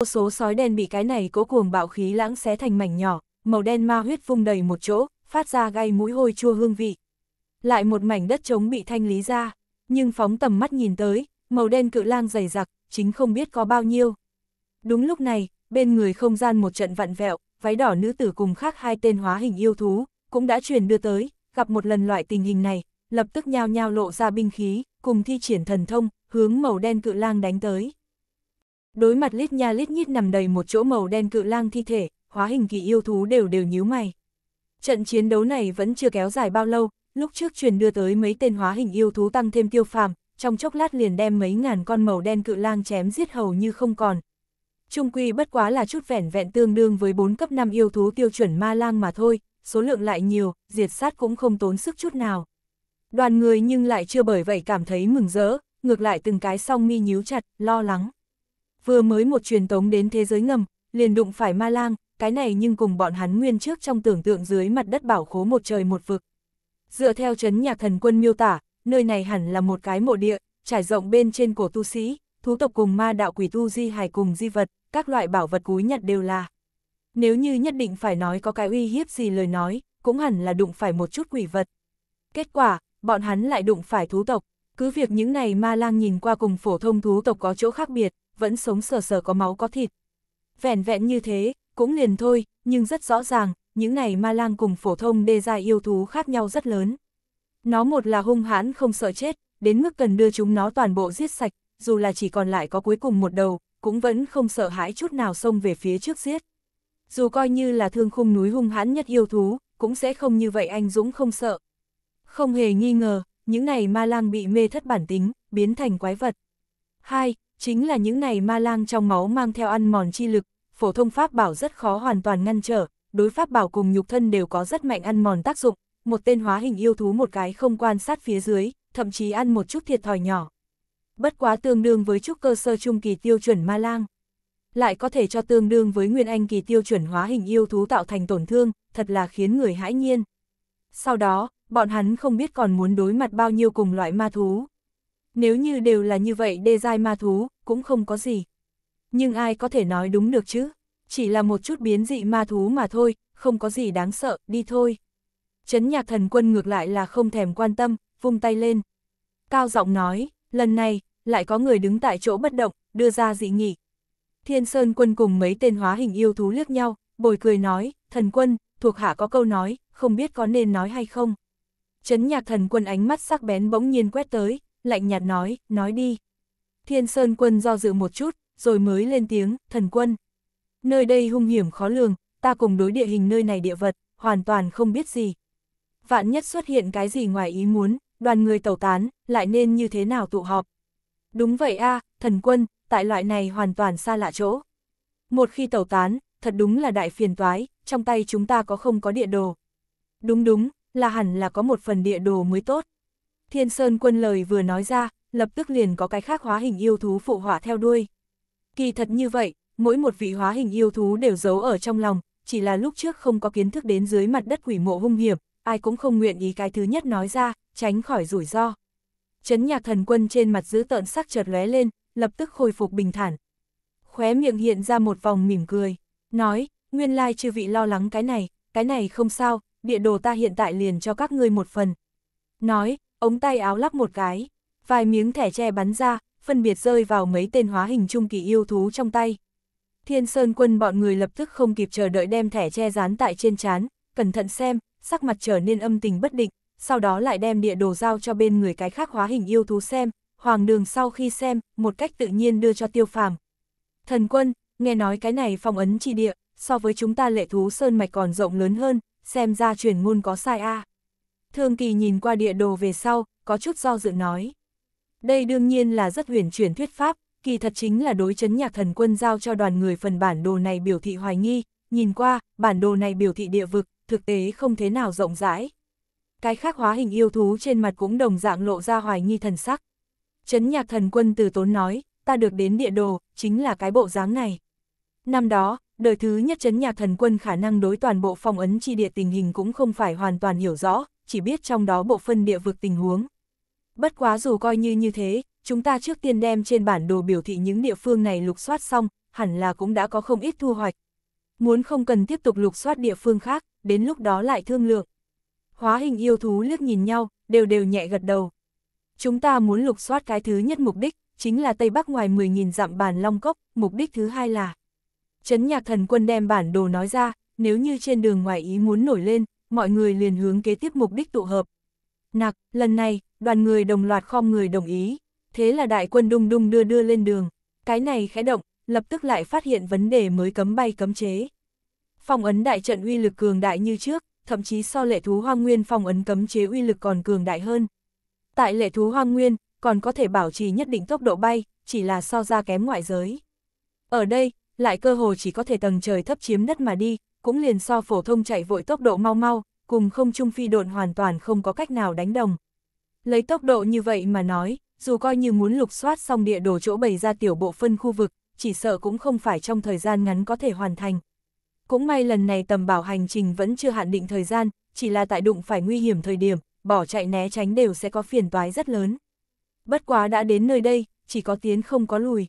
Vô số sói đen bị cái này cố cuồng bạo khí lãng xé thành mảnh nhỏ, màu đen ma huyết vung đầy một chỗ, phát ra gai mũi hôi chua hương vị. Lại một mảnh đất trống bị thanh lý ra, nhưng phóng tầm mắt nhìn tới, màu đen cự lang dày đặc, chính không biết có bao nhiêu. Đúng lúc này, bên người không gian một trận vặn vẹo, váy đỏ nữ tử cùng khác hai tên hóa hình yêu thú, cũng đã truyền đưa tới, gặp một lần loại tình hình này, lập tức nhao nhao lộ ra binh khí, cùng thi triển thần thông, hướng màu đen cự lang đánh tới. Đối mặt lít nha lít nhít nằm đầy một chỗ màu đen cự lang thi thể, hóa hình kỳ yêu thú đều đều nhíu mày. Trận chiến đấu này vẫn chưa kéo dài bao lâu, lúc trước truyền đưa tới mấy tên hóa hình yêu thú tăng thêm tiêu phàm, trong chốc lát liền đem mấy ngàn con màu đen cự lang chém giết hầu như không còn. Trung quy bất quá là chút vẻn vẹn tương đương với 4 cấp 5 yêu thú tiêu chuẩn ma lang mà thôi, số lượng lại nhiều, diệt sát cũng không tốn sức chút nào. Đoàn người nhưng lại chưa bởi vậy cảm thấy mừng rỡ, ngược lại từng cái song mi nhíu chặt, lo lắng vừa mới một truyền tống đến thế giới ngầm, liền đụng phải ma lang, cái này nhưng cùng bọn hắn nguyên trước trong tưởng tượng dưới mặt đất bảo khố một trời một vực. Dựa theo chấn nhạc thần quân miêu tả, nơi này hẳn là một cái mộ địa, trải rộng bên trên cổ tu sĩ, thú tộc cùng ma đạo quỷ tu di hài cùng di vật, các loại bảo vật cúi nhặt đều là. Nếu như nhất định phải nói có cái uy hiếp gì lời nói, cũng hẳn là đụng phải một chút quỷ vật. Kết quả, bọn hắn lại đụng phải thú tộc, cứ việc những này ma lang nhìn qua cùng phổ thông thú tộc có chỗ khác biệt, vẫn sống sờ sờ có máu có thịt. Vẻn vẹn như thế, cũng liền thôi, nhưng rất rõ ràng, những này ma lang cùng phổ thông đê dài yêu thú khác nhau rất lớn. Nó một là hung hãn không sợ chết, đến mức cần đưa chúng nó toàn bộ giết sạch, dù là chỉ còn lại có cuối cùng một đầu, cũng vẫn không sợ hãi chút nào xông về phía trước giết. Dù coi như là thương khung núi hung hãn nhất yêu thú, cũng sẽ không như vậy anh Dũng không sợ. Không hề nghi ngờ, những này ma lang bị mê thất bản tính, biến thành quái vật. Hai, chính là những này ma lang trong máu mang theo ăn mòn chi lực, phổ thông pháp bảo rất khó hoàn toàn ngăn trở, đối pháp bảo cùng nhục thân đều có rất mạnh ăn mòn tác dụng, một tên hóa hình yêu thú một cái không quan sát phía dưới, thậm chí ăn một chút thiệt thòi nhỏ. Bất quá tương đương với trúc cơ sơ trung kỳ tiêu chuẩn ma lang. Lại có thể cho tương đương với nguyên anh kỳ tiêu chuẩn hóa hình yêu thú tạo thành tổn thương, thật là khiến người hãi nhiên. Sau đó, bọn hắn không biết còn muốn đối mặt bao nhiêu cùng loại ma thú. Nếu như đều là như vậy đê dai ma thú, cũng không có gì. Nhưng ai có thể nói đúng được chứ? Chỉ là một chút biến dị ma thú mà thôi, không có gì đáng sợ, đi thôi. Chấn nhạc thần quân ngược lại là không thèm quan tâm, vung tay lên. Cao giọng nói, lần này, lại có người đứng tại chỗ bất động, đưa ra dị nghị. Thiên Sơn quân cùng mấy tên hóa hình yêu thú liếc nhau, bồi cười nói, thần quân, thuộc hạ có câu nói, không biết có nên nói hay không. Chấn nhạc thần quân ánh mắt sắc bén bỗng nhiên quét tới, lạnh nhạt nói, nói đi. Thiên Sơn quân do dự một chút, rồi mới lên tiếng, thần quân. Nơi đây hung hiểm khó lường, ta cùng đối địa hình nơi này địa vật, hoàn toàn không biết gì. Vạn nhất xuất hiện cái gì ngoài ý muốn, đoàn người tẩu tán, lại nên như thế nào tụ họp. Đúng vậy a thần quân, tại loại này hoàn toàn xa lạ chỗ. Một khi tẩu tán, thật đúng là đại phiền toái, trong tay chúng ta có không có địa đồ. Đúng đúng, là hẳn là có một phần địa đồ mới tốt. Thiên Sơn quân lời vừa nói ra, lập tức liền có cái khác hóa hình yêu thú phụ hỏa theo đuôi. Kỳ thật như vậy, mỗi một vị hóa hình yêu thú đều giấu ở trong lòng, chỉ là lúc trước không có kiến thức đến dưới mặt đất quỷ mộ hung hiểm, ai cũng không nguyện ý cái thứ nhất nói ra, tránh khỏi rủi ro. Chấn nhạc thần quân trên mặt giữ tợn sắc chợt lóe lên, lập tức khôi phục bình thản. Khóe miệng hiện ra một vòng mỉm cười, nói, nguyên lai chư vị lo lắng cái này, cái này không sao, địa đồ ta hiện tại liền cho các ngươi một phần. Nói, ống tay áo lắc một cái, vài miếng thẻ tre bắn ra, phân biệt rơi vào mấy tên hóa hình trung kỳ yêu thú trong tay. Thiên Sơn quân bọn người lập tức không kịp chờ đợi đem thẻ tre dán tại trên chán, cẩn thận xem, sắc mặt trở nên âm tình bất định, sau đó lại đem địa đồ giao cho bên người cái khác hóa hình yêu thú xem, hoàng đường sau khi xem, một cách tự nhiên đưa cho tiêu phàm. Thần quân, nghe nói cái này phong ấn chi địa, so với chúng ta lệ thú sơn mạch còn rộng lớn hơn, xem ra truyền ngôn có sai a à. Thương Kỳ nhìn qua địa đồ về sau, có chút do dự nói. Đây đương nhiên là rất huyền chuyển thuyết pháp, kỳ thật chính là đối chấn nhạc thần quân giao cho đoàn người phần bản đồ này biểu thị hoài nghi, nhìn qua, bản đồ này biểu thị địa vực, thực tế không thế nào rộng rãi. Cái khác hóa hình yêu thú trên mặt cũng đồng dạng lộ ra hoài nghi thần sắc. Chấn nhạc thần quân từ tốn nói, ta được đến địa đồ, chính là cái bộ dáng này. Năm đó, đời thứ nhất chấn nhạc thần quân khả năng đối toàn bộ phong ấn chi địa tình hình cũng không phải hoàn toàn hiểu rõ, chỉ biết trong đó bộ phân địa vực tình huống. Bất quá dù coi như như thế, chúng ta trước tiên đem trên bản đồ biểu thị những địa phương này lục soát xong, hẳn là cũng đã có không ít thu hoạch. Muốn không cần tiếp tục lục soát địa phương khác, đến lúc đó lại thương lượng. Hóa hình yêu thú liếc nhìn nhau, đều đều nhẹ gật đầu. Chúng ta muốn lục soát cái thứ nhất mục đích, chính là Tây Bắc ngoài 10.000 dặm bàn Long Cốc, mục đích thứ hai là. Trấn nhạc thần quân đem bản đồ nói ra, nếu như trên đường ngoài ý muốn nổi lên, mọi người liền hướng kế tiếp mục đích tụ hợp. Nặc, lần này, đoàn người đồng loạt khom người đồng ý, thế là đại quân đung đung đưa đưa lên đường, cái này khẽ động, lập tức lại phát hiện vấn đề mới cấm bay cấm chế. Phong ấn đại trận uy lực cường đại như trước, thậm chí so lệ thú hoang nguyên phong ấn cấm chế uy lực còn cường đại hơn. Tại lệ thú hoang nguyên, còn có thể bảo trì nhất định tốc độ bay, chỉ là so ra kém ngoại giới. Ở đây, lại cơ hồ chỉ có thể tầng trời thấp chiếm đất mà đi, cũng liền so phổ thông chạy vội tốc độ mau mau, cùng không trung phi độn hoàn toàn không có cách nào đánh đồng. Lấy tốc độ như vậy mà nói, dù coi như muốn lục soát xong địa đồ chỗ bày ra tiểu bộ phân khu vực, chỉ sợ cũng không phải trong thời gian ngắn có thể hoàn thành. Cũng may lần này tầm bảo hành trình vẫn chưa hạn định thời gian, chỉ là tại đụng phải nguy hiểm thời điểm, bỏ chạy né tránh đều sẽ có phiền toái rất lớn. Bất quá đã đến nơi đây, chỉ có tiến không có lùi.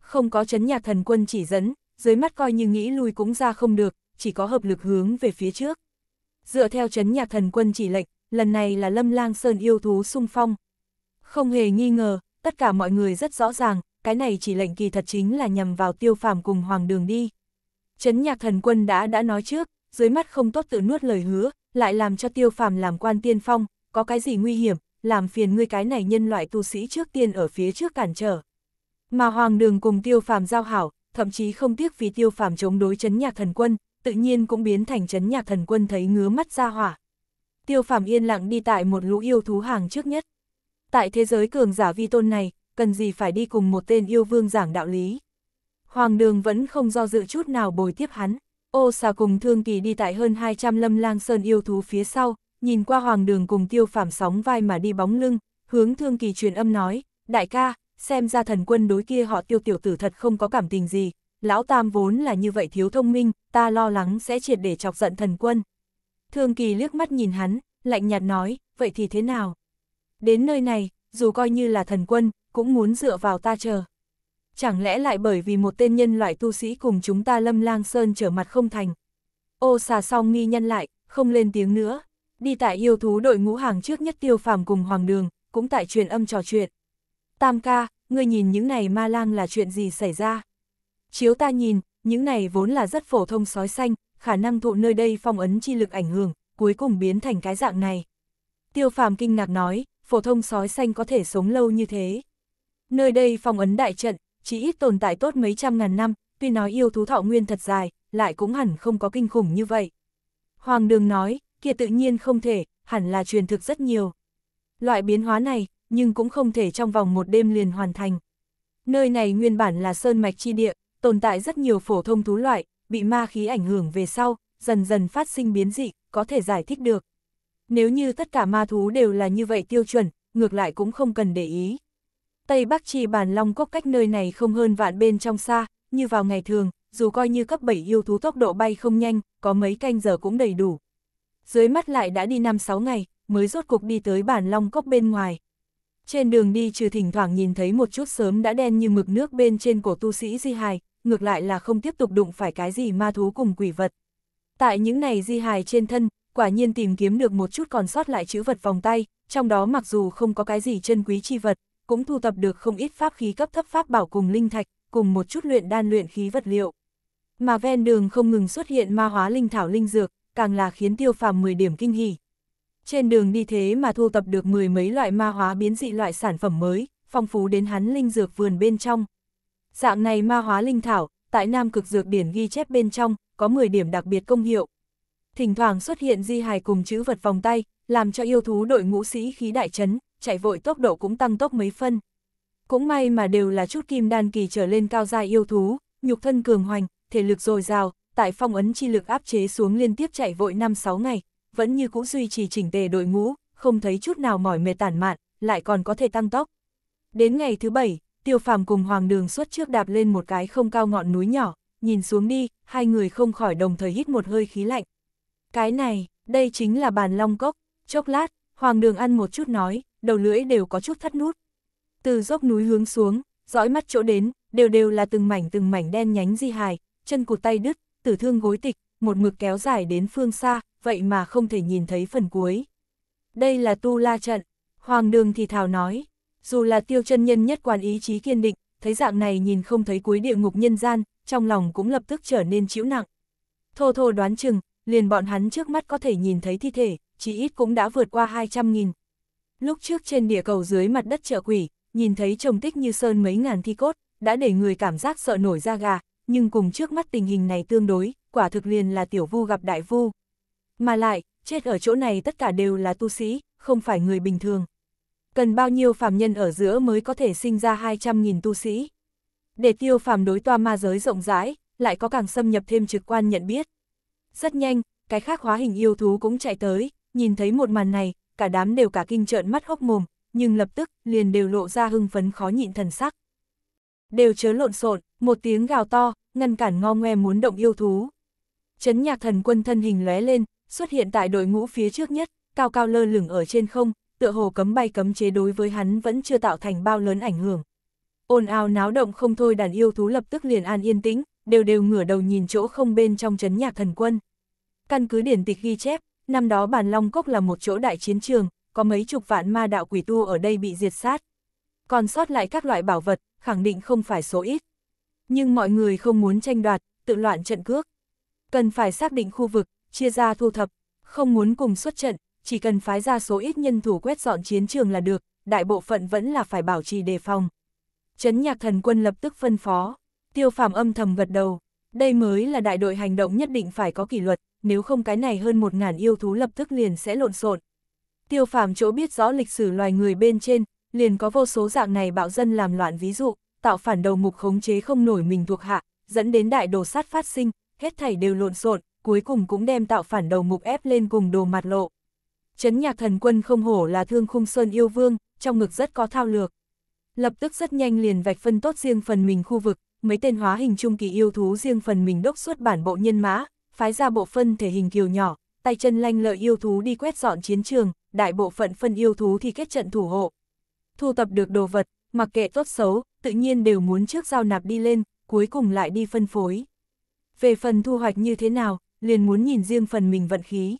Không có chấn nhạc thần quân chỉ dẫn, dưới mắt coi như nghĩ lùi cũng ra không được, chỉ có hợp lực hướng về phía trước. Dựa theo chấn nhạc thần quân chỉ lệnh, lần này là Lâm Lang Sơn yêu thú sung phong. Không hề nghi ngờ, tất cả mọi người rất rõ ràng, cái này chỉ lệnh kỳ thật chính là nhằm vào tiêu phàm cùng hoàng đường đi. Chấn nhạc thần quân đã đã nói trước, dưới mắt không tốt tự nuốt lời hứa, lại làm cho tiêu phàm làm quan tiên phong, có cái gì nguy hiểm, làm phiền ngươi cái này nhân loại tu sĩ trước tiên ở phía trước cản trở. Mà hoàng đường cùng tiêu phàm giao hảo, thậm chí không tiếc vì tiêu phàm chống đối chấn nhạc thần quân, tự nhiên cũng biến thành chấn nhạc thần quân thấy ngứa mắt ra hỏa. Tiêu phàm yên lặng đi tại một lũ yêu thú hàng trước nhất. Tại thế giới cường giả vi tôn này, cần gì phải đi cùng một tên yêu vương giảng đạo lý. Hoàng đường vẫn không do dự chút nào bồi tiếp hắn. Ô xà cùng thương kỳ đi tại hơn 200 lâm lang sơn yêu thú phía sau, nhìn qua hoàng đường cùng tiêu phàm sóng vai mà đi bóng lưng, hướng thương kỳ truyền âm nói, đại ca, xem ra thần quân đối kia họ tiêu tiểu tử thật không có cảm tình gì, lão tam vốn là như vậy thiếu thông minh, ta lo lắng sẽ triệt để chọc giận thần quân. Thương kỳ liếc mắt nhìn hắn, lạnh nhạt nói, vậy thì thế nào? Đến nơi này, dù coi như là thần quân, cũng muốn dựa vào ta chờ. Chẳng lẽ lại bởi vì một tên nhân loại tu sĩ cùng chúng ta lâm lang sơn trở mặt không thành? Ô xà song nghi nhân lại, không lên tiếng nữa. Đi tại yêu thú đội ngũ hàng trước nhất tiêu phàm cùng hoàng đường, cũng tại truyền âm trò chuyện. Tam ca, ngươi nhìn những này ma lang là chuyện gì xảy ra? Chiếu ta nhìn, những này vốn là rất phổ thông sói xanh, khả năng thụ nơi đây phong ấn chi lực ảnh hưởng, cuối cùng biến thành cái dạng này. Tiêu phàm kinh ngạc nói, phổ thông sói xanh có thể sống lâu như thế. Nơi đây phong ấn đại trận, chỉ ít tồn tại tốt mấy trăm ngàn năm, tuy nói yêu thú thọ nguyên thật dài, lại cũng hẳn không có kinh khủng như vậy. Hoàng đường nói, kia tự nhiên không thể, hẳn là truyền thực rất nhiều. Loại biến hóa này, nhưng cũng không thể trong vòng một đêm liền hoàn thành. Nơi này nguyên bản là sơn mạch chi địa, tồn tại rất nhiều phổ thông thú loại, bị ma khí ảnh hưởng về sau, dần dần phát sinh biến dị, có thể giải thích được. Nếu như tất cả ma thú đều là như vậy tiêu chuẩn, ngược lại cũng không cần để ý. Tây Bắc Trì bản Long Cốc cách nơi này không hơn vạn bên trong xa, như vào ngày thường, dù coi như cấp 7 yêu thú tốc độ bay không nhanh, có mấy canh giờ cũng đầy đủ. Dưới mắt lại đã đi 5-6 ngày, mới rốt cục đi tới bản Long Cốc bên ngoài. Trên đường đi trừ thỉnh thoảng nhìn thấy một chút sớm đã đen như mực nước bên trên cổ tu sĩ Di Hài, ngược lại là không tiếp tục đụng phải cái gì ma thú cùng quỷ vật. Tại những này di hài trên thân, quả nhiên tìm kiếm được một chút còn sót lại chữ vật vòng tay, trong đó mặc dù không có cái gì chân quý chi vật, cũng thu tập được không ít pháp khí cấp thấp pháp bảo cùng linh thạch, cùng một chút luyện đan luyện khí vật liệu. Mà ven đường không ngừng xuất hiện ma hóa linh thảo linh dược, càng là khiến tiêu phàm 10 điểm kinh hỉ. Trên đường đi thế mà thu tập được mười mấy loại ma hóa biến dị loại sản phẩm mới, phong phú đến hắn linh dược vườn bên trong, Dạng này ma hóa linh thảo, tại Nam Cực Dược Điển ghi chép bên trong, có 10 điểm đặc biệt công hiệu. Thỉnh thoảng xuất hiện di hài cùng chữ vật vòng tay, làm cho yêu thú đội ngũ sĩ khí đại chấn, chạy vội tốc độ cũng tăng tốc mấy phân. Cũng may mà đều là chút kim đan kỳ trở lên cao dài yêu thú, nhục thân cường hoành, thể lực dồi dào, tại phong ấn chi lực áp chế xuống liên tiếp chạy vội 5-6 ngày, vẫn như cũ duy trì chỉnh tề đội ngũ, không thấy chút nào mỏi mệt tản mạn, lại còn có thể tăng tốc. Đến ngày thứ bảy tiêu phàm cùng hoàng đường xuất trước đạp lên một cái không cao ngọn núi nhỏ, nhìn xuống đi, hai người không khỏi đồng thời hít một hơi khí lạnh. Cái này, đây chính là bàn long cốc, chốc lát, hoàng đường ăn một chút nói, đầu lưỡi đều có chút thắt nút. Từ dốc núi hướng xuống, dõi mắt chỗ đến, đều đều là từng mảnh từng mảnh đen nhánh di hài, chân cụt tay đứt, tử thương gối tịch, một mực kéo dài đến phương xa, vậy mà không thể nhìn thấy phần cuối. Đây là tu la trận, hoàng đường thì thào nói. Dù là tiêu chân nhân nhất quan ý chí kiên định, thấy dạng này nhìn không thấy cuối địa ngục nhân gian, trong lòng cũng lập tức trở nên chịu nặng. Thô thô đoán chừng, liền bọn hắn trước mắt có thể nhìn thấy thi thể, chỉ ít cũng đã vượt qua 200.000. Lúc trước trên địa cầu dưới mặt đất chợ quỷ, nhìn thấy trồng tích như sơn mấy ngàn thi cốt, đã để người cảm giác sợ nổi da gà, nhưng cùng trước mắt tình hình này tương đối, quả thực liền là tiểu vu gặp đại vu. Mà lại, chết ở chỗ này tất cả đều là tu sĩ, không phải người bình thường cần bao nhiêu phàm nhân ở giữa mới có thể sinh ra 200.000 tu sĩ. Để tiêu phàm đối toa ma giới rộng rãi, lại có càng xâm nhập thêm trực quan nhận biết. Rất nhanh, cái khác hóa hình yêu thú cũng chạy tới, nhìn thấy một màn này, cả đám đều cả kinh trợn mắt hốc mồm, nhưng lập tức liền đều lộ ra hưng phấn khó nhịn thần sắc. Đều chớ lộn xộn, một tiếng gào to, ngăn cản ngo ngoe muốn động yêu thú. Chấn nhạc thần quân thân hình lóe lên, xuất hiện tại đội ngũ phía trước nhất, cao cao lơ lửng ở trên không, tựa hồ cấm bay cấm chế đối với hắn vẫn chưa tạo thành bao lớn ảnh hưởng. Ồn ào náo động không thôi đàn yêu thú lập tức liền an yên tĩnh, đều đều ngửa đầu nhìn chỗ không bên trong trấn nhạc thần quân. Căn cứ điển tịch ghi chép, năm đó Bàn Long Cốc là một chỗ đại chiến trường, có mấy chục vạn ma đạo quỷ tu ở đây bị diệt sát. Còn sót lại các loại bảo vật, khẳng định không phải số ít. Nhưng mọi người không muốn tranh đoạt, tự loạn trận cước. Cần phải xác định khu vực, chia ra thu thập, không muốn cùng xuất trận, chỉ cần phái ra số ít nhân thủ quét dọn chiến trường là được, đại bộ phận vẫn là phải bảo trì đề phòng. Chấn nhạc thần quân lập tức phân phó, tiêu phàm âm thầm gật đầu, đây mới là đại đội hành động nhất định phải có kỷ luật, nếu không cái này hơn một ngàn yêu thú lập tức liền sẽ lộn xộn. Tiêu phàm chỗ biết rõ lịch sử loài người bên trên, liền có vô số dạng này bạo dân làm loạn ví dụ, tạo phản đầu mục khống chế không nổi mình thuộc hạ, dẫn đến đại đồ sát phát sinh, hết thảy đều lộn xộn, cuối cùng cũng đem tạo phản đầu mục ép lên cùng đồ mặt lộ. Chấn nhạc thần quân không hổ là thương khung sơn yêu vương, trong ngực rất có thao lược. Lập tức rất nhanh liền vạch phân tốt riêng phần mình khu vực, mấy tên hóa hình trung kỳ yêu thú riêng phần mình đốc suốt bản bộ nhân mã, phái ra bộ phân thể hình kiều nhỏ, tay chân lanh lợi yêu thú đi quét dọn chiến trường, đại bộ phận phân yêu thú thì kết trận thủ hộ. Thu tập được đồ vật, mặc kệ tốt xấu, tự nhiên đều muốn trước giao nạp đi lên, cuối cùng lại đi phân phối. Về phần thu hoạch như thế nào, liền muốn nhìn riêng phần mình vận khí.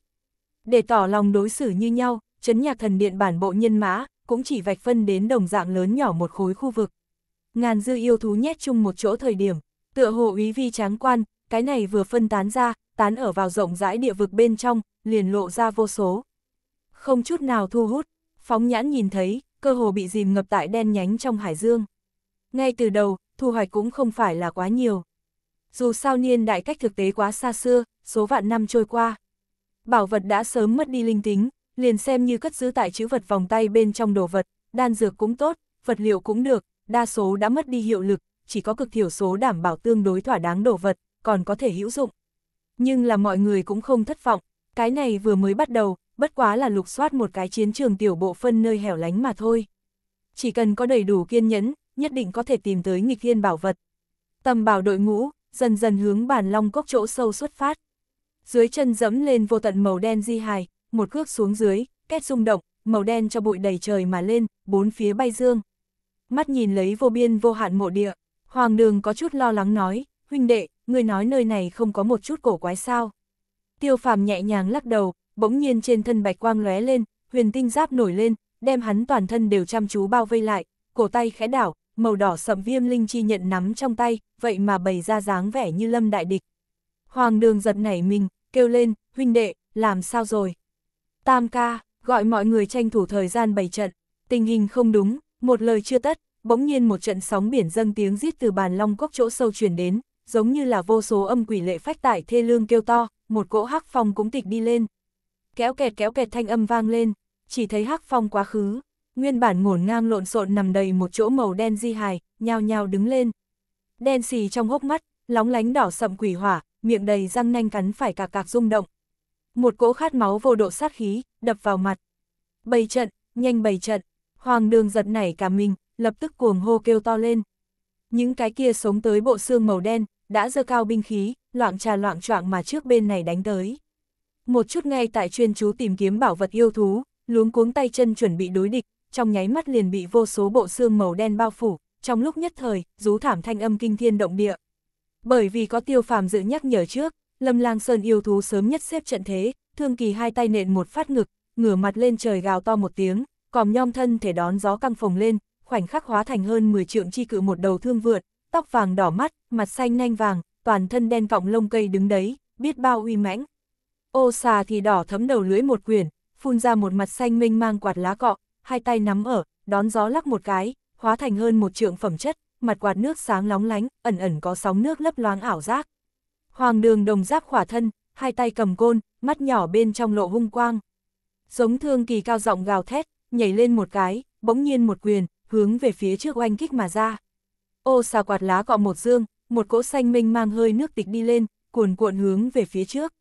Để tỏ lòng đối xử như nhau, chấn nhạc thần điện bản bộ nhân mã, cũng chỉ vạch phân đến đồng dạng lớn nhỏ một khối khu vực. Ngàn dư yêu thú nhét chung một chỗ thời điểm, tựa hồ úy vi tráng quan, cái này vừa phân tán ra, tán ở vào rộng rãi địa vực bên trong, liền lộ ra vô số. Không chút nào thu hút, phóng nhãn nhìn thấy, cơ hồ bị dìm ngập tại đen nhánh trong hải dương. Ngay từ đầu, thu hoạch cũng không phải là quá nhiều. Dù sao niên đại cách thực tế quá xa xưa, số vạn năm trôi qua. Bảo vật đã sớm mất đi linh tính, liền xem như cất giữ tại chữ vật vòng tay bên trong đồ vật, đan dược cũng tốt, vật liệu cũng được, đa số đã mất đi hiệu lực, chỉ có cực thiểu số đảm bảo tương đối thỏa đáng đồ vật, còn có thể hữu dụng. Nhưng là mọi người cũng không thất vọng, cái này vừa mới bắt đầu, bất quá là lục soát một cái chiến trường tiểu bộ phân nơi hẻo lánh mà thôi. Chỉ cần có đầy đủ kiên nhẫn, nhất định có thể tìm tới nghịch thiên bảo vật. Tầm bảo đội ngũ, dần dần hướng bản long cốc chỗ sâu xuất phát dưới chân dẫm lên vô tận màu đen di hài, một cước xuống dưới, két rung động, màu đen cho bụi đầy trời mà lên, bốn phía bay dương. Mắt nhìn lấy vô biên vô hạn mộ địa, Hoàng đường có chút lo lắng nói, huynh đệ, người nói nơi này không có một chút cổ quái sao. Tiêu phàm nhẹ nhàng lắc đầu, bỗng nhiên trên thân bạch quang lóe lên, huyền tinh giáp nổi lên, đem hắn toàn thân đều chăm chú bao vây lại, cổ tay khẽ đảo, màu đỏ sậm viêm linh chi nhận nắm trong tay, vậy mà bày ra dáng vẻ như lâm đại địch. Hoàng đường giật nảy mình, kêu lên, huynh đệ, làm sao rồi? Tam ca, gọi mọi người tranh thủ thời gian bày trận. Tình hình không đúng, một lời chưa tất, bỗng nhiên một trận sóng biển dâng tiếng giết từ bàn long cốc chỗ sâu chuyển đến, giống như là vô số âm quỷ lệ phách tải thê lương kêu to, một cỗ hắc phong cũng tịch đi lên. Kéo kẹt kéo kẹt thanh âm vang lên, chỉ thấy hắc phong quá khứ, nguyên bản ngổn ngang lộn xộn nằm đầy một chỗ màu đen di hài, nhao nhao đứng lên. Đen xì trong hốc mắt, lóng lánh đỏ sậm quỷ hỏa, miệng đầy răng nanh cắn phải cạc cạc rung động. Một cỗ khát máu vô độ sát khí, đập vào mặt. Bày trận, nhanh bày trận, hoàng đường giật nảy cả mình, lập tức cuồng hô kêu to lên. Những cái kia sống tới bộ xương màu đen, đã dơ cao binh khí, loạn trà loạn choạng mà trước bên này đánh tới. Một chút ngay tại chuyên chú tìm kiếm bảo vật yêu thú, luống cuống tay chân chuẩn bị đối địch, trong nháy mắt liền bị vô số bộ xương màu đen bao phủ, trong lúc nhất thời, rú thảm thanh âm kinh thiên động địa. Bởi vì có tiêu phàm dự nhắc nhở trước, Lâm Lang Sơn yêu thú sớm nhất xếp trận thế, thương kỳ hai tay nện một phát ngực, ngửa mặt lên trời gào to một tiếng, còm nhom thân thể đón gió căng phồng lên, khoảnh khắc hóa thành hơn 10 trượng chi cự một đầu thương vượt, tóc vàng đỏ mắt, mặt xanh nanh vàng, toàn thân đen cọng lông cây đứng đấy, biết bao uy mãnh. Ô xà thì đỏ thấm đầu lưỡi một quyển, phun ra một mặt xanh mênh mang quạt lá cọ, hai tay nắm ở, đón gió lắc một cái, hóa thành hơn một trượng phẩm chất, mặt quạt nước sáng lóng lánh, ẩn ẩn có sóng nước lấp loáng ảo giác. Hoàng đường đồng giáp khỏa thân, hai tay cầm côn, mắt nhỏ bên trong lộ hung quang. Giống thương kỳ cao giọng gào thét, nhảy lên một cái, bỗng nhiên một quyền, hướng về phía trước oanh kích mà ra. Ô xà quạt lá cọ một dương, một cỗ xanh minh mang hơi nước tịch đi lên, cuồn cuộn hướng về phía trước.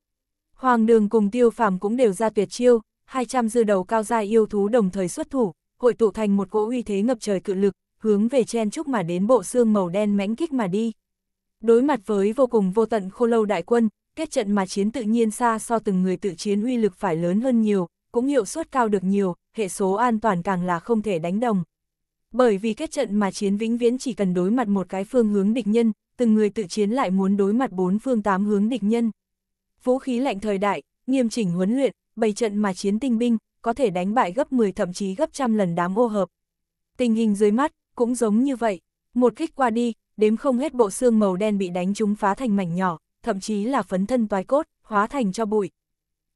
Hoàng đường cùng tiêu phàm cũng đều ra tuyệt chiêu, 200 dư đầu cao dài yêu thú đồng thời xuất thủ, hội tụ thành một cỗ uy thế ngập trời cự lực, hướng về chen chúc mà đến bộ xương màu đen mãnh kích mà đi. Đối mặt với vô cùng vô tận khô lâu đại quân, kết trận mà chiến tự nhiên xa so từng người tự chiến uy lực phải lớn hơn nhiều, cũng hiệu suất cao được nhiều, hệ số an toàn càng là không thể đánh đồng. Bởi vì kết trận mà chiến vĩnh viễn chỉ cần đối mặt một cái phương hướng địch nhân, từng người tự chiến lại muốn đối mặt bốn phương tám hướng địch nhân. Vũ khí lạnh thời đại, nghiêm chỉnh huấn luyện, bày trận mà chiến tinh binh, có thể đánh bại gấp 10 thậm chí gấp trăm lần đám ô hợp. Tình hình dưới mắt, cũng giống như vậy, một kích qua đi, đếm không hết bộ xương màu đen bị đánh chúng phá thành mảnh nhỏ, thậm chí là phấn thân toái cốt, hóa thành cho bụi.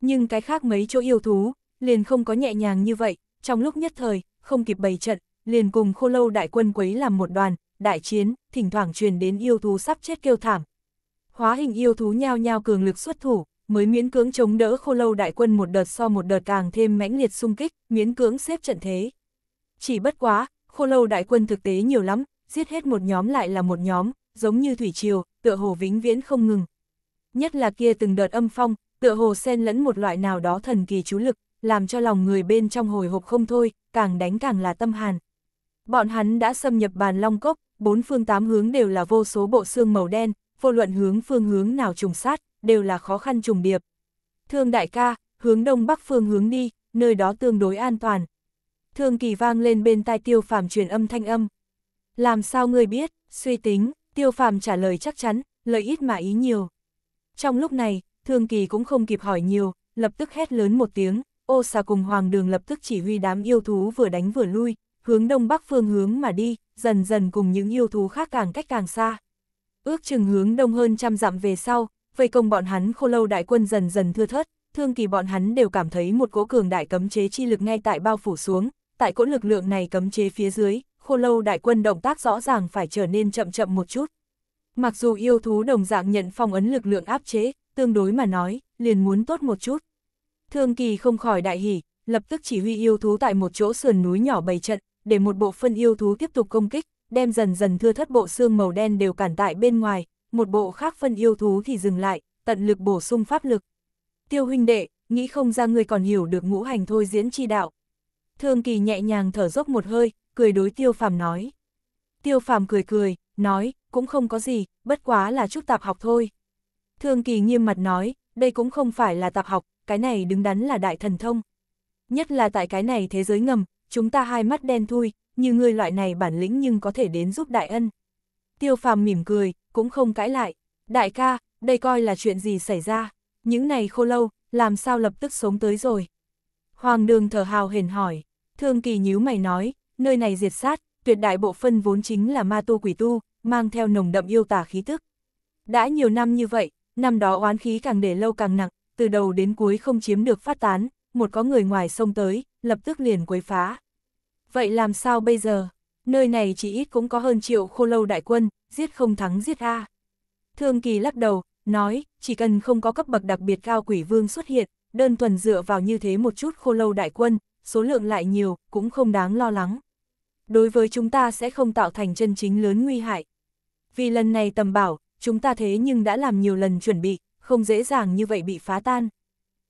Nhưng cái khác mấy chỗ yêu thú, liền không có nhẹ nhàng như vậy, trong lúc nhất thời, không kịp bày trận, liền cùng khô lâu đại quân quấy làm một đoàn, đại chiến, thỉnh thoảng truyền đến yêu thú sắp chết kêu thảm. Hóa hình yêu thú nhao nhao cường lực xuất thủ, mới miễn cưỡng chống đỡ khô lâu đại quân một đợt so một đợt càng thêm mãnh liệt xung kích, miễn cưỡng xếp trận thế. Chỉ bất quá, khô lâu đại quân thực tế nhiều lắm, giết hết một nhóm lại là một nhóm, giống như thủy triều, tựa hồ vĩnh viễn không ngừng. Nhất là kia từng đợt âm phong, tựa hồ xen lẫn một loại nào đó thần kỳ chú lực, làm cho lòng người bên trong hồi hộp không thôi, càng đánh càng là tâm hàn. Bọn hắn đã xâm nhập bàn long cốc, bốn phương tám hướng đều là vô số bộ xương màu đen, vô luận hướng phương hướng nào trùng sát, đều là khó khăn trùng điệp. Thương đại ca, hướng đông bắc phương hướng đi, nơi đó tương đối an toàn. Thương kỳ vang lên bên tai tiêu phàm truyền âm thanh âm. Làm sao ngươi biết, suy tính, tiêu phàm trả lời chắc chắn, lợi ít mà ý nhiều. Trong lúc này, thương kỳ cũng không kịp hỏi nhiều, lập tức hét lớn một tiếng, ô xà cùng hoàng đường lập tức chỉ huy đám yêu thú vừa đánh vừa lui, hướng đông bắc phương hướng mà đi, dần dần cùng những yêu thú khác càng cách càng xa. Ước chừng hướng đông hơn trăm dặm về sau, vây công bọn hắn khô lâu đại quân dần dần thưa thớt, thương kỳ bọn hắn đều cảm thấy một cỗ cường đại cấm chế chi lực ngay tại bao phủ xuống, tại cỗ lực lượng này cấm chế phía dưới, khô lâu đại quân động tác rõ ràng phải trở nên chậm chậm một chút. Mặc dù yêu thú đồng dạng nhận phong ấn lực lượng áp chế, tương đối mà nói, liền muốn tốt một chút. Thương kỳ không khỏi đại hỉ, lập tức chỉ huy yêu thú tại một chỗ sườn núi nhỏ bày trận, để một bộ phân yêu thú tiếp tục công kích, đem dần dần thưa thất bộ xương màu đen đều cản tại bên ngoài, một bộ khác phân yêu thú thì dừng lại, tận lực bổ sung pháp lực. Tiêu huynh đệ, nghĩ không ra người còn hiểu được ngũ hành thôi diễn chi đạo, Thương Kỳ nhẹ nhàng thở dốc một hơi, cười đối Tiêu Phàm nói. Tiêu Phàm cười cười, nói, cũng không có gì, bất quá là chút tạp học thôi. Thương Kỳ nghiêm mặt nói, đây cũng không phải là tạp học, cái này đứng đắn là đại thần thông. Nhất là tại cái này thế giới ngầm, chúng ta hai mắt đen thui, như người loại này bản lĩnh nhưng có thể đến giúp đại ân. Tiêu Phàm mỉm cười, cũng không cãi lại. Đại ca, đây coi là chuyện gì xảy ra, những này khô lâu, làm sao lập tức sống tới rồi. Hoàng đường thở hào hển hỏi, thương kỳ nhíu mày nói, nơi này diệt sát, tuyệt đại bộ phân vốn chính là ma tu quỷ tu, mang theo nồng đậm yêu tả khí tức. Đã nhiều năm như vậy, năm đó oán khí càng để lâu càng nặng, từ đầu đến cuối không chiếm được phát tán, một có người ngoài sông tới, lập tức liền quấy phá. Vậy làm sao bây giờ? Nơi này chỉ ít cũng có hơn triệu khô lâu đại quân, giết không thắng giết A. Thương Kỳ lắc đầu, nói, chỉ cần không có cấp bậc đặc biệt cao quỷ vương xuất hiện, đơn thuần dựa vào như thế một chút khô lâu đại quân, số lượng lại nhiều, cũng không đáng lo lắng. Đối với chúng ta sẽ không tạo thành chân chính lớn nguy hại. Vì lần này tầm bảo, chúng ta thế nhưng đã làm nhiều lần chuẩn bị, không dễ dàng như vậy bị phá tan.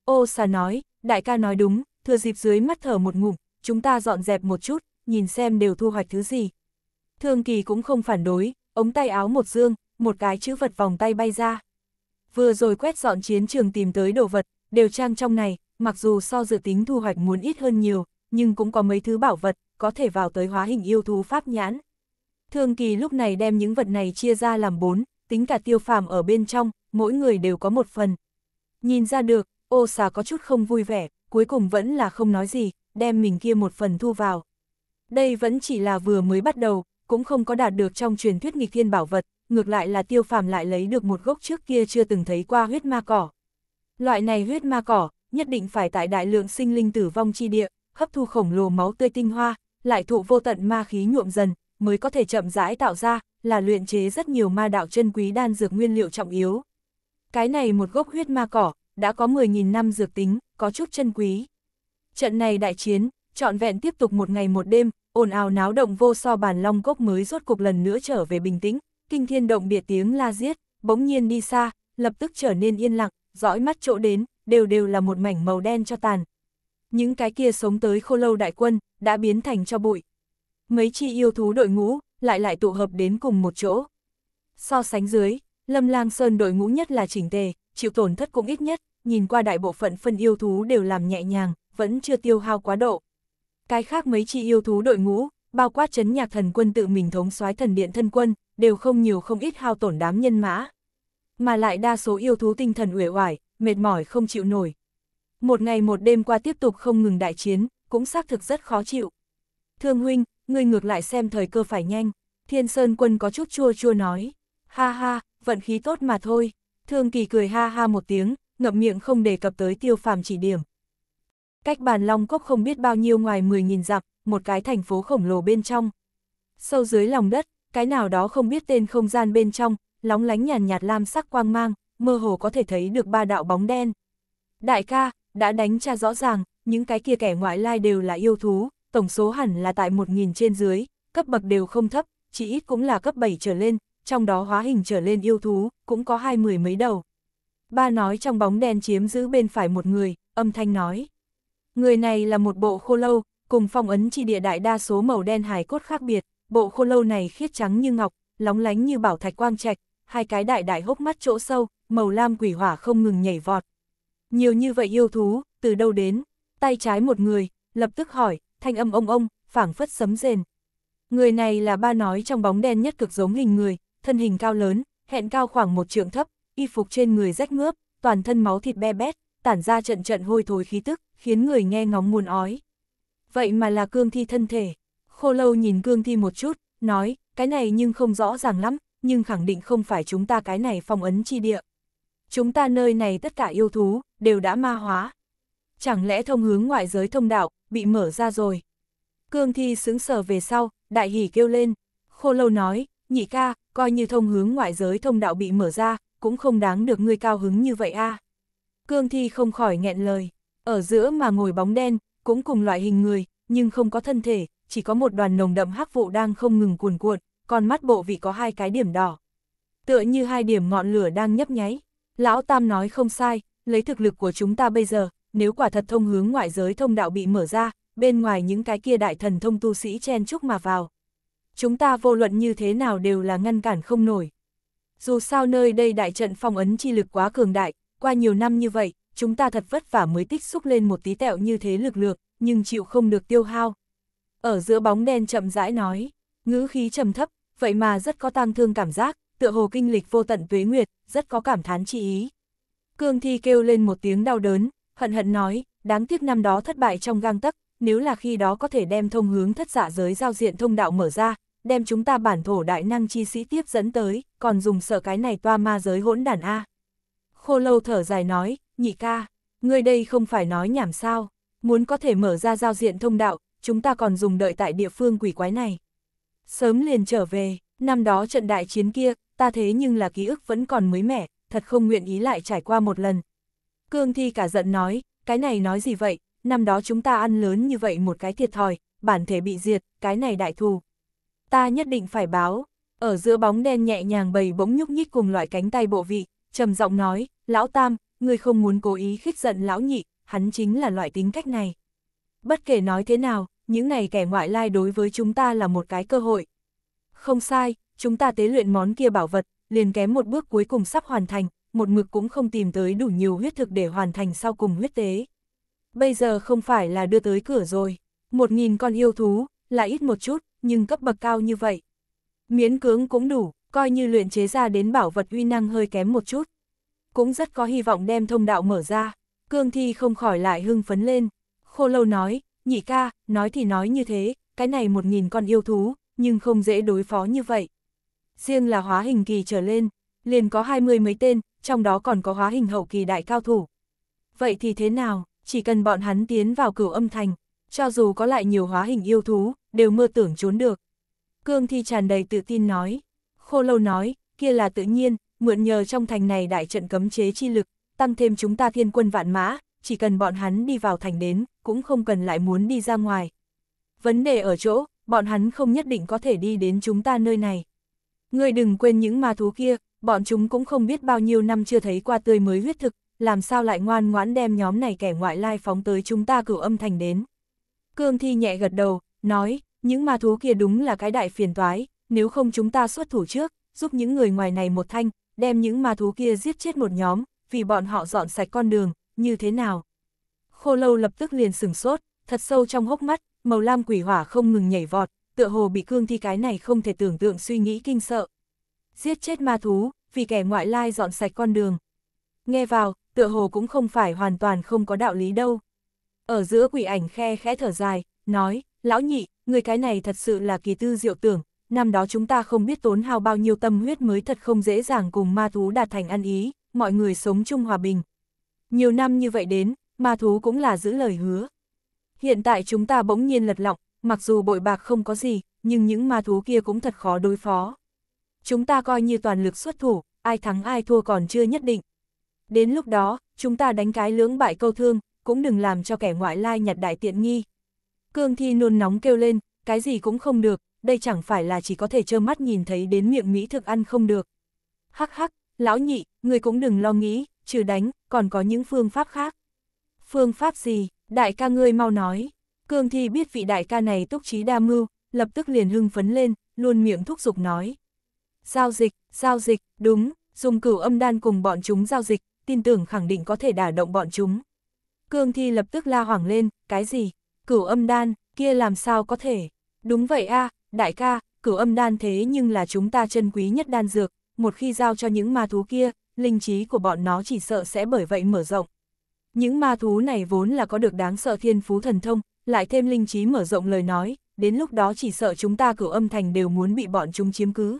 Ô xà nói, đại ca nói đúng, thừa dịp dưới mắt thở một ngụm, chúng ta dọn dẹp một chút, nhìn xem đều thu hoạch thứ gì. Thương kỳ cũng không phản đối, ống tay áo một dương, một cái chữ vật vòng tay bay ra. Vừa rồi quét dọn chiến trường tìm tới đồ vật, Đều trang trong này, mặc dù so dự tính thu hoạch muốn ít hơn nhiều, nhưng cũng có mấy thứ bảo vật, có thể vào tới hóa hình yêu thú pháp nhãn. Thương Kỳ lúc này đem những vật này chia ra làm bốn, tính cả tiêu phàm ở bên trong, mỗi người đều có một phần. Nhìn ra được, ô xà có chút không vui vẻ, cuối cùng vẫn là không nói gì, đem mình kia một phần thu vào. Đây vẫn chỉ là vừa mới bắt đầu, cũng không có đạt được trong truyền thuyết nghịch thiên bảo vật, ngược lại là tiêu phàm lại lấy được một gốc trước kia chưa từng thấy qua huyết ma cỏ. Loại này huyết ma cỏ, nhất định phải tại đại lượng sinh linh tử vong chi địa, hấp thu khổng lồ máu tươi tinh hoa, lại thụ vô tận ma khí nhuộm dần, mới có thể chậm rãi tạo ra, là luyện chế rất nhiều ma đạo chân quý đan dược nguyên liệu trọng yếu. Cái này một gốc huyết ma cỏ, đã có 10.000 năm dược tính, có chút chân quý. Trận này đại chiến, trọn vẹn tiếp tục một ngày một đêm, ồn ào náo động vô so bàn long cốc mới rốt cục lần nữa trở về bình tĩnh, kinh thiên động địa tiếng la giết, bỗng nhiên đi xa, lập tức trở nên yên lặng, dõi mắt chỗ đến, đều đều là một mảnh màu đen cho tàn. Những cái kia sống tới khô lâu đại quân, đã biến thành cho bụi. Mấy chi yêu thú đội ngũ, lại lại tụ hợp đến cùng một chỗ. So sánh dưới, Lâm Lang Sơn đội ngũ nhất là chỉnh tề, chịu tổn thất cũng ít nhất, nhìn qua đại bộ phận phân yêu thú đều làm nhẹ nhàng, vẫn chưa tiêu hao quá độ. Cái khác mấy chi yêu thú đội ngũ, bao quát chấn nhạc thần quân tự mình thống soái thần điện thân quân, đều không nhiều không ít hao tổn đám nhân mã mà lại đa số yêu thú tinh thần uể oải, mệt mỏi không chịu nổi. Một ngày một đêm qua tiếp tục không ngừng đại chiến, cũng xác thực rất khó chịu. Thương huynh, ngươi ngược lại xem thời cơ phải nhanh, thiên sơn quân có chút chua chua nói. Ha ha, vận khí tốt mà thôi, thương kỳ cười ha ha một tiếng, ngậm miệng không đề cập tới tiêu phàm chỉ điểm. Cách bàn long cốc không biết bao nhiêu ngoài 10.000 dặm, một cái thành phố khổng lồ bên trong. Sâu dưới lòng đất, cái nào đó không biết tên không gian bên trong, lóng lánh nhàn nhạt, lam sắc quang mang, mơ hồ có thể thấy được ba đạo bóng đen. Đại ca, đã đánh tra rõ ràng, những cái kia kẻ ngoại lai đều là yêu thú, tổng số hẳn là tại 1.000 trên dưới, cấp bậc đều không thấp, chỉ ít cũng là cấp 7 trở lên, trong đó hóa hình trở lên yêu thú, cũng có hai mười mấy đầu. Ba nói trong bóng đen chiếm giữ bên phải một người, âm thanh nói. Người này là một bộ khô lâu, cùng phong ấn chi địa đại đa số màu đen hài cốt khác biệt, bộ khô lâu này khiết trắng như ngọc, lóng lánh như bảo thạch quang trạch, hai cái đại đại hốc mắt chỗ sâu, màu lam quỷ hỏa không ngừng nhảy vọt. Nhiều như vậy yêu thú, từ đâu đến? Tay trái một người, lập tức hỏi, thanh âm ông ông, phảng phất sấm rền. Người này là ba nói trong bóng đen nhất cực giống hình người, thân hình cao lớn, hẹn cao khoảng một trượng thấp, y phục trên người rách ngướp toàn thân máu thịt be bét, tản ra trận trận hôi thối khí tức, khiến người nghe ngóng muốn ói. Vậy mà là cương thi thân thể. Khô lâu nhìn cương thi một chút, nói, cái này nhưng không rõ ràng lắm, nhưng khẳng định không phải chúng ta cái này phong ấn chi địa. Chúng ta nơi này tất cả yêu thú, đều đã ma hóa. Chẳng lẽ thông hướng ngoại giới thông đạo, bị mở ra rồi. Cương thi sững sở về sau, đại hỉ kêu lên. Khô lâu nói, nhị ca, coi như thông hướng ngoại giới thông đạo bị mở ra, cũng không đáng được ngươi cao hứng như vậy a. Cương thi không khỏi nghẹn lời, ở giữa mà ngồi bóng đen, cũng cùng loại hình người, nhưng không có thân thể, chỉ có một đoàn nồng đậm hắc vụ đang không ngừng cuồn cuộn, con mắt bộ vị có hai cái điểm đỏ. Tựa như hai điểm ngọn lửa đang nhấp nháy. Lão Tam nói không sai, lấy thực lực của chúng ta bây giờ, nếu quả thật thông hướng ngoại giới thông đạo bị mở ra, bên ngoài những cái kia đại thần thông tu sĩ chen chúc mà vào. Chúng ta vô luận như thế nào đều là ngăn cản không nổi. Dù sao nơi đây đại trận phong ấn chi lực quá cường đại, qua nhiều năm như vậy, chúng ta thật vất vả mới tích xúc lên một tí tẹo như thế lực lược, nhưng chịu không được tiêu hao. Ở giữa bóng đen chậm rãi nói, ngữ khí trầm thấp, vậy mà rất có tang thương cảm giác, tựa hồ kinh lịch vô tận tuế nguyệt, rất có cảm thán chi ý. Cương Thi kêu lên một tiếng đau đớn, hận hận nói, đáng tiếc năm đó thất bại trong gang tấc, nếu là khi đó có thể đem thông hướng thất giả dạ giới giao diện thông đạo mở ra, đem chúng ta bản thổ đại năng chi sĩ tiếp dẫn tới, còn dùng sợ cái này toa ma giới hỗn đản A. Khô lâu thở dài nói, nhị ca, ngươi đây không phải nói nhảm sao, muốn có thể mở ra giao diện thông đạo, chúng ta còn dùng đợi tại địa phương quỷ quái này sớm liền trở về, năm đó trận đại chiến kia, ta thế nhưng là ký ức vẫn còn mới mẻ, thật không nguyện ý lại trải qua một lần. Cương Thi cả giận nói, cái này nói gì vậy, năm đó chúng ta ăn lớn như vậy một cái thiệt thòi, bản thể bị diệt, cái này đại thù. Ta nhất định phải báo, ở giữa bóng đen nhẹ nhàng bầy bỗng nhúc nhích cùng loại cánh tay bộ vị, trầm giọng nói, lão tam, người không muốn cố ý khích giận lão nhị, hắn chính là loại tính cách này. Bất kể nói thế nào, những này kẻ ngoại lai đối với chúng ta là một cái cơ hội. Không sai, chúng ta tế luyện món kia bảo vật, liền kém một bước cuối cùng sắp hoàn thành, một mực cũng không tìm tới đủ nhiều huyết thực để hoàn thành sau cùng huyết tế. Bây giờ không phải là đưa tới cửa rồi, một nghìn con yêu thú, là ít một chút, nhưng cấp bậc cao như vậy. Miễn cưỡng cũng đủ, coi như luyện chế ra đến bảo vật uy năng hơi kém một chút. Cũng rất có hy vọng đem thông đạo mở ra, cương thi không khỏi lại hưng phấn lên. Khô lâu nói, nhị ca, nói thì nói như thế, cái này một nghìn con yêu thú, nhưng không dễ đối phó như vậy. Riêng là hóa hình kỳ trở lên, liền có hai mươi mấy tên, trong đó còn có hóa hình hậu kỳ đại cao thủ. Vậy thì thế nào, chỉ cần bọn hắn tiến vào cửu âm thành, cho dù có lại nhiều hóa hình yêu thú, đều mơ tưởng trốn được. Cương Thi tràn đầy tự tin nói, khô lâu nói, kia là tự nhiên, mượn nhờ trong thành này đại trận cấm chế chi lực, tăng thêm chúng ta thiên quân vạn mã, chỉ cần bọn hắn đi vào thành đến, cũng không cần lại muốn đi ra ngoài. Vấn đề ở chỗ, bọn hắn không nhất định có thể đi đến chúng ta nơi này. Người đừng quên những ma thú kia, bọn chúng cũng không biết bao nhiêu năm chưa thấy qua tươi mới huyết thực, làm sao lại ngoan ngoãn đem nhóm này kẻ ngoại lai phóng tới chúng ta cửu âm thành đến. Cương Thi nhẹ gật đầu, nói, những ma thú kia đúng là cái đại phiền toái, nếu không chúng ta xuất thủ trước, giúp những người ngoài này một thanh, đem những ma thú kia giết chết một nhóm, vì bọn họ dọn sạch con đường, như thế nào? Khô lâu lập tức liền sừng sốt, thật sâu trong hốc mắt, màu lam quỷ hỏa không ngừng nhảy vọt, tựa hồ bị cương thi cái này không thể tưởng tượng suy nghĩ kinh sợ. Giết chết ma thú, vì kẻ ngoại lai dọn sạch con đường. Nghe vào, tựa hồ cũng không phải hoàn toàn không có đạo lý đâu. Ở giữa quỷ ảnh khe khẽ thở dài, nói, lão nhị, người cái này thật sự là kỳ tư diệu tưởng, năm đó chúng ta không biết tốn hao bao nhiêu tâm huyết mới thật không dễ dàng cùng ma thú đạt thành ăn ý, mọi người sống chung hòa bình, nhiều năm như vậy đến, ma thú cũng là giữ lời hứa. Hiện tại chúng ta bỗng nhiên lật lọng, mặc dù bội bạc không có gì, nhưng những ma thú kia cũng thật khó đối phó. Chúng ta coi như toàn lực xuất thủ, ai thắng ai thua còn chưa nhất định. Đến lúc đó, chúng ta đánh cái lưỡng bại câu thương, cũng đừng làm cho kẻ ngoại lai nhặt đại tiện nghi. Cương Thi nôn nóng kêu lên, cái gì cũng không được, đây chẳng phải là chỉ có thể trơ mắt nhìn thấy đến miệng mỹ thực ăn không được. Hắc hắc, lão nhị, người cũng đừng lo nghĩ, trừ đánh, còn có những phương pháp khác. Phương pháp gì, đại ca ngươi mau nói. Cương thi biết vị đại ca này túc trí đa mưu, lập tức liền hưng phấn lên, luôn miệng thúc giục nói. Giao dịch, giao dịch, đúng, dùng cửu âm đan cùng bọn chúng giao dịch, tin tưởng khẳng định có thể đả động bọn chúng. Cương thi lập tức la hoảng lên, cái gì? Cửu âm đan, kia làm sao có thể? Đúng vậy a đại ca, cửu âm đan thế nhưng là chúng ta chân quý nhất đan dược, một khi giao cho những ma thú kia, linh trí của bọn nó chỉ sợ sẽ bởi vậy mở rộng. Những ma thú này vốn là có được đáng sợ thiên phú thần thông, lại thêm linh trí mở rộng lời nói, đến lúc đó chỉ sợ chúng ta cửu âm thành đều muốn bị bọn chúng chiếm cứ.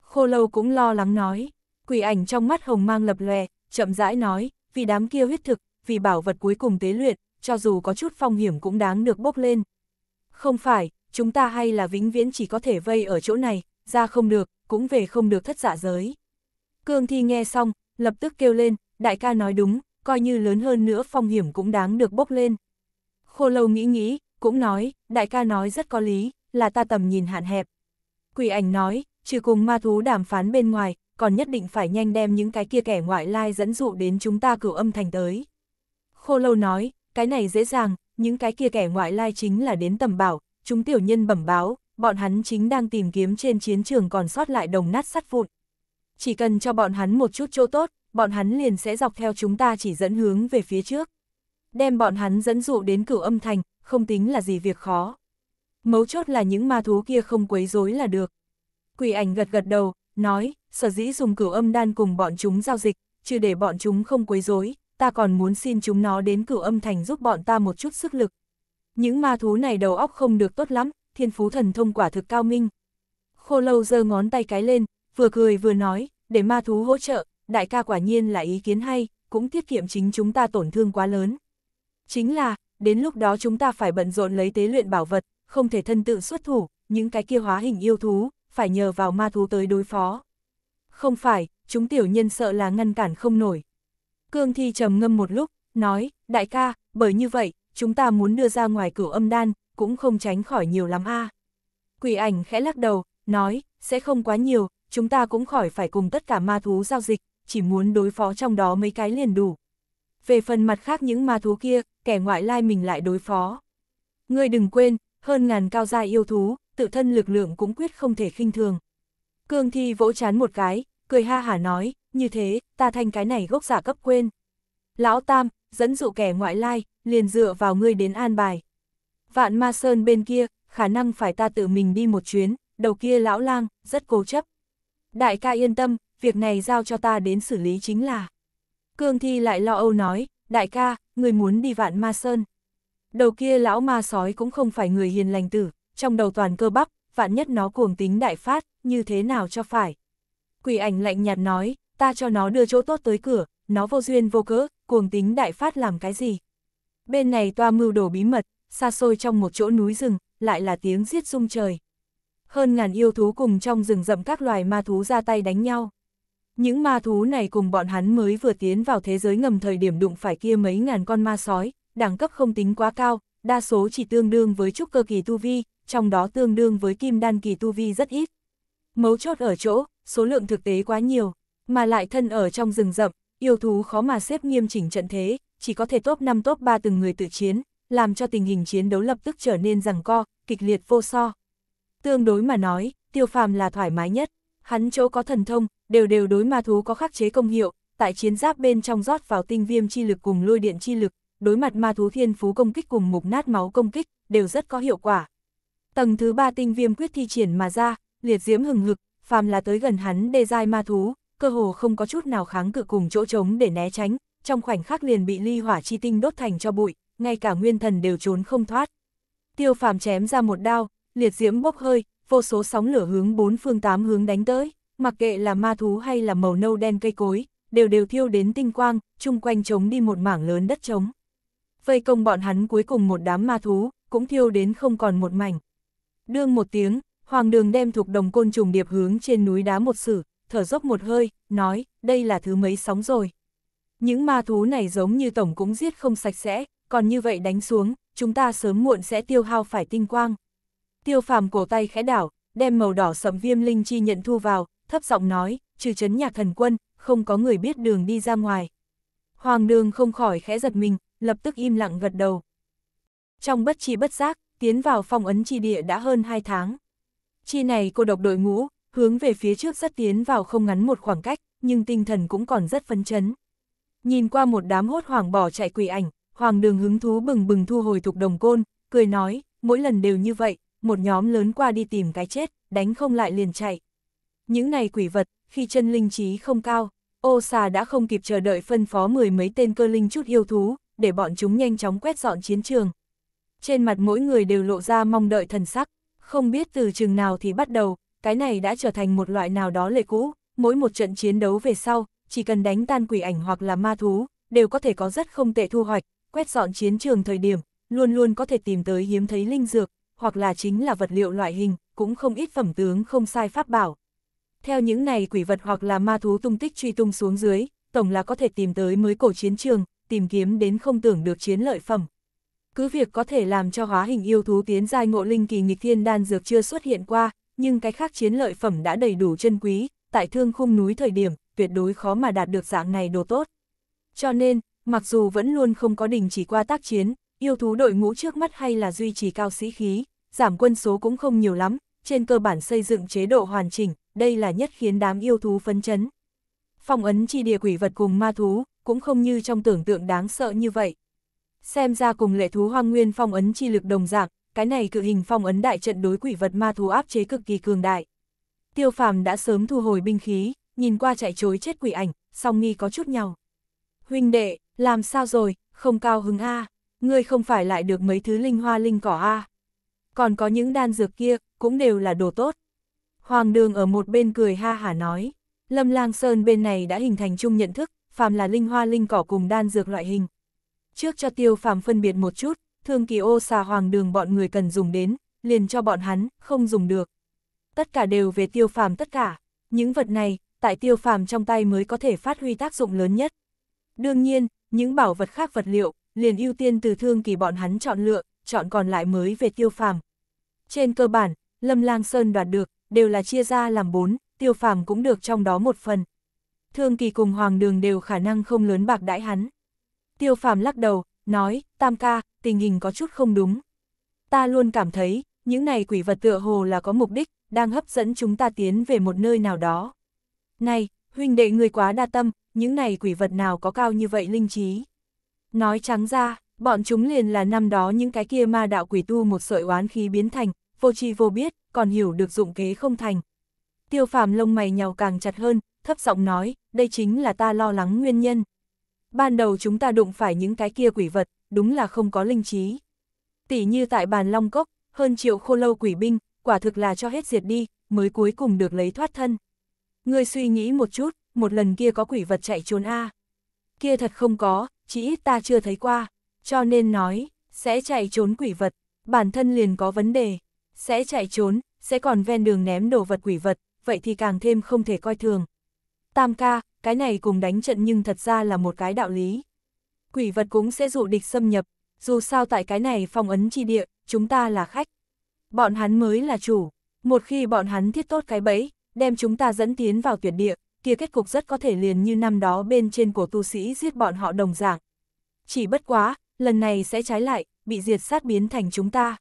Khô lâu cũng lo lắng nói, quỷ ảnh trong mắt hồng mang lập lòe, chậm rãi nói, vì đám kia huyết thực, vì bảo vật cuối cùng tế luyện, cho dù có chút phong hiểm cũng đáng được bốc lên. Không phải, chúng ta hay là vĩnh viễn chỉ có thể vây ở chỗ này, ra không được, cũng về không được thất dạ giới. Cương Thi nghe xong, lập tức kêu lên, đại ca nói đúng, coi như lớn hơn nữa phong hiểm cũng đáng được bốc lên. Khô lâu nghĩ nghĩ, cũng nói, đại ca nói rất có lý, là ta tầm nhìn hạn hẹp. Quỷ ảnh nói, trừ cùng ma thú đàm phán bên ngoài, còn nhất định phải nhanh đem những cái kia kẻ ngoại lai dẫn dụ đến chúng ta cửu âm thành tới. Khô lâu nói, cái này dễ dàng, những cái kia kẻ ngoại lai chính là đến tầm bảo, chúng tiểu nhân bẩm báo, bọn hắn chính đang tìm kiếm trên chiến trường còn sót lại đồng nát sắt vụn, chỉ cần cho bọn hắn một chút chỗ tốt, bọn hắn liền sẽ dọc theo chúng ta chỉ dẫn hướng về phía trước. Đem bọn hắn dẫn dụ đến cửu âm thành, không tính là gì việc khó. Mấu chốt là những ma thú kia không quấy rối là được. Quỷ ảnh gật gật đầu, nói, sở dĩ dùng cửu âm đan cùng bọn chúng giao dịch, chứ để bọn chúng không quấy rối, ta còn muốn xin chúng nó đến cửu âm thành giúp bọn ta một chút sức lực. Những ma thú này đầu óc không được tốt lắm, thiên phú thần thông quả thực cao minh. Khô lâu giơ ngón tay cái lên, vừa cười vừa nói, để ma thú hỗ trợ, đại ca quả nhiên là ý kiến hay, cũng tiết kiệm chính chúng ta tổn thương quá lớn. Chính là, đến lúc đó chúng ta phải bận rộn lấy tế luyện bảo vật, không thể thân tự xuất thủ, những cái kia hóa hình yêu thú, phải nhờ vào ma thú tới đối phó. Không phải, chúng tiểu nhân sợ là ngăn cản không nổi. Cương Thi trầm ngâm một lúc, nói, đại ca, bởi như vậy, chúng ta muốn đưa ra ngoài cửu âm đan, cũng không tránh khỏi nhiều lắm a. Quỷ ảnh khẽ lắc đầu, nói, sẽ không quá nhiều, chúng ta cũng khỏi phải cùng tất cả ma thú giao dịch, chỉ muốn đối phó trong đó mấy cái liền đủ. Về phần mặt khác những ma thú kia, kẻ ngoại lai mình lại đối phó. Ngươi đừng quên, hơn ngàn cao gia yêu thú, tự thân lực lượng cũng quyết không thể khinh thường. Cương thi vỗ chán một cái, cười ha hả nói, như thế, ta thành cái này gốc giả cấp quên. Lão Tam, dẫn dụ kẻ ngoại lai, liền dựa vào ngươi đến an bài. Vạn Ma Sơn bên kia, khả năng phải ta tự mình đi một chuyến, đầu kia lão lang, rất cố chấp. Đại ca yên tâm, việc này giao cho ta đến xử lý chính là. Cương Thi lại lo âu nói, đại ca, người muốn đi vạn ma sơn. Đầu kia lão ma sói cũng không phải người hiền lành tử, trong đầu toàn cơ bắp, vạn nhất nó cuồng tính đại phát, như thế nào cho phải. Quỷ ảnh lạnh nhạt nói, ta cho nó đưa chỗ tốt tới cửa, nó vô duyên vô cớ, cuồng tính đại phát làm cái gì. Bên này toa mưu đồ bí mật, xa xôi trong một chỗ núi rừng, lại là tiếng giết rung trời hơn ngàn yêu thú cùng trong rừng rậm các loài ma thú ra tay đánh nhau. Những ma thú này cùng bọn hắn mới vừa tiến vào thế giới ngầm thời điểm đụng phải kia mấy ngàn con ma sói, đẳng cấp không tính quá cao, đa số chỉ tương đương với trúc cơ kỳ tu vi, trong đó tương đương với kim đan kỳ tu vi rất ít. Mấu chốt ở chỗ, số lượng thực tế quá nhiều, mà lại thân ở trong rừng rậm, yêu thú khó mà xếp nghiêm chỉnh trận thế, chỉ có thể top 5 top 3 từng người tự chiến, làm cho tình hình chiến đấu lập tức trở nên rằng co, kịch liệt vô so. Tương đối mà nói, tiêu phàm là thoải mái nhất, hắn chỗ có thần thông, đều đều đối ma thú có khắc chế công hiệu, tại chiến giáp bên trong rót vào tinh viêm chi lực cùng lôi điện chi lực, đối mặt ma thú thiên phú công kích cùng mục nát máu công kích, đều rất có hiệu quả. Tầng thứ ba tinh viêm quyết thi triển mà ra, liệt diễm hừng hực, phàm là tới gần hắn đê dai ma thú, cơ hồ không có chút nào kháng cự cùng chỗ trống để né tránh, trong khoảnh khắc liền bị ly hỏa chi tinh đốt thành cho bụi, ngay cả nguyên thần đều trốn không thoát. Tiêu phàm chém ra một đao, liệt diễm bốc hơi, vô số sóng lửa hướng bốn phương tám hướng đánh tới, mặc kệ là ma thú hay là màu nâu đen cây cối, đều đều thiêu đến tinh quang, chung quanh trống đi một mảng lớn đất trống. Vây công bọn hắn cuối cùng một đám ma thú, cũng thiêu đến không còn một mảnh. Đương một tiếng, hoàng đường đem thuộc đồng côn trùng điệp hướng trên núi đá một sử, thở dốc một hơi, nói, đây là thứ mấy sóng rồi. Những ma thú này giống như tổng cũng giết không sạch sẽ, còn như vậy đánh xuống, chúng ta sớm muộn sẽ tiêu hao phải tinh quang. Tiêu phàm cổ tay khẽ đảo, đem màu đỏ sẫm viêm linh chi nhận thu vào, thấp giọng nói, trừ chấn nhạc thần quân, không có người biết đường đi ra ngoài. Hoàng đường không khỏi khẽ giật mình, lập tức im lặng gật đầu. Trong bất chi bất giác, tiến vào phong ấn chi địa đã hơn 2 tháng. Chi này cô độc đội ngũ, hướng về phía trước rất tiến vào không ngắn một khoảng cách, nhưng tinh thần cũng còn rất phấn chấn. Nhìn qua một đám hốt hoảng bỏ chạy quỷ ảnh, hoàng đường hứng thú bừng bừng thu hồi thục đồng côn, cười nói, mỗi lần đều như vậy, một nhóm lớn qua đi tìm cái chết, đánh không lại liền chạy. Những này quỷ vật, khi chân linh trí không cao, ô xà đã không kịp chờ đợi phân phó mười mấy tên cơ linh chút yêu thú, để bọn chúng nhanh chóng quét dọn chiến trường. Trên mặt mỗi người đều lộ ra mong đợi thần sắc, không biết từ chừng nào thì bắt đầu, cái này đã trở thành một loại nào đó lệ cũ, mỗi một trận chiến đấu về sau, chỉ cần đánh tan quỷ ảnh hoặc là ma thú, đều có thể có rất không tệ thu hoạch, quét dọn chiến trường thời điểm, luôn luôn có thể tìm tới hiếm thấy linh dược, hoặc là chính là vật liệu loại hình, cũng không ít phẩm tướng không sai pháp bảo. Theo những này quỷ vật hoặc là ma thú tung tích truy tung xuống dưới, tổng là có thể tìm tới mới cổ chiến trường, tìm kiếm đến không tưởng được chiến lợi phẩm. Cứ việc có thể làm cho hóa hình yêu thú tiến giai ngộ linh kỳ nghịch thiên đan dược chưa xuất hiện qua, nhưng cái khác chiến lợi phẩm đã đầy đủ chân quý, tại thương khung núi thời điểm, tuyệt đối khó mà đạt được dạng này đồ tốt. Cho nên, mặc dù vẫn luôn không có đình chỉ qua tác chiến, yêu thú đội ngũ trước mắt hay là duy trì cao sĩ khí, giảm quân số cũng không nhiều lắm, trên cơ bản xây dựng chế độ hoàn chỉnh, đây là nhất khiến đám yêu thú phấn chấn. Phong ấn chi địa quỷ vật cùng ma thú, cũng không như trong tưởng tượng đáng sợ như vậy. Xem ra cùng lệ thú hoang nguyên phong ấn chi lực đồng dạng, cái này cự hình phong ấn đại trận đối quỷ vật ma thú áp chế cực kỳ cường đại. Tiêu phàm đã sớm thu hồi binh khí, nhìn qua chạy chối chết quỷ ảnh, song nghi có chút nhau. Huynh đệ, làm sao rồi, không cao hứng a à ngươi không phải lại được mấy thứ linh hoa linh cỏ a à? Còn có những đan dược kia, cũng đều là đồ tốt. Hoàng đường ở một bên cười ha hả nói, Lâm Lang Sơn bên này đã hình thành chung nhận thức, phàm là linh hoa linh cỏ cùng đan dược loại hình. Trước cho tiêu phàm phân biệt một chút, thương kỳ ô xà hoàng đường bọn người cần dùng đến, liền cho bọn hắn, không dùng được. Tất cả đều về tiêu phàm tất cả, những vật này, tại tiêu phàm trong tay mới có thể phát huy tác dụng lớn nhất. Đương nhiên, những bảo vật khác vật liệu, liền ưu tiên từ thương kỳ bọn hắn chọn lựa, chọn còn lại mới về tiêu phàm. Trên cơ bản, Lâm Lang Sơn đoạt được, đều là chia ra làm bốn, tiêu phàm cũng được trong đó một phần. Thương kỳ cùng Hoàng Đường đều khả năng không lớn bạc đãi hắn. Tiêu phàm lắc đầu, nói, tam ca, tình hình có chút không đúng. Ta luôn cảm thấy, những này quỷ vật tựa hồ là có mục đích, đang hấp dẫn chúng ta tiến về một nơi nào đó. Này, huynh đệ người quá đa tâm, những này quỷ vật nào có cao như vậy linh trí. Nói trắng ra, bọn chúng liền là năm đó những cái kia ma đạo quỷ tu một sợi oán khí biến thành, vô tri vô biết, còn hiểu được dụng kế không thành. Tiêu phàm lông mày nhào càng chặt hơn, thấp giọng nói, đây chính là ta lo lắng nguyên nhân. Ban đầu chúng ta đụng phải những cái kia quỷ vật, đúng là không có linh trí. Tỷ như tại bàn Long Cốc, hơn triệu khô lâu quỷ binh, quả thực là cho hết diệt đi, mới cuối cùng được lấy thoát thân. Ngươi suy nghĩ một chút, một lần kia có quỷ vật chạy trốn a kia thật không có, chỉ ít ta chưa thấy qua, cho nên nói, sẽ chạy trốn quỷ vật, bản thân liền có vấn đề, sẽ chạy trốn, sẽ còn ven đường ném đồ vật quỷ vật, vậy thì càng thêm không thể coi thường. Tam ca, cái này cùng đánh trận nhưng thật ra là một cái đạo lý. Quỷ vật cũng sẽ dụ địch xâm nhập, dù sao tại cái này phong ấn chi địa, chúng ta là khách. Bọn hắn mới là chủ, một khi bọn hắn thiết tốt cái bẫy, đem chúng ta dẫn tiến vào tuyệt địa, kia kết cục rất có thể liền như năm đó bên trên của tu sĩ giết bọn họ đồng dạng. Chỉ bất quá, lần này sẽ trái lại, bị diệt sát biến thành chúng ta.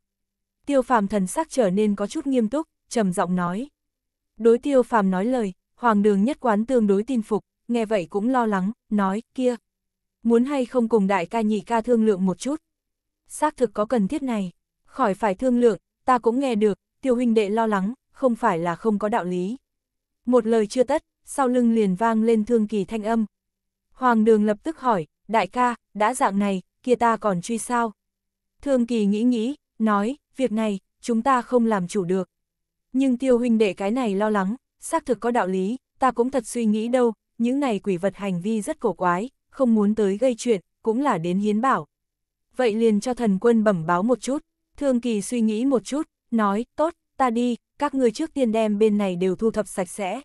Tiêu phàm thần sắc trở nên có chút nghiêm túc, trầm giọng nói. Đối tiêu phàm nói lời, hoàng đường nhất quán tương đối tin phục, nghe vậy cũng lo lắng, nói, kia. Muốn hay không cùng đại ca nhị ca thương lượng một chút. Xác thực có cần thiết này, khỏi phải thương lượng, ta cũng nghe được, tiêu huynh đệ lo lắng, không phải là không có đạo lý. Một lời chưa tất, sau lưng liền vang lên thương kỳ thanh âm. Hoàng đường lập tức hỏi, đại ca, đã dạng này, kia ta còn truy sao? Thương kỳ nghĩ nghĩ, nói, việc này, chúng ta không làm chủ được. Nhưng tiêu huynh đệ cái này lo lắng, xác thực có đạo lý, ta cũng thật suy nghĩ đâu, những này quỷ vật hành vi rất cổ quái, không muốn tới gây chuyện, cũng là đến hiến bảo. Vậy liền cho thần quân bẩm báo một chút, thương kỳ suy nghĩ một chút, nói, tốt, ta đi, các người trước tiên đem bên này đều thu thập sạch sẽ.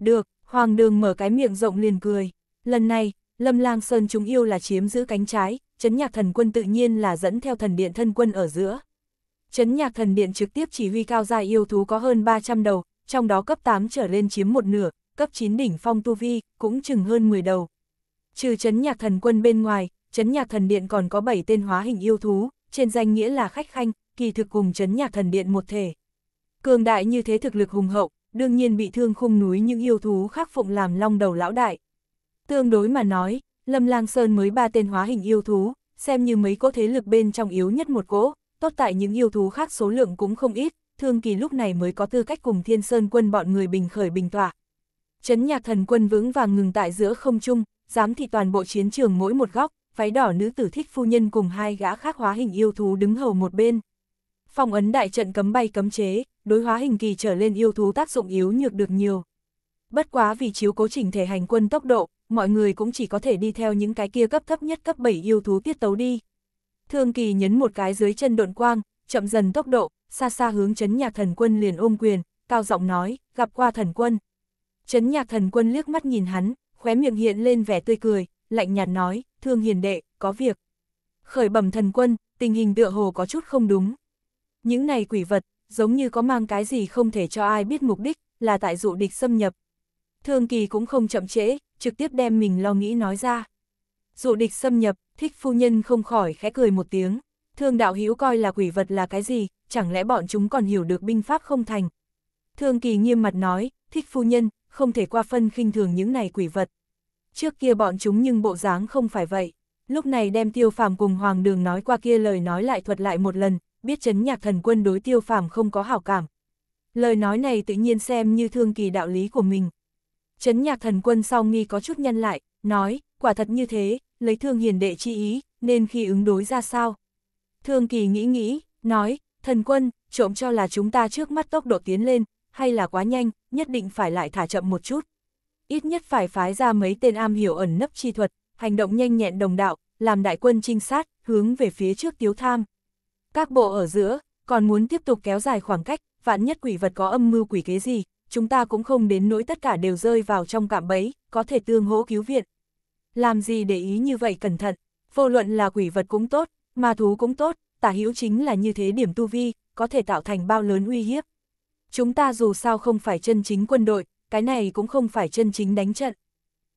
Được, Hoàng đường mở cái miệng rộng liền cười. Lần này, Lâm Lang Sơn chúng yêu là chiếm giữ cánh trái, chấn nhạc thần quân tự nhiên là dẫn theo thần điện thân quân ở giữa. Chấn nhạc thần điện trực tiếp chỉ huy cao gia yêu thú có hơn 300 đầu, trong đó cấp 8 trở lên chiếm một nửa, cấp 9 đỉnh phong tu vi, cũng chừng hơn 10 đầu. Trừ chấn nhạc thần quân bên ngoài, chấn nhạc thần điện còn có 7 tên hóa hình yêu thú, trên danh nghĩa là khách khanh, kỳ thực cùng chấn nhạc thần điện một thể. Cường đại như thế thực lực hùng hậu, đương nhiên bị thương khung núi những yêu thú khắc phụng làm long đầu lão đại. Tương đối mà nói, Lâm Lang Sơn mới ba tên hóa hình yêu thú, xem như mấy cỗ thế lực bên trong yếu nhất một cỗ, tốt tại những yêu thú khác số lượng cũng không ít, thương kỳ lúc này mới có tư cách cùng thiên sơn quân bọn người bình khởi bình tỏa. Chấn nhạc thần quân vững vàng ngừng tại giữa không trung, dám thị toàn bộ chiến trường mỗi một góc, váy đỏ nữ tử thích phu nhân cùng hai gã khác hóa hình yêu thú đứng hầu một bên phong ấn đại trận cấm bay cấm chế, đối hóa hình kỳ trở lên yêu thú tác dụng yếu nhược được nhiều. Bất quá vì chiếu cố chỉnh thể hành quân tốc độ, mọi người cũng chỉ có thể đi theo những cái kia cấp thấp nhất cấp 7 yêu thú tiết tấu đi. Thương kỳ nhấn một cái dưới chân độn quang, chậm dần tốc độ, xa xa hướng chấn nhạc thần quân liền ôm quyền, cao giọng nói, gặp qua thần quân. Chấn nhạc thần quân liếc mắt nhìn hắn, khóe miệng hiện lên vẻ tươi cười, lạnh nhạt nói, thương hiền đệ, có việc. Khởi bẩm thần quân, tình hình tựa hồ có chút không đúng, những này quỷ vật, giống như có mang cái gì không thể cho ai biết mục đích, là tại dụ địch xâm nhập. Thương Kỳ cũng không chậm trễ, trực tiếp đem mình lo nghĩ nói ra. Dụ địch xâm nhập, thích phu nhân không khỏi khẽ cười một tiếng. Thương đạo hữu coi là quỷ vật là cái gì, chẳng lẽ bọn chúng còn hiểu được binh pháp không thành. Thương Kỳ nghiêm mặt nói, thích phu nhân, không thể qua phân khinh thường những này quỷ vật. Trước kia bọn chúng nhưng bộ dáng không phải vậy. Lúc này đem tiêu phàm cùng hoàng đường nói qua kia lời nói lại thuật lại một lần, biết chấn nhạc thần quân đối tiêu phàm không có hảo cảm. Lời nói này tự nhiên xem như thương kỳ đạo lý của mình. Chấn nhạc thần quân sau nghi có chút nhân lại, nói, quả thật như thế, lấy thương hiền đệ chi ý, nên khi ứng đối ra sao. Thương kỳ nghĩ nghĩ, nói, thần quân, trộm cho là chúng ta trước mắt tốc độ tiến lên, hay là quá nhanh, nhất định phải lại thả chậm một chút. Ít nhất phải phái ra mấy tên am hiểu ẩn nấp chi thuật, hành động nhanh nhẹn đồng đạo, làm đại quân trinh sát, hướng về phía trước tiếu tham. Các bộ ở giữa, còn muốn tiếp tục kéo dài khoảng cách, vạn nhất quỷ vật có âm mưu quỷ kế gì, chúng ta cũng không đến nỗi tất cả đều rơi vào trong cạm bẫy, có thể tương hỗ cứu viện. Làm gì để ý như vậy cẩn thận, vô luận là quỷ vật cũng tốt, ma thú cũng tốt, tả hữu chính là như thế điểm tu vi, có thể tạo thành bao lớn uy hiếp. Chúng ta dù sao không phải chân chính quân đội, cái này cũng không phải chân chính đánh trận.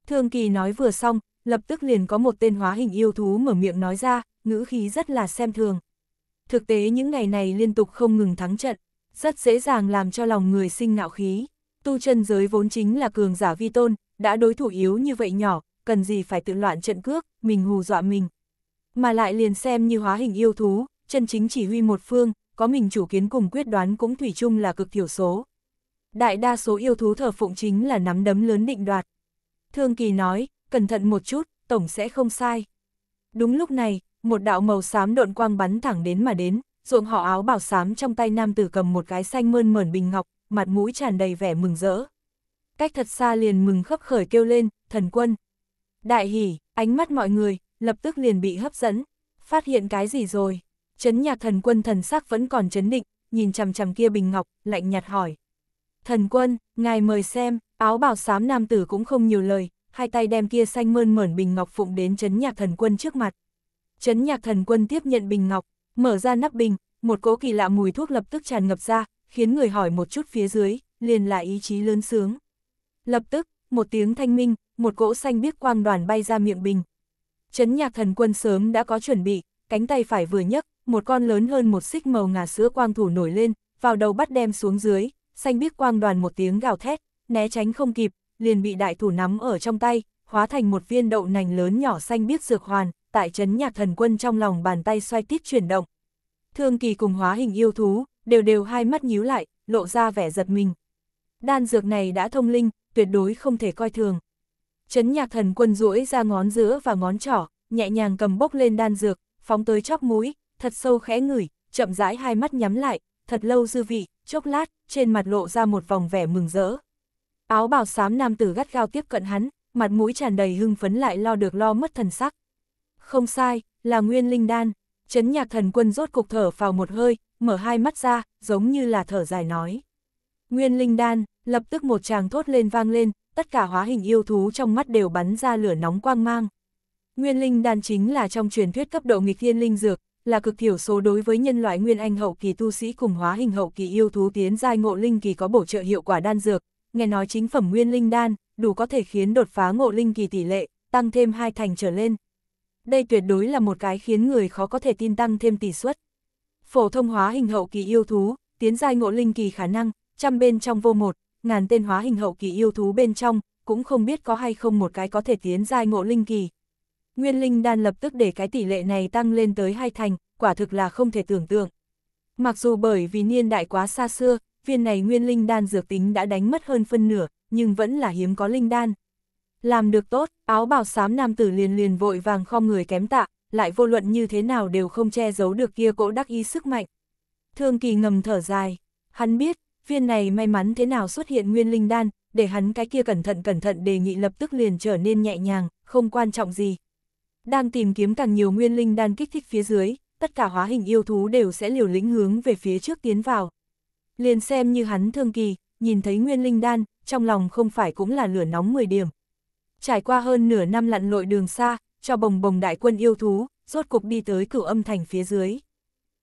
Thương Kỳ nói vừa xong, lập tức liền có một tên hóa hình yêu thú mở miệng nói ra, ngữ khí rất là xem thường thực tế những ngày này liên tục không ngừng thắng trận, rất dễ dàng làm cho lòng người sinh ngạo khí. Tu chân giới vốn chính là cường giả vi tôn, đã đối thủ yếu như vậy nhỏ, cần gì phải tự loạn trận cước, mình hù dọa mình. Mà lại liền xem như hóa hình yêu thú, chân chính chỉ huy một phương, có mình chủ kiến cùng quyết đoán cũng thủy chung là cực thiểu số. Đại đa số yêu thú thờ phụng chính là nắm đấm lớn định đoạt. Thương Kỳ nói, cẩn thận một chút, tổng sẽ không sai. Đúng lúc này, một đạo màu xám độn quang bắn thẳng đến mà đến, ruộng họ áo bảo xám trong tay nam tử cầm một cái xanh mơn mởn bình ngọc, mặt mũi tràn đầy vẻ mừng rỡ. Cách thật xa liền mừng khấp khởi kêu lên, thần quân. Đại hỉ, ánh mắt mọi người, lập tức liền bị hấp dẫn, phát hiện cái gì rồi. Chấn nhạc thần quân thần sắc vẫn còn chấn định, nhìn chằm chằm kia bình ngọc, lạnh nhạt hỏi. Thần quân, ngài mời xem, áo bảo xám nam tử cũng không nhiều lời, hai tay đem kia xanh mơn mởn bình ngọc phụng đến chấn nhạc thần quân trước mặt. Chấn nhạc thần quân tiếp nhận bình ngọc, mở ra nắp bình, một cỗ kỳ lạ mùi thuốc lập tức tràn ngập ra, khiến người hỏi một chút phía dưới, liền là ý chí lớn sướng. Lập tức, một tiếng thanh minh, một cỗ xanh biếc quang đoàn bay ra miệng bình. Chấn nhạc thần quân sớm đã có chuẩn bị, cánh tay phải vừa nhấc, một con lớn hơn một xích màu ngà sữa quang thủ nổi lên, vào đầu bắt đem xuống dưới, xanh biếc quang đoàn một tiếng gào thét, né tránh không kịp, liền bị đại thủ nắm ở trong tay, hóa thành một viên đậu nành lớn nhỏ xanh biếc dược hoàn tại chấn nhạc thần quân trong lòng bàn tay xoay tít chuyển động. Thương kỳ cùng hóa hình yêu thú, đều đều hai mắt nhíu lại, lộ ra vẻ giật mình. Đan dược này đã thông linh, tuyệt đối không thể coi thường. chấn nhạc thần quân duỗi ra ngón giữa và ngón trỏ, nhẹ nhàng cầm bốc lên đan dược, phóng tới chóp mũi, thật sâu khẽ ngửi, chậm rãi hai mắt nhắm lại, thật lâu dư vị, chốc lát, trên mặt lộ ra một vòng vẻ mừng rỡ. Áo bào xám nam tử gắt gao tiếp cận hắn, mặt mũi tràn đầy hưng phấn lại lo được lo mất thần sắc. Không sai, là nguyên linh đan. Chấn nhạc thần quân rốt cục thở vào một hơi, mở hai mắt ra, giống như là thở dài nói. Nguyên linh đan, lập tức một tràng thốt lên vang lên, tất cả hóa hình yêu thú trong mắt đều bắn ra lửa nóng quang mang. Nguyên linh đan chính là trong truyền thuyết cấp độ nghịch thiên linh dược, là cực thiểu số đối với nhân loại nguyên anh hậu kỳ tu sĩ cùng hóa hình hậu kỳ yêu thú tiến giai ngộ linh kỳ có bổ trợ hiệu quả đan dược, nghe nói chính phẩm nguyên linh đan, đủ có thể khiến đột phá ngộ linh kỳ tỷ lệ, tăng thêm hai thành trở lên, đây tuyệt đối là một cái khiến người khó có thể tin tăng thêm tỷ suất. Phổ thông hóa hình hậu kỳ yêu thú, tiến giai ngộ linh kỳ khả năng, trăm bên trong vô một, ngàn tên hóa hình hậu kỳ yêu thú bên trong, cũng không biết có hay không một cái có thể tiến giai ngộ linh kỳ. Nguyên linh đan lập tức để cái tỷ lệ này tăng lên tới hai thành, quả thực là không thể tưởng tượng. Mặc dù bởi vì niên đại quá xa xưa, viên này nguyên linh đan dược tính đã đánh mất hơn phân nửa, nhưng vẫn là hiếm có linh đan. Làm được tốt, áo bào xám nam tử liền liền vội vàng kho người kém tạ, lại vô luận như thế nào đều không che giấu được kia cỗ đắc ý sức mạnh. Thương kỳ ngầm thở dài, hắn biết, viên này may mắn thế nào xuất hiện nguyên linh đan, để hắn cái kia cẩn thận cẩn thận đề nghị lập tức liền trở nên nhẹ nhàng, không quan trọng gì. Đang tìm kiếm càng nhiều nguyên linh đan kích thích phía dưới, tất cả hóa hình yêu thú đều sẽ liều lĩnh hướng về phía trước tiến vào. Liền xem như hắn thương kỳ, nhìn thấy nguyên linh đan, trong lòng không phải cũng là lửa nóng 10 điểm trải qua hơn nửa năm lặn lội đường xa, cho bồng bồng đại quân yêu thú, rốt cục đi tới cửu âm thành phía dưới.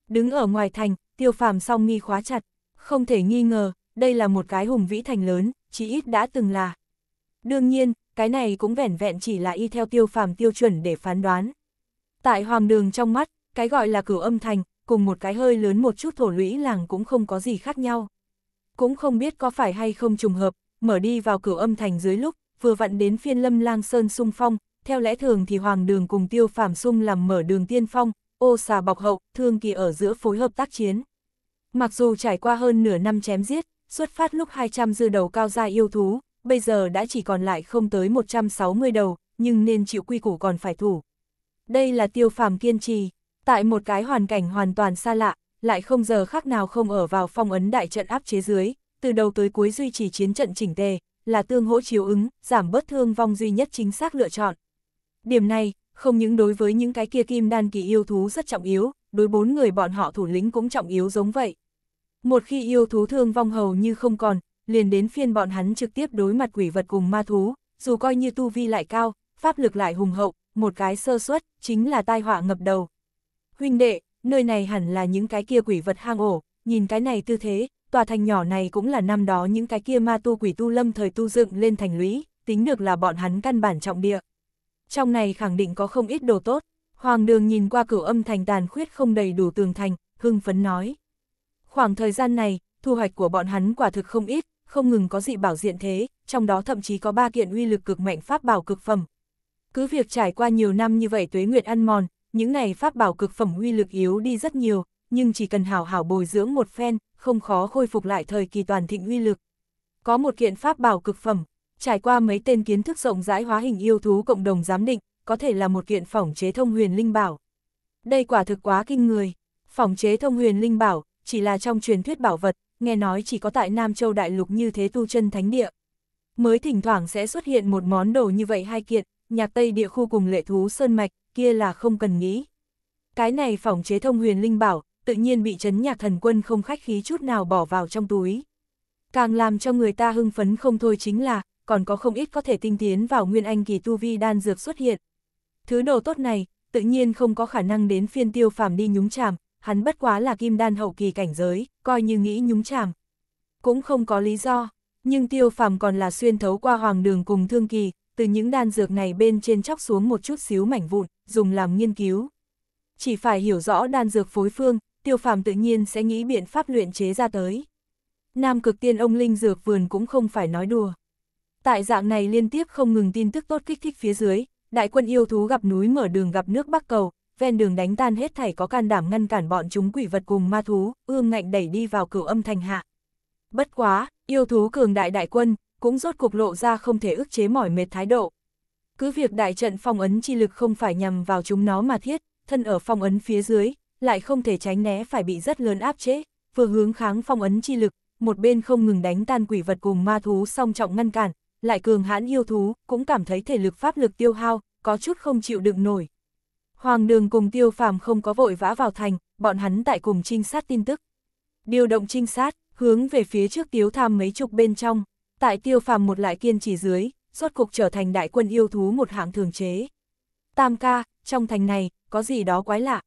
Đứng ở ngoài thành, tiêu phàm song nghi khóa chặt, không thể nghi ngờ, đây là một cái hùng vĩ thành lớn, chỉ ít đã từng là. Đương nhiên, cái này cũng vẻn vẹn chỉ là y theo tiêu phàm tiêu chuẩn để phán đoán. Tại hoàng đường trong mắt, cái gọi là cửu âm thành, cùng một cái hơi lớn một chút thổ lũy làng cũng không có gì khác nhau. Cũng không biết có phải hay không trùng hợp, mở đi vào cửu âm thành dưới lúc, vừa vặn đến phiên Lâm Lang Sơn sung phong, theo lẽ thường thì Hoàng Đường cùng Tiêu Phàm sung làm mở đường tiên phong, ô xà bọc hậu, thương kỳ ở giữa phối hợp tác chiến. Mặc dù trải qua hơn nửa năm chém giết, xuất phát lúc 200 dư đầu cao gia yêu thú, bây giờ đã chỉ còn lại không tới 160 đầu, nhưng nên chịu quy củ còn phải thủ. Đây là tiêu phàm kiên trì, tại một cái hoàn cảnh hoàn toàn xa lạ, lại không giờ khác nào không ở vào phong ấn đại trận áp chế dưới, từ đầu tới cuối duy trì chiến trận chỉnh tề, là tương hỗ chiếu ứng, giảm bớt thương vong duy nhất chính xác lựa chọn. Điểm này, không những đối với những cái kia kim đan kỳ yêu thú rất trọng yếu, đối bốn người bọn họ thủ lĩnh cũng trọng yếu giống vậy. Một khi yêu thú thương vong hầu như không còn, liền đến phiên bọn hắn trực tiếp đối mặt quỷ vật cùng ma thú, dù coi như tu vi lại cao, pháp lực lại hùng hậu, một cái sơ suất chính là tai họa ngập đầu. Huynh đệ, nơi này hẳn là những cái kia quỷ vật hang ổ, nhìn cái này tư thế, tòa thành nhỏ này cũng là năm đó những cái kia ma tu quỷ tu lâm thời tu dựng lên thành lũy, tính được là bọn hắn căn bản trọng địa. Trong này khẳng định có không ít đồ tốt, Hoàng đường nhìn qua cửu âm thành tàn khuyết không đầy đủ tường thành, hưng phấn nói. Khoảng thời gian này, thu hoạch của bọn hắn quả thực không ít, không ngừng có dị bảo diện thế, trong đó thậm chí có ba kiện uy lực cực mạnh pháp bảo cực phẩm. Cứ việc trải qua nhiều năm như vậy tuế nguyệt ăn mòn, những này pháp bảo cực phẩm uy lực yếu đi rất nhiều, nhưng chỉ cần hảo hảo bồi dưỡng một phen, không khó khôi phục lại thời kỳ toàn thịnh uy lực. Có một kiện pháp bảo cực phẩm, trải qua mấy tên kiến thức rộng rãi hóa hình yêu thú cộng đồng giám định, có thể là một kiện phỏng chế thông huyền linh bảo. Đây quả thực quá kinh người, phỏng chế thông huyền linh bảo, chỉ là trong truyền thuyết bảo vật, nghe nói chỉ có tại Nam Châu Đại Lục như thế tu chân thánh địa. Mới thỉnh thoảng sẽ xuất hiện một món đồ như vậy hai kiện, nhạc Tây địa khu cùng lệ thú Sơn Mạch, kia là không cần nghĩ. Cái này phỏng chế thông huyền linh bảo, tự nhiên bị chấn nhạc thần quân không khách khí chút nào bỏ vào trong túi. Càng làm cho người ta hưng phấn không thôi chính là, còn có không ít có thể tinh tiến vào nguyên anh kỳ tu vi đan dược xuất hiện. Thứ đồ tốt này, tự nhiên không có khả năng đến phiên tiêu phàm đi nhúng chàm, hắn bất quá là kim đan hậu kỳ cảnh giới, coi như nghĩ nhúng chàm. Cũng không có lý do, nhưng tiêu phàm còn là xuyên thấu qua hoàng đường cùng thương kỳ, từ những đan dược này bên trên chóc xuống một chút xíu mảnh vụn, dùng làm nghiên cứu. Chỉ phải hiểu rõ đan dược phối phương, tiêu phàm tự nhiên sẽ nghĩ biện pháp luyện chế ra tới. Nam cực tiên ông Linh Dược Vườn cũng không phải nói đùa. Tại dạng này liên tiếp không ngừng tin tức tốt kích thích phía dưới, đại quân yêu thú gặp núi mở đường gặp nước bắc cầu, ven đường đánh tan hết thảy có can đảm ngăn cản bọn chúng quỷ vật cùng ma thú, ương ngạnh đẩy đi vào cửu âm thành hạ. Bất quá, yêu thú cường đại đại quân, cũng rốt cục lộ ra không thể ức chế mỏi mệt thái độ. Cứ việc đại trận phong ấn chi lực không phải nhằm vào chúng nó mà thiết, thân ở phong ấn phía dưới, lại không thể tránh né phải bị rất lớn áp chế, vừa hướng kháng phong ấn chi lực, một bên không ngừng đánh tan quỷ vật cùng ma thú song trọng ngăn cản, lại cường hãn yêu thú, cũng cảm thấy thể lực pháp lực tiêu hao, có chút không chịu đựng nổi. Hoàng đường cùng tiêu phàm không có vội vã vào thành, bọn hắn tại cùng trinh sát tin tức. Điều động trinh sát, hướng về phía trước tiếu tham mấy chục bên trong, tại tiêu phàm một lại kiên trì dưới, rốt cục trở thành đại quân yêu thú một hạng thường chế. Tam ca, trong thành này, có gì đó quái lạ.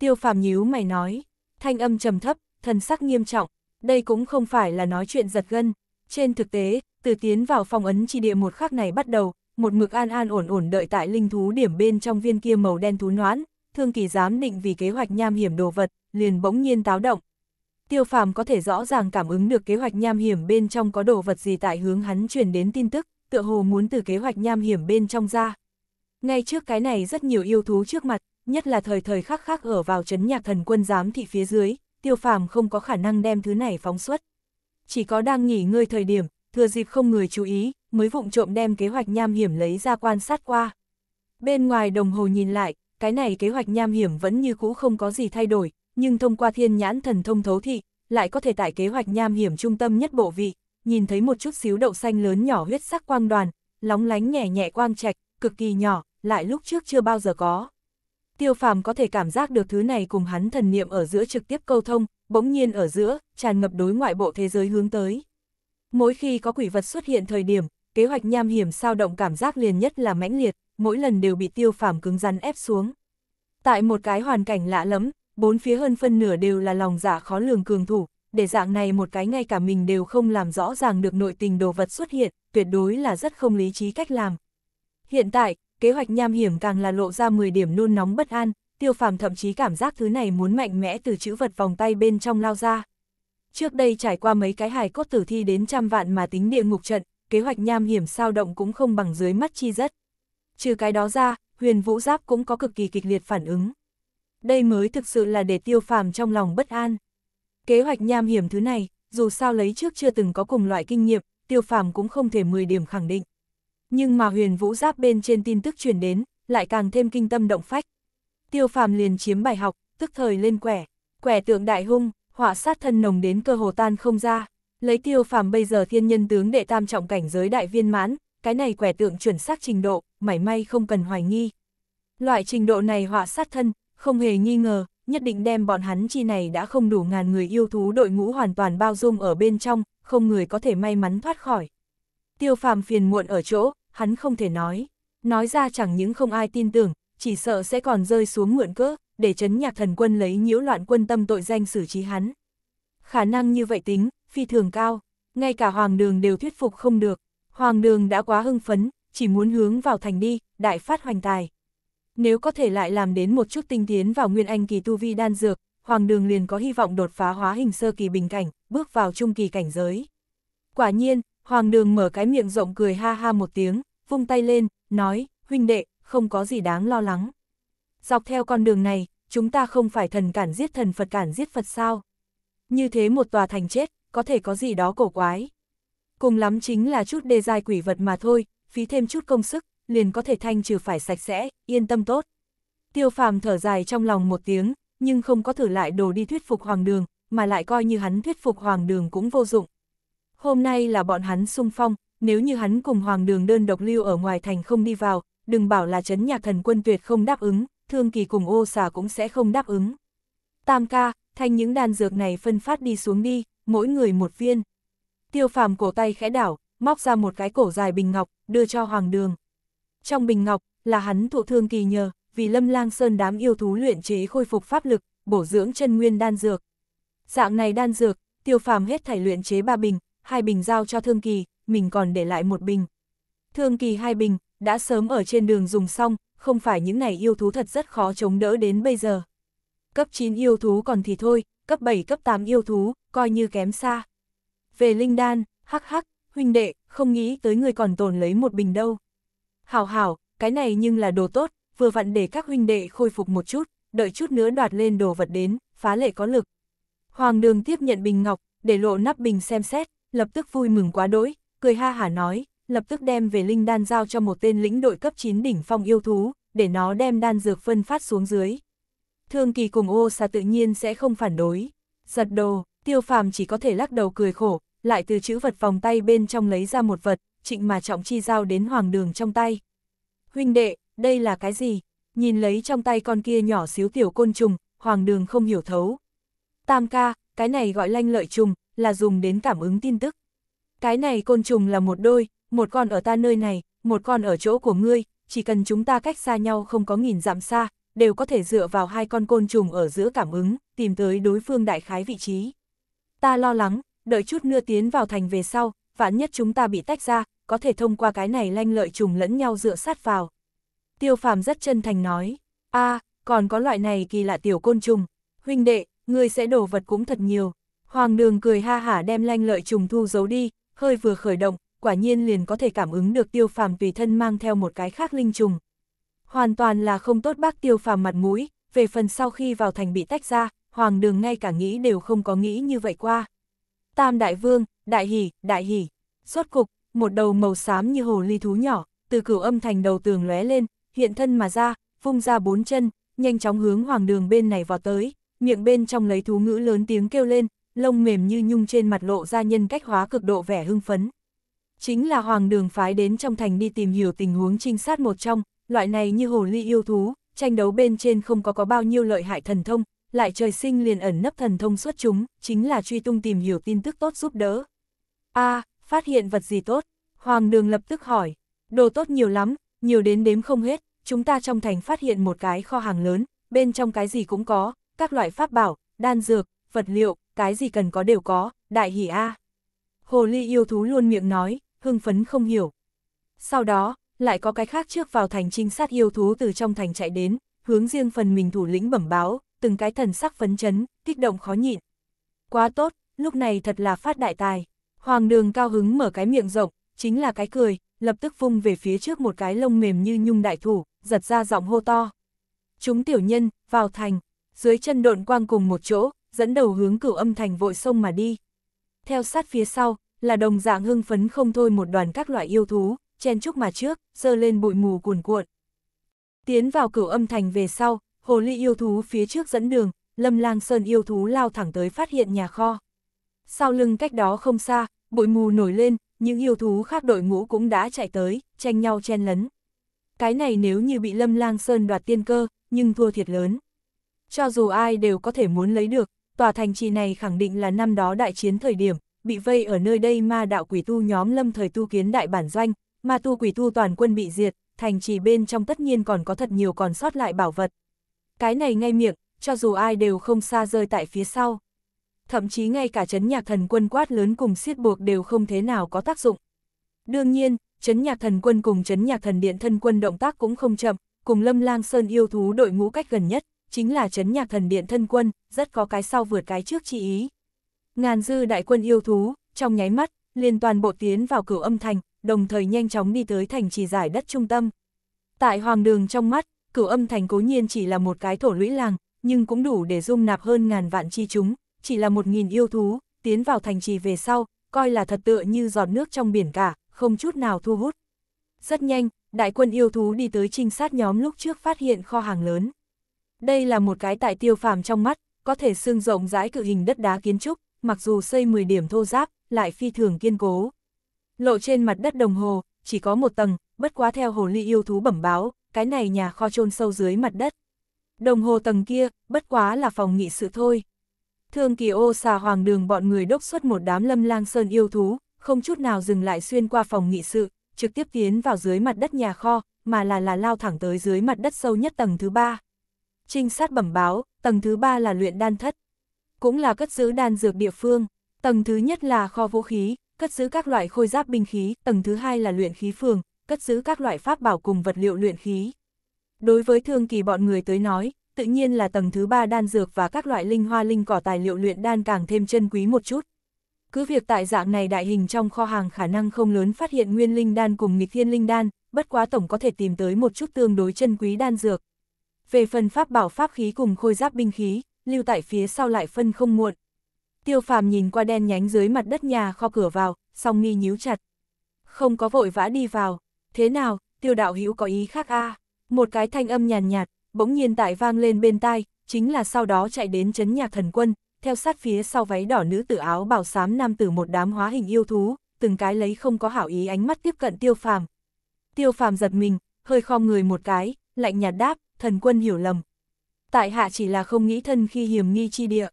Tiêu phàm nhíu mày nói, thanh âm trầm thấp, thần sắc nghiêm trọng, đây cũng không phải là nói chuyện giật gân. Trên thực tế, từ tiến vào phòng ấn chi địa một khắc này bắt đầu, một mực an an ổn ổn đợi tại linh thú điểm bên trong viên kia màu đen thú noãn, thương kỳ dám định vì kế hoạch nham hiểm đồ vật, liền bỗng nhiên táo động. Tiêu phàm có thể rõ ràng cảm ứng được kế hoạch nham hiểm bên trong có đồ vật gì tại hướng hắn truyền đến tin tức, tựa hồ muốn từ kế hoạch nham hiểm bên trong ra. Ngay trước cái này rất nhiều yêu thú trước mặt, nhất là thời thời khắc khắc ở vào chấn nhạc thần quân giám thị phía dưới, tiêu phàm không có khả năng đem thứ này phóng xuất. Chỉ có đang nghỉ ngơi thời điểm, thừa dịp không người chú ý, mới vụng trộm đem kế hoạch nham hiểm lấy ra quan sát qua. Bên ngoài đồng hồ nhìn lại, cái này kế hoạch nham hiểm vẫn như cũ không có gì thay đổi, nhưng thông qua thiên nhãn thần thông thấu thị, lại có thể tại kế hoạch nham hiểm trung tâm nhất bộ vị, nhìn thấy một chút xíu đậu xanh lớn nhỏ huyết sắc quang đoàn, lóng lánh nhẹ nhẹ quang trạch, cực kỳ nhỏ, lại lúc trước chưa bao giờ có tiêu phàm có thể cảm giác được thứ này cùng hắn thần niệm ở giữa trực tiếp câu thông, bỗng nhiên ở giữa, tràn ngập đối ngoại bộ thế giới hướng tới. Mỗi khi có quỷ vật xuất hiện thời điểm, kế hoạch nham hiểm sao động cảm giác liền nhất là mãnh liệt, mỗi lần đều bị tiêu phàm cứng rắn ép xuống. Tại một cái hoàn cảnh lạ lắm, bốn phía hơn phân nửa đều là lòng giả dạ khó lường cường thủ, để dạng này một cái ngay cả mình đều không làm rõ ràng được nội tình đồ vật xuất hiện, tuyệt đối là rất không lý trí cách làm. Hiện tại, kế hoạch nham hiểm càng là lộ ra 10 điểm nôn nóng bất an, tiêu phàm thậm chí cảm giác thứ này muốn mạnh mẽ từ chữ vật vòng tay bên trong lao ra. Trước đây trải qua mấy cái hài cốt tử thi đến trăm vạn mà tính địa ngục trận, kế hoạch nham hiểm sao động cũng không bằng dưới mắt chi rất. Trừ cái đó ra, huyền vũ giáp cũng có cực kỳ kịch liệt phản ứng. Đây mới thực sự là để tiêu phàm trong lòng bất an. Kế hoạch nham hiểm thứ này, dù sao lấy trước chưa từng có cùng loại kinh nghiệm, tiêu phàm cũng không thể 10 điểm khẳng định. Nhưng mà huyền vũ giáp bên trên tin tức chuyển đến, lại càng thêm kinh tâm động phách. Tiêu phàm liền chiếm bài học, tức thời lên quẻ, quẻ tượng đại hung, họa sát thân nồng đến cơ hồ tan không ra. Lấy tiêu phàm bây giờ thiên nhân tướng đệ tam trọng cảnh giới đại viên mãn, cái này quẻ tượng chuẩn xác trình độ, mảy may không cần hoài nghi. Loại trình độ này họa sát thân, không hề nghi ngờ, nhất định đem bọn hắn chi này đã không đủ ngàn người yêu thú đội ngũ hoàn toàn bao dung ở bên trong, không người có thể may mắn thoát khỏi. Tiêu phàm phiền muộn ở chỗ, hắn không thể nói. Nói ra chẳng những không ai tin tưởng, chỉ sợ sẽ còn rơi xuống mượn cớ, để chấn nhạc thần quân lấy nhiễu loạn quân tâm tội danh xử trí hắn. Khả năng như vậy tính, phi thường cao, ngay cả hoàng đường đều thuyết phục không được. Hoàng đường đã quá hưng phấn, chỉ muốn hướng vào thành đi, đại phát hoành tài. Nếu có thể lại làm đến một chút tinh tiến vào nguyên anh kỳ tu vi đan dược, hoàng đường liền có hy vọng đột phá hóa hình sơ kỳ bình cảnh, bước vào trung kỳ cảnh giới. Quả nhiên, Hoàng đường mở cái miệng rộng cười ha ha một tiếng, vung tay lên, nói, huynh đệ, không có gì đáng lo lắng. Dọc theo con đường này, chúng ta không phải thần cản giết thần Phật cản giết Phật sao? Như thế một tòa thành chết, có thể có gì đó cổ quái. Cùng lắm chính là chút đề dài quỷ vật mà thôi, phí thêm chút công sức, liền có thể thanh trừ phải sạch sẽ, yên tâm tốt. Tiêu phàm thở dài trong lòng một tiếng, nhưng không có thử lại đồ đi thuyết phục hoàng đường, mà lại coi như hắn thuyết phục hoàng đường cũng vô dụng, hôm nay là bọn hắn sung phong, nếu như hắn cùng hoàng đường đơn độc lưu ở ngoài thành không đi vào, đừng bảo là chấn nhạc thần quân tuyệt không đáp ứng, thương kỳ cùng ô xà cũng sẽ không đáp ứng. Tam ca, thanh những đan dược này phân phát đi xuống đi, mỗi người một viên. Tiêu phàm cổ tay khẽ đảo, móc ra một cái cổ dài bình ngọc, đưa cho hoàng đường. Trong bình ngọc, là hắn thụ thương kỳ nhờ, vì lâm lang sơn đám yêu thú luyện chế khôi phục pháp lực, bổ dưỡng chân nguyên đan dược. Dạng này đan dược, tiêu phàm hết thảy luyện chế ba bình, hai bình giao cho Thương Kỳ, mình còn để lại một bình. Thương Kỳ hai bình, đã sớm ở trên đường dùng xong, không phải những này yêu thú thật rất khó chống đỡ đến bây giờ. Cấp 9 yêu thú còn thì thôi, cấp 7 cấp 8 yêu thú, coi như kém xa. Về linh đan, hắc hắc, huynh đệ, không nghĩ tới người còn tồn lấy một bình đâu. Hảo hảo, cái này nhưng là đồ tốt, vừa vặn để các huynh đệ khôi phục một chút, đợi chút nữa đoạt lên đồ vật đến, phá lệ có lực. Hoàng đường tiếp nhận bình ngọc, để lộ nắp bình xem xét, lập tức vui mừng quá đỗi, cười ha hả nói, lập tức đem về linh đan giao cho một tên lĩnh đội cấp 9 đỉnh phong yêu thú, để nó đem đan dược phân phát xuống dưới. Thương kỳ cùng ô xà tự nhiên sẽ không phản đối. Giật đồ, tiêu phàm chỉ có thể lắc đầu cười khổ, lại từ chữ vật vòng tay bên trong lấy ra một vật, trịnh mà trọng chi giao đến hoàng đường trong tay. Huynh đệ, đây là cái gì? Nhìn lấy trong tay con kia nhỏ xíu tiểu côn trùng, hoàng đường không hiểu thấu. Tam ca, cái này gọi lanh lợi trùng, là dùng đến cảm ứng tin tức. Cái này côn trùng là một đôi, một con ở ta nơi này, một con ở chỗ của ngươi, chỉ cần chúng ta cách xa nhau không có nghìn dặm xa, đều có thể dựa vào hai con côn trùng ở giữa cảm ứng, tìm tới đối phương đại khái vị trí. Ta lo lắng, đợi chút nữa tiến vào thành về sau, vạn nhất chúng ta bị tách ra, có thể thông qua cái này lanh lợi trùng lẫn nhau dựa sát vào. Tiêu phàm rất chân thành nói, a còn có loại này kỳ lạ tiểu côn trùng, huynh đệ, ngươi sẽ đổ vật cũng thật nhiều, Hoàng đường cười ha hả đem lanh lợi trùng thu giấu đi, hơi vừa khởi động, quả nhiên liền có thể cảm ứng được tiêu phàm tùy thân mang theo một cái khác linh trùng. Hoàn toàn là không tốt bác tiêu phàm mặt mũi, về phần sau khi vào thành bị tách ra, hoàng đường ngay cả nghĩ đều không có nghĩ như vậy qua. Tam đại vương, đại hỷ, đại hỷ, rốt cục, một đầu màu xám như hồ ly thú nhỏ, từ cửu âm thành đầu tường lóe lên, hiện thân mà ra, vung ra bốn chân, nhanh chóng hướng hoàng đường bên này vào tới, miệng bên trong lấy thú ngữ lớn tiếng kêu lên, lông mềm như nhung trên mặt lộ ra nhân cách hóa cực độ vẻ hưng phấn. Chính là hoàng đường phái đến trong thành đi tìm hiểu tình huống trinh sát một trong, loại này như hồ ly yêu thú, tranh đấu bên trên không có có bao nhiêu lợi hại thần thông, lại trời sinh liền ẩn nấp thần thông xuất chúng, chính là truy tung tìm hiểu tin tức tốt giúp đỡ. a phát hiện vật gì tốt? Hoàng đường lập tức hỏi, đồ tốt nhiều lắm, nhiều đến đếm không hết, chúng ta trong thành phát hiện một cái kho hàng lớn, bên trong cái gì cũng có, các loại pháp bảo, đan dược, vật liệu, cái gì cần có đều có, đại hỉ a. Hồ ly yêu thú luôn miệng nói, hưng phấn không hiểu. Sau đó, lại có cái khác trước vào thành trinh sát yêu thú từ trong thành chạy đến, hướng riêng phần mình thủ lĩnh bẩm báo, từng cái thần sắc phấn chấn, kích động khó nhịn. Quá tốt, lúc này thật là phát đại tài. Hoàng đường cao hứng mở cái miệng rộng, chính là cái cười, lập tức vung về phía trước một cái lông mềm như nhung đại thủ, giật ra giọng hô to. Chúng tiểu nhân, vào thành, dưới chân độn quang cùng một chỗ, dẫn đầu hướng cửu âm thành vội sông mà đi. Theo sát phía sau, là đồng dạng hưng phấn không thôi một đoàn các loại yêu thú, chen chúc mà trước, dơ lên bụi mù cuồn cuộn. Tiến vào cửu âm thành về sau, hồ ly yêu thú phía trước dẫn đường, lâm lang sơn yêu thú lao thẳng tới phát hiện nhà kho. Sau lưng cách đó không xa, bụi mù nổi lên, những yêu thú khác đội ngũ cũng đã chạy tới, tranh nhau chen lấn. Cái này nếu như bị lâm lang sơn đoạt tiên cơ, nhưng thua thiệt lớn. Cho dù ai đều có thể muốn lấy được, tòa thành trì này khẳng định là năm đó đại chiến thời điểm, bị vây ở nơi đây ma đạo quỷ tu nhóm lâm thời tu kiến đại bản doanh, ma tu quỷ tu toàn quân bị diệt, thành trì bên trong tất nhiên còn có thật nhiều còn sót lại bảo vật. Cái này ngay miệng, cho dù ai đều không xa rơi tại phía sau. Thậm chí ngay cả chấn nhạc thần quân quát lớn cùng siết buộc đều không thế nào có tác dụng. Đương nhiên, chấn nhạc thần quân cùng chấn nhạc thần điện thân quân động tác cũng không chậm, cùng lâm lang sơn yêu thú đội ngũ cách gần nhất chính là chấn nhạc thần điện thân quân, rất có cái sau vượt cái trước chi ý. Ngàn dư đại quân yêu thú, trong nháy mắt, liền toàn bộ tiến vào cửu âm thành, đồng thời nhanh chóng đi tới thành trì giải đất trung tâm. Tại hoàng đường trong mắt, cửu âm thành cố nhiên chỉ là một cái thổ lũy làng, nhưng cũng đủ để dung nạp hơn ngàn vạn chi chúng, chỉ là một nghìn yêu thú, tiến vào thành trì về sau, coi là thật tựa như giọt nước trong biển cả, không chút nào thu hút. Rất nhanh, đại quân yêu thú đi tới trinh sát nhóm lúc trước phát hiện kho hàng lớn. Đây là một cái tại tiêu phàm trong mắt, có thể xương rộng rãi cự hình đất đá kiến trúc, mặc dù xây 10 điểm thô giáp, lại phi thường kiên cố. Lộ trên mặt đất đồng hồ, chỉ có một tầng, bất quá theo hồ ly yêu thú bẩm báo, cái này nhà kho chôn sâu dưới mặt đất. Đồng hồ tầng kia, bất quá là phòng nghị sự thôi. Thương kỳ ô xà hoàng đường bọn người đốc xuất một đám lâm lang sơn yêu thú, không chút nào dừng lại xuyên qua phòng nghị sự, trực tiếp tiến vào dưới mặt đất nhà kho, mà là là lao thẳng tới dưới mặt đất sâu nhất tầng thứ ba trinh sát bẩm báo, tầng thứ ba là luyện đan thất. Cũng là cất giữ đan dược địa phương, tầng thứ nhất là kho vũ khí, cất giữ các loại khôi giáp binh khí, tầng thứ hai là luyện khí phường, cất giữ các loại pháp bảo cùng vật liệu luyện khí. Đối với thương kỳ bọn người tới nói, tự nhiên là tầng thứ ba đan dược và các loại linh hoa linh cỏ tài liệu luyện đan càng thêm chân quý một chút. Cứ việc tại dạng này đại hình trong kho hàng khả năng không lớn phát hiện nguyên linh đan cùng nghịch thiên linh đan, bất quá tổng có thể tìm tới một chút tương đối chân quý đan dược về phần pháp bảo pháp khí cùng khôi giáp binh khí, lưu tại phía sau lại phân không muộn. Tiêu phàm nhìn qua đen nhánh dưới mặt đất nhà kho cửa vào, song mi nhíu chặt. Không có vội vã đi vào, thế nào, tiêu đạo hữu có ý khác a à? Một cái thanh âm nhàn nhạt, nhạt, bỗng nhiên tại vang lên bên tai, chính là sau đó chạy đến chấn nhạc thần quân, theo sát phía sau váy đỏ nữ tử áo bảo xám nam tử một đám hóa hình yêu thú, từng cái lấy không có hảo ý ánh mắt tiếp cận tiêu phàm. Tiêu phàm giật mình, hơi khom người một cái, lạnh nhạt đáp, thần quân hiểu lầm. Tại hạ chỉ là không nghĩ thân khi hiểm nghi chi địa.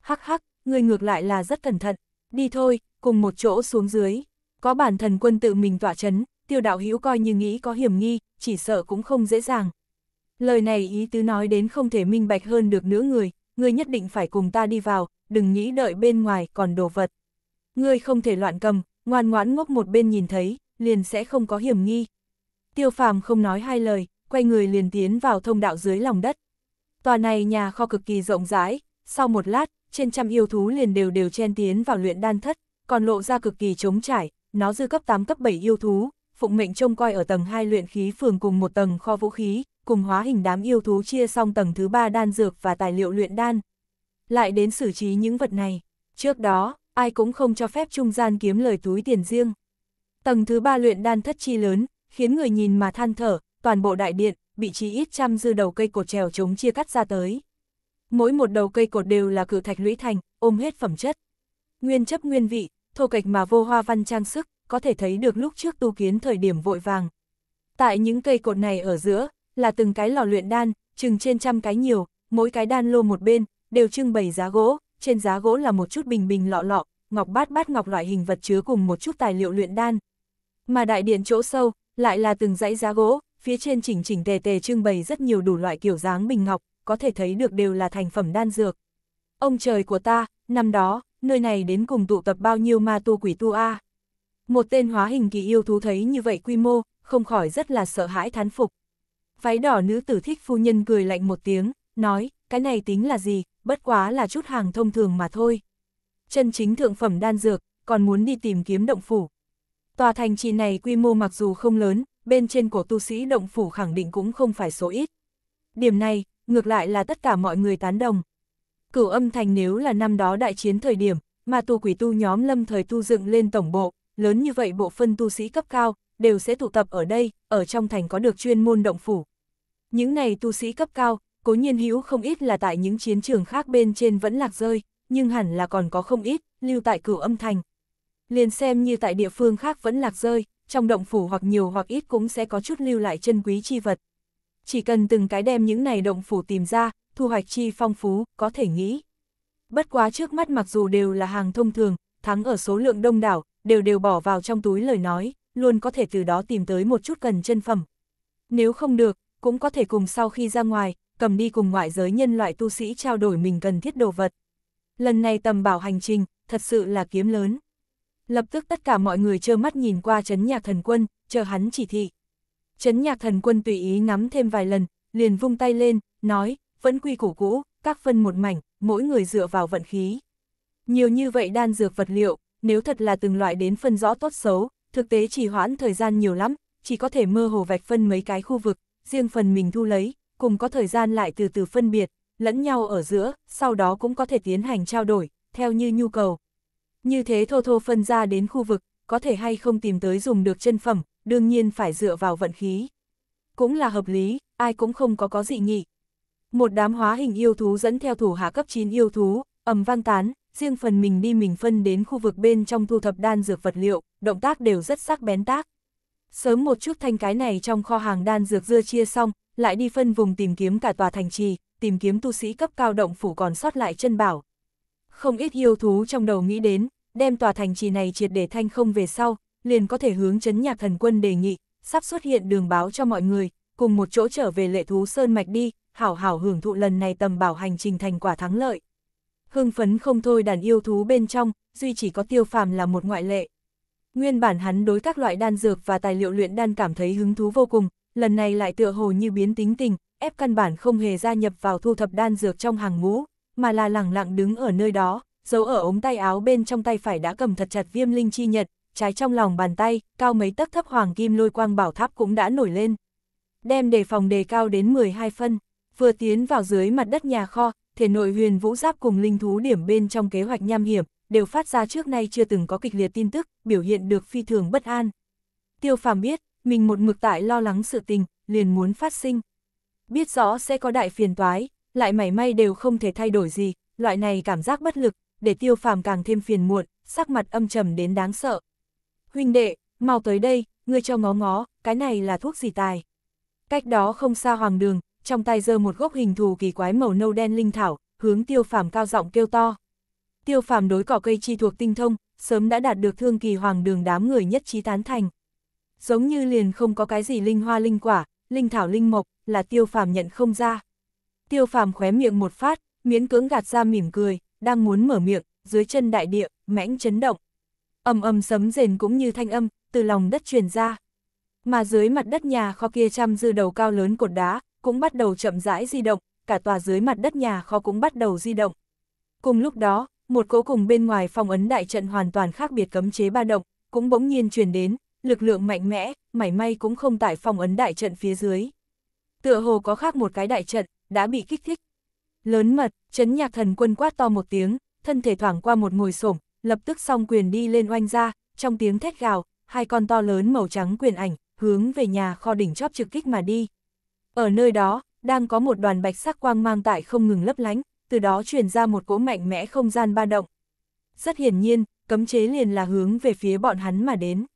Hắc hắc, người ngược lại là rất cẩn thận, đi thôi, cùng một chỗ xuống dưới. Có bản thần quân tự mình tỏa chấn, tiêu đạo hữu coi như nghĩ có hiểm nghi, chỉ sợ cũng không dễ dàng. Lời này ý tứ nói đến không thể minh bạch hơn được nữa người, người nhất định phải cùng ta đi vào, đừng nghĩ đợi bên ngoài còn đồ vật. người không thể loạn cầm, ngoan ngoãn ngốc một bên nhìn thấy, liền sẽ không có hiểm nghi. Tiêu phàm không nói hai lời, quay người liền tiến vào thông đạo dưới lòng đất. Tòa này nhà kho cực kỳ rộng rãi, sau một lát, trên trăm yêu thú liền đều đều chen tiến vào luyện đan thất, còn lộ ra cực kỳ trống trải, nó dư cấp 8 cấp 7 yêu thú, phụng mệnh trông coi ở tầng 2 luyện khí phường cùng một tầng kho vũ khí, cùng hóa hình đám yêu thú chia xong tầng thứ 3 đan dược và tài liệu luyện đan. Lại đến xử trí những vật này, trước đó, ai cũng không cho phép trung gian kiếm lời túi tiền riêng. Tầng thứ 3 luyện đan thất chi lớn, khiến người nhìn mà than thở, toàn bộ đại điện, vị trí ít trăm dư đầu cây cột trèo chống chia cắt ra tới. Mỗi một đầu cây cột đều là cự thạch lũy thành, ôm hết phẩm chất. Nguyên chấp nguyên vị, thô kịch mà vô hoa văn trang sức, có thể thấy được lúc trước tu kiến thời điểm vội vàng. Tại những cây cột này ở giữa, là từng cái lò luyện đan, chừng trên trăm cái nhiều, mỗi cái đan lô một bên, đều trưng bày giá gỗ, trên giá gỗ là một chút bình bình lọ lọ, ngọc bát bát ngọc loại hình vật chứa cùng một chút tài liệu luyện đan. Mà đại điện chỗ sâu, lại là từng dãy giá gỗ, phía trên chỉnh chỉnh tề tề trưng bày rất nhiều đủ loại kiểu dáng bình ngọc, có thể thấy được đều là thành phẩm đan dược. Ông trời của ta, năm đó, nơi này đến cùng tụ tập bao nhiêu ma tu quỷ tu a Một tên hóa hình kỳ yêu thú thấy như vậy quy mô, không khỏi rất là sợ hãi thán phục. Váy đỏ nữ tử thích phu nhân cười lạnh một tiếng, nói, cái này tính là gì, bất quá là chút hàng thông thường mà thôi. Chân chính thượng phẩm đan dược, còn muốn đi tìm kiếm động phủ. Tòa thành trì này quy mô mặc dù không lớn, bên trên của tu sĩ động phủ khẳng định cũng không phải số ít. Điểm này, ngược lại là tất cả mọi người tán đồng. Cửu âm thành nếu là năm đó đại chiến thời điểm, mà tu quỷ tu nhóm lâm thời tu dựng lên tổng bộ, lớn như vậy bộ phân tu sĩ cấp cao, đều sẽ tụ tập ở đây, ở trong thành có được chuyên môn động phủ. Những này tu sĩ cấp cao, cố nhiên hữu không ít là tại những chiến trường khác bên trên vẫn lạc rơi, nhưng hẳn là còn có không ít, lưu tại cửu âm thành. Liền xem như tại địa phương khác vẫn lạc rơi, trong động phủ hoặc nhiều hoặc ít cũng sẽ có chút lưu lại chân quý chi vật. Chỉ cần từng cái đem những này động phủ tìm ra, thu hoạch chi phong phú, có thể nghĩ. Bất quá trước mắt mặc dù đều là hàng thông thường, thắng ở số lượng đông đảo, đều đều bỏ vào trong túi lời nói, luôn có thể từ đó tìm tới một chút cần chân phẩm. Nếu không được, cũng có thể cùng sau khi ra ngoài, cầm đi cùng ngoại giới nhân loại tu sĩ trao đổi mình cần thiết đồ vật. Lần này tầm bảo hành trình, thật sự là kiếm lớn lập tức tất cả mọi người trơ mắt nhìn qua chấn nhạc thần quân, chờ hắn chỉ thị. Chấn nhạc thần quân tùy ý ngắm thêm vài lần, liền vung tay lên, nói, vẫn quy củ cũ, các phân một mảnh, mỗi người dựa vào vận khí. Nhiều như vậy đan dược vật liệu, nếu thật là từng loại đến phân rõ tốt xấu, thực tế chỉ hoãn thời gian nhiều lắm, chỉ có thể mơ hồ vạch phân mấy cái khu vực, riêng phần mình thu lấy, cùng có thời gian lại từ từ phân biệt, lẫn nhau ở giữa, sau đó cũng có thể tiến hành trao đổi, theo như nhu cầu. Như thế thô thô phân ra đến khu vực, có thể hay không tìm tới dùng được chân phẩm, đương nhiên phải dựa vào vận khí. Cũng là hợp lý, ai cũng không có có dị nghị. Một đám hóa hình yêu thú dẫn theo thủ hạ cấp 9 yêu thú, ầm vang tán, riêng phần mình đi mình phân đến khu vực bên trong thu thập đan dược vật liệu, động tác đều rất sắc bén tác. Sớm một chút thanh cái này trong kho hàng đan dược dưa chia xong, lại đi phân vùng tìm kiếm cả tòa thành trì, tìm kiếm tu sĩ cấp cao động phủ còn sót lại chân bảo, không ít yêu thú trong đầu nghĩ đến, đem tòa thành trì này triệt để thanh không về sau, liền có thể hướng chấn nhạc thần quân đề nghị, sắp xuất hiện đường báo cho mọi người, cùng một chỗ trở về lệ thú sơn mạch đi, hảo hảo hưởng thụ lần này tầm bảo hành trình thành quả thắng lợi. Hưng phấn không thôi đàn yêu thú bên trong, duy chỉ có tiêu phàm là một ngoại lệ. Nguyên bản hắn đối các loại đan dược và tài liệu luyện đan cảm thấy hứng thú vô cùng, lần này lại tựa hồ như biến tính tình, ép căn bản không hề gia nhập vào thu thập đan dược trong hàng ngũ, mà là lẳng lặng đứng ở nơi đó, giấu ở ống tay áo bên trong tay phải đã cầm thật chặt viêm linh chi nhật, trái trong lòng bàn tay, cao mấy tấc thấp hoàng kim lôi quang bảo tháp cũng đã nổi lên. Đem đề phòng đề cao đến 12 phân, vừa tiến vào dưới mặt đất nhà kho, thể nội huyền vũ giáp cùng linh thú điểm bên trong kế hoạch nham hiểm, đều phát ra trước nay chưa từng có kịch liệt tin tức, biểu hiện được phi thường bất an. Tiêu phàm biết, mình một mực tại lo lắng sự tình, liền muốn phát sinh. Biết rõ sẽ có đại phiền toái, lại mảy may đều không thể thay đổi gì, loại này cảm giác bất lực, để tiêu phàm càng thêm phiền muộn, sắc mặt âm trầm đến đáng sợ. Huynh đệ, mau tới đây, ngươi cho ngó ngó, cái này là thuốc gì tài. Cách đó không xa hoàng đường, trong tay giơ một gốc hình thù kỳ quái màu nâu đen linh thảo, hướng tiêu phàm cao giọng kêu to. Tiêu phàm đối cỏ cây chi thuộc tinh thông, sớm đã đạt được thương kỳ hoàng đường đám người nhất trí tán thành. Giống như liền không có cái gì linh hoa linh quả, linh thảo linh mộc, là tiêu phàm nhận không ra. Tiêu phàm khóe miệng một phát, miễn cưỡng gạt ra mỉm cười, đang muốn mở miệng, dưới chân đại địa, mãnh chấn động. Âm âm sấm rền cũng như thanh âm, từ lòng đất truyền ra. Mà dưới mặt đất nhà kho kia trăm dư đầu cao lớn cột đá, cũng bắt đầu chậm rãi di động, cả tòa dưới mặt đất nhà kho cũng bắt đầu di động. Cùng lúc đó, một cỗ cùng bên ngoài phong ấn đại trận hoàn toàn khác biệt cấm chế ba động, cũng bỗng nhiên truyền đến, lực lượng mạnh mẽ, mảy may cũng không tại phong ấn đại trận phía dưới. Tựa hồ có khác một cái đại trận, đã bị kích thích. Lớn mật, chấn nhạc thần quân quát to một tiếng, thân thể thoảng qua một ngồi sổm, lập tức song quyền đi lên oanh ra, trong tiếng thét gào, hai con to lớn màu trắng quyền ảnh, hướng về nhà kho đỉnh chóp trực kích mà đi. Ở nơi đó, đang có một đoàn bạch sắc quang mang tại không ngừng lấp lánh, từ đó truyền ra một cỗ mạnh mẽ không gian ba động. Rất hiển nhiên, cấm chế liền là hướng về phía bọn hắn mà đến.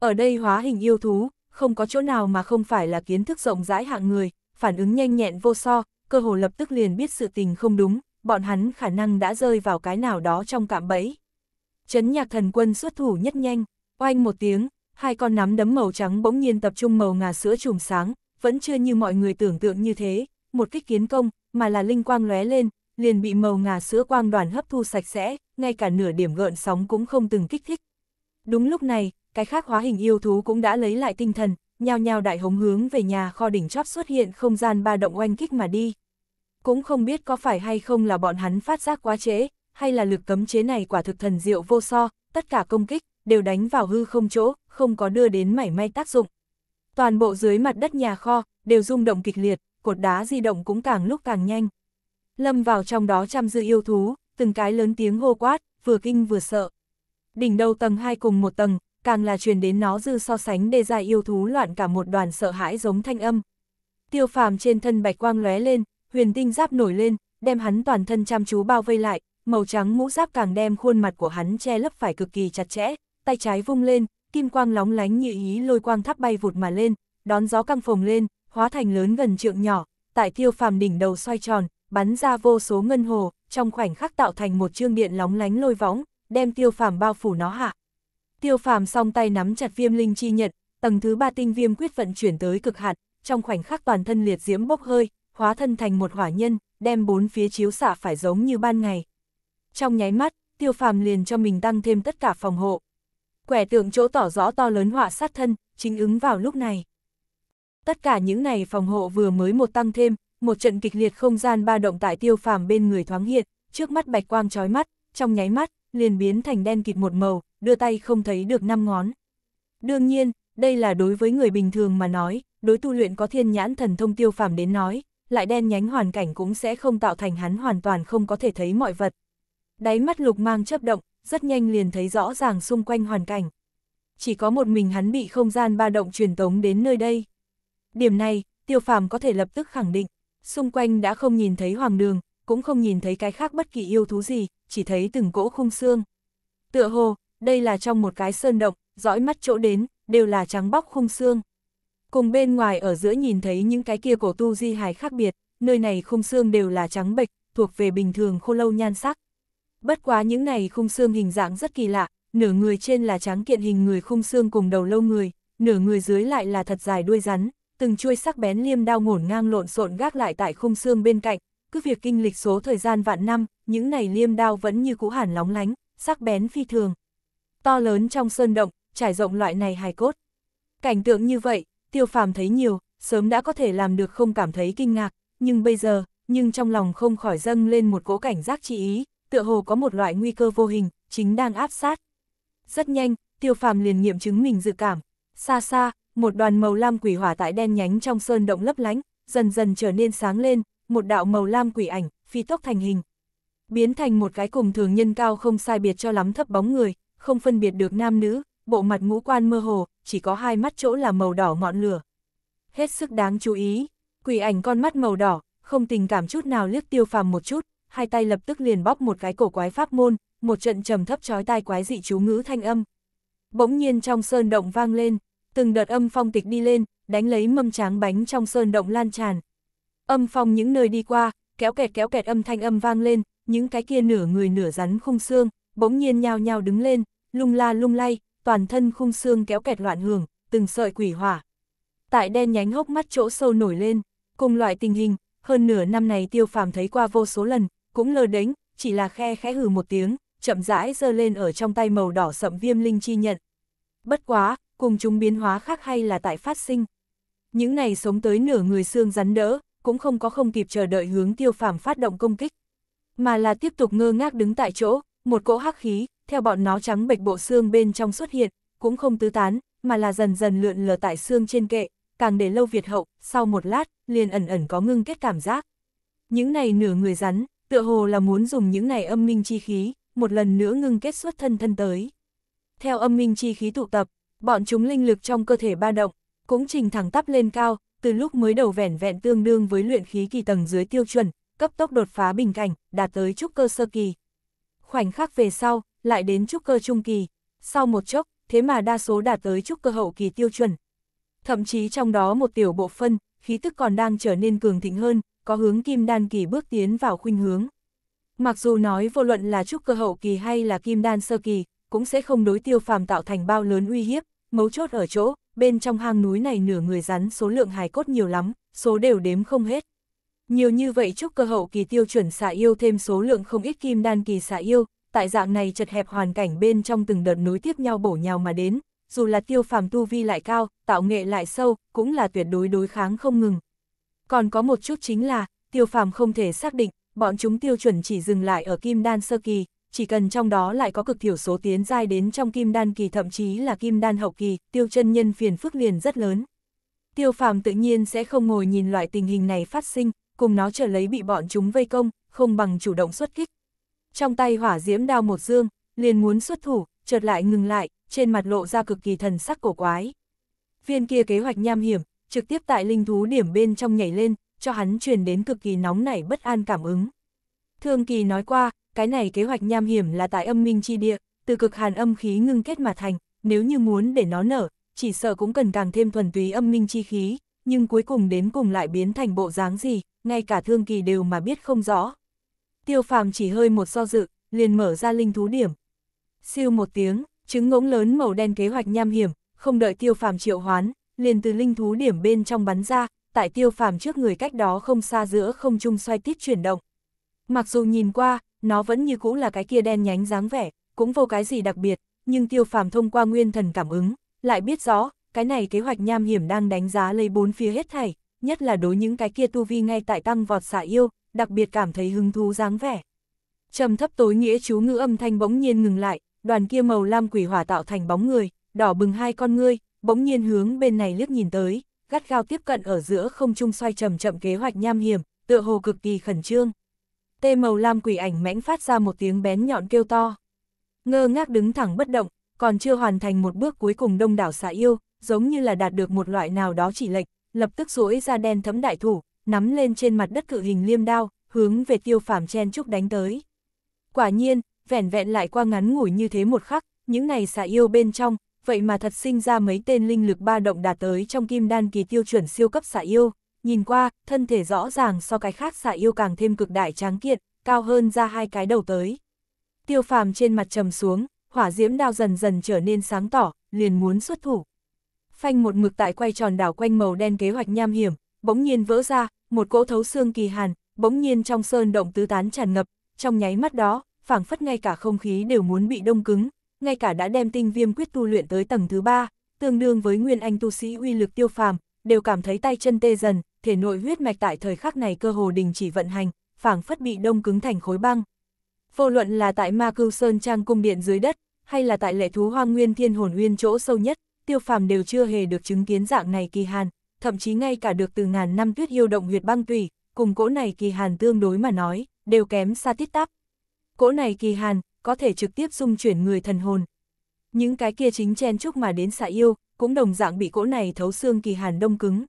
Ở đây hóa hình yêu thú, không có chỗ nào mà không phải là kiến thức rộng rãi hạng người, phản ứng nhanh nhẹn vô so, cơ hồ lập tức liền biết sự tình không đúng, bọn hắn khả năng đã rơi vào cái nào đó trong cạm bẫy. Chấn nhạc thần quân xuất thủ nhất nhanh, oanh một tiếng, hai con nắm đấm màu trắng bỗng nhiên tập trung màu ngà sữa trùm sáng, vẫn chưa như mọi người tưởng tượng như thế, một kích kiến công, mà là linh quang lóe lên, liền bị màu ngà sữa quang đoàn hấp thu sạch sẽ, ngay cả nửa điểm gợn sóng cũng không từng kích thích. Đúng lúc này, cái khác hóa hình yêu thú cũng đã lấy lại tinh thần, nhao nhao đại hống hướng về nhà kho đỉnh chóp xuất hiện không gian ba động oanh kích mà đi. Cũng không biết có phải hay không là bọn hắn phát giác quá trễ, hay là lực cấm chế này quả thực thần diệu vô so, tất cả công kích đều đánh vào hư không chỗ, không có đưa đến mảy may tác dụng. Toàn bộ dưới mặt đất nhà kho đều rung động kịch liệt, cột đá di động cũng càng lúc càng nhanh. Lâm vào trong đó chăm dư yêu thú, từng cái lớn tiếng hô quát, vừa kinh vừa sợ. Đỉnh đầu tầng 2 cùng một tầng, càng là truyền đến nó dư so sánh đề ra yêu thú loạn cả một đoàn sợ hãi giống thanh âm. Tiêu phàm trên thân bạch quang lóe lên, huyền tinh giáp nổi lên, đem hắn toàn thân chăm chú bao vây lại, màu trắng mũ giáp càng đem khuôn mặt của hắn che lấp phải cực kỳ chặt chẽ, tay trái vung lên, kim quang lóng lánh như ý lôi quang tháp bay vụt mà lên, đón gió căng phồng lên, hóa thành lớn gần trượng nhỏ, tại tiêu phàm đỉnh đầu xoay tròn, bắn ra vô số ngân hồ, trong khoảnh khắc tạo thành một chương điện lóng lánh lôi võng, đem tiêu phàm bao phủ nó hạ. Tiêu phàm song tay nắm chặt viêm linh chi nhật, tầng thứ ba tinh viêm quyết vận chuyển tới cực hạn, trong khoảnh khắc toàn thân liệt diễm bốc hơi, hóa thân thành một hỏa nhân, đem bốn phía chiếu xạ phải giống như ban ngày. Trong nháy mắt, tiêu phàm liền cho mình tăng thêm tất cả phòng hộ. Quẻ tượng chỗ tỏ rõ to lớn họa sát thân, chính ứng vào lúc này. Tất cả những này phòng hộ vừa mới một tăng thêm, một trận kịch liệt không gian ba động tại tiêu phàm bên người thoáng hiện, trước mắt bạch quang chói mắt, trong nháy mắt, liền biến thành đen kịt một màu, đưa tay không thấy được năm ngón. Đương nhiên, đây là đối với người bình thường mà nói, đối tu luyện có thiên nhãn thần thông tiêu phàm đến nói, lại đen nhánh hoàn cảnh cũng sẽ không tạo thành hắn hoàn toàn không có thể thấy mọi vật. Đáy mắt lục mang chấp động, rất nhanh liền thấy rõ ràng xung quanh hoàn cảnh. Chỉ có một mình hắn bị không gian ba động truyền tống đến nơi đây. Điểm này, tiêu phàm có thể lập tức khẳng định, xung quanh đã không nhìn thấy hoàng đường, cũng không nhìn thấy cái khác bất kỳ yêu thú gì, chỉ thấy từng cỗ khung xương. Tựa hồ, đây là trong một cái sơn động, dõi mắt chỗ đến, đều là trắng bóc khung xương. Cùng bên ngoài ở giữa nhìn thấy những cái kia cổ tu di hài khác biệt, nơi này khung xương đều là trắng bệch, thuộc về bình thường khô lâu nhan sắc. Bất quá những này khung xương hình dạng rất kỳ lạ, nửa người trên là trắng kiện hình người khung xương cùng đầu lâu người, nửa người dưới lại là thật dài đuôi rắn, từng chuôi sắc bén liêm đao ngổn ngang lộn xộn gác lại tại khung xương bên cạnh, cứ việc kinh lịch số thời gian vạn năm, những này liêm đao vẫn như cũ hẳn lóng lánh, sắc bén phi thường, to lớn trong sơn động, trải rộng loại này hài cốt. Cảnh tượng như vậy, tiêu phàm thấy nhiều, sớm đã có thể làm được không cảm thấy kinh ngạc, nhưng bây giờ, nhưng trong lòng không khỏi dâng lên một cỗ cảnh giác trị ý, tựa hồ có một loại nguy cơ vô hình, chính đang áp sát. Rất nhanh, tiêu phàm liền nghiệm chứng mình dự cảm. Xa xa, một đoàn màu lam quỷ hỏa tại đen nhánh trong sơn động lấp lánh, dần dần trở nên sáng lên, một đạo màu lam quỷ ảnh, phi tốc thành hình. Biến thành một cái cùng thường nhân cao không sai biệt cho lắm thấp bóng người, không phân biệt được nam nữ, bộ mặt ngũ quan mơ hồ, chỉ có hai mắt chỗ là màu đỏ ngọn lửa. Hết sức đáng chú ý, quỷ ảnh con mắt màu đỏ, không tình cảm chút nào liếc tiêu phàm một chút, hai tay lập tức liền bóp một cái cổ quái pháp môn, một trận trầm thấp chói tai quái dị chú ngữ thanh âm. Bỗng nhiên trong sơn động vang lên, từng đợt âm phong tịch đi lên, đánh lấy mâm tráng bánh trong sơn động lan tràn. Âm phong những nơi đi qua, kéo kẹt kéo kẹt âm thanh âm vang lên, những cái kia nửa người nửa rắn khung xương, bỗng nhiên nhao nhao đứng lên, lung la lung lay, toàn thân khung xương kéo kẹt loạn hưởng, từng sợi quỷ hỏa. Tại đen nhánh hốc mắt chỗ sâu nổi lên, cùng loại tình hình, hơn nửa năm này tiêu phàm thấy qua vô số lần, cũng lơ đánh, chỉ là khe khẽ hừ một tiếng, chậm rãi giơ lên ở trong tay màu đỏ sậm viêm linh chi nhận. Bất quá, cùng chúng biến hóa khác hay là tại phát sinh. Những này sống tới nửa người xương rắn đỡ, cũng không có không kịp chờ đợi hướng tiêu phàm phát động công kích. Mà là tiếp tục ngơ ngác đứng tại chỗ, một cỗ hắc khí, theo bọn nó trắng bệch bộ xương bên trong xuất hiện, cũng không tứ tán, mà là dần dần lượn lờ tại xương trên kệ, càng để lâu Việt hậu, sau một lát, liền ẩn ẩn có ngưng kết cảm giác. Những này nửa người rắn, tựa hồ là muốn dùng những này âm minh chi khí, một lần nữa ngưng kết xuất thân thân tới. Theo âm minh chi khí tụ tập, bọn chúng linh lực trong cơ thể ba động, cũng trình thẳng tắp lên cao, từ lúc mới đầu vẻn vẹn tương đương với luyện khí kỳ tầng dưới tiêu chuẩn, cấp tốc đột phá bình cảnh, đạt tới trúc cơ sơ kỳ. Khoảnh khắc về sau, lại đến trúc cơ trung kỳ, sau một chốc, thế mà đa số đạt tới trúc cơ hậu kỳ tiêu chuẩn. Thậm chí trong đó một tiểu bộ phân, khí tức còn đang trở nên cường thịnh hơn, có hướng kim đan kỳ bước tiến vào khuynh hướng. Mặc dù nói vô luận là trúc cơ hậu kỳ hay là kim đan sơ kỳ, cũng sẽ không đối tiêu phàm tạo thành bao lớn uy hiếp, mấu chốt ở chỗ, bên trong hang núi này nửa người rắn số lượng hài cốt nhiều lắm, số đều đếm không hết. Nhiều như vậy trúc cơ hậu kỳ tiêu chuẩn xả yêu thêm số lượng không ít kim đan kỳ xả yêu, tại dạng này chật hẹp hoàn cảnh bên trong từng đợt nối tiếp nhau bổ nhào mà đến, dù là tiêu phàm tu vi lại cao, tạo nghệ lại sâu, cũng là tuyệt đối đối kháng không ngừng. Còn có một chút chính là, tiêu phàm không thể xác định, bọn chúng tiêu chuẩn chỉ dừng lại ở kim đan sơ kỳ, chỉ cần trong đó lại có cực thiểu số tiến dai đến trong kim đan kỳ thậm chí là kim đan hậu kỳ, tiêu chân nhân phiền phức liền rất lớn. Tiêu phàm tự nhiên sẽ không ngồi nhìn loại tình hình này phát sinh, cùng nó trở lấy bị bọn chúng vây công, không bằng chủ động xuất kích, trong tay hỏa diễm đao một dương, liền muốn xuất thủ, chợt lại ngừng lại, trên mặt lộ ra cực kỳ thần sắc cổ quái. Viên kia kế hoạch nham hiểm, trực tiếp tại linh thú điểm bên trong nhảy lên, cho hắn truyền đến cực kỳ nóng nảy bất an cảm ứng. Thương Kỳ nói qua, cái này kế hoạch nham hiểm là tại âm minh chi địa, từ cực hàn âm khí ngưng kết mà thành, nếu như muốn để nó nở, chỉ sợ cũng cần càng thêm thuần túy âm minh chi khí, nhưng cuối cùng đến cùng lại biến thành bộ dáng gì, ngay cả Thương Kỳ đều mà biết không rõ tiêu phàm chỉ hơi một do dự, liền mở ra linh thú điểm. Siêu một tiếng, trứng ngỗng lớn màu đen kế hoạch nham hiểm, không đợi tiêu phàm triệu hoán, liền từ linh thú điểm bên trong bắn ra, tại tiêu phàm trước người cách đó không xa giữa không trung xoay tít chuyển động. Mặc dù nhìn qua, nó vẫn như cũ là cái kia đen nhánh dáng vẻ, cũng vô cái gì đặc biệt, nhưng tiêu phàm thông qua nguyên thần cảm ứng, lại biết rõ, cái này kế hoạch nham hiểm đang đánh giá lấy bốn phía hết thảy, nhất là đối những cái kia tu vi ngay tại tăng vọt xạ yêu, đặc biệt cảm thấy hứng thú dáng vẻ. Trầm thấp tối nghĩa chú ngữ âm thanh bỗng nhiên ngừng lại, đoàn kia màu lam quỷ hỏa tạo thành bóng người, đỏ bừng hai con ngươi, bỗng nhiên hướng bên này liếc nhìn tới, gắt gao tiếp cận ở giữa không trung xoay chậm chậm kế hoạch nham hiểm, tựa hồ cực kỳ khẩn trương. Tê màu lam quỷ ảnh mãnh phát ra một tiếng bén nhọn kêu to. Ngơ ngác đứng thẳng bất động, còn chưa hoàn thành một bước cuối cùng đông đảo xạ yêu, giống như là đạt được một loại nào đó chỉ lệnh, lập tức duỗi ra đen thấm đại thủ, nắm lên trên mặt đất cự hình liêm đao, hướng về tiêu phàm chen trúc đánh tới. Quả nhiên, vẻn vẹn lại qua ngắn ngủi như thế một khắc, những này xạ yêu bên trong, vậy mà thật sinh ra mấy tên linh lực ba động đạt tới trong kim đan kỳ tiêu chuẩn siêu cấp xạ yêu. Nhìn qua, thân thể rõ ràng so cái khác xạ yêu càng thêm cực đại tráng kiện, cao hơn ra hai cái đầu tới. Tiêu phàm trên mặt trầm xuống, hỏa diễm đao dần dần trở nên sáng tỏ, liền muốn xuất thủ. Phanh một mực tại quay tròn đảo quanh màu đen kế hoạch nham hiểm, bỗng nhiên vỡ ra, một cỗ thấu xương kỳ hàn, bỗng nhiên trong sơn động tứ tán tràn ngập, trong nháy mắt đó, phảng phất ngay cả không khí đều muốn bị đông cứng, ngay cả đã đem tinh viêm quyết tu luyện tới tầng thứ ba, tương đương với nguyên anh tu sĩ uy lực tiêu phàm, đều cảm thấy tay chân tê dần, thể nội huyết mạch tại thời khắc này cơ hồ đình chỉ vận hành, phảng phất bị đông cứng thành khối băng. Vô luận là tại Ma Cưu Sơn Trang cung điện dưới đất, hay là tại lệ thú hoang nguyên thiên hồn nguyên chỗ sâu nhất, tiêu phàm đều chưa hề được chứng kiến dạng này kỳ hàn, thậm chí ngay cả được từ ngàn năm tuyết yêu động huyệt băng tùy cùng cỗ này kỳ hàn tương đối mà nói, đều kém xa tít tắp. Cỗ này kỳ hàn, có thể trực tiếp dung chuyển người thần hồn. Những cái kia chính chen chúc mà đến xạ yêu, cũng đồng dạng bị cỗ này thấu xương kỳ hàn đông cứng.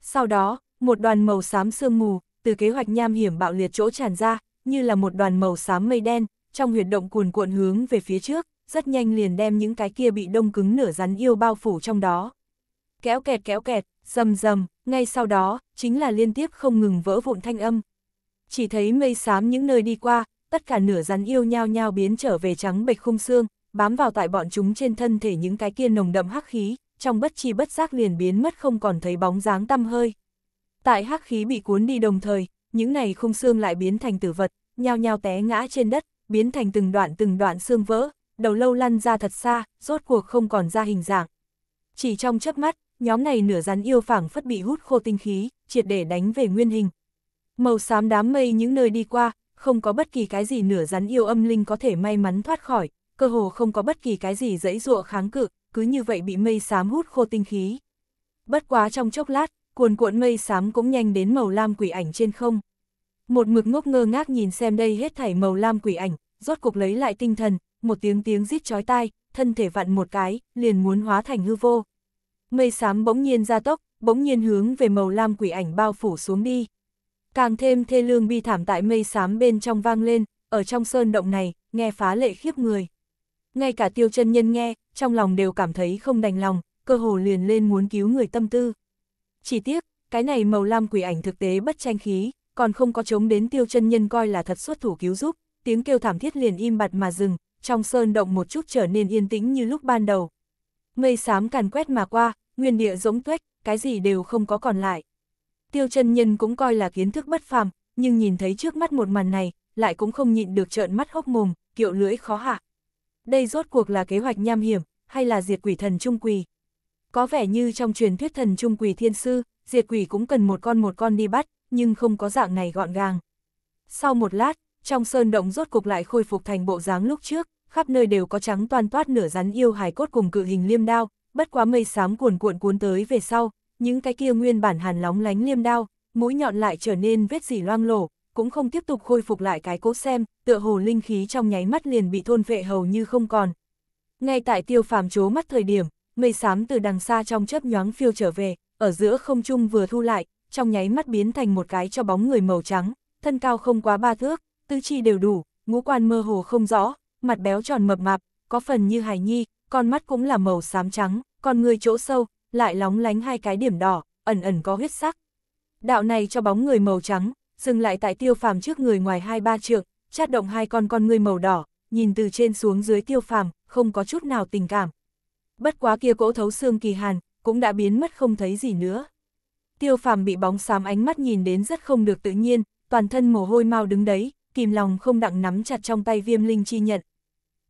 Sau đó, một đoàn màu xám sương mù, từ kế hoạch nham hiểm bạo liệt chỗ tràn ra, như là một đoàn màu xám mây đen, trong huyệt động cuồn cuộn hướng về phía trước, rất nhanh liền đem những cái kia bị đông cứng nửa rắn yêu bao phủ trong đó. Kéo kẹt kéo kẹt, Rầm rầm, ngay sau đó, chính là liên tiếp không ngừng vỡ vụn thanh âm. Chỉ thấy mây xám những nơi đi qua, tất cả nửa rắn yêu nhao nhao biến trở về trắng bệch khung xương, bám vào tại bọn chúng trên thân thể những cái kia nồng đậm hắc khí, trong bất chi bất giác liền biến mất không còn thấy bóng dáng tăm hơi. Tại hắc khí bị cuốn đi đồng thời, những này khung xương lại biến thành tử vật, nhao nhao té ngã trên đất, biến thành từng đoạn từng đoạn xương vỡ, đầu lâu lăn ra thật xa, rốt cuộc không còn ra hình dạng. Chỉ trong chớp mắt, nhóm này nửa rắn yêu phảng phất bị hút khô tinh khí, triệt để đánh về nguyên hình. Màu xám đám mây những nơi đi qua, không có bất kỳ cái gì nửa rắn yêu âm linh có thể may mắn thoát khỏi, cơ hồ không có bất kỳ cái gì dãy dụa kháng cự, cứ như vậy bị mây xám hút khô tinh khí. Bất quá trong chốc lát, cuồn cuộn mây xám cũng nhanh đến màu lam quỷ ảnh trên không. Một mực ngốc ngơ ngác nhìn xem đây hết thảy màu lam quỷ ảnh, rốt cục lấy lại tinh thần, một tiếng tiếng rít chói tai, thân thể vặn một cái, liền muốn hóa thành hư vô mây xám bỗng nhiên ra tốc, bỗng nhiên hướng về màu lam quỷ ảnh bao phủ xuống đi. Càng thêm thê lương bi thảm tại mây xám bên trong vang lên, ở trong sơn động này, nghe phá lệ khiếp người. Ngay cả tiêu chân nhân nghe, trong lòng đều cảm thấy không đành lòng, cơ hồ liền lên muốn cứu người tâm tư. Chỉ tiếc, cái này màu lam quỷ ảnh thực tế bất tranh khí, còn không có chống đến tiêu chân nhân coi là thật xuất thủ cứu giúp, tiếng kêu thảm thiết liền im bặt mà dừng, trong sơn động một chút trở nên yên tĩnh như lúc ban đầu. Mây xám càn quét mà qua, nguyên địa giống tuếch, cái gì đều không có còn lại. Tiêu chân nhân cũng coi là kiến thức bất phàm, nhưng nhìn thấy trước mắt một màn này, lại cũng không nhịn được trợn mắt hốc mồm, kiệu lưỡi khó hạ. Đây rốt cuộc là kế hoạch nham hiểm, hay là diệt quỷ thần trung quỳ. Có vẻ như trong truyền thuyết thần trung quỳ thiên sư, diệt quỷ cũng cần một con một con đi bắt, nhưng không có dạng này gọn gàng. Sau một lát, trong sơn động rốt cục lại khôi phục thành bộ dáng lúc trước, khắp nơi đều có trắng toan toát nửa rắn yêu hài cốt cùng cự hình liêm đao, bất quá mây xám cuồn cuộn cuốn tới về sau, những cái kia nguyên bản hàn lóng lánh liêm đao, mũi nhọn lại trở nên vết dỉ loang lổ, cũng không tiếp tục khôi phục lại cái cố xem, tựa hồ linh khí trong nháy mắt liền bị thôn vệ hầu như không còn. Ngay tại tiêu phàm chố mắt thời điểm, mây xám từ đằng xa trong chớp nhoáng phiêu trở về, ở giữa không trung vừa thu lại, trong nháy mắt biến thành một cái cho bóng người màu trắng, thân cao không quá ba thước, tư chi đều đủ, ngũ quan mơ hồ không rõ, mặt béo tròn mập mạp, có phần như hải nhi, con mắt cũng là màu xám trắng, con người chỗ sâu, lại lóng lánh hai cái điểm đỏ, ẩn ẩn có huyết sắc. Đạo này cho bóng người màu trắng, dừng lại tại tiêu phàm trước người ngoài hai ba trượng, chát động hai con con người màu đỏ, nhìn từ trên xuống dưới tiêu phàm, không có chút nào tình cảm. Bất quá kia cỗ thấu xương kỳ hàn, cũng đã biến mất không thấy gì nữa. Tiêu phàm bị bóng xám ánh mắt nhìn đến rất không được tự nhiên, toàn thân mồ hôi mau đứng đấy, kìm lòng không đặng nắm chặt trong tay viêm linh chi nhận,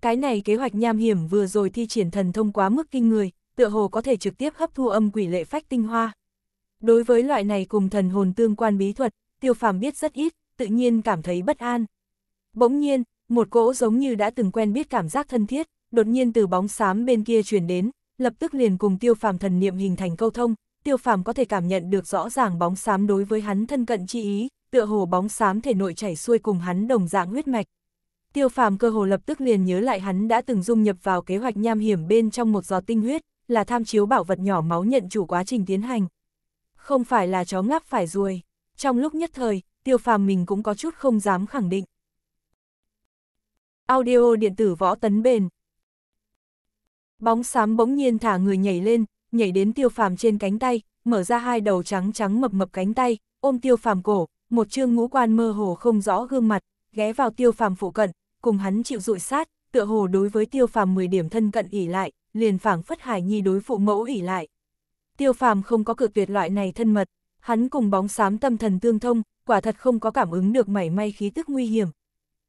cái này kế hoạch nham hiểm vừa rồi thi triển thần thông quá mức kinh người, tựa hồ có thể trực tiếp hấp thu âm quỷ lệ phách tinh hoa. Đối với loại này cùng thần hồn tương quan bí thuật, tiêu phàm biết rất ít, tự nhiên cảm thấy bất an. Bỗng nhiên, một cỗ giống như đã từng quen biết cảm giác thân thiết, đột nhiên từ bóng xám bên kia truyền đến, lập tức liền cùng tiêu phàm thần niệm hình thành câu thông, tiêu phàm có thể cảm nhận được rõ ràng bóng xám đối với hắn thân cận chi ý, tựa hồ bóng xám thể nội chảy xuôi cùng hắn đồng dạng huyết mạch, tiêu phàm cơ hồ lập tức liền nhớ lại hắn đã từng dung nhập vào kế hoạch nham hiểm bên trong một giò tinh huyết, là tham chiếu bảo vật nhỏ máu nhận chủ quá trình tiến hành. Không phải là chó ngáp phải ruồi. Trong lúc nhất thời, tiêu phàm mình cũng có chút không dám khẳng định. Audio điện tử võ tấn bền. Bóng xám bỗng nhiên thả người nhảy lên, nhảy đến tiêu phàm trên cánh tay, mở ra hai đầu trắng trắng mập mập cánh tay, ôm tiêu phàm cổ, một chương ngũ quan mơ hồ không rõ gương mặt, ghé vào tiêu phàm phụ cận, cùng hắn chịu dụi sát, tựa hồ đối với tiêu phàm 10 điểm thân cận ỉ lại, liền phảng phất hải nhi đối phụ mẫu ỉ lại. Tiêu phàm không có cực tuyệt loại này thân mật, hắn cùng bóng xám tâm thần tương thông, quả thật không có cảm ứng được mảy may khí tức nguy hiểm.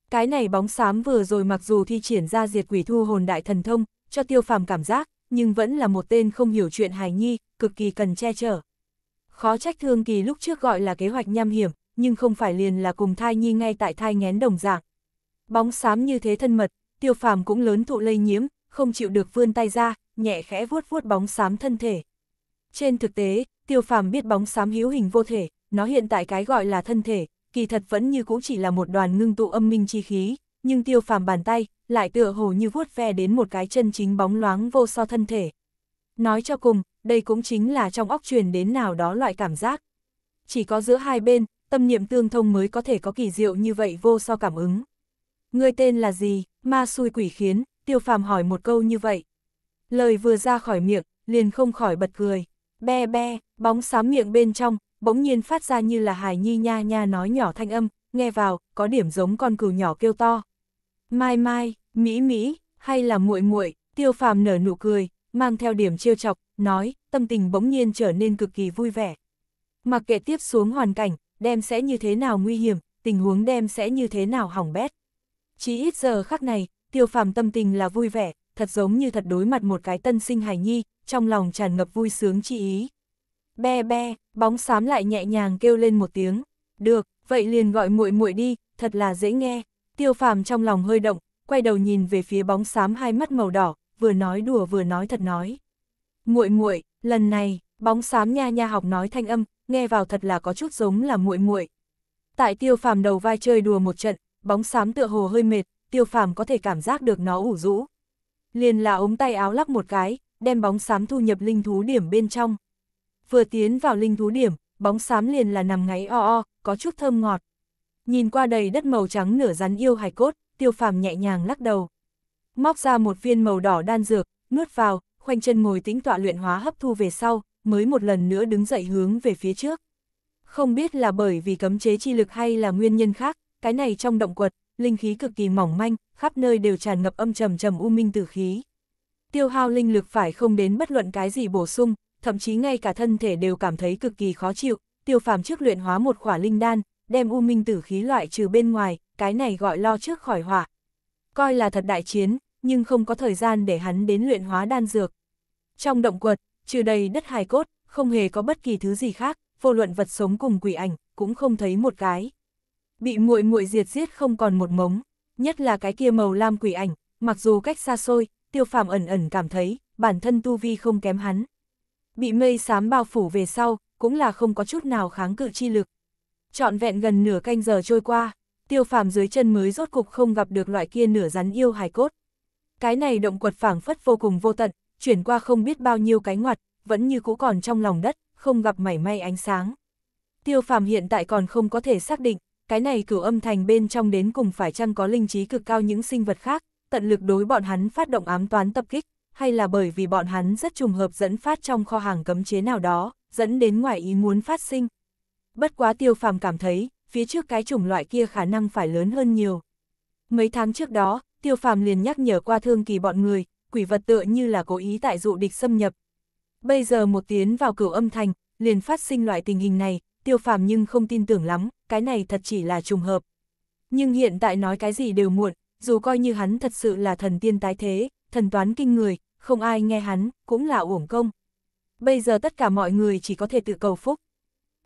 Cái này bóng xám vừa rồi mặc dù thi triển ra diệt quỷ thu hồn đại thần thông, cho tiêu phàm cảm giác, nhưng vẫn là một tên không hiểu chuyện hài nhi, cực kỳ cần che chở. Khó trách thương kỳ lúc trước gọi là kế hoạch nham hiểm, nhưng không phải liền là cùng thai nhi ngay tại thai ngén đồng dạng. Bóng xám như thế thân mật, tiêu phàm cũng lớn thụ lây nhiễm, không chịu được vươn tay ra, nhẹ khẽ vuốt vuốt bóng xám thân thể. Trên thực tế, tiêu phàm biết bóng xám hữu hình vô thể, nó hiện tại cái gọi là thân thể, kỳ thật vẫn như cũng chỉ là một đoàn ngưng tụ âm minh chi khí, nhưng tiêu phàm bàn tay, lại tựa hồ như vuốt ve đến một cái chân chính bóng loáng vô so thân thể. Nói cho cùng, đây cũng chính là trong óc truyền đến nào đó loại cảm giác. Chỉ có giữa hai bên, tâm niệm tương thông mới có thể có kỳ diệu như vậy vô so cảm ứng. Người tên là gì, ma xui quỷ khiến, tiêu phàm hỏi một câu như vậy. Lời vừa ra khỏi miệng, liền không khỏi bật cười. Be be, bóng xám miệng bên trong, bỗng nhiên phát ra như là hài nhi nha nha nói nhỏ thanh âm, nghe vào, có điểm giống con cừu nhỏ kêu to. Mai mai, mỹ mỹ, hay là muội muội tiêu phàm nở nụ cười, mang theo điểm trêu chọc, nói, tâm tình bỗng nhiên trở nên cực kỳ vui vẻ. Mặc kệ tiếp xuống hoàn cảnh, đem sẽ như thế nào nguy hiểm, tình huống đem sẽ như thế nào hỏng bét. Chí ít giờ khắc này, tiêu phàm tâm tình là vui vẻ, thật giống như thật đối mặt một cái tân sinh hải nhi, trong lòng tràn ngập vui sướng chi ý. Be be, bóng xám lại nhẹ nhàng kêu lên một tiếng. Được, vậy liền gọi muội muội đi, thật là dễ nghe. Tiêu phàm trong lòng hơi động, quay đầu nhìn về phía bóng xám hai mắt màu đỏ, vừa nói đùa vừa nói thật nói. Muội muội, lần này, bóng xám nha nha học nói thanh âm, nghe vào thật là có chút giống là muội muội. Tại Tiêu Phàm đầu vai chơi đùa một trận, bóng xám tựa hồ hơi mệt, tiêu phàm có thể cảm giác được nó ủ rũ. Liền là ống tay áo lắc một cái, đem bóng xám thu nhập linh thú điểm bên trong. Vừa tiến vào linh thú điểm, bóng xám liền là nằm ngáy o o, có chút thơm ngọt. Nhìn qua đầy đất màu trắng nửa rắn yêu hài cốt, tiêu phàm nhẹ nhàng lắc đầu. Móc ra một viên màu đỏ đan dược, nuốt vào, khoanh chân ngồi tĩnh tọa luyện hóa hấp thu về sau, mới một lần nữa đứng dậy hướng về phía trước. Không biết là bởi vì cấm chế chi lực hay là nguyên nhân khác, cái này trong động quật, linh khí cực kỳ mỏng manh, khắp nơi đều tràn ngập âm trầm trầm u minh tử khí. Tiêu hao linh lực phải không đến bất luận cái gì bổ sung, thậm chí ngay cả thân thể đều cảm thấy cực kỳ khó chịu, tiêu phàm trước luyện hóa một khỏa linh đan, đem u minh tử khí loại trừ bên ngoài, cái này gọi lo trước khỏi hỏa. Coi là thật đại chiến, nhưng không có thời gian để hắn đến luyện hóa đan dược. Trong động quật, trừ đầy đất hài cốt, không hề có bất kỳ thứ gì khác, vô luận vật sống cùng quỷ ảnh, cũng không thấy một cái bị muội muội diệt giết không còn một mống, nhất là cái kia màu lam quỷ ảnh, mặc dù cách xa xôi, tiêu phàm ẩn ẩn cảm thấy, bản thân tu vi không kém hắn. Bị mây xám bao phủ về sau, cũng là không có chút nào kháng cự chi lực. Trọn vẹn gần nửa canh giờ trôi qua, tiêu phàm dưới chân mới rốt cục không gặp được loại kia nửa rắn yêu hài cốt. Cái này động quật phảng phất vô cùng vô tận, chuyển qua không biết bao nhiêu cái ngoặt, vẫn như cũ còn trong lòng đất, không gặp mảy may ánh sáng. Tiêu phàm hiện tại còn không có thể xác định, cái này cửu âm thành bên trong đến cùng phải chăng có linh trí cực cao những sinh vật khác, tận lực đối bọn hắn phát động ám toán tập kích, hay là bởi vì bọn hắn rất trùng hợp dẫn phát trong kho hàng cấm chế nào đó, dẫn đến ngoài ý muốn phát sinh. Bất quá tiêu phàm cảm thấy, phía trước cái chủng loại kia khả năng phải lớn hơn nhiều. Mấy tháng trước đó, tiêu phàm liền nhắc nhở qua thương kỳ bọn người, quỷ vật tựa như là cố ý tại dụ địch xâm nhập. Bây giờ một tiến vào cửu âm thành, liền phát sinh loại tình hình này, tiêu phàm nhưng không tin tưởng lắm, cái này thật chỉ là trùng hợp. Nhưng hiện tại nói cái gì đều muộn, dù coi như hắn thật sự là thần tiên tái thế, thần toán kinh người, không ai nghe hắn, cũng là uổng công. Bây giờ tất cả mọi người chỉ có thể tự cầu phúc.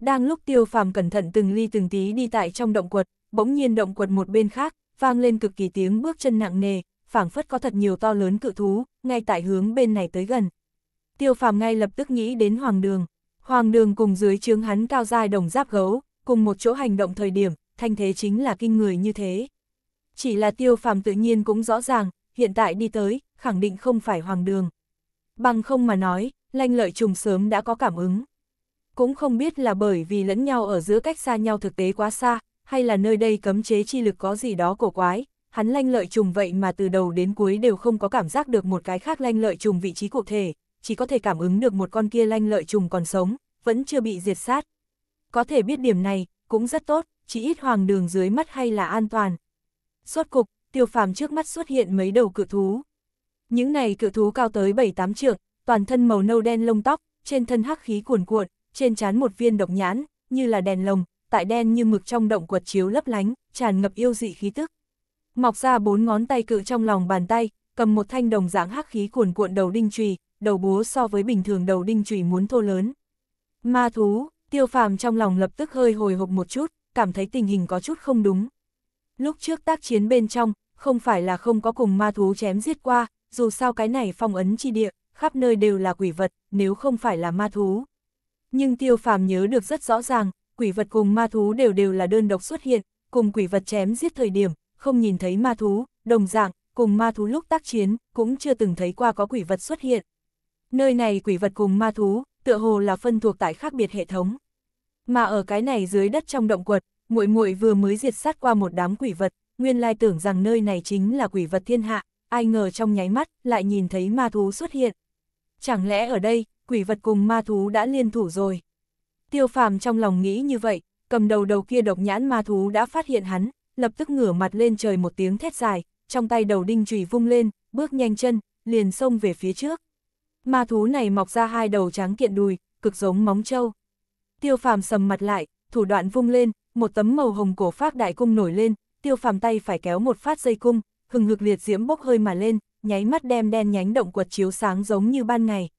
Đang lúc tiêu phàm cẩn thận từng ly từng tí đi tại trong động quật, bỗng nhiên động quật một bên khác, vang lên cực kỳ tiếng bước chân nặng nề, phảng phất có thật nhiều to lớn cự thú, ngay tại hướng bên này tới gần. Tiêu phàm ngay lập tức nghĩ đến hoàng đường. Hoàng đường cùng dưới chướng hắn cao dài đồng giáp gấu, cùng một chỗ hành động thời điểm, thanh thế chính là kinh người như thế. Chỉ là tiêu phàm tự nhiên cũng rõ ràng, hiện tại đi tới, khẳng định không phải hoàng đường. Bằng không mà nói, lanh lợi trùng sớm đã có cảm ứng. Cũng không biết là bởi vì lẫn nhau ở giữa cách xa nhau thực tế quá xa, hay là nơi đây cấm chế chi lực có gì đó cổ quái, hắn lanh lợi trùng vậy mà từ đầu đến cuối đều không có cảm giác được một cái khác lanh lợi trùng vị trí cụ thể, chỉ có thể cảm ứng được một con kia lanh lợi trùng còn sống, vẫn chưa bị diệt sát. Có thể biết điểm này, cũng rất tốt, chỉ ít hoàng đường dưới mắt hay là an toàn. Suốt cục, tiêu phàm trước mắt xuất hiện mấy đầu cự thú. Những này cự thú cao tới 7-8 trượng, toàn thân màu nâu đen lông tóc, trên thân hắc khí cuồn cuộn, trên trán một viên độc nhãn, như là đèn lồng, tại đen như mực trong động quật chiếu lấp lánh, tràn ngập yêu dị khí tức. Mọc ra bốn ngón tay cự trong lòng bàn tay, cầm một thanh đồng dạng hắc khí cuồn cuộn đầu đinh chùy, đầu búa so với bình thường đầu đinh chùy muốn thô lớn. Ma thú, tiêu phàm trong lòng lập tức hơi hồi hộp một chút, cảm thấy tình hình có chút không đúng. Lúc trước tác chiến bên trong, không phải là không có cùng ma thú chém giết qua, dù sao cái này phong ấn chi địa, khắp nơi đều là quỷ vật, nếu không phải là ma thú. Nhưng tiêu phàm nhớ được rất rõ ràng, quỷ vật cùng ma thú đều đều là đơn độc xuất hiện, cùng quỷ vật chém giết thời điểm, không nhìn thấy ma thú, đồng dạng, cùng ma thú lúc tác chiến, cũng chưa từng thấy qua có quỷ vật xuất hiện. Nơi này quỷ vật cùng ma thú, tựa hồ là phân thuộc tại khác biệt hệ thống. Mà ở cái này dưới đất trong động quật, muội muội vừa mới diệt sát qua một đám quỷ vật, nguyên lai tưởng rằng nơi này chính là quỷ vật thiên hạ, ai ngờ trong nháy mắt lại nhìn thấy ma thú xuất hiện. Chẳng lẽ ở đây, quỷ vật cùng ma thú đã liên thủ rồi? Tiêu phàm trong lòng nghĩ như vậy, cầm đầu đầu kia độc nhãn ma thú đã phát hiện hắn, lập tức ngửa mặt lên trời một tiếng thét dài, trong tay đầu đinh chùy vung lên, bước nhanh chân, liền xông về phía trước. Ma thú này mọc ra hai đầu trắng kiện đùi, cực giống móng trâu. Tiêu phàm sầm mặt lại, thủ đoạn vung lên, một tấm màu hồng cổ phát đại cung nổi lên, tiêu phàm tay phải kéo một phát dây cung, hừng hực liệt diễm bốc hơi mà lên, nháy mắt đem đen nhánh động quật chiếu sáng giống như ban ngày.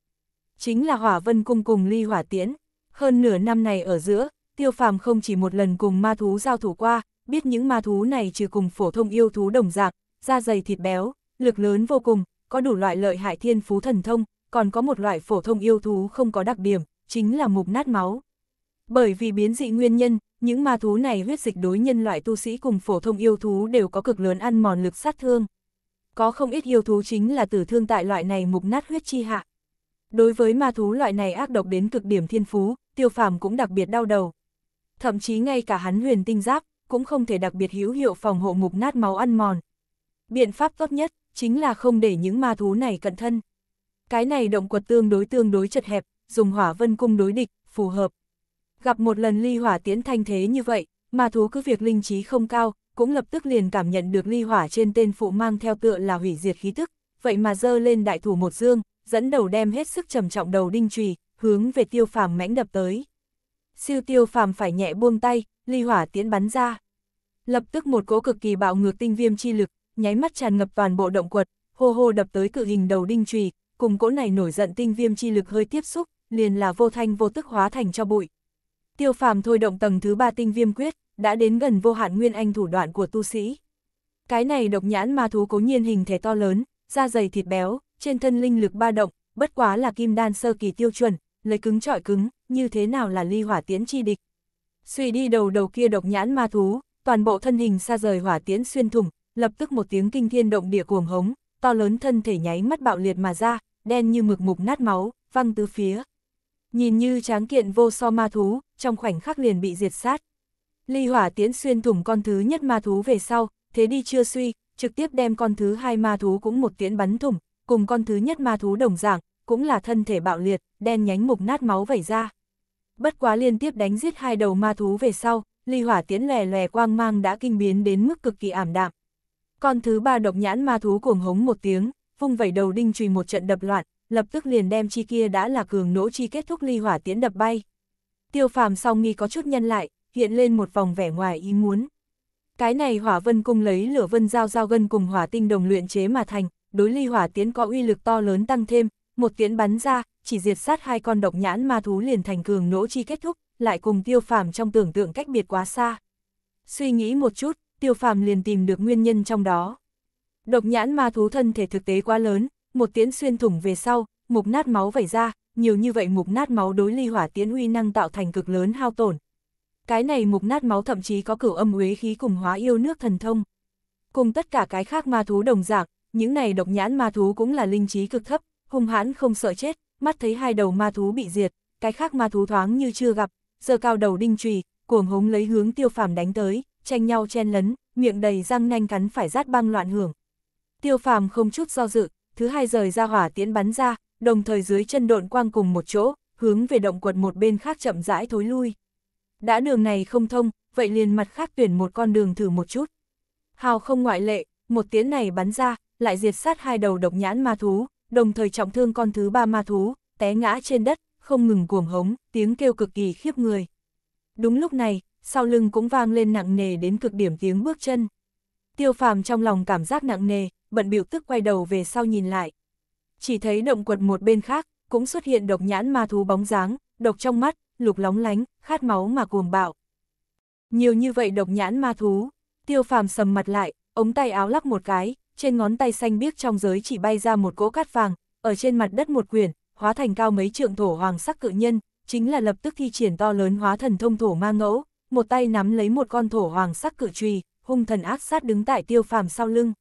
Chính là hỏa vân cung cùng ly hỏa tiễn. Hơn nửa năm này ở giữa, tiêu phàm không chỉ một lần cùng ma thú giao thủ qua, biết những ma thú này trừ cùng phổ thông yêu thú đồng dạng, da dày thịt béo, lực lớn vô cùng, có đủ loại lợi hại thiên phú thần thông, còn có một loại phổ thông yêu thú không có đặc điểm, chính là mục nát máu. Bởi vì biến dị nguyên nhân, những ma thú này huyết dịch đối nhân loại tu sĩ cùng phổ thông yêu thú đều có cực lớn ăn mòn lực sát thương. Có không ít yêu thú chính là tử thương tại loại này mục nát huyết chi hạ. Đối với ma thú loại này ác độc đến cực điểm thiên phú, tiêu phàm cũng đặc biệt đau đầu. Thậm chí ngay cả hắn huyền tinh giáp, cũng không thể đặc biệt hữu hiệu phòng hộ mục nát máu ăn mòn. Biện pháp tốt nhất, chính là không để những ma thú này cận thân. Cái này động quật tương đối tương đối chật hẹp, dùng hỏa vân cung đối địch, phù hợp. Gặp một lần ly hỏa tiến thanh thế như vậy, mà thú cứ việc linh trí không cao, cũng lập tức liền cảm nhận được ly hỏa trên tên phụ mang theo tựa là hủy diệt khí tức, vậy mà dơ lên đại thủ một dương, dẫn đầu đem hết sức trầm trọng đầu đinh trùy, hướng về tiêu phàm mãnh đập tới. Siêu tiêu phàm phải nhẹ buông tay, ly hỏa tiến bắn ra. Lập tức một cỗ cực kỳ bạo ngược tinh viêm chi lực, nháy mắt tràn ngập toàn bộ động quật, hô hô đập tới cự hình đầu đinh trùy, cùng cỗ này nổi giận tinh viêm chi lực hơi tiếp xúc, liền là vô thanh vô tức hóa thành cho bụi. Tiêu phàm thôi động tầng thứ ba tinh viêm quyết, đã đến gần vô hạn nguyên anh thủ đoạn của tu sĩ. Cái này độc nhãn ma thú cố nhiên hình thể to lớn, da dày thịt béo, trên thân linh lực ba động, bất quá là kim đan sơ kỳ tiêu chuẩn, lấy cứng trọi cứng, như thế nào là ly hỏa tiễn chi địch. Suy đi đầu đầu kia độc nhãn ma thú, toàn bộ thân hình xa rời hỏa tiễn xuyên thủng, lập tức một tiếng kinh thiên động địa cuồng hống, to lớn thân thể nháy mắt bạo liệt mà ra, đen như mực mục nát máu, văng tứ phía. Nhìn như tráng kiện vô so ma thú, trong khoảnh khắc liền bị diệt sát. Ly hỏa tiến xuyên thủng con thứ nhất ma thú về sau, thế đi chưa suy, trực tiếp đem con thứ hai ma thú cũng một tiễn bắn thủng, cùng con thứ nhất ma thú đồng dạng, cũng là thân thể bạo liệt, đen nhánh mục nát máu vẩy ra. Bất quá liên tiếp đánh giết hai đầu ma thú về sau, ly hỏa tiến lè lè quang mang đã kinh biến đến mức cực kỳ ảm đạm, con thứ ba độc nhãn ma thú cuồng hống một tiếng, vung vẩy đầu đinh chùy một trận đập loạn, lập tức liền đem chi kia đã là cường nỗ chi kết thúc ly hỏa tiến đập bay. Tiêu phàm sau nghi có chút nhân lại, hiện lên một vòng vẻ ngoài ý muốn. Cái này hỏa vân cung lấy lửa vân giao giao gân cùng hỏa tinh đồng luyện chế mà thành, đối ly hỏa tiến có uy lực to lớn tăng thêm, một tiến bắn ra, chỉ diệt sát hai con độc nhãn ma thú liền thành cường nỗ chi kết thúc, lại cùng tiêu phàm trong tưởng tượng cách biệt quá xa. Suy nghĩ một chút, tiêu phàm liền tìm được nguyên nhân trong đó. Độc nhãn ma thú thân thể thực tế quá lớn, một tiễn xuyên thủng về sau, mục nát máu vẩy ra, nhiều như vậy mục nát máu đối ly hỏa tiễn uy năng tạo thành cực lớn hao tổn. Cái này mục nát máu thậm chí có cửu âm uế khí cùng hóa yêu nước thần thông. Cùng tất cả cái khác ma thú đồng dạng, những này độc nhãn ma thú cũng là linh trí cực thấp, hung hãn không sợ chết, mắt thấy hai đầu ma thú bị diệt, cái khác ma thú thoáng như chưa gặp, giờ cao đầu đinh trùy, cuồng hống lấy hướng tiêu phàm đánh tới tranh nhau chen lấn, miệng đầy răng nanh cắn phải rát băng loạn hưởng. Tiêu phàm không chút do dự, thứ hai rời ra hỏa tiễn bắn ra, đồng thời dưới chân độn quang cùng một chỗ, hướng về động quật một bên khác chậm rãi thối lui. Đã đường này không thông, vậy liền mặt khác tuyển một con đường thử một chút. Hào không ngoại lệ, một tiễn này bắn ra, lại diệt sát hai đầu độc nhãn ma thú, đồng thời trọng thương con thứ ba ma thú, té ngã trên đất, không ngừng cuồng hống, tiếng kêu cực kỳ khiếp người. Đúng lúc này, sau lưng cũng vang lên nặng nề đến cực điểm tiếng bước chân. Tiêu phàm trong lòng cảm giác nặng nề, bận biểu tức quay đầu về sau nhìn lại. Chỉ thấy động quật một bên khác, cũng xuất hiện độc nhãn ma thú bóng dáng, độc trong mắt, lục lóng lánh, khát máu mà cuồng bạo. Nhiều như vậy độc nhãn ma thú, tiêu phàm sầm mặt lại, ống tay áo lắc một cái, trên ngón tay xanh biếc trong giới chỉ bay ra một cỗ cát vàng, ở trên mặt đất một quyển, hóa thành cao mấy trượng thổ hoàng sắc cự nhân, chính là lập tức thi triển to lớn hóa thần thông thổ ma ngẫu, một tay nắm lấy một con thổ hoàng sắc cử trùy, hung thần ác sát đứng tại tiêu phàm sau lưng.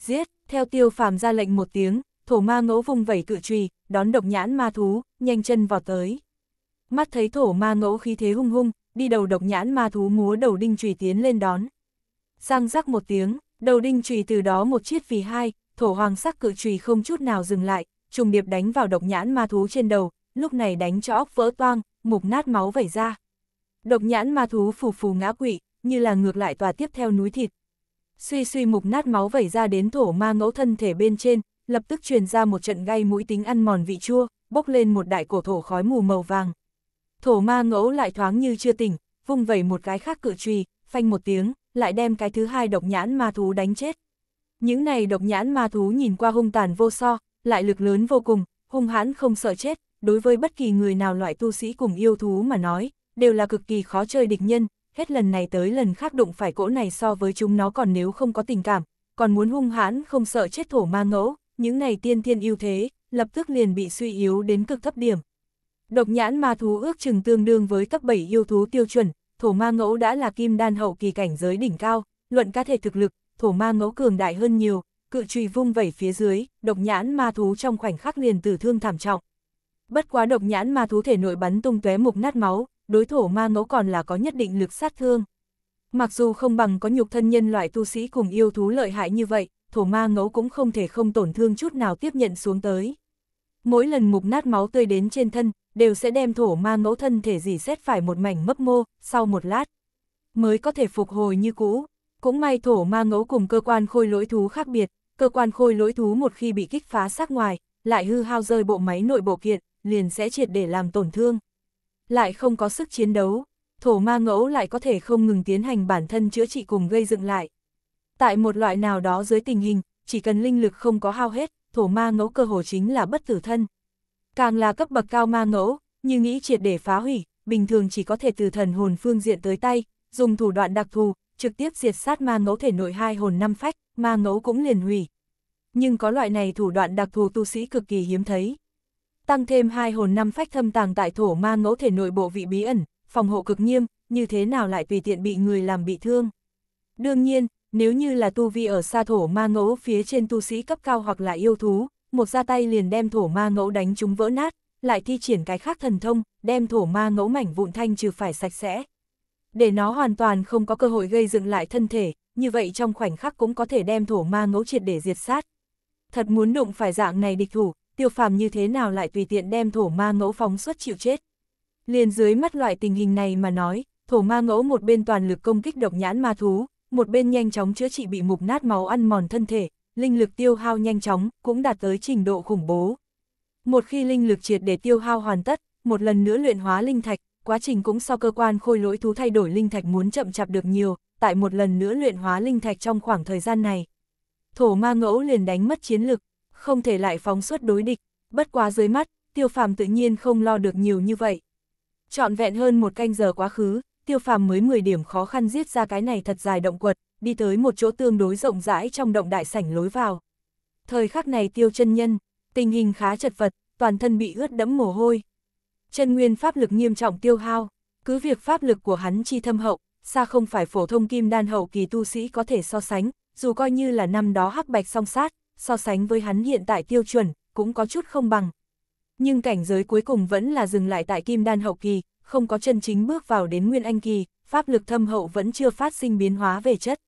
Giết, theo tiêu phàm ra lệnh một tiếng, thổ ma ngẫu vùng vẩy cự trùy, đón độc nhãn ma thú, nhanh chân vào tới. Mắt thấy thổ ma ngẫu khí thế hung hung, đi đầu độc nhãn ma thú múa đầu đinh trùy tiến lên đón. Giang rắc một tiếng, đầu đinh trùy từ đó một chiếc vì hai, thổ hoàng sắc cự trùy không chút nào dừng lại, trùng điệp đánh vào độc nhãn ma thú trên đầu, lúc này đánh cho óc vỡ toang, mục nát máu vẩy ra. Độc nhãn ma thú phù phù ngã quỵ, như là ngược lại tòa tiếp theo núi thịt. Suy suy mục nát máu vẩy ra đến thổ ma ngẫu thân thể bên trên, lập tức truyền ra một trận gây mũi tính ăn mòn vị chua, bốc lên một đại cổ thổ khói mù màu vàng. Thổ ma ngẫu lại thoáng như chưa tỉnh, vung vẩy một cái khác cự truy, phanh một tiếng, lại đem cái thứ hai độc nhãn ma thú đánh chết. Những này độc nhãn ma thú nhìn qua hung tàn vô so, lại lực lớn vô cùng, hung hãn không sợ chết, đối với bất kỳ người nào loại tu sĩ cùng yêu thú mà nói, đều là cực kỳ khó chơi địch nhân, hết lần này tới lần khác đụng phải cỗ này so với chúng nó còn nếu không có tình cảm, còn muốn hung hãn không sợ chết thổ ma ngẫu, những này tiên thiên ưu thế, lập tức liền bị suy yếu đến cực thấp điểm. Độc nhãn ma thú ước chừng tương đương với cấp 7 yêu thú tiêu chuẩn, thổ ma ngẫu đã là kim đan hậu kỳ cảnh giới đỉnh cao, luận cá thể thực lực, thổ ma ngẫu cường đại hơn nhiều, cự trùy vung vẩy phía dưới, độc nhãn ma thú trong khoảnh khắc liền tử thương thảm trọng. Bất quá độc nhãn ma thú thể nội bắn tung tóe mục nát máu, đối thổ ma ngẫu còn là có nhất định lực sát thương. Mặc dù không bằng có nhục thân nhân loại tu sĩ cùng yêu thú lợi hại như vậy, thổ ma ngẫu cũng không thể không tổn thương chút nào tiếp nhận xuống tới. Mỗi lần mục nát máu tươi đến trên thân, đều sẽ đem thổ ma ngẫu thân thể dì xét phải một mảnh mấp mô, sau một lát, mới có thể phục hồi như cũ. Cũng may thổ ma ngẫu cùng cơ quan khôi lỗi thú khác biệt, cơ quan khôi lỗi thú một khi bị kích phá sát ngoài, lại hư hao rơi bộ máy nội bộ kiện, liền sẽ triệt để làm tổn thương lại không có sức chiến đấu, thổ ma ngẫu lại có thể không ngừng tiến hành bản thân chữa trị cùng gây dựng lại. Tại một loại nào đó dưới tình hình, chỉ cần linh lực không có hao hết, thổ ma ngẫu cơ hồ chính là bất tử thân. Càng là cấp bậc cao ma ngẫu, như nghĩ triệt để phá hủy, bình thường chỉ có thể từ thần hồn phương diện tới tay, dùng thủ đoạn đặc thù, trực tiếp diệt sát ma ngẫu thể nội hai hồn năm phách, ma ngẫu cũng liền hủy. Nhưng có loại này thủ đoạn đặc thù tu sĩ cực kỳ hiếm thấy tăng thêm hai hồn năm phách thâm tàng tại thổ ma ngẫu thể nội bộ vị bí ẩn, phòng hộ cực nghiêm, như thế nào lại tùy tiện bị người làm bị thương. Đương nhiên, nếu như là tu vi ở xa thổ ma ngẫu phía trên tu sĩ cấp cao hoặc là yêu thú, một ra tay liền đem thổ ma ngẫu đánh chúng vỡ nát, lại thi triển cái khác thần thông, đem thổ ma ngẫu mảnh vụn thanh trừ phải sạch sẽ. Để nó hoàn toàn không có cơ hội gây dựng lại thân thể, như vậy trong khoảnh khắc cũng có thể đem thổ ma ngẫu triệt để diệt sát. Thật muốn đụng phải dạng này địch thủ, tiêu phàm như thế nào lại tùy tiện đem thổ ma ngẫu phóng xuất chịu chết. Liền dưới mắt loại tình hình này mà nói, thổ ma ngẫu một bên toàn lực công kích độc nhãn ma thú, một bên nhanh chóng chữa trị bị mục nát máu ăn mòn thân thể, linh lực tiêu hao nhanh chóng, cũng đạt tới trình độ khủng bố. Một khi linh lực triệt để tiêu hao hoàn tất, một lần nữa luyện hóa linh thạch, quá trình cũng so cơ quan khôi lỗi thú thay đổi linh thạch muốn chậm chạp được nhiều, tại một lần nữa luyện hóa linh thạch trong khoảng thời gian này. Thổ ma ngẫu liền đánh mất chiến lực, không thể lại phóng xuất đối địch, bất quá dưới mắt, tiêu phàm tự nhiên không lo được nhiều như vậy. trọn vẹn hơn một canh giờ quá khứ, tiêu phàm mới 10 điểm khó khăn giết ra cái này thật dài động quật, đi tới một chỗ tương đối rộng rãi trong động đại sảnh lối vào. Thời khắc này tiêu chân nhân, tình hình khá chật vật, toàn thân bị ướt đẫm mồ hôi. Chân nguyên pháp lực nghiêm trọng tiêu hao, cứ việc pháp lực của hắn chi thâm hậu, xa không phải phổ thông kim đan hậu kỳ tu sĩ có thể so sánh, dù coi như là năm đó hắc bạch song sát, so sánh với hắn hiện tại tiêu chuẩn, cũng có chút không bằng. Nhưng cảnh giới cuối cùng vẫn là dừng lại tại kim đan hậu kỳ, không có chân chính bước vào đến nguyên anh kỳ, pháp lực thâm hậu vẫn chưa phát sinh biến hóa về chất.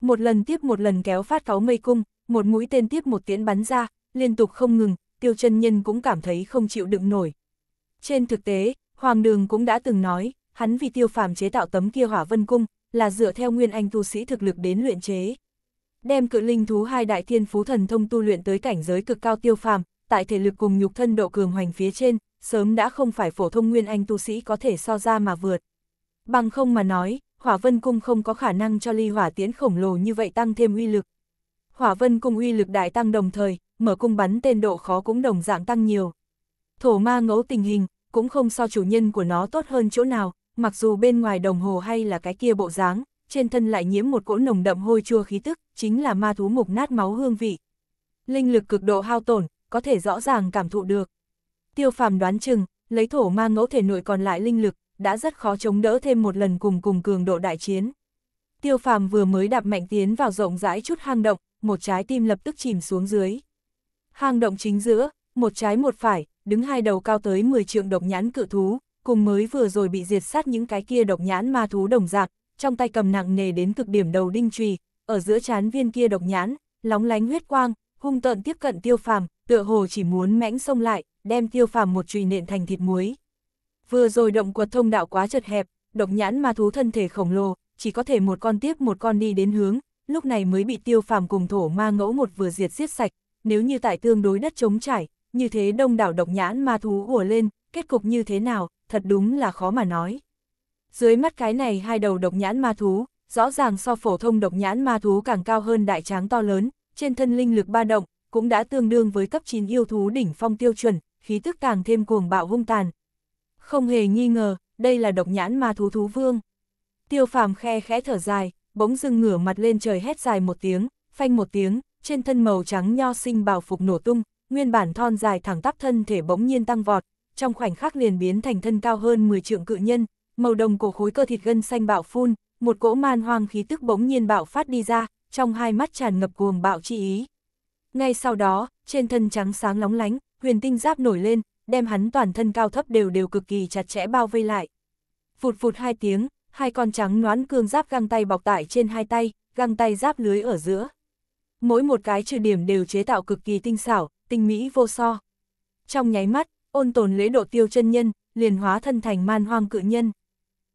Một lần tiếp một lần kéo phát cáo mây cung, một mũi tên tiếp một tiễn bắn ra, liên tục không ngừng, tiêu chân nhân cũng cảm thấy không chịu đựng nổi. Trên thực tế, Hoàng Đường cũng đã từng nói, hắn vì tiêu phàm chế tạo tấm kia hỏa vân cung, là dựa theo nguyên anh tu sĩ thực lực đến luyện chế đem cự linh thú hai đại thiên phú thần thông tu luyện tới cảnh giới cực cao tiêu phàm, tại thể lực cùng nhục thân độ cường hoành phía trên, sớm đã không phải phổ thông nguyên anh tu sĩ có thể so ra mà vượt. Bằng không mà nói, Hỏa Vân Cung không có khả năng cho ly hỏa tiễn khổng lồ như vậy tăng thêm uy lực. Hỏa Vân Cung uy lực đại tăng đồng thời, mở cung bắn tên độ khó cũng đồng dạng tăng nhiều. Thổ ma ngẫu tình hình, cũng không so chủ nhân của nó tốt hơn chỗ nào, mặc dù bên ngoài đồng hồ hay là cái kia bộ dáng, trên thân lại nhiễm một cỗ nồng đậm hôi chua khí tức, chính là ma thú mục nát máu hương vị. Linh lực cực độ hao tổn, có thể rõ ràng cảm thụ được. Tiêu phàm đoán chừng, lấy thổ ma ngẫu thể nội còn lại linh lực, đã rất khó chống đỡ thêm một lần cùng cùng cường độ đại chiến. Tiêu phàm vừa mới đạp mạnh tiến vào rộng rãi chút hang động, một trái tim lập tức chìm xuống dưới. Hang động chính giữa, một trái một phải, đứng hai đầu cao tới 10 trượng độc nhãn cự thú, cùng mới vừa rồi bị diệt sát những cái kia độc nhãn ma thú đồng dạng, trong tay cầm nặng nề đến cực điểm đầu đinh trùy, ở giữa chán viên kia độc nhãn, lóng lánh huyết quang, hung tợn tiếp cận tiêu phàm, tựa hồ chỉ muốn mãnh xông lại, đem tiêu phàm một chùy nện thành thịt muối. Vừa rồi động quật thông đạo quá chật hẹp, độc nhãn ma thú thân thể khổng lồ, chỉ có thể một con tiếp một con đi đến hướng, lúc này mới bị tiêu phàm cùng thổ ma ngẫu một vừa diệt giết sạch, nếu như tại tương đối đất trống trải, như thế đông đảo độc nhãn ma thú ùa lên, kết cục như thế nào, thật đúng là khó mà nói. Dưới mắt cái này hai đầu độc nhãn ma thú, rõ ràng so phổ thông độc nhãn ma thú càng cao hơn đại tráng to lớn, trên thân linh lực ba động, cũng đã tương đương với cấp 9 yêu thú đỉnh phong tiêu chuẩn, khí tức càng thêm cuồng bạo hung tàn. Không hề nghi ngờ, đây là độc nhãn ma thú thú vương. Tiêu phàm khe khẽ thở dài, bỗng dưng ngửa mặt lên trời hét dài một tiếng, phanh một tiếng, trên thân màu trắng nho sinh bào phục nổ tung, nguyên bản thon dài thẳng tắp thân thể bỗng nhiên tăng vọt, trong khoảnh khắc liền biến thành thân cao hơn 10 trượng cự nhân, màu đồng của khối cơ thịt gân xanh bạo phun, một cỗ man hoang khí tức bỗng nhiên bạo phát đi ra, trong hai mắt tràn ngập cuồng bạo chi ý. Ngay sau đó, trên thân trắng sáng lóng lánh, huyền tinh giáp nổi lên, đem hắn toàn thân cao thấp đều đều cực kỳ chặt chẽ bao vây lại. Phụt phụt hai tiếng, hai con trắng noán cương giáp găng tay bọc tải trên hai tay, găng tay giáp lưới ở giữa. Mỗi một cái trừ điểm đều chế tạo cực kỳ tinh xảo, tinh mỹ vô so. Trong nháy mắt, ôn tồn lễ độ tiêu chân nhân, liền hóa thân thành man hoang cự nhân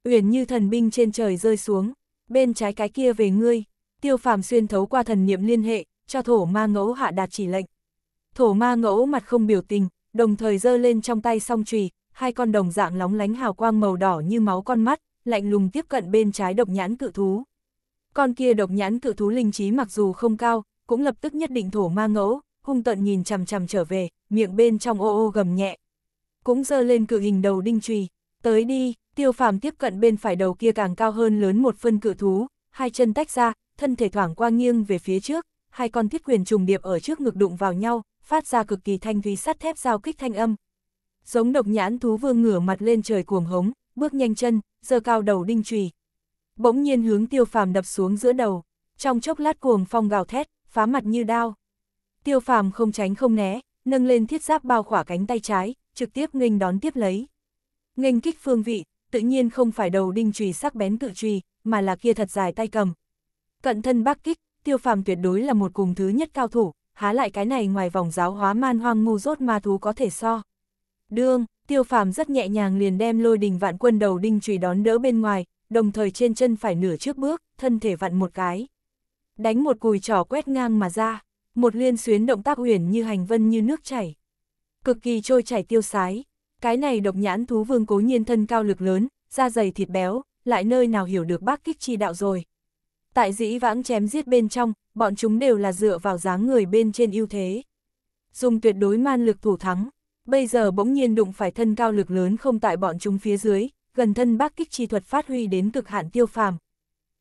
uyển như thần binh trên trời rơi xuống, bên trái cái kia về ngươi, tiêu phàm xuyên thấu qua thần niệm liên hệ, cho thổ ma ngẫu hạ đạt chỉ lệnh. Thổ ma ngẫu mặt không biểu tình, đồng thời giơ lên trong tay song trùy, hai con đồng dạng lóng lánh hào quang màu đỏ như máu con mắt, lạnh lùng tiếp cận bên trái độc nhãn cự thú. Con kia độc nhãn cự thú linh trí mặc dù không cao, cũng lập tức nhất định thổ ma ngẫu, hung tận nhìn chằm chằm trở về, miệng bên trong ô ô gầm nhẹ. Cũng giơ lên cự hình đầu đinh trùy, tới đi, Tiêu phàm tiếp cận bên phải đầu kia càng cao hơn lớn một phân cự thú, hai chân tách ra, thân thể thoảng qua nghiêng về phía trước, hai con thiết quyền trùng điệp ở trước ngực đụng vào nhau, phát ra cực kỳ thanh thúy sắt thép giao kích thanh âm. Giống độc nhãn thú vương ngửa mặt lên trời cuồng hống, bước nhanh chân, giơ cao đầu đinh chùy. Bỗng nhiên hướng tiêu phàm đập xuống giữa đầu, trong chốc lát cuồng phong gào thét, phá mặt như đao. Tiêu phàm không tránh không né, nâng lên thiết giáp bao khỏa cánh tay trái, trực tiếp nghênh đón tiếp lấy. Nghênh kích phương vị, tự nhiên không phải đầu đinh chùy sắc bén cự chùy, mà là kia thật dài tay cầm. Cận thân bác kích, tiêu phàm tuyệt đối là một cùng thứ nhất cao thủ, há lại cái này ngoài vòng giáo hóa man hoang ngu rốt ma thú có thể so. Đương, tiêu phàm rất nhẹ nhàng liền đem lôi đình vạn quân đầu đinh chùy đón đỡ bên ngoài, đồng thời trên chân phải nửa trước bước, thân thể vặn một cái. Đánh một cùi trò quét ngang mà ra, một liên xuyến động tác uyển như hành vân như nước chảy. Cực kỳ trôi chảy tiêu sái, cái này độc nhãn thú vương cố nhiên thân cao lực lớn, da dày thịt béo, lại nơi nào hiểu được bác kích chi đạo rồi. Tại dĩ vãng chém giết bên trong, bọn chúng đều là dựa vào dáng người bên trên ưu thế. Dùng tuyệt đối man lực thủ thắng, bây giờ bỗng nhiên đụng phải thân cao lực lớn không tại bọn chúng phía dưới, gần thân bác kích chi thuật phát huy đến cực hạn tiêu phàm.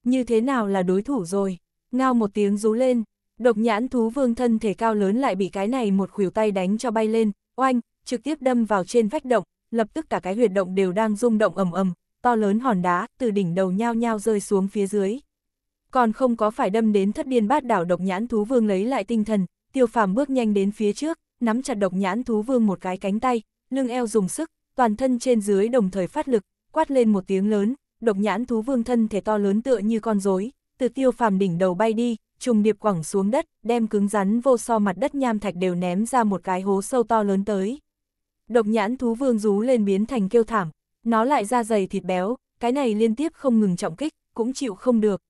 Như thế nào là đối thủ rồi? Ngao một tiếng rú lên, độc nhãn thú vương thân thể cao lớn lại bị cái này một khuỷu tay đánh cho bay lên, oanh, trực tiếp đâm vào trên vách động, lập tức cả cái huyệt động đều đang rung động ầm ầm, to lớn hòn đá từ đỉnh đầu nhao nhao rơi xuống phía dưới. Còn không có phải đâm đến thất điên bát đảo độc nhãn thú vương lấy lại tinh thần, tiêu phàm bước nhanh đến phía trước, nắm chặt độc nhãn thú vương một cái cánh tay, lưng eo dùng sức, toàn thân trên dưới đồng thời phát lực, quát lên một tiếng lớn, độc nhãn thú vương thân thể to lớn tựa như con rối, từ tiêu phàm đỉnh đầu bay đi, trùng điệp quẳng xuống đất, đem cứng rắn vô so mặt đất nham thạch đều ném ra một cái hố sâu to lớn tới. Độc nhãn thú vương rú lên biến thành kêu thảm, nó lại ra dày thịt béo, cái này liên tiếp không ngừng trọng kích, cũng chịu không được.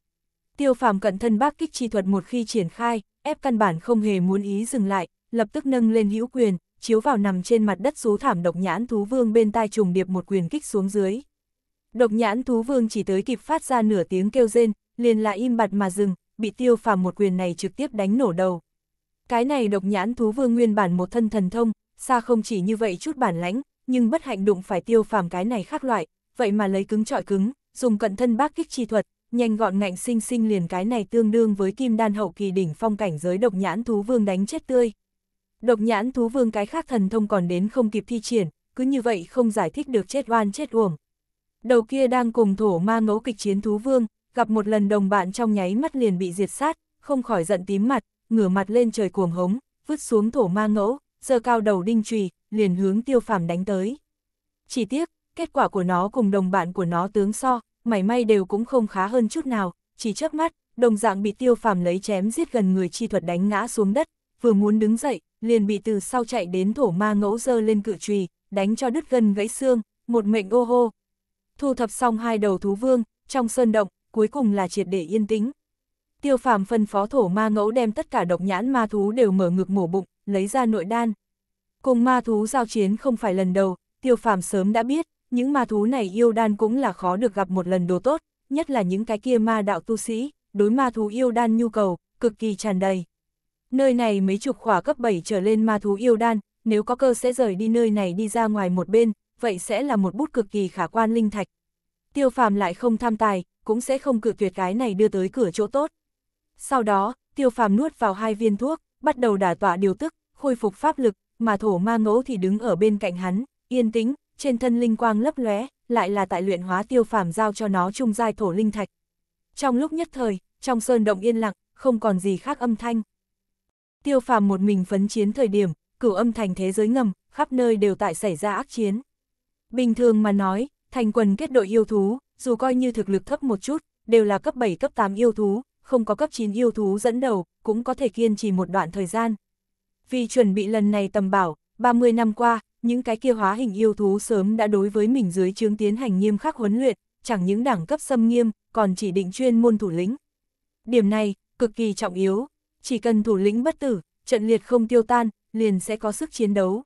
Tiêu phàm cận thân bác kích chi thuật một khi triển khai, ép căn bản không hề muốn ý dừng lại, lập tức nâng lên hữu quyền, chiếu vào nằm trên mặt đất rú thảm độc nhãn thú vương bên tai trùng điệp một quyền kích xuống dưới. Độc nhãn thú vương chỉ tới kịp phát ra nửa tiếng kêu rên, liền là im bặt mà dừng, bị tiêu phàm một quyền này trực tiếp đánh nổ đầu. Cái này độc nhãn thú vương nguyên bản một thân thần thông, xa không chỉ như vậy chút bản lãnh, nhưng bất hạnh đụng phải tiêu phàm cái này khác loại, vậy mà lấy cứng trọi cứng, dùng cận thân bác kích chi thuật, nhanh gọn ngạnh sinh sinh liền cái này tương đương với kim đan hậu kỳ đỉnh phong cảnh giới độc nhãn thú vương đánh chết tươi. Độc nhãn thú vương cái khác thần thông còn đến không kịp thi triển, cứ như vậy không giải thích được chết oan chết uổng. Đầu kia đang cùng thổ ma ngấu kịch chiến thú vương, gặp một lần đồng bạn trong nháy mắt liền bị diệt sát, không khỏi giận tím mặt, ngửa mặt lên trời cuồng hống, vứt xuống thổ ma ngẫu, giơ cao đầu đinh trùy, liền hướng tiêu phàm đánh tới. Chỉ tiếc, kết quả của nó cùng đồng bạn của nó tướng so, mảy may đều cũng không khá hơn chút nào, chỉ chớp mắt, đồng dạng bị tiêu phàm lấy chém giết gần người chi thuật đánh ngã xuống đất, vừa muốn đứng dậy, liền bị từ sau chạy đến thổ ma ngẫu dơ lên cự trùy, đánh cho đứt gân gãy xương, một mệnh ô hô. Thu thập xong hai đầu thú vương, trong sơn động, cuối cùng là triệt để yên tĩnh. Tiêu phàm phân phó thổ ma ngẫu đem tất cả độc nhãn ma thú đều mở ngực mổ bụng, lấy ra nội đan. Cùng ma thú giao chiến không phải lần đầu, tiêu phàm sớm đã biết, những ma thú này yêu đan cũng là khó được gặp một lần đồ tốt, nhất là những cái kia ma đạo tu sĩ, đối ma thú yêu đan nhu cầu, cực kỳ tràn đầy. Nơi này mấy chục khỏa cấp 7 trở lên ma thú yêu đan, nếu có cơ sẽ rời đi nơi này đi ra ngoài một bên, vậy sẽ là một bút cực kỳ khả quan linh thạch. Tiêu phàm lại không tham tài, cũng sẽ không cự tuyệt cái này đưa tới cửa chỗ tốt. Sau đó, tiêu phàm nuốt vào hai viên thuốc, bắt đầu đả tọa điều tức, khôi phục pháp lực, mà thổ ma ngẫu thì đứng ở bên cạnh hắn, yên tĩnh, trên thân linh quang lấp lóe, lại là tại luyện hóa tiêu phàm giao cho nó trung giai thổ linh thạch. Trong lúc nhất thời, trong sơn động yên lặng, không còn gì khác âm thanh. Tiêu phàm một mình phấn chiến thời điểm, cửu âm thành thế giới ngầm, khắp nơi đều tại xảy ra ác chiến. Bình thường mà nói, thành quần kết đội yêu thú, dù coi như thực lực thấp một chút, đều là cấp 7 cấp 8 yêu thú, không có cấp 9 yêu thú dẫn đầu, cũng có thể kiên trì một đoạn thời gian. Vì chuẩn bị lần này tầm bảo, 30 năm qua, những cái kia hóa hình yêu thú sớm đã đối với mình dưới chứng tiến hành nghiêm khắc huấn luyện, chẳng những đẳng cấp xâm nghiêm, còn chỉ định chuyên môn thủ lĩnh. Điểm này, cực kỳ trọng yếu, chỉ cần thủ lĩnh bất tử, trận liệt không tiêu tan, liền sẽ có sức chiến đấu.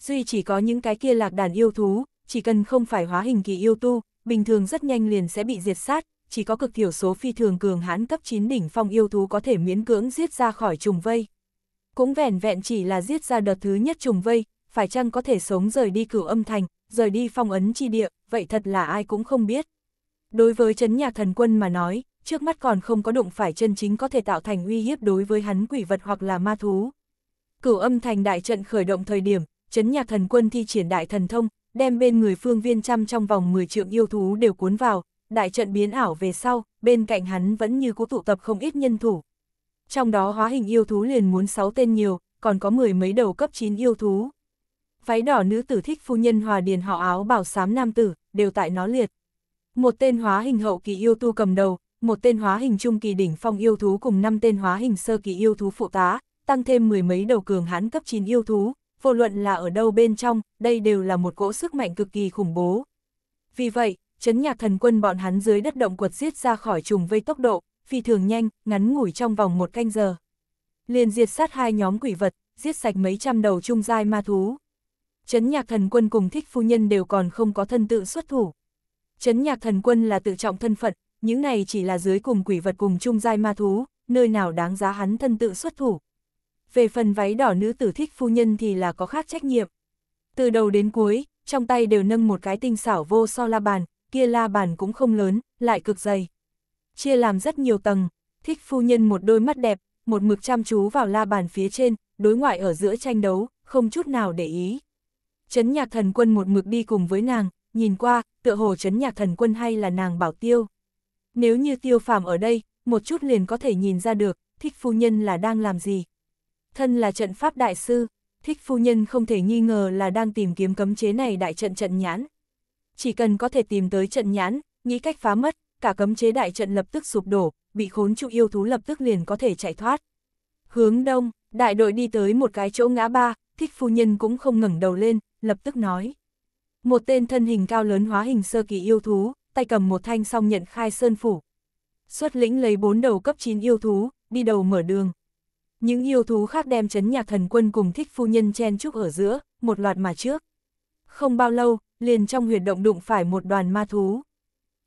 Duy chỉ có những cái kia lạc đàn yêu thú, chỉ cần không phải hóa hình kỳ yêu tu, bình thường rất nhanh liền sẽ bị diệt sát, chỉ có cực thiểu số phi thường cường hãn cấp 9 đỉnh phong yêu thú có thể miễn cưỡng giết ra khỏi trùng vây. Cũng vẻn vẹn chỉ là giết ra đợt thứ nhất trùng vây, phải chăng có thể sống rời đi cửu âm thành, rời đi phong ấn chi địa, vậy thật là ai cũng không biết. Đối với chấn nhạc thần quân mà nói, trước mắt còn không có đụng phải chân chính có thể tạo thành uy hiếp đối với hắn quỷ vật hoặc là ma thú. Cửu âm thành đại trận khởi động thời điểm, chấn nhạc thần quân thi triển đại thần thông, đem bên người phương viên trăm trong vòng 10 trượng yêu thú đều cuốn vào, đại trận biến ảo về sau, bên cạnh hắn vẫn như cũ tụ tập không ít nhân thủ. Trong đó hóa hình yêu thú liền muốn 6 tên nhiều, còn có mười mấy đầu cấp 9 yêu thú. Váy đỏ nữ tử thích phu nhân hòa điền họ áo bảo sám nam tử, đều tại nó liệt. Một tên hóa hình hậu kỳ yêu tu cầm đầu, một tên hóa hình trung kỳ đỉnh phong yêu thú cùng năm tên hóa hình sơ kỳ yêu thú phụ tá, tăng thêm mười mấy đầu cường hãn cấp 9 yêu thú, vô luận là ở đâu bên trong, đây đều là một cỗ sức mạnh cực kỳ khủng bố. Vì vậy, chấn nhạc thần quân bọn hắn dưới đất động quật giết ra khỏi trùng vây tốc độ, phi thường nhanh, ngắn ngủi trong vòng một canh giờ. Liền diệt sát hai nhóm quỷ vật, giết sạch mấy trăm đầu trung giai ma thú. Chấn nhạc thần quân cùng thích phu nhân đều còn không có thân tự xuất thủ. Chấn nhạc thần quân là tự trọng thân phận, những này chỉ là dưới cùng quỷ vật cùng trung giai ma thú, nơi nào đáng giá hắn thân tự xuất thủ. Về phần váy đỏ nữ tử thích phu nhân thì là có khác trách nhiệm. Từ đầu đến cuối, trong tay đều nâng một cái tinh xảo vô so la bàn, kia la bàn cũng không lớn, lại cực dày. Chia làm rất nhiều tầng, thích phu nhân một đôi mắt đẹp, một mực chăm chú vào la bàn phía trên, đối ngoại ở giữa tranh đấu, không chút nào để ý. Trấn nhạc thần quân một mực đi cùng với nàng, nhìn qua, tựa hồ trấn nhạc thần quân hay là nàng bảo tiêu. Nếu như tiêu phàm ở đây, một chút liền có thể nhìn ra được, thích phu nhân là đang làm gì. Thân là trận pháp đại sư, thích phu nhân không thể nghi ngờ là đang tìm kiếm cấm chế này đại trận trận nhãn, chỉ cần có thể tìm tới trận nhãn, nghĩ cách phá mất, cả cấm chế đại trận lập tức sụp đổ, bị khốn trụ yêu thú lập tức liền có thể chạy thoát. Hướng đông, đại đội đi tới một cái chỗ ngã ba, thích phu nhân cũng không ngẩng đầu lên, lập tức nói. Một tên thân hình cao lớn hóa hình sơ kỳ yêu thú, tay cầm một thanh song nhận khai sơn phủ. Xuất lĩnh lấy bốn đầu cấp 9 yêu thú, đi đầu mở đường. Những yêu thú khác đem chấn nhạc thần quân cùng thích phu nhân chen chúc ở giữa, một loạt mà trước. Không bao lâu, liền trong huyệt động đụng phải một đoàn ma thú.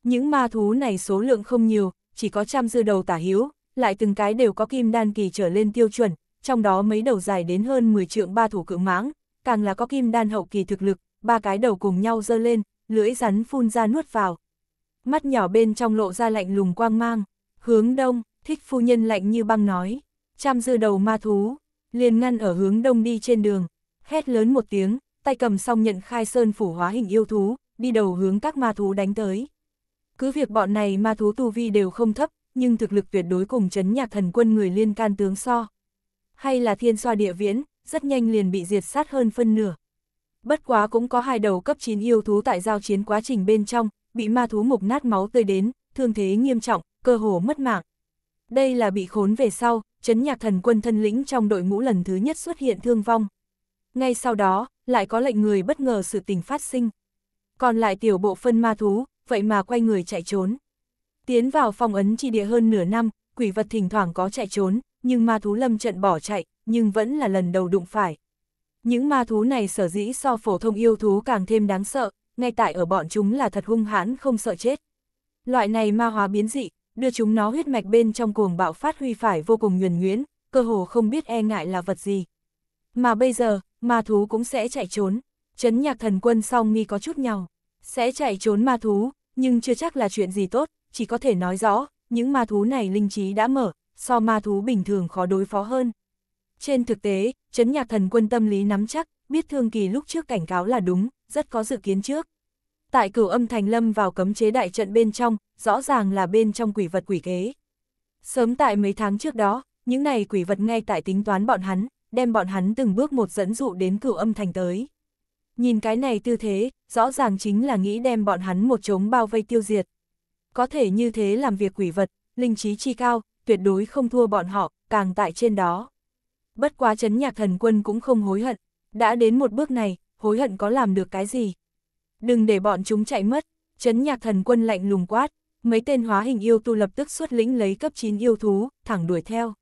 Những ma thú này số lượng không nhiều, chỉ có trăm dư đầu tả hiếu, lại từng cái đều có kim đan kỳ trở lên tiêu chuẩn, trong đó mấy đầu dài đến hơn 10 trượng ba thủ cự mãng, càng là có kim đan hậu kỳ thực lực, ba cái đầu cùng nhau dơ lên, lưỡi rắn phun ra nuốt vào. Mắt nhỏ bên trong lộ ra lạnh lùng quang mang, hướng đông, thích phu nhân lạnh như băng nói, trăm dư đầu ma thú, liền ngăn ở hướng đông đi trên đường, hét lớn một tiếng, tay cầm xong nhận khai sơn phủ hóa hình yêu thú, đi đầu hướng các ma thú đánh tới. Cứ việc bọn này ma thú tu vi đều không thấp, nhưng thực lực tuyệt đối cùng chấn nhạc thần quân người liên can tướng so. Hay là thiên xoa địa viễn, rất nhanh liền bị diệt sát hơn phân nửa. Bất quá cũng có hai đầu cấp 9 yêu thú tại giao chiến quá trình bên trong, bị ma thú mục nát máu tươi đến, thương thế nghiêm trọng, cơ hồ mất mạng. Đây là bị khốn về sau, chấn nhạc thần quân thân lĩnh trong đội ngũ lần thứ nhất xuất hiện thương vong. Ngay sau đó, lại có lệnh người bất ngờ sự tình phát sinh. Còn lại tiểu bộ phân ma thú, vậy mà quay người chạy trốn. Tiến vào phòng ấn chi địa hơn nửa năm, quỷ vật thỉnh thoảng có chạy trốn, nhưng ma thú lâm trận bỏ chạy, nhưng vẫn là lần đầu đụng phải. Những ma thú này sở dĩ so phổ thông yêu thú càng thêm đáng sợ, ngay tại ở bọn chúng là thật hung hãn không sợ chết. Loại này ma hóa biến dị, đưa chúng nó huyết mạch bên trong cuồng bạo phát huy phải vô cùng nhuần nhuyễn, cơ hồ không biết e ngại là vật gì. Mà bây giờ, ma thú cũng sẽ chạy trốn. Chấn nhạc thần quân song nghi có chút nhau, sẽ chạy trốn ma thú, nhưng chưa chắc là chuyện gì tốt, chỉ có thể nói rõ, những ma thú này linh trí đã mở, so ma thú bình thường khó đối phó hơn. Trên thực tế, chấn nhạc thần quân tâm lý nắm chắc, biết thương kỳ lúc trước cảnh cáo là đúng, rất có dự kiến trước. Tại cửu âm thành lâm vào cấm chế đại trận bên trong, rõ ràng là bên trong quỷ vật quỷ kế. Sớm tại mấy tháng trước đó, những này quỷ vật ngay tại tính toán bọn hắn, đem bọn hắn từng bước một dẫn dụ đến cửu âm thành tới. Nhìn cái này tư thế, rõ ràng chính là nghĩ đem bọn hắn một chống bao vây tiêu diệt. Có thể như thế làm việc quỷ vật, linh trí chi cao, tuyệt đối không thua bọn họ, càng tại trên đó. Bất quá chấn nhạc thần quân cũng không hối hận, đã đến một bước này, hối hận có làm được cái gì. Đừng để bọn chúng chạy mất, chấn nhạc thần quân lạnh lùng quát, mấy tên hóa hình yêu tu lập tức xuất lĩnh lấy cấp 9 yêu thú, thẳng đuổi theo.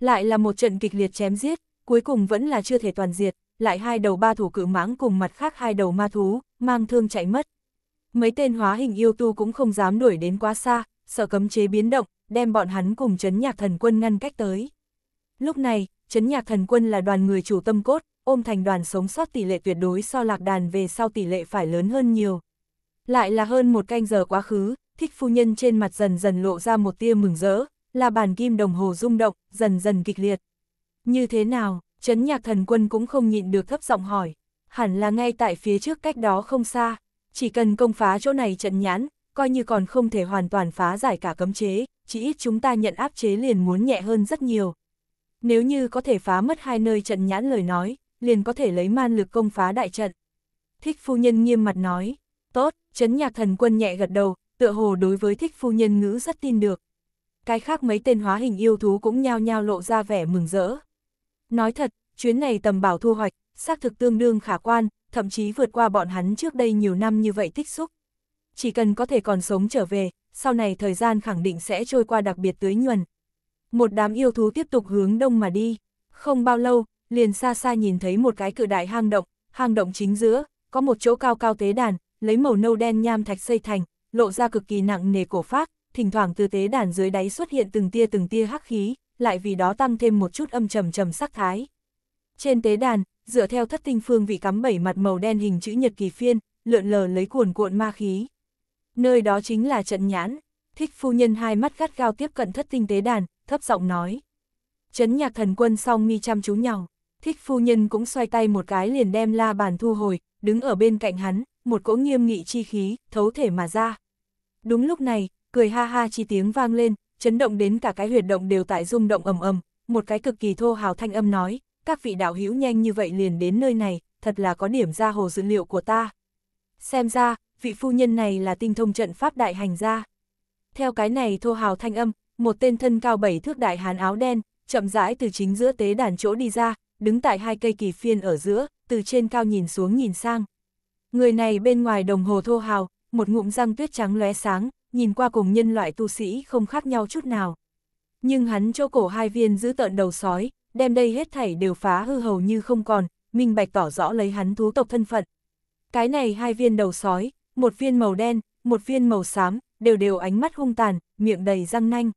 Lại là một trận kịch liệt chém giết, cuối cùng vẫn là chưa thể toàn diệt, lại hai đầu ba thủ cự mãng cùng mặt khác hai đầu ma thú, mang thương chạy mất. Mấy tên hóa hình yêu tu cũng không dám đuổi đến quá xa, sợ cấm chế biến động, đem bọn hắn cùng chấn nhạc thần quân ngăn cách tới. Lúc này, chấn nhạc thần quân là đoàn người chủ tâm cốt, ôm thành đoàn sống sót tỷ lệ tuyệt đối so lạc đàn về sau tỷ lệ phải lớn hơn nhiều. Lại là hơn một canh giờ quá khứ, thích phu nhân trên mặt dần dần lộ ra một tia mừng rỡ, là bàn kim đồng hồ rung động, dần dần kịch liệt. Như thế nào, chấn nhạc thần quân cũng không nhịn được thấp giọng hỏi, hẳn là ngay tại phía trước cách đó không xa, chỉ cần công phá chỗ này trận nhãn, coi như còn không thể hoàn toàn phá giải cả cấm chế, chỉ ít chúng ta nhận áp chế liền muốn nhẹ hơn rất nhiều. Nếu như có thể phá mất hai nơi trận nhãn lời nói, liền có thể lấy man lực công phá đại trận. Thích phu nhân nghiêm mặt nói, tốt, chấn nhạc thần quân nhẹ gật đầu, tựa hồ đối với thích phu nhân ngữ rất tin được. Cái khác mấy tên hóa hình yêu thú cũng nhao nhao lộ ra vẻ mừng rỡ. Nói thật, chuyến này tầm bảo thu hoạch, xác thực tương đương khả quan, thậm chí vượt qua bọn hắn trước đây nhiều năm như vậy tích xúc. Chỉ cần có thể còn sống trở về, sau này thời gian khẳng định sẽ trôi qua đặc biệt tưới nhuần. Một đám yêu thú tiếp tục hướng đông mà đi, không bao lâu, liền xa xa nhìn thấy một cái cự đại hang động, hang động chính giữa, có một chỗ cao cao tế đàn, lấy màu nâu đen nham thạch xây thành, lộ ra cực kỳ nặng nề cổ phác, thỉnh thoảng từ tế đàn dưới đáy xuất hiện từng tia từng tia hắc khí, lại vì đó tăng thêm một chút âm trầm trầm sắc thái. Trên tế đàn, dựa theo thất tinh phương vị cắm bảy mặt màu đen hình chữ nhật kỳ phiên, lượn lờ lấy cuồn cuộn ma khí. Nơi đó chính là trận nhãn, thích phu nhân hai mắt gắt gao tiếp cận thất tinh tế đàn, thấp giọng nói. Chấn nhạc thần quân song mi chăm chú nhau, thích phu nhân cũng xoay tay một cái liền đem la bàn thu hồi, đứng ở bên cạnh hắn, một cỗ nghiêm nghị chi khí, thấu thể mà ra. Đúng lúc này, cười ha ha chi tiếng vang lên, chấn động đến cả cái huyệt động đều tại rung động ầm ầm, một cái cực kỳ thô hào thanh âm nói, các vị đạo hữu nhanh như vậy liền đến nơi này, thật là có điểm ra hồ dữ liệu của ta. Xem ra, vị phu nhân này là tinh thông trận pháp đại hành gia. Theo cái này thô hào thanh âm, một tên thân cao bảy thước đại hán áo đen, chậm rãi từ chính giữa tế đàn chỗ đi ra, đứng tại hai cây kỳ phiên ở giữa, từ trên cao nhìn xuống nhìn sang. Người này bên ngoài đồng hồ thô hào, một ngụm răng tuyết trắng lóe sáng, nhìn qua cùng nhân loại tu sĩ không khác nhau chút nào. Nhưng hắn chỗ cổ hai viên giữ tợn đầu sói, đem đây hết thảy đều phá hư hầu như không còn, minh bạch tỏ rõ lấy hắn thú tộc thân phận. Cái này hai viên đầu sói, một viên màu đen, một viên màu xám, đều đều ánh mắt hung tàn, miệng đầy răng nanh.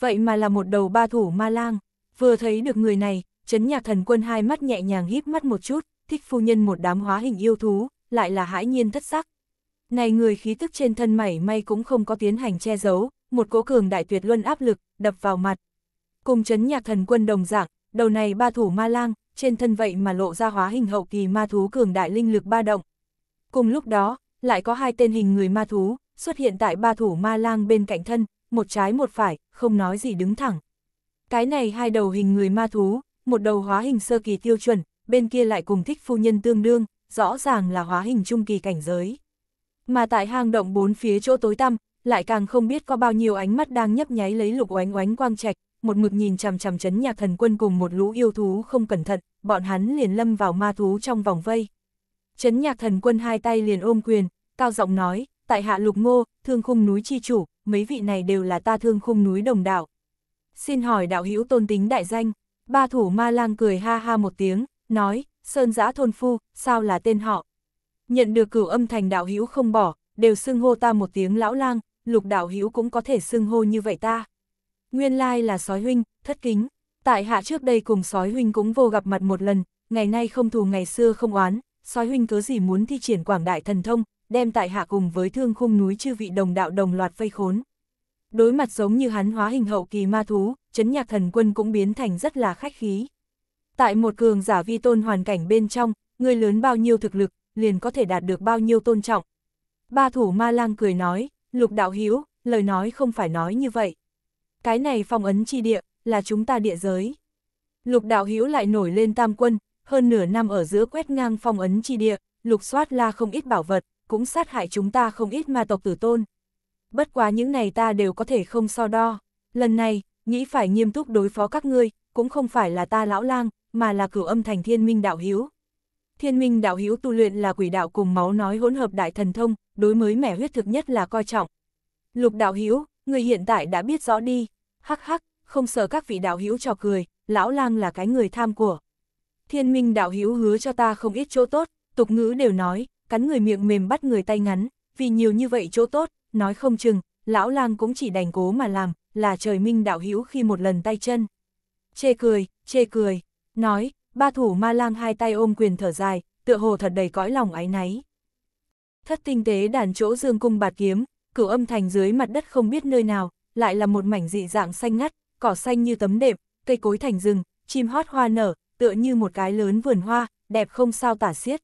Vậy mà là một đầu ba thủ ma lang, vừa thấy được người này, chấn nhạc thần quân hai mắt nhẹ nhàng híp mắt một chút, thích phu nhân một đám hóa hình yêu thú, lại là hãi nhiên thất sắc. Này người khí tức trên thân mảy may cũng không có tiến hành che giấu, một cỗ cường đại tuyệt luân áp lực, đập vào mặt. Cùng chấn nhạc thần quân đồng dạng, đầu này ba thủ ma lang, trên thân vậy mà lộ ra hóa hình hậu kỳ ma thú cường đại linh lực ba động. Cùng lúc đó, lại có hai tên hình người ma thú, xuất hiện tại ba thủ ma lang bên cạnh thân, một trái một phải, không nói gì đứng thẳng. Cái này hai đầu hình người ma thú, một đầu hóa hình sơ kỳ tiêu chuẩn, bên kia lại cùng thích phu nhân tương đương, rõ ràng là hóa hình trung kỳ cảnh giới mà tại hang động bốn phía chỗ tối tăm, lại càng không biết có bao nhiêu ánh mắt đang nhấp nháy lấy lục oánh oánh quang trạch, một mực nhìn chằm chằm chấn nhạc thần quân cùng một lũ yêu thú không cẩn thận, bọn hắn liền lâm vào ma thú trong vòng vây. Chấn nhạc thần quân hai tay liền ôm quyền, cao giọng nói, tại hạ lục ngô, thương khung núi chi chủ, mấy vị này đều là ta thương khung núi đồng đạo. Xin hỏi đạo hữu tôn tính đại danh, ba thủ ma lang cười ha ha một tiếng, nói, sơn giã thôn phu, sao là tên họ, nhận được cửu âm thành đạo hữu không bỏ, đều xưng hô ta một tiếng lão lang, lục đạo hữu cũng có thể xưng hô như vậy ta. Nguyên lai là sói huynh, thất kính, tại hạ trước đây cùng sói huynh cũng vô gặp mặt một lần, ngày nay không thù ngày xưa không oán, sói huynh cớ gì muốn thi triển quảng đại thần thông, đem tại hạ cùng với thương khung núi chư vị đồng đạo đồng loạt vây khốn. Đối mặt giống như hắn hóa hình hậu kỳ ma thú, chấn nhạc thần quân cũng biến thành rất là khách khí. Tại một cường giả vi tôn hoàn cảnh bên trong, người lớn bao nhiêu thực lực, liền có thể đạt được bao nhiêu tôn trọng. Ba thủ ma lang cười nói, lục đạo hữu lời nói không phải nói như vậy. Cái này phong ấn chi địa, là chúng ta địa giới. Lục đạo hữu lại nổi lên tam quân, hơn nửa năm ở giữa quét ngang phong ấn chi địa, lục soát la không ít bảo vật, cũng sát hại chúng ta không ít ma tộc tử tôn. Bất quá những này ta đều có thể không so đo. Lần này, nghĩ phải nghiêm túc đối phó các ngươi, cũng không phải là ta lão lang, mà là cửu âm thành thiên minh đạo hiếu. Thiên minh đạo hữu tu luyện là quỷ đạo cùng máu nói hỗn hợp đại thần thông, đối mới mẻ huyết thực nhất là coi trọng. Lục đạo hữu, người hiện tại đã biết rõ đi, hắc hắc, không sợ các vị đạo hữu trò cười, lão lang là cái người tham của. Thiên minh đạo hữu hứa cho ta không ít chỗ tốt, tục ngữ đều nói, cắn người miệng mềm bắt người tay ngắn, vì nhiều như vậy chỗ tốt, nói không chừng, lão lang cũng chỉ đành cố mà làm, là trời minh đạo hữu khi một lần tay chân. Chê cười, chê cười, nói, Ba thủ ma lang hai tay ôm quyền thở dài, tựa hồ thật đầy cõi lòng áy náy. Thất tinh tế đàn chỗ dương cung bạt kiếm, cửu âm thành dưới mặt đất không biết nơi nào, lại là một mảnh dị dạng xanh ngắt, cỏ xanh như tấm đệm, cây cối thành rừng, chim hót hoa nở, tựa như một cái lớn vườn hoa, đẹp không sao tả xiết.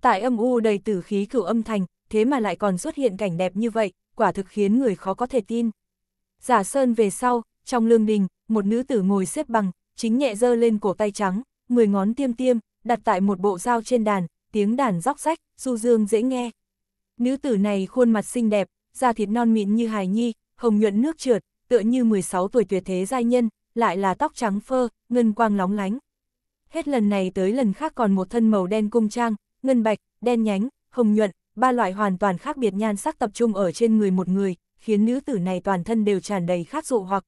Tại âm u đầy tử khí cửu âm thành, thế mà lại còn xuất hiện cảnh đẹp như vậy, quả thực khiến người khó có thể tin. Giả Sơn về sau, trong lương đình, một nữ tử ngồi xếp bằng, chính nhẹ dơ lên cổ tay trắng, 10 ngón tiêm tiêm, đặt tại một bộ dao trên đàn, tiếng đàn róc rách, du dương dễ nghe. Nữ tử này khuôn mặt xinh đẹp, da thịt non mịn như hài nhi, hồng nhuận nước trượt, tựa như 16 tuổi tuyệt thế giai nhân, lại là tóc trắng phơ, ngân quang lóng lánh. Hết lần này tới lần khác còn một thân màu đen cung trang, ngân bạch, đen nhánh, hồng nhuận, ba loại hoàn toàn khác biệt nhan sắc tập trung ở trên người một người, khiến nữ tử này toàn thân đều tràn đầy khát dụ hoặc.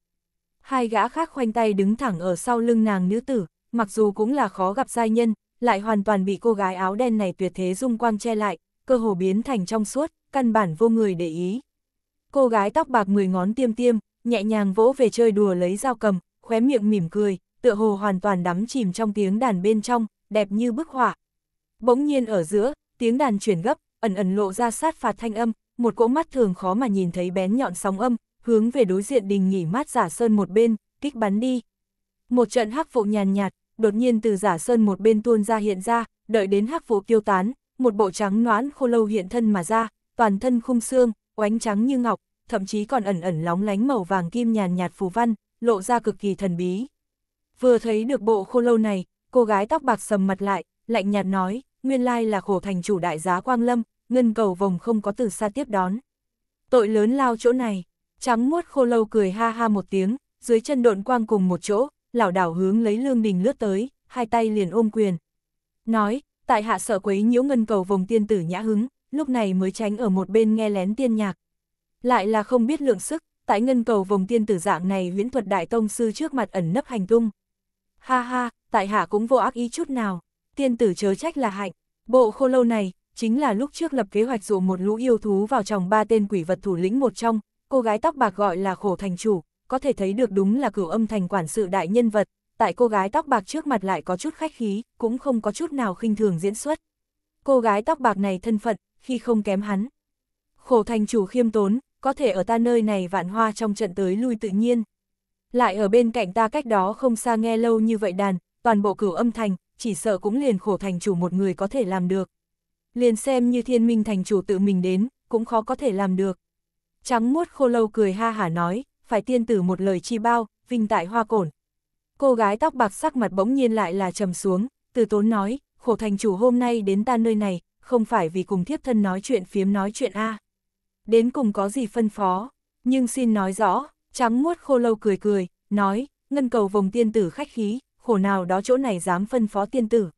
Hai gã khác khoanh tay đứng thẳng ở sau lưng nàng nữ tử, mặc dù cũng là khó gặp giai nhân, lại hoàn toàn bị cô gái áo đen này tuyệt thế dung quang che lại, cơ hồ biến thành trong suốt, căn bản vô người để ý. Cô gái tóc bạc mười ngón tiêm tiêm, nhẹ nhàng vỗ về chơi đùa lấy dao cầm, khóe miệng mỉm cười, tựa hồ hoàn toàn đắm chìm trong tiếng đàn bên trong, đẹp như bức họa. Bỗng nhiên ở giữa, tiếng đàn chuyển gấp, ẩn ẩn lộ ra sát phạt thanh âm, một cỗ mắt thường khó mà nhìn thấy bén nhọn sóng âm, hướng về đối diện đình nghỉ mát giả sơn một bên, kích bắn đi. Một trận hắc vụ nhàn nhạt, đột nhiên từ giả sơn một bên tuôn ra hiện ra, đợi đến hắc vụ tiêu tán, một bộ trắng noãn khô lâu hiện thân mà ra, toàn thân khung xương, oánh trắng như ngọc, thậm chí còn ẩn ẩn lóng lánh màu vàng kim nhàn nhạt phù văn, lộ ra cực kỳ thần bí. Vừa thấy được bộ khô lâu này, cô gái tóc bạc sầm mặt lại, lạnh nhạt nói, nguyên lai là khổ thành chủ đại giá Quang Lâm, ngân cầu vòng không có từ xa tiếp đón. Tội lớn lao chỗ này, trắng muốt khô lâu cười ha ha một tiếng, dưới chân độn quang cùng một chỗ, lảo đảo hướng lấy Lương Đình lướt tới, hai tay liền ôm quyền. Nói, tại hạ sợ quấy nhiễu ngân cầu vòng tiên tử nhã hứng, lúc này mới tránh ở một bên nghe lén tiên nhạc. Lại là không biết lượng sức, tại ngân cầu vòng tiên tử dạng này huyễn thuật đại tông sư trước mặt ẩn nấp hành tung. Ha ha, tại hạ cũng vô ác ý chút nào, tiên tử chớ trách là hạnh, bộ khô lâu này, chính là lúc trước lập kế hoạch dụ một lũ yêu thú vào trong ba tên quỷ vật thủ lĩnh một trong, cô gái tóc bạc gọi là khổ thành chủ, có thể thấy được đúng là cửu âm thành quản sự đại nhân vật, tại cô gái tóc bạc trước mặt lại có chút khách khí, cũng không có chút nào khinh thường diễn xuất. Cô gái tóc bạc này thân phận, khi không kém hắn. Khổ thành chủ khiêm tốn, có thể ở ta nơi này vạn hoa trong trận tới lui tự nhiên. Lại ở bên cạnh ta cách đó không xa nghe lâu như vậy đàn, toàn bộ cửu âm thành, chỉ sợ cũng liền khổ thành chủ một người có thể làm được. Liền xem như thiên minh thành chủ tự mình đến, cũng khó có thể làm được. Trắng muốt khô lâu cười ha hả nói, phải tiên tử một lời chi bao, vinh tại hoa cổn. Cô gái tóc bạc sắc mặt bỗng nhiên lại là trầm xuống, từ tốn nói, khổ thành chủ hôm nay đến ta nơi này, không phải vì cùng thiếp thân nói chuyện phiếm nói chuyện A. Đến cùng có gì phân phó, nhưng xin nói rõ, trắng muốt khô lâu cười cười, nói, ngân cầu vòng tiên tử khách khí, khổ nào đó chỗ này dám phân phó tiên tử.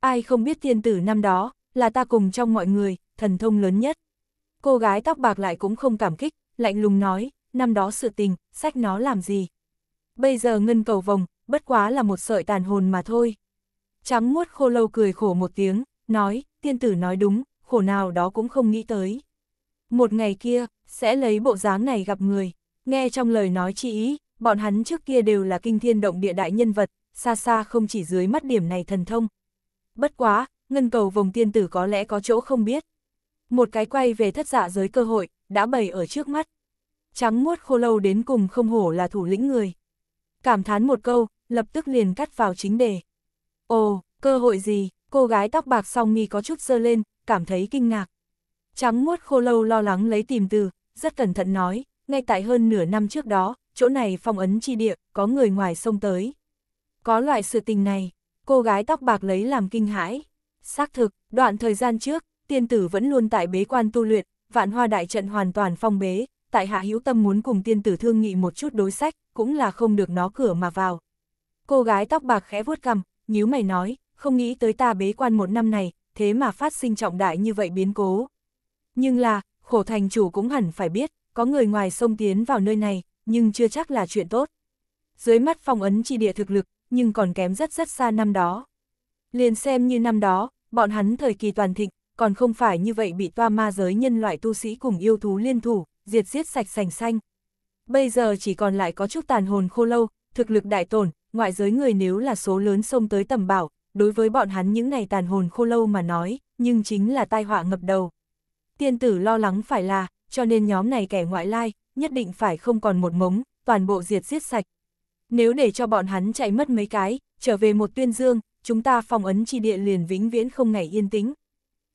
Ai không biết tiên tử năm đó, là ta cùng trong mọi người, thần thông lớn nhất. Cô gái tóc bạc lại cũng không cảm kích, lạnh lùng nói, năm đó sự tình, sách nó làm gì. Bây giờ ngân cầu vồng, bất quá là một sợi tàn hồn mà thôi. Trắng muốt khô lâu cười khổ một tiếng, nói, tiên tử nói đúng, khổ nào đó cũng không nghĩ tới. Một ngày kia, sẽ lấy bộ dáng này gặp người, nghe trong lời nói chị ý, bọn hắn trước kia đều là kinh thiên động địa đại nhân vật, xa xa không chỉ dưới mắt điểm này thần thông. Bất quá, ngân cầu vòng tiên tử có lẽ có chỗ không biết. Một cái quay về thất dạ giới cơ hội, đã bày ở trước mắt trắng muốt khô lâu đến cùng không hổ là thủ lĩnh người. Cảm thán một câu, lập tức liền cắt vào chính đề. Ồ, cơ hội gì, cô gái tóc bạc song mi có chút dơ lên, cảm thấy kinh ngạc. Trắng muốt khô lâu lo lắng lấy tìm từ, rất cẩn thận nói, ngay tại hơn nửa năm trước đó, chỗ này phong ấn chi địa, có người ngoài sông tới. Có loại sự tình này, cô gái tóc bạc lấy làm kinh hãi. Xác thực, đoạn thời gian trước, tiên tử vẫn luôn tại bế quan tu luyện, vạn hoa đại trận hoàn toàn phong bế, tại hạ hữu tâm muốn cùng tiên tử thương nghị một chút đối sách, cũng là không được nó cửa mà vào. Cô gái tóc bạc khẽ vuốt cằm, nhíu mày nói, không nghĩ tới ta bế quan một năm này, thế mà phát sinh trọng đại như vậy biến cố. Nhưng là, khổ thành chủ cũng hẳn phải biết, có người ngoài sông tiến vào nơi này, nhưng chưa chắc là chuyện tốt. Dưới mắt phong ấn chi địa thực lực, nhưng còn kém rất rất xa năm đó. Liền xem như năm đó, bọn hắn thời kỳ toàn thịnh, còn không phải như vậy bị toa ma giới nhân loại tu sĩ cùng yêu thú liên thủ, diệt giết sạch sành xanh. Bây giờ chỉ còn lại có chút tàn hồn khô lâu, thực lực đại tổn, ngoại giới người nếu là số lớn xông tới tầm bảo, đối với bọn hắn những này tàn hồn khô lâu mà nói, nhưng chính là tai họa ngập đầu. Tiên tử lo lắng phải là, cho nên nhóm này kẻ ngoại lai, nhất định phải không còn một mống, toàn bộ diệt giết sạch. Nếu để cho bọn hắn chạy mất mấy cái, trở về một tuyên dương, chúng ta phòng ấn chi địa liền vĩnh viễn không ngày yên tĩnh.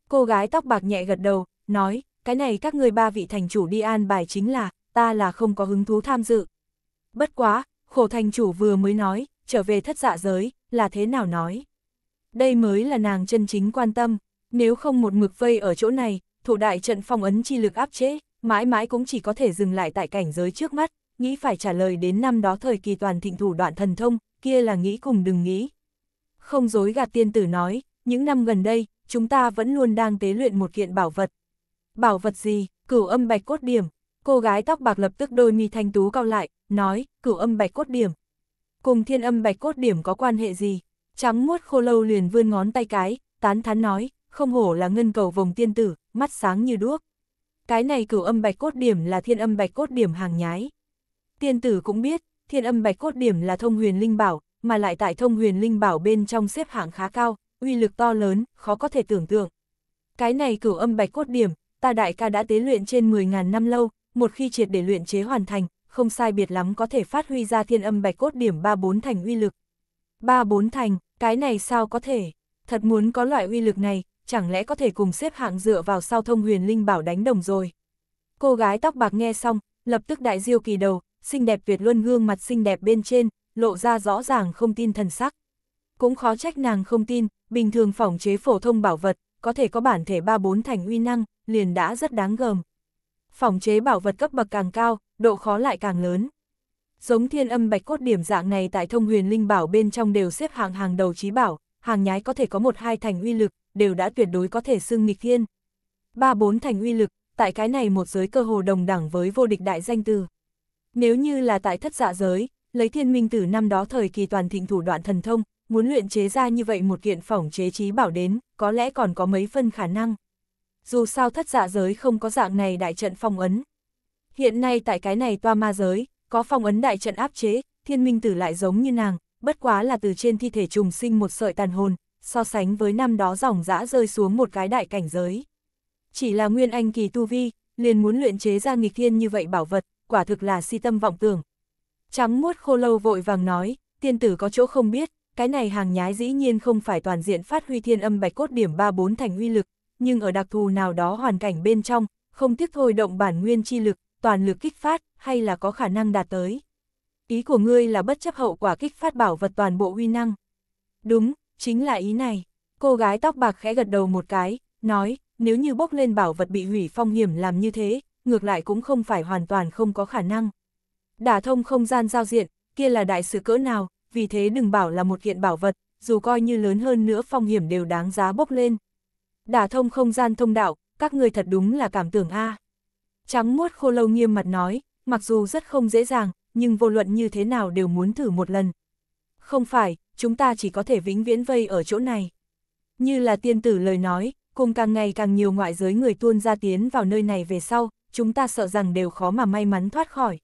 Cô gái tóc bạc nhẹ gật đầu, nói, cái này các người ba vị thành chủ đi an bài chính là, ta là không có hứng thú tham dự. Bất quá, khổ thành chủ vừa mới nói, trở về thất dạ giới, là thế nào nói. Đây mới là nàng chân chính quan tâm, nếu không một mực vây ở chỗ này, thủ đại trận phong ấn chi lực áp chế, mãi mãi cũng chỉ có thể dừng lại tại cảnh giới trước mắt, nghĩ phải trả lời đến năm đó thời kỳ toàn thịnh thủ đoạn thần thông, kia là nghĩ cùng đừng nghĩ. Không dối gạt tiên tử nói, những năm gần đây, chúng ta vẫn luôn đang tế luyện một kiện bảo vật, bảo vật gì, cửu âm bạch cốt điểm. Cô gái tóc bạc lập tức đôi mi thanh tú cao lại, nói, cửu âm bạch cốt điểm. Cùng thiên âm bạch cốt điểm có quan hệ gì? Trắng muốt khô lâu liền vươn ngón tay cái, tán thán nói, không hổ là ngân cầu vòng tiên tử, mắt sáng như đuốc. Cái này cửu âm bạch cốt điểm là thiên âm bạch cốt điểm hàng nhái. Tiên tử cũng biết, thiên âm bạch cốt điểm là thông huyền linh bảo, mà lại tại thông huyền linh bảo bên trong xếp hạng khá cao, uy lực to lớn, khó có thể tưởng tượng. Cái này cửu âm bạch cốt điểm, ta đại ca đã tế luyện trên 10.000 năm lâu, một khi triệt để luyện chế hoàn thành, không sai biệt lắm có thể phát huy ra thiên âm bạch cốt điểm 34 thành uy lực. 34 thành, cái này sao có thể? Thật muốn có loại uy lực này, chẳng lẽ có thể cùng xếp hạng dựa vào sao thông huyền linh bảo đánh đồng rồi. Cô gái tóc bạc nghe xong, lập tức đại diêu kỳ đầu, xinh đẹp việt luân gương mặt xinh đẹp bên trên, lộ ra rõ ràng không tin thần sắc. Cũng khó trách nàng không tin, bình thường phỏng chế phổ thông bảo vật, có thể có bản thể 3-4 thành uy năng, liền đã rất đáng gờm. Phòng chế bảo vật cấp bậc càng cao, độ khó lại càng lớn. Giống thiên âm bạch cốt điểm dạng này tại thông huyền linh bảo bên trong đều xếp hàng hàng đầu trí bảo, hàng nhái có thể có một hai thành uy lực, đều đã tuyệt đối có thể xưng nghịch thiên. Ba bốn thành uy lực, tại cái này một giới cơ hồ đồng đẳng với vô địch đại danh từ. Nếu như là tại thất dạ giới, lấy thiên minh tử năm đó thời kỳ toàn thịnh thủ đoạn thần thông, muốn luyện chế ra như vậy một kiện phỏng chế trí bảo đến, có lẽ còn có mấy phân khả năng. Dù sao thất dạ giới không có dạng này đại trận phong ấn. Hiện nay tại cái này toa ma giới, có phong ấn đại trận áp chế, thiên minh tử lại giống như nàng, bất quá là từ trên thi thể trùng sinh một sợi tàn hồn, so sánh với năm đó dòng dã rơi xuống một cái đại cảnh giới. Chỉ là nguyên anh kỳ tu vi, liền muốn luyện chế ra nghịch thiên như vậy bảo vật, quả thực là si tâm vọng tưởng. Trắng muốt khô lâu vội vàng nói, tiên tử có chỗ không biết, cái này hàng nhái dĩ nhiên không phải toàn diện phát huy thiên âm bạch cốt điểm 34 thành uy lực, nhưng ở đặc thù nào đó hoàn cảnh bên trong, không tiếc thôi động bản nguyên chi lực, toàn lực kích phát, hay là có khả năng đạt tới. Ý của ngươi là bất chấp hậu quả kích phát bảo vật toàn bộ uy năng. Đúng, chính là ý này. Cô gái tóc bạc khẽ gật đầu một cái, nói, nếu như bốc lên bảo vật bị hủy phong hiểm làm như thế, ngược lại cũng không phải hoàn toàn không có khả năng. Đả thông không gian giao diện, kia là đại sự cỡ nào, vì thế đừng bảo là một kiện bảo vật, dù coi như lớn hơn nữa phong hiểm đều đáng giá bốc lên. Đả thông không gian thông đạo, các người thật đúng là cảm tưởng a. Trắng muốt khô lâu nghiêm mặt nói, mặc dù rất không dễ dàng, nhưng vô luận như thế nào đều muốn thử một lần. Không phải, chúng ta chỉ có thể vĩnh viễn vây ở chỗ này. Như là tiên tử lời nói, cùng càng ngày càng nhiều ngoại giới người tuôn ra tiến vào nơi này về sau, chúng ta sợ rằng đều khó mà may mắn thoát khỏi.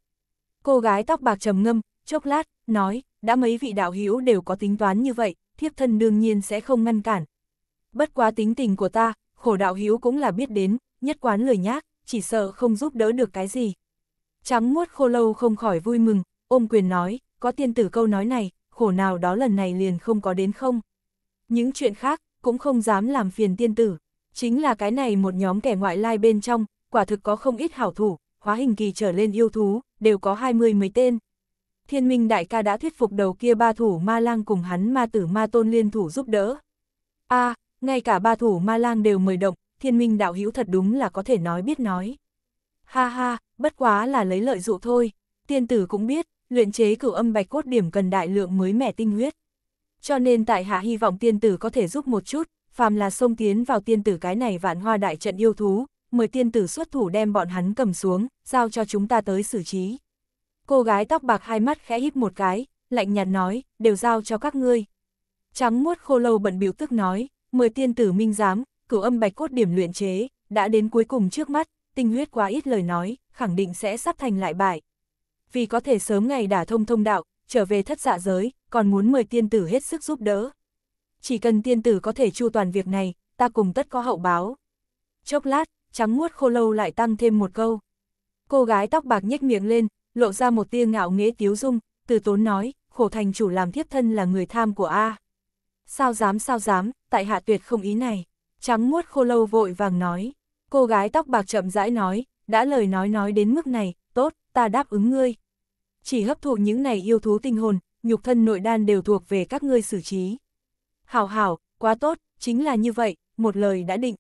Cô gái tóc bạc trầm ngâm, chốc lát, nói, đã mấy vị đạo hữu đều có tính toán như vậy, thiếp thân đương nhiên sẽ không ngăn cản. Bất quá tính tình của ta, khổ đạo hữu cũng là biết đến, nhất quán lời nhác, chỉ sợ không giúp đỡ được cái gì. Trắng muốt khô lâu không khỏi vui mừng, ôm quyền nói, có tiên tử câu nói này, khổ nào đó lần này liền không có đến không. Những chuyện khác, cũng không dám làm phiền tiên tử. Chính là cái này một nhóm kẻ ngoại lai bên trong, quả thực có không ít hảo thủ, hóa hình kỳ trở lên yêu thú, đều có hai mươi mấy tên thiên minh đại ca đã thuyết phục đầu kia ba thủ ma lang cùng hắn ma tử ma tôn liên thủ giúp đỡ. a à, ngay cả ba thủ ma lang đều mời động, thiên minh đạo hữu thật đúng là có thể nói biết nói. Ha ha, bất quá là lấy lợi dụ thôi, tiên tử cũng biết, luyện chế cửu âm bạch cốt điểm cần đại lượng mới mẻ tinh huyết. Cho nên tại hạ hy vọng tiên tử có thể giúp một chút, phàm là xông tiến vào tiên tử cái này vạn hoa đại trận yêu thú, mời tiên tử xuất thủ đem bọn hắn cầm xuống, giao cho chúng ta tới xử trí. Cô gái tóc bạc hai mắt khẽ híp một cái, lạnh nhạt nói, đều giao cho các ngươi. Trắng muốt khô lâu bận biểu tức nói, mời tiên tử minh giám, cửu âm bạch cốt điểm luyện chế, đã đến cuối cùng trước mắt, tinh huyết quá ít lời nói, khẳng định sẽ sắp thành lại bại. Vì có thể sớm ngày đả thông thông đạo, trở về thất dạ giới, còn muốn mời tiên tử hết sức giúp đỡ. Chỉ cần tiên tử có thể chu toàn việc này, ta cùng tất có hậu báo. Chốc lát, trắng muốt khô lâu lại tăng thêm một câu. Cô gái tóc bạc nhếch miệng lên, lộ ra một tia ngạo nghễ tiếu dung, từ tốn nói, khổ thành chủ làm thiếp thân là người tham của A. Sao dám sao dám, tại hạ tuyệt không ý này. Trắng muốt khô lâu vội vàng nói, cô gái tóc bạc chậm rãi nói, đã lời nói nói đến mức này, tốt, ta đáp ứng ngươi. Chỉ hấp thụ những này yêu thú tinh hồn, nhục thân nội đan đều thuộc về các ngươi xử trí. Hảo hảo, quá tốt, chính là như vậy, một lời đã định.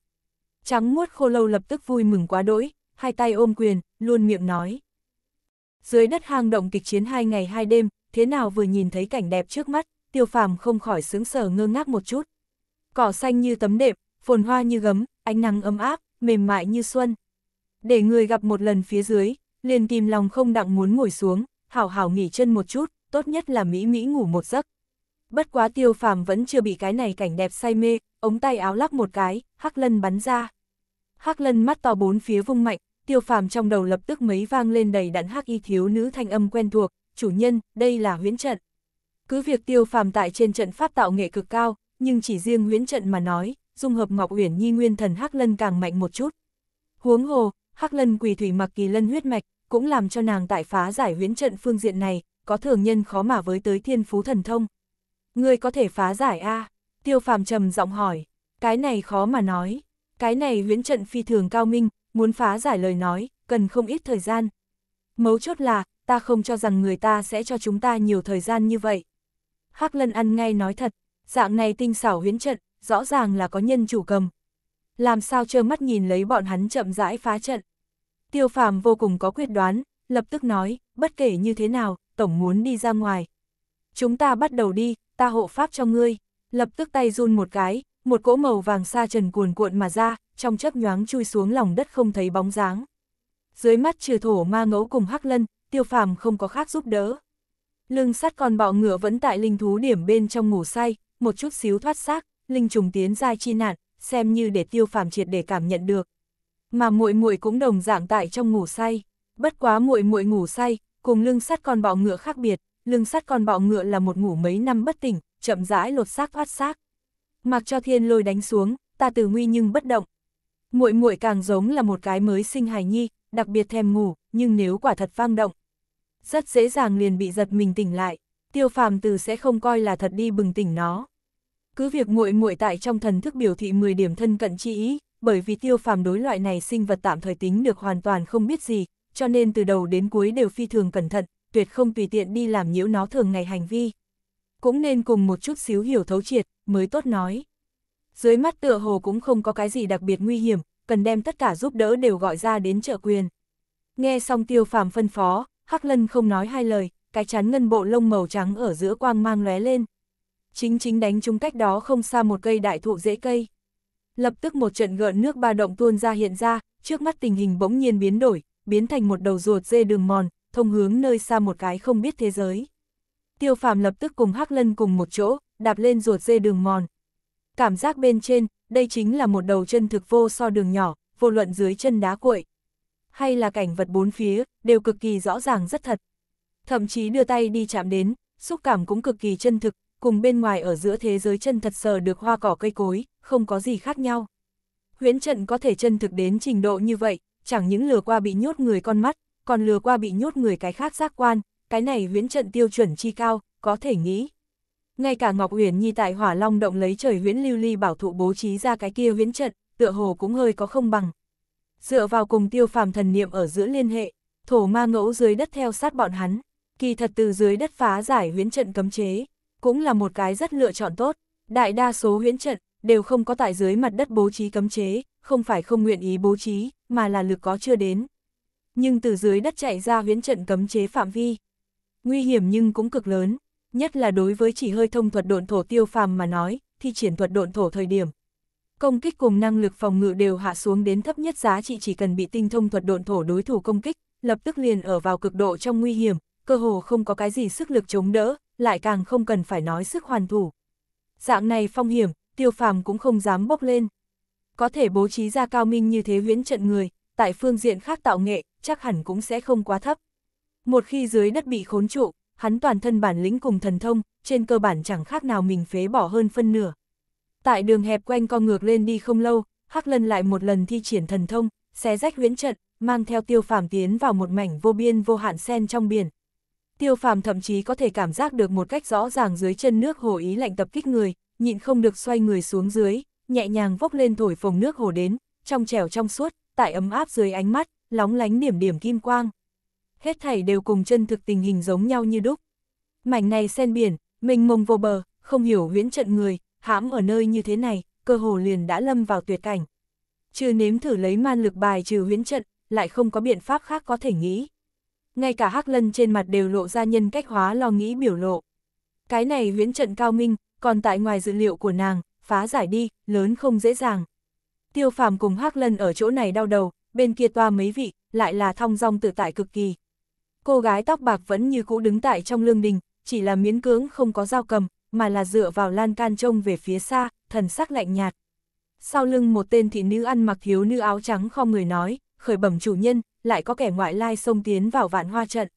Trắng muốt khô lâu lập tức vui mừng quá đỗi, hai tay ôm quyền, luôn miệng nói. Dưới đất hang động kịch chiến hai ngày hai đêm, thế nào vừa nhìn thấy cảnh đẹp trước mắt, tiêu phàm không khỏi sướng sở ngơ ngác một chút. Cỏ xanh như tấm đệm, phồn hoa như gấm, ánh nắng ấm áp, mềm mại như xuân. Để người gặp một lần phía dưới, liền tìm lòng không đặng muốn ngồi xuống, hảo hảo nghỉ chân một chút, tốt nhất là mỹ mỹ ngủ một giấc. Bất quá tiêu phàm vẫn chưa bị cái này cảnh đẹp say mê, ống tay áo lắc một cái, hắc lân bắn ra. Hắc lân mắt to bốn phía vung mạnh, tiêu phàm trong đầu lập tức mấy vang lên đầy đặn hắc y thiếu nữ thanh âm quen thuộc, chủ nhân, đây là huyễn trận. Cứ việc tiêu phàm tại trên trận pháp tạo nghệ cực cao, nhưng chỉ riêng huyễn trận mà nói, dung hợp Ngọc Uyển Nhi nguyên thần Hắc Lân càng mạnh một chút. Huống hồ, Hắc Lân quỳ thủy mặc kỳ lân huyết mạch, cũng làm cho nàng tại phá giải huyễn trận phương diện này, có thường nhân khó mà với tới thiên phú thần thông. Ngươi có thể phá giải a? Tiêu Phàm trầm giọng hỏi, cái này khó mà nói, cái này huyễn trận phi thường cao minh, muốn phá giải lời nói, cần không ít thời gian. Mấu chốt là, ta không cho rằng người ta sẽ cho chúng ta nhiều thời gian như vậy. Hắc Lân ăn ngay nói thật, dạng này tinh xảo huyến trận, rõ ràng là có nhân chủ cầm. Làm sao trơ mắt nhìn lấy bọn hắn chậm rãi phá trận. Tiêu phàm vô cùng có quyết đoán, lập tức nói, bất kể như thế nào, tổng muốn đi ra ngoài. Chúng ta bắt đầu đi, ta hộ pháp cho ngươi. Lập tức tay run một cái, một cỗ màu vàng sa trần cuồn cuộn mà ra, trong chớp nhoáng chui xuống lòng đất không thấy bóng dáng. Dưới mắt trừ thổ ma ngẫu cùng hắc lân, tiêu phàm không có khác giúp đỡ. Lưng sắt con bọ ngựa vẫn tại linh thú điểm bên trong ngủ say, một chút xíu thoát xác, linh trùng tiến ra chi nạn, xem như để tiêu phàm triệt để cảm nhận được. Mà muội muội cũng đồng dạng tại trong ngủ say, bất quá muội muội ngủ say, cùng lưng sắt con bọ ngựa khác biệt, lưng sắt con bọ ngựa là một ngủ mấy năm bất tỉnh, chậm rãi lột xác thoát xác mặc cho thiên lôi đánh xuống, ta từ nguy nhưng bất động. Muội muội càng giống là một cái mới sinh hài nhi, đặc biệt thèm ngủ, nhưng nếu quả thật vang động, rất dễ dàng liền bị giật mình tỉnh lại, Tiêu Phàm từ sẽ không coi là thật đi bừng tỉnh nó. Cứ việc muội muội tại trong thần thức biểu thị 10 điểm thân cận chi ý, bởi vì Tiêu Phàm đối loại này sinh vật tạm thời tính được hoàn toàn không biết gì, cho nên từ đầu đến cuối đều phi thường cẩn thận, tuyệt không tùy tiện đi làm nhiễu nó thường ngày hành vi. Cũng nên cùng một chút xíu hiểu thấu triệt, mới tốt nói. Dưới mắt tựa hồ cũng không có cái gì đặc biệt nguy hiểm, cần đem tất cả giúp đỡ đều gọi ra đến trợ quyền. Nghe xong tiêu phàm phân phó, Hắc Lân không nói hai lời, cái chán ngân bộ lông màu trắng ở giữa quang mang lóe lên. Chính chính đánh chúng cách đó không xa một cây đại thụ dễ cây. Lập tức một trận gợn nước ba động tuôn ra hiện ra, trước mắt tình hình bỗng nhiên biến đổi, biến thành một đầu ruột dê đường mòn, thông hướng nơi xa một cái không biết thế giới. Tiêu phàm lập tức cùng Hắc Lân cùng một chỗ, đạp lên ruột dê đường mòn. Cảm giác bên trên, đây chính là một đầu chân thực vô so đường nhỏ, vô luận dưới chân đá cuội. Hay là cảnh vật bốn phía, đều cực kỳ rõ ràng rất thật. Thậm chí đưa tay đi chạm đến, xúc cảm cũng cực kỳ chân thực, cùng bên ngoài ở giữa thế giới chân thật sờ được hoa cỏ cây cối, không có gì khác nhau. Huyễn trận có thể chân thực đến trình độ như vậy, chẳng những lừa qua bị nhốt người con mắt, còn lừa qua bị nhốt người cái khác giác quan, cái này huyễn trận tiêu chuẩn chi cao, có thể nghĩ. Ngay cả Ngọc Uyển Nhi tại Hỏa Long động lấy trời huyễn lưu ly bảo thụ bố trí ra cái kia huyễn trận, tựa hồ cũng hơi có không bằng. Dựa vào cùng tiêu phàm thần niệm ở giữa liên hệ, thổ ma ngẫu dưới đất theo sát bọn hắn, kỳ thật từ dưới đất phá giải huyễn trận cấm chế, cũng là một cái rất lựa chọn tốt. Đại đa số huyễn trận đều không có tại dưới mặt đất bố trí cấm chế, không phải không nguyện ý bố trí, mà là lực có chưa đến. Nhưng từ dưới đất chạy ra huyễn trận cấm chế phạm vi, nguy hiểm nhưng cũng cực lớn, nhất là đối với chỉ hơi thông thuật độn thổ tiêu phàm mà nói, thì triển thuật độn thổ thời điểm. Công kích cùng năng lực phòng ngự đều hạ xuống đến thấp nhất giá trị chỉ cần bị tinh thông thuật độn thổ đối thủ công kích, lập tức liền ở vào cực độ trong nguy hiểm, cơ hồ không có cái gì sức lực chống đỡ, lại càng không cần phải nói sức hoàn thủ. Dạng này phong hiểm, tiêu phàm cũng không dám bốc lên. Có thể bố trí ra cao minh như thế huyễn trận người, tại phương diện khác tạo nghệ, chắc hẳn cũng sẽ không quá thấp. Một khi dưới đất bị khốn trụ, hắn toàn thân bản lĩnh cùng thần thông, trên cơ bản chẳng khác nào mình phế bỏ hơn phân nửa. Tại đường hẹp quanh co ngược lên đi không lâu, Hắc Lân lại một lần thi triển thần thông, xé rách huyễn trận, mang theo tiêu phàm tiến vào một mảnh vô biên vô hạn sen trong biển. Tiêu phàm thậm chí có thể cảm giác được một cách rõ ràng dưới chân nước hồ ý lạnh tập kích người, nhịn không được xoay người xuống dưới, nhẹ nhàng vốc lên thổi phồng nước hồ đến, trong trẻo trong suốt, tại ấm áp dưới ánh mắt, lóng lánh điểm điểm kim quang hết thảy đều cùng chân thực tình hình giống nhau như đúc. Mảnh này sen biển, mình mông vô bờ, không hiểu huyễn trận người, hãm ở nơi như thế này, cơ hồ liền đã lâm vào tuyệt cảnh. Chưa nếm thử lấy man lực bài trừ huyễn trận, lại không có biện pháp khác có thể nghĩ. Ngay cả hắc lân trên mặt đều lộ ra nhân cách hóa lo nghĩ biểu lộ. Cái này huyễn trận cao minh, còn tại ngoài dự liệu của nàng, phá giải đi, lớn không dễ dàng. Tiêu phàm cùng hắc lân ở chỗ này đau đầu, bên kia toa mấy vị, lại là thong dong tự tại cực kỳ cô gái tóc bạc vẫn như cũ đứng tại trong lương đình, chỉ là miễn cưỡng không có dao cầm, mà là dựa vào lan can trông về phía xa, thần sắc lạnh nhạt. Sau lưng một tên thị nữ ăn mặc thiếu nữ áo trắng không người nói, khởi bẩm chủ nhân, lại có kẻ ngoại lai xông tiến vào vạn hoa trận.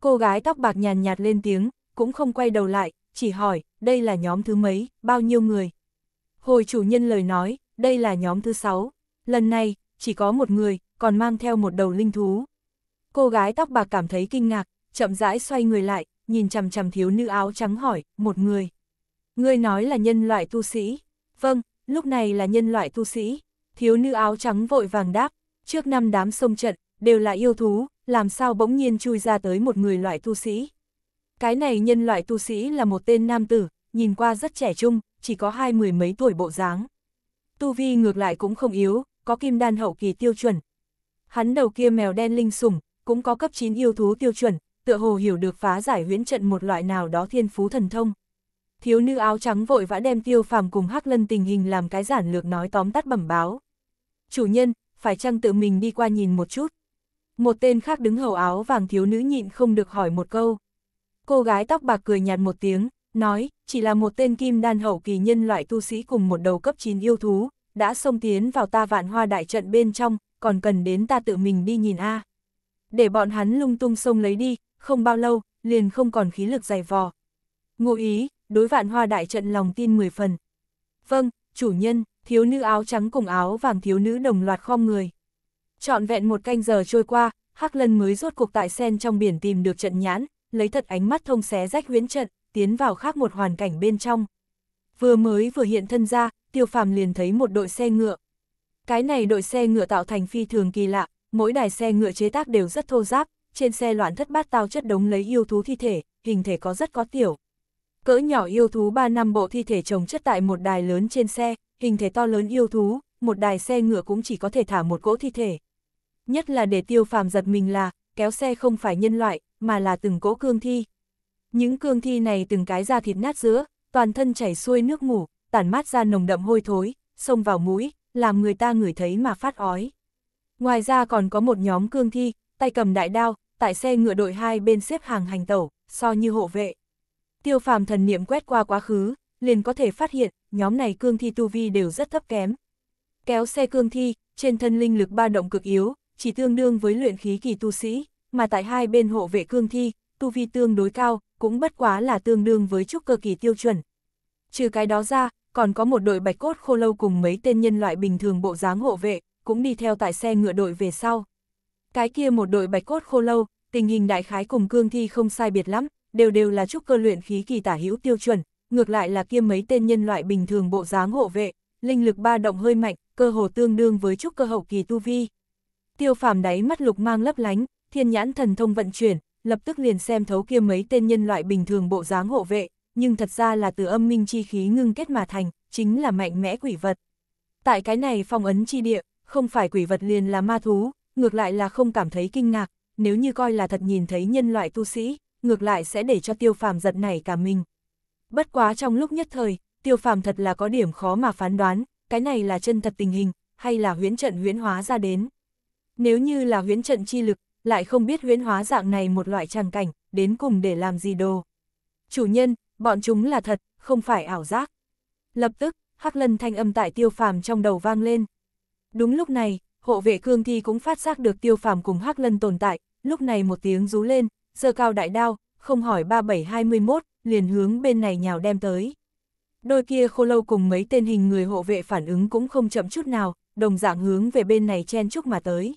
Cô gái tóc bạc nhàn nhạt lên tiếng, cũng không quay đầu lại, chỉ hỏi, đây là nhóm thứ mấy, bao nhiêu người? Hồi chủ nhân lời nói, đây là nhóm thứ sáu. Lần này, chỉ có một người, còn mang theo một đầu linh thú, Cô gái tóc bạc cảm thấy kinh ngạc, chậm rãi xoay người lại, nhìn chằm chằm thiếu nữ áo trắng hỏi, một người. Người nói là nhân loại tu sĩ. Vâng, lúc này là nhân loại tu sĩ. Thiếu nữ áo trắng vội vàng đáp, trước năm đám sông trận, đều là yêu thú, làm sao bỗng nhiên chui ra tới một người loại tu sĩ. Cái này nhân loại tu sĩ là một tên nam tử, nhìn qua rất trẻ trung, chỉ có hai mười mấy tuổi bộ dáng. Tu vi ngược lại cũng không yếu, có kim đan hậu kỳ tiêu chuẩn. Hắn đầu kia mèo đen linh sủng, cũng có cấp 9 yêu thú tiêu chuẩn, tựa hồ hiểu được phá giải huyễn trận một loại nào đó thiên phú thần thông. Thiếu nữ áo trắng vội vã đem tiêu phàm cùng hắc lân tình hình làm cái giản lược nói tóm tắt bẩm báo. Chủ nhân, phải chăng tự mình đi qua nhìn một chút? Một tên khác đứng hầu áo vàng thiếu nữ nhịn không được hỏi một câu. Cô gái tóc bạc cười nhạt một tiếng, nói, chỉ là một tên kim đan hậu kỳ nhân loại tu sĩ cùng một đầu cấp 9 yêu thú, đã xông tiến vào ta vạn hoa đại trận bên trong, còn cần đến ta tự mình đi nhìn a à để bọn hắn lung tung sông lấy đi, không bao lâu, liền không còn khí lực dày vò. Ngụ ý, đối vạn hoa đại trận lòng tin 10 phần. Vâng, chủ nhân, thiếu nữ áo trắng cùng áo vàng thiếu nữ đồng loạt khom người. Chọn vẹn một canh giờ trôi qua, Hắc Lân mới rốt cuộc tại sen trong biển tìm được trận nhãn, lấy thật ánh mắt thông xé rách huyễn trận, tiến vào khác một hoàn cảnh bên trong. Vừa mới vừa hiện thân ra, Tiêu Phàm liền thấy một đội xe ngựa. Cái này đội xe ngựa tạo thành phi thường kỳ lạ, mỗi đài xe ngựa chế tác đều rất thô ráp, trên xe loạn thất bát tao chất đống lấy yêu thú thi thể, hình thể có rất có tiểu. Cỡ nhỏ yêu thú 3 năm bộ thi thể chồng chất tại một đài lớn trên xe, hình thể to lớn yêu thú, một đài xe ngựa cũng chỉ có thể thả một cỗ thi thể. Nhất là để tiêu phàm giật mình là, kéo xe không phải nhân loại, mà là từng cỗ cương thi. Những cương thi này từng cái da thịt nát giữa, toàn thân chảy xuôi nước ngủ, tản mát ra nồng đậm hôi thối, xông vào mũi, làm người ta ngửi thấy mà phát ói. Ngoài ra còn có một nhóm cương thi, tay cầm đại đao, tại xe ngựa đội hai bên xếp hàng hành tẩu, so như hộ vệ. Tiêu phàm thần niệm quét qua quá khứ, liền có thể phát hiện, nhóm này cương thi tu vi đều rất thấp kém. Kéo xe cương thi, trên thân linh lực ba động cực yếu, chỉ tương đương với luyện khí kỳ tu sĩ, mà tại hai bên hộ vệ cương thi, tu vi tương đối cao, cũng bất quá là tương đương với trúc cơ kỳ tiêu chuẩn. Trừ cái đó ra, còn có một đội bạch cốt khô lâu cùng mấy tên nhân loại bình thường bộ dáng hộ vệ, cũng đi theo tại xe ngựa đội về sau. Cái kia một đội bạch cốt khô lâu, tình hình đại khái cùng cương thi không sai biệt lắm, đều đều là trúc cơ luyện khí kỳ tả hữu tiêu chuẩn, ngược lại là kia mấy tên nhân loại bình thường bộ dáng hộ vệ, linh lực ba động hơi mạnh, cơ hồ tương đương với trúc cơ hậu kỳ tu vi. Tiêu phàm đáy mắt lục mang lấp lánh, thiên nhãn thần thông vận chuyển, lập tức liền xem thấu kia mấy tên nhân loại bình thường bộ dáng hộ vệ, nhưng thật ra là từ âm minh chi khí ngưng kết mà thành, chính là mạnh mẽ quỷ vật. Tại cái này phong ấn chi địa, không phải quỷ vật liền là ma thú, ngược lại là không cảm thấy kinh ngạc, nếu như coi là thật nhìn thấy nhân loại tu sĩ, ngược lại sẽ để cho tiêu phàm giật này cả mình. Bất quá trong lúc nhất thời, tiêu phàm thật là có điểm khó mà phán đoán, cái này là chân thật tình hình, hay là huyễn trận huyễn hóa ra đến. Nếu như là huyễn trận chi lực, lại không biết huyễn hóa dạng này một loại tràng cảnh, đến cùng để làm gì đồ. Chủ nhân, bọn chúng là thật, không phải ảo giác. Lập tức, Hắc Lân thanh âm tại tiêu phàm trong đầu vang lên, Đúng lúc này, hộ vệ Cương Thi cũng phát giác được tiêu phàm cùng Hắc Lân tồn tại, lúc này một tiếng rú lên, giơ cao đại đao, không hỏi 3721, liền hướng bên này nhào đem tới. Đôi kia khô lâu cùng mấy tên hình người hộ vệ phản ứng cũng không chậm chút nào, đồng dạng hướng về bên này chen chúc mà tới.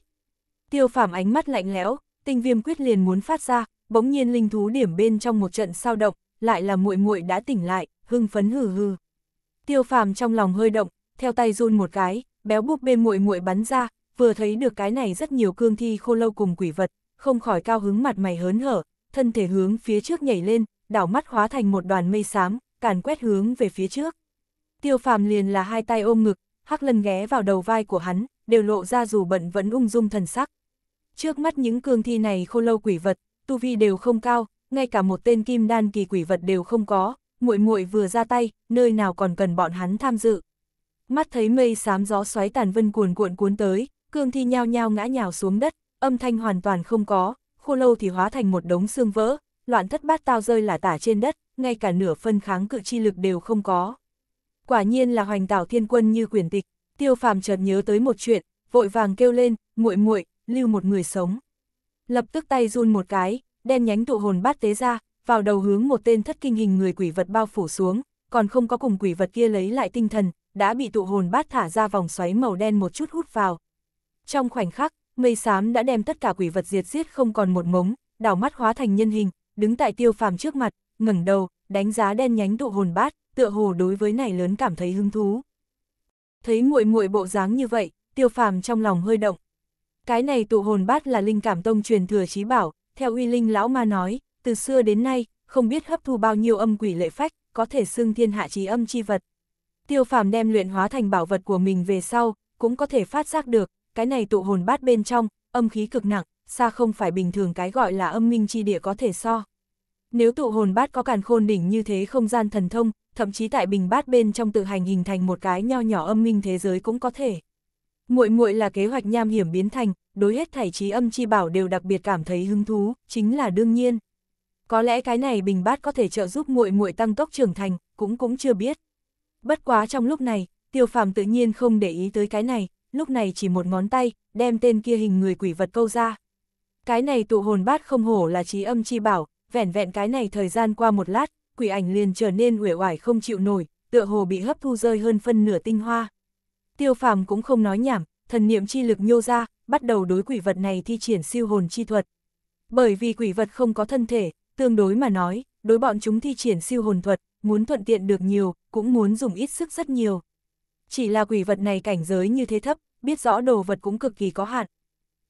Tiêu phàm ánh mắt lạnh lẽo, tinh viêm quyết liền muốn phát ra, bỗng nhiên linh thú điểm bên trong một trận sao động, lại là muội muội đã tỉnh lại, hưng phấn hừ hừ. Tiêu phàm trong lòng hơi động, theo tay run một cái, béo búp bê muội muội bắn ra, vừa thấy được cái này rất nhiều cương thi khô lâu cùng quỷ vật, không khỏi cao hứng mặt mày hớn hở, thân thể hướng phía trước nhảy lên, đảo mắt hóa thành một đoàn mây xám, càn quét hướng về phía trước. Tiêu phàm liền là hai tay ôm ngực, hắc lân ghé vào đầu vai của hắn, đều lộ ra dù bận vẫn ung dung thần sắc. Trước mắt những cương thi này khô lâu quỷ vật, tu vi đều không cao, ngay cả một tên kim đan kỳ quỷ vật đều không có, muội muội vừa ra tay, nơi nào còn cần bọn hắn tham dự mắt thấy mây xám gió xoáy tàn vân cuồn cuộn cuốn tới, cương thi nhao nhao ngã nhào xuống đất, âm thanh hoàn toàn không có, khô lâu thì hóa thành một đống xương vỡ, loạn thất bát tao rơi là tả trên đất, ngay cả nửa phân kháng cự chi lực đều không có. Quả nhiên là hoành tảo thiên quân như quyền tịch, tiêu phàm chợt nhớ tới một chuyện, vội vàng kêu lên, muội muội lưu một người sống. Lập tức tay run một cái, đen nhánh tụ hồn bát tế ra, vào đầu hướng một tên thất kinh hình người quỷ vật bao phủ xuống, còn không có cùng quỷ vật kia lấy lại tinh thần, đã bị tụ hồn bát thả ra vòng xoáy màu đen một chút hút vào. Trong khoảnh khắc, mây xám đã đem tất cả quỷ vật diệt giết không còn một ngống, đảo mắt hóa thành nhân hình, đứng tại tiêu phàm trước mặt, ngẩng đầu, đánh giá đen nhánh tụ hồn bát, tựa hồ đối với này lớn cảm thấy hứng thú. Thấy muội muội bộ dáng như vậy, tiêu phàm trong lòng hơi động. Cái này tụ hồn bát là linh cảm tông truyền thừa trí bảo, theo uy linh lão ma nói, từ xưa đến nay, không biết hấp thu bao nhiêu âm quỷ lệ phách, có thể xưng thiên hạ trí âm chi vật tiêu phàm đem luyện hóa thành bảo vật của mình về sau, cũng có thể phát giác được, cái này tụ hồn bát bên trong, âm khí cực nặng, xa không phải bình thường cái gọi là âm minh chi địa có thể so. Nếu tụ hồn bát có càn khôn đỉnh như thế không gian thần thông, thậm chí tại bình bát bên trong tự hành hình thành một cái nho nhỏ âm minh thế giới cũng có thể. Muội muội là kế hoạch nham hiểm biến thành, đối hết thảy trí âm chi bảo đều đặc biệt cảm thấy hứng thú, chính là đương nhiên. Có lẽ cái này bình bát có thể trợ giúp muội muội tăng tốc trưởng thành, cũng cũng chưa biết. Bất quá trong lúc này, tiêu phàm tự nhiên không để ý tới cái này, lúc này chỉ một ngón tay, đem tên kia hình người quỷ vật câu ra. Cái này tụ hồn bát không hổ là trí âm chi bảo, vẻn vẹn cái này thời gian qua một lát, quỷ ảnh liền trở nên uể oải không chịu nổi, tựa hồ bị hấp thu rơi hơn phân nửa tinh hoa. Tiêu phàm cũng không nói nhảm, thần niệm chi lực nhô ra, bắt đầu đối quỷ vật này thi triển siêu hồn chi thuật. Bởi vì quỷ vật không có thân thể, tương đối mà nói, đối bọn chúng thi triển siêu hồn thuật, muốn thuận tiện được nhiều, cũng muốn dùng ít sức rất nhiều. Chỉ là quỷ vật này cảnh giới như thế thấp, biết rõ đồ vật cũng cực kỳ có hạn.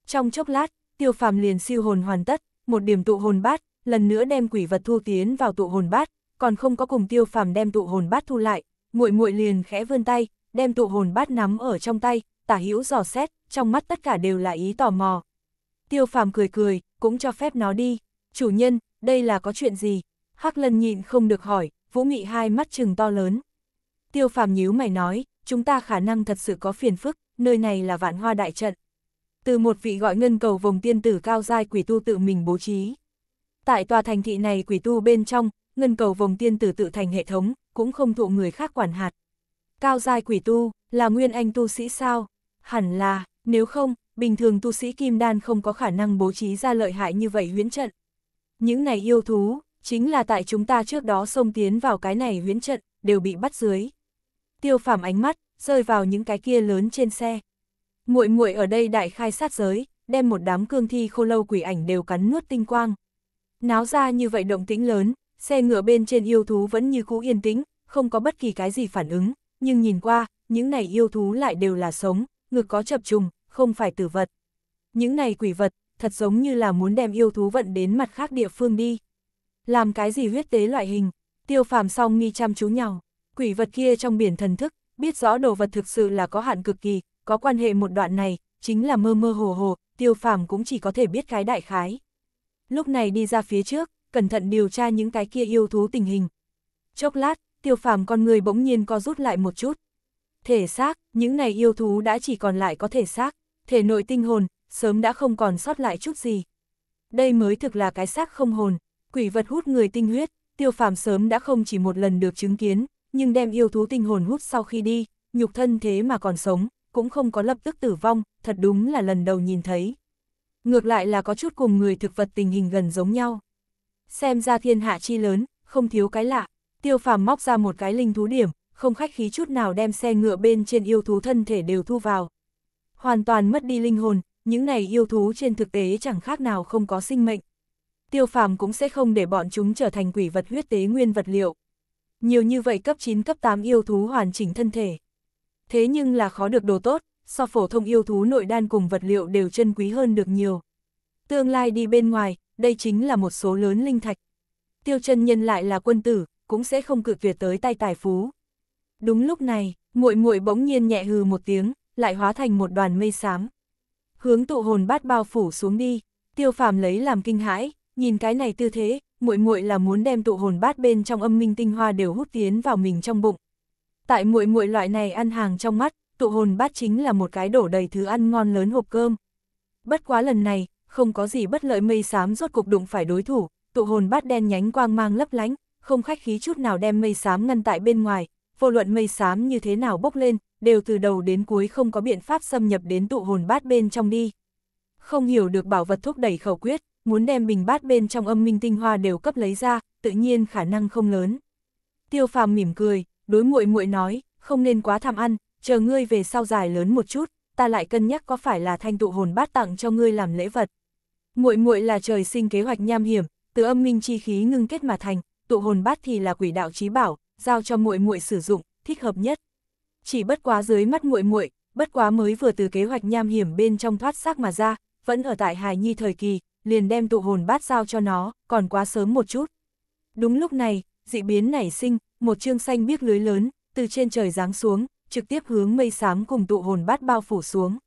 Trong chốc lát, tiêu phàm liền siêu hồn hoàn tất, một điểm tụ hồn bát, lần nữa đem quỷ vật thu tiến vào tụ hồn bát, còn không có cùng tiêu phàm đem tụ hồn bát thu lại, muội muội liền khẽ vươn tay, đem tụ hồn bát nắm ở trong tay, tả hữu dò xét, trong mắt tất cả đều là ý tò mò. Tiêu phàm cười cười, cũng cho phép nó đi. Chủ nhân, đây là có chuyện gì? Hắc lân nhịn không được hỏi, Vũ Nghị hai mắt trừng to lớn. Tiêu phàm nhíu mày nói, chúng ta khả năng thật sự có phiền phức, nơi này là vạn hoa đại trận. Từ một vị gọi ngân cầu vùng tiên tử cao giai quỷ tu tự mình bố trí. Tại tòa thành thị này quỷ tu bên trong, ngân cầu vùng tiên tử tự thành hệ thống, cũng không thụ người khác quản hạt. Cao giai quỷ tu, là nguyên anh tu sĩ sao? Hẳn là, nếu không, bình thường tu sĩ kim đan không có khả năng bố trí ra lợi hại như vậy huyễn trận. Những này yêu thú, Chính là tại chúng ta trước đó xông tiến vào cái này huyễn trận, đều bị bắt dưới. Tiêu phàm ánh mắt, rơi vào những cái kia lớn trên xe. muội muội ở đây đại khai sát giới, đem một đám cương thi khô lâu quỷ ảnh đều cắn nuốt tinh quang. Náo ra như vậy động tĩnh lớn, xe ngựa bên trên yêu thú vẫn như cũ yên tĩnh, không có bất kỳ cái gì phản ứng, nhưng nhìn qua, những này yêu thú lại đều là sống, ngược có chập trùng, không phải tử vật. Những này quỷ vật, thật giống như là muốn đem yêu thú vận đến mặt khác địa phương đi. Làm cái gì huyết tế loại hình, tiêu phàm song mi chăm chú nhau, quỷ vật kia trong biển thần thức, biết rõ đồ vật thực sự là có hạn cực kỳ, có quan hệ một đoạn này, chính là mơ mơ hồ hồ, tiêu phàm cũng chỉ có thể biết cái đại khái. Lúc này đi ra phía trước, cẩn thận điều tra những cái kia yêu thú tình hình. Chốc lát, tiêu phàm con người bỗng nhiên co rút lại một chút. Thể xác, những này yêu thú đã chỉ còn lại có thể xác, thể nội tinh hồn, sớm đã không còn sót lại chút gì. Đây mới thực là cái xác không hồn, quỷ vật hút người tinh huyết, tiêu phàm sớm đã không chỉ một lần được chứng kiến, nhưng đem yêu thú tinh hồn hút sau khi đi, nhục thân thế mà còn sống, cũng không có lập tức tử vong, thật đúng là lần đầu nhìn thấy. Ngược lại là có chút cùng người thực vật tình hình gần giống nhau. Xem ra thiên hạ chi lớn, không thiếu cái lạ, tiêu phàm móc ra một cái linh thú điểm, không khách khí chút nào đem xe ngựa bên trên yêu thú thân thể đều thu vào. Hoàn toàn mất đi linh hồn, những này yêu thú trên thực tế chẳng khác nào không có sinh mệnh tiêu phàm cũng sẽ không để bọn chúng trở thành quỷ vật huyết tế nguyên vật liệu. Nhiều như vậy cấp 9 cấp 8 yêu thú hoàn chỉnh thân thể. Thế nhưng là khó được đồ tốt, so phổ thông yêu thú nội đan cùng vật liệu đều chân quý hơn được nhiều. Tương lai đi bên ngoài, đây chính là một số lớn linh thạch. Tiêu chân nhân lại là quân tử, cũng sẽ không cự tuyệt tới tay tài phú. Đúng lúc này, muội muội bỗng nhiên nhẹ hừ một tiếng, lại hóa thành một đoàn mây xám. Hướng tụ hồn bát bao phủ xuống đi, tiêu phàm lấy làm kinh hãi, nhìn cái này tư thế, muội muội là muốn đem tụ hồn bát bên trong âm minh tinh hoa đều hút tiến vào mình trong bụng. Tại muội muội loại này ăn hàng trong mắt, tụ hồn bát chính là một cái đổ đầy thứ ăn ngon lớn hộp cơm. Bất quá lần này, không có gì bất lợi mây xám rốt cục đụng phải đối thủ, tụ hồn bát đen nhánh quang mang lấp lánh, không khách khí chút nào đem mây xám ngăn tại bên ngoài, vô luận mây xám như thế nào bốc lên, đều từ đầu đến cuối không có biện pháp xâm nhập đến tụ hồn bát bên trong đi. Không hiểu được bảo vật thúc đẩy khẩu quyết, muốn đem bình bát bên trong âm minh tinh hoa đều cấp lấy ra, tự nhiên khả năng không lớn. Tiêu phàm mỉm cười, đối muội muội nói, không nên quá tham ăn, chờ ngươi về sau dài lớn một chút, ta lại cân nhắc có phải là thanh tụ hồn bát tặng cho ngươi làm lễ vật. Muội muội là trời sinh kế hoạch nham hiểm, từ âm minh chi khí ngưng kết mà thành, tụ hồn bát thì là quỷ đạo chí bảo, giao cho muội muội sử dụng, thích hợp nhất. Chỉ bất quá dưới mắt muội muội, bất quá mới vừa từ kế hoạch nham hiểm bên trong thoát xác mà ra, vẫn ở tại hài nhi thời kỳ, liền đem tụ hồn bát giao cho nó, còn quá sớm một chút. Đúng lúc này, dị biến nảy sinh, một chương xanh biếc lưới lớn, từ trên trời giáng xuống, trực tiếp hướng mây xám cùng tụ hồn bát bao phủ xuống.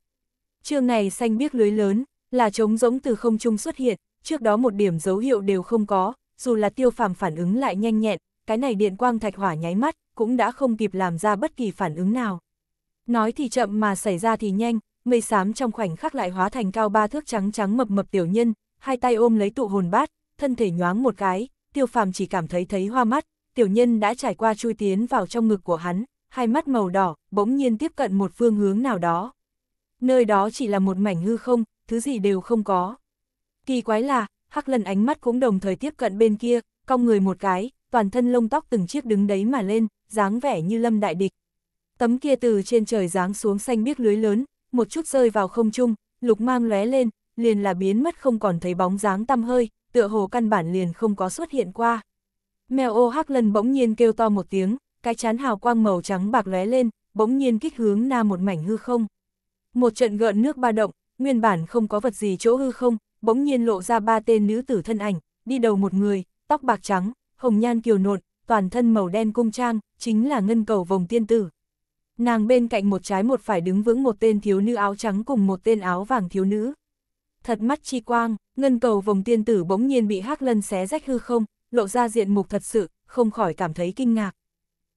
Chương này xanh biếc lưới lớn, là trống rỗng từ không trung xuất hiện, trước đó một điểm dấu hiệu đều không có, dù là tiêu phàm phản ứng lại nhanh nhẹn, cái này điện quang thạch hỏa nháy mắt, cũng đã không kịp làm ra bất kỳ phản ứng nào. Nói thì chậm mà xảy ra thì nhanh, mây xám trong khoảnh khắc lại hóa thành cao ba thước trắng trắng mập mập tiểu nhân, hai tay ôm lấy tụ hồn bát, thân thể nhoáng một cái, tiêu phàm chỉ cảm thấy thấy hoa mắt, tiểu nhân đã trải qua chui tiến vào trong ngực của hắn, hai mắt màu đỏ, bỗng nhiên tiếp cận một phương hướng nào đó. Nơi đó chỉ là một mảnh hư không, thứ gì đều không có. Kỳ quái là, hắc lần ánh mắt cũng đồng thời tiếp cận bên kia, cong người một cái, toàn thân lông tóc từng chiếc đứng đấy mà lên, dáng vẻ như lâm đại địch. Tấm kia từ trên trời giáng xuống xanh biếc lưới lớn, một chút rơi vào không trung, lục mang lóe lên, liền là biến mất không còn thấy bóng dáng tăm hơi, tựa hồ căn bản liền không có xuất hiện qua. Mèo ô hắc lần bỗng nhiên kêu to một tiếng, cái chán hào quang màu trắng bạc lóe lên, bỗng nhiên kích hướng na một mảnh hư không. Một trận gợn nước ba động, nguyên bản không có vật gì chỗ hư không, bỗng nhiên lộ ra ba tên nữ tử thân ảnh, đi đầu một người, tóc bạc trắng, hồng nhan kiều nộn, toàn thân màu đen cung trang, chính là ngân cầu vòng tiên tử. Nàng bên cạnh một trái một phải đứng vững một tên thiếu nữ áo trắng cùng một tên áo vàng thiếu nữ thật mắt chi quang, ngân cầu vòng tiên tử bỗng nhiên bị hắc lân xé rách hư không, lộ ra diện mục thật sự, không khỏi cảm thấy kinh ngạc.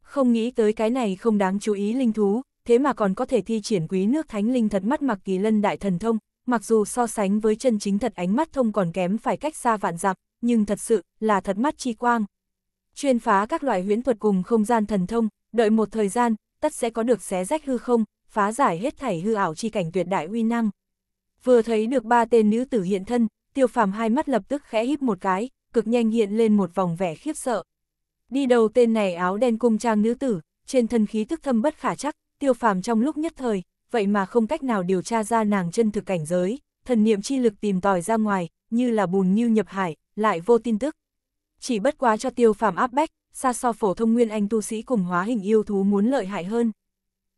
Không nghĩ tới cái này không đáng chú ý linh thú, thế mà còn có thể thi triển quý nước thánh linh thật mắt mặc kỳ lân đại thần thông, mặc dù so sánh với chân chính thật ánh mắt thông còn kém phải cách xa vạn dặm, nhưng thật sự là thật mắt chi quang. Chuyên phá các loại huyễn thuật cùng không gian thần thông, đợi một thời gian, tất sẽ có được xé rách hư không, phá giải hết thảy hư ảo chi cảnh tuyệt đại uy năng. Vừa thấy được ba tên nữ tử hiện thân, tiêu phàm hai mắt lập tức khẽ híp một cái, cực nhanh hiện lên một vòng vẻ khiếp sợ. Đi đầu tên này áo đen cung trang nữ tử, trên thân khí tức thâm bất khả chắc, tiêu phàm trong lúc nhất thời, vậy mà không cách nào điều tra ra nàng chân thực cảnh giới, thần niệm chi lực tìm tòi ra ngoài, như là bùn như nhập hải, lại vô tin tức. Chỉ bất quá cho tiêu phàm áp bách, xa so phổ thông nguyên anh tu sĩ cùng hóa hình yêu thú muốn lợi hại hơn.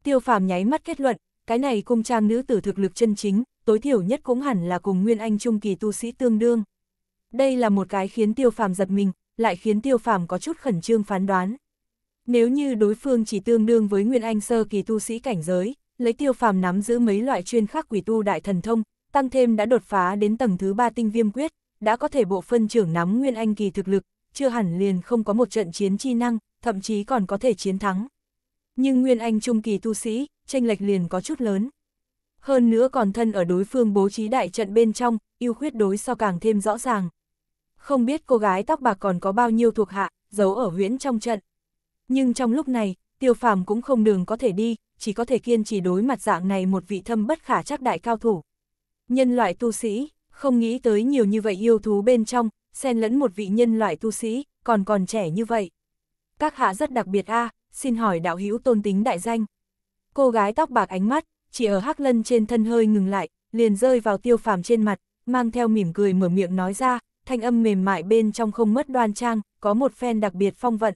Tiêu phàm nháy mắt kết luận, cái này cung trang nữ tử thực lực chân chính, tối thiểu nhất cũng hẳn là cùng Nguyên Anh trung kỳ tu sĩ tương đương. Đây là một cái khiến tiêu phàm giật mình, lại khiến tiêu phàm có chút khẩn trương phán đoán. Nếu như đối phương chỉ tương đương với Nguyên Anh sơ kỳ tu sĩ cảnh giới, lấy tiêu phàm nắm giữ mấy loại chuyên khắc quỷ tu đại thần thông, tăng thêm đã đột phá đến tầng thứ ba tinh viêm quyết, đã có thể bộ phân trưởng nắm Nguyên Anh kỳ thực lực, chưa hẳn liền không có một trận chiến chi năng, thậm chí còn có thể chiến thắng nhưng Nguyên Anh trung kỳ tu sĩ, tranh lệch liền có chút lớn. Hơn nữa còn thân ở đối phương bố trí đại trận bên trong, yêu khuyết đối so càng thêm rõ ràng. Không biết cô gái tóc bạc còn có bao nhiêu thuộc hạ, giấu ở huyễn trong trận. Nhưng trong lúc này, tiêu phàm cũng không đường có thể đi, chỉ có thể kiên trì đối mặt dạng này một vị thâm bất khả chắc đại cao thủ. Nhân loại tu sĩ, không nghĩ tới nhiều như vậy yêu thú bên trong, xen lẫn một vị nhân loại tu sĩ, còn còn trẻ như vậy. Các hạ rất đặc biệt a à, xin hỏi đạo hữu tôn tính đại danh. Cô gái tóc bạc ánh mắt, chỉ ở hắc lân trên thân hơi ngừng lại, liền rơi vào tiêu phàm trên mặt, mang theo mỉm cười mở miệng nói ra, thanh âm mềm mại bên trong không mất đoan trang, có một phen đặc biệt phong vận.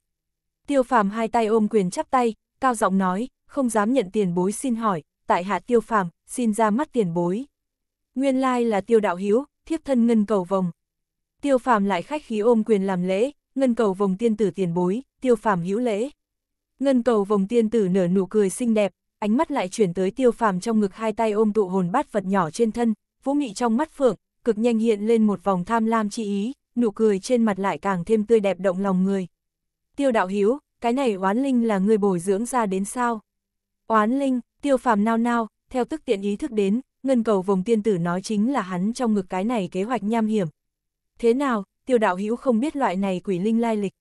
Tiêu phàm hai tay ôm quyền chắp tay, cao giọng nói, không dám nhận tiền bối xin hỏi, tại hạ tiêu phàm, xin ra mắt tiền bối. Nguyên lai là tiêu đạo hữu thiếp thân ngân cầu vòng. Tiêu phàm lại khách khí ôm quyền làm lễ, ngân cầu vòng tiên tử tiền bối, tiêu phàm hữu lễ. Ngân cầu vòng tiên tử nở nụ cười xinh đẹp, ánh mắt lại chuyển tới tiêu phàm trong ngực hai tay ôm tụ hồn bát Phật nhỏ trên thân, vũ nghị trong mắt phượng, cực nhanh hiện lên một vòng tham lam chi ý, nụ cười trên mặt lại càng thêm tươi đẹp động lòng người. Tiêu đạo hiếu, cái này oán linh là người bồi dưỡng ra đến sao? Oán linh, tiêu phàm nao nao, theo tức tiện ý thức đến, ngân cầu vòng tiên tử nói chính là hắn trong ngực cái này kế hoạch nham hiểm. Thế nào, tiêu đạo hữu không biết loại này quỷ linh lai lịch.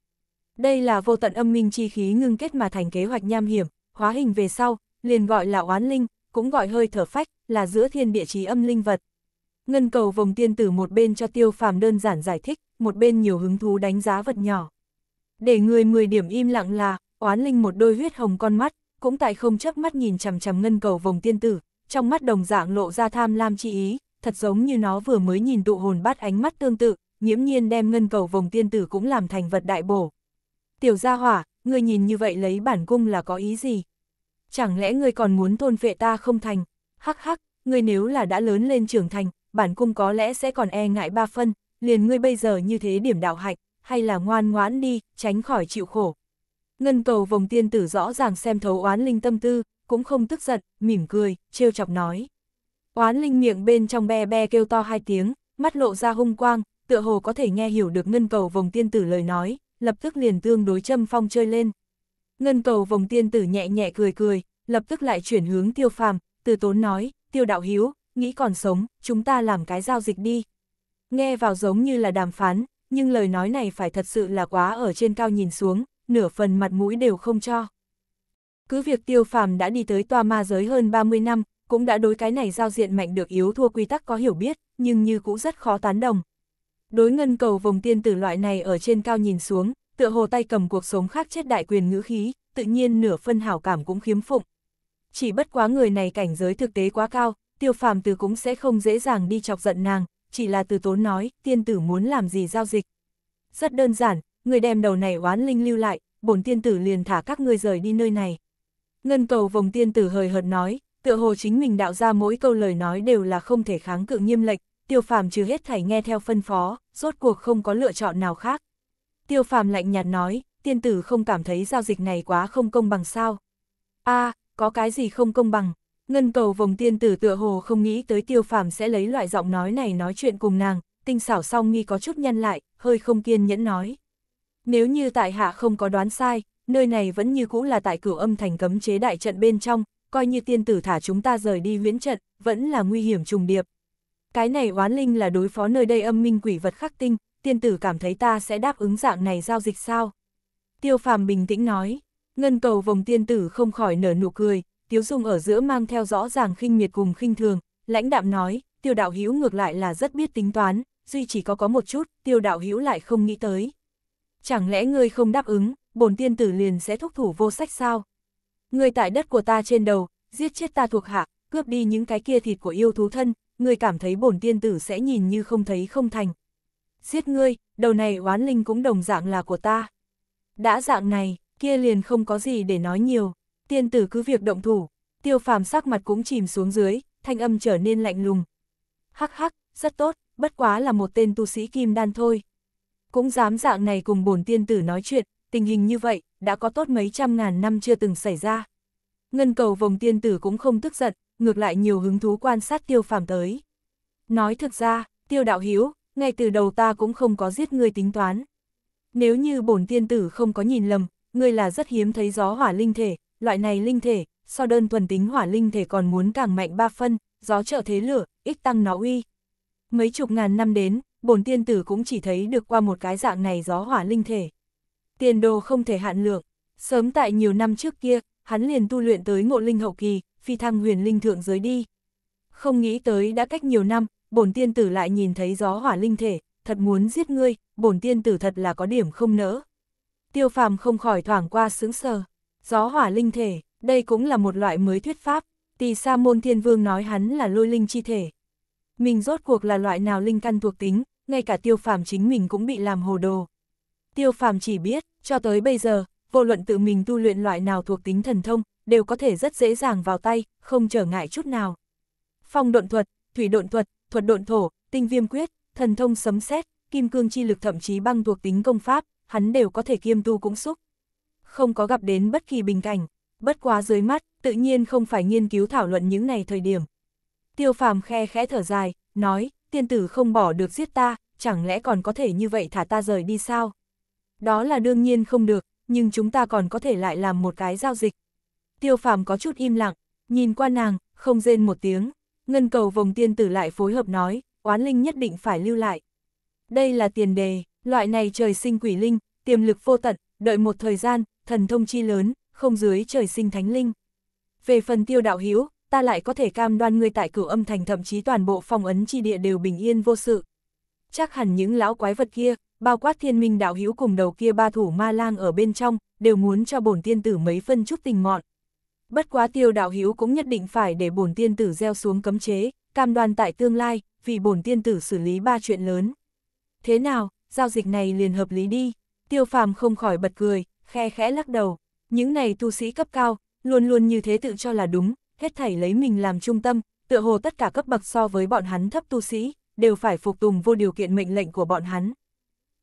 Đây là vô tận âm minh chi khí ngưng kết mà thành kế hoạch nham hiểm, hóa hình về sau, liền gọi là oán linh, cũng gọi hơi thở phách, là giữa thiên địa trí âm linh vật. Ngân cầu vòng tiên tử một bên cho tiêu phàm đơn giản giải thích, một bên nhiều hứng thú đánh giá vật nhỏ. Để người 10 điểm im lặng là, oán linh một đôi huyết hồng con mắt, cũng tại không chớp mắt nhìn chằm chằm ngân cầu vòng tiên tử, trong mắt đồng dạng lộ ra tham lam chi ý, thật giống như nó vừa mới nhìn tụ hồn bát ánh mắt tương tự, nhiễm nhiên đem ngân cầu vòng tiên tử cũng làm thành vật đại bổ tiểu gia hỏa, ngươi nhìn như vậy lấy bản cung là có ý gì? Chẳng lẽ ngươi còn muốn thôn vệ ta không thành? Hắc hắc, ngươi nếu là đã lớn lên trưởng thành, bản cung có lẽ sẽ còn e ngại ba phân, liền ngươi bây giờ như thế điểm đạo hạch, hay là ngoan ngoãn đi, tránh khỏi chịu khổ. Ngân cầu vòng tiên tử rõ ràng xem thấu oán linh tâm tư, cũng không tức giận, mỉm cười, trêu chọc nói. Oán linh miệng bên trong be be kêu to hai tiếng, mắt lộ ra hung quang, tựa hồ có thể nghe hiểu được ngân cầu vòng tiên tử lời nói, lập tức liền tương đối châm phong chơi lên. Ngân cầu vòng tiên tử nhẹ nhẹ cười cười, lập tức lại chuyển hướng tiêu phàm, từ tốn nói, tiêu đạo hiếu, nghĩ còn sống, chúng ta làm cái giao dịch đi. Nghe vào giống như là đàm phán, nhưng lời nói này phải thật sự là quá ở trên cao nhìn xuống, nửa phần mặt mũi đều không cho. Cứ việc tiêu phàm đã đi tới tòa ma giới hơn 30 năm, cũng đã đối cái này giao diện mạnh được yếu thua quy tắc có hiểu biết, nhưng như cũng rất khó tán đồng, Đối ngân cầu vòng tiên tử loại này ở trên cao nhìn xuống, tựa hồ tay cầm cuộc sống khác chết đại quyền ngữ khí, tự nhiên nửa phân hảo cảm cũng khiếm phụng. Chỉ bất quá người này cảnh giới thực tế quá cao, tiêu phàm từ cũng sẽ không dễ dàng đi chọc giận nàng, chỉ là từ tốn nói, tiên tử muốn làm gì giao dịch. Rất đơn giản, người đem đầu này oán linh lưu lại, bổn tiên tử liền thả các người rời đi nơi này. Ngân cầu vòng tiên tử hời hợt nói, tựa hồ chính mình đạo ra mỗi câu lời nói đều là không thể kháng cự nghiêm lệnh tiêu phàm trừ hết thảy nghe theo phân phó, rốt cuộc không có lựa chọn nào khác. Tiêu phàm lạnh nhạt nói, tiên tử không cảm thấy giao dịch này quá không công bằng sao. a có cái gì không công bằng, ngân cầu vòng tiên tử tựa hồ không nghĩ tới tiêu phàm sẽ lấy loại giọng nói này nói chuyện cùng nàng, tinh xảo song nghi có chút nhăn lại, hơi không kiên nhẫn nói. Nếu như tại hạ không có đoán sai, nơi này vẫn như cũ là tại cửu âm thành cấm chế đại trận bên trong, coi như tiên tử thả chúng ta rời đi huyễn trận, vẫn là nguy hiểm trùng điệp, cái này oán linh là đối phó nơi đây âm minh quỷ vật khắc tinh, tiên tử cảm thấy ta sẽ đáp ứng dạng này giao dịch sao? Tiêu phàm bình tĩnh nói, ngân cầu vòng tiên tử không khỏi nở nụ cười, tiếu dung ở giữa mang theo rõ ràng khinh miệt cùng khinh thường, lãnh đạm nói, tiêu đạo hữu ngược lại là rất biết tính toán, duy chỉ có có một chút, tiêu đạo hữu lại không nghĩ tới. Chẳng lẽ ngươi không đáp ứng, bổn tiên tử liền sẽ thúc thủ vô sách sao? Ngươi tại đất của ta trên đầu, giết chết ta thuộc hạ, cướp đi những cái kia thịt của yêu thú thân, ngươi cảm thấy bổn tiên tử sẽ nhìn như không thấy không thành. Giết ngươi, đầu này oán linh cũng đồng dạng là của ta. Đã dạng này, kia liền không có gì để nói nhiều, tiên tử cứ việc động thủ, tiêu phàm sắc mặt cũng chìm xuống dưới, thanh âm trở nên lạnh lùng. Hắc hắc, rất tốt, bất quá là một tên tu sĩ kim đan thôi. Cũng dám dạng này cùng bổn tiên tử nói chuyện, tình hình như vậy, đã có tốt mấy trăm ngàn năm chưa từng xảy ra. Ngân cầu vòng tiên tử cũng không tức giận, ngược lại nhiều hứng thú quan sát tiêu phàm tới. Nói thực ra, tiêu đạo hiếu, ngay từ đầu ta cũng không có giết ngươi tính toán. Nếu như bổn tiên tử không có nhìn lầm, ngươi là rất hiếm thấy gió hỏa linh thể, loại này linh thể, so đơn thuần tính hỏa linh thể còn muốn càng mạnh ba phân, gió trợ thế lửa, ít tăng nó uy. Mấy chục ngàn năm đến, bổn tiên tử cũng chỉ thấy được qua một cái dạng này gió hỏa linh thể. Tiền đồ không thể hạn lượng, sớm tại nhiều năm trước kia, hắn liền tu luyện tới ngộ linh hậu kỳ, phi thăng huyền linh thượng giới đi. Không nghĩ tới đã cách nhiều năm, bổn tiên tử lại nhìn thấy gió hỏa linh thể, thật muốn giết ngươi, bổn tiên tử thật là có điểm không nỡ. Tiêu phàm không khỏi thoảng qua sướng sờ. Gió hỏa linh thể, đây cũng là một loại mới thuyết pháp, tì sa môn thiên vương nói hắn là lôi linh chi thể. Mình rốt cuộc là loại nào linh căn thuộc tính, ngay cả tiêu phàm chính mình cũng bị làm hồ đồ. Tiêu phàm chỉ biết, cho tới bây giờ, vô luận tự mình tu luyện loại nào thuộc tính thần thông, đều có thể rất dễ dàng vào tay, không trở ngại chút nào. Phong độn thuật, thủy độn thuật, thuật độn thổ, tinh viêm quyết, thần thông sấm sét, kim cương chi lực thậm chí băng thuộc tính công pháp, hắn đều có thể kiêm tu cũng xúc. Không có gặp đến bất kỳ bình cảnh, bất quá dưới mắt, tự nhiên không phải nghiên cứu thảo luận những này thời điểm. Tiêu phàm khe khẽ thở dài, nói, tiên tử không bỏ được giết ta, chẳng lẽ còn có thể như vậy thả ta rời đi sao? Đó là đương nhiên không được, nhưng chúng ta còn có thể lại làm một cái giao dịch. Tiêu phàm có chút im lặng, nhìn qua nàng, không rên một tiếng, ngân cầu vòng tiên tử lại phối hợp nói, oán linh nhất định phải lưu lại. Đây là tiền đề, loại này trời sinh quỷ linh, tiềm lực vô tận, đợi một thời gian, thần thông chi lớn, không dưới trời sinh thánh linh. Về phần tiêu đạo hiếu, ta lại có thể cam đoan người tại cửu âm thành thậm chí toàn bộ phong ấn chi địa đều bình yên vô sự. Chắc hẳn những lão quái vật kia, bao quát thiên minh đạo hữu cùng đầu kia ba thủ ma lang ở bên trong, đều muốn cho bổn tiên tử mấy phân chút tình ngọn. Bất quá tiêu đạo hữu cũng nhất định phải để bổn tiên tử gieo xuống cấm chế, cam đoan tại tương lai, vì bổn tiên tử xử lý ba chuyện lớn. Thế nào, giao dịch này liền hợp lý đi, tiêu phàm không khỏi bật cười, khe khẽ lắc đầu, những này tu sĩ cấp cao, luôn luôn như thế tự cho là đúng, hết thảy lấy mình làm trung tâm, tựa hồ tất cả cấp bậc so với bọn hắn thấp tu sĩ, đều phải phục tùng vô điều kiện mệnh lệnh của bọn hắn.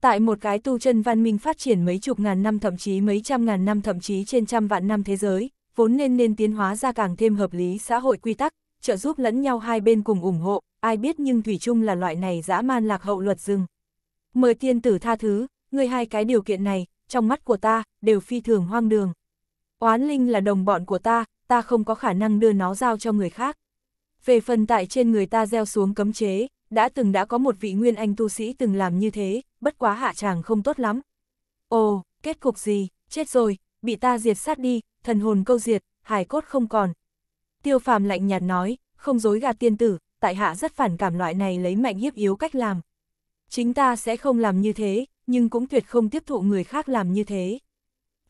Tại một cái tu chân văn minh phát triển mấy chục ngàn năm thậm chí mấy trăm ngàn năm thậm chí trên trăm vạn năm thế giới, vốn nên nên tiến hóa ra càng thêm hợp lý xã hội quy tắc, trợ giúp lẫn nhau hai bên cùng ủng hộ, ai biết nhưng Thủy chung là loại này dã man lạc hậu luật rừng. Mời tiên tử tha thứ, người hai cái điều kiện này, trong mắt của ta, đều phi thường hoang đường. Oán linh là đồng bọn của ta, ta không có khả năng đưa nó giao cho người khác. Về phần tại trên người ta gieo xuống cấm chế, đã từng đã có một vị nguyên anh tu sĩ từng làm như thế, bất quá hạ chàng không tốt lắm. Ồ, kết cục gì, chết rồi, bị ta diệt sát đi, thần hồn câu diệt, hài cốt không còn. Tiêu phàm lạnh nhạt nói, không dối gạt tiên tử, tại hạ rất phản cảm loại này lấy mạnh hiếp yếu cách làm. Chính ta sẽ không làm như thế, nhưng cũng tuyệt không tiếp thụ người khác làm như thế.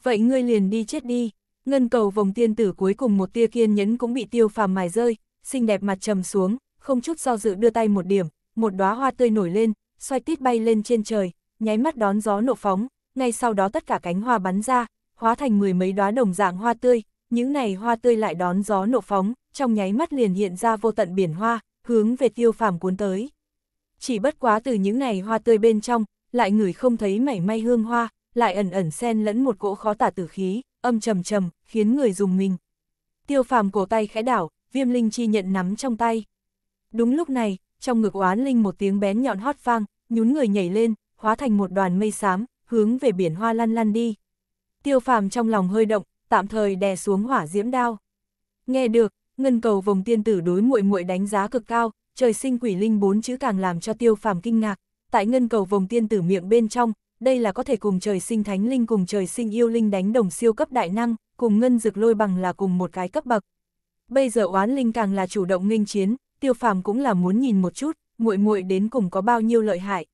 Vậy ngươi liền đi chết đi, ngân cầu vòng tiên tử cuối cùng một tia kiên nhẫn cũng bị tiêu phàm mài rơi, xinh đẹp mặt trầm xuống, không chút do dự đưa tay một điểm, một đóa hoa tươi nổi lên, xoay tít bay lên trên trời, nháy mắt đón gió nổ phóng, ngay sau đó tất cả cánh hoa bắn ra, hóa thành mười mấy đóa đồng dạng hoa tươi, những này hoa tươi lại đón gió nổ phóng, trong nháy mắt liền hiện ra vô tận biển hoa, hướng về tiêu phàm cuốn tới. Chỉ bất quá từ những này hoa tươi bên trong, lại ngửi không thấy mảy may hương hoa, lại ẩn ẩn xen lẫn một cỗ khó tả tử khí, âm trầm trầm, khiến người dùng mình. Tiêu phàm cổ tay khẽ đảo, viêm linh chi nhận nắm trong tay. Đúng lúc này, trong ngực oán linh một tiếng bén nhọn hót vang, nhún người nhảy lên, hóa thành một đoàn mây xám, hướng về biển hoa lăn lăn đi. Tiêu phàm trong lòng hơi động, tạm thời đè xuống hỏa diễm đao. Nghe được, ngân cầu vòng tiên tử đối muội muội đánh giá cực cao, trời sinh quỷ linh bốn chữ càng làm cho tiêu phàm kinh ngạc. Tại ngân cầu vòng tiên tử miệng bên trong, đây là có thể cùng trời sinh thánh linh cùng trời sinh yêu linh đánh đồng siêu cấp đại năng, cùng ngân dực lôi bằng là cùng một cái cấp bậc. Bây giờ oán linh càng là chủ động nghênh chiến, Tiêu Phàm cũng là muốn nhìn một chút, muội muội đến cùng có bao nhiêu lợi hại.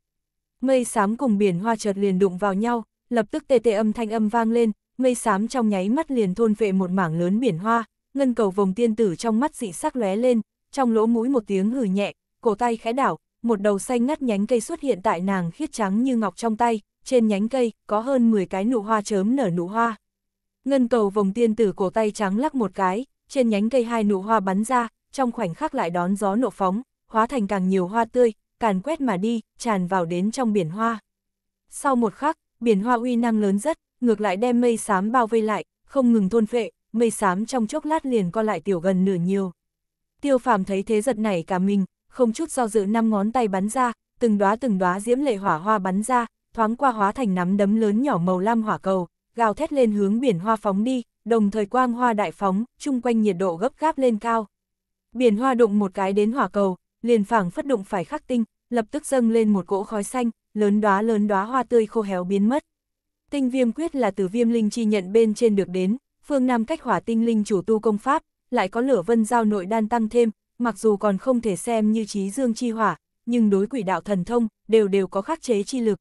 Mây xám cùng biển hoa chợt liền đụng vào nhau, lập tức tê tê âm thanh âm vang lên, mây xám trong nháy mắt liền thôn vệ một mảng lớn biển hoa, ngân cầu vòng tiên tử trong mắt dị sắc lóe lên, trong lỗ mũi một tiếng hừ nhẹ, cổ tay khẽ đảo, một đầu xanh ngắt nhánh cây xuất hiện tại nàng khiết trắng như ngọc trong tay, trên nhánh cây có hơn 10 cái nụ hoa chớm nở nụ hoa. Ngân cầu vòng tiên tử cổ tay trắng lắc một cái, trên nhánh cây hai nụ hoa bắn ra, trong khoảnh khắc lại đón gió nộ phóng, hóa thành càng nhiều hoa tươi, càn quét mà đi, tràn vào đến trong biển hoa. Sau một khắc, biển hoa uy năng lớn rất, ngược lại đem mây xám bao vây lại, không ngừng thôn phệ, mây xám trong chốc lát liền co lại tiểu gần nửa nhiều. Tiêu phàm thấy thế giật này cả mình, không chút do dự năm ngón tay bắn ra, từng đóa từng đóa diễm lệ hỏa hoa bắn ra, thoáng qua hóa thành nắm đấm lớn nhỏ màu lam hỏa cầu, gào thét lên hướng biển hoa phóng đi, đồng thời quang hoa đại phóng, chung quanh nhiệt độ gấp gáp lên cao. Biển hoa đụng một cái đến hỏa cầu, liền phảng phất đụng phải khắc tinh, lập tức dâng lên một cỗ khói xanh, lớn đóa lớn đóa hoa tươi khô héo biến mất. Tinh viêm quyết là từ viêm linh chi nhận bên trên được đến, phương Nam cách hỏa tinh linh chủ tu công pháp, lại có lửa vân giao nội đan tăng thêm, mặc dù còn không thể xem như trí dương chi hỏa, nhưng đối quỷ đạo thần thông, đều đều có khắc chế chi lực.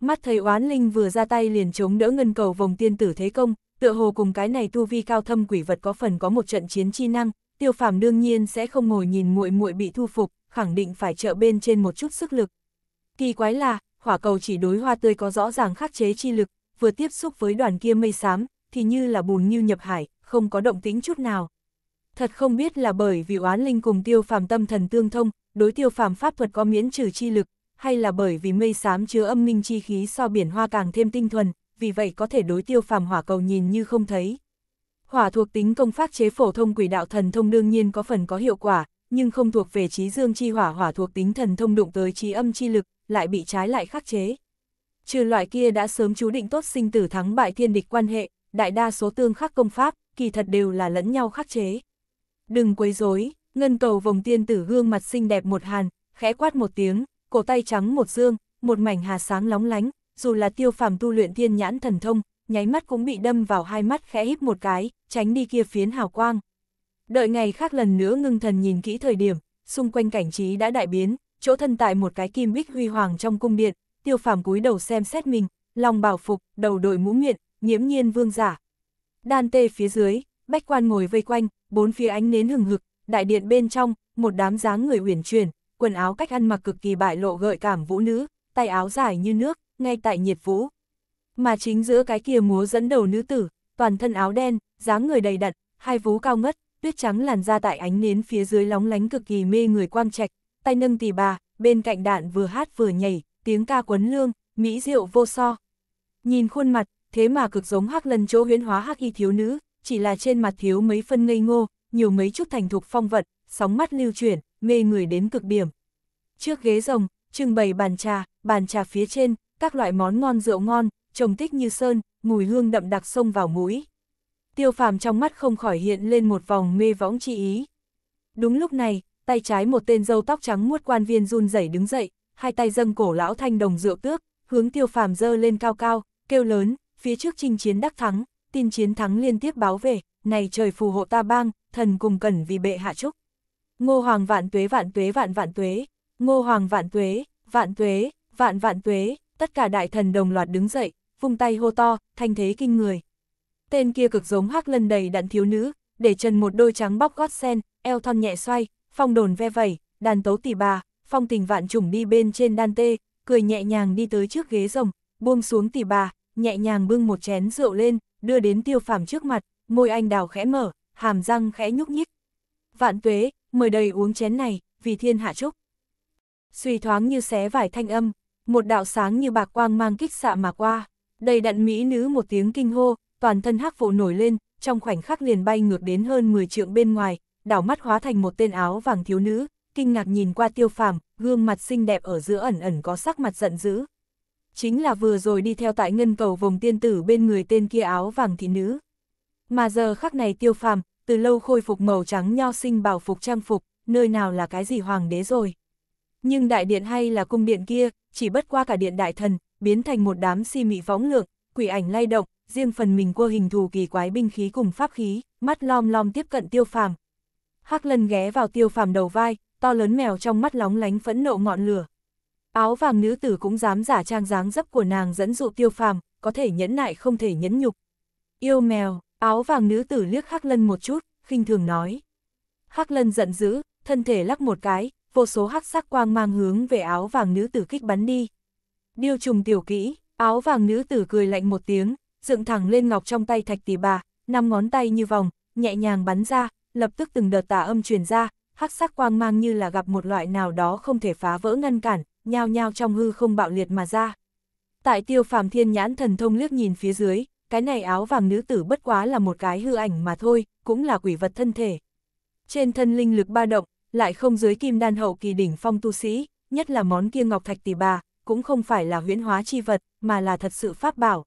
Mắt thầy oán linh vừa ra tay liền chống đỡ ngân cầu vòng tiên tử thế công, tựa hồ cùng cái này tu vi cao thâm quỷ vật có phần có một trận chiến chi năng, Tiêu Phàm đương nhiên sẽ không ngồi nhìn muội muội bị thu phục, khẳng định phải trợ bên trên một chút sức lực. Kỳ quái là, hỏa cầu chỉ đối hoa tươi có rõ ràng khắc chế chi lực, vừa tiếp xúc với đoàn kia mây xám, thì như là bùn như nhập hải, không có động tĩnh chút nào. Thật không biết là bởi vì oán linh cùng tiêu phàm tâm thần tương thông, đối tiêu phàm pháp thuật có miễn trừ chi lực, hay là bởi vì mây xám chứa âm minh chi khí so biển hoa càng thêm tinh thuần, vì vậy có thể đối tiêu phàm hỏa cầu nhìn như không thấy. Hỏa thuộc tính công pháp chế phổ thông quỷ đạo thần thông đương nhiên có phần có hiệu quả, nhưng không thuộc về trí dương chi hỏa hỏa thuộc tính thần thông đụng tới trí âm chi lực, lại bị trái lại khắc chế. Trừ loại kia đã sớm chú định tốt sinh tử thắng bại thiên địch quan hệ, đại đa số tương khắc công pháp, kỳ thật đều là lẫn nhau khắc chế. Đừng quấy rối, ngân cầu vòng tiên tử gương mặt xinh đẹp một hàn, khẽ quát một tiếng, cổ tay trắng một dương, một mảnh hà sáng lóng lánh, dù là tiêu phàm tu luyện thiên nhãn thần thông, nháy mắt cũng bị đâm vào hai mắt khẽ híp một cái, tránh đi kia phiến hào quang. Đợi ngày khác lần nữa ngưng thần nhìn kỹ thời điểm, xung quanh cảnh trí đã đại biến, chỗ thân tại một cái kim bích huy hoàng trong cung điện, tiêu phàm cúi đầu xem xét mình, lòng bảo phục, đầu đội mũ miệng, nhiễm nhiên vương giả. Đan tê phía dưới, bách quan ngồi vây quanh, bốn phía ánh nến hừng hực, đại điện bên trong, một đám dáng người uyển chuyển, quần áo cách ăn mặc cực kỳ bại lộ gợi cảm vũ nữ, tay áo dài như nước, ngay tại nhiệt vũ, mà chính giữa cái kia múa dẫn đầu nữ tử, toàn thân áo đen, dáng người đầy đặn, hai vú cao ngất, tuyết trắng làn ra tại ánh nến phía dưới lóng lánh cực kỳ mê người quang trạch, tay nâng tỳ bà, bên cạnh đạn vừa hát vừa nhảy, tiếng ca quấn lương, mỹ diệu vô so. Nhìn khuôn mặt, thế mà cực giống hắc lần chỗ huyễn hóa hắc y thiếu nữ, chỉ là trên mặt thiếu mấy phân ngây ngô, nhiều mấy chút thành thục phong vận, sóng mắt lưu chuyển, mê người đến cực điểm. Trước ghế rồng, trưng bày bàn trà, bàn trà phía trên, các loại món ngon rượu ngon, trông tích như sơn, mùi hương đậm đặc xông vào mũi. Tiêu phàm trong mắt không khỏi hiện lên một vòng mê võng chi ý. Đúng lúc này, tay trái một tên dâu tóc trắng muốt quan viên run rẩy đứng dậy, hai tay dâng cổ lão thanh đồng rượu tước, hướng tiêu phàm dơ lên cao cao, kêu lớn, phía trước chinh chiến đắc thắng, tin chiến thắng liên tiếp báo về, này trời phù hộ ta bang, thần cùng cần vì bệ hạ chúc. Ngô hoàng vạn tuế vạn tuế vạn vạn tuế, ngô hoàng vạn tuế, vạn tuế, vạn vạn tuế, tất cả đại thần đồng loạt đứng dậy, vung tay hô to, thanh thế kinh người. Tên kia cực giống hắc lần đầy đặn thiếu nữ, để trần một đôi trắng bóc gót sen, eo thon nhẹ xoay, phong đồn ve vẩy, đàn tấu tỉ bà, phong tình vạn trùng đi bên trên đan tê, cười nhẹ nhàng đi tới trước ghế rồng, buông xuống tỉ bà, nhẹ nhàng bưng một chén rượu lên, đưa đến tiêu phàm trước mặt, môi anh đào khẽ mở, hàm răng khẽ nhúc nhích. Vạn tuế, mời đầy uống chén này, vì thiên hạ chúc. Suy thoáng như xé vải thanh âm, một đạo sáng như bạc quang mang kích xạ mà qua. Đầy đặn mỹ nữ một tiếng kinh hô, toàn thân hắc vụ nổi lên, trong khoảnh khắc liền bay ngược đến hơn 10 trượng bên ngoài, đảo mắt hóa thành một tên áo vàng thiếu nữ, kinh ngạc nhìn qua tiêu phàm, gương mặt xinh đẹp ở giữa ẩn ẩn có sắc mặt giận dữ. Chính là vừa rồi đi theo tại ngân cầu vòng tiên tử bên người tên kia áo vàng thị nữ. Mà giờ khắc này tiêu phàm, từ lâu khôi phục màu trắng nho sinh bảo phục trang phục, nơi nào là cái gì hoàng đế rồi. Nhưng đại điện hay là cung điện kia, chỉ bất qua cả điện đại thần, biến thành một đám si mị võng lượng, quỷ ảnh lay động, riêng phần mình cua hình thù kỳ quái binh khí cùng pháp khí, mắt lom lom tiếp cận tiêu phàm. Hắc lân ghé vào tiêu phàm đầu vai, to lớn mèo trong mắt lóng lánh phẫn nộ ngọn lửa. Áo vàng nữ tử cũng dám giả trang dáng dấp của nàng dẫn dụ tiêu phàm, có thể nhẫn nại không thể nhẫn nhục. Yêu mèo, áo vàng nữ tử liếc Hắc lân một chút, khinh thường nói. Hắc lân giận dữ, thân thể lắc một cái, vô số hắc sắc quang mang hướng về áo vàng nữ tử kích bắn đi, điêu trùng tiểu kỹ, áo vàng nữ tử cười lạnh một tiếng, dựng thẳng lên ngọc trong tay thạch tỷ bà, năm ngón tay như vòng, nhẹ nhàng bắn ra, lập tức từng đợt tà âm truyền ra, hắc sắc quang mang như là gặp một loại nào đó không thể phá vỡ ngăn cản, nhao nhao trong hư không bạo liệt mà ra. Tại tiêu phàm thiên nhãn thần thông liếc nhìn phía dưới, cái này áo vàng nữ tử bất quá là một cái hư ảnh mà thôi, cũng là quỷ vật thân thể. Trên thân linh lực ba động, lại không dưới kim đan hậu kỳ đỉnh phong tu sĩ, nhất là món kia ngọc thạch tỷ bà, cũng không phải là huyễn hóa chi vật, mà là thật sự pháp bảo.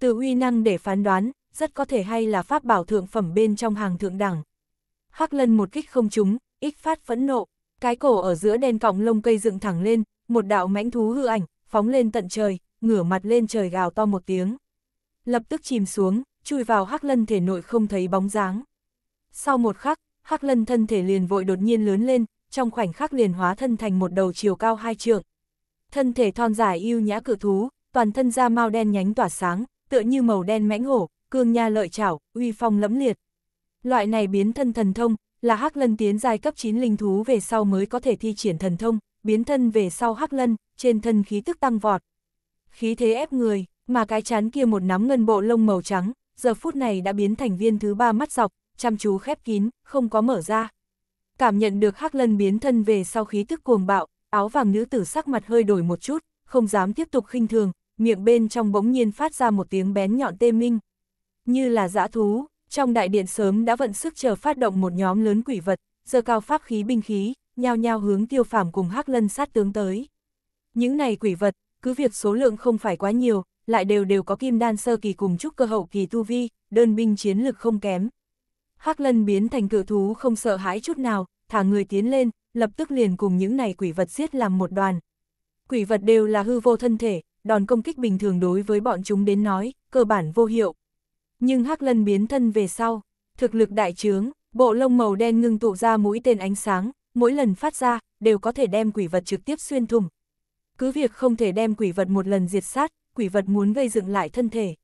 Từ uy năng để phán đoán, rất có thể hay là pháp bảo thượng phẩm bên trong hàng thượng đẳng. Hắc lân một kích không trúng, ít phát phẫn nộ, cái cổ ở giữa đen cọng lông cây dựng thẳng lên, một đạo mãnh thú hư ảnh, phóng lên tận trời, ngửa mặt lên trời gào to một tiếng. Lập tức chìm xuống, chui vào hắc lân thể nội không thấy bóng dáng. Sau một khắc, hắc lân thân thể liền vội đột nhiên lớn lên, trong khoảnh khắc liền hóa thân thành một đầu chiều cao hai trượng, thân thể thon dài yêu nhã cự thú, toàn thân da mao đen nhánh tỏa sáng, tựa như màu đen mãnh hổ, cương nha lợi chảo, uy phong lẫm liệt. Loại này biến thân thần thông, là hắc lân tiến giai cấp 9 linh thú về sau mới có thể thi triển thần thông, biến thân về sau hắc lân, trên thân khí tức tăng vọt. Khí thế ép người, mà cái chán kia một nắm ngân bộ lông màu trắng, giờ phút này đã biến thành viên thứ ba mắt dọc, chăm chú khép kín, không có mở ra. Cảm nhận được hắc lân biến thân về sau khí tức cuồng bạo, áo vàng nữ tử sắc mặt hơi đổi một chút, không dám tiếp tục khinh thường, miệng bên trong bỗng nhiên phát ra một tiếng bén nhọn tê minh. Như là dã thú, trong đại điện sớm đã vận sức chờ phát động một nhóm lớn quỷ vật, giờ cao pháp khí binh khí, nhao nhao hướng tiêu phàm cùng hắc lân sát tướng tới. Những này quỷ vật, cứ việc số lượng không phải quá nhiều, lại đều đều có kim đan sơ kỳ cùng trúc cơ hậu kỳ tu vi, đơn binh chiến lực không kém. Hắc lân biến thành cự thú không sợ hãi chút nào, thả người tiến lên, lập tức liền cùng những này quỷ vật giết làm một đoàn. Quỷ vật đều là hư vô thân thể, đòn công kích bình thường đối với bọn chúng đến nói, cơ bản vô hiệu. Nhưng Hắc Lân biến thân về sau, thực lực đại trướng, bộ lông màu đen ngưng tụ ra mũi tên ánh sáng, mỗi lần phát ra, đều có thể đem quỷ vật trực tiếp xuyên thủng. Cứ việc không thể đem quỷ vật một lần diệt sát, quỷ vật muốn gây dựng lại thân thể.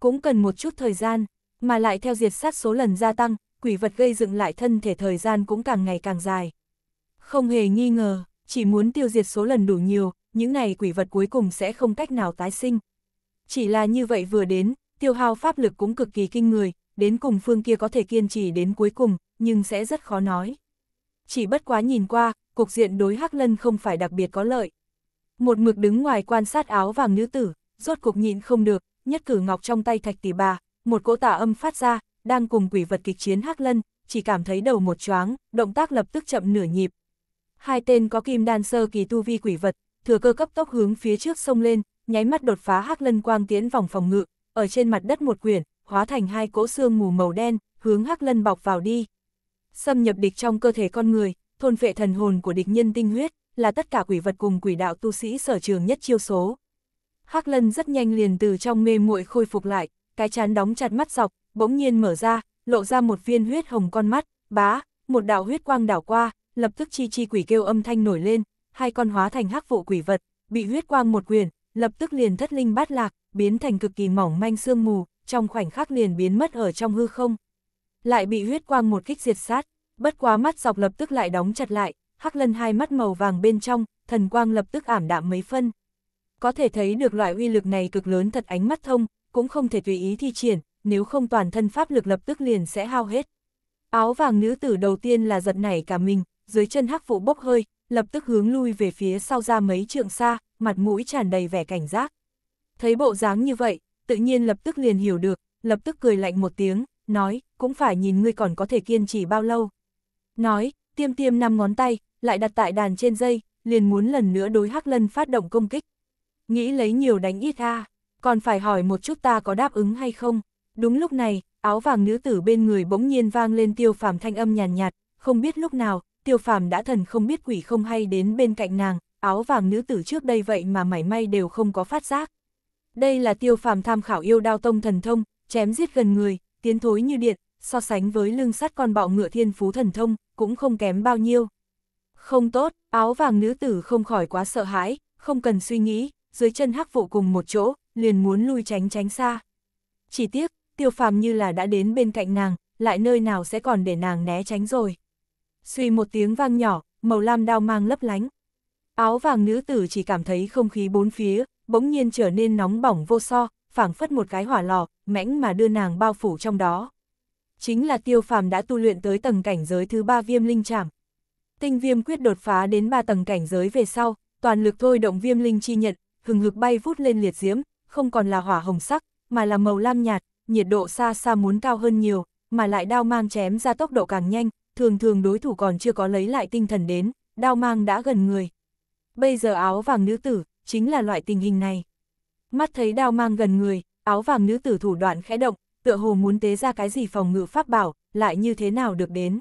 Cũng cần một chút thời gian, mà lại theo diệt sát số lần gia tăng, quỷ vật gây dựng lại thân thể thời gian cũng càng ngày càng dài. Không hề nghi ngờ, chỉ muốn tiêu diệt số lần đủ nhiều, những này quỷ vật cuối cùng sẽ không cách nào tái sinh. Chỉ là như vậy vừa đến, tiêu hao pháp lực cũng cực kỳ kinh người, đến cùng phương kia có thể kiên trì đến cuối cùng, nhưng sẽ rất khó nói. Chỉ bất quá nhìn qua, cục diện đối Hắc Lân không phải đặc biệt có lợi. Một mực đứng ngoài quan sát áo vàng nữ tử, rốt cục nhịn không được, nhất cử ngọc trong tay thạch tỷ bà, một cỗ tà âm phát ra, đang cùng quỷ vật kịch chiến Hắc Lân, chỉ cảm thấy đầu một choáng, động tác lập tức chậm nửa nhịp, hai tên có kim đan sơ kỳ tu vi quỷ vật, thừa cơ cấp tốc hướng phía trước sông lên, nháy mắt đột phá hắc lân quang tiến vòng phòng ngự, ở trên mặt đất một quyển, hóa thành hai cỗ xương mù màu đen, hướng hắc lân bọc vào đi. Xâm nhập địch trong cơ thể con người, thôn phệ thần hồn của địch nhân tinh huyết, là tất cả quỷ vật cùng quỷ đạo tu sĩ sở trường nhất chiêu số. Hắc lân rất nhanh liền từ trong mê muội khôi phục lại, cái chán đóng chặt mắt dọc, bỗng nhiên mở ra, lộ ra một viên huyết hồng con mắt, bá, một đạo huyết quang đảo qua, lập tức chi chi quỷ kêu âm thanh nổi lên, hai con hóa thành hắc vụ quỷ vật, bị huyết quang một quyền, lập tức liền thất linh bát lạc, biến thành cực kỳ mỏng manh sương mù, trong khoảnh khắc liền biến mất ở trong hư không. Lại bị huyết quang một kích diệt sát, bất quá mắt dọc lập tức lại đóng chặt lại, hắc lân hai mắt màu vàng bên trong, thần quang lập tức ảm đạm mấy phân. Có thể thấy được loại uy lực này cực lớn thật ánh mắt thông, cũng không thể tùy ý thi triển, nếu không toàn thân pháp lực lập tức liền sẽ hao hết. Áo vàng nữ tử đầu tiên là giật nảy cả mình, dưới chân hắc vụ bốc hơi, lập tức hướng lui về phía sau ra mấy trượng xa, mặt mũi tràn đầy vẻ cảnh giác. Thấy bộ dáng như vậy, tự nhiên lập tức liền hiểu được, lập tức cười lạnh một tiếng, nói, cũng phải nhìn ngươi còn có thể kiên trì bao lâu. Nói, tiêm tiêm năm ngón tay, lại đặt tại đàn trên dây, liền muốn lần nữa đối hắc lân phát động công kích. Nghĩ lấy nhiều đánh ít a còn phải hỏi một chút ta có đáp ứng hay không. Đúng lúc này, áo vàng nữ tử bên người bỗng nhiên vang lên tiêu phàm thanh âm nhàn nhạt, nhạt, không biết lúc nào, tiêu phàm đã thần không biết quỷ không hay đến bên cạnh nàng, áo vàng nữ tử trước đây vậy mà mảy may đều không có phát giác. Đây là tiêu phàm tham khảo yêu đao tông thần thông, chém giết gần người, tiến thối như điện, so sánh với lưng sắt con bọ ngựa thiên phú thần thông, cũng không kém bao nhiêu. Không tốt, áo vàng nữ tử không khỏi quá sợ hãi, không cần suy nghĩ, dưới chân hắc vụ cùng một chỗ, liền muốn lui tránh tránh xa. Chỉ tiếc, tiêu phàm như là đã đến bên cạnh nàng, lại nơi nào sẽ còn để nàng né tránh rồi suy một tiếng vang nhỏ, màu lam đao mang lấp lánh. Áo vàng nữ tử chỉ cảm thấy không khí bốn phía, bỗng nhiên trở nên nóng bỏng vô so, phảng phất một cái hỏa lò, mãnh mà đưa nàng bao phủ trong đó. Chính là tiêu phàm đã tu luyện tới tầng cảnh giới thứ ba viêm linh chảm. Tinh viêm quyết đột phá đến ba tầng cảnh giới về sau, toàn lực thôi động viêm linh chi nhận, hừng hực bay vút lên liệt diễm, không còn là hỏa hồng sắc, mà là màu lam nhạt, nhiệt độ xa xa muốn cao hơn nhiều, mà lại đao mang chém ra tốc độ càng nhanh, thường thường đối thủ còn chưa có lấy lại tinh thần đến, đao mang đã gần người. Bây giờ áo vàng nữ tử, chính là loại tình hình này. Mắt thấy đao mang gần người, áo vàng nữ tử thủ đoạn khẽ động, tựa hồ muốn tế ra cái gì phòng ngự pháp bảo, lại như thế nào được đến.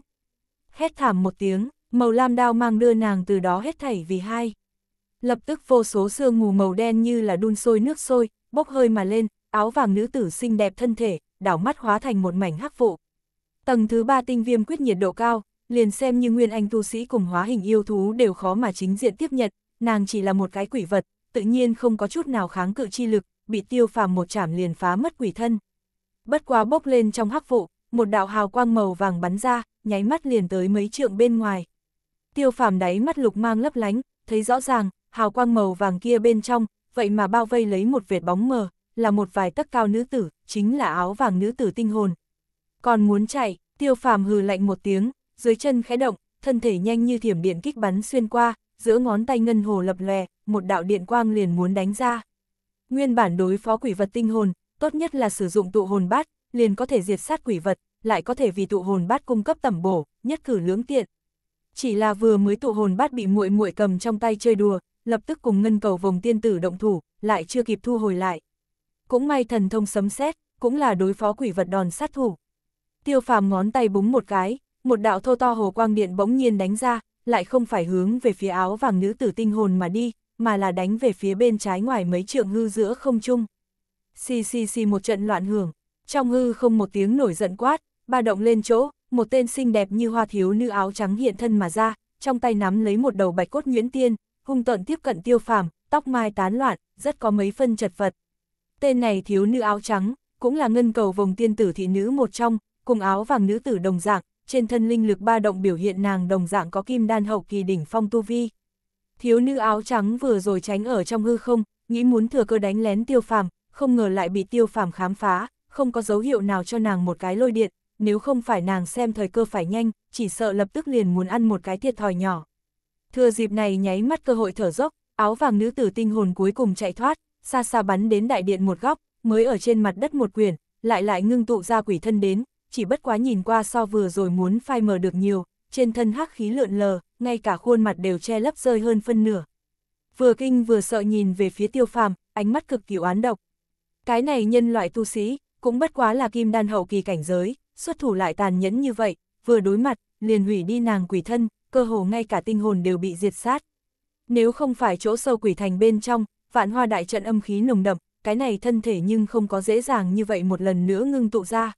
Hét thảm một tiếng, màu lam đao mang đưa nàng từ đó hết thảy vì hai. Lập tức vô số sương mù màu đen như là đun sôi nước sôi, bốc hơi mà lên, áo vàng nữ tử xinh đẹp thân thể, đảo mắt hóa thành một mảnh hắc vụ, Tầng thứ ba tinh viêm quyết nhiệt độ cao, liền xem như nguyên anh tu sĩ cùng hóa hình yêu thú đều khó mà chính diện tiếp nhận, nàng chỉ là một cái quỷ vật, tự nhiên không có chút nào kháng cự chi lực, bị tiêu phàm một chảm liền phá mất quỷ thân. Bất quá bốc lên trong hắc vụ, một đạo hào quang màu vàng bắn ra, nháy mắt liền tới mấy trượng bên ngoài. Tiêu phàm đáy mắt lục mang lấp lánh, thấy rõ ràng, hào quang màu vàng kia bên trong, vậy mà bao vây lấy một vệt bóng mờ, là một vài tấc cao nữ tử, chính là áo vàng nữ tử tinh hồn, còn muốn chạy, tiêu phàm hừ lạnh một tiếng, dưới chân khẽ động, thân thể nhanh như thiểm điện kích bắn xuyên qua, giữa ngón tay ngân hồ lập lòe, một đạo điện quang liền muốn đánh ra. Nguyên bản đối phó quỷ vật tinh hồn, tốt nhất là sử dụng tụ hồn bát, liền có thể diệt sát quỷ vật, lại có thể vì tụ hồn bát cung cấp tẩm bổ, nhất cử lưỡng tiện. Chỉ là vừa mới tụ hồn bát bị muội muội cầm trong tay chơi đùa, lập tức cùng ngân cầu vòng tiên tử động thủ, lại chưa kịp thu hồi lại. Cũng may thần thông sấm sét, cũng là đối phó quỷ vật đòn sát thủ tiêu phàm ngón tay búng một cái, một đạo thô to hồ quang điện bỗng nhiên đánh ra, lại không phải hướng về phía áo vàng nữ tử tinh hồn mà đi, mà là đánh về phía bên trái ngoài mấy trượng hư giữa không trung. Xì xì xì một trận loạn hưởng, trong hư không một tiếng nổi giận quát, ba động lên chỗ, một tên xinh đẹp như hoa thiếu nữ áo trắng hiện thân mà ra, trong tay nắm lấy một đầu bạch cốt nguyễn tiên, hung tận tiếp cận tiêu phàm, tóc mai tán loạn, rất có mấy phân chật vật. Tên này thiếu nữ áo trắng, cũng là ngân cầu vùng tiên tử thị nữ một trong, cùng áo vàng nữ tử đồng dạng, trên thân linh lực ba động biểu hiện nàng đồng dạng có kim đan hậu kỳ đỉnh phong tu vi. Thiếu nữ áo trắng vừa rồi tránh ở trong hư không, nghĩ muốn thừa cơ đánh lén tiêu phàm, không ngờ lại bị tiêu phàm khám phá, không có dấu hiệu nào cho nàng một cái lôi điện, nếu không phải nàng xem thời cơ phải nhanh, chỉ sợ lập tức liền muốn ăn một cái thiệt thòi nhỏ. Thừa dịp này nháy mắt cơ hội thở dốc, áo vàng nữ tử tinh hồn cuối cùng chạy thoát, xa xa bắn đến đại điện một góc, mới ở trên mặt đất một quyển, lại lại ngưng tụ ra quỷ thân đến, chỉ bất quá nhìn qua so vừa rồi muốn phai mờ được nhiều, trên thân hắc khí lượn lờ, ngay cả khuôn mặt đều che lấp rơi hơn phân nửa. Vừa kinh vừa sợ nhìn về phía tiêu phàm, ánh mắt cực kỳ oán độc. Cái này nhân loại tu sĩ, cũng bất quá là kim đan hậu kỳ cảnh giới, xuất thủ lại tàn nhẫn như vậy, vừa đối mặt, liền hủy đi nàng quỷ thân, cơ hồ ngay cả tinh hồn đều bị diệt sát. Nếu không phải chỗ sâu quỷ thành bên trong, vạn hoa đại trận âm khí nồng đậm, cái này thân thể nhưng không có dễ dàng như vậy một lần nữa ngưng tụ ra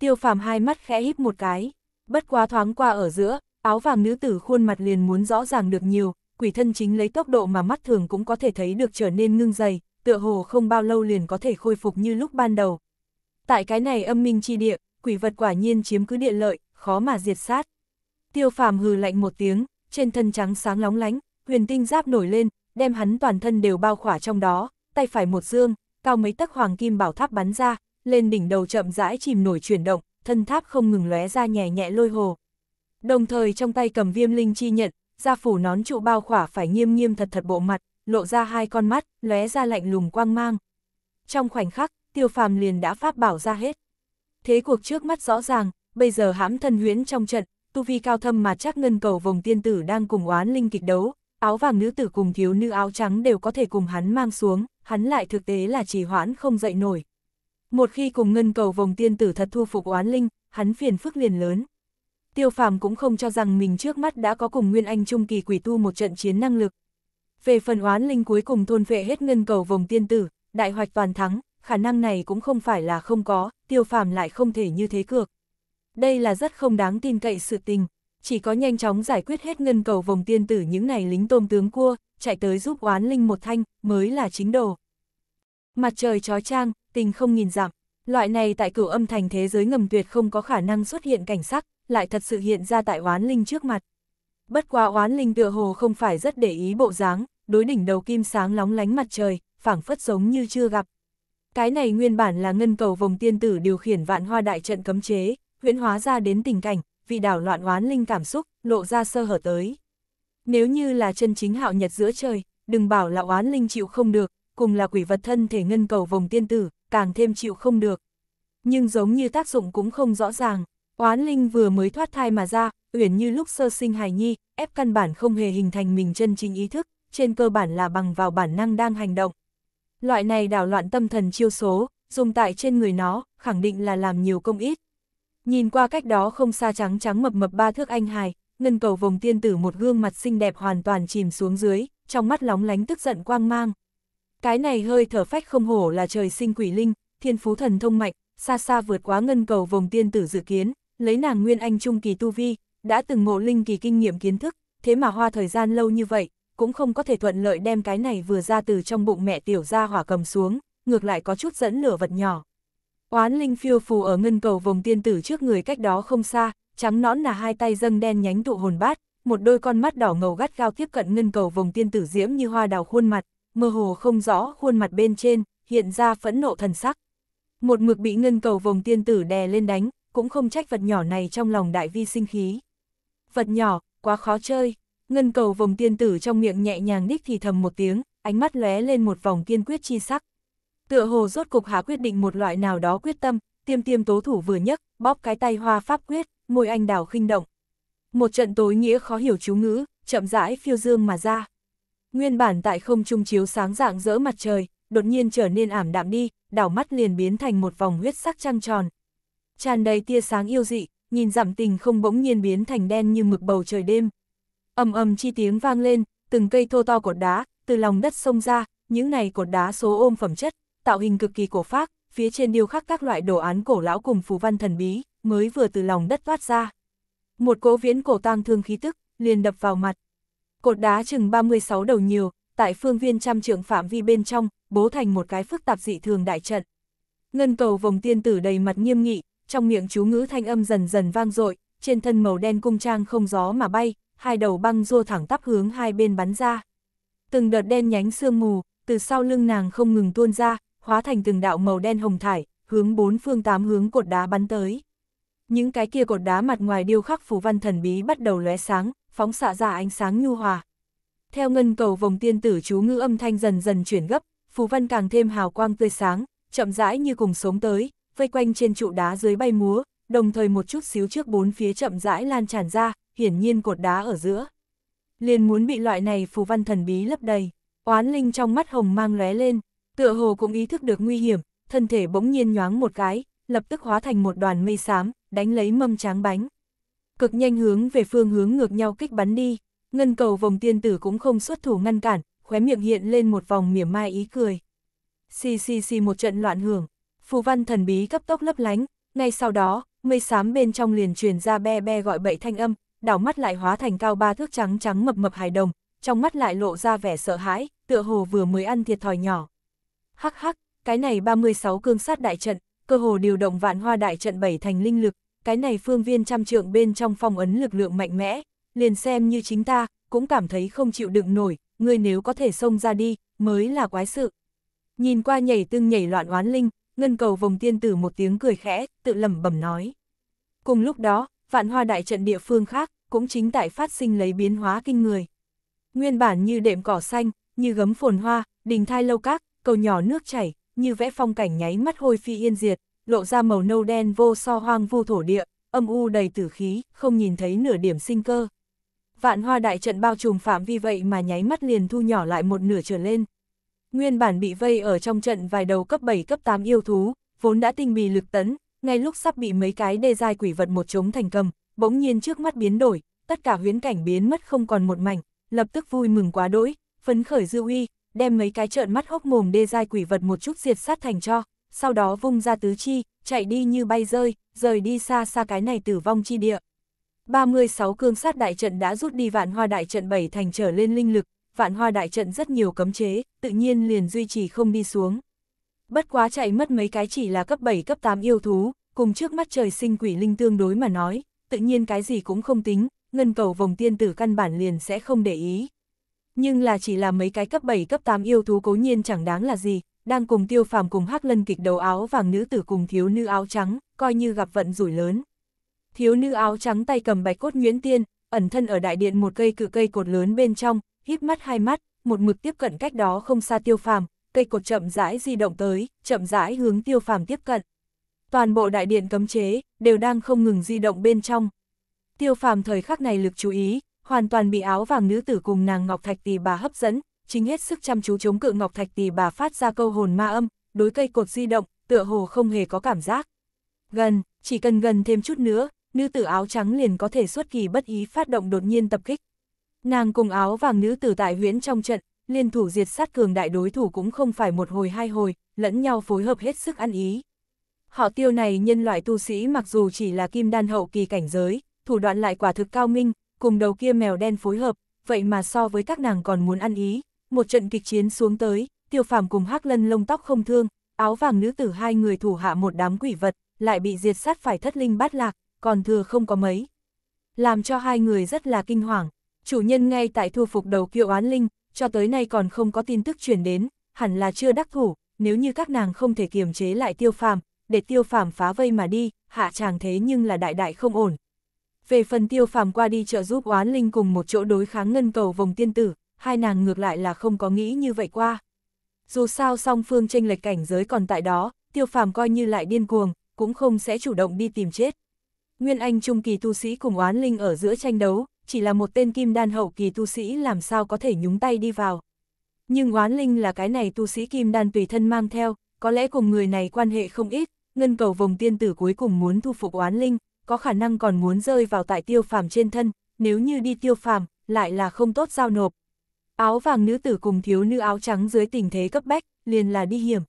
tiêu phàm hai mắt khẽ híp một cái, bất quá thoáng qua ở giữa, áo vàng nữ tử khuôn mặt liền muốn rõ ràng được nhiều, quỷ thân chính lấy tốc độ mà mắt thường cũng có thể thấy được trở nên ngưng dày, tựa hồ không bao lâu liền có thể khôi phục như lúc ban đầu. Tại cái này âm minh chi địa, quỷ vật quả nhiên chiếm cứ địa lợi, khó mà diệt sát. Tiêu phàm hừ lạnh một tiếng, trên thân trắng sáng lóng lánh, huyền tinh giáp nổi lên, đem hắn toàn thân đều bao khỏa trong đó, tay phải một dương, cao mấy tấc hoàng kim bảo tháp bắn ra, lên đỉnh đầu chậm rãi chìm nổi chuyển động, thân tháp không ngừng lóe ra nhẹ nhẹ lôi hồ. Đồng thời trong tay cầm viêm linh chi nhận, gia phủ nón trụ bao khỏa phải nghiêm nghiêm thật thật bộ mặt, lộ ra hai con mắt, lóe ra lạnh lùng quang mang. Trong khoảnh khắc, tiêu phàm liền đã pháp bảo ra hết. Thế cuộc trước mắt rõ ràng, bây giờ hãm thân huyễn trong trận, tu vi cao thâm mà chắc ngân cầu vòng tiên tử đang cùng oán linh kịch đấu, áo vàng nữ tử cùng thiếu nữ áo trắng đều có thể cùng hắn mang xuống, hắn lại thực tế là trì hoãn không dậy nổi. Một khi cùng ngân cầu vòng tiên tử thật thu phục oán linh, hắn phiền phức liền lớn. Tiêu phàm cũng không cho rằng mình trước mắt đã có cùng Nguyên Anh Trung Kỳ quỷ tu một trận chiến năng lực. Về phần oán linh cuối cùng thôn vệ hết ngân cầu vòng tiên tử, đại hoạch toàn thắng, khả năng này cũng không phải là không có, tiêu phàm lại không thể như thế cược. Đây là rất không đáng tin cậy sự tình, chỉ có nhanh chóng giải quyết hết ngân cầu vòng tiên tử những này lính tôm tướng cua, chạy tới giúp oán linh một thanh, mới là chính đồ. Mặt trời trói trang, tình không nghìn dặm, loại này tại cửu âm thành thế giới ngầm tuyệt không có khả năng xuất hiện cảnh sắc, lại thật sự hiện ra tại oán linh trước mặt. Bất quá oán linh tựa hồ không phải rất để ý bộ dáng, đối đỉnh đầu kim sáng lóng lánh mặt trời, phảng phất giống như chưa gặp. Cái này nguyên bản là ngân cầu vòng tiên tử điều khiển vạn hoa đại trận cấm chế, huyễn hóa ra đến tình cảnh, vì đảo loạn oán linh cảm xúc, lộ ra sơ hở tới. Nếu như là chân chính hạo nhật giữa trời, đừng bảo là oán linh chịu không được, cùng là quỷ vật thân thể ngân cầu vòng tiên tử, càng thêm chịu không được. Nhưng giống như tác dụng cũng không rõ ràng, oán linh vừa mới thoát thai mà ra, uyển như lúc sơ sinh hài nhi, ép căn bản không hề hình thành mình chân chính ý thức, trên cơ bản là bằng vào bản năng đang hành động. Loại này đảo loạn tâm thần chiêu số, dùng tại trên người nó, khẳng định là làm nhiều công ít. Nhìn qua cách đó không xa trắng trắng mập mập ba thước anh hài, ngân cầu vồng tiên tử một gương mặt xinh đẹp hoàn toàn chìm xuống dưới, trong mắt lóng lánh tức giận quang mang. Cái này hơi thở phách không hổ là trời sinh quỷ linh, thiên phú thần thông mạnh, xa xa vượt quá ngân cầu vòng tiên tử dự kiến, lấy nàng nguyên anh trung kỳ tu vi, đã từng ngộ linh kỳ kinh nghiệm kiến thức, thế mà hoa thời gian lâu như vậy, cũng không có thể thuận lợi đem cái này vừa ra từ trong bụng mẹ tiểu ra hỏa cầm xuống, ngược lại có chút dẫn lửa vật nhỏ. Oán linh phiêu phù ở ngân cầu vòng tiên tử trước người cách đó không xa, trắng nõn là hai tay dâng đen nhánh tụ hồn bát, một đôi con mắt đỏ ngầu gắt gao tiếp cận ngân cầu vòng tiên tử diễm như hoa đào khuôn mặt, mơ hồ không rõ khuôn mặt bên trên, hiện ra phẫn nộ thần sắc. Một mực bị ngân cầu vòng tiên tử đè lên đánh, cũng không trách vật nhỏ này trong lòng đại vi sinh khí. Vật nhỏ, quá khó chơi, ngân cầu vòng tiên tử trong miệng nhẹ nhàng đích thì thầm một tiếng, ánh mắt lóe lên một vòng kiên quyết chi sắc. Tựa hồ rốt cục hạ quyết định một loại nào đó quyết tâm, tiêm tiêm tố thủ vừa nhấc, bóp cái tay hoa pháp quyết, môi anh đảo khinh động. Một trận tối nghĩa khó hiểu chú ngữ, chậm rãi phiêu dương mà ra. Nguyên bản tại không trung chiếu sáng dạng dỡ mặt trời, đột nhiên trở nên ảm đạm đi, đảo mắt liền biến thành một vòng huyết sắc trăng tròn. Tràn đầy tia sáng yêu dị, nhìn giảm tình không bỗng nhiên biến thành đen như mực bầu trời đêm. Ầm ầm chi tiếng vang lên, từng cây thô to cột đá từ lòng đất sông ra, những này cột đá số ôm phẩm chất, tạo hình cực kỳ cổ phác, phía trên điêu khắc các loại đồ án cổ lão cùng phù văn thần bí, mới vừa từ lòng đất thoát ra. Một cỗ viễn cổ tang thương khí tức liền đập vào mặt, Cột đá chừng 36 đầu nhiều, tại phương viên trăm trưởng phạm vi bên trong, bố thành một cái phức tạp dị thường đại trận. Ngân cầu vòng tiên tử đầy mặt nghiêm nghị, trong miệng chú ngữ thanh âm dần dần vang dội, trên thân màu đen cung trang không gió mà bay, hai đầu băng rua thẳng tắp hướng hai bên bắn ra. Từng đợt đen nhánh sương mù, từ sau lưng nàng không ngừng tuôn ra, hóa thành từng đạo màu đen hồng thải, hướng bốn phương tám hướng cột đá bắn tới. Những cái kia cột đá mặt ngoài điêu khắc phù văn thần bí bắt đầu lóe sáng, phóng xạ ra ánh sáng nhu hòa. Theo ngân cầu vòng tiên tử chú ngữ âm thanh dần dần chuyển gấp, phù văn càng thêm hào quang tươi sáng, chậm rãi như cùng sống tới, vây quanh trên trụ đá dưới bay múa, đồng thời một chút xíu trước bốn phía chậm rãi lan tràn ra, hiển nhiên cột đá ở giữa. Liền muốn bị loại này phù văn thần bí lấp đầy, oán linh trong mắt hồng mang lóe lên, tựa hồ cũng ý thức được nguy hiểm, thân thể bỗng nhiên nhoáng một cái, lập tức hóa thành một đoàn mây xám, đánh lấy mâm tráng bánh cực nhanh hướng về phương hướng ngược nhau kích bắn đi, ngân cầu vòng tiên tử cũng không xuất thủ ngăn cản, khóe miệng hiện lên một vòng mỉa mai ý cười. Xì xì xì một trận loạn hưởng, phù văn thần bí cấp tốc lấp lánh, ngay sau đó, mây xám bên trong liền truyền ra be be gọi bậy thanh âm, đảo mắt lại hóa thành cao ba thước trắng trắng mập mập hài đồng, trong mắt lại lộ ra vẻ sợ hãi, tựa hồ vừa mới ăn thiệt thòi nhỏ. Hắc hắc, cái này 36 cương sát đại trận, cơ hồ điều động vạn hoa đại trận bảy thành linh lực, cái này phương viên trăm trượng bên trong phong ấn lực lượng mạnh mẽ, liền xem như chính ta, cũng cảm thấy không chịu đựng nổi, ngươi nếu có thể xông ra đi, mới là quái sự. Nhìn qua nhảy tương nhảy loạn oán linh, ngân cầu vòng tiên tử một tiếng cười khẽ, tự lẩm bẩm nói. Cùng lúc đó, vạn hoa đại trận địa phương khác, cũng chính tại phát sinh lấy biến hóa kinh người. Nguyên bản như đệm cỏ xanh, như gấm phồn hoa, đình thai lâu các, cầu nhỏ nước chảy, như vẽ phong cảnh nháy mắt hôi phi yên diệt, lộ ra màu nâu đen vô so hoang vu thổ địa, âm u đầy tử khí, không nhìn thấy nửa điểm sinh cơ. Vạn hoa đại trận bao trùm phạm vi vậy mà nháy mắt liền thu nhỏ lại một nửa trở lên. Nguyên bản bị vây ở trong trận vài đầu cấp 7 cấp 8 yêu thú, vốn đã tinh bì lực tấn, ngay lúc sắp bị mấy cái đê dài quỷ vật một chống thành cầm, bỗng nhiên trước mắt biến đổi, tất cả huyến cảnh biến mất không còn một mảnh, lập tức vui mừng quá đỗi, phấn khởi dư uy, đem mấy cái trợn mắt hốc mồm đê dai quỷ vật một chút diệt sát thành cho, sau đó vung ra tứ chi, chạy đi như bay rơi, rời đi xa xa cái này tử vong chi địa. 36 cương sát đại trận đã rút đi vạn hoa đại trận 7 thành trở lên linh lực, vạn hoa đại trận rất nhiều cấm chế, tự nhiên liền duy trì không đi xuống. Bất quá chạy mất mấy cái chỉ là cấp 7 cấp 8 yêu thú, cùng trước mắt trời sinh quỷ linh tương đối mà nói, tự nhiên cái gì cũng không tính, ngân cầu vòng tiên tử căn bản liền sẽ không để ý. Nhưng là chỉ là mấy cái cấp 7 cấp 8 yêu thú cố nhiên chẳng đáng là gì, đang cùng tiêu phàm cùng hắc lân kịch đầu áo vàng nữ tử cùng thiếu nữ áo trắng, coi như gặp vận rủi lớn. Thiếu nữ áo trắng tay cầm bạch cốt nguyễn tiên, ẩn thân ở đại điện một cây cự cây cột lớn bên trong, híp mắt hai mắt, một mực tiếp cận cách đó không xa tiêu phàm, cây cột chậm rãi di động tới, chậm rãi hướng tiêu phàm tiếp cận. Toàn bộ đại điện cấm chế, đều đang không ngừng di động bên trong. Tiêu phàm thời khắc này lực chú ý, hoàn toàn bị áo vàng nữ tử cùng nàng Ngọc Thạch tỷ bà hấp dẫn, chính hết sức chăm chú chống cự ngọc thạch tỳ bà phát ra câu hồn ma âm, đối cây cột di động, tựa hồ không hề có cảm giác. Gần, chỉ cần gần thêm chút nữa, nữ tử áo trắng liền có thể xuất kỳ bất ý phát động đột nhiên tập kích. Nàng cùng áo vàng nữ tử tại huyễn trong trận, liên thủ diệt sát cường đại đối thủ cũng không phải một hồi hai hồi, lẫn nhau phối hợp hết sức ăn ý. Họ tiêu này nhân loại tu sĩ mặc dù chỉ là kim đan hậu kỳ cảnh giới, thủ đoạn lại quả thực cao minh, cùng đầu kia mèo đen phối hợp, vậy mà so với các nàng còn muốn ăn ý một trận kịch chiến xuống tới, tiêu phàm cùng hắc lân lông tóc không thương, áo vàng nữ tử hai người thủ hạ một đám quỷ vật, lại bị diệt sát phải thất linh bát lạc, còn thừa không có mấy. Làm cho hai người rất là kinh hoàng, chủ nhân ngay tại thu phục đầu kiệu oán linh, cho tới nay còn không có tin tức chuyển đến, hẳn là chưa đắc thủ, nếu như các nàng không thể kiềm chế lại tiêu phàm, để tiêu phàm phá vây mà đi, hạ chàng thế nhưng là đại đại không ổn. Về phần tiêu phàm qua đi trợ giúp oán linh cùng một chỗ đối kháng ngân cầu vòng tiên tử, hai nàng ngược lại là không có nghĩ như vậy qua. Dù sao song phương tranh lệch cảnh giới còn tại đó, tiêu phàm coi như lại điên cuồng, cũng không sẽ chủ động đi tìm chết. Nguyên Anh trung kỳ tu sĩ cùng oán linh ở giữa tranh đấu, chỉ là một tên kim đan hậu kỳ tu sĩ làm sao có thể nhúng tay đi vào. Nhưng oán linh là cái này tu sĩ kim đan tùy thân mang theo, có lẽ cùng người này quan hệ không ít, ngân cầu vòng tiên tử cuối cùng muốn thu phục oán linh, có khả năng còn muốn rơi vào tại tiêu phàm trên thân, nếu như đi tiêu phàm, lại là không tốt giao nộp, Áo vàng nữ tử cùng thiếu nữ áo trắng dưới tình thế cấp bách, liền là đi hiểm.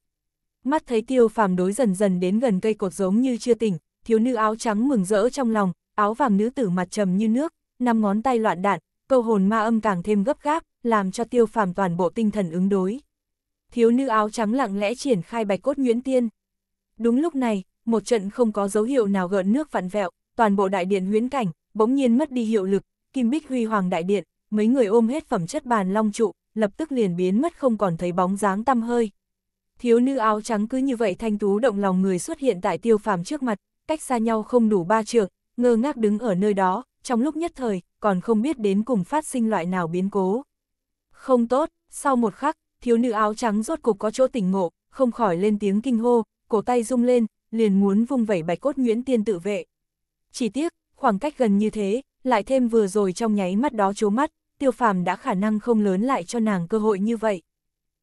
Mắt thấy tiêu phàm đối dần dần đến gần cây cột giống như chưa tỉnh, thiếu nữ áo trắng mừng rỡ trong lòng, áo vàng nữ tử mặt trầm như nước, năm ngón tay loạn đạn, câu hồn ma âm càng thêm gấp gáp, làm cho tiêu phàm toàn bộ tinh thần ứng đối. Thiếu nữ áo trắng lặng lẽ triển khai bạch cốt nguyễn tiên. Đúng lúc này, một trận không có dấu hiệu nào gợn nước vặn vẹo, toàn bộ đại điện huyễn cảnh, bỗng nhiên mất đi hiệu lực, kim bích huy hoàng đại điện, mấy người ôm hết phẩm chất bàn long trụ, lập tức liền biến mất không còn thấy bóng dáng tăm hơi. Thiếu nữ áo trắng cứ như vậy thanh tú động lòng người xuất hiện tại tiêu phàm trước mặt, cách xa nhau không đủ ba trượng ngơ ngác đứng ở nơi đó, trong lúc nhất thời, còn không biết đến cùng phát sinh loại nào biến cố. Không tốt, sau một khắc, thiếu nữ áo trắng rốt cục có chỗ tỉnh ngộ, không khỏi lên tiếng kinh hô, cổ tay rung lên, liền muốn vung vẩy bạch cốt nguyễn tiên tự vệ. Chỉ tiếc, khoảng cách gần như thế, lại thêm vừa rồi trong nháy mắt đó chố mắt, tiêu phàm đã khả năng không lớn lại cho nàng cơ hội như vậy.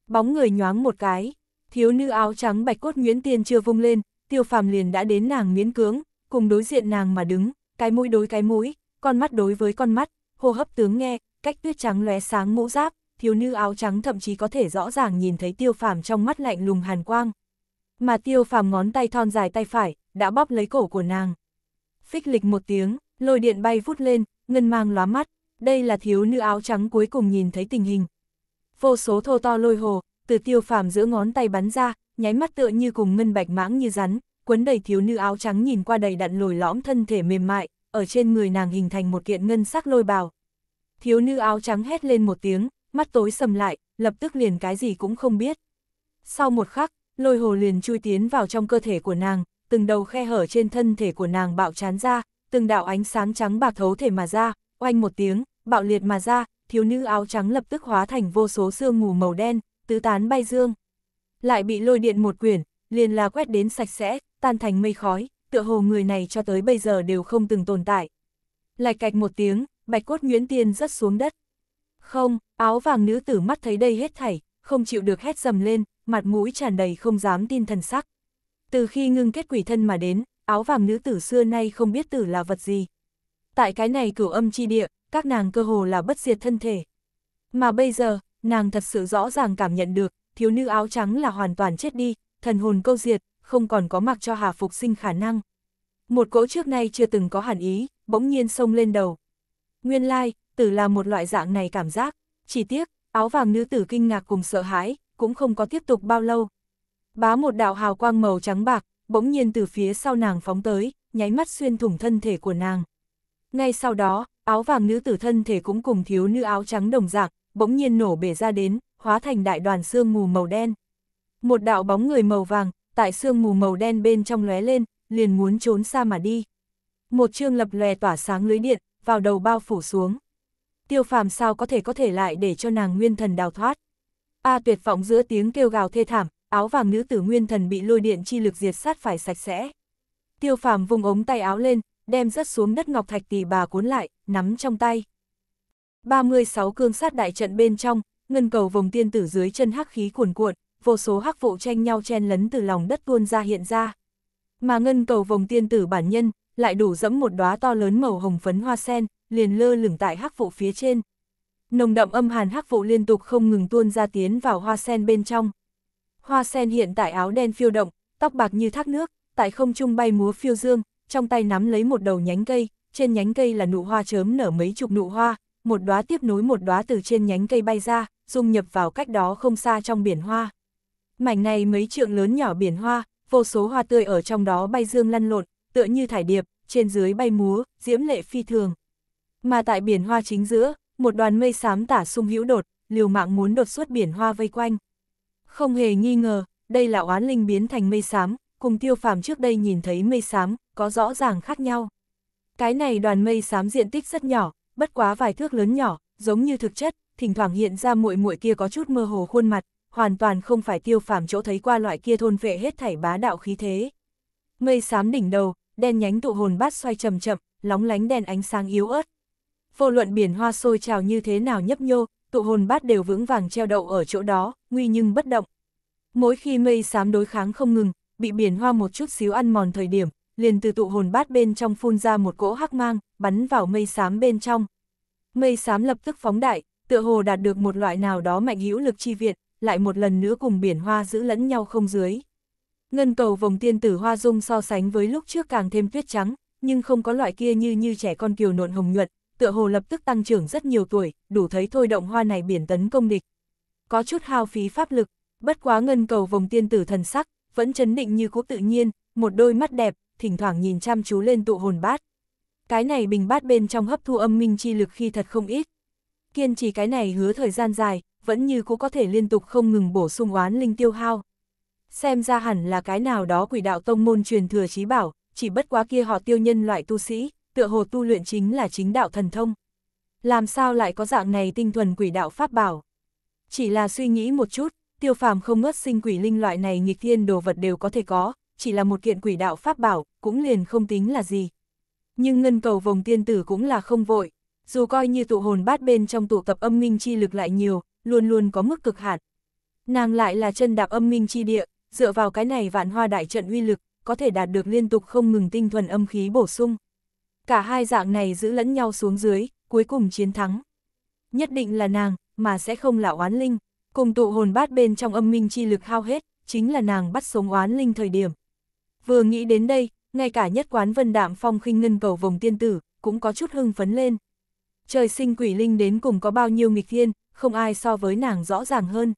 Bóng người nhoáng một cái, thiếu nữ áo trắng bạch cốt Nguyễn Tiên chưa vung lên, tiêu phàm liền đã đến nàng miễn cưỡng, cùng đối diện nàng mà đứng, cái mũi đối cái mũi, con mắt đối với con mắt, hô hấp tướng nghe, cách tuyết trắng lóe sáng mũ giáp, thiếu nữ áo trắng thậm chí có thể rõ ràng nhìn thấy tiêu phàm trong mắt lạnh lùng hàn quang. Mà tiêu phàm ngón tay thon dài tay phải, đã bóp lấy cổ của nàng. Phích lịch một tiếng, lôi điện bay vút lên, ngân mang lóa mắt, đây là thiếu nữ áo trắng cuối cùng nhìn thấy tình hình. Vô số thô to lôi hồ, từ tiêu phàm giữa ngón tay bắn ra, nháy mắt tựa như cùng ngân bạch mãng như rắn, quấn đầy thiếu nữ áo trắng nhìn qua đầy đặn lồi lõm thân thể mềm mại, ở trên người nàng hình thành một kiện ngân sắc lôi bào. Thiếu nữ áo trắng hét lên một tiếng, mắt tối sầm lại, lập tức liền cái gì cũng không biết. Sau một khắc, lôi hồ liền chui tiến vào trong cơ thể của nàng, từng đầu khe hở trên thân thể của nàng bạo chán ra, từng đạo ánh sáng trắng bạc thấu thể mà ra, oanh một tiếng, bạo liệt mà ra, thiếu nữ áo trắng lập tức hóa thành vô số sương mù màu đen, tứ tán bay dương. Lại bị lôi điện một quyển, liền là quét đến sạch sẽ, tan thành mây khói, tựa hồ người này cho tới bây giờ đều không từng tồn tại. Lại cạch một tiếng, bạch cốt Nguyễn Tiên rớt xuống đất. Không, áo vàng nữ tử mắt thấy đây hết thảy, không chịu được hét dầm lên, mặt mũi tràn đầy không dám tin thần sắc. Từ khi ngưng kết quỷ thân mà đến, áo vàng nữ tử xưa nay không biết tử là vật gì, tại cái này cửu âm chi địa, các nàng cơ hồ là bất diệt thân thể. Mà bây giờ, nàng thật sự rõ ràng cảm nhận được, thiếu nữ áo trắng là hoàn toàn chết đi, thần hồn câu diệt, không còn có mặc cho Hà Phục sinh khả năng. Một cỗ trước nay chưa từng có hẳn ý, bỗng nhiên sông lên đầu. Nguyên lai, tử là một loại dạng này cảm giác, chỉ tiếc, áo vàng nữ tử kinh ngạc cùng sợ hãi, cũng không có tiếp tục bao lâu. Bá một đạo hào quang màu trắng bạc, bỗng nhiên từ phía sau nàng phóng tới, nháy mắt xuyên thủng thân thể của nàng. Ngay sau đó, áo vàng nữ tử thân thể cũng cùng thiếu nữ áo trắng đồng dạng, bỗng nhiên nổ bể ra đến, hóa thành đại đoàn sương mù màu đen. Một đạo bóng người màu vàng, tại sương mù màu đen bên trong lóe lên, liền muốn trốn xa mà đi. Một chương lập lòe tỏa sáng lưới điện, vào đầu bao phủ xuống. Tiêu phàm sao có thể có thể lại để cho nàng nguyên thần đào thoát. A tuyệt vọng giữa tiếng kêu gào thê thảm, áo vàng nữ tử nguyên thần bị lôi điện chi lực diệt sát phải sạch sẽ. Tiêu phàm vùng ống tay áo lên, đem rớt xuống đất ngọc thạch tỷ bà cuốn lại, nắm trong tay. 36 cương sát đại trận bên trong, ngân cầu vòng tiên tử dưới chân hắc khí cuồn cuộn, vô số hắc vụ tranh nhau chen lấn từ lòng đất tuôn ra hiện ra. Mà ngân cầu vòng tiên tử bản nhân, lại đủ dẫm một đóa to lớn màu hồng phấn hoa sen, liền lơ lửng tại hắc vụ phía trên. Nồng đậm âm hàn hắc vụ liên tục không ngừng tuôn ra tiến vào hoa sen bên trong. Hoa sen hiện tại áo đen phiêu động, tóc bạc như thác nước, tại không trung bay múa phiêu dương, trong tay nắm lấy một đầu nhánh cây, trên nhánh cây là nụ hoa chớm nở mấy chục nụ hoa, một đóa tiếp nối một đóa từ trên nhánh cây bay ra, dung nhập vào cách đó không xa trong biển hoa. Mảnh này mấy trượng lớn nhỏ biển hoa, vô số hoa tươi ở trong đó bay dương lăn lộn, tựa như thải điệp, trên dưới bay múa, diễm lệ phi thường. Mà tại biển hoa chính giữa, một đoàn mây xám tả sung hữu đột, liều mạng muốn đột xuất biển hoa vây quanh. Không hề nghi ngờ, đây là oán linh biến thành mây xám, cùng tiêu phàm trước đây nhìn thấy mây xám, có rõ ràng khác nhau. Cái này đoàn mây xám diện tích rất nhỏ, bất quá vài thước lớn nhỏ, giống như thực chất, thỉnh thoảng hiện ra muội muội kia có chút mơ hồ khuôn mặt, hoàn toàn không phải tiêu phàm chỗ thấy qua loại kia thôn vệ hết thảy bá đạo khí thế. Mây xám đỉnh đầu, đen nhánh tụ hồn bát xoay chậm chậm, lóng lánh đèn ánh sáng yếu ớt. Vô luận biển hoa sôi trào như thế nào nhấp nhô, tụ hồn bát đều vững vàng treo đậu ở chỗ đó, nguy nhưng bất động. Mỗi khi mây xám đối kháng không ngừng, bị biển hoa một chút xíu ăn mòn thời điểm, liền từ tụ hồn bát bên trong phun ra một cỗ hắc mang, bắn vào mây xám bên trong. Mây xám lập tức phóng đại, tựa hồ đạt được một loại nào đó mạnh hữu lực chi viện, lại một lần nữa cùng biển hoa giữ lẫn nhau không dưới. Ngân cầu vòng tiên tử hoa dung so sánh với lúc trước càng thêm tuyết trắng, nhưng không có loại kia như như trẻ con kiều nộn hồng nhuận, tựa hồ lập tức tăng trưởng rất nhiều tuổi, đủ thấy thôi động hoa này biển tấn công địch. Có chút hao phí pháp lực, bất quá ngân cầu vòng tiên tử thần sắc, vẫn chấn định như cố tự nhiên, một đôi mắt đẹp, thỉnh thoảng nhìn chăm chú lên tụ hồn bát. Cái này bình bát bên trong hấp thu âm minh chi lực khi thật không ít. Kiên trì cái này hứa thời gian dài, vẫn như cố có thể liên tục không ngừng bổ sung oán linh tiêu hao. Xem ra hẳn là cái nào đó quỷ đạo tông môn truyền thừa trí bảo, chỉ bất quá kia họ tiêu nhân loại tu sĩ, tựa hồ tu luyện chính là chính đạo thần thông. Làm sao lại có dạng này tinh thuần quỷ đạo pháp bảo? Chỉ là suy nghĩ một chút, tiêu phàm không ngớt sinh quỷ linh loại này nghịch thiên đồ vật đều có thể có, chỉ là một kiện quỷ đạo pháp bảo, cũng liền không tính là gì. Nhưng ngân cầu vòng tiên tử cũng là không vội, dù coi như tụ hồn bát bên trong tụ tập âm minh chi lực lại nhiều, luôn luôn có mức cực hạn. Nàng lại là chân đạp âm minh chi địa, dựa vào cái này vạn hoa đại trận uy lực, có thể đạt được liên tục không ngừng tinh thuần âm khí bổ sung. Cả hai dạng này giữ lẫn nhau xuống dưới, cuối cùng chiến thắng. Nhất định là nàng, mà sẽ không là oán linh. Cùng tụ hồn bát bên trong âm minh chi lực hao hết, chính là nàng bắt sống oán linh thời điểm. Vừa nghĩ đến đây, ngay cả nhất quán vân đạm phong khinh ngân cầu vòng tiên tử, cũng có chút hưng phấn lên. Trời sinh quỷ linh đến cùng có bao nhiêu nghịch thiên, không ai so với nàng rõ ràng hơn.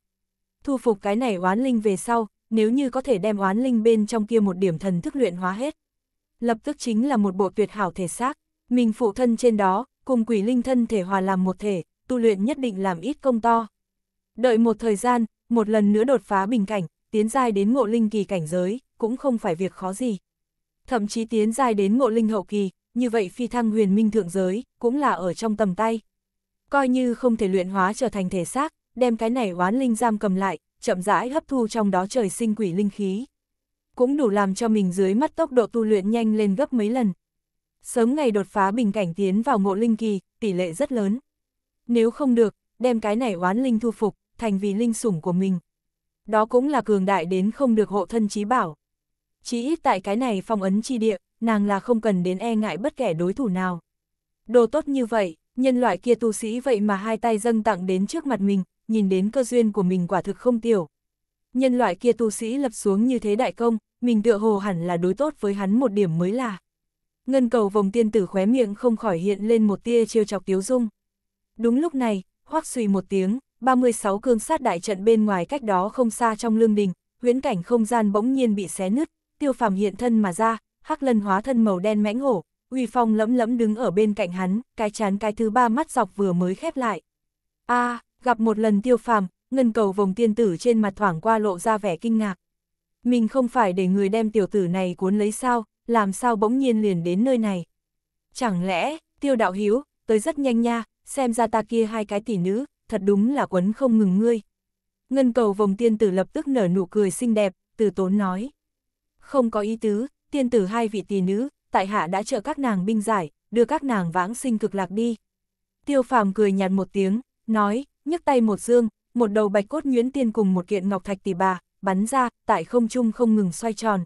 Thu phục cái này oán linh về sau, nếu như có thể đem oán linh bên trong kia một điểm thần thức luyện hóa hết. Lập tức chính là một bộ tuyệt hảo thể xác, mình phụ thân trên đó, cùng quỷ linh thân thể hòa làm một thể, tu luyện nhất định làm ít công to. Đợi một thời gian, một lần nữa đột phá bình cảnh, tiến giai đến ngộ linh kỳ cảnh giới, cũng không phải việc khó gì. Thậm chí tiến giai đến ngộ linh hậu kỳ, như vậy phi thăng huyền minh thượng giới, cũng là ở trong tầm tay. Coi như không thể luyện hóa trở thành thể xác, đem cái này oán linh giam cầm lại, chậm rãi hấp thu trong đó trời sinh quỷ linh khí. Cũng đủ làm cho mình dưới mắt tốc độ tu luyện nhanh lên gấp mấy lần. Sớm ngày đột phá bình cảnh tiến vào ngộ linh kỳ, tỷ lệ rất lớn. Nếu không được, đem cái này oán linh thu phục, thành vì linh sủng của mình. Đó cũng là cường đại đến không được hộ thân chí bảo. Chí ít tại cái này phong ấn chi địa, nàng là không cần đến e ngại bất kể đối thủ nào. Đồ tốt như vậy, nhân loại kia tu sĩ vậy mà hai tay dâng tặng đến trước mặt mình, nhìn đến cơ duyên của mình quả thực không tiểu. Nhân loại kia tu sĩ lập xuống như thế đại công, mình tựa hồ hẳn là đối tốt với hắn một điểm mới là. Ngân cầu vòng tiên tử khóe miệng không khỏi hiện lên một tia trêu chọc tiếu dung. Đúng lúc này, hoắc suy một tiếng, 36 cương sát đại trận bên ngoài cách đó không xa trong lương đình, huyễn cảnh không gian bỗng nhiên bị xé nứt, tiêu phàm hiện thân mà ra, hắc lân hóa thân màu đen mãnh hổ, uy phong lẫm lẫm đứng ở bên cạnh hắn, cái chán cái thứ ba mắt dọc vừa mới khép lại. a à, gặp một lần tiêu phàm, ngân cầu vòng tiên tử trên mặt thoảng qua lộ ra vẻ kinh ngạc. Mình không phải để người đem tiểu tử này cuốn lấy sao, làm sao bỗng nhiên liền đến nơi này. Chẳng lẽ, tiêu đạo hiếu, tới rất nhanh nha, xem ra ta kia hai cái tỷ nữ, thật đúng là quấn không ngừng ngươi. Ngân cầu vòng tiên tử lập tức nở nụ cười xinh đẹp, từ tốn nói. Không có ý tứ, tiên tử hai vị tỷ nữ, tại hạ đã trợ các nàng binh giải, đưa các nàng vãng sinh cực lạc đi. Tiêu phàm cười nhạt một tiếng, nói, nhấc tay một dương, một đầu bạch cốt nhuyễn tiên cùng một kiện ngọc thạch tỷ bà, bắn ra, tại không trung không ngừng xoay tròn.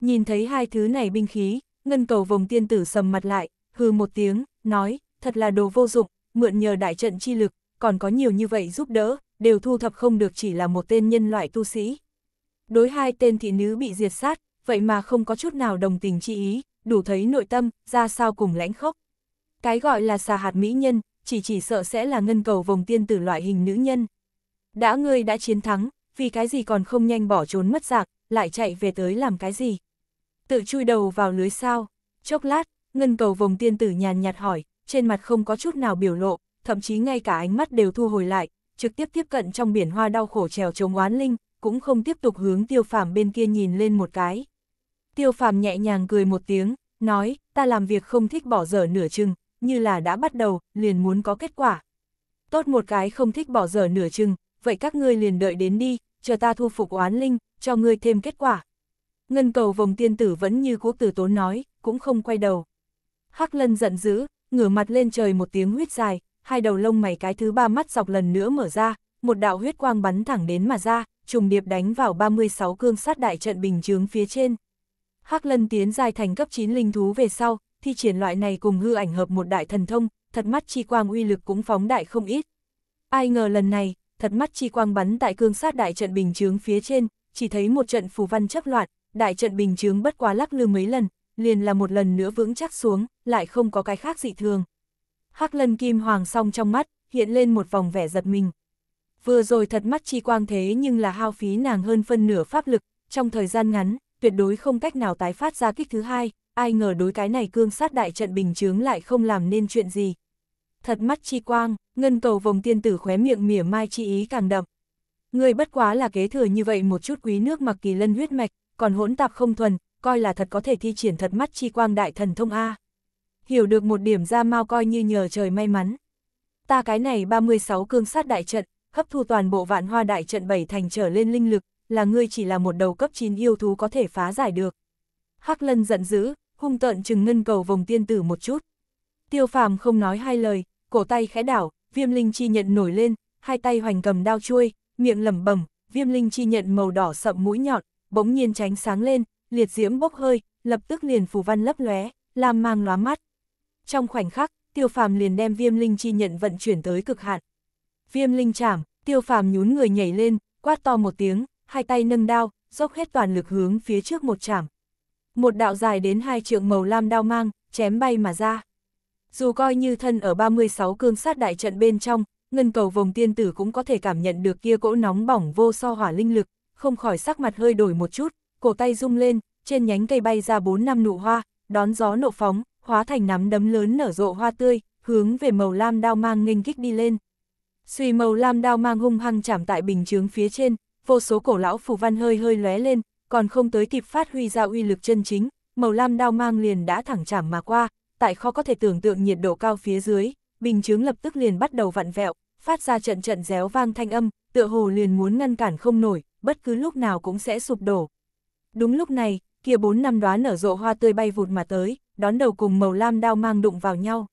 Nhìn thấy hai thứ này binh khí, ngân cầu vòng tiên tử sầm mặt lại, hừ một tiếng, nói, thật là đồ vô dụng, mượn nhờ đại trận chi lực, còn có nhiều như vậy giúp đỡ, đều thu thập không được chỉ là một tên nhân loại tu sĩ. Đối hai tên thị nữ bị diệt sát, vậy mà không có chút nào đồng tình chi ý, đủ thấy nội tâm, ra sao cùng lãnh khốc. Cái gọi là xà hạt mỹ nhân, chỉ chỉ sợ sẽ là ngân cầu vòng tiên tử loại hình nữ nhân. Đã ngươi đã chiến thắng, vì cái gì còn không nhanh bỏ trốn mất dạng lại chạy về tới làm cái gì? Tự chui đầu vào lưới sao? Chốc lát, ngân cầu vòng tiên tử nhàn nhạt hỏi, trên mặt không có chút nào biểu lộ, thậm chí ngay cả ánh mắt đều thu hồi lại, trực tiếp tiếp cận trong biển hoa đau khổ trèo chống oán linh, cũng không tiếp tục hướng tiêu phàm bên kia nhìn lên một cái. Tiêu phàm nhẹ nhàng cười một tiếng, nói, ta làm việc không thích bỏ dở nửa chừng, như là đã bắt đầu, liền muốn có kết quả. Tốt một cái không thích bỏ dở nửa chừng, vậy các ngươi liền đợi đến đi, chờ ta thu phục oán linh, cho ngươi thêm kết quả. Ngân cầu vòng tiên tử vẫn như cố tử tốn nói, cũng không quay đầu. Hắc lân giận dữ, ngửa mặt lên trời một tiếng huyết dài, hai đầu lông mày cái thứ ba mắt dọc lần nữa mở ra, một đạo huyết quang bắn thẳng đến mà ra, trùng điệp đánh vào 36 cương sát đại trận bình chướng phía trên. Hắc Lân tiến dài thành cấp 9 linh thú về sau, thi triển loại này cùng hư ảnh hợp một đại thần thông, thật mắt chi quang uy lực cũng phóng đại không ít. Ai ngờ lần này, thật mắt chi quang bắn tại cương sát đại trận bình chướng phía trên, chỉ thấy một trận phù văn chấp loạn đại trận bình chướng bất quá lắc lư mấy lần, liền là một lần nữa vững chắc xuống, lại không có cái khác dị thường. Hắc lân kim hoàng song trong mắt, hiện lên một vòng vẻ giật mình. Vừa rồi thật mắt chi quang thế nhưng là hao phí nàng hơn phân nửa pháp lực, trong thời gian ngắn, tuyệt đối không cách nào tái phát ra kích thứ hai, ai ngờ đối cái này cương sát đại trận bình chướng lại không làm nên chuyện gì. Thật mắt chi quang, ngân cầu vòng tiên tử khóe miệng mỉa mai chi ý càng đậm. Người bất quá là kế thừa như vậy một chút quý nước mặc kỳ lân huyết mạch, còn hỗn tạp không thuần, coi là thật có thể thi triển thật mắt chi quang đại thần thông A hiểu được một điểm ra mau coi như nhờ trời may mắn. Ta cái này 36 cương sát đại trận, hấp thu toàn bộ vạn hoa đại trận bảy thành trở lên linh lực, là ngươi chỉ là một đầu cấp 9 yêu thú có thể phá giải được. Hắc lân giận dữ, hung tợn chừng ngân cầu vòng tiên tử một chút. Tiêu phàm không nói hai lời, cổ tay khẽ đảo, viêm linh chi nhận nổi lên, hai tay hoành cầm đao chuôi, miệng lẩm bẩm, viêm linh chi nhận màu đỏ sậm mũi nhọn, bỗng nhiên tránh sáng lên, liệt diễm bốc hơi, lập tức liền phù văn lấp lóe, làm mang lóa mắt trong khoảnh khắc, tiêu phàm liền đem viêm linh chi nhận vận chuyển tới cực hạn. Viêm linh chảm, tiêu phàm nhún người nhảy lên, quát to một tiếng, hai tay nâng đao, dốc hết toàn lực hướng phía trước một chảm. Một đạo dài đến hai trượng màu lam đao mang, chém bay mà ra. Dù coi như thân ở 36 cương sát đại trận bên trong, ngân cầu vòng tiên tử cũng có thể cảm nhận được kia cỗ nóng bỏng vô so hỏa linh lực, không khỏi sắc mặt hơi đổi một chút, cổ tay rung lên, trên nhánh cây bay ra bốn năm nụ hoa, đón gió nộ phóng, hóa thành nắm đấm lớn nở rộ hoa tươi, hướng về màu lam đao mang nghênh kích đi lên. Xùy màu lam đao mang hung hăng chạm tại bình chướng phía trên, vô số cổ lão phù văn hơi hơi lóe lên, còn không tới kịp phát huy ra uy lực chân chính, màu lam đao mang liền đã thẳng chạm mà qua, tại khó có thể tưởng tượng nhiệt độ cao phía dưới, bình chướng lập tức liền bắt đầu vặn vẹo, phát ra trận trận réo vang thanh âm, tựa hồ liền muốn ngăn cản không nổi, bất cứ lúc nào cũng sẽ sụp đổ. Đúng lúc này, kia bốn năm đóa nở rộ hoa tươi bay vụt mà tới, đón đầu cùng màu lam đao mang đụng vào nhau.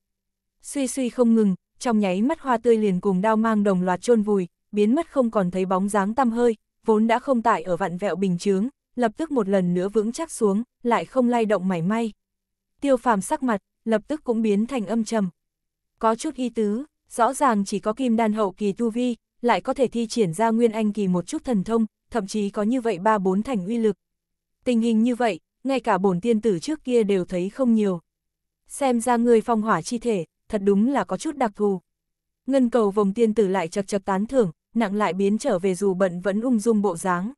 Suy suy không ngừng, trong nháy mắt hoa tươi liền cùng đao mang đồng loạt chôn vùi, biến mất không còn thấy bóng dáng tăm hơi, vốn đã không tại ở vạn vẹo bình chướng, lập tức một lần nữa vững chắc xuống, lại không lay động mảy may. Tiêu phàm sắc mặt, lập tức cũng biến thành âm trầm. Có chút y tứ, rõ ràng chỉ có kim đan hậu kỳ tu vi, lại có thể thi triển ra nguyên anh kỳ một chút thần thông, thậm chí có như vậy ba bốn thành uy lực. Tình hình như vậy, ngay cả bổn tiên tử trước kia đều thấy không nhiều. Xem ra người phong hỏa chi thể, thật đúng là có chút đặc thù. Ngân cầu vòng tiên tử lại chật chật tán thưởng, nặng lại biến trở về dù bận vẫn ung dung bộ dáng.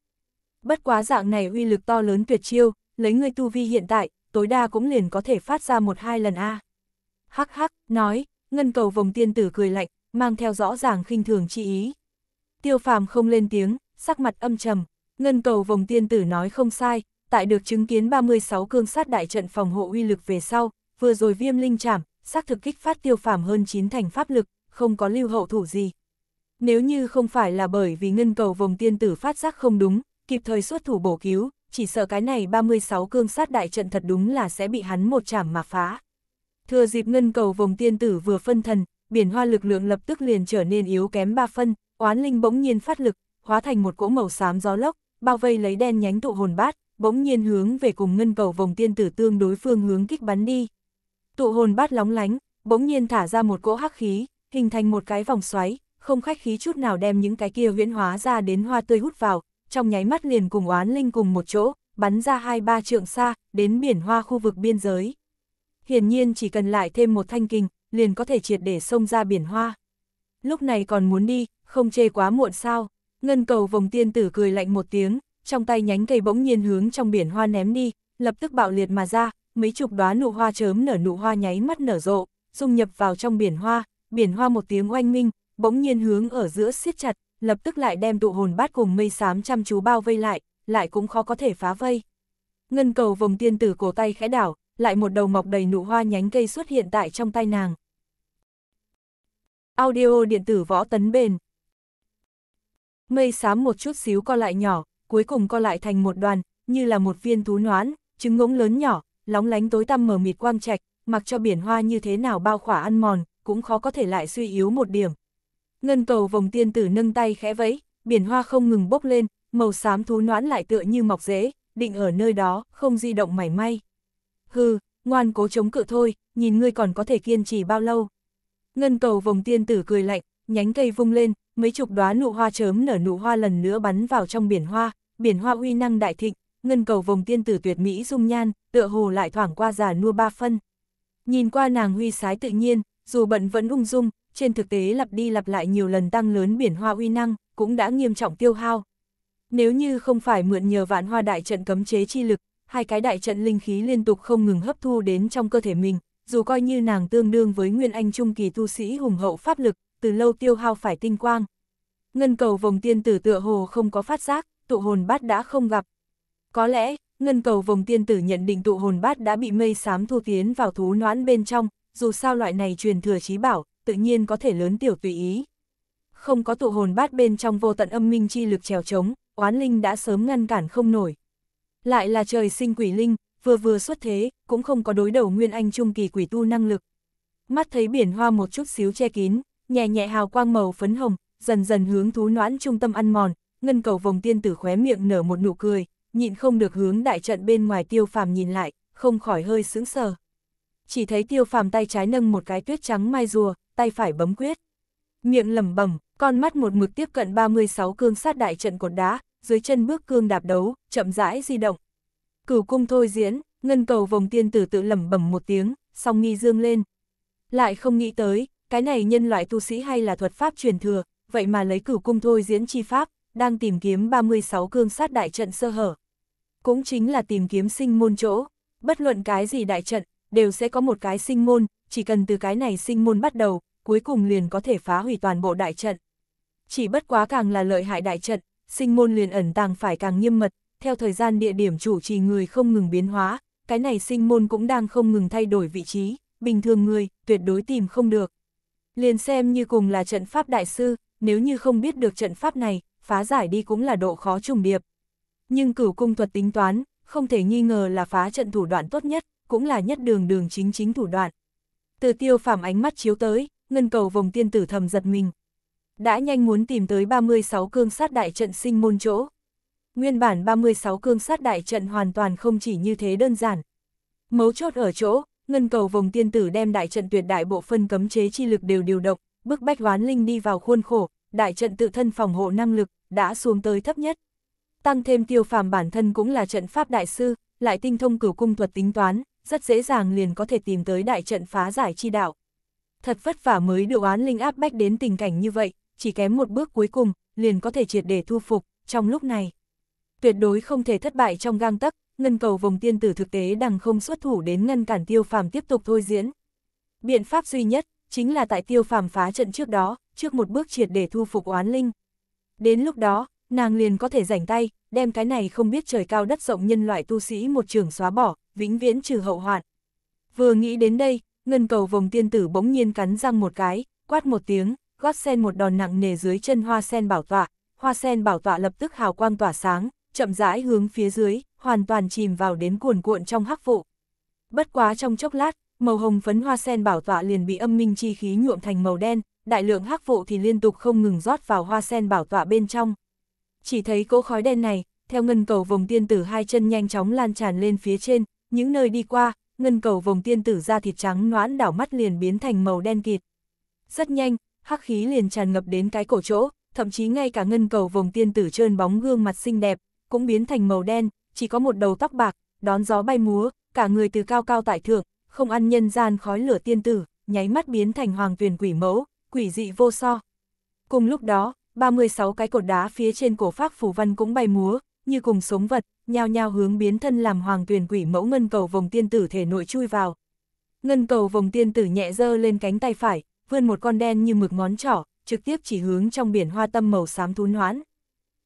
Bất quá dạng này uy lực to lớn tuyệt chiêu, lấy người tu vi hiện tại, tối đa cũng liền có thể phát ra một hai lần A. Hắc hắc, nói, ngân cầu vòng tiên tử cười lạnh, mang theo rõ ràng khinh thường chi ý. Tiêu phàm không lên tiếng, sắc mặt âm trầm, ngân cầu vòng tiên tử nói không sai, tại được chứng kiến 36 cương sát đại trận phòng hộ uy lực về sau, vừa rồi viêm linh chảm, xác thực kích phát tiêu phàm hơn 9 thành pháp lực, không có lưu hậu thủ gì. Nếu như không phải là bởi vì ngân cầu vòng tiên tử phát giác không đúng, kịp thời xuất thủ bổ cứu, chỉ sợ cái này 36 cương sát đại trận thật đúng là sẽ bị hắn một chảm mà phá. Thừa dịp ngân cầu vòng tiên tử vừa phân thần, biển hoa lực lượng lập tức liền trở nên yếu kém ba phân, oán linh bỗng nhiên phát lực, hóa thành một cỗ màu xám gió lốc, bao vây lấy đen nhánh tụ hồn bát, bỗng nhiên hướng về cùng ngân cầu vòng tiên tử tương đối phương hướng kích bắn đi. Tụ hồn bát lóng lánh, bỗng nhiên thả ra một cỗ hắc khí, hình thành một cái vòng xoáy, không khách khí chút nào đem những cái kia huyễn hóa ra đến hoa tươi hút vào, trong nháy mắt liền cùng oán linh cùng một chỗ, bắn ra hai ba trượng xa, đến biển hoa khu vực biên giới. Hiển nhiên chỉ cần lại thêm một thanh kinh, liền có thể triệt để xông ra biển hoa. Lúc này còn muốn đi, không chê quá muộn sao, ngân cầu vòng tiên tử cười lạnh một tiếng, trong tay nhánh cây bỗng nhiên hướng trong biển hoa ném đi, lập tức bạo liệt mà ra, mấy chục đóa nụ hoa chớm nở nụ hoa nháy mắt nở rộ, dung nhập vào trong biển hoa, biển hoa một tiếng oanh minh, bỗng nhiên hướng ở giữa siết chặt, lập tức lại đem tụ hồn bát cùng mây xám chăm chú bao vây lại, lại cũng khó có thể phá vây. Ngân cầu vòng tiên tử cổ tay khẽ đảo, lại một đầu mọc đầy nụ hoa nhánh cây xuất hiện tại trong tay nàng. Audio điện tử võ tấn bền. Mây xám một chút xíu co lại nhỏ, cuối cùng co lại thành một đoàn, như là một viên thú noãn, trứng ngỗng lớn nhỏ, lóng lánh tối tăm mờ mịt quang trạch, mặc cho biển hoa như thế nào bao khỏa ăn mòn, cũng khó có thể lại suy yếu một điểm. Ngân cầu vòng tiên tử nâng tay khẽ vẫy, biển hoa không ngừng bốc lên, màu xám thú noãn lại tựa như mọc rễ, định ở nơi đó, không di động mảy may. Hừ, ngoan cố chống cự thôi, nhìn ngươi còn có thể kiên trì bao lâu. Ngân cầu vòng tiên tử cười lạnh, nhánh cây vung lên, mấy chục đóa nụ hoa chớm nở nụ hoa lần nữa bắn vào trong biển hoa, biển hoa uy năng đại thịnh, ngân cầu vòng tiên tử tuyệt mỹ dung nhan, tựa hồ lại thoảng qua già nua ba phân. Nhìn qua nàng huy sái tự nhiên, dù bận vẫn ung dung, trên thực tế lặp đi lặp lại nhiều lần tăng lớn biển hoa uy năng, cũng đã nghiêm trọng tiêu hao. Nếu như không phải mượn nhờ vạn hoa đại trận cấm chế chi lực, hai cái đại trận linh khí liên tục không ngừng hấp thu đến trong cơ thể mình, dù coi như nàng tương đương với nguyên anh trung kỳ tu sĩ hùng hậu pháp lực, từ lâu tiêu hao phải tinh quang. Ngân cầu vòng tiên tử tựa hồ không có phát giác, tụ hồn bát đã không gặp. Có lẽ, ngân cầu vòng tiên tử nhận định tụ hồn bát đã bị mây xám thu tiến vào thú noãn bên trong, dù sao loại này truyền thừa trí bảo, tự nhiên có thể lớn tiểu tùy ý. Không có tụ hồn bát bên trong vô tận âm minh chi lực trèo trống, oán linh đã sớm ngăn cản không nổi. Lại là trời sinh quỷ linh, vừa vừa xuất thế, cũng không có đối đầu nguyên anh trung kỳ quỷ tu năng lực. Mắt thấy biển hoa một chút xíu che kín, nhẹ nhẹ hào quang màu phấn hồng, dần dần hướng thú noãn trung tâm ăn mòn, ngân cầu vòng tiên tử khóe miệng nở một nụ cười, nhịn không được hướng đại trận bên ngoài tiêu phàm nhìn lại, không khỏi hơi sững sờ. Chỉ thấy tiêu phàm tay trái nâng một cái tuyết trắng mai rùa, tay phải bấm quyết. Miệng lẩm bẩm, con mắt một mực tiếp cận 36 cương sát đại trận cột đá, dưới chân bước cương đạp đấu, chậm rãi di động. Cửu cung thôi diễn, ngân cầu vòng tiên tử tự lẩm bẩm một tiếng, song nghi dương lên. Lại không nghĩ tới, cái này nhân loại tu sĩ hay là thuật pháp truyền thừa, vậy mà lấy cửu cung thôi diễn chi pháp, đang tìm kiếm 36 cương sát đại trận sơ hở. Cũng chính là tìm kiếm sinh môn chỗ, bất luận cái gì đại trận, đều sẽ có một cái sinh môn, chỉ cần từ cái này sinh môn bắt đầu, cuối cùng liền có thể phá hủy toàn bộ đại trận. Chỉ bất quá càng là lợi hại đại trận, sinh môn liền ẩn tàng phải càng nghiêm mật, theo thời gian địa điểm chủ trì người không ngừng biến hóa, cái này sinh môn cũng đang không ngừng thay đổi vị trí, bình thường người tuyệt đối tìm không được. Liền xem như cùng là trận pháp đại sư, nếu như không biết được trận pháp này, phá giải đi cũng là độ khó trùng điệp. Nhưng cửu cung thuật tính toán, không thể nghi ngờ là phá trận thủ đoạn tốt nhất, cũng là nhất đường đường chính chính thủ đoạn. Từ tiêu phàm ánh mắt chiếu tới, ngân cầu vòng tiên tử thầm giật mình. Đã nhanh muốn tìm tới 36 cương sát đại trận sinh môn chỗ. Nguyên bản 36 cương sát đại trận hoàn toàn không chỉ như thế đơn giản. Mấu chốt ở chỗ, ngân cầu vòng tiên tử đem đại trận tuyệt đại bộ phân cấm chế chi lực đều điều động, bức bách oán linh đi vào khuôn khổ, đại trận tự thân phòng hộ năng lực đã xuống tới thấp nhất. Tăng thêm tiêu phàm bản thân cũng là trận pháp đại sư, lại tinh thông cửu cung thuật tính toán, rất dễ dàng liền có thể tìm tới đại trận phá giải chi đạo. Thật vất vả mới được oán linh áp bách đến tình cảnh như vậy, chỉ kém một bước cuối cùng, liền có thể triệt để thu phục, trong lúc này. Tuyệt đối không thể thất bại trong gang tấc, ngân cầu vòng tiên tử thực tế đằng không xuất thủ đến ngăn cản tiêu phàm tiếp tục thôi diễn. Biện pháp duy nhất, chính là tại tiêu phàm phá trận trước đó, trước một bước triệt để thu phục oán linh. Đến lúc đó, nàng liền có thể rảnh tay, đem cái này không biết trời cao đất rộng nhân loại tu sĩ một trường xóa bỏ, vĩnh viễn trừ hậu hoạn. Vừa nghĩ đến đây, ngân cầu vòng tiên tử bỗng nhiên cắn răng một cái, quát một tiếng, gót sen một đòn nặng nề dưới chân hoa sen bảo tọa, hoa sen bảo tọa lập tức hào quang tỏa sáng, chậm rãi hướng phía dưới, hoàn toàn chìm vào đến cuồn cuộn trong hắc vụ. Bất quá trong chốc lát, màu hồng phấn hoa sen bảo tọa liền bị âm minh chi khí nhuộm thành màu đen, đại lượng hắc vụ thì liên tục không ngừng rót vào hoa sen bảo tọa bên trong. Chỉ thấy cỗ khói đen này, theo ngân cầu vòng tiên tử hai chân nhanh chóng lan tràn lên phía trên, những nơi đi qua, ngân cầu vòng tiên tử da thịt trắng noãn đảo mắt liền biến thành màu đen kịt. Rất nhanh, hắc khí liền tràn ngập đến cái cổ chỗ, thậm chí ngay cả ngân cầu vòng tiên tử trơn bóng gương mặt xinh đẹp, cũng biến thành màu đen, chỉ có một đầu tóc bạc, đón gió bay múa, cả người từ cao cao tại thượng, không ăn nhân gian khói lửa tiên tử, nháy mắt biến thành hoàng tuyền quỷ mẫu, quỷ dị vô so. Cùng lúc đó, 36 cái cột đá phía trên cổ phác phủ văn cũng bay múa, như cùng sống vật, nhao nhao hướng biến thân làm hoàng tuyền quỷ mẫu ngân cầu vòng tiên tử thể nội chui vào. Ngân cầu vòng tiên tử nhẹ dơ lên cánh tay phải, vươn một con đen như mực ngón trỏ, trực tiếp chỉ hướng trong biển hoa tâm màu xám thún hoãn.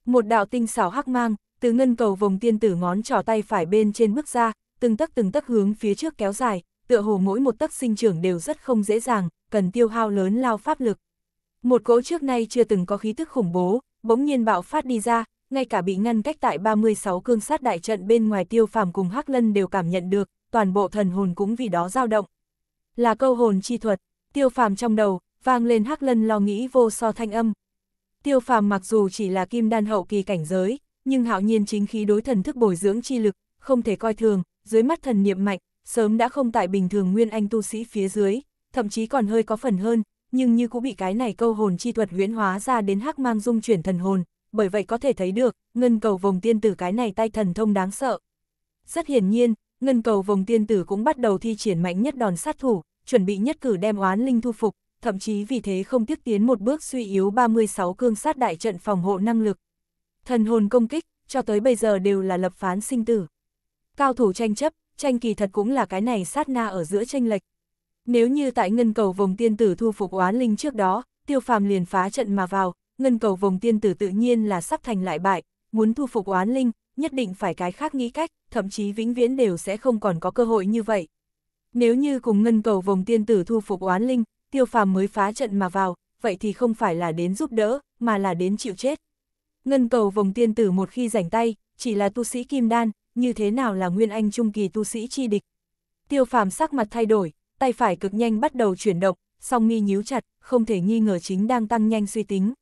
Một đạo tinh xảo hắc mang, từ ngân cầu vòng tiên tử ngón trỏ tay phải bên trên bước ra, từng tấc từng tấc hướng phía trước kéo dài, tựa hồ mỗi một tấc sinh trưởng đều rất không dễ dàng, cần tiêu hao lớn lao pháp lực. Một cỗ trước nay chưa từng có khí tức khủng bố, bỗng nhiên bạo phát đi ra, ngay cả bị ngăn cách tại 36 cương sát đại trận bên ngoài tiêu phàm cùng Hắc Lân đều cảm nhận được, toàn bộ thần hồn cũng vì đó dao động. Là câu hồn chi thuật, tiêu phàm trong đầu, vang lên Hắc Lân lo nghĩ vô so thanh âm. Tiêu phàm mặc dù chỉ là kim đan hậu kỳ cảnh giới, nhưng hạo nhiên chính khí đối thần thức bồi dưỡng chi lực, không thể coi thường, dưới mắt thần niệm mạnh, sớm đã không tại bình thường nguyên anh tu sĩ phía dưới, thậm chí còn hơi có phần hơn, nhưng như cũng bị cái này câu hồn chi thuật huyễn hóa ra đến hắc mang dung chuyển thần hồn, bởi vậy có thể thấy được, ngân cầu vòng tiên tử cái này tay thần thông đáng sợ. Rất hiển nhiên, ngân cầu vòng tiên tử cũng bắt đầu thi triển mạnh nhất đòn sát thủ, chuẩn bị nhất cử đem oán linh thu phục, thậm chí vì thế không tiếc tiến một bước suy yếu 36 cương sát đại trận phòng hộ năng lực, Thần hồn công kích, cho tới bây giờ đều là lập phán sinh tử. Cao thủ tranh chấp, tranh kỳ thật cũng là cái này sát na ở giữa tranh lệch. Nếu như tại ngân cầu vòng tiên tử thu phục oán linh trước đó, tiêu phàm liền phá trận mà vào, ngân cầu vòng tiên tử tự nhiên là sắp thành lại bại, muốn thu phục oán linh, nhất định phải cái khác nghĩ cách, thậm chí vĩnh viễn đều sẽ không còn có cơ hội như vậy. Nếu như cùng ngân cầu vòng tiên tử thu phục oán linh, tiêu phàm mới phá trận mà vào, vậy thì không phải là đến giúp đỡ, mà là đến chịu chết. Ngân cầu vòng tiên tử một khi rảnh tay, chỉ là tu sĩ kim đan, như thế nào là nguyên anh trung kỳ tu sĩ chi địch. Tiêu phàm sắc mặt thay đổi, tay phải cực nhanh bắt đầu chuyển động, song mi nhíu chặt, không thể nghi ngờ chính đang tăng nhanh suy tính.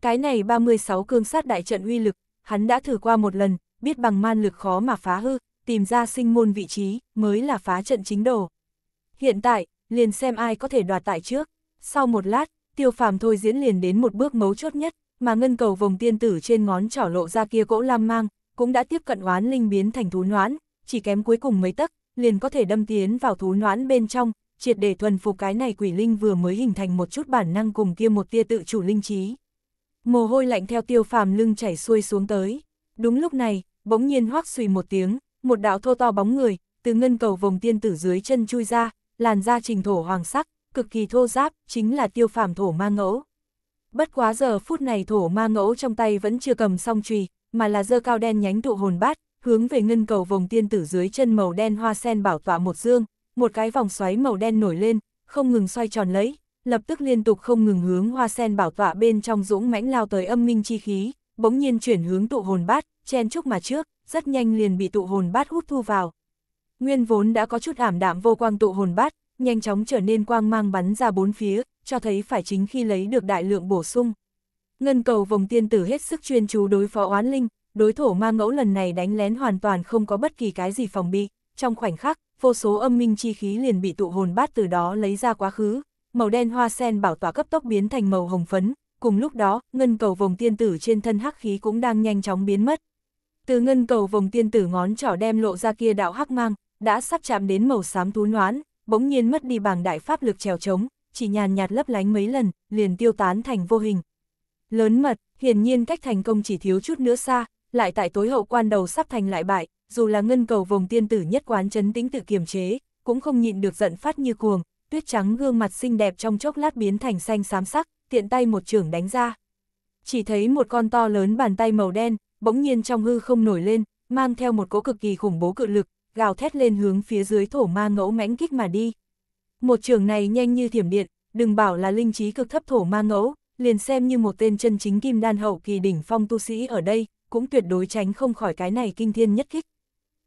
Cái này 36 cương sát đại trận uy lực, hắn đã thử qua một lần, biết bằng man lực khó mà phá hư, tìm ra sinh môn vị trí, mới là phá trận chính đồ. Hiện tại, liền xem ai có thể đoạt tại trước. Sau một lát, tiêu phàm thôi diễn liền đến một bước mấu chốt nhất, mà ngân cầu vòng tiên tử trên ngón trỏ lộ ra kia cỗ lam mang, cũng đã tiếp cận oán linh biến thành thú noãn, chỉ kém cuối cùng mấy tấc, liền có thể đâm tiến vào thú noãn bên trong, triệt để thuần phục cái này quỷ linh vừa mới hình thành một chút bản năng cùng kia một tia tự chủ linh trí. Mồ hôi lạnh theo tiêu phàm lưng chảy xuôi xuống tới. Đúng lúc này, bỗng nhiên hoác xùy một tiếng, một đạo thô to bóng người, từ ngân cầu vòng tiên tử dưới chân chui ra, làn da trình thổ hoàng sắc, cực kỳ thô giáp, chính là tiêu phàm thổ ma ngẫu. Bất quá giờ phút này thổ ma ngẫu trong tay vẫn chưa cầm song trùy, mà là dơ cao đen nhánh tụ hồn bát, hướng về ngân cầu vòng tiên tử dưới chân màu đen hoa sen bảo tọa một dương, một cái vòng xoáy màu đen nổi lên, không ngừng xoay tròn lấy, lập tức liên tục không ngừng hướng hoa sen bảo tọa bên trong dũng mãnh lao tới âm minh chi khí, bỗng nhiên chuyển hướng tụ hồn bát, chen chúc mà trước, rất nhanh liền bị tụ hồn bát hút thu vào. Nguyên vốn đã có chút ảm đạm vô quang tụ hồn bát, nhanh chóng trở nên quang mang bắn ra bốn phía, cho thấy phải chính khi lấy được đại lượng bổ sung. Ngân cầu vòng tiên tử hết sức chuyên chú đối phó oán linh, đối thổ ma ngẫu lần này đánh lén hoàn toàn không có bất kỳ cái gì phòng bị, trong khoảnh khắc, vô số âm minh chi khí liền bị tụ hồn bát từ đó lấy ra quá khứ, màu đen hoa sen bảo tỏa cấp tốc biến thành màu hồng phấn, cùng lúc đó, ngân cầu vòng tiên tử trên thân hắc khí cũng đang nhanh chóng biến mất. Từ ngân cầu vòng tiên tử ngón trỏ đem lộ ra kia đạo hắc mang, đã sắp chạm đến màu xám tú noán, bỗng nhiên mất đi bảng đại pháp lực trèo trống, chỉ nhàn nhạt lấp lánh mấy lần, liền tiêu tán thành vô hình. Lớn mật, hiển nhiên cách thành công chỉ thiếu chút nữa xa, lại tại tối hậu quan đầu sắp thành lại bại, dù là ngân cầu vùng tiên tử nhất quán chấn tĩnh tự kiềm chế, cũng không nhịn được giận phát như cuồng, tuyết trắng gương mặt xinh đẹp trong chốc lát biến thành xanh xám sắc, tiện tay một trường đánh ra. Chỉ thấy một con to lớn bàn tay màu đen, bỗng nhiên trong hư không nổi lên, mang theo một cỗ cực kỳ khủng bố cự lực, gào thét lên hướng phía dưới thổ ma ngẫu mãnh kích mà đi. Một trường này nhanh như thiểm điện, đừng bảo là linh trí cực thấp thổ ma ngẫu, liền xem như một tên chân chính kim đan hậu kỳ đỉnh phong tu sĩ ở đây, cũng tuyệt đối tránh không khỏi cái này kinh thiên nhất kích.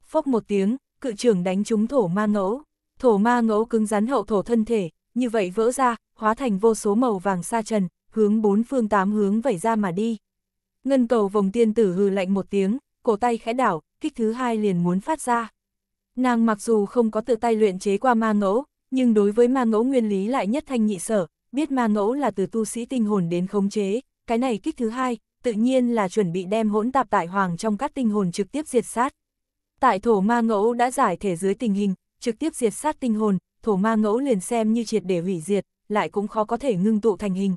Phốc một tiếng, cự trường đánh trúng thổ ma ngẫu, thổ ma ngẫu cứng rắn hậu thổ thân thể, như vậy vỡ ra, hóa thành vô số màu vàng sa trần, hướng bốn phương tám hướng vẩy ra mà đi. Ngân cầu vòng tiên tử hừ lạnh một tiếng, cổ tay khẽ đảo, kích thứ hai liền muốn phát ra. Nàng mặc dù không có tự tay luyện chế qua ma ngẫu, nhưng đối với ma ngẫu nguyên lý lại nhất thanh nhị sở, biết ma ngẫu là từ tu sĩ tinh hồn đến khống chế, cái này kích thứ hai, tự nhiên là chuẩn bị đem hỗn tạp tại hoàng trong các tinh hồn trực tiếp diệt sát. Tại thổ ma ngẫu đã giải thể dưới tình hình, trực tiếp diệt sát tinh hồn, thổ ma ngẫu liền xem như triệt để hủy diệt, lại cũng khó có thể ngưng tụ thành hình.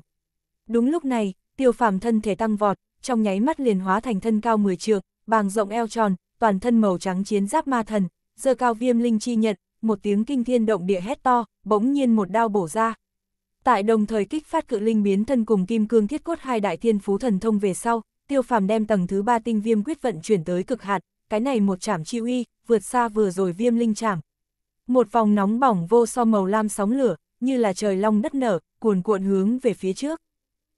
Đúng lúc này, tiêu phàm thân thể tăng vọt, trong nháy mắt liền hóa thành thân cao 10 trượng, bàng rộng eo tròn, toàn thân màu trắng chiến giáp ma thần, dơ cao viêm linh chi nhận, một tiếng kinh thiên động địa hét to, bỗng nhiên một đao bổ ra. Tại đồng thời kích phát cự linh biến thân cùng kim cương thiết cốt hai đại thiên phú thần thông về sau, tiêu phàm đem tầng thứ ba tinh viêm quyết vận chuyển tới cực hạt, cái này một chảm chi uy, vượt xa vừa rồi viêm linh chảm. Một vòng nóng bỏng vô so màu lam sóng lửa, như là trời long đất nở, cuồn cuộn hướng về phía trước.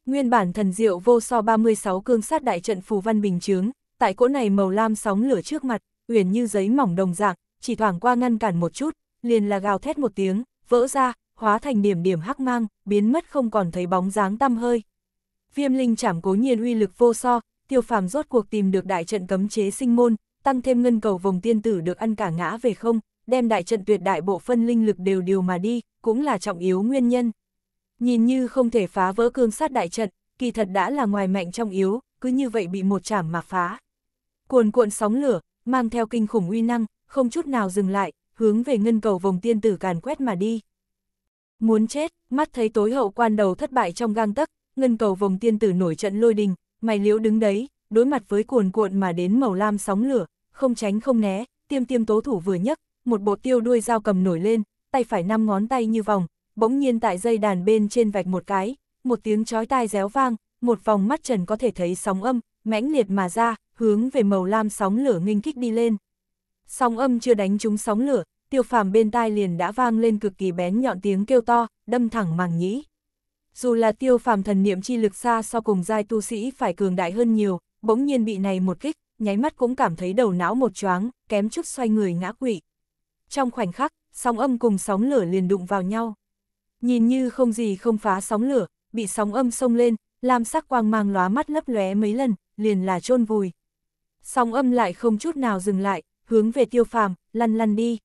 Nguyên bản thần diệu vô so 36 cương sát đại trận phù văn bình chướng, tại cỗ này màu lam sóng lửa trước mặt, uyển như giấy mỏng đồng dạng, chỉ thoảng qua ngăn cản một chút, liền là gào thét một tiếng, vỡ ra, hóa thành điểm điểm hắc mang, biến mất không còn thấy bóng dáng tăm hơi. Viêm linh chảm cố nhiên uy lực vô so, tiêu phàm rốt cuộc tìm được đại trận cấm chế sinh môn, tăng thêm ngân cầu vòng tiên tử được ăn cả ngã về không, đem đại trận tuyệt đại bộ phân linh lực đều điều mà đi, cũng là trọng yếu nguyên nhân. Nhìn như không thể phá vỡ cương sát đại trận, kỳ thật đã là ngoài mạnh trong yếu, cứ như vậy bị một chảm mà phá. Cuồn cuộn sóng lửa, mang theo kinh khủng uy năng, không chút nào dừng lại, hướng về ngân cầu vòng tiên tử càn quét mà đi. Muốn chết, mắt thấy tối hậu quan đầu thất bại trong gang tấc, ngân cầu vòng tiên tử nổi trận lôi đình, mày liễu đứng đấy, đối mặt với cuồn cuộn mà đến màu lam sóng lửa, không tránh không né, tiêm tiêm tố thủ vừa nhấc, một bộ tiêu đuôi dao cầm nổi lên, tay phải năm ngón tay như vòng, bỗng nhiên tại dây đàn bên trên vạch một cái, một tiếng chói tai réo vang, một vòng mắt trần có thể thấy sóng âm, mãnh liệt mà ra, hướng về màu lam sóng lửa nghênh kích đi lên. Sóng âm chưa đánh trúng sóng lửa, tiêu phàm bên tai liền đã vang lên cực kỳ bén nhọn tiếng kêu to, đâm thẳng màng nhĩ. Dù là tiêu phàm thần niệm chi lực xa so cùng giai tu sĩ phải cường đại hơn nhiều, bỗng nhiên bị này một kích, nháy mắt cũng cảm thấy đầu não một choáng, kém chút xoay người ngã quỵ. Trong khoảnh khắc, sóng âm cùng sóng lửa liền đụng vào nhau. Nhìn như không gì không phá sóng lửa, bị sóng âm xông lên, làm sắc quang mang lóa mắt lấp lóe mấy lần, liền là chôn vùi. Sóng âm lại không chút nào dừng lại, hướng về tiêu phàm, lăn lăn đi.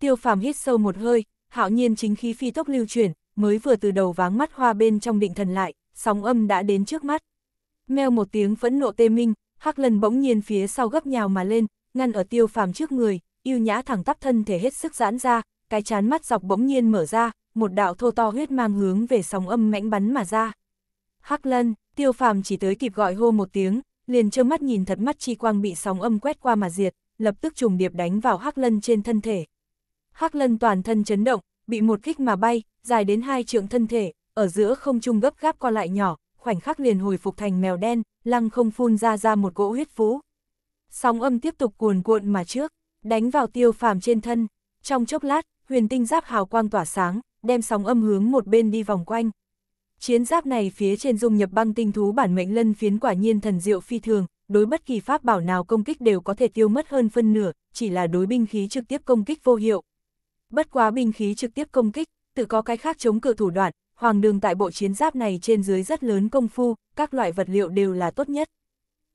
Tiêu phàm hít sâu một hơi, hạo nhiên chính khí phi tốc lưu chuyển, mới vừa từ đầu váng mắt hoa bên trong định thần lại, sóng âm đã đến trước mắt. Mèo một tiếng phẫn nộ tê minh, hắc lần bỗng nhiên phía sau gấp nhào mà lên, ngăn ở tiêu phàm trước người, yêu nhã thẳng tắp thân thể hết sức giãn ra, cái chán mắt dọc bỗng nhiên mở ra, một đạo thô to huyết mang hướng về sóng âm mãnh bắn mà ra. Hắc lân, tiêu phàm chỉ tới kịp gọi hô một tiếng, liền trơ mắt nhìn thật mắt chi quang bị sóng âm quét qua mà diệt, lập tức trùng điệp đánh vào Hắc Lân trên thân thể. Hắc Lân toàn thân chấn động, bị một kích mà bay, dài đến hai trượng thân thể, ở giữa không trung gấp gáp co lại nhỏ, khoảnh khắc liền hồi phục thành mèo đen, lăng không phun ra ra một cỗ huyết phú. Sóng âm tiếp tục cuồn cuộn mà trước, đánh vào tiêu phàm trên thân, trong chốc lát, huyền tinh giáp hào quang tỏa sáng, đem sóng âm hướng một bên đi vòng quanh. Chiến giáp này phía trên dung nhập băng tinh thú bản mệnh lân phiến quả nhiên thần diệu phi thường, đối bất kỳ pháp bảo nào công kích đều có thể tiêu mất hơn phân nửa, chỉ là đối binh khí trực tiếp công kích vô hiệu. Bất quá binh khí trực tiếp công kích, tự có cái khác chống cự thủ đoạn, hoàng đường tại bộ chiến giáp này trên dưới rất lớn công phu, các loại vật liệu đều là tốt nhất.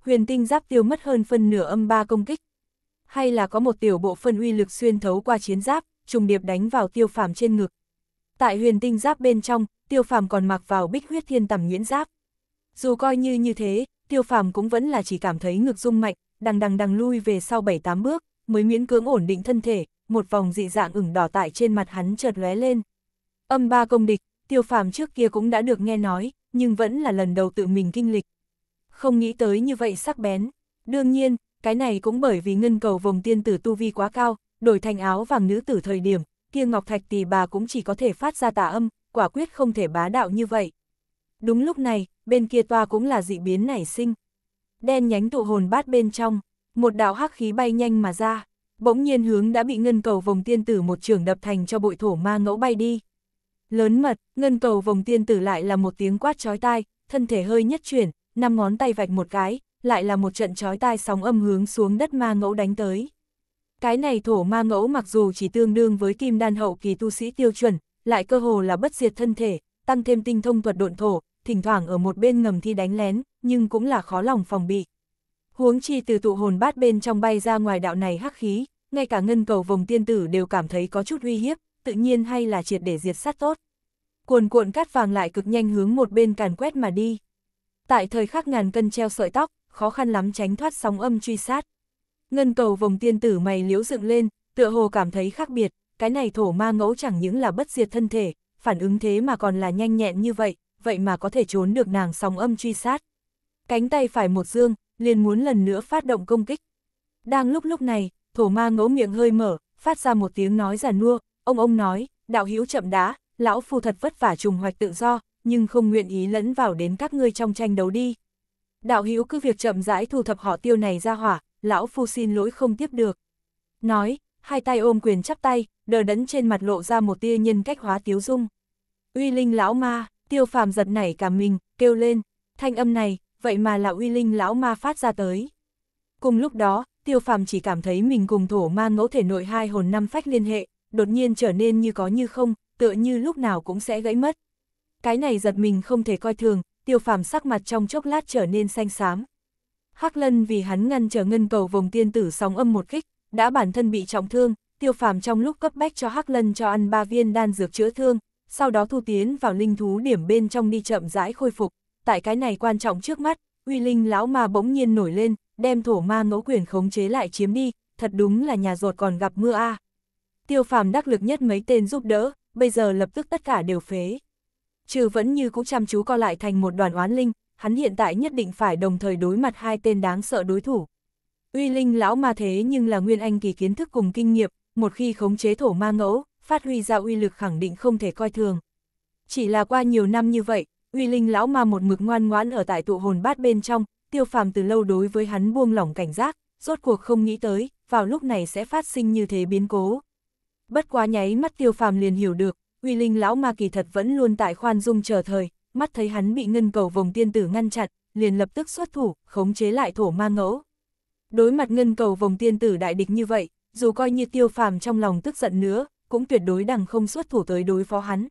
Huyền tinh giáp tiêu mất hơn phân nửa âm ba công kích. Hay là có một tiểu bộ phân uy lực xuyên thấu qua chiến giáp, trùng điệp đánh vào tiêu phàm trên ngực. Tại huyền tinh giáp bên trong, tiêu phàm còn mặc vào bích huyết thiên tầm nhuyễn giáp. Dù coi như như thế, tiêu phàm cũng vẫn là chỉ cảm thấy ngực rung mạnh, đằng đằng đằng lui về sau 7-8 bước, mới miễn cưỡng ổn định thân thể, một vòng dị dạng ửng đỏ tại trên mặt hắn chợt lóe lên. Âm ba công địch, tiêu phàm trước kia cũng đã được nghe nói, nhưng vẫn là lần đầu tự mình kinh lịch. Không nghĩ tới như vậy sắc bén. Đương nhiên, cái này cũng bởi vì ngân cầu vòng tiên tử tu vi quá cao, đổi thành áo vàng nữ tử thời điểm, kia ngọc thạch tỳ bà cũng chỉ có thể phát ra tà âm, quả quyết không thể bá đạo như vậy. Đúng lúc này, bên kia toa cũng là dị biến nảy sinh. Đen nhánh tụ hồn bát bên trong, một đạo hắc khí bay nhanh mà ra, bỗng nhiên hướng đã bị ngân cầu vòng tiên tử một trường đập thành cho bụi thổ ma ngẫu bay đi. Lớn mật, ngân cầu vòng tiên tử lại là một tiếng quát chói tai, thân thể hơi nhất chuyển, năm ngón tay vạch một cái, lại là một trận chói tai sóng âm hướng xuống đất ma ngẫu đánh tới. Cái này thổ ma ngẫu mặc dù chỉ tương đương với kim đan hậu kỳ tu sĩ tiêu chuẩn, lại cơ hồ là bất diệt thân thể, tăng thêm tinh thông thuật độn thổ, thỉnh thoảng ở một bên ngầm thi đánh lén, nhưng cũng là khó lòng phòng bị. Huống chi từ tụ hồn bát bên trong bay ra ngoài đạo này hắc khí, ngay cả ngân cầu vòng tiên tử đều cảm thấy có chút uy hiếp, tự nhiên hay là triệt để diệt sát tốt. Cuồn cuộn cát vàng lại cực nhanh hướng một bên càn quét mà đi. Tại thời khắc ngàn cân treo sợi tóc, khó khăn lắm tránh thoát sóng âm truy sát. Ngân cầu vòng tiên tử mày liễu dựng lên, tựa hồ cảm thấy khác biệt, cái này thổ ma ngẫu chẳng những là bất diệt thân thể, phản ứng thế mà còn là nhanh nhẹn như vậy, vậy mà có thể trốn được nàng sóng âm truy sát. Cánh tay phải một dương, liền muốn lần nữa phát động công kích. Đang lúc lúc này, thổ ma ngấu miệng hơi mở, phát ra một tiếng nói giả nua, ông ông nói, đạo hữu chậm đá lão phu thật vất vả trùng hoạch tự do, nhưng không nguyện ý lẫn vào đến các ngươi trong tranh đấu đi. Đạo hữu cứ việc chậm rãi thu thập họ tiêu này ra hỏa, lão phu xin lỗi không tiếp được. Nói, hai tay ôm quyền chắp tay, đờ đẫn trên mặt lộ ra một tia nhân cách hóa tiếu dung. Uy linh lão ma, Tiêu phàm giật nảy cả mình, kêu lên, thanh âm này, vậy mà là uy linh lão ma phát ra tới. Cùng lúc đó, tiêu phàm chỉ cảm thấy mình cùng thổ ma ngẫu thể nội hai hồn năm phách liên hệ, đột nhiên trở nên như có như không, tựa như lúc nào cũng sẽ gãy mất. Cái này giật mình không thể coi thường, tiêu phàm sắc mặt trong chốc lát trở nên xanh xám. Hắc lân vì hắn ngăn trở ngân cầu vòng tiên tử sóng âm một kích, đã bản thân bị trọng thương, tiêu phàm trong lúc cấp bách cho Hắc lân cho ăn ba viên đan dược chữa thương, sau đó thu tiến vào linh thú điểm bên trong đi chậm rãi khôi phục. Tại cái này quan trọng trước mắt, uy linh lão ma bỗng nhiên nổi lên, đem thổ ma ngẫu quyền khống chế lại chiếm đi, thật đúng là nhà ruột còn gặp mưa a. À. Tiêu phàm đắc lực nhất mấy tên giúp đỡ, bây giờ lập tức tất cả đều phế. Trừ vẫn như cũng chăm chú co lại thành một đoàn oán linh, hắn hiện tại nhất định phải đồng thời đối mặt hai tên đáng sợ đối thủ. Uy linh lão ma thế nhưng là nguyên anh kỳ kiến thức cùng kinh nghiệm, một khi khống chế thổ ma ngẫu, phát huy ra uy lực khẳng định không thể coi thường. Chỉ là qua nhiều năm như vậy, uy linh lão ma một mực ngoan ngoãn ở tại tụ hồn bát bên trong, tiêu phàm từ lâu đối với hắn buông lỏng cảnh giác, rốt cuộc không nghĩ tới, vào lúc này sẽ phát sinh như thế biến cố. Bất quá nháy mắt tiêu phàm liền hiểu được, uy linh lão ma kỳ thật vẫn luôn tại khoan dung chờ thời, mắt thấy hắn bị ngân cầu vòng tiên tử ngăn chặn, liền lập tức xuất thủ, khống chế lại thổ ma ngẫu. Đối mặt ngân cầu vòng tiên tử đại địch như vậy, dù coi như tiêu phàm trong lòng tức giận nữa, cũng tuyệt đối đằng không xuất thủ tới đối phó hắn.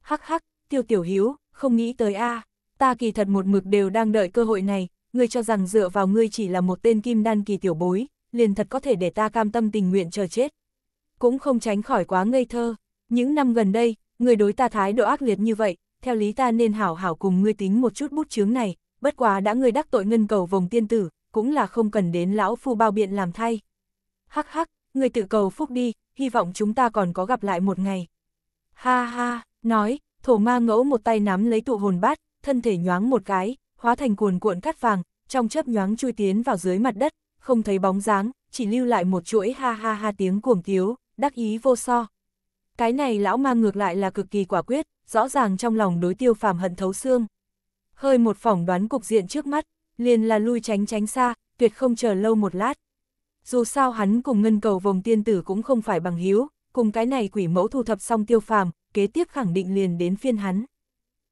Hắc hắc, tiêu tiểu hiếu, không nghĩ tới a ta kỳ thật một mực đều đang đợi cơ hội này, ngươi cho rằng dựa vào ngươi chỉ là một tên kim đan kỳ tiểu bối, liền thật có thể để ta cam tâm tình nguyện chờ chết. Cũng không tránh khỏi quá ngây thơ, những năm gần đây, ngươi đối ta thái độ ác liệt như vậy, theo lý ta nên hảo hảo cùng ngươi tính một chút bút chướng này, bất quá đã ngươi đắc tội ngân cầu vòng tiên tử, cũng là không cần đến lão phu bao biện làm thay. Hắc hắc, ngươi tự cầu phúc đi, hy vọng chúng ta còn có gặp lại một ngày. Ha ha, nói, thổ ma ngẫu một tay nắm lấy tụ hồn bát, thân thể nhoáng một cái, hóa thành cuồn cuộn cắt vàng, trong chớp nhoáng chui tiến vào dưới mặt đất, không thấy bóng dáng, chỉ lưu lại một chuỗi ha ha ha tiếng cuồng tiếu, đắc ý vô so. Cái này lão ma ngược lại là cực kỳ quả quyết, rõ ràng trong lòng đối tiêu phàm hận thấu xương. Hơi một phỏng đoán cục diện trước mắt, liền là lui tránh tránh xa, tuyệt không chờ lâu một lát, dù sao hắn cùng ngân cầu vòng tiên tử cũng không phải bằng hiếu, cùng cái này quỷ mẫu thu thập xong tiêu phàm, kế tiếp khẳng định liền đến phiên hắn.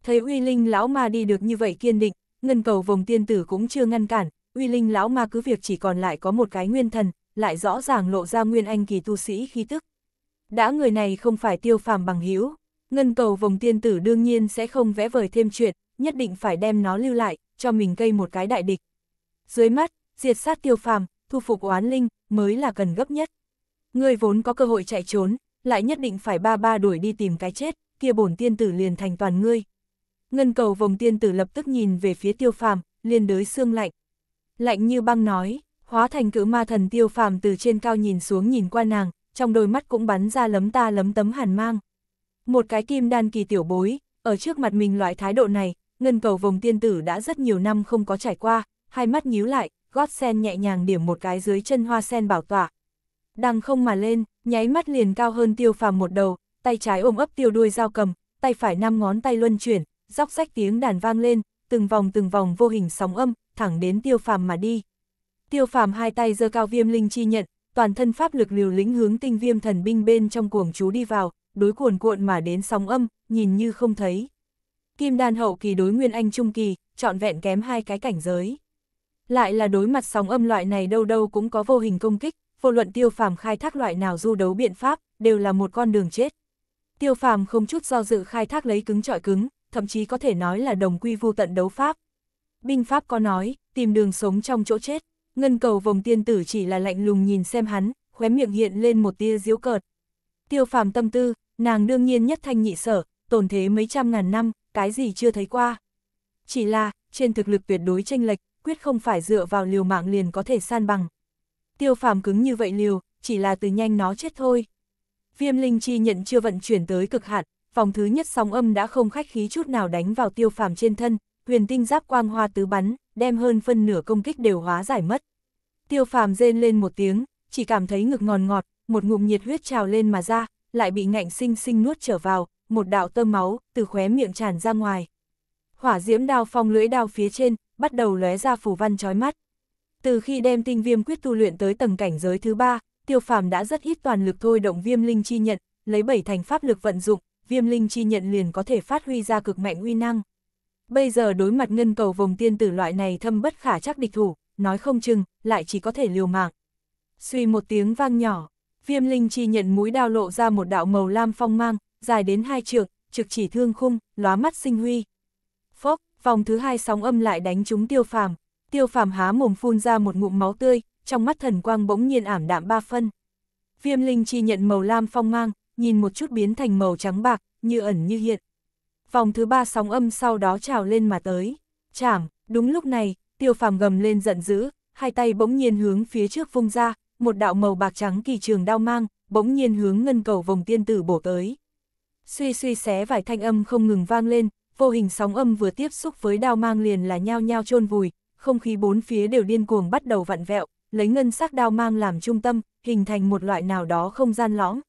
Thấy uy linh lão ma đi được như vậy kiên định, ngân cầu vòng tiên tử cũng chưa ngăn cản, uy linh lão ma cứ việc chỉ còn lại có một cái nguyên thần, lại rõ ràng lộ ra nguyên anh kỳ tu sĩ khí tức. Đã người này không phải tiêu phàm bằng hiếu, ngân cầu vòng tiên tử đương nhiên sẽ không vẽ vời thêm chuyện, nhất định phải đem nó lưu lại, cho mình gây một cái đại địch. Dưới mắt, diệt sát tiêu phàm, thu phục oán linh mới là cần gấp nhất. ngươi vốn có cơ hội chạy trốn, lại nhất định phải ba ba đuổi đi tìm cái chết, kia bổn tiên tử liền thành toàn ngươi. Ngân cầu vòng tiên tử lập tức nhìn về phía tiêu phàm, liền đới xương lạnh. Lạnh như băng nói, hóa thành cử ma thần tiêu phàm từ trên cao nhìn xuống nhìn qua nàng, trong đôi mắt cũng bắn ra lấm ta lấm tấm hàn mang. Một cái kim đan kỳ tiểu bối, ở trước mặt mình loại thái độ này, ngân cầu vòng tiên tử đã rất nhiều năm không có trải qua, hai mắt nhíu lại, gót sen nhẹ nhàng điểm một cái dưới chân hoa sen bảo tọa. Đằng không mà lên, nháy mắt liền cao hơn tiêu phàm một đầu, tay trái ôm ấp tiêu đuôi dao cầm, tay phải năm ngón tay luân chuyển, dốc sách tiếng đàn vang lên, từng vòng từng vòng vô hình sóng âm, thẳng đến tiêu phàm mà đi. Tiêu phàm hai tay giơ cao viêm linh chi nhận, toàn thân pháp lực liều lĩnh hướng tinh viêm thần binh bên trong cuồng chú đi vào, đối cuồn cuộn mà đến sóng âm, nhìn như không thấy. Kim đàn hậu kỳ đối nguyên anh trung kỳ, trọn vẹn kém hai cái cảnh giới lại là đối mặt sóng âm loại này đâu đâu cũng có vô hình công kích, vô luận tiêu phàm khai thác loại nào du đấu biện pháp, đều là một con đường chết. Tiêu phàm không chút do dự khai thác lấy cứng trọi cứng, thậm chí có thể nói là đồng quy vô tận đấu pháp. Binh pháp có nói, tìm đường sống trong chỗ chết, ngân cầu vòng tiên tử chỉ là lạnh lùng nhìn xem hắn, khóe miệng hiện lên một tia diễu cợt. Tiêu phàm tâm tư, nàng đương nhiên nhất thanh nhị sở, tồn thế mấy trăm ngàn năm, cái gì chưa thấy qua. Chỉ là, trên thực lực tuyệt đối tranh lệch, quyết không phải dựa vào liều mạng liền có thể san bằng. Tiêu phàm cứng như vậy liều, chỉ là từ nhanh nó chết thôi. Viêm linh chi nhận chưa vận chuyển tới cực hạn, vòng thứ nhất sóng âm đã không khách khí chút nào đánh vào tiêu phàm trên thân, huyền tinh giáp quang hoa tứ bắn, đem hơn phân nửa công kích đều hóa giải mất. Tiêu phàm rên lên một tiếng, chỉ cảm thấy ngực ngòn ngọt, một ngụm nhiệt huyết trào lên mà ra, lại bị ngạnh sinh sinh nuốt trở vào, một đạo tơ máu từ khóe miệng tràn ra ngoài. Hỏa diễm đao phong lưỡi đao phía trên, bắt đầu lóe ra phù văn chói mắt. Từ khi đem tinh viêm quyết tu luyện tới tầng cảnh giới thứ ba, tiêu phàm đã rất ít toàn lực thôi động viêm linh chi nhận, lấy bảy thành pháp lực vận dụng, viêm linh chi nhận liền có thể phát huy ra cực mạnh uy năng. Bây giờ đối mặt ngân cầu vòng tiên tử loại này thâm bất khả chắc địch thủ, nói không chừng, lại chỉ có thể liều mạng. Suy một tiếng vang nhỏ, viêm linh chi nhận mũi đao lộ ra một đạo màu lam phong mang, dài đến hai trượng, trực chỉ thương khung, lóa mắt sinh huy vòng thứ hai sóng âm lại đánh trúng tiêu phàm, tiêu phàm há mồm phun ra một ngụm máu tươi, trong mắt thần quang bỗng nhiên ảm đạm ba phân. Viêm linh chi nhận màu lam phong mang, nhìn một chút biến thành màu trắng bạc, như ẩn như hiện. Vòng thứ ba sóng âm sau đó trào lên mà tới. Chảm, đúng lúc này, tiêu phàm gầm lên giận dữ, hai tay bỗng nhiên hướng phía trước vung ra, một đạo màu bạc trắng kỳ trường đao mang, bỗng nhiên hướng ngân cầu vòng tiên tử bổ tới. Suy suy xé vài thanh âm không ngừng vang lên, vô hình sóng âm vừa tiếp xúc với đao mang liền là nhao nhao chôn vùi, không khí bốn phía đều điên cuồng bắt đầu vặn vẹo, lấy ngân sắc đao mang làm trung tâm, hình thành một loại nào đó không gian lõm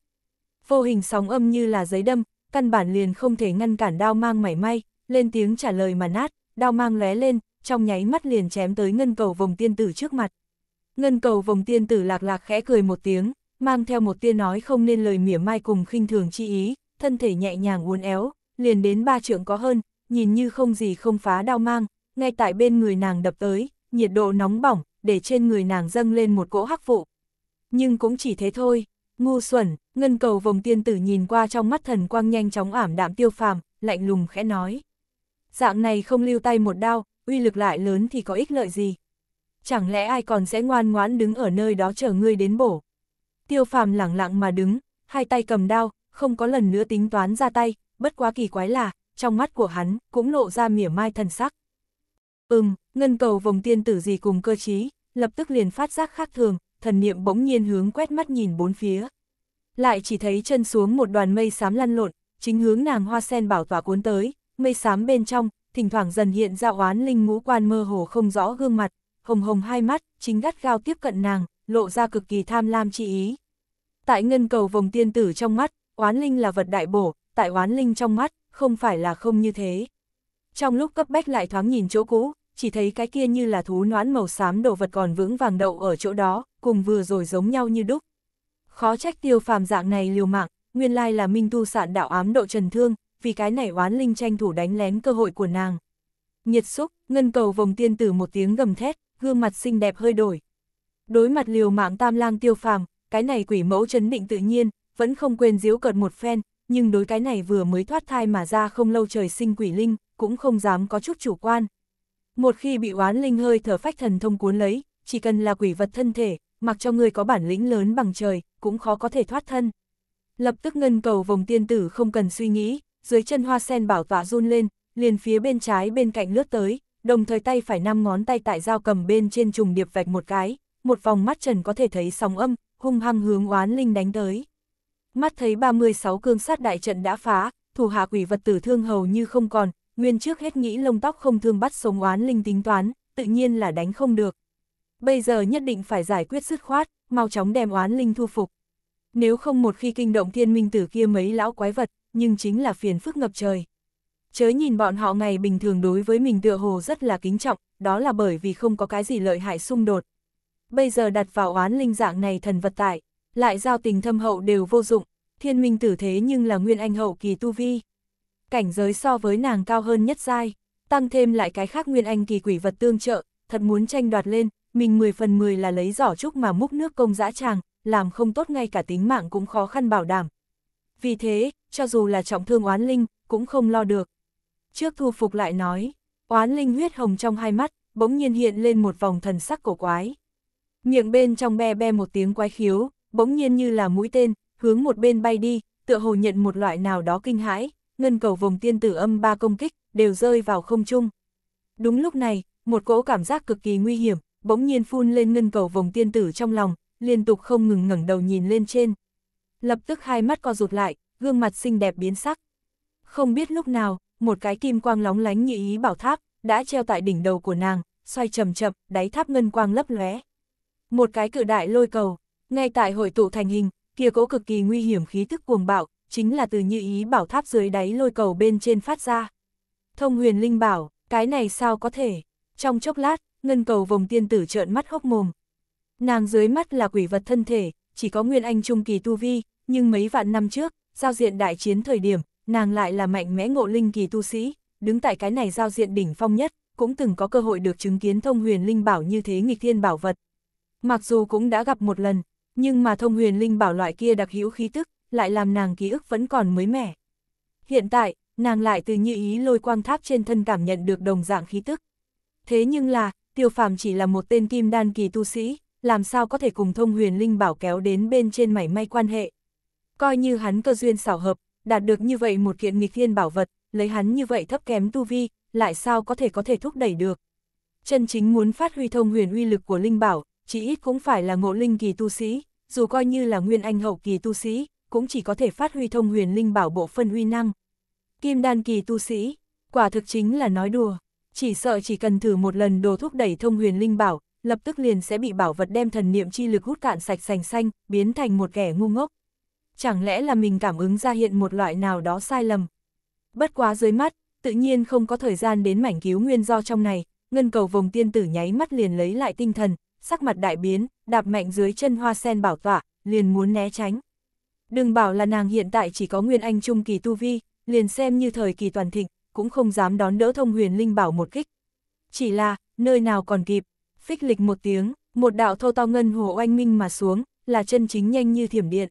Vô hình sóng âm như là giấy đâm, căn bản liền không thể ngăn cản đao mang mảy may, lên tiếng trả lời mà nát, đao mang lóe lên, trong nháy mắt liền chém tới ngân cầu vòng tiên tử trước mặt. Ngân cầu vòng tiên tử lạc lạc khẽ cười một tiếng, mang theo một tia nói không nên lời mỉa mai cùng khinh thường chi ý, thân thể nhẹ nhàng uốn éo, liền đến ba trưởng có hơn, nhìn như không gì không phá đau mang, ngay tại bên người nàng đập tới, nhiệt độ nóng bỏng, để trên người nàng dâng lên một cỗ hắc vụ. Nhưng cũng chỉ thế thôi, ngu xuẩn, ngân cầu vòng tiên tử nhìn qua trong mắt thần quang nhanh chóng ảm đạm tiêu phàm, lạnh lùng khẽ nói. Dạng này không lưu tay một đao, uy lực lại lớn thì có ích lợi gì? Chẳng lẽ ai còn sẽ ngoan ngoãn đứng ở nơi đó chờ ngươi đến bổ? Tiêu phàm lẳng lặng mà đứng, hai tay cầm đao, không có lần nữa tính toán ra tay, bất quá kỳ quái là, trong mắt của hắn cũng lộ ra mỉa mai thần sắc. Ừm, ngân cầu vòng tiên tử gì cùng cơ trí, lập tức liền phát giác khác thường, thần niệm bỗng nhiên hướng quét mắt nhìn bốn phía. Lại chỉ thấy chân xuống một đoàn mây xám lăn lộn, chính hướng nàng hoa sen bảo tỏa cuốn tới, mây xám bên trong, thỉnh thoảng dần hiện ra oán linh ngũ quan mơ hồ không rõ gương mặt, hồng hồng hai mắt, chính gắt gao tiếp cận nàng, lộ ra cực kỳ tham lam chi ý. Tại ngân cầu vòng tiên tử trong mắt, oán linh là vật đại bổ, tại oán linh trong mắt, không phải là không như thế. Trong lúc cấp bách lại thoáng nhìn chỗ cũ, chỉ thấy cái kia như là thú noãn màu xám đồ vật còn vững vàng đậu ở chỗ đó, cùng vừa rồi giống nhau như đúc. Khó trách tiêu phàm dạng này liều mạng, nguyên lai là minh tu sạn đạo ám độ trần thương, vì cái này oán linh tranh thủ đánh lén cơ hội của nàng. Nhiệt xúc, ngân cầu vòng tiên tử một tiếng gầm thét, gương mặt xinh đẹp hơi đổi. Đối mặt liều mạng tam lang tiêu phàm, cái này quỷ mẫu chấn định tự nhiên, vẫn không quên diếu cợt một phen, nhưng đối cái này vừa mới thoát thai mà ra không lâu trời sinh quỷ linh, cũng không dám có chút chủ quan. Một khi bị oán linh hơi thở phách thần thông cuốn lấy, chỉ cần là quỷ vật thân thể, mặc cho người có bản lĩnh lớn bằng trời, cũng khó có thể thoát thân. Lập tức ngân cầu vòng tiên tử không cần suy nghĩ, dưới chân hoa sen bảo tọa run lên, liền phía bên trái bên cạnh lướt tới, đồng thời tay phải năm ngón tay tại dao cầm bên trên trùng điệp vạch một cái, một vòng mắt trần có thể thấy sóng âm, hung hăng hướng oán linh đánh tới. Mắt thấy 36 cương sát đại trận đã phá, thủ hạ quỷ vật tử thương hầu như không còn, nguyên trước hết nghĩ lông tóc không thương bắt sống oán linh tính toán, tự nhiên là đánh không được. Bây giờ nhất định phải giải quyết dứt khoát, mau chóng đem oán linh thu phục. Nếu không một khi kinh động thiên minh tử kia mấy lão quái vật, nhưng chính là phiền phức ngập trời. Chớ nhìn bọn họ ngày bình thường đối với mình tựa hồ rất là kính trọng, đó là bởi vì không có cái gì lợi hại xung đột. Bây giờ đặt vào oán linh dạng này thần vật tại, lại giao tình thâm hậu đều vô dụng, thiên minh tử thế nhưng là nguyên anh hậu kỳ tu vi. Cảnh giới so với nàng cao hơn nhất giai, tăng thêm lại cái khác nguyên anh kỳ quỷ vật tương trợ, thật muốn tranh đoạt lên, mình 10 phần 10 là lấy giỏ trúc mà múc nước công dã tràng, làm không tốt ngay cả tính mạng cũng khó khăn bảo đảm. Vì thế, cho dù là trọng thương oán linh, cũng không lo được. Trước thu phục lại nói, oán linh huyết hồng trong hai mắt, bỗng nhiên hiện lên một vòng thần sắc cổ quái. Miệng bên trong be be một tiếng quái khiếu, bỗng nhiên như là mũi tên, hướng một bên bay đi, tựa hồ nhận một loại nào đó kinh hãi, ngân cầu vòng tiên tử âm ba công kích, đều rơi vào không trung. Đúng lúc này, một cỗ cảm giác cực kỳ nguy hiểm, bỗng nhiên phun lên ngân cầu vòng tiên tử trong lòng, liên tục không ngừng ngẩng đầu nhìn lên trên. Lập tức hai mắt co rụt lại, gương mặt xinh đẹp biến sắc. Không biết lúc nào, một cái kim quang lóng lánh như ý bảo tháp, đã treo tại đỉnh đầu của nàng, xoay chậm chậm, đáy tháp ngân quang lấp lóe. Một cái cự đại lôi cầu, ngay tại hội tụ thành hình, kia cỗ cực kỳ nguy hiểm khí thức cuồng bạo, chính là từ như ý bảo tháp dưới đáy lôi cầu bên trên phát ra. Thông huyền linh bảo, cái này sao có thể? Trong chốc lát, ngân cầu vòng tiên tử trợn mắt hốc mồm. Nàng dưới mắt là quỷ vật thân thể, chỉ có nguyên anh trung kỳ tu vi, nhưng mấy vạn năm trước, giao diện đại chiến thời điểm, nàng lại là mạnh mẽ ngộ linh kỳ tu sĩ, đứng tại cái này giao diện đỉnh phong nhất, cũng từng có cơ hội được chứng kiến thông huyền linh bảo như thế nghịch thiên bảo vật. Mặc dù cũng đã gặp một lần, nhưng mà thông huyền linh bảo loại kia đặc hữu khí tức, lại làm nàng ký ức vẫn còn mới mẻ. Hiện tại, nàng lại từ như ý lôi quang tháp trên thân cảm nhận được đồng dạng khí tức. Thế nhưng là, tiêu phàm chỉ là một tên kim đan kỳ tu sĩ, làm sao có thể cùng thông huyền linh bảo kéo đến bên trên mảy may quan hệ. Coi như hắn cơ duyên xảo hợp, đạt được như vậy một kiện nghịch thiên bảo vật, lấy hắn như vậy thấp kém tu vi, lại sao có thể có thể thúc đẩy được. Chân chính muốn phát huy thông huyền uy lực của linh bảo, chỉ ít cũng phải là ngộ linh kỳ tu sĩ dù coi như là nguyên anh hậu kỳ tu sĩ, cũng chỉ có thể phát huy thông huyền linh bảo bộ phân huy năng. Kim đan kỳ tu sĩ, quả thực chính là nói đùa, chỉ sợ chỉ cần thử một lần đồ thúc đẩy thông huyền linh bảo, lập tức liền sẽ bị bảo vật đem thần niệm chi lực hút cạn sạch sành xanh, biến thành một kẻ ngu ngốc. Chẳng lẽ là mình cảm ứng ra hiện một loại nào đó sai lầm? Bất quá dưới mắt, tự nhiên không có thời gian đến mảnh cứu nguyên do trong này, ngân cầu vòng tiên tử nháy mắt liền lấy lại tinh thần, sắc mặt đại biến, đạp mạnh dưới chân hoa sen bảo tọa, liền muốn né tránh. Đừng bảo là nàng hiện tại chỉ có nguyên anh trung kỳ tu vi, liền xem như thời kỳ toàn thịnh, cũng không dám đón đỡ thông huyền linh bảo một kích. Chỉ là, nơi nào còn kịp, phích lịch một tiếng, một đạo thô to ngân hồ oanh minh mà xuống, là chân chính nhanh như thiểm điện.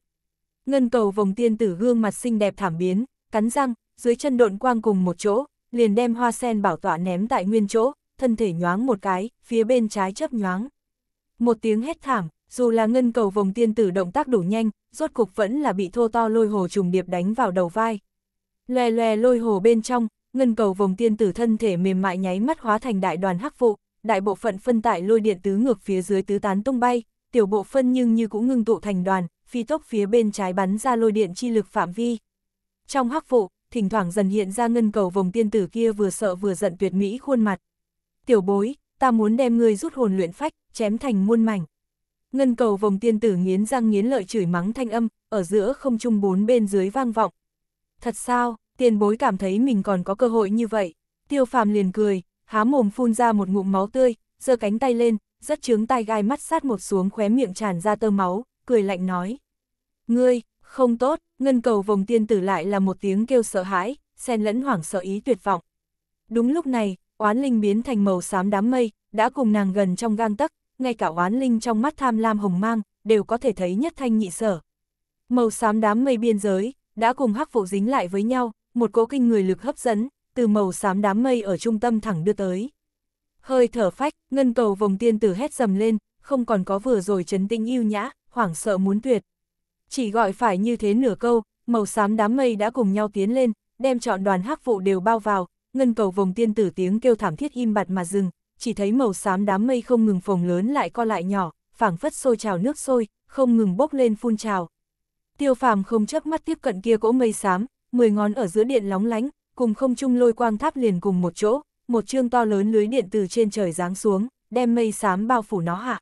Ngân cầu vòng tiên tử gương mặt xinh đẹp thảm biến, cắn răng, dưới chân độn quang cùng một chỗ, liền đem hoa sen bảo tọa ném tại nguyên chỗ, thân thể nhoáng một cái, phía bên trái chấp nhoáng. Một tiếng hét thảm, dù là ngân cầu vòng tiên tử động tác đủ nhanh, rốt cục vẫn là bị thô to lôi hồ trùng điệp đánh vào đầu vai. lè lè lôi hồ bên trong, ngân cầu vòng tiên tử thân thể mềm mại nháy mắt hóa thành đại đoàn hắc vụ, đại bộ phận phân tại lôi điện tứ ngược phía dưới tứ tán tung bay, tiểu bộ phân nhưng như cũng ngưng tụ thành đoàn, phi tốc phía bên trái bắn ra lôi điện chi lực phạm vi. Trong hắc vụ, thỉnh thoảng dần hiện ra ngân cầu vòng tiên tử kia vừa sợ vừa giận tuyệt mỹ khuôn mặt. Tiểu bối, ta muốn đem ngươi rút hồn luyện phách, chém thành muôn mảnh. Ngân cầu vòng tiên tử nghiến răng nghiến lợi chửi mắng thanh âm, ở giữa không trung bốn bên dưới vang vọng. Thật sao, tiền bối cảm thấy mình còn có cơ hội như vậy. Tiêu phàm liền cười, há mồm phun ra một ngụm máu tươi, giơ cánh tay lên, rất chướng tai gai mắt sát một xuống khóe miệng tràn ra tơ máu, cười lạnh nói. Ngươi, không tốt, ngân cầu vòng tiên tử lại là một tiếng kêu sợ hãi, xen lẫn hoảng sợ ý tuyệt vọng. Đúng lúc này, oán linh biến thành màu xám đám mây, đã cùng nàng gần trong gang tấc, ngay cả oán linh trong mắt tham lam hồng mang, đều có thể thấy nhất thanh nhị sở. Màu xám đám mây biên giới, đã cùng hắc vụ dính lại với nhau, một cỗ kinh người lực hấp dẫn, từ màu xám đám mây ở trung tâm thẳng đưa tới. Hơi thở phách, ngân cầu vòng tiên tử hét dầm lên, không còn có vừa rồi chấn tinh yêu nhã, hoảng sợ muốn tuyệt. Chỉ gọi phải như thế nửa câu, màu xám đám mây đã cùng nhau tiến lên, đem chọn đoàn hắc vụ đều bao vào, ngân cầu vồng tiên tử tiếng kêu thảm thiết im bặt mà dừng, chỉ thấy màu xám đám mây không ngừng phồng lớn lại co lại nhỏ, phảng phất sôi trào nước sôi, không ngừng bốc lên phun trào. Tiêu phàm không chớp mắt tiếp cận kia cỗ mây xám, mười ngón ở giữa điện lóng lánh, cùng không trung lôi quang tháp liền cùng một chỗ, một chương to lớn lưới điện từ trên trời giáng xuống, đem mây xám bao phủ nó hạ.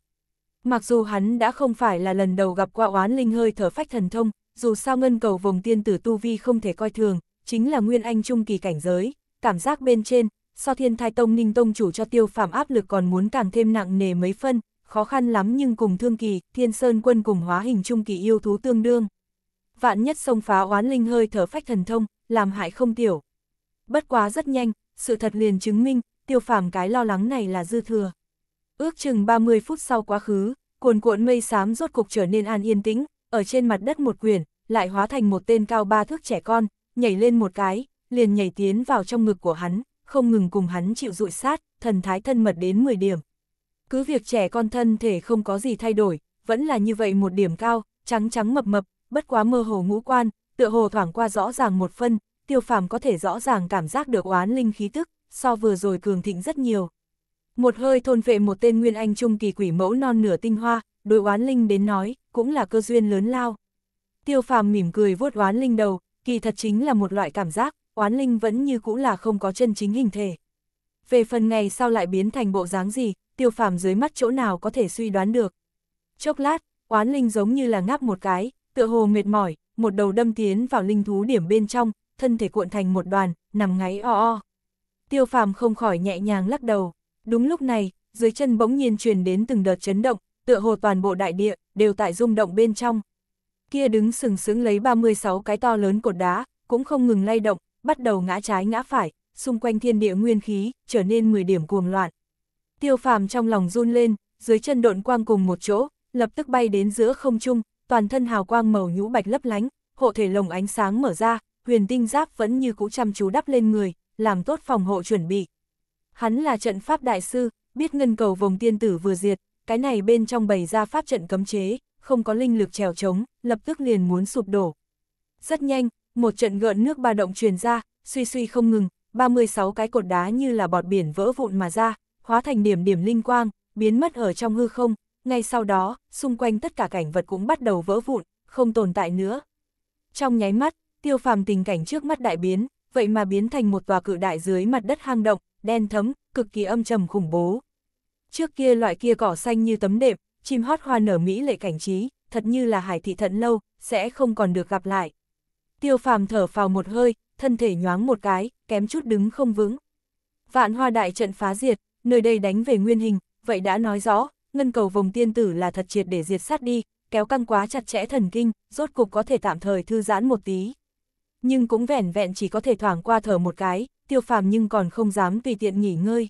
Mặc dù hắn đã không phải là lần đầu gặp qua oán linh hơi thở phách thần thông, dù sao ngân cầu vùng tiên tử tu vi không thể coi thường, chính là nguyên anh trung kỳ cảnh giới, cảm giác bên trên, so thiên thai tông ninh tông chủ cho tiêu phàm áp lực còn muốn càng thêm nặng nề mấy phân, khó khăn lắm nhưng cùng thương kỳ, thiên sơn quân cùng hóa hình trung kỳ yêu thú tương đương. Vạn nhất sông phá oán linh hơi thở phách thần thông, làm hại không tiểu. Bất quá rất nhanh, sự thật liền chứng minh, tiêu phàm cái lo lắng này là dư thừa. Ước chừng 30 phút sau quá khứ, cuồn cuộn mây xám rốt cục trở nên an yên tĩnh, ở trên mặt đất một quyển, lại hóa thành một tên cao ba thước trẻ con, nhảy lên một cái, liền nhảy tiến vào trong ngực của hắn, không ngừng cùng hắn chịu dụi sát, thần thái thân mật đến 10 điểm. Cứ việc trẻ con thân thể không có gì thay đổi, vẫn là như vậy một điểm cao, trắng trắng mập mập, bất quá mơ hồ ngũ quan, tựa hồ thoảng qua rõ ràng một phân, tiêu phàm có thể rõ ràng cảm giác được oán linh khí tức, so vừa rồi cường thịnh rất nhiều. Một hơi thôn vệ một tên nguyên anh trung kỳ quỷ mẫu non nửa tinh hoa, đối oán linh đến nói, cũng là cơ duyên lớn lao. Tiêu phàm mỉm cười vuốt oán linh đầu, kỳ thật chính là một loại cảm giác, oán linh vẫn như cũ là không có chân chính hình thể. Về phần ngày sau lại biến thành bộ dáng gì, tiêu phàm dưới mắt chỗ nào có thể suy đoán được. Chốc lát, oán linh giống như là ngáp một cái, tựa hồ mệt mỏi, một đầu đâm tiến vào linh thú điểm bên trong, thân thể cuộn thành một đoàn, nằm ngáy o o. Tiêu phàm không khỏi nhẹ nhàng lắc đầu. Đúng lúc này, dưới chân bỗng nhiên truyền đến từng đợt chấn động, tựa hồ toàn bộ đại địa, đều tại rung động bên trong. Kia đứng sừng sững lấy 36 cái to lớn cột đá, cũng không ngừng lay động, bắt đầu ngã trái ngã phải, xung quanh thiên địa nguyên khí, trở nên 10 điểm cuồng loạn. Tiêu phàm trong lòng run lên, dưới chân độn quang cùng một chỗ, lập tức bay đến giữa không trung, toàn thân hào quang màu nhũ bạch lấp lánh, hộ thể lồng ánh sáng mở ra, huyền tinh giáp vẫn như cũ chăm chú đắp lên người, làm tốt phòng hộ chuẩn bị. Hắn là trận pháp đại sư, biết ngân cầu vòng tiên tử vừa diệt, cái này bên trong bày ra pháp trận cấm chế, không có linh lực trèo trống, lập tức liền muốn sụp đổ. Rất nhanh, một trận gợn nước ba động truyền ra, suy suy không ngừng, 36 cái cột đá như là bọt biển vỡ vụn mà ra, hóa thành điểm điểm linh quang, biến mất ở trong hư không, ngay sau đó, xung quanh tất cả cảnh vật cũng bắt đầu vỡ vụn, không tồn tại nữa. Trong nháy mắt, tiêu phàm tình cảnh trước mắt đại biến, vậy mà biến thành một tòa cự đại dưới mặt đất hang động, đen thấm, cực kỳ âm trầm khủng bố. Trước kia loại kia cỏ xanh như tấm đệm, chim hót hoa nở mỹ lệ cảnh trí, thật như là hải thị thận lâu, sẽ không còn được gặp lại. Tiêu phàm thở phào một hơi, thân thể nhoáng một cái, kém chút đứng không vững. Vạn hoa đại trận phá diệt, nơi đây đánh về nguyên hình, vậy đã nói rõ, ngân cầu vòng tiên tử là thật triệt để diệt sát đi, kéo căng quá chặt chẽ thần kinh, rốt cục có thể tạm thời thư giãn một tí. Nhưng cũng vẻn vẹn chỉ có thể thoảng qua thở một cái, tiêu phàm nhưng còn không dám tùy tiện nghỉ ngơi.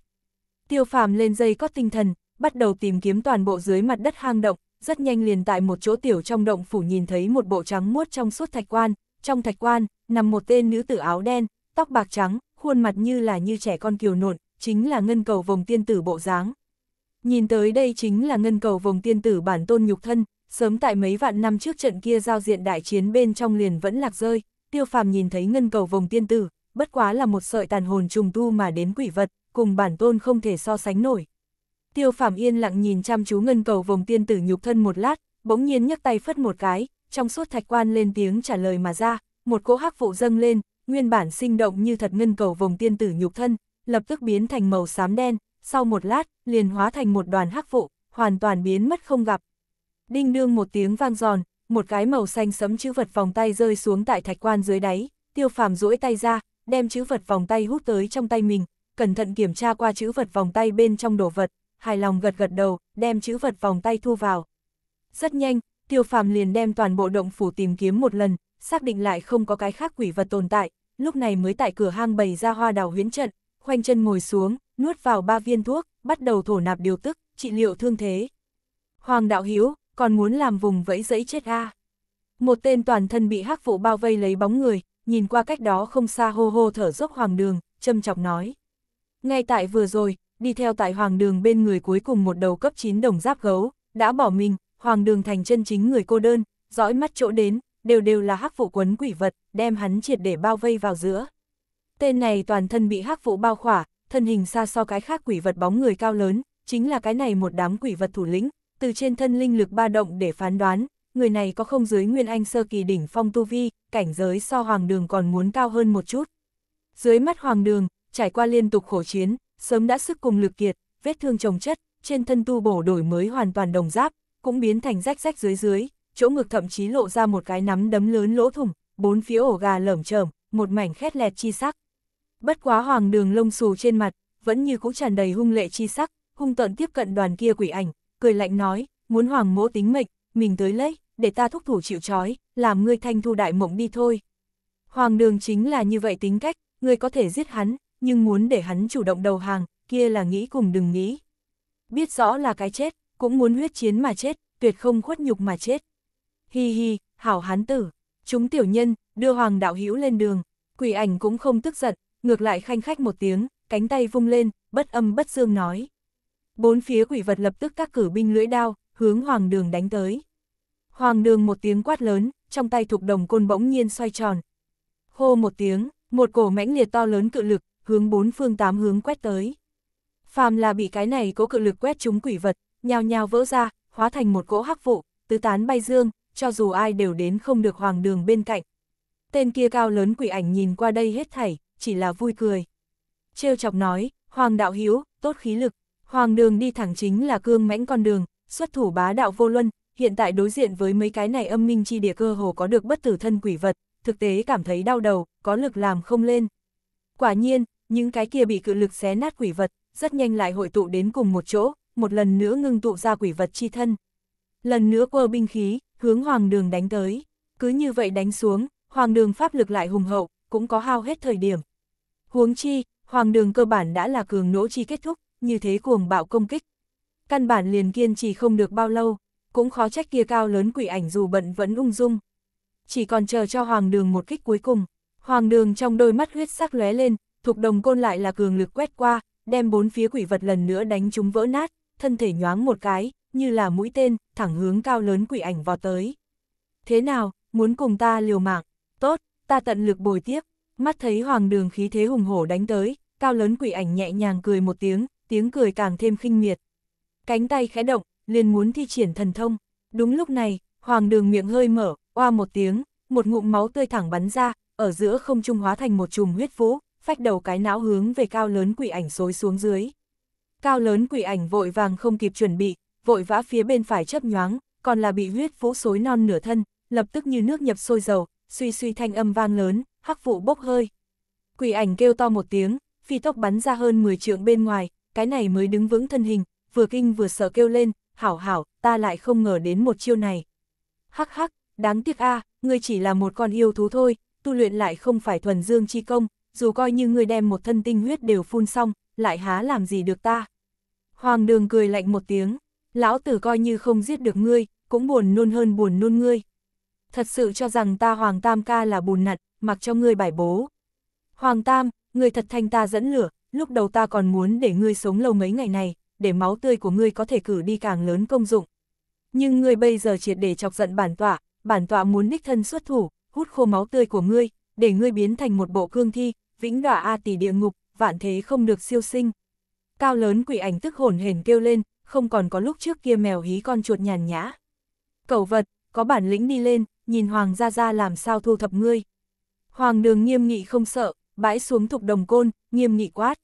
Tiêu phàm lên dây có tinh thần, bắt đầu tìm kiếm toàn bộ dưới mặt đất hang động, rất nhanh liền tại một chỗ tiểu trong động phủ nhìn thấy một bộ trắng muốt trong suốt thạch quan, trong thạch quan, nằm một tên nữ tử áo đen, tóc bạc trắng, khuôn mặt như là như trẻ con kiều nộn, chính là ngân cầu vồng tiên tử bộ dáng. Nhìn tới đây chính là ngân cầu vồng tiên tử bản tôn nhục thân, sớm tại mấy vạn năm trước trận kia giao diện đại chiến bên trong liền vẫn lạc rơi, tiêu phàm nhìn thấy ngân cầu vồng tiên tử, bất quá là một sợi tàn hồn trùng tu mà đến quỷ vật, cùng bản tôn không thể so sánh nổi. Tiêu phàm yên lặng nhìn chăm chú ngân cầu vồng tiên tử nhục thân một lát, bỗng nhiên nhấc tay phất một cái, trong suốt thạch quan lên tiếng trả lời mà ra, một cỗ hắc vụ dâng lên, nguyên bản sinh động như thật ngân cầu vòng tiên tử nhục thân, lập tức biến thành màu xám đen, sau một lát, liền hóa thành một đoàn hắc vụ, hoàn toàn biến mất không gặp. Đinh đương một tiếng vang giòn, một cái màu xanh sấm chữ vật vòng tay rơi xuống tại thạch quan dưới đáy, tiêu phàm duỗi tay ra, đem chữ vật vòng tay hút tới trong tay mình, cẩn thận kiểm tra qua chữ vật vòng tay bên trong đồ vật, hài lòng gật gật đầu, đem chữ vật vòng tay thu vào. Rất nhanh, tiêu phàm liền đem toàn bộ động phủ tìm kiếm một lần, xác định lại không có cái khác quỷ vật tồn tại, lúc này mới tại cửa hang bày ra hoa đào huyễn trận, khoanh chân ngồi xuống, nuốt vào ba viên thuốc, bắt đầu thổ nạp điều tức, trị liệu thương thế. Hoàng đạo hiếu, còn muốn làm vùng vẫy giấy chết a Một tên toàn thân bị hắc vụ bao vây lấy bóng người, nhìn qua cách đó không xa hô hô thở dốc hoàng đường, châm chọc nói. Ngay tại vừa rồi, đi theo tại hoàng đường bên người cuối cùng một đầu cấp 9 đồng giáp gấu, đã bỏ mình, Hoàng Đường Thành chân chính người cô đơn, dõi mắt chỗ đến, đều đều là hắc vụ quấn quỷ vật, đem hắn triệt để bao vây vào giữa. Tên này toàn thân bị hắc vụ bao khỏa, thân hình xa so cái khác quỷ vật bóng người cao lớn, chính là cái này một đám quỷ vật thủ lĩnh, từ trên thân linh lực ba động để phán đoán, người này có không dưới nguyên anh sơ kỳ đỉnh phong tu vi, cảnh giới so hoàng đường còn muốn cao hơn một chút. Dưới mắt hoàng đường, trải qua liên tục khổ chiến, sớm đã sức cùng lực kiệt, vết thương chồng chất, trên thân tu bổ đổi mới hoàn toàn đồng giáp, cũng biến thành rách rách dưới dưới, chỗ ngực thậm chí lộ ra một cái nắm đấm lớn lỗ thủng, bốn phía ổ gà lởm chởm, một mảnh khét lẹt chi sắc. Bất quá hoàng đường lông xù trên mặt, vẫn như cũ tràn đầy hung lệ chi sắc, hung tận tiếp cận đoàn kia quỷ ảnh, cười lạnh nói, muốn hoàng mỗ tính mệnh, mình tới lấy, để ta thúc thủ chịu trói, làm ngươi thanh thu đại mộng đi thôi. Hoàng đường chính là như vậy tính cách, ngươi có thể giết hắn, nhưng muốn để hắn chủ động đầu hàng, kia là nghĩ cùng đừng nghĩ. Biết rõ là cái chết, cũng muốn huyết chiến mà chết, tuyệt không khuất nhục mà chết. Hi hi, hảo hán tử, chúng tiểu nhân, đưa hoàng đạo hữu lên đường, quỷ ảnh cũng không tức giận, ngược lại khanh khách một tiếng, cánh tay vung lên, bất âm bất dương nói. Bốn phía quỷ vật lập tức các cử binh lưỡi đao, hướng hoàng đường đánh tới. Hoàng đường một tiếng quát lớn, trong tay thuộc đồng côn bỗng nhiên xoay tròn. Hô một tiếng, một cổ mãnh liệt to lớn cự lực, hướng bốn phương tám hướng quét tới. Phàm là bị cái này có cự lực quét chúng quỷ vật, nhào nhào vỡ ra, hóa thành một cỗ hắc vụ, tứ tán bay dương, cho dù ai đều đến không được hoàng đường bên cạnh. Tên kia cao lớn quỷ ảnh nhìn qua đây hết thảy, chỉ là vui cười. Trêu chọc nói, hoàng đạo hiếu, tốt khí lực, hoàng đường đi thẳng chính là cương mãnh con đường, xuất thủ bá đạo vô luân, hiện tại đối diện với mấy cái này âm minh chi địa cơ hồ có được bất tử thân quỷ vật, thực tế cảm thấy đau đầu, có lực làm không lên. Quả nhiên, những cái kia bị cự lực xé nát quỷ vật, rất nhanh lại hội tụ đến cùng một chỗ, một lần nữa ngưng tụ ra quỷ vật chi thân. Lần nữa quơ binh khí, hướng hoàng đường đánh tới. Cứ như vậy đánh xuống, hoàng đường pháp lực lại hùng hậu, cũng có hao hết thời điểm. Huống chi, hoàng đường cơ bản đã là cường nỗ chi kết thúc, như thế cuồng bạo công kích. Căn bản liền kiên trì không được bao lâu, cũng khó trách kia cao lớn quỷ ảnh dù bận vẫn ung dung. Chỉ còn chờ cho hoàng đường một kích cuối cùng. Hoàng đường trong đôi mắt huyết sắc lóe lên, thuộc đồng côn lại là cường lực quét qua, đem bốn phía quỷ vật lần nữa đánh chúng vỡ nát thân thể nhoáng một cái, như là mũi tên, thẳng hướng cao lớn quỷ ảnh vọt tới. Thế nào, muốn cùng ta liều mạng, tốt, ta tận lực bồi tiếp, mắt thấy hoàng đường khí thế hùng hổ đánh tới, cao lớn quỷ ảnh nhẹ nhàng cười một tiếng, tiếng cười càng thêm khinh miệt. Cánh tay khẽ động, liền muốn thi triển thần thông, đúng lúc này, hoàng đường miệng hơi mở, oa một tiếng, một ngụm máu tươi thẳng bắn ra, ở giữa không trung hóa thành một chùm huyết vũ, phách đầu cái não hướng về cao lớn quỷ ảnh xối xuống dưới. Cao lớn quỷ ảnh vội vàng không kịp chuẩn bị, vội vã phía bên phải chấp nhoáng, còn là bị huyết vũ xối non nửa thân, lập tức như nước nhập sôi dầu, suy suy thanh âm vang lớn, hắc vụ bốc hơi. Quỷ ảnh kêu to một tiếng, phi tốc bắn ra hơn 10 trượng bên ngoài, cái này mới đứng vững thân hình, vừa kinh vừa sợ kêu lên, hảo hảo, ta lại không ngờ đến một chiêu này. Hắc hắc, đáng tiếc a, ngươi chỉ là một con yêu thú thôi, tu luyện lại không phải thuần dương chi công, dù coi như ngươi đem một thân tinh huyết đều phun xong, lại há làm gì được ta. Hoàng đường cười lạnh một tiếng, lão tử coi như không giết được ngươi, cũng buồn nôn hơn buồn nôn ngươi. Thật sự cho rằng ta Hoàng Tam ca là bùn nặt, mặc cho ngươi bài bố. Hoàng Tam, ngươi thật thanh ta dẫn lửa, lúc đầu ta còn muốn để ngươi sống lâu mấy ngày này, để máu tươi của ngươi có thể cử đi càng lớn công dụng. Nhưng ngươi bây giờ triệt để chọc giận bản tọa, bản tọa muốn đích thân xuất thủ, hút khô máu tươi của ngươi, để ngươi biến thành một bộ cương thi, vĩnh đọa A tỷ địa ngục, vạn thế không được siêu sinh. Cao lớn quỷ ảnh tức hồn hển kêu lên, không còn có lúc trước kia mèo hí con chuột nhàn nhã. Cẩu vật, có bản lĩnh đi lên, nhìn Hoàng Gia Gia làm sao thu thập ngươi. Hoàng đường nghiêm nghị không sợ, bãi xuống thục đồng côn, nghiêm nghị quát.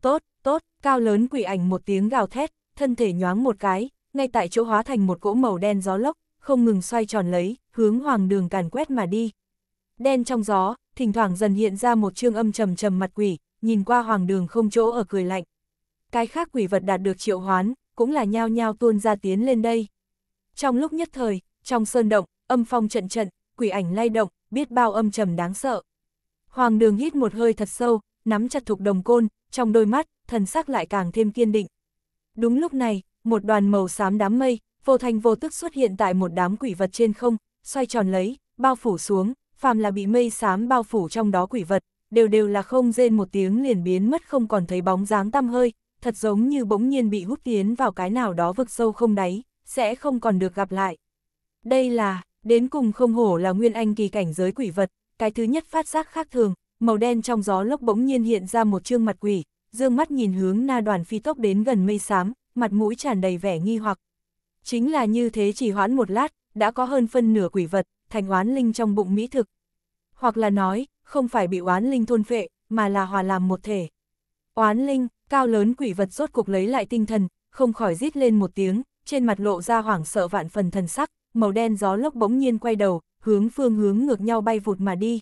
Tốt, tốt, cao lớn quỷ ảnh một tiếng gào thét, thân thể nhoáng một cái, ngay tại chỗ hóa thành một cỗ màu đen gió lốc, không ngừng xoay tròn lấy, hướng hoàng đường càn quét mà đi. Đen trong gió, thỉnh thoảng dần hiện ra một trương âm trầm trầm mặt quỷ, nhìn qua hoàng đường không chỗ ở cười lạnh. Cái khác quỷ vật đạt được triệu hoán, cũng là nhao nhao tuôn ra tiến lên đây. Trong lúc nhất thời, trong sơn động, âm phong trận trận, quỷ ảnh lay động, biết bao âm trầm đáng sợ. Hoàng đường hít một hơi thật sâu, nắm chặt thục đồng côn, trong đôi mắt, thần sắc lại càng thêm kiên định. Đúng lúc này, một đoàn màu xám đám mây, vô thành vô tức xuất hiện tại một đám quỷ vật trên không, xoay tròn lấy, bao phủ xuống, phàm là bị mây xám bao phủ trong đó quỷ vật, đều đều là không rên một tiếng liền biến mất không còn thấy bóng dáng tăm hơi, thật giống như bỗng nhiên bị hút tiến vào cái nào đó vực sâu không đáy, sẽ không còn được gặp lại. Đây là, đến cùng không hổ là nguyên anh kỳ cảnh giới quỷ vật, cái thứ nhất phát giác khác thường, màu đen trong gió lốc bỗng nhiên hiện ra một trương mặt quỷ, dương mắt nhìn hướng na đoàn phi tốc đến gần mây xám, mặt mũi tràn đầy vẻ nghi hoặc. Chính là như thế chỉ hoãn một lát, đã có hơn phân nửa quỷ vật, thành oán linh trong bụng mỹ thực. Hoặc là nói, không phải bị oán linh thôn phệ, mà là hòa làm một thể. Oán linh, cao lớn quỷ vật rốt cuộc lấy lại tinh thần, không khỏi rít lên một tiếng, trên mặt lộ ra hoảng sợ vạn phần thần sắc, màu đen gió lốc bỗng nhiên quay đầu, hướng phương hướng ngược nhau bay vụt mà đi.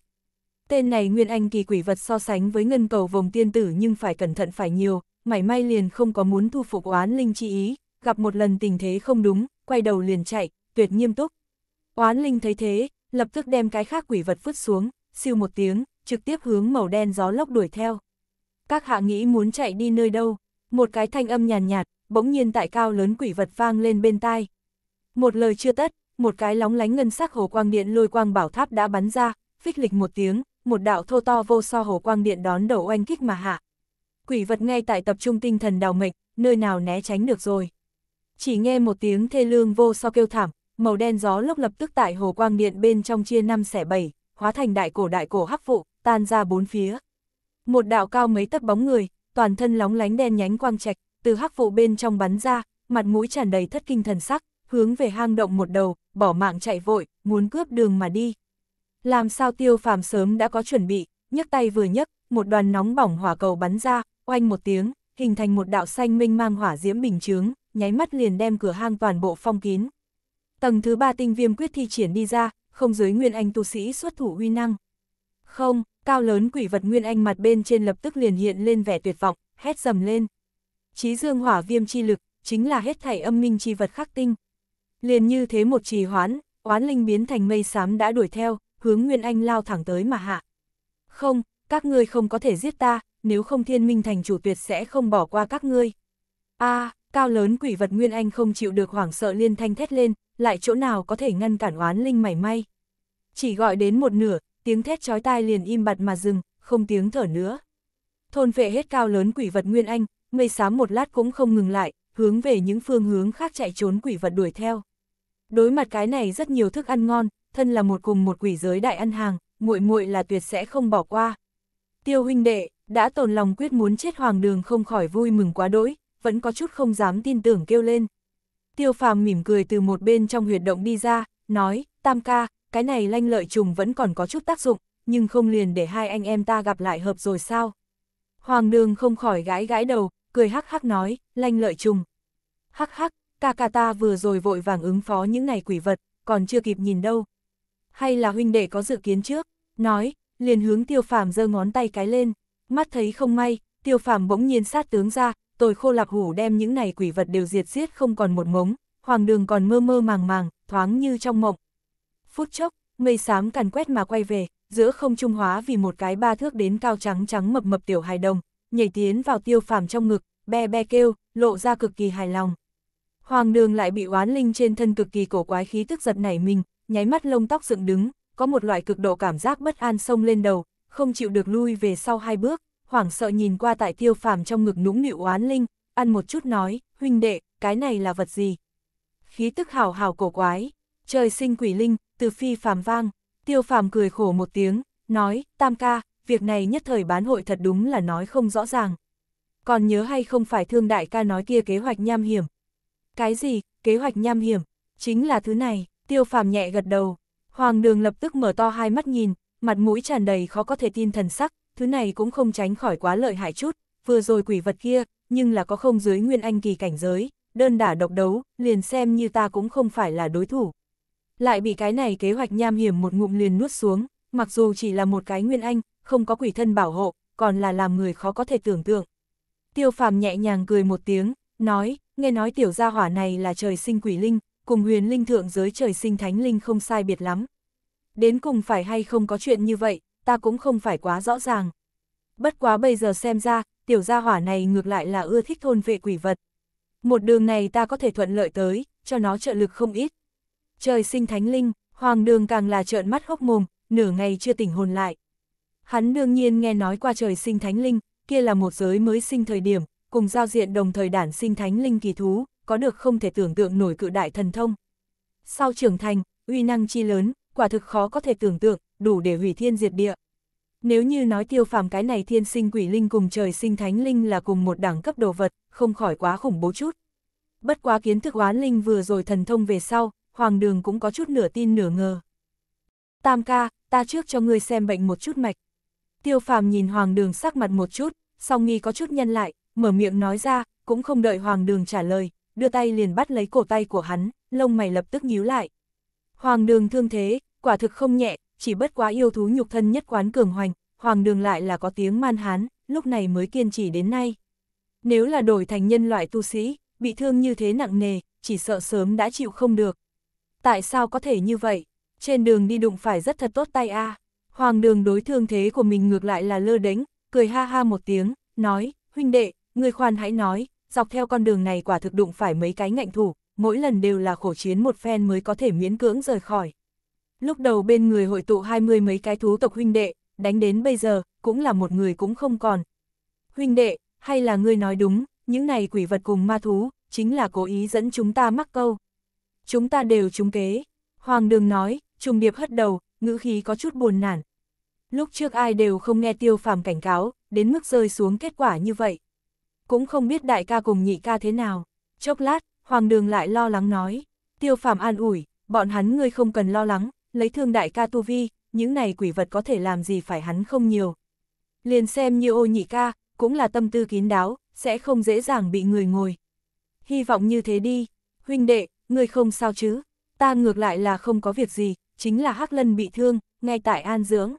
Tên này Nguyên Anh kỳ quỷ vật so sánh với ngân cầu vồng tiên tử nhưng phải cẩn thận phải nhiều, mảy may liền không có muốn thu phục oán linh chi ý, gặp một lần tình thế không đúng, quay đầu liền chạy, tuyệt nghiêm túc. Oán linh thấy thế, lập tức đem cái khác quỷ vật vứt xuống, siêu một tiếng, trực tiếp hướng màu đen gió lốc đuổi theo. Các hạ nghĩ muốn chạy đi nơi đâu, một cái thanh âm nhàn nhạt, nhạt, bỗng nhiên tại cao lớn quỷ vật vang lên bên tai. Một lời chưa tất, một cái lóng lánh ngân sắc hồ quang điện lôi quang bảo tháp đã bắn ra, phích lịch một tiếng, một đạo thô to vô so hồ quang điện đón đầu oanh kích mà hạ. Quỷ vật ngay tại tập trung tinh thần đào mệnh, nơi nào né tránh được rồi. Chỉ nghe một tiếng thê lương vô so kêu thảm, màu đen gió lốc lập tức tại hồ quang điện bên trong chia năm xẻ bảy, hóa thành đại cổ đại cổ hắc vụ, tan ra bốn phía. Một đạo cao mấy tấc bóng người, toàn thân lóng lánh đen nhánh quang trạch, từ hắc vụ bên trong bắn ra, mặt mũi tràn đầy thất kinh thần sắc, hướng về hang động một đầu, bỏ mạng chạy vội, muốn cướp đường mà đi. Làm sao Tiêu Phàm sớm đã có chuẩn bị, nhấc tay vừa nhấc, một đoàn nóng bỏng hỏa cầu bắn ra, oanh một tiếng, hình thành một đạo xanh minh mang hỏa diễm bình chướng, nháy mắt liền đem cửa hang toàn bộ phong kín. Tầng thứ ba tinh viêm quyết thi triển đi ra, không giới Nguyên Anh tu sĩ xuất thủ uy năng. Không, cao lớn quỷ vật Nguyên Anh mặt bên trên lập tức liền hiện lên vẻ tuyệt vọng, hét dầm lên. Chí dương hỏa viêm chi lực, chính là hết thảy âm minh chi vật khắc tinh. Liền như thế một trì hoán, oán linh biến thành mây xám đã đuổi theo, hướng Nguyên Anh lao thẳng tới mà hạ. Không, các ngươi không có thể giết ta, nếu không thiên minh thành chủ tuyệt sẽ không bỏ qua các ngươi. a cao lớn quỷ vật Nguyên Anh không chịu được hoảng sợ liên thanh thét lên, lại chỗ nào có thể ngăn cản oán linh mảy may. Chỉ gọi đến một nửa, tiếng thét chói tai liền im bặt mà dừng, không tiếng thở nữa. Thôn vệ hết cao lớn quỷ vật Nguyên Anh, mây xám một lát cũng không ngừng lại, hướng về những phương hướng khác chạy trốn quỷ vật đuổi theo. Đối mặt cái này rất nhiều thức ăn ngon, thân là một cùng một quỷ giới đại ăn hàng, muội muội là tuyệt sẽ không bỏ qua. Tiêu huynh đệ, đã tồn lòng quyết muốn chết hoàng đường không khỏi vui mừng quá đỗi, vẫn có chút không dám tin tưởng kêu lên. Tiêu phàm mỉm cười từ một bên trong huyệt động đi ra, nói, tam ca, cái này lanh lợi trùng vẫn còn có chút tác dụng, nhưng không liền để hai anh em ta gặp lại hợp rồi sao. Hoàng đường không khỏi gãi gãi đầu, cười hắc hắc nói, lanh lợi trùng. Hắc hắc, ca ca ta vừa rồi vội vàng ứng phó những này quỷ vật, còn chưa kịp nhìn đâu. Hay là huynh đệ có dự kiến trước, nói, liền hướng tiêu phàm giơ ngón tay cái lên, mắt thấy không may, tiêu phàm bỗng nhiên sát tướng ra, tôi khô lạc hủ đem những này quỷ vật đều diệt giết không còn một ngống, hoàng đường còn mơ mơ màng màng, thoáng như trong mộng. Phút chốc, mây xám càn quét mà quay về, giữa không trung hóa vì một cái ba thước đến cao trắng trắng mập mập tiểu hài đồng, nhảy tiến vào tiêu phàm trong ngực, be be kêu, lộ ra cực kỳ hài lòng. Hoàng đường lại bị oán linh trên thân cực kỳ cổ quái khí tức giật nảy mình, nháy mắt lông tóc dựng đứng, có một loại cực độ cảm giác bất an sông lên đầu, không chịu được lui về sau hai bước, hoảng sợ nhìn qua tại tiêu phàm trong ngực nũng nịu oán linh, ăn một chút nói, huynh đệ, cái này là vật gì? Khí tức hào hào cổ quái, trời sinh quỷ linh, từ phi phàm vang, tiêu phàm cười khổ một tiếng, nói, tam ca, việc này nhất thời bán hội thật đúng là nói không rõ ràng. Còn nhớ hay không phải thương đại ca nói kia kế hoạch nham hiểm? Cái gì, kế hoạch nham hiểm, chính là thứ này, tiêu phàm nhẹ gật đầu. Hoàng đường lập tức mở to hai mắt nhìn, mặt mũi tràn đầy khó có thể tin thần sắc, thứ này cũng không tránh khỏi quá lợi hại chút, vừa rồi quỷ vật kia, nhưng là có không dưới nguyên anh kỳ cảnh giới, đơn đả độc đấu, liền xem như ta cũng không phải là đối thủ. Lại bị cái này kế hoạch nham hiểm một ngụm liền nuốt xuống, mặc dù chỉ là một cái nguyên anh, không có quỷ thân bảo hộ, còn là làm người khó có thể tưởng tượng. Tiêu phàm nhẹ nhàng cười một tiếng, nói, nghe nói tiểu gia hỏa này là trời sinh quỷ linh, cùng huyền linh thượng giới trời sinh thánh linh không sai biệt lắm. Đến cùng phải hay không có chuyện như vậy, ta cũng không phải quá rõ ràng. Bất quá bây giờ xem ra, tiểu gia hỏa này ngược lại là ưa thích thôn vệ quỷ vật. Một đường này ta có thể thuận lợi tới, cho nó trợ lực không ít. Trời sinh thánh linh, hoàng đường càng là trợn mắt hốc mồm, nửa ngày chưa tỉnh hồn lại. Hắn đương nhiên nghe nói qua trời sinh thánh linh, kia là một giới mới sinh thời điểm, cùng giao diện đồng thời đản sinh thánh linh kỳ thú, có được không thể tưởng tượng nổi cự đại thần thông. Sau trưởng thành, uy năng chi lớn, quả thực khó có thể tưởng tượng, đủ để hủy thiên diệt địa. Nếu như nói tiêu phàm cái này thiên sinh quỷ linh cùng trời sinh thánh linh là cùng một đẳng cấp đồ vật, không khỏi quá khủng bố chút. Bất quá kiến thức oán linh vừa rồi thần thông về sau, hoàng đường cũng có chút nửa tin nửa ngờ. Tam ca, ta trước cho ngươi xem bệnh một chút mạch. Tiêu phàm nhìn hoàng đường sắc mặt một chút, song nghi có chút nhân lại, mở miệng nói ra, cũng không đợi hoàng đường trả lời, đưa tay liền bắt lấy cổ tay của hắn, lông mày lập tức nhíu lại. Hoàng đường thương thế, quả thực không nhẹ, chỉ bất quá yêu thú nhục thân nhất quán cường hoành, hoàng đường lại là có tiếng man hán, lúc này mới kiên trì đến nay. Nếu là đổi thành nhân loại tu sĩ, bị thương như thế nặng nề, chỉ sợ sớm đã chịu không được. Tại sao có thể như vậy? Trên đường đi đụng phải rất thật tốt tay a. Hoàng đường đối thương thế của mình ngược lại là lơ đánh, cười ha ha một tiếng, nói, huynh đệ, người khoan hãy nói, dọc theo con đường này quả thực đụng phải mấy cái ngạnh thủ, mỗi lần đều là khổ chiến một phen mới có thể miễn cưỡng rời khỏi. Lúc đầu bên người hội tụ hai mươi mấy cái thú tộc huynh đệ, đánh đến bây giờ, cũng là một người cũng không còn. Huynh đệ, hay là ngươi nói đúng, những này quỷ vật cùng ma thú, chính là cố ý dẫn chúng ta mắc câu. Chúng ta đều trúng kế. Hoàng đường nói, trùng điệp hất đầu, ngữ khí có chút buồn nản. Lúc trước ai đều không nghe tiêu phàm cảnh cáo, đến mức rơi xuống kết quả như vậy. Cũng không biết đại ca cùng nhị ca thế nào. Chốc lát, Hoàng đường lại lo lắng nói. Tiêu phàm an ủi, bọn hắn ngươi không cần lo lắng, lấy thương đại ca tu vi, những này quỷ vật có thể làm gì phải hắn không nhiều. Liền xem như ô nhị ca, cũng là tâm tư kín đáo, sẽ không dễ dàng bị người ngồi. Hy vọng như thế đi, huynh đệ, người không sao chứ, ta ngược lại là không có việc gì, chính là Hắc Lân bị thương, ngay tại an dưỡng.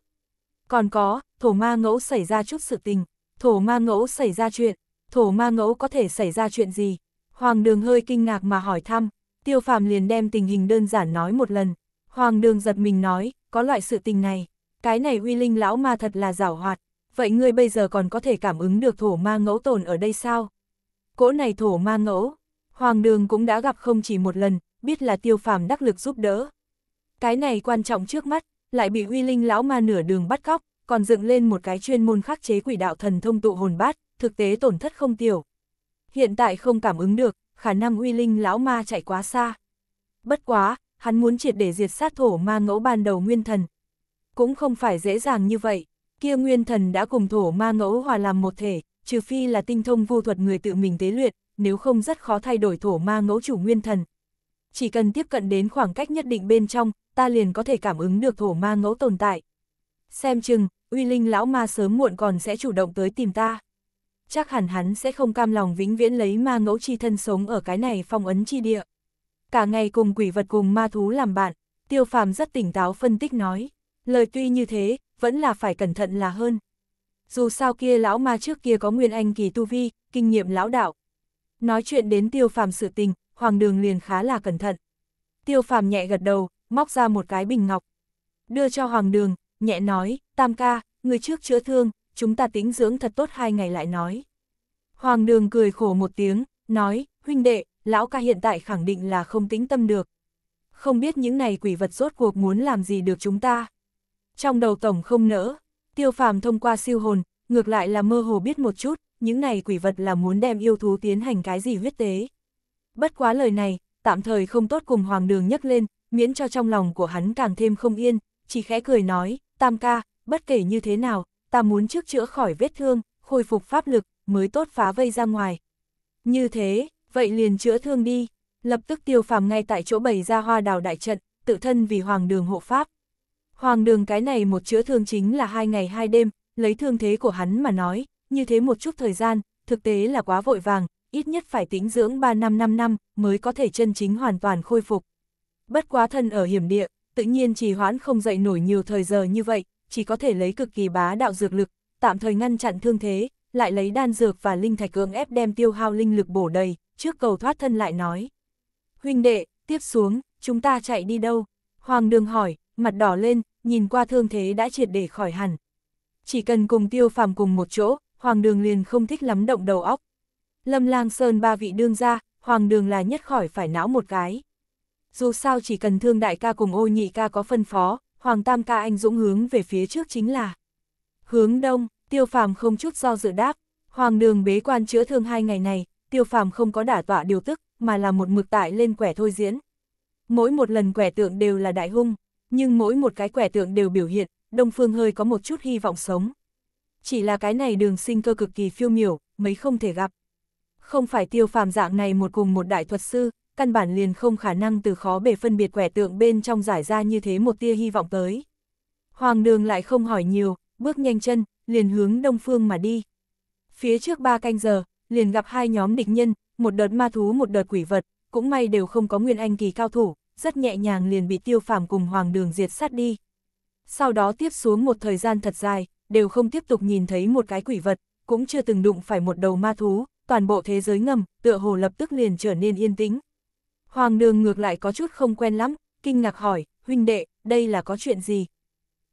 Còn có, thổ ma ngẫu xảy ra chút sự tình, thổ ma ngẫu xảy ra chuyện, thổ ma ngẫu có thể xảy ra chuyện gì? Hoàng đường hơi kinh ngạc mà hỏi thăm, tiêu phàm liền đem tình hình đơn giản nói một lần. Hoàng đường giật mình nói, có loại sự tình này, cái này uy linh lão ma thật là giảo hoạt, vậy ngươi bây giờ còn có thể cảm ứng được thổ ma ngẫu tồn ở đây sao? Cỗ này thổ ma ngẫu, Hoàng đường cũng đã gặp không chỉ một lần, biết là tiêu phàm đắc lực giúp đỡ. Cái này quan trọng trước mắt, lại bị uy linh lão ma nửa đường bắt cóc, còn dựng lên một cái chuyên môn khắc chế quỷ đạo thần thông tụ hồn bát, thực tế tổn thất không tiểu. Hiện tại không cảm ứng được, khả năng uy linh lão ma chạy quá xa. Bất quá, hắn muốn triệt để diệt sát thổ ma ngẫu ban đầu nguyên thần. Cũng không phải dễ dàng như vậy, kia nguyên thần đã cùng thổ ma ngẫu hòa làm một thể, trừ phi là tinh thông vu thuật người tự mình tế luyện, nếu không rất khó thay đổi thổ ma ngẫu chủ nguyên thần. Chỉ cần tiếp cận đến khoảng cách nhất định bên trong, ta liền có thể cảm ứng được thổ ma ngẫu tồn tại. Xem chừng, uy linh lão ma sớm muộn còn sẽ chủ động tới tìm ta. Chắc hẳn hắn sẽ không cam lòng vĩnh viễn lấy ma ngẫu chi thân sống ở cái này phong ấn chi địa cả ngày cùng quỷ vật cùng ma thú làm bạn, tiêu phàm rất tỉnh táo phân tích nói, lời tuy như thế, vẫn là phải cẩn thận là hơn. Dù sao kia lão ma trước kia có nguyên anh kỳ tu vi, kinh nghiệm lão đạo. Nói chuyện đến tiêu phàm sự tình, hoàng đường liền khá là cẩn thận. Tiêu phàm nhẹ gật đầu, móc ra một cái bình ngọc. Đưa cho hoàng đường, nhẹ nói, tam ca, người trước chữa thương, chúng ta tính dưỡng thật tốt hai ngày lại nói. Hoàng đường cười khổ một tiếng, nói, huynh đệ, lão ca hiện tại khẳng định là không tĩnh tâm được. Không biết những này quỷ vật rốt cuộc muốn làm gì được chúng ta. Trong đầu tổng không nỡ, tiêu phàm thông qua siêu hồn, ngược lại là mơ hồ biết một chút, những này quỷ vật là muốn đem yêu thú tiến hành cái gì huyết tế. Bất quá lời này, tạm thời không tốt cùng hoàng đường nhắc lên, miễn cho trong lòng của hắn càng thêm không yên, chỉ khẽ cười nói, tam ca, bất kể như thế nào, ta muốn trước chữa khỏi vết thương, khôi phục pháp lực, mới tốt phá vây ra ngoài. Như thế, vậy liền chữa thương đi. Lập tức tiêu phàm ngay tại chỗ bày ra hoa đào đại trận, tự thân vì hoàng đường hộ pháp. Hoàng đường cái này một chữa thương chính là hai ngày hai đêm, lấy thương thế của hắn mà nói, như thế một chút thời gian, thực tế là quá vội vàng, ít nhất phải tĩnh dưỡng 3 năm 5 năm mới có thể chân chính hoàn toàn khôi phục. Bất quá thân ở hiểm địa, tự nhiên trì hoãn không dậy nổi nhiều thời giờ như vậy, chỉ có thể lấy cực kỳ bá đạo dược lực, tạm thời ngăn chặn thương thế, lại lấy đan dược và linh thạch cưỡng ép đem tiêu hao linh lực bổ đầy trước cầu thoát thân lại nói. Huynh đệ, tiếp xuống, chúng ta chạy đi đâu? Hoàng đường hỏi, mặt đỏ lên, nhìn qua thương thế đã triệt để khỏi hẳn. Chỉ cần cùng tiêu phàm cùng một chỗ, Hoàng đường liền không thích lắm động đầu óc. Lâm lang sơn ba vị đương ra, Hoàng đường là nhất khỏi phải não một cái. Dù sao chỉ cần thương đại ca cùng ô nhị ca có phân phó, Hoàng tam ca anh dũng hướng về phía trước chính là. Hướng đông, tiêu phàm không chút do dự đáp, Hoàng đường bế quan chữa thương hai ngày này, tiêu phàm không có đả tọa điều tức, mà là một mực tại lên quẻ thôi diễn. Mỗi một lần quẻ tượng đều là đại hung, nhưng mỗi một cái quẻ tượng đều biểu hiện, Đông Phương hơi có một chút hy vọng sống. Chỉ là cái này đường sinh cơ cực kỳ phiêu miểu, mấy không thể gặp. Không phải tiêu phàm dạng này một cùng một đại thuật sư, căn bản liền không khả năng từ khó bề phân biệt quẻ tượng bên trong giải ra như thế một tia hy vọng tới. Hoàng đường lại không hỏi nhiều, bước nhanh chân, liền hướng đông phương mà đi. Phía trước ba canh giờ, liền gặp hai nhóm địch nhân, một đợt ma thú một đợt quỷ vật, cũng may đều không có nguyên anh kỳ cao thủ, rất nhẹ nhàng liền bị tiêu phàm cùng hoàng đường diệt sát đi. Sau đó tiếp xuống một thời gian thật dài, đều không tiếp tục nhìn thấy một cái quỷ vật, cũng chưa từng đụng phải một đầu ma thú, toàn bộ thế giới ngầm, tựa hồ lập tức liền trở nên yên tĩnh. Hoàng đường ngược lại có chút không quen lắm, kinh ngạc hỏi, huynh đệ, đây là có chuyện gì?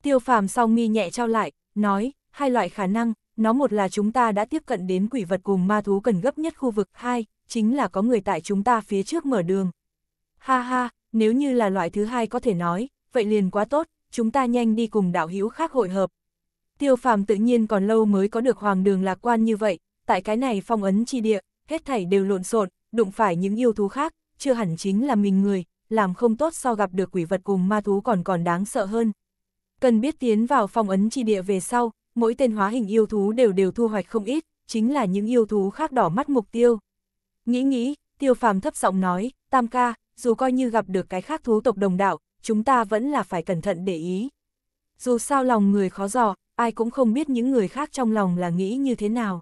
Tiêu phàm song mi nhẹ trao lại, nói, hai loại khả năng, nó một là chúng ta đã tiếp cận đến quỷ vật cùng ma thú cần gấp nhất khu vực, hai, chính là có người tại chúng ta phía trước mở đường. Ha ha, nếu như là loại thứ hai có thể nói, vậy liền quá tốt, chúng ta nhanh đi cùng đạo hữu khác hội hợp. Tiêu phàm tự nhiên còn lâu mới có được hoàng đường lạc quan như vậy, tại cái này phong ấn chi địa, hết thảy đều lộn xộn, đụng phải những yêu thú khác, chưa hẳn chính là mình người, làm không tốt so gặp được quỷ vật cùng ma thú còn còn đáng sợ hơn. Cần biết tiến vào phong ấn chi địa về sau, mỗi tên hóa hình yêu thú đều đều thu hoạch không ít, chính là những yêu thú khác đỏ mắt mục tiêu. Nghĩ nghĩ, tiêu phàm thấp giọng nói, tam ca, dù coi như gặp được cái khác thú tộc đồng đạo, chúng ta vẫn là phải cẩn thận để ý. Dù sao lòng người khó dò, ai cũng không biết những người khác trong lòng là nghĩ như thế nào.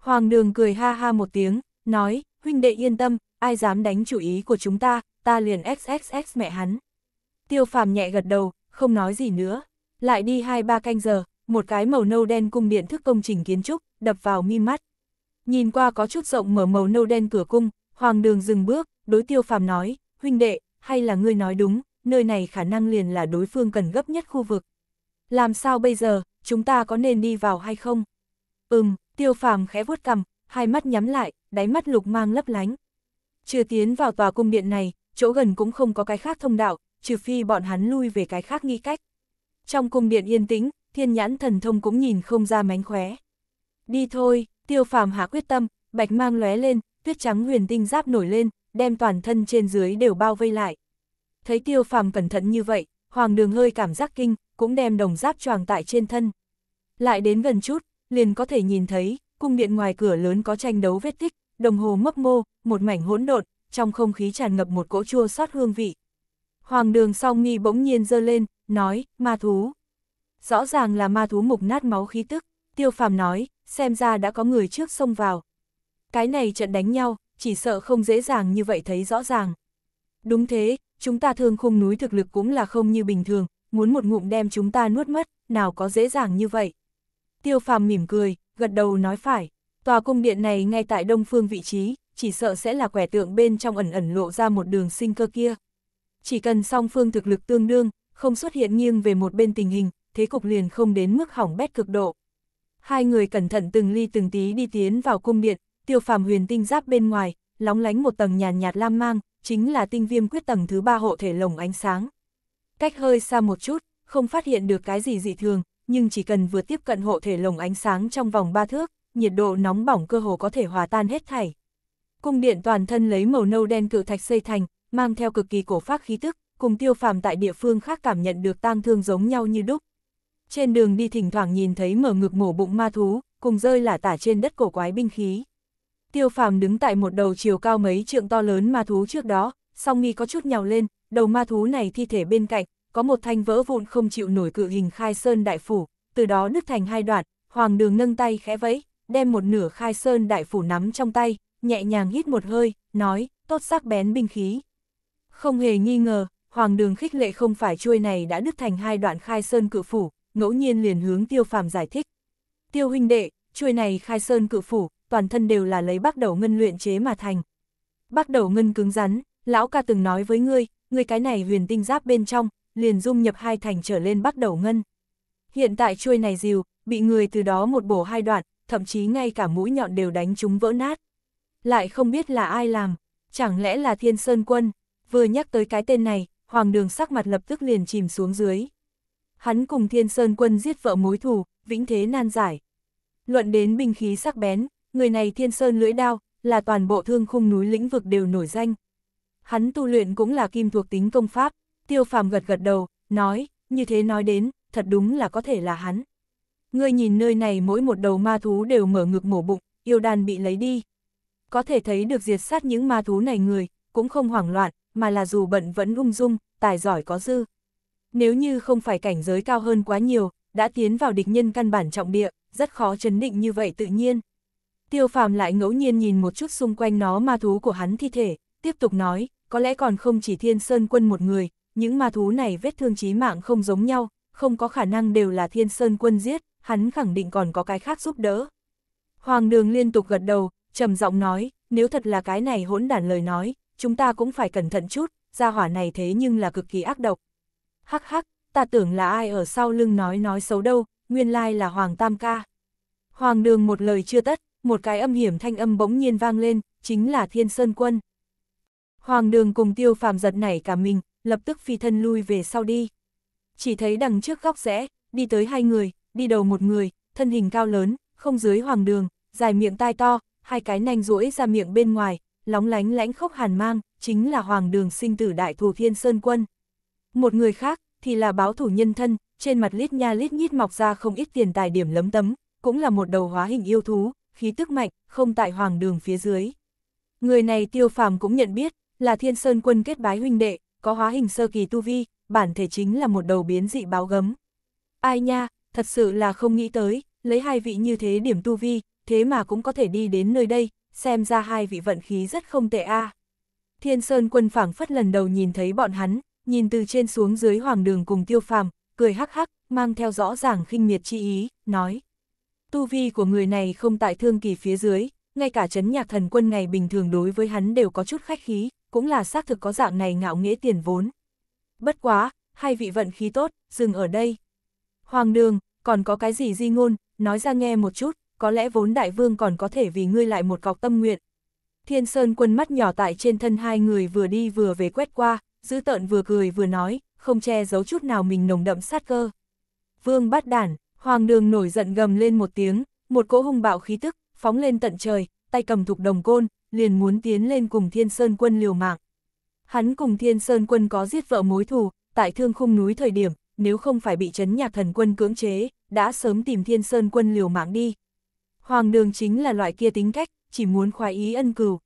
Hoàng đường cười ha ha một tiếng, nói, huynh đệ yên tâm, ai dám đánh chủ ý của chúng ta, ta liền xxx mẹ hắn. Tiêu phàm nhẹ gật đầu, không nói gì nữa. Lại đi hai ba canh giờ, một cái màu nâu đen cung điện thức công trình kiến trúc, đập vào mi mắt. Nhìn qua có chút rộng mở màu nâu đen cửa cung, Hoàng đường dừng bước, đối tiêu phàm nói, huynh đệ, hay là ngươi nói đúng, nơi này khả năng liền là đối phương cần gấp nhất khu vực. Làm sao bây giờ, chúng ta có nên đi vào hay không? Ừm, tiêu phàm khẽ vuốt cằm, hai mắt nhắm lại, đáy mắt lục mang lấp lánh. Chưa tiến vào tòa cung điện này, chỗ gần cũng không có cái khác thông đạo, trừ phi bọn hắn lui về cái khác nghi cách. Trong cung điện yên tĩnh, thiên nhãn thần thông cũng nhìn không ra mánh khóe. Đi thôi, tiêu phàm hạ quyết tâm, bạch mang lóe lên, tuyết trắng huyền tinh giáp nổi lên, đem toàn thân trên dưới đều bao vây lại. Thấy tiêu phàm cẩn thận như vậy, hoàng đường hơi cảm giác kinh, cũng đem đồng giáp choàng tại trên thân. Lại đến gần chút, liền có thể nhìn thấy, cung điện ngoài cửa lớn có tranh đấu vết tích, đồng hồ mấp mô, một mảnh hỗn độn, trong không khí tràn ngập một cỗ chua xót hương vị. Hoàng đường song nghi bỗng nhiên dơ lên, nói, ma thú rõ ràng là ma thú mục nát máu khí tức, tiêu phàm nói, xem ra đã có người trước xông vào. Cái này trận đánh nhau, chỉ sợ không dễ dàng như vậy thấy rõ ràng. Đúng thế, chúng ta thương khung núi thực lực cũng là không như bình thường, muốn một ngụm đem chúng ta nuốt mất, nào có dễ dàng như vậy. Tiêu phàm mỉm cười, gật đầu nói phải, tòa cung điện này ngay tại đông phương vị trí, chỉ sợ sẽ là quẻ tượng bên trong ẩn ẩn lộ ra một đường sinh cơ kia. Chỉ cần song phương thực lực tương đương, không xuất hiện nghiêng về một bên tình hình, thế cục liền không đến mức hỏng bét cực độ. Hai người cẩn thận từng ly từng tí đi tiến vào cung điện, tiêu phàm huyền tinh giáp bên ngoài, lóng lánh một tầng nhàn nhạt, lam mang, chính là tinh viêm quyết tầng thứ ba hộ thể lồng ánh sáng. Cách hơi xa một chút, không phát hiện được cái gì dị thường, nhưng chỉ cần vừa tiếp cận hộ thể lồng ánh sáng trong vòng ba thước, nhiệt độ nóng bỏng cơ hồ có thể hòa tan hết thảy. Cung điện toàn thân lấy màu nâu đen cự thạch xây thành, mang theo cực kỳ cổ phác khí tức, cùng tiêu phàm tại địa phương khác cảm nhận được tang thương giống nhau như đúc trên đường đi thỉnh thoảng nhìn thấy mở ngực mổ bụng ma thú, cùng rơi là tả trên đất cổ quái binh khí. Tiêu phàm đứng tại một đầu chiều cao mấy trượng to lớn ma thú trước đó, song nghi có chút nhào lên, đầu ma thú này thi thể bên cạnh, có một thanh vỡ vụn không chịu nổi cự hình khai sơn đại phủ, từ đó đứt thành hai đoạn, hoàng đường nâng tay khẽ vẫy, đem một nửa khai sơn đại phủ nắm trong tay, nhẹ nhàng hít một hơi, nói, tốt sắc bén binh khí. Không hề nghi ngờ, hoàng đường khích lệ không phải chuôi này đã đứt thành hai đoạn khai sơn cự phủ, ngẫu nhiên liền hướng tiêu phàm giải thích. Tiêu huynh đệ, chuôi này khai sơn cự phủ, toàn thân đều là lấy bác đầu ngân luyện chế mà thành. Bắt đầu ngân cứng rắn, lão ca từng nói với ngươi, ngươi cái này huyền tinh giáp bên trong, liền dung nhập hai thành trở lên bác đầu ngân. Hiện tại chuôi này dìu, bị người từ đó một bổ hai đoạn, thậm chí ngay cả mũi nhọn đều đánh chúng vỡ nát. Lại không biết là ai làm, chẳng lẽ là thiên sơn quân, vừa nhắc tới cái tên này, hoàng đường sắc mặt lập tức liền chìm xuống dưới hắn cùng Thiên Sơn quân giết vợ mối thù, vĩnh thế nan giải. Luận đến binh khí sắc bén, người này Thiên Sơn lưỡi đao, là toàn bộ thương khung núi lĩnh vực đều nổi danh. Hắn tu luyện cũng là kim thuộc tính công pháp, tiêu phàm gật gật đầu, nói, như thế nói đến, thật đúng là có thể là hắn. người nhìn nơi này mỗi một đầu ma thú đều mở ngực mổ bụng, yêu đàn bị lấy đi. Có thể thấy được diệt sát những ma thú này người, cũng không hoảng loạn, mà là dù bận vẫn ung dung, tài giỏi có dư. Nếu như không phải cảnh giới cao hơn quá nhiều, đã tiến vào địch nhân căn bản trọng địa, rất khó chấn định như vậy tự nhiên. Tiêu phàm lại ngẫu nhiên nhìn một chút xung quanh nó ma thú của hắn thi thể, tiếp tục nói, có lẽ còn không chỉ thiên sơn quân một người, những ma thú này vết thương chí mạng không giống nhau, không có khả năng đều là thiên sơn quân giết, hắn khẳng định còn có cái khác giúp đỡ. Hoàng đường liên tục gật đầu, trầm giọng nói, nếu thật là cái này hỗn đản lời nói, chúng ta cũng phải cẩn thận chút, gia hỏa này thế nhưng là cực kỳ ác độc, hắc hắc, ta tưởng là ai ở sau lưng nói nói xấu đâu, nguyên lai là Hoàng Tam Ca. Hoàng đường một lời chưa tất, một cái âm hiểm thanh âm bỗng nhiên vang lên, chính là Thiên Sơn Quân. Hoàng đường cùng tiêu phàm giật nảy cả mình, lập tức phi thân lui về sau đi. Chỉ thấy đằng trước góc rẽ, đi tới hai người, đi đầu một người, thân hình cao lớn, không dưới hoàng đường, dài miệng tai to, hai cái nanh rũi ra miệng bên ngoài, lóng lánh lãnh khốc hàn mang, chính là hoàng đường sinh tử đại thù thiên sơn quân. Một người khác, thì là báo thủ nhân thân, trên mặt lít nha lít nhít mọc ra không ít tiền tài điểm lấm tấm, cũng là một đầu hóa hình yêu thú, khí tức mạnh, không tại hoàng đường phía dưới. Người này tiêu phàm cũng nhận biết, là thiên sơn quân kết bái huynh đệ, có hóa hình sơ kỳ tu vi, bản thể chính là một đầu biến dị báo gấm. Ai nha, thật sự là không nghĩ tới, lấy hai vị như thế điểm tu vi, thế mà cũng có thể đi đến nơi đây, xem ra hai vị vận khí rất không tệ a. Thiên Sơn quân phảng phất lần đầu nhìn thấy bọn hắn, nhìn từ trên xuống dưới hoàng đường cùng tiêu phàm, cười hắc hắc, mang theo rõ ràng khinh miệt chi ý, nói. Tu vi của người này không tại thương kỳ phía dưới, ngay cả chấn nhạc thần quân ngày bình thường đối với hắn đều có chút khách khí, cũng là xác thực có dạng này ngạo nghĩa tiền vốn. Bất quá, hai vị vận khí tốt, dừng ở đây. Hoàng đường, còn có cái gì di ngôn, nói ra nghe một chút, có lẽ vốn đại vương còn có thể vì ngươi lại một cọc tâm nguyện. Thiên Sơn quân mắt nhỏ tại trên thân hai người vừa đi vừa về quét qua, dữ tợn vừa cười vừa nói, không che giấu chút nào mình nồng đậm sát cơ. Vương bắt đản, hoàng đường nổi giận gầm lên một tiếng, một cỗ hung bạo khí tức, phóng lên tận trời, tay cầm thục đồng côn, liền muốn tiến lên cùng thiên sơn quân liều mạng. Hắn cùng thiên sơn quân có giết vợ mối thù, tại thương khung núi thời điểm, nếu không phải bị chấn nhạc thần quân cưỡng chế, đã sớm tìm thiên sơn quân liều mạng đi. Hoàng đường chính là loại kia tính cách, chỉ muốn khoái ý ân cừu.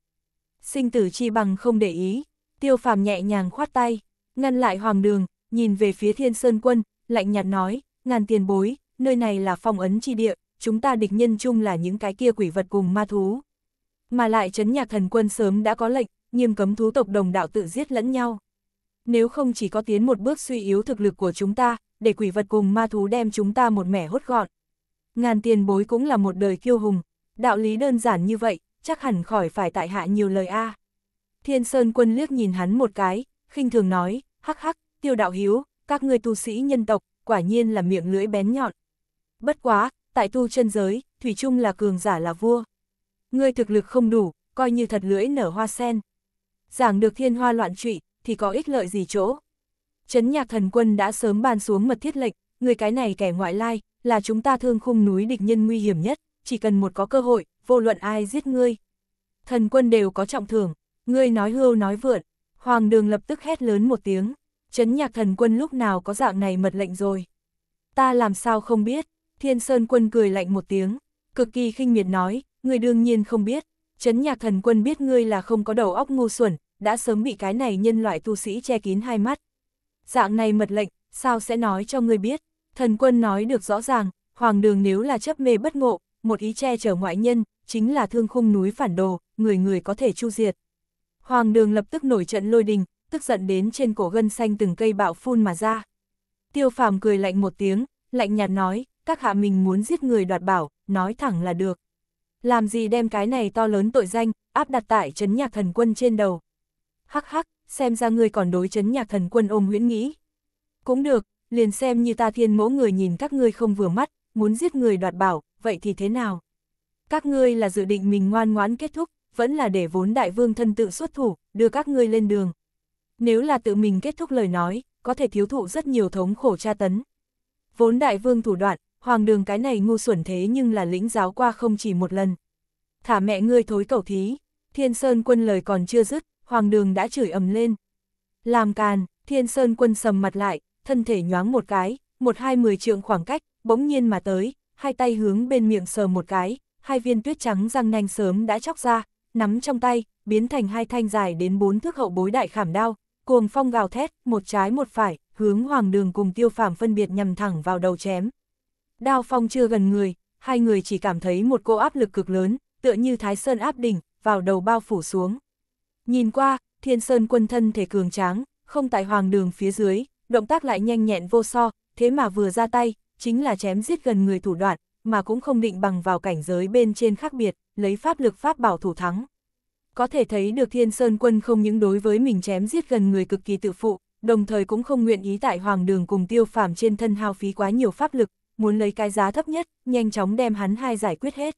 Sinh tử chi bằng không để ý, Tiêu phàm nhẹ nhàng khoát tay, ngăn lại hoàng đường, nhìn về phía thiên sơn quân, lạnh nhạt nói, ngàn tiền bối, nơi này là phong ấn chi địa, chúng ta địch nhân chung là những cái kia quỷ vật cùng ma thú. Mà lại Trấn nhạc thần quân sớm đã có lệnh, nghiêm cấm thú tộc đồng đạo tự giết lẫn nhau. Nếu không chỉ có tiến một bước suy yếu thực lực của chúng ta, để quỷ vật cùng ma thú đem chúng ta một mẻ hốt gọn. Ngàn tiền bối cũng là một đời kiêu hùng, đạo lý đơn giản như vậy, chắc hẳn khỏi phải tại hạ nhiều lời a. Thiên Sơn quân liếc nhìn hắn một cái, khinh thường nói, hắc hắc, tiêu đạo hiếu, các ngươi tu sĩ nhân tộc, quả nhiên là miệng lưỡi bén nhọn. Bất quá, tại tu chân giới, Thủy chung là cường giả là vua. Ngươi thực lực không đủ, coi như thật lưỡi nở hoa sen. Giảng được thiên hoa loạn trụy, thì có ích lợi gì chỗ. Trấn nhạc thần quân đã sớm bàn xuống mật thiết lệnh, người cái này kẻ ngoại lai, là chúng ta thương khung núi địch nhân nguy hiểm nhất, chỉ cần một có cơ hội, vô luận ai giết ngươi. Thần quân đều có trọng thưởng, Ngươi nói hưu nói vượn, hoàng đường lập tức hét lớn một tiếng, chấn nhạc thần quân lúc nào có dạng này mật lệnh rồi. Ta làm sao không biết, thiên sơn quân cười lạnh một tiếng, cực kỳ khinh miệt nói, ngươi đương nhiên không biết, chấn nhạc thần quân biết ngươi là không có đầu óc ngu xuẩn, đã sớm bị cái này nhân loại tu sĩ che kín hai mắt. Dạng này mật lệnh, sao sẽ nói cho ngươi biết, thần quân nói được rõ ràng, hoàng đường nếu là chấp mê bất ngộ, một ý che chở ngoại nhân, chính là thương khung núi phản đồ, người người có thể chu diệt. Hoàng đường lập tức nổi trận lôi đình, tức giận đến trên cổ gân xanh từng cây bạo phun mà ra. Tiêu phàm cười lạnh một tiếng, lạnh nhạt nói, các hạ mình muốn giết người đoạt bảo, nói thẳng là được. Làm gì đem cái này to lớn tội danh, áp đặt tại chấn nhạc thần quân trên đầu. Hắc hắc, xem ra ngươi còn đối chấn nhạc thần quân ôm huyễn nghĩ. Cũng được, liền xem như ta thiên mỗ người nhìn các ngươi không vừa mắt, muốn giết người đoạt bảo, vậy thì thế nào? Các ngươi là dự định mình ngoan ngoãn kết thúc, vẫn là để vốn đại vương thân tự xuất thủ, đưa các ngươi lên đường. Nếu là tự mình kết thúc lời nói, có thể thiếu thụ rất nhiều thống khổ tra tấn. Vốn đại vương thủ đoạn, hoàng đường cái này ngu xuẩn thế nhưng là lĩnh giáo qua không chỉ một lần. Thả mẹ ngươi thối cầu thí, thiên sơn quân lời còn chưa dứt, hoàng đường đã chửi ầm lên. Làm càn, thiên sơn quân sầm mặt lại, thân thể nhoáng một cái, một hai mười trượng khoảng cách, bỗng nhiên mà tới, hai tay hướng bên miệng sờ một cái, hai viên tuyết trắng răng nanh sớm đã chóc ra, nắm trong tay, biến thành hai thanh dài đến bốn thước hậu bối đại khảm đao, cuồng phong gào thét, một trái một phải, hướng hoàng đường cùng tiêu phàm phân biệt nhằm thẳng vào đầu chém. Đao phong chưa gần người, hai người chỉ cảm thấy một cô áp lực cực lớn, tựa như thái sơn áp đỉnh, vào đầu bao phủ xuống. Nhìn qua, thiên sơn quân thân thể cường tráng, không tại hoàng đường phía dưới, động tác lại nhanh nhẹn vô so, thế mà vừa ra tay, chính là chém giết gần người thủ đoạn, mà cũng không định bằng vào cảnh giới bên trên khác biệt, lấy pháp lực pháp bảo thủ thắng. Có thể thấy được Thiên Sơn quân không những đối với mình chém giết gần người cực kỳ tự phụ, đồng thời cũng không nguyện ý tại hoàng đường cùng tiêu phàm trên thân hao phí quá nhiều pháp lực, muốn lấy cái giá thấp nhất, nhanh chóng đem hắn hai giải quyết hết.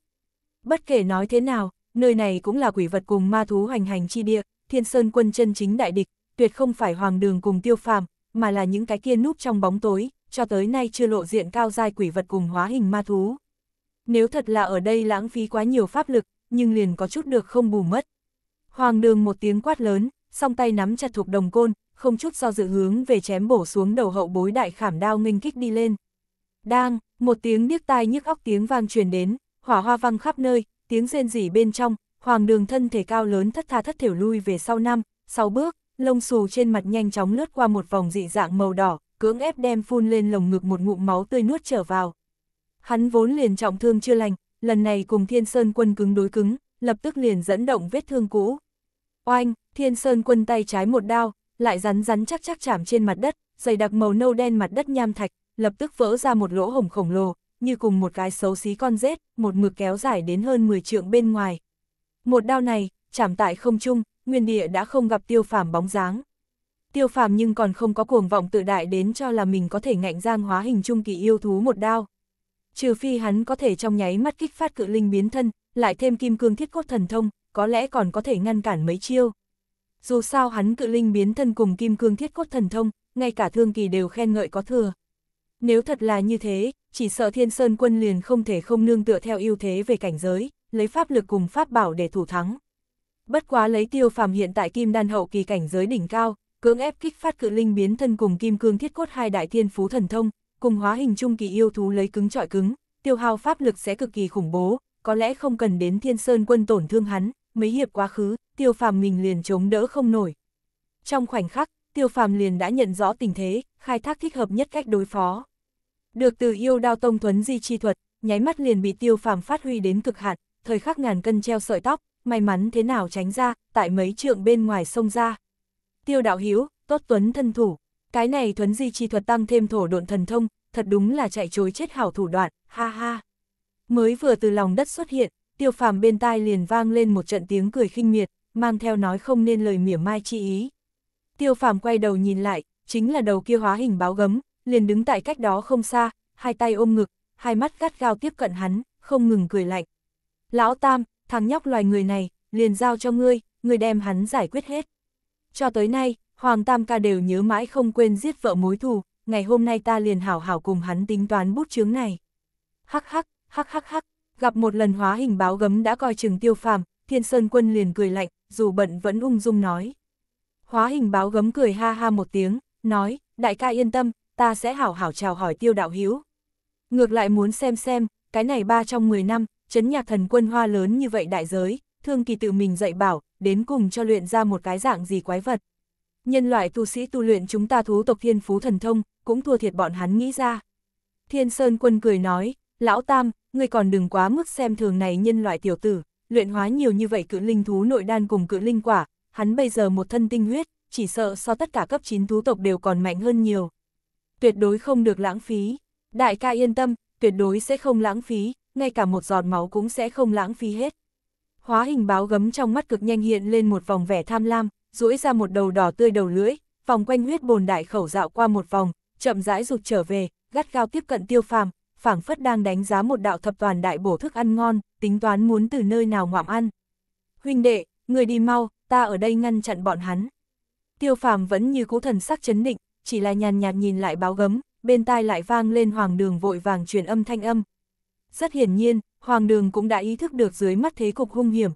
Bất kể nói thế nào, nơi này cũng là quỷ vật cùng ma thú hành hành chi địa, Thiên Sơn quân chân chính đại địch, tuyệt không phải hoàng đường cùng tiêu phàm, mà là những cái kia núp trong bóng tối, cho tới nay chưa lộ diện cao giai quỷ vật cùng hóa hình ma thú. Nếu thật là ở đây lãng phí quá nhiều pháp lực, nhưng liền có chút được không bù mất. Hoàng đường một tiếng quát lớn, song tay nắm chặt thuộc đồng côn, không chút do dự hướng về chém bổ xuống đầu hậu bối đại khảm đao nghênh kích đi lên. Đang, một tiếng điếc tai nhức óc tiếng vang truyền đến, hỏa hoa văng khắp nơi, tiếng rên rỉ bên trong, hoàng đường thân thể cao lớn thất tha thất thiểu lui về sau năm, sáu bước, lông xù trên mặt nhanh chóng lướt qua một vòng dị dạng màu đỏ, cưỡng ép đem phun lên lồng ngực một ngụm máu tươi nuốt trở vào. Hắn vốn liền trọng thương chưa lành, lần này cùng Thiên Sơn quân cứng đối cứng, lập tức liền dẫn động vết thương cũ. Oanh, Thiên Sơn quân tay trái một đao, lại rắn rắn chắc chắc chạm trên mặt đất, dày đặc màu nâu đen mặt đất nham thạch, lập tức vỡ ra một lỗ hổng khổng lồ, như cùng một cái xấu xí con rết, một mực kéo dài đến hơn 10 trượng bên ngoài. Một đao này, chạm tại không trung, nguyên địa đã không gặp tiêu phàm bóng dáng tiêu phàm nhưng còn không có cuồng vọng tự đại đến cho là mình có thể ngạnh giang hóa hình trung kỳ yêu thú một đao. Trừ phi hắn có thể trong nháy mắt kích phát cự linh biến thân, lại thêm kim cương thiết cốt thần thông, có lẽ còn có thể ngăn cản mấy chiêu. Dù sao hắn cự linh biến thân cùng kim cương thiết cốt thần thông, ngay cả thương kỳ đều khen ngợi có thừa. Nếu thật là như thế, chỉ sợ thiên sơn quân liền không thể không nương tựa theo ưu thế về cảnh giới, lấy pháp lực cùng pháp bảo để thủ thắng. Bất quá lấy tiêu phàm hiện tại kim đan hậu kỳ cảnh giới đỉnh cao, cưỡng ép kích phát cự linh biến thân cùng kim cương thiết cốt hai đại thiên phú thần thông, cùng hóa hình trung kỳ yêu thú lấy cứng trọi cứng, tiêu hao pháp lực sẽ cực kỳ khủng bố, có lẽ không cần đến thiên sơn quân tổn thương hắn, mấy hiệp quá khứ, tiêu phàm mình liền chống đỡ không nổi. Trong khoảnh khắc, tiêu phàm liền đã nhận rõ tình thế, khai thác thích hợp nhất cách đối phó. Được từ yêu đao tông thuấn di chi thuật, nháy mắt liền bị tiêu phàm phát huy đến cực hạn, thời khắc ngàn cân treo sợi tóc, may mắn thế nào tránh ra, tại mấy trượng bên ngoài sông ra tiêu đạo hiếu, tốt tuấn thân thủ. Cái này thuấn di chi thuật tăng thêm thổ độn thần thông, thật đúng là chạy chối chết hảo thủ đoạn, ha ha. Mới vừa từ lòng đất xuất hiện, tiêu phàm bên tai liền vang lên một trận tiếng cười khinh miệt, mang theo nói không nên lời mỉa mai chi ý. Tiêu phàm quay đầu nhìn lại, chính là đầu kia hóa hình báo gấm, liền đứng tại cách đó không xa, hai tay ôm ngực, hai mắt gắt gao tiếp cận hắn, không ngừng cười lạnh. Lão Tam, thằng nhóc loài người này, liền giao cho ngươi, ngươi đem hắn giải quyết hết. Cho tới nay, Hoàng Tam Ca đều nhớ mãi không quên giết vợ mối thù, ngày hôm nay ta liền hảo hảo cùng hắn tính toán bút chướng này. Hắc hắc, hắc hắc hắc, gặp một lần hóa hình báo gấm đã coi chừng tiêu phàm, thiên sơn quân liền cười lạnh, dù bận vẫn ung dung nói. Hóa hình báo gấm cười ha ha một tiếng, nói, đại ca yên tâm, ta sẽ hảo hảo chào hỏi tiêu đạo hiếu. Ngược lại muốn xem xem, cái này ba trong 10 năm, chấn nhạc thần quân hoa lớn như vậy đại giới, thương kỳ tự mình dạy bảo, đến cùng cho luyện ra một cái dạng gì quái vật. Nhân loại tu sĩ tu luyện chúng ta thú tộc thiên phú thần thông, cũng thua thiệt bọn hắn nghĩ ra. Thiên Sơn quân cười nói, lão tam, ngươi còn đừng quá mức xem thường này nhân loại tiểu tử, luyện hóa nhiều như vậy cự linh thú nội đan cùng cự linh quả, hắn bây giờ một thân tinh huyết, chỉ sợ so tất cả cấp 9 thú tộc đều còn mạnh hơn nhiều. Tuyệt đối không được lãng phí, đại ca yên tâm, tuyệt đối sẽ không lãng phí, ngay cả một giọt máu cũng sẽ không lãng phí hết. Hóa hình báo gấm trong mắt cực nhanh hiện lên một vòng vẻ tham lam, duỗi ra một đầu đỏ tươi đầu lưỡi, vòng quanh huyết bồn đại khẩu dạo qua một vòng, chậm rãi rụt trở về, gắt gao tiếp cận tiêu phàm, phảng phất đang đánh giá một đạo thập toàn đại bổ thức ăn ngon, tính toán muốn từ nơi nào ngoạm ăn. Huynh đệ, người đi mau, ta ở đây ngăn chặn bọn hắn. Tiêu phàm vẫn như cố thần sắc chấn định, chỉ là nhàn nhạt nhìn lại báo gấm, bên tai lại vang lên hoàng đường vội vàng truyền âm thanh âm. Rất hiển nhiên, Hoàng đường cũng đã ý thức được dưới mắt thế cục hung hiểm.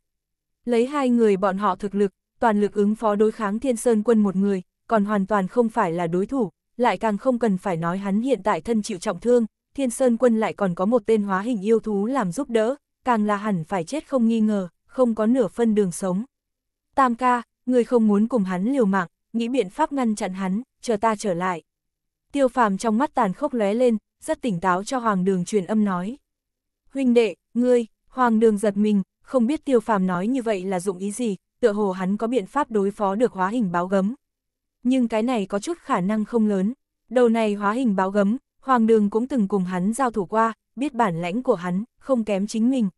Lấy hai người bọn họ thực lực, toàn lực ứng phó đối kháng thiên sơn quân một người, còn hoàn toàn không phải là đối thủ, lại càng không cần phải nói hắn hiện tại thân chịu trọng thương, thiên sơn quân lại còn có một tên hóa hình yêu thú làm giúp đỡ, càng là hẳn phải chết không nghi ngờ, không có nửa phân đường sống. Tam ca, người không muốn cùng hắn liều mạng, nghĩ biện pháp ngăn chặn hắn, chờ ta trở lại. Tiêu phàm trong mắt tàn khốc lé lên, rất tỉnh táo cho hoàng đường truyền âm nói. Huynh đệ, Ngươi, Hoàng đường giật mình, không biết tiêu phàm nói như vậy là dụng ý gì, tựa hồ hắn có biện pháp đối phó được hóa hình báo gấm. Nhưng cái này có chút khả năng không lớn. Đầu này hóa hình báo gấm, Hoàng đường cũng từng cùng hắn giao thủ qua, biết bản lãnh của hắn, không kém chính mình.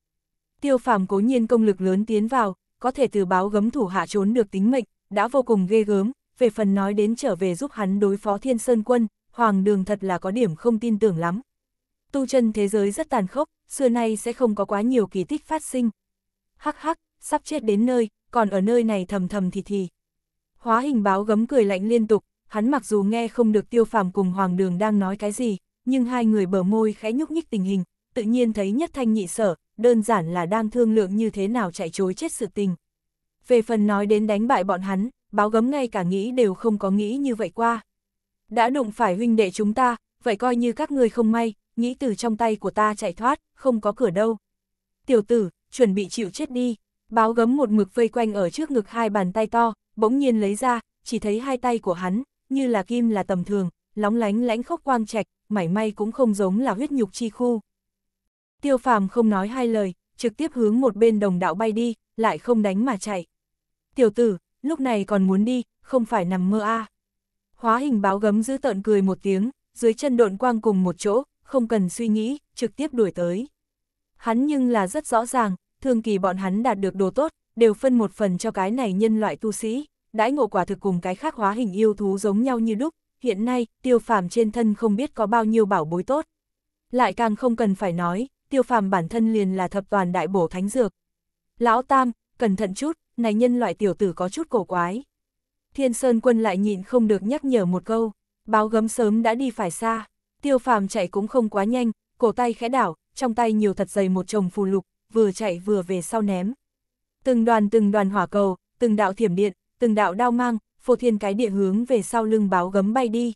Tiêu phàm cố nhiên công lực lớn tiến vào, có thể từ báo gấm thủ hạ trốn được tính mệnh, đã vô cùng ghê gớm, về phần nói đến trở về giúp hắn đối phó thiên sơn quân, hoàng đường thật là có điểm không tin tưởng lắm tu chân thế giới rất tàn khốc, xưa nay sẽ không có quá nhiều kỳ tích phát sinh. Hắc hắc, sắp chết đến nơi, còn ở nơi này thầm thầm thì thì. Hóa hình báo gấm cười lạnh liên tục, hắn mặc dù nghe không được tiêu phàm cùng hoàng đường đang nói cái gì, nhưng hai người bờ môi khẽ nhúc nhích tình hình, tự nhiên thấy nhất thanh nhị sở, đơn giản là đang thương lượng như thế nào chạy chối chết sự tình. Về phần nói đến đánh bại bọn hắn, báo gấm ngay cả nghĩ đều không có nghĩ như vậy qua. Đã đụng phải huynh đệ chúng ta, vậy coi như các người không may, nghĩ từ trong tay của ta chạy thoát, không có cửa đâu. Tiểu tử, chuẩn bị chịu chết đi. Báo gấm một mực vây quanh ở trước ngực hai bàn tay to, bỗng nhiên lấy ra, chỉ thấy hai tay của hắn, như là kim là tầm thường, lóng lánh lãnh khốc quang trạch, mảy may cũng không giống là huyết nhục chi khu. Tiêu phàm không nói hai lời, trực tiếp hướng một bên đồng đạo bay đi, lại không đánh mà chạy. Tiểu tử, lúc này còn muốn đi, không phải nằm mơ a Hóa hình báo gấm giữ tợn cười một tiếng, dưới chân độn quang cùng một chỗ, không cần suy nghĩ, trực tiếp đuổi tới. Hắn nhưng là rất rõ ràng, thường kỳ bọn hắn đạt được đồ tốt, đều phân một phần cho cái này nhân loại tu sĩ, đãi ngộ quả thực cùng cái khác hóa hình yêu thú giống nhau như đúc, hiện nay, tiêu phàm trên thân không biết có bao nhiêu bảo bối tốt. Lại càng không cần phải nói, tiêu phàm bản thân liền là thập toàn đại bổ thánh dược. Lão Tam, cẩn thận chút, này nhân loại tiểu tử có chút cổ quái. Thiên Sơn Quân lại nhịn không được nhắc nhở một câu, báo gấm sớm đã đi phải xa. Tiêu phàm chạy cũng không quá nhanh, cổ tay khẽ đảo, trong tay nhiều thật dày một chồng phù lục, vừa chạy vừa về sau ném. Từng đoàn từng đoàn hỏa cầu, từng đạo thiểm điện, từng đạo đao mang, phô thiên cái địa hướng về sau lưng báo gấm bay đi.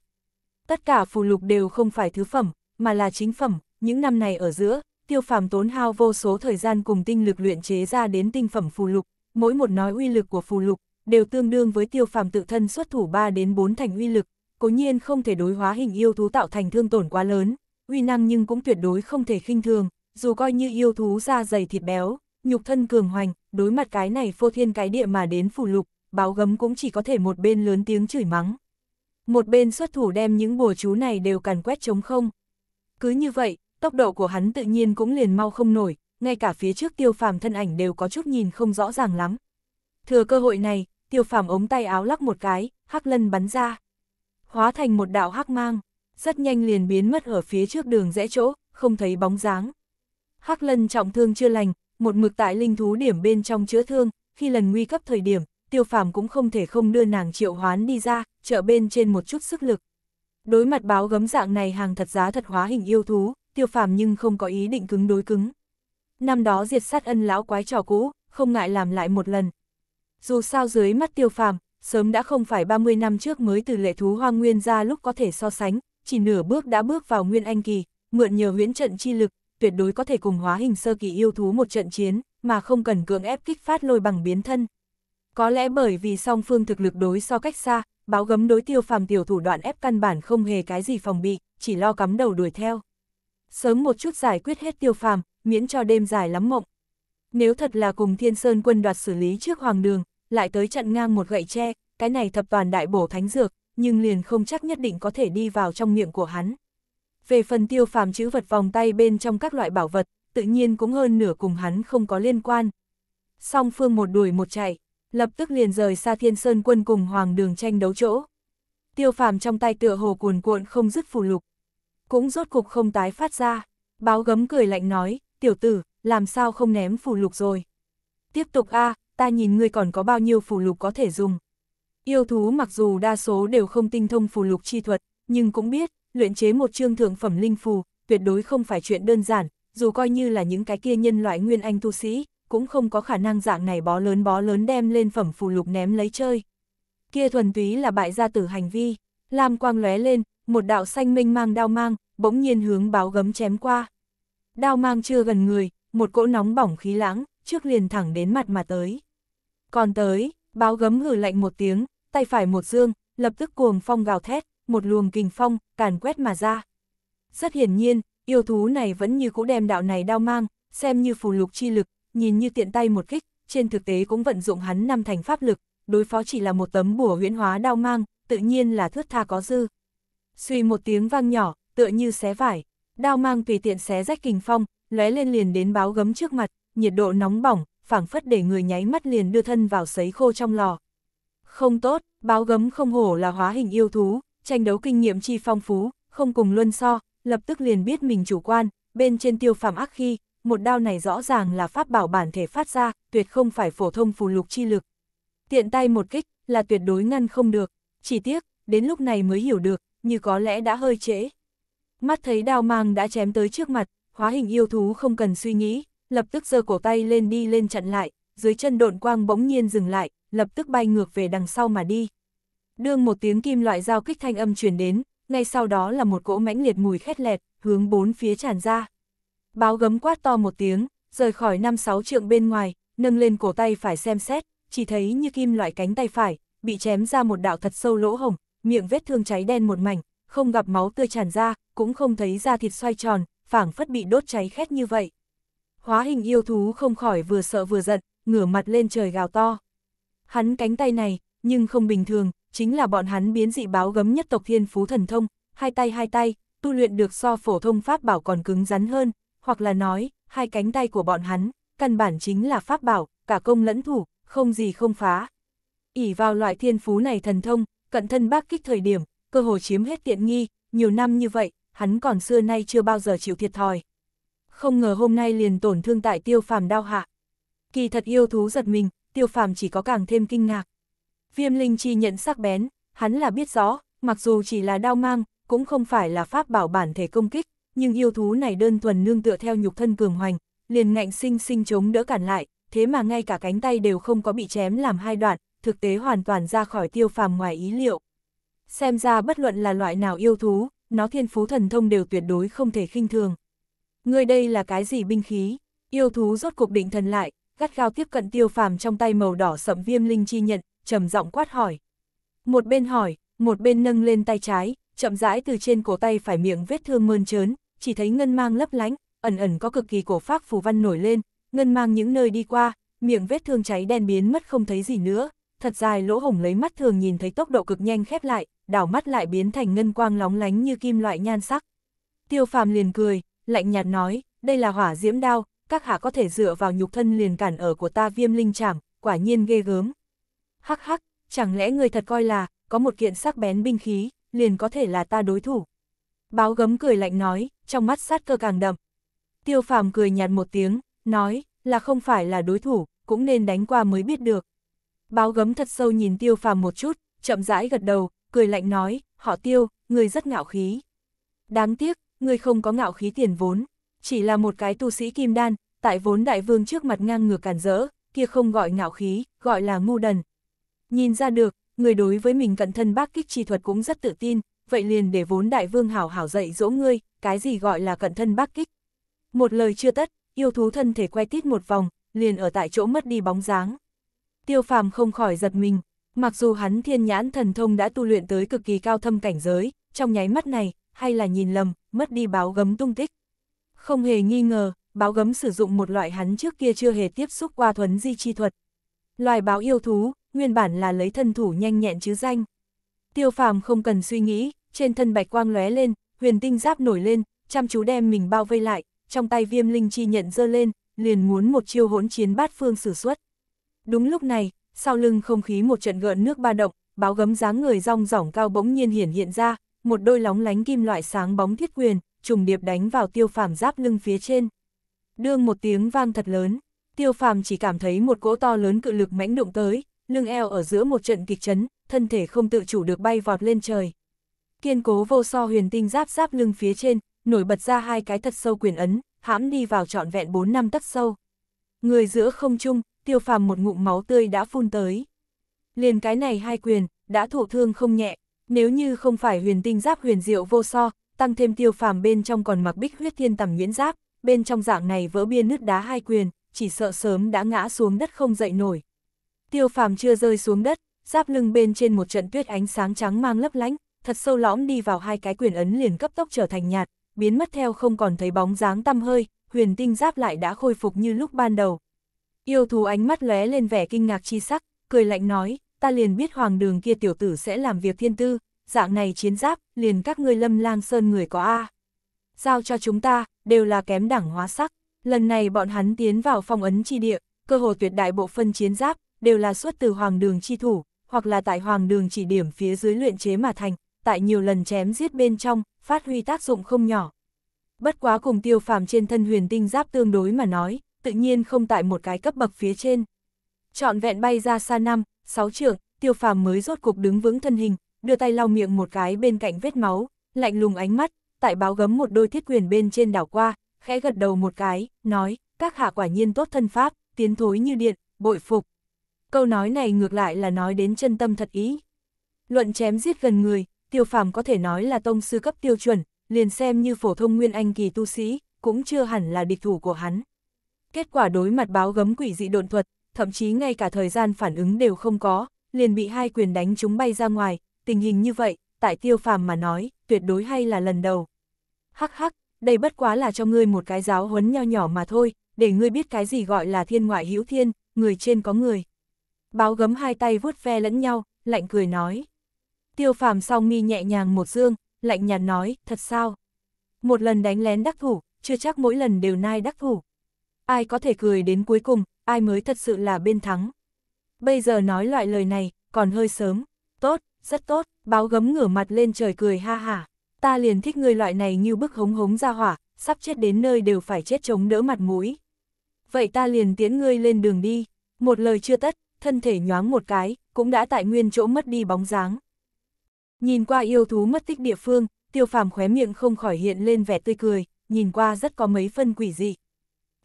Tất cả phù lục đều không phải thứ phẩm, mà là chính phẩm, những năm này ở giữa, tiêu phàm tốn hao vô số thời gian cùng tinh lực luyện chế ra đến tinh phẩm phù lục, mỗi một nói uy lực của phù lục, đều tương đương với tiêu phàm tự thân xuất thủ 3 đến 4 thành uy lực, cố nhiên không thể đối hóa hình yêu thú tạo thành thương tổn quá lớn, uy năng nhưng cũng tuyệt đối không thể khinh thường, dù coi như yêu thú da dày thịt béo, nhục thân cường hoành, đối mặt cái này phô thiên cái địa mà đến phù lục, báo gấm cũng chỉ có thể một bên lớn tiếng chửi mắng. Một bên xuất thủ đem những bùa chú này đều càn quét chống không. Cứ như vậy, tốc độ của hắn tự nhiên cũng liền mau không nổi, ngay cả phía trước tiêu phàm thân ảnh đều có chút nhìn không rõ ràng lắm. Thừa cơ hội này, tiêu phàm ống tay áo lắc một cái, hắc lân bắn ra hóa thành một đạo hắc mang, rất nhanh liền biến mất ở phía trước đường rẽ chỗ, không thấy bóng dáng. Hắc lân trọng thương chưa lành, một mực tại linh thú điểm bên trong chữa thương, khi lần nguy cấp thời điểm, tiêu phàm cũng không thể không đưa nàng triệu hoán đi ra, trợ bên trên một chút sức lực. Đối mặt báo gấm dạng này hàng thật giá thật hóa hình yêu thú, tiêu phàm nhưng không có ý định cứng đối cứng. Năm đó diệt sát ân lão quái trò cũ, không ngại làm lại một lần. Dù sao dưới mắt tiêu phàm, sớm đã không phải 30 năm trước mới từ lệ thú hoang nguyên ra lúc có thể so sánh, chỉ nửa bước đã bước vào nguyên anh kỳ, mượn nhờ huyễn trận chi lực, tuyệt đối có thể cùng hóa hình sơ kỳ yêu thú một trận chiến, mà không cần cưỡng ép kích phát lôi bằng biến thân. Có lẽ bởi vì song phương thực lực đối so cách xa, báo gấm đối tiêu phàm tiểu thủ đoạn ép căn bản không hề cái gì phòng bị, chỉ lo cắm đầu đuổi theo. Sớm một chút giải quyết hết tiêu phàm, miễn cho đêm dài lắm mộng. Nếu thật là cùng thiên sơn quân đoạt xử lý trước hoàng đường, lại tới chặn ngang một gậy tre, cái này thập toàn đại bổ thánh dược, nhưng liền không chắc nhất định có thể đi vào trong miệng của hắn. Về phần tiêu phàm chữ vật vòng tay bên trong các loại bảo vật, tự nhiên cũng hơn nửa cùng hắn không có liên quan. Song phương một đuổi một chạy, lập tức liền rời xa thiên sơn quân cùng hoàng đường tranh đấu chỗ. Tiêu phàm trong tay tựa hồ cuồn cuộn không dứt phù lục. Cũng rốt cục không tái phát ra, báo gấm cười lạnh nói, tiểu tử, làm sao không ném phù lục rồi. Tiếp tục a à, ta nhìn ngươi còn có bao nhiêu phù lục có thể dùng. Yêu thú mặc dù đa số đều không tinh thông phù lục chi thuật, nhưng cũng biết, luyện chế một chương thượng phẩm linh phù, tuyệt đối không phải chuyện đơn giản, dù coi như là những cái kia nhân loại nguyên anh tu sĩ, cũng không có khả năng dạng này bó lớn bó lớn đem lên phẩm phù lục ném lấy chơi. Kia thuần túy là bại gia tử hành vi, làm quang lóe lên, một đạo xanh minh mang đao mang, bỗng nhiên hướng báo gấm chém qua. Đao mang chưa gần người, một cỗ nóng bỏng khí lãng, trước liền thẳng đến mặt mà tới. Còn tới, báo gấm hử lạnh một tiếng, tay phải một dương, lập tức cuồng phong gào thét, một luồng kình phong, càn quét mà ra. Rất hiển nhiên, yêu thú này vẫn như cũ đem đạo này đao mang, xem như phù lục chi lực, nhìn như tiện tay một kích, trên thực tế cũng vận dụng hắn năm thành pháp lực, đối phó chỉ là một tấm bùa huyễn hóa đao mang, tự nhiên là thước tha có dư. Suy một tiếng vang nhỏ, tựa như xé vải, đao mang tùy tiện xé rách kình phong, lóe lên liền đến báo gấm trước mặt, nhiệt độ nóng bỏng, phảng phất để người nháy mắt liền đưa thân vào sấy khô trong lò. Không tốt, báo gấm không hổ là hóa hình yêu thú, tranh đấu kinh nghiệm chi phong phú, không cùng luân so, lập tức liền biết mình chủ quan, bên trên tiêu phàm ác khi, một đao này rõ ràng là pháp bảo bản thể phát ra, tuyệt không phải phổ thông phù lục chi lực. Tiện tay một kích, là tuyệt đối ngăn không được, chỉ tiếc, đến lúc này mới hiểu được, như có lẽ đã hơi trễ. Mắt thấy đao mang đã chém tới trước mặt, hóa hình yêu thú không cần suy nghĩ, lập tức giơ cổ tay lên đi lên chặn lại, dưới chân độn quang bỗng nhiên dừng lại, lập tức bay ngược về đằng sau mà đi. Đương một tiếng kim loại giao kích thanh âm truyền đến, ngay sau đó là một cỗ mãnh liệt mùi khét lẹt, hướng bốn phía tràn ra. Báo gấm quát to một tiếng, rời khỏi năm sáu trượng bên ngoài, nâng lên cổ tay phải xem xét, chỉ thấy như kim loại cánh tay phải, bị chém ra một đạo thật sâu lỗ hồng, miệng vết thương cháy đen một mảnh, không gặp máu tươi tràn ra, cũng không thấy da thịt xoay tròn, phảng phất bị đốt cháy khét như vậy. Hóa hình yêu thú không khỏi vừa sợ vừa giận, ngửa mặt lên trời gào to. Hắn cánh tay này, nhưng không bình thường, chính là bọn hắn biến dị báo gấm nhất tộc thiên phú thần thông, hai tay hai tay, tu luyện được so phổ thông pháp bảo còn cứng rắn hơn, hoặc là nói, hai cánh tay của bọn hắn, căn bản chính là pháp bảo, cả công lẫn thủ, không gì không phá. ỉ vào loại thiên phú này thần thông, cận thân bác kích thời điểm, cơ hồ chiếm hết tiện nghi, nhiều năm như vậy, hắn còn xưa nay chưa bao giờ chịu thiệt thòi không ngờ hôm nay liền tổn thương tại tiêu phàm đau hạ. Kỳ thật yêu thú giật mình, tiêu phàm chỉ có càng thêm kinh ngạc. Viêm linh chi nhận sắc bén, hắn là biết rõ, mặc dù chỉ là đau mang, cũng không phải là pháp bảo bản thể công kích, nhưng yêu thú này đơn thuần nương tựa theo nhục thân cường hoành, liền ngạnh sinh sinh chống đỡ cản lại, thế mà ngay cả cánh tay đều không có bị chém làm hai đoạn, thực tế hoàn toàn ra khỏi tiêu phàm ngoài ý liệu. Xem ra bất luận là loại nào yêu thú, nó thiên phú thần thông đều tuyệt đối không thể khinh thường. Ngươi đây là cái gì binh khí? Yêu thú rốt cục định thần lại, gắt gao tiếp cận tiêu phàm trong tay màu đỏ sậm viêm linh chi nhận, trầm giọng quát hỏi. Một bên hỏi, một bên nâng lên tay trái, chậm rãi từ trên cổ tay phải miệng vết thương mơn trớn, chỉ thấy ngân mang lấp lánh, ẩn ẩn có cực kỳ cổ phác phù văn nổi lên, ngân mang những nơi đi qua, miệng vết thương cháy đen biến mất không thấy gì nữa, thật dài lỗ hổng lấy mắt thường nhìn thấy tốc độ cực nhanh khép lại, đảo mắt lại biến thành ngân quang lóng lánh như kim loại nhan sắc. Tiêu phàm liền cười, lạnh nhạt nói, đây là hỏa diễm đao, các hạ có thể dựa vào nhục thân liền cản ở của ta viêm linh chảm, quả nhiên ghê gớm. Hắc hắc, chẳng lẽ người thật coi là, có một kiện sắc bén binh khí, liền có thể là ta đối thủ. Báo gấm cười lạnh nói, trong mắt sát cơ càng đậm. Tiêu phàm cười nhạt một tiếng, nói, là không phải là đối thủ, cũng nên đánh qua mới biết được. Báo gấm thật sâu nhìn tiêu phàm một chút, chậm rãi gật đầu, cười lạnh nói, họ tiêu, người rất ngạo khí. Đáng tiếc, ngươi không có ngạo khí tiền vốn, chỉ là một cái tu sĩ kim đan, tại vốn đại vương trước mặt ngang ngược cản rỡ, kia không gọi ngạo khí, gọi là ngu đần. Nhìn ra được, người đối với mình cận thân bác kích chi thuật cũng rất tự tin, vậy liền để vốn đại vương hảo hảo dạy dỗ ngươi, cái gì gọi là cận thân bác kích. Một lời chưa tất, yêu thú thân thể quay tít một vòng, liền ở tại chỗ mất đi bóng dáng. Tiêu phàm không khỏi giật mình, mặc dù hắn thiên nhãn thần thông đã tu luyện tới cực kỳ cao thâm cảnh giới, trong nháy mắt này, hay là nhìn lầm, mất đi báo gấm tung tích. Không hề nghi ngờ, báo gấm sử dụng một loại hắn trước kia chưa hề tiếp xúc qua thuấn di chi thuật. Loài báo yêu thú, nguyên bản là lấy thân thủ nhanh nhẹn chứ danh. Tiêu phàm không cần suy nghĩ, trên thân bạch quang lóe lên, huyền tinh giáp nổi lên, chăm chú đem mình bao vây lại, trong tay viêm linh chi nhận dơ lên, liền muốn một chiêu hỗn chiến bát phương sử xuất. Đúng lúc này, sau lưng không khí một trận gợn nước ba động, báo gấm dáng người rong rỏng cao bỗng nhiên hiển hiện ra, một đôi lóng lánh kim loại sáng bóng thiết quyền, trùng điệp đánh vào tiêu phàm giáp lưng phía trên. Đương một tiếng vang thật lớn, tiêu phàm chỉ cảm thấy một cỗ to lớn cự lực mãnh động tới, lưng eo ở giữa một trận kịch chấn, thân thể không tự chủ được bay vọt lên trời. Kiên cố vô so huyền tinh giáp giáp lưng phía trên, nổi bật ra hai cái thật sâu quyền ấn, hãm đi vào trọn vẹn 4 năm tất sâu. Người giữa không trung, tiêu phàm một ngụm máu tươi đã phun tới. Liền cái này hai quyền, đã thụ thương không nhẹ, nếu như không phải huyền tinh giáp huyền diệu vô so, tăng thêm tiêu phàm bên trong còn mặc bích huyết thiên tầm nguyễn giáp, bên trong dạng này vỡ biên nứt đá hai quyền, chỉ sợ sớm đã ngã xuống đất không dậy nổi. Tiêu phàm chưa rơi xuống đất, giáp lưng bên trên một trận tuyết ánh sáng trắng mang lấp lánh, thật sâu lõm đi vào hai cái quyền ấn liền cấp tốc trở thành nhạt, biến mất theo không còn thấy bóng dáng tăm hơi, huyền tinh giáp lại đã khôi phục như lúc ban đầu. Yêu thú ánh mắt lóe lên vẻ kinh ngạc chi sắc, cười lạnh nói, ta liền biết hoàng đường kia tiểu tử sẽ làm việc thiên tư, dạng này chiến giáp, liền các ngươi lâm lang sơn người có A. Giao cho chúng ta, đều là kém đẳng hóa sắc, lần này bọn hắn tiến vào phong ấn chi địa, cơ hồ tuyệt đại bộ phân chiến giáp, đều là xuất từ hoàng đường chi thủ, hoặc là tại hoàng đường chỉ điểm phía dưới luyện chế mà thành, tại nhiều lần chém giết bên trong, phát huy tác dụng không nhỏ. Bất quá cùng tiêu phàm trên thân huyền tinh giáp tương đối mà nói, tự nhiên không tại một cái cấp bậc phía trên. Trọn vẹn bay ra xa năm, sáu trượng, tiêu phàm mới rốt cục đứng vững thân hình, đưa tay lau miệng một cái bên cạnh vết máu, lạnh lùng ánh mắt, tại báo gấm một đôi thiết quyền bên trên đảo qua, khẽ gật đầu một cái, nói, các hạ quả nhiên tốt thân pháp, tiến thối như điện, bội phục. Câu nói này ngược lại là nói đến chân tâm thật ý. Luận chém giết gần người, tiêu phàm có thể nói là tông sư cấp tiêu chuẩn, liền xem như phổ thông nguyên anh kỳ tu sĩ, cũng chưa hẳn là địch thủ của hắn. Kết quả đối mặt báo gấm quỷ dị độn thuật, thậm chí ngay cả thời gian phản ứng đều không có, liền bị hai quyền đánh chúng bay ra ngoài, tình hình như vậy, tại tiêu phàm mà nói, tuyệt đối hay là lần đầu. Hắc hắc, đây bất quá là cho ngươi một cái giáo huấn nho nhỏ mà thôi, để ngươi biết cái gì gọi là thiên ngoại hữu thiên, người trên có người. Báo gấm hai tay vuốt ve lẫn nhau, lạnh cười nói. Tiêu phàm song mi nhẹ nhàng một dương, lạnh nhạt nói, thật sao? Một lần đánh lén đắc thủ, chưa chắc mỗi lần đều nai đắc thủ. Ai có thể cười đến cuối cùng, ai mới thật sự là bên thắng. Bây giờ nói loại lời này, còn hơi sớm. Tốt, rất tốt, báo gấm ngửa mặt lên trời cười ha hả. Ta liền thích người loại này như bức hống hống ra hỏa, sắp chết đến nơi đều phải chết chống đỡ mặt mũi. Vậy ta liền tiến ngươi lên đường đi. Một lời chưa tất, thân thể nhoáng một cái, cũng đã tại nguyên chỗ mất đi bóng dáng. Nhìn qua yêu thú mất tích địa phương, tiêu phàm khóe miệng không khỏi hiện lên vẻ tươi cười, nhìn qua rất có mấy phân quỷ dị.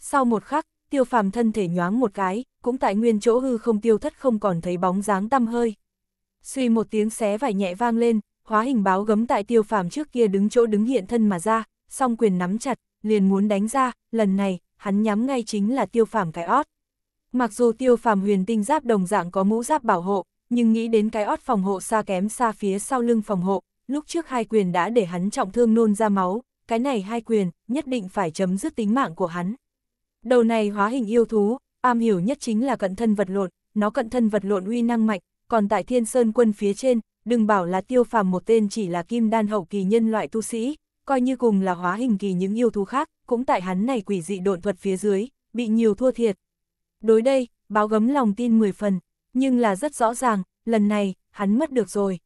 Sau một khắc, tiêu phàm thân thể nhoáng một cái, cũng tại nguyên chỗ hư không tiêu thất không còn thấy bóng dáng tăm hơi. Suy một tiếng xé vải nhẹ vang lên, hóa hình báo gấm tại tiêu phàm trước kia đứng chỗ đứng hiện thân mà ra, song quyền nắm chặt, liền muốn đánh ra, lần này, hắn nhắm ngay chính là tiêu phàm cái ót. Mặc dù tiêu phàm huyền tinh giáp đồng dạng có mũ giáp bảo hộ, nhưng nghĩ đến cái ót phòng hộ xa kém xa phía sau lưng phòng hộ, lúc trước hai quyền đã để hắn trọng thương nôn ra máu, cái này hai quyền, nhất định phải chấm dứt tính mạng của hắn. Đầu này hóa hình yêu thú, am hiểu nhất chính là cận thân vật lộn, nó cận thân vật lộn uy năng mạnh, còn tại Thiên Sơn quân phía trên, đừng bảo là tiêu phàm một tên chỉ là kim đan hậu kỳ nhân loại tu sĩ, coi như cùng là hóa hình kỳ những yêu thú khác, cũng tại hắn này quỷ dị độn thuật phía dưới, bị nhiều thua thiệt. Đối đây, báo gấm lòng tin 10 phần, nhưng là rất rõ ràng, lần này, hắn mất được rồi.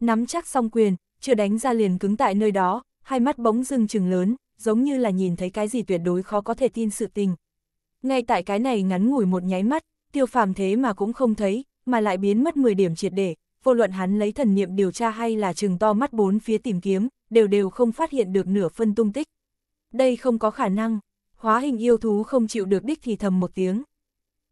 Nắm chắc xong quyền, chưa đánh ra liền cứng tại nơi đó, hai mắt bóng dưng trừng lớn, giống như là nhìn thấy cái gì tuyệt đối khó có thể tin sự tình. Ngay tại cái này ngắn ngủi một nháy mắt, tiêu phàm thế mà cũng không thấy, mà lại biến mất 10 điểm triệt để, vô luận hắn lấy thần niệm điều tra hay là trừng to mắt bốn phía tìm kiếm, đều đều không phát hiện được nửa phân tung tích. Đây không có khả năng, hóa hình yêu thú không chịu được đích thì thầm một tiếng.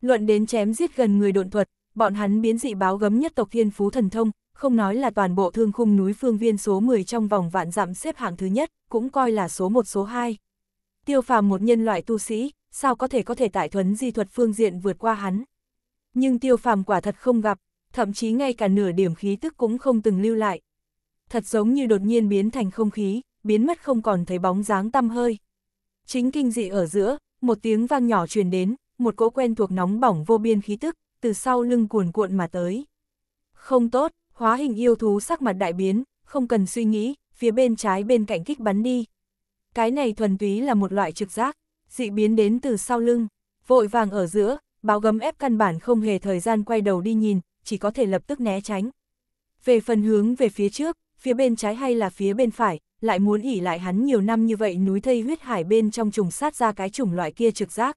Luận đến chém giết gần người độn thuật, bọn hắn biến dị báo gấm nhất tộc thiên phú thần thông, không nói là toàn bộ thương khung núi phương viên số 10 trong vòng vạn dặm xếp hạng thứ nhất, cũng coi là số 1 số 2. Tiêu phàm một nhân loại tu sĩ, sao có thể có thể tại thuấn di thuật phương diện vượt qua hắn. Nhưng tiêu phàm quả thật không gặp, thậm chí ngay cả nửa điểm khí tức cũng không từng lưu lại. Thật giống như đột nhiên biến thành không khí, biến mất không còn thấy bóng dáng tăm hơi. Chính kinh dị ở giữa, một tiếng vang nhỏ truyền đến, một cỗ quen thuộc nóng bỏng vô biên khí tức, từ sau lưng cuồn cuộn mà tới. Không tốt, Hóa hình yêu thú sắc mặt đại biến, không cần suy nghĩ, phía bên trái bên cạnh kích bắn đi. Cái này thuần túy là một loại trực giác, dị biến đến từ sau lưng, vội vàng ở giữa, báo gấm ép căn bản không hề thời gian quay đầu đi nhìn, chỉ có thể lập tức né tránh. Về phần hướng về phía trước, phía bên trái hay là phía bên phải, lại muốn ỉ lại hắn nhiều năm như vậy núi thây huyết hải bên trong trùng sát ra cái chủng loại kia trực giác.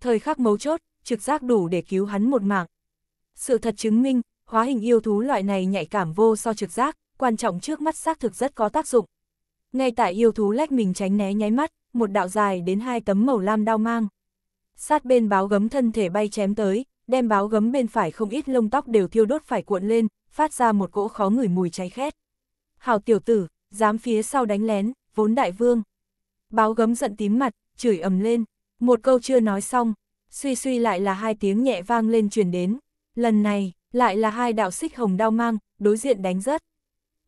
Thời khắc mấu chốt, trực giác đủ để cứu hắn một mạng. Sự thật chứng minh, Hóa hình yêu thú loại này nhạy cảm vô so trực giác, quan trọng trước mắt xác thực rất có tác dụng. Ngay tại yêu thú lách mình tránh né nháy mắt, một đạo dài đến hai tấm màu lam đao mang. Sát bên báo gấm thân thể bay chém tới, đem báo gấm bên phải không ít lông tóc đều thiêu đốt phải cuộn lên, phát ra một cỗ khó ngửi mùi cháy khét. Hào tiểu tử, dám phía sau đánh lén, vốn đại vương. Báo gấm giận tím mặt, chửi ầm lên, một câu chưa nói xong, suy suy lại là hai tiếng nhẹ vang lên truyền đến. Lần này, lại là hai đạo xích hồng đao mang, đối diện đánh rất.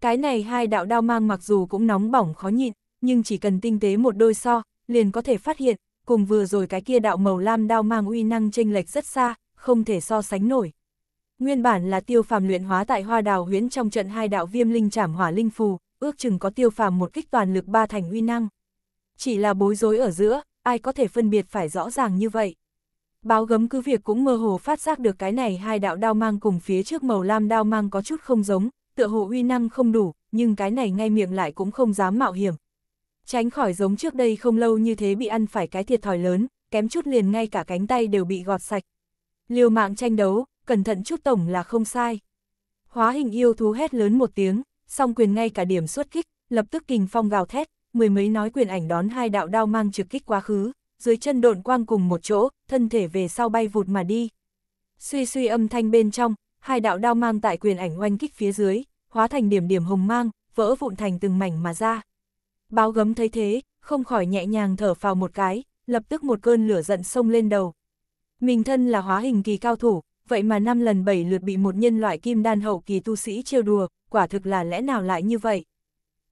Cái này hai đạo đao mang mặc dù cũng nóng bỏng khó nhịn, nhưng chỉ cần tinh tế một đôi so, liền có thể phát hiện, cùng vừa rồi cái kia đạo màu lam đao mang uy năng chênh lệch rất xa, không thể so sánh nổi. Nguyên bản là tiêu phàm luyện hóa tại hoa đào huyễn trong trận hai đạo viêm linh trảm hỏa linh phù, ước chừng có tiêu phàm một kích toàn lực ba thành uy năng. Chỉ là bối rối ở giữa, ai có thể phân biệt phải rõ ràng như vậy. Báo gấm cứ việc cũng mơ hồ phát giác được cái này hai đạo đao mang cùng phía trước màu lam đao mang có chút không giống, tựa hồ uy năng không đủ, nhưng cái này ngay miệng lại cũng không dám mạo hiểm. Tránh khỏi giống trước đây không lâu như thế bị ăn phải cái thiệt thòi lớn, kém chút liền ngay cả cánh tay đều bị gọt sạch. Liều mạng tranh đấu, cẩn thận chút tổng là không sai. Hóa hình yêu thú hét lớn một tiếng, song quyền ngay cả điểm xuất kích, lập tức kình phong gào thét, mười mấy nói quyền ảnh đón hai đạo đao mang trực kích quá khứ dưới chân độn quang cùng một chỗ, thân thể về sau bay vụt mà đi. Suy suy âm thanh bên trong, hai đạo đao mang tại quyền ảnh oanh kích phía dưới, hóa thành điểm điểm hồng mang, vỡ vụn thành từng mảnh mà ra. Báo gấm thấy thế, không khỏi nhẹ nhàng thở phào một cái, lập tức một cơn lửa giận sông lên đầu. Mình thân là hóa hình kỳ cao thủ, vậy mà năm lần bảy lượt bị một nhân loại kim đan hậu kỳ tu sĩ trêu đùa, quả thực là lẽ nào lại như vậy.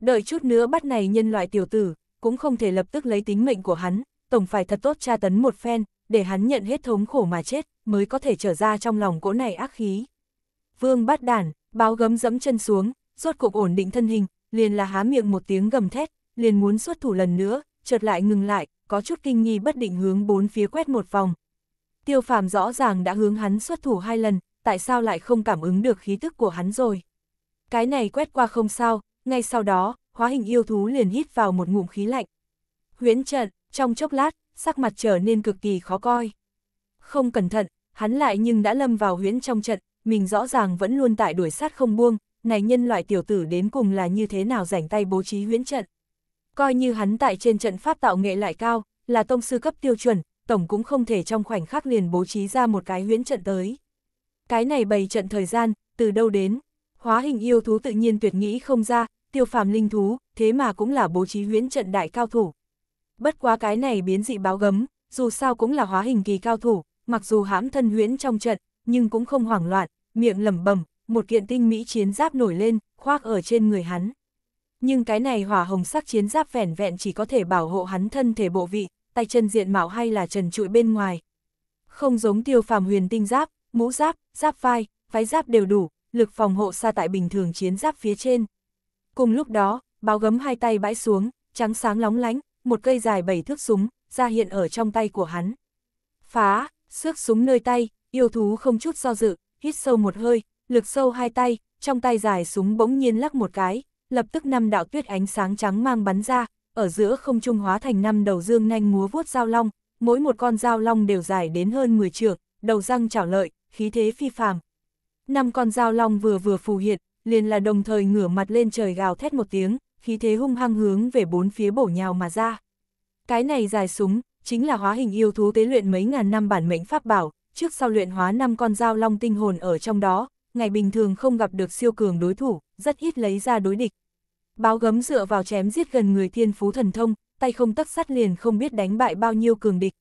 Đợi chút nữa bắt này nhân loại tiểu tử, cũng không thể lập tức lấy tính mệnh của hắn, tổng phải thật tốt tra tấn một phen, để hắn nhận hết thống khổ mà chết, mới có thể trở ra trong lòng cỗ này ác khí. Vương bát đản, báo gấm dẫm chân xuống, rốt cuộc ổn định thân hình, liền là há miệng một tiếng gầm thét, liền muốn xuất thủ lần nữa, chợt lại ngừng lại, có chút kinh nghi bất định hướng bốn phía quét một vòng. Tiêu phàm rõ ràng đã hướng hắn xuất thủ hai lần, tại sao lại không cảm ứng được khí tức của hắn rồi. Cái này quét qua không sao, ngay sau đó, hóa hình yêu thú liền hít vào một ngụm khí lạnh. Huyễn trận, trong chốc lát, sắc mặt trở nên cực kỳ khó coi. Không cẩn thận, hắn lại nhưng đã lâm vào huyễn trong trận, mình rõ ràng vẫn luôn tại đuổi sát không buông, này nhân loại tiểu tử đến cùng là như thế nào rảnh tay bố trí huyễn trận. Coi như hắn tại trên trận pháp tạo nghệ lại cao, là tông sư cấp tiêu chuẩn, tổng cũng không thể trong khoảnh khắc liền bố trí ra một cái huyễn trận tới. Cái này bày trận thời gian, từ đâu đến, hóa hình yêu thú tự nhiên tuyệt nghĩ không ra, tiêu phàm linh thú, thế mà cũng là bố trí huyễn trận đại cao thủ bất quá cái này biến dị báo gấm, dù sao cũng là hóa hình kỳ cao thủ, mặc dù hãm thân huyễn trong trận, nhưng cũng không hoảng loạn, miệng lẩm bẩm, một kiện tinh mỹ chiến giáp nổi lên, khoác ở trên người hắn. Nhưng cái này hỏa hồng sắc chiến giáp vẻn vẹn chỉ có thể bảo hộ hắn thân thể bộ vị, tay chân diện mạo hay là trần trụi bên ngoài. Không giống tiêu phàm huyền tinh giáp, mũ giáp, giáp vai, váy giáp đều đủ, lực phòng hộ xa tại bình thường chiến giáp phía trên. Cùng lúc đó, báo gấm hai tay bãi xuống, trắng sáng lóng lánh, một cây dài bảy thước súng, ra hiện ở trong tay của hắn. Phá, xước súng nơi tay, yêu thú không chút do dự, hít sâu một hơi, lực sâu hai tay, trong tay dài súng bỗng nhiên lắc một cái, lập tức năm đạo tuyết ánh sáng trắng mang bắn ra, ở giữa không trung hóa thành năm đầu dương nhanh múa vuốt dao long, mỗi một con dao long đều dài đến hơn 10 trượng, đầu răng chảo lợi, khí thế phi phàm. Năm con dao long vừa vừa phù hiện, liền là đồng thời ngửa mặt lên trời gào thét một tiếng, khí thế hung hăng hướng về bốn phía bổ nhào mà ra. Cái này dài súng, chính là hóa hình yêu thú tế luyện mấy ngàn năm bản mệnh pháp bảo, trước sau luyện hóa năm con dao long tinh hồn ở trong đó, ngày bình thường không gặp được siêu cường đối thủ, rất ít lấy ra đối địch. Báo gấm dựa vào chém giết gần người thiên phú thần thông, tay không tắc sắt liền không biết đánh bại bao nhiêu cường địch.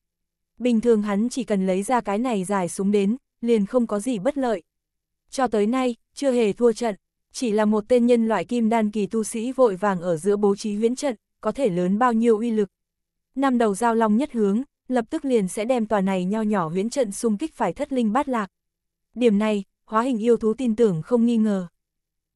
Bình thường hắn chỉ cần lấy ra cái này dài súng đến, liền không có gì bất lợi. Cho tới nay, chưa hề thua trận. Chỉ là một tên nhân loại kim đan kỳ tu sĩ vội vàng ở giữa bố trí huyễn trận, có thể lớn bao nhiêu uy lực. Năm đầu giao long nhất hướng, lập tức liền sẽ đem tòa này nho nhỏ huyễn trận xung kích phải thất linh bát lạc. Điểm này, hóa hình yêu thú tin tưởng không nghi ngờ.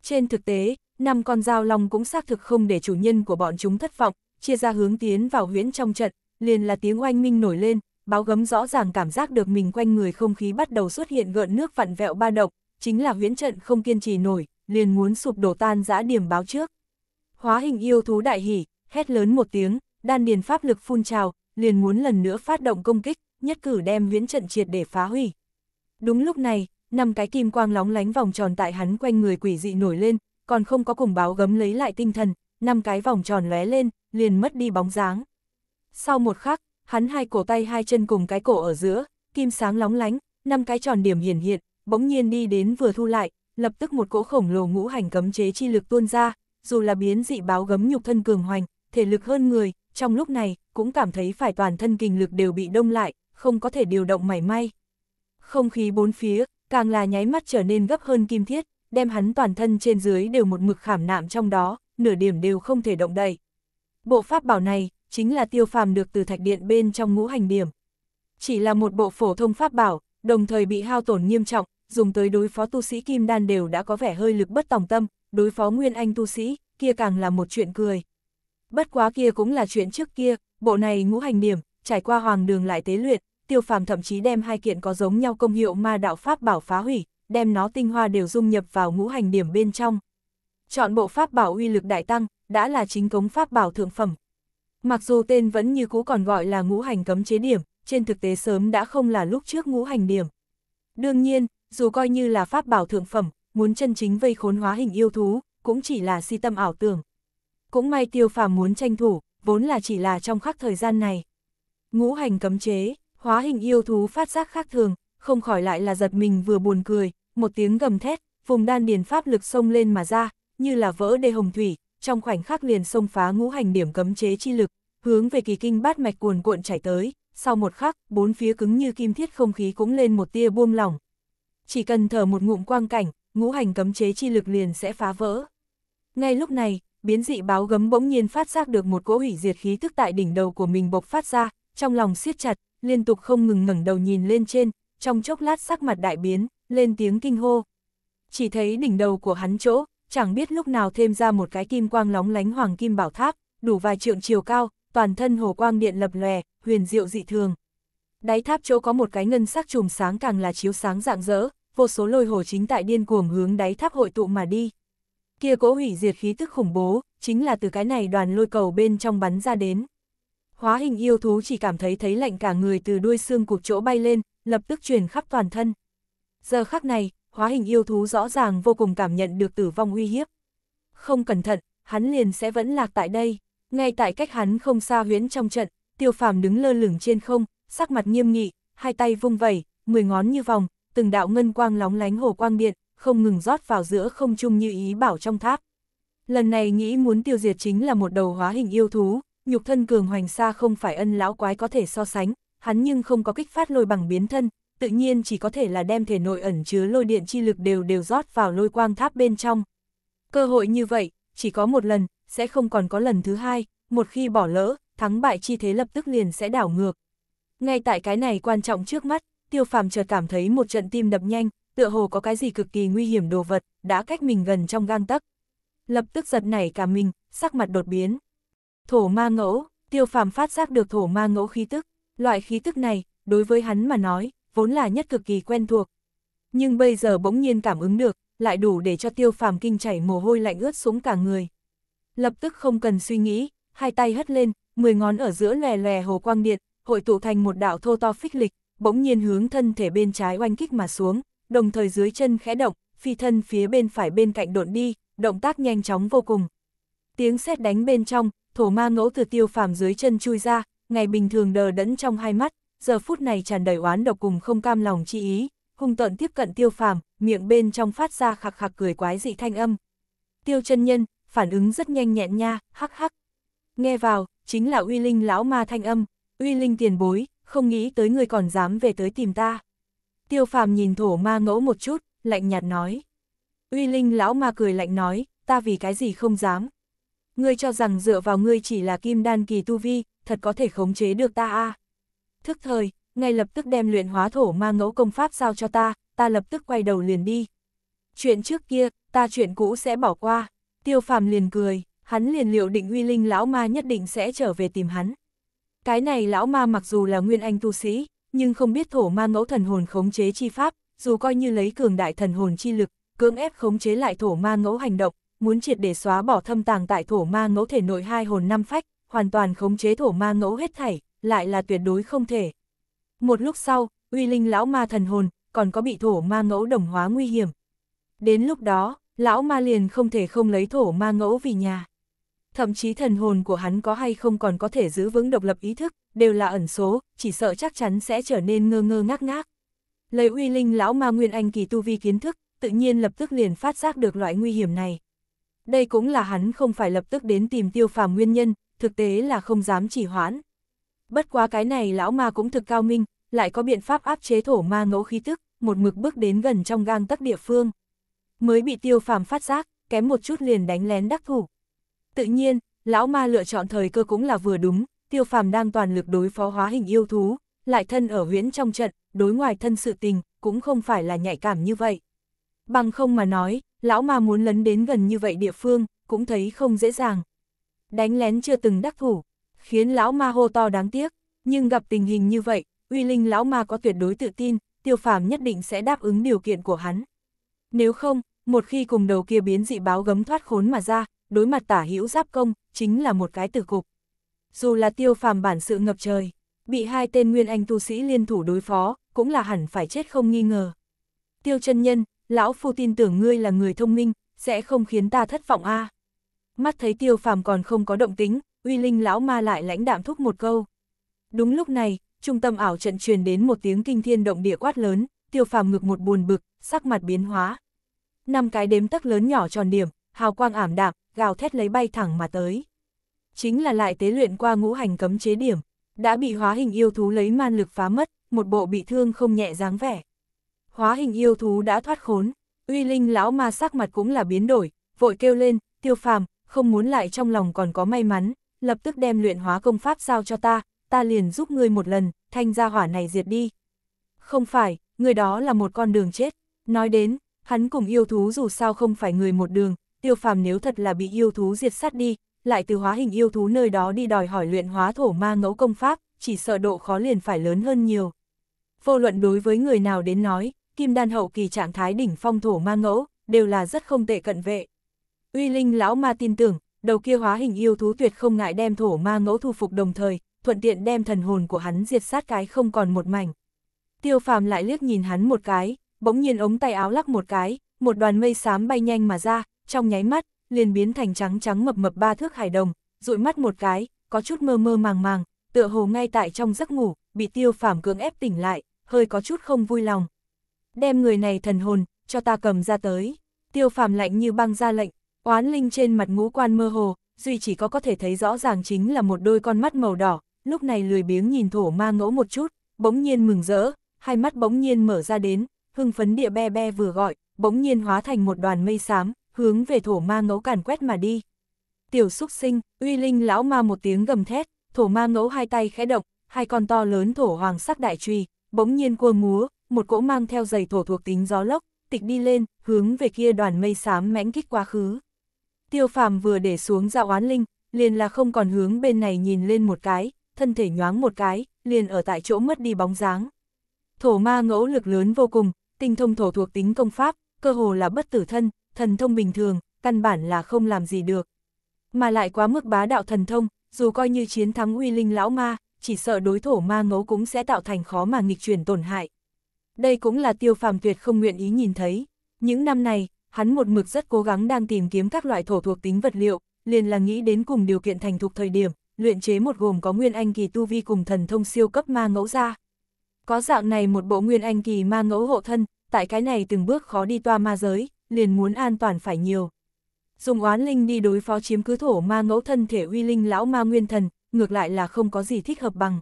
Trên thực tế, năm con dao long cũng xác thực không để chủ nhân của bọn chúng thất vọng, chia ra hướng tiến vào huyễn trong trận, liền là tiếng oanh minh nổi lên, báo gấm rõ ràng cảm giác được mình quanh người không khí bắt đầu xuất hiện gợn nước vặn vẹo ba động chính là huyễn trận không kiên trì nổi, liền muốn sụp đổ tan giã điểm báo trước. Hóa hình yêu thú đại hỉ, hét lớn một tiếng, đan điền pháp lực phun trào, liền muốn lần nữa phát động công kích, nhất cử đem viễn trận triệt để phá hủy. Đúng lúc này, năm cái kim quang lóng lánh vòng tròn tại hắn quanh người quỷ dị nổi lên, còn không có cùng báo gấm lấy lại tinh thần, năm cái vòng tròn lóe lên, liền mất đi bóng dáng. Sau một khắc, hắn hai cổ tay hai chân cùng cái cổ ở giữa, kim sáng lóng lánh, năm cái tròn điểm hiển hiện, bỗng nhiên đi đến vừa thu lại, lập tức một cỗ khổng lồ ngũ hành cấm chế chi lực tuôn ra, dù là biến dị báo gấm nhục thân cường hoành, thể lực hơn người, trong lúc này, cũng cảm thấy phải toàn thân kinh lực đều bị đông lại, không có thể điều động mảy may. Không khí bốn phía, càng là nháy mắt trở nên gấp hơn kim thiết, đem hắn toàn thân trên dưới đều một mực khảm nạm trong đó, nửa điểm đều không thể động đậy. Bộ pháp bảo này, chính là tiêu phàm được từ thạch điện bên trong ngũ hành điểm. Chỉ là một bộ phổ thông pháp bảo, đồng thời bị hao tổn nghiêm trọng, dùng tới đối phó tu sĩ kim đan đều đã có vẻ hơi lực bất tòng tâm, đối phó nguyên anh tu sĩ, kia càng là một chuyện cười. Bất quá kia cũng là chuyện trước kia, bộ này ngũ hành điểm, trải qua hoàng đường lại tế luyện, tiêu phàm thậm chí đem hai kiện có giống nhau công hiệu ma đạo pháp bảo phá hủy, đem nó tinh hoa đều dung nhập vào ngũ hành điểm bên trong. Chọn bộ pháp bảo uy lực đại tăng, đã là chính cống pháp bảo thượng phẩm. Mặc dù tên vẫn như cũ còn gọi là ngũ hành cấm chế điểm, trên thực tế sớm đã không là lúc trước ngũ hành điểm. Đương nhiên, dù coi như là pháp bảo thượng phẩm, muốn chân chính vây khốn hóa hình yêu thú, cũng chỉ là si tâm ảo tưởng. Cũng may tiêu phàm muốn tranh thủ, vốn là chỉ là trong khắc thời gian này. Ngũ hành cấm chế, hóa hình yêu thú phát giác khác thường, không khỏi lại là giật mình vừa buồn cười, một tiếng gầm thét, vùng đan điền pháp lực sông lên mà ra, như là vỡ đê hồng thủy, trong khoảnh khắc liền xông phá ngũ hành điểm cấm chế chi lực, hướng về kỳ kinh bát mạch cuồn cuộn chảy tới, sau một khắc, bốn phía cứng như kim thiết không khí cũng lên một tia buông lỏng, chỉ cần thở một ngụm quang cảnh, ngũ hành cấm chế chi lực liền sẽ phá vỡ. Ngay lúc này, biến dị báo gấm bỗng nhiên phát giác được một cỗ hủy diệt khí tức tại đỉnh đầu của mình bộc phát ra, trong lòng siết chặt, liên tục không ngừng ngẩng đầu nhìn lên trên, trong chốc lát sắc mặt đại biến, lên tiếng kinh hô. Chỉ thấy đỉnh đầu của hắn chỗ, chẳng biết lúc nào thêm ra một cái kim quang lóng lánh hoàng kim bảo tháp, đủ vài trượng chiều cao, toàn thân hồ quang điện lập lòe, huyền diệu dị thường đáy tháp chỗ có một cái ngân sắc chùm sáng càng là chiếu sáng rạng rỡ, vô số lôi hồ chính tại điên cuồng hướng đáy tháp hội tụ mà đi. Kia cỗ hủy diệt khí tức khủng bố, chính là từ cái này đoàn lôi cầu bên trong bắn ra đến. Hóa hình yêu thú chỉ cảm thấy thấy lạnh cả người từ đuôi xương cục chỗ bay lên, lập tức truyền khắp toàn thân. Giờ khắc này, hóa hình yêu thú rõ ràng vô cùng cảm nhận được tử vong uy hiếp. Không cẩn thận, hắn liền sẽ vẫn lạc tại đây. Ngay tại cách hắn không xa huyễn trong trận, tiêu phàm đứng lơ lửng trên không, sắc mặt nghiêm nghị, hai tay vung vẩy, mười ngón như vòng, từng đạo ngân quang lóng lánh hồ quang điện, không ngừng rót vào giữa không trung như ý bảo trong tháp. Lần này nghĩ muốn tiêu diệt chính là một đầu hóa hình yêu thú, nhục thân cường hoành xa không phải ân lão quái có thể so sánh, hắn nhưng không có kích phát lôi bằng biến thân, tự nhiên chỉ có thể là đem thể nội ẩn chứa lôi điện chi lực đều đều rót vào lôi quang tháp bên trong. Cơ hội như vậy, chỉ có một lần, sẽ không còn có lần thứ hai, một khi bỏ lỡ, thắng bại chi thế lập tức liền sẽ đảo ngược, ngay tại cái này quan trọng trước mắt, tiêu phàm chợt cảm thấy một trận tim đập nhanh, tựa hồ có cái gì cực kỳ nguy hiểm đồ vật, đã cách mình gần trong gang tấc. Lập tức giật nảy cả mình, sắc mặt đột biến. Thổ ma ngẫu, tiêu phàm phát giác được thổ ma ngẫu khí tức, loại khí tức này, đối với hắn mà nói, vốn là nhất cực kỳ quen thuộc. Nhưng bây giờ bỗng nhiên cảm ứng được, lại đủ để cho tiêu phàm kinh chảy mồ hôi lạnh ướt xuống cả người. Lập tức không cần suy nghĩ, hai tay hất lên, mười ngón ở giữa lè lè hồ quang điện, hội tụ thành một đạo thô to phích lịch, bỗng nhiên hướng thân thể bên trái oanh kích mà xuống, đồng thời dưới chân khẽ động, phi thân phía bên phải bên cạnh độn đi, động tác nhanh chóng vô cùng. Tiếng sét đánh bên trong, thổ ma ngẫu từ tiêu phàm dưới chân chui ra, ngày bình thường đờ đẫn trong hai mắt, giờ phút này tràn đầy oán độc cùng không cam lòng chi ý, hung tận tiếp cận tiêu phàm, miệng bên trong phát ra khạc khạc cười quái dị thanh âm. Tiêu chân nhân, phản ứng rất nhanh nhẹn nha, hắc hắc. Nghe vào, chính là uy linh lão ma thanh âm, uy linh tiền bối, không nghĩ tới người còn dám về tới tìm ta. Tiêu phàm nhìn thổ ma ngẫu một chút, lạnh nhạt nói. Uy linh lão ma cười lạnh nói, ta vì cái gì không dám. Ngươi cho rằng dựa vào ngươi chỉ là kim đan kỳ tu vi, thật có thể khống chế được ta a à? Thức thời, ngay lập tức đem luyện hóa thổ ma ngẫu công pháp giao cho ta, ta lập tức quay đầu liền đi. Chuyện trước kia, ta chuyện cũ sẽ bỏ qua. Tiêu phàm liền cười, hắn liền liệu định uy linh lão ma nhất định sẽ trở về tìm hắn. Cái này lão ma mặc dù là nguyên anh tu sĩ, nhưng không biết thổ ma ngẫu thần hồn khống chế chi pháp, dù coi như lấy cường đại thần hồn chi lực, cưỡng ép khống chế lại thổ ma ngẫu hành động, muốn triệt để xóa bỏ thâm tàng tại thổ ma ngẫu thể nội hai hồn năm phách, hoàn toàn khống chế thổ ma ngẫu hết thảy, lại là tuyệt đối không thể. Một lúc sau, uy linh lão ma thần hồn, còn có bị thổ ma ngẫu đồng hóa nguy hiểm. Đến lúc đó, lão ma liền không thể không lấy thổ ma ngẫu vì nhà thậm chí thần hồn của hắn có hay không còn có thể giữ vững độc lập ý thức, đều là ẩn số, chỉ sợ chắc chắn sẽ trở nên ngơ ngơ ngác ngác. Lời uy linh lão ma nguyên anh kỳ tu vi kiến thức, tự nhiên lập tức liền phát giác được loại nguy hiểm này. Đây cũng là hắn không phải lập tức đến tìm tiêu phàm nguyên nhân, thực tế là không dám chỉ hoãn. Bất quá cái này lão ma cũng thực cao minh, lại có biện pháp áp chế thổ ma ngẫu khí tức, một mực bước đến gần trong gang tắc địa phương. Mới bị tiêu phàm phát giác, kém một chút liền đánh lén đắc thủ. Tự nhiên, lão ma lựa chọn thời cơ cũng là vừa đúng, tiêu phàm đang toàn lực đối phó hóa hình yêu thú, lại thân ở huyễn trong trận, đối ngoài thân sự tình, cũng không phải là nhạy cảm như vậy. Bằng không mà nói, lão ma muốn lấn đến gần như vậy địa phương, cũng thấy không dễ dàng. Đánh lén chưa từng đắc thủ, khiến lão ma hô to đáng tiếc, nhưng gặp tình hình như vậy, uy linh lão ma có tuyệt đối tự tin, tiêu phàm nhất định sẽ đáp ứng điều kiện của hắn. Nếu không, một khi cùng đầu kia biến dị báo gấm thoát khốn mà ra, đối mặt tả hữu giáp công, chính là một cái tử cục. Dù là tiêu phàm bản sự ngập trời, bị hai tên nguyên anh tu sĩ liên thủ đối phó, cũng là hẳn phải chết không nghi ngờ. Tiêu chân nhân, lão phu tin tưởng ngươi là người thông minh, sẽ không khiến ta thất vọng a. Mắt thấy tiêu phàm còn không có động tính, uy linh lão ma lại lãnh đạm thúc một câu. Đúng lúc này, trung tâm ảo trận truyền đến một tiếng kinh thiên động địa quát lớn, tiêu phàm ngực một buồn bực, sắc mặt biến hóa. Năm cái đếm tắc lớn nhỏ tròn điểm, hào quang ảm đạm, gào thét lấy bay thẳng mà tới. Chính là lại tế luyện qua ngũ hành cấm chế điểm, đã bị hóa hình yêu thú lấy man lực phá mất, một bộ bị thương không nhẹ dáng vẻ. Hóa hình yêu thú đã thoát khốn, uy linh lão ma sắc mặt cũng là biến đổi, vội kêu lên, tiêu phàm, không muốn lại trong lòng còn có may mắn, lập tức đem luyện hóa công pháp giao cho ta, ta liền giúp ngươi một lần, thanh gia hỏa này diệt đi. Không phải, người đó là một con đường chết, nói đến, hắn cùng yêu thú dù sao không phải người một đường, tiêu phàm nếu thật là bị yêu thú diệt sát đi, lại từ hóa hình yêu thú nơi đó đi đòi hỏi luyện hóa thổ ma ngẫu công pháp, chỉ sợ độ khó liền phải lớn hơn nhiều. Vô luận đối với người nào đến nói, kim đan hậu kỳ trạng thái đỉnh phong thổ ma ngẫu, đều là rất không tệ cận vệ. Uy Linh lão ma tin tưởng, đầu kia hóa hình yêu thú tuyệt không ngại đem thổ ma ngẫu thu phục đồng thời, thuận tiện đem thần hồn của hắn diệt sát cái không còn một mảnh. Tiêu phàm lại liếc nhìn hắn một cái, bỗng nhiên ống tay áo lắc một cái, một đoàn mây xám bay nhanh mà ra, trong nháy mắt, liền biến thành trắng trắng mập mập ba thước hải đồng, dụi mắt một cái, có chút mơ mơ màng màng, tựa hồ ngay tại trong giấc ngủ, bị tiêu phàm cưỡng ép tỉnh lại, hơi có chút không vui lòng. Đem người này thần hồn, cho ta cầm ra tới. Tiêu phàm lạnh như băng ra lệnh, oán linh trên mặt ngũ quan mơ hồ, duy chỉ có có thể thấy rõ ràng chính là một đôi con mắt màu đỏ, lúc này lười biếng nhìn thổ ma ngỗ một chút, bỗng nhiên mừng rỡ, hai mắt bỗng nhiên mở ra đến, hưng phấn địa be be vừa gọi, bỗng nhiên hóa thành một đoàn mây xám, hướng về thổ ma ngẫu càn quét mà đi. Tiểu xúc sinh, uy linh lão ma một tiếng gầm thét, thổ ma ngẫu hai tay khẽ động, hai con to lớn thổ hoàng sắc đại trùy, bỗng nhiên cua múa, một cỗ mang theo giày thổ thuộc tính gió lốc, tịch đi lên, hướng về kia đoàn mây xám mãnh kích quá khứ. Tiêu phàm vừa để xuống dạo oán linh, liền là không còn hướng bên này nhìn lên một cái, thân thể nhoáng một cái, liền ở tại chỗ mất đi bóng dáng. Thổ ma ngẫu lực lớn vô cùng, tinh thông thổ thuộc tính công pháp, cơ hồ là bất tử thân, thần thông bình thường, căn bản là không làm gì được. Mà lại quá mức bá đạo thần thông, dù coi như chiến thắng uy linh lão ma, chỉ sợ đối thổ ma ngấu cũng sẽ tạo thành khó mà nghịch chuyển tổn hại. Đây cũng là tiêu phàm tuyệt không nguyện ý nhìn thấy. Những năm này, hắn một mực rất cố gắng đang tìm kiếm các loại thổ thuộc tính vật liệu, liền là nghĩ đến cùng điều kiện thành thục thời điểm, luyện chế một gồm có nguyên anh kỳ tu vi cùng thần thông siêu cấp ma ngẫu ra. Có dạng này một bộ nguyên anh kỳ ma ngẫu hộ thân, tại cái này từng bước khó đi toa ma giới, liền muốn an toàn phải nhiều. Dùng oán linh đi đối phó chiếm cứ thổ ma ngẫu thân thể uy linh lão ma nguyên thần, ngược lại là không có gì thích hợp bằng.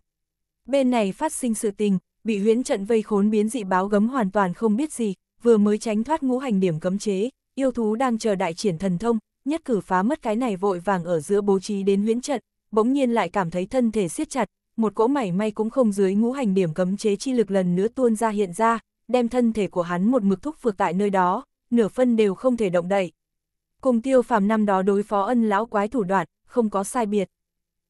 Bên này phát sinh sự tình, bị huyễn trận vây khốn biến dị báo gấm hoàn toàn không biết gì, vừa mới tránh thoát ngũ hành điểm cấm chế, yêu thú đang chờ đại triển thần thông, nhất cử phá mất cái này vội vàng ở giữa bố trí đến huyễn trận, bỗng nhiên lại cảm thấy thân thể siết chặt, một cỗ mảy may cũng không dưới ngũ hành điểm cấm chế chi lực lần nữa tuôn ra hiện ra, đem thân thể của hắn một mực thúc phược tại nơi đó, nửa phân đều không thể động đậy. Cùng tiêu phàm năm đó đối phó ân lão quái thủ đoạn, không có sai biệt.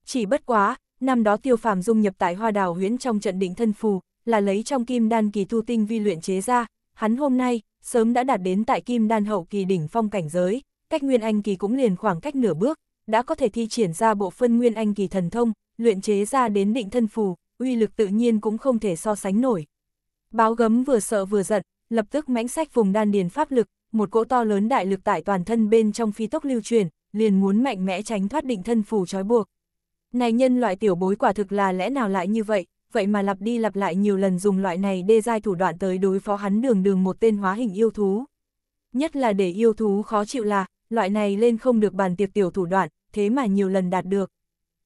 Chỉ bất quá, năm đó tiêu phàm dung nhập tại hoa đào huyễn trong trận định thân phù, là lấy trong kim đan kỳ thu tinh vi luyện chế ra, hắn hôm nay, sớm đã đạt đến tại kim đan hậu kỳ đỉnh phong cảnh giới, cách nguyên anh kỳ cũng liền khoảng cách nửa bước, đã có thể thi triển ra bộ phân nguyên anh kỳ thần thông, luyện chế ra đến định thân phù, uy lực tự nhiên cũng không thể so sánh nổi. Báo gấm vừa sợ vừa giận, lập tức mãnh sách vùng đan điền pháp lực, một cỗ to lớn đại lực tại toàn thân bên trong phi tốc lưu truyền, liền muốn mạnh mẽ tránh thoát định thân phù trói buộc. Này nhân loại tiểu bối quả thực là lẽ nào lại như vậy, vậy mà lặp đi lặp lại nhiều lần dùng loại này đê giai thủ đoạn tới đối phó hắn đường đường một tên hóa hình yêu thú. Nhất là để yêu thú khó chịu là, loại này lên không được bàn tiệc tiểu thủ đoạn, thế mà nhiều lần đạt được.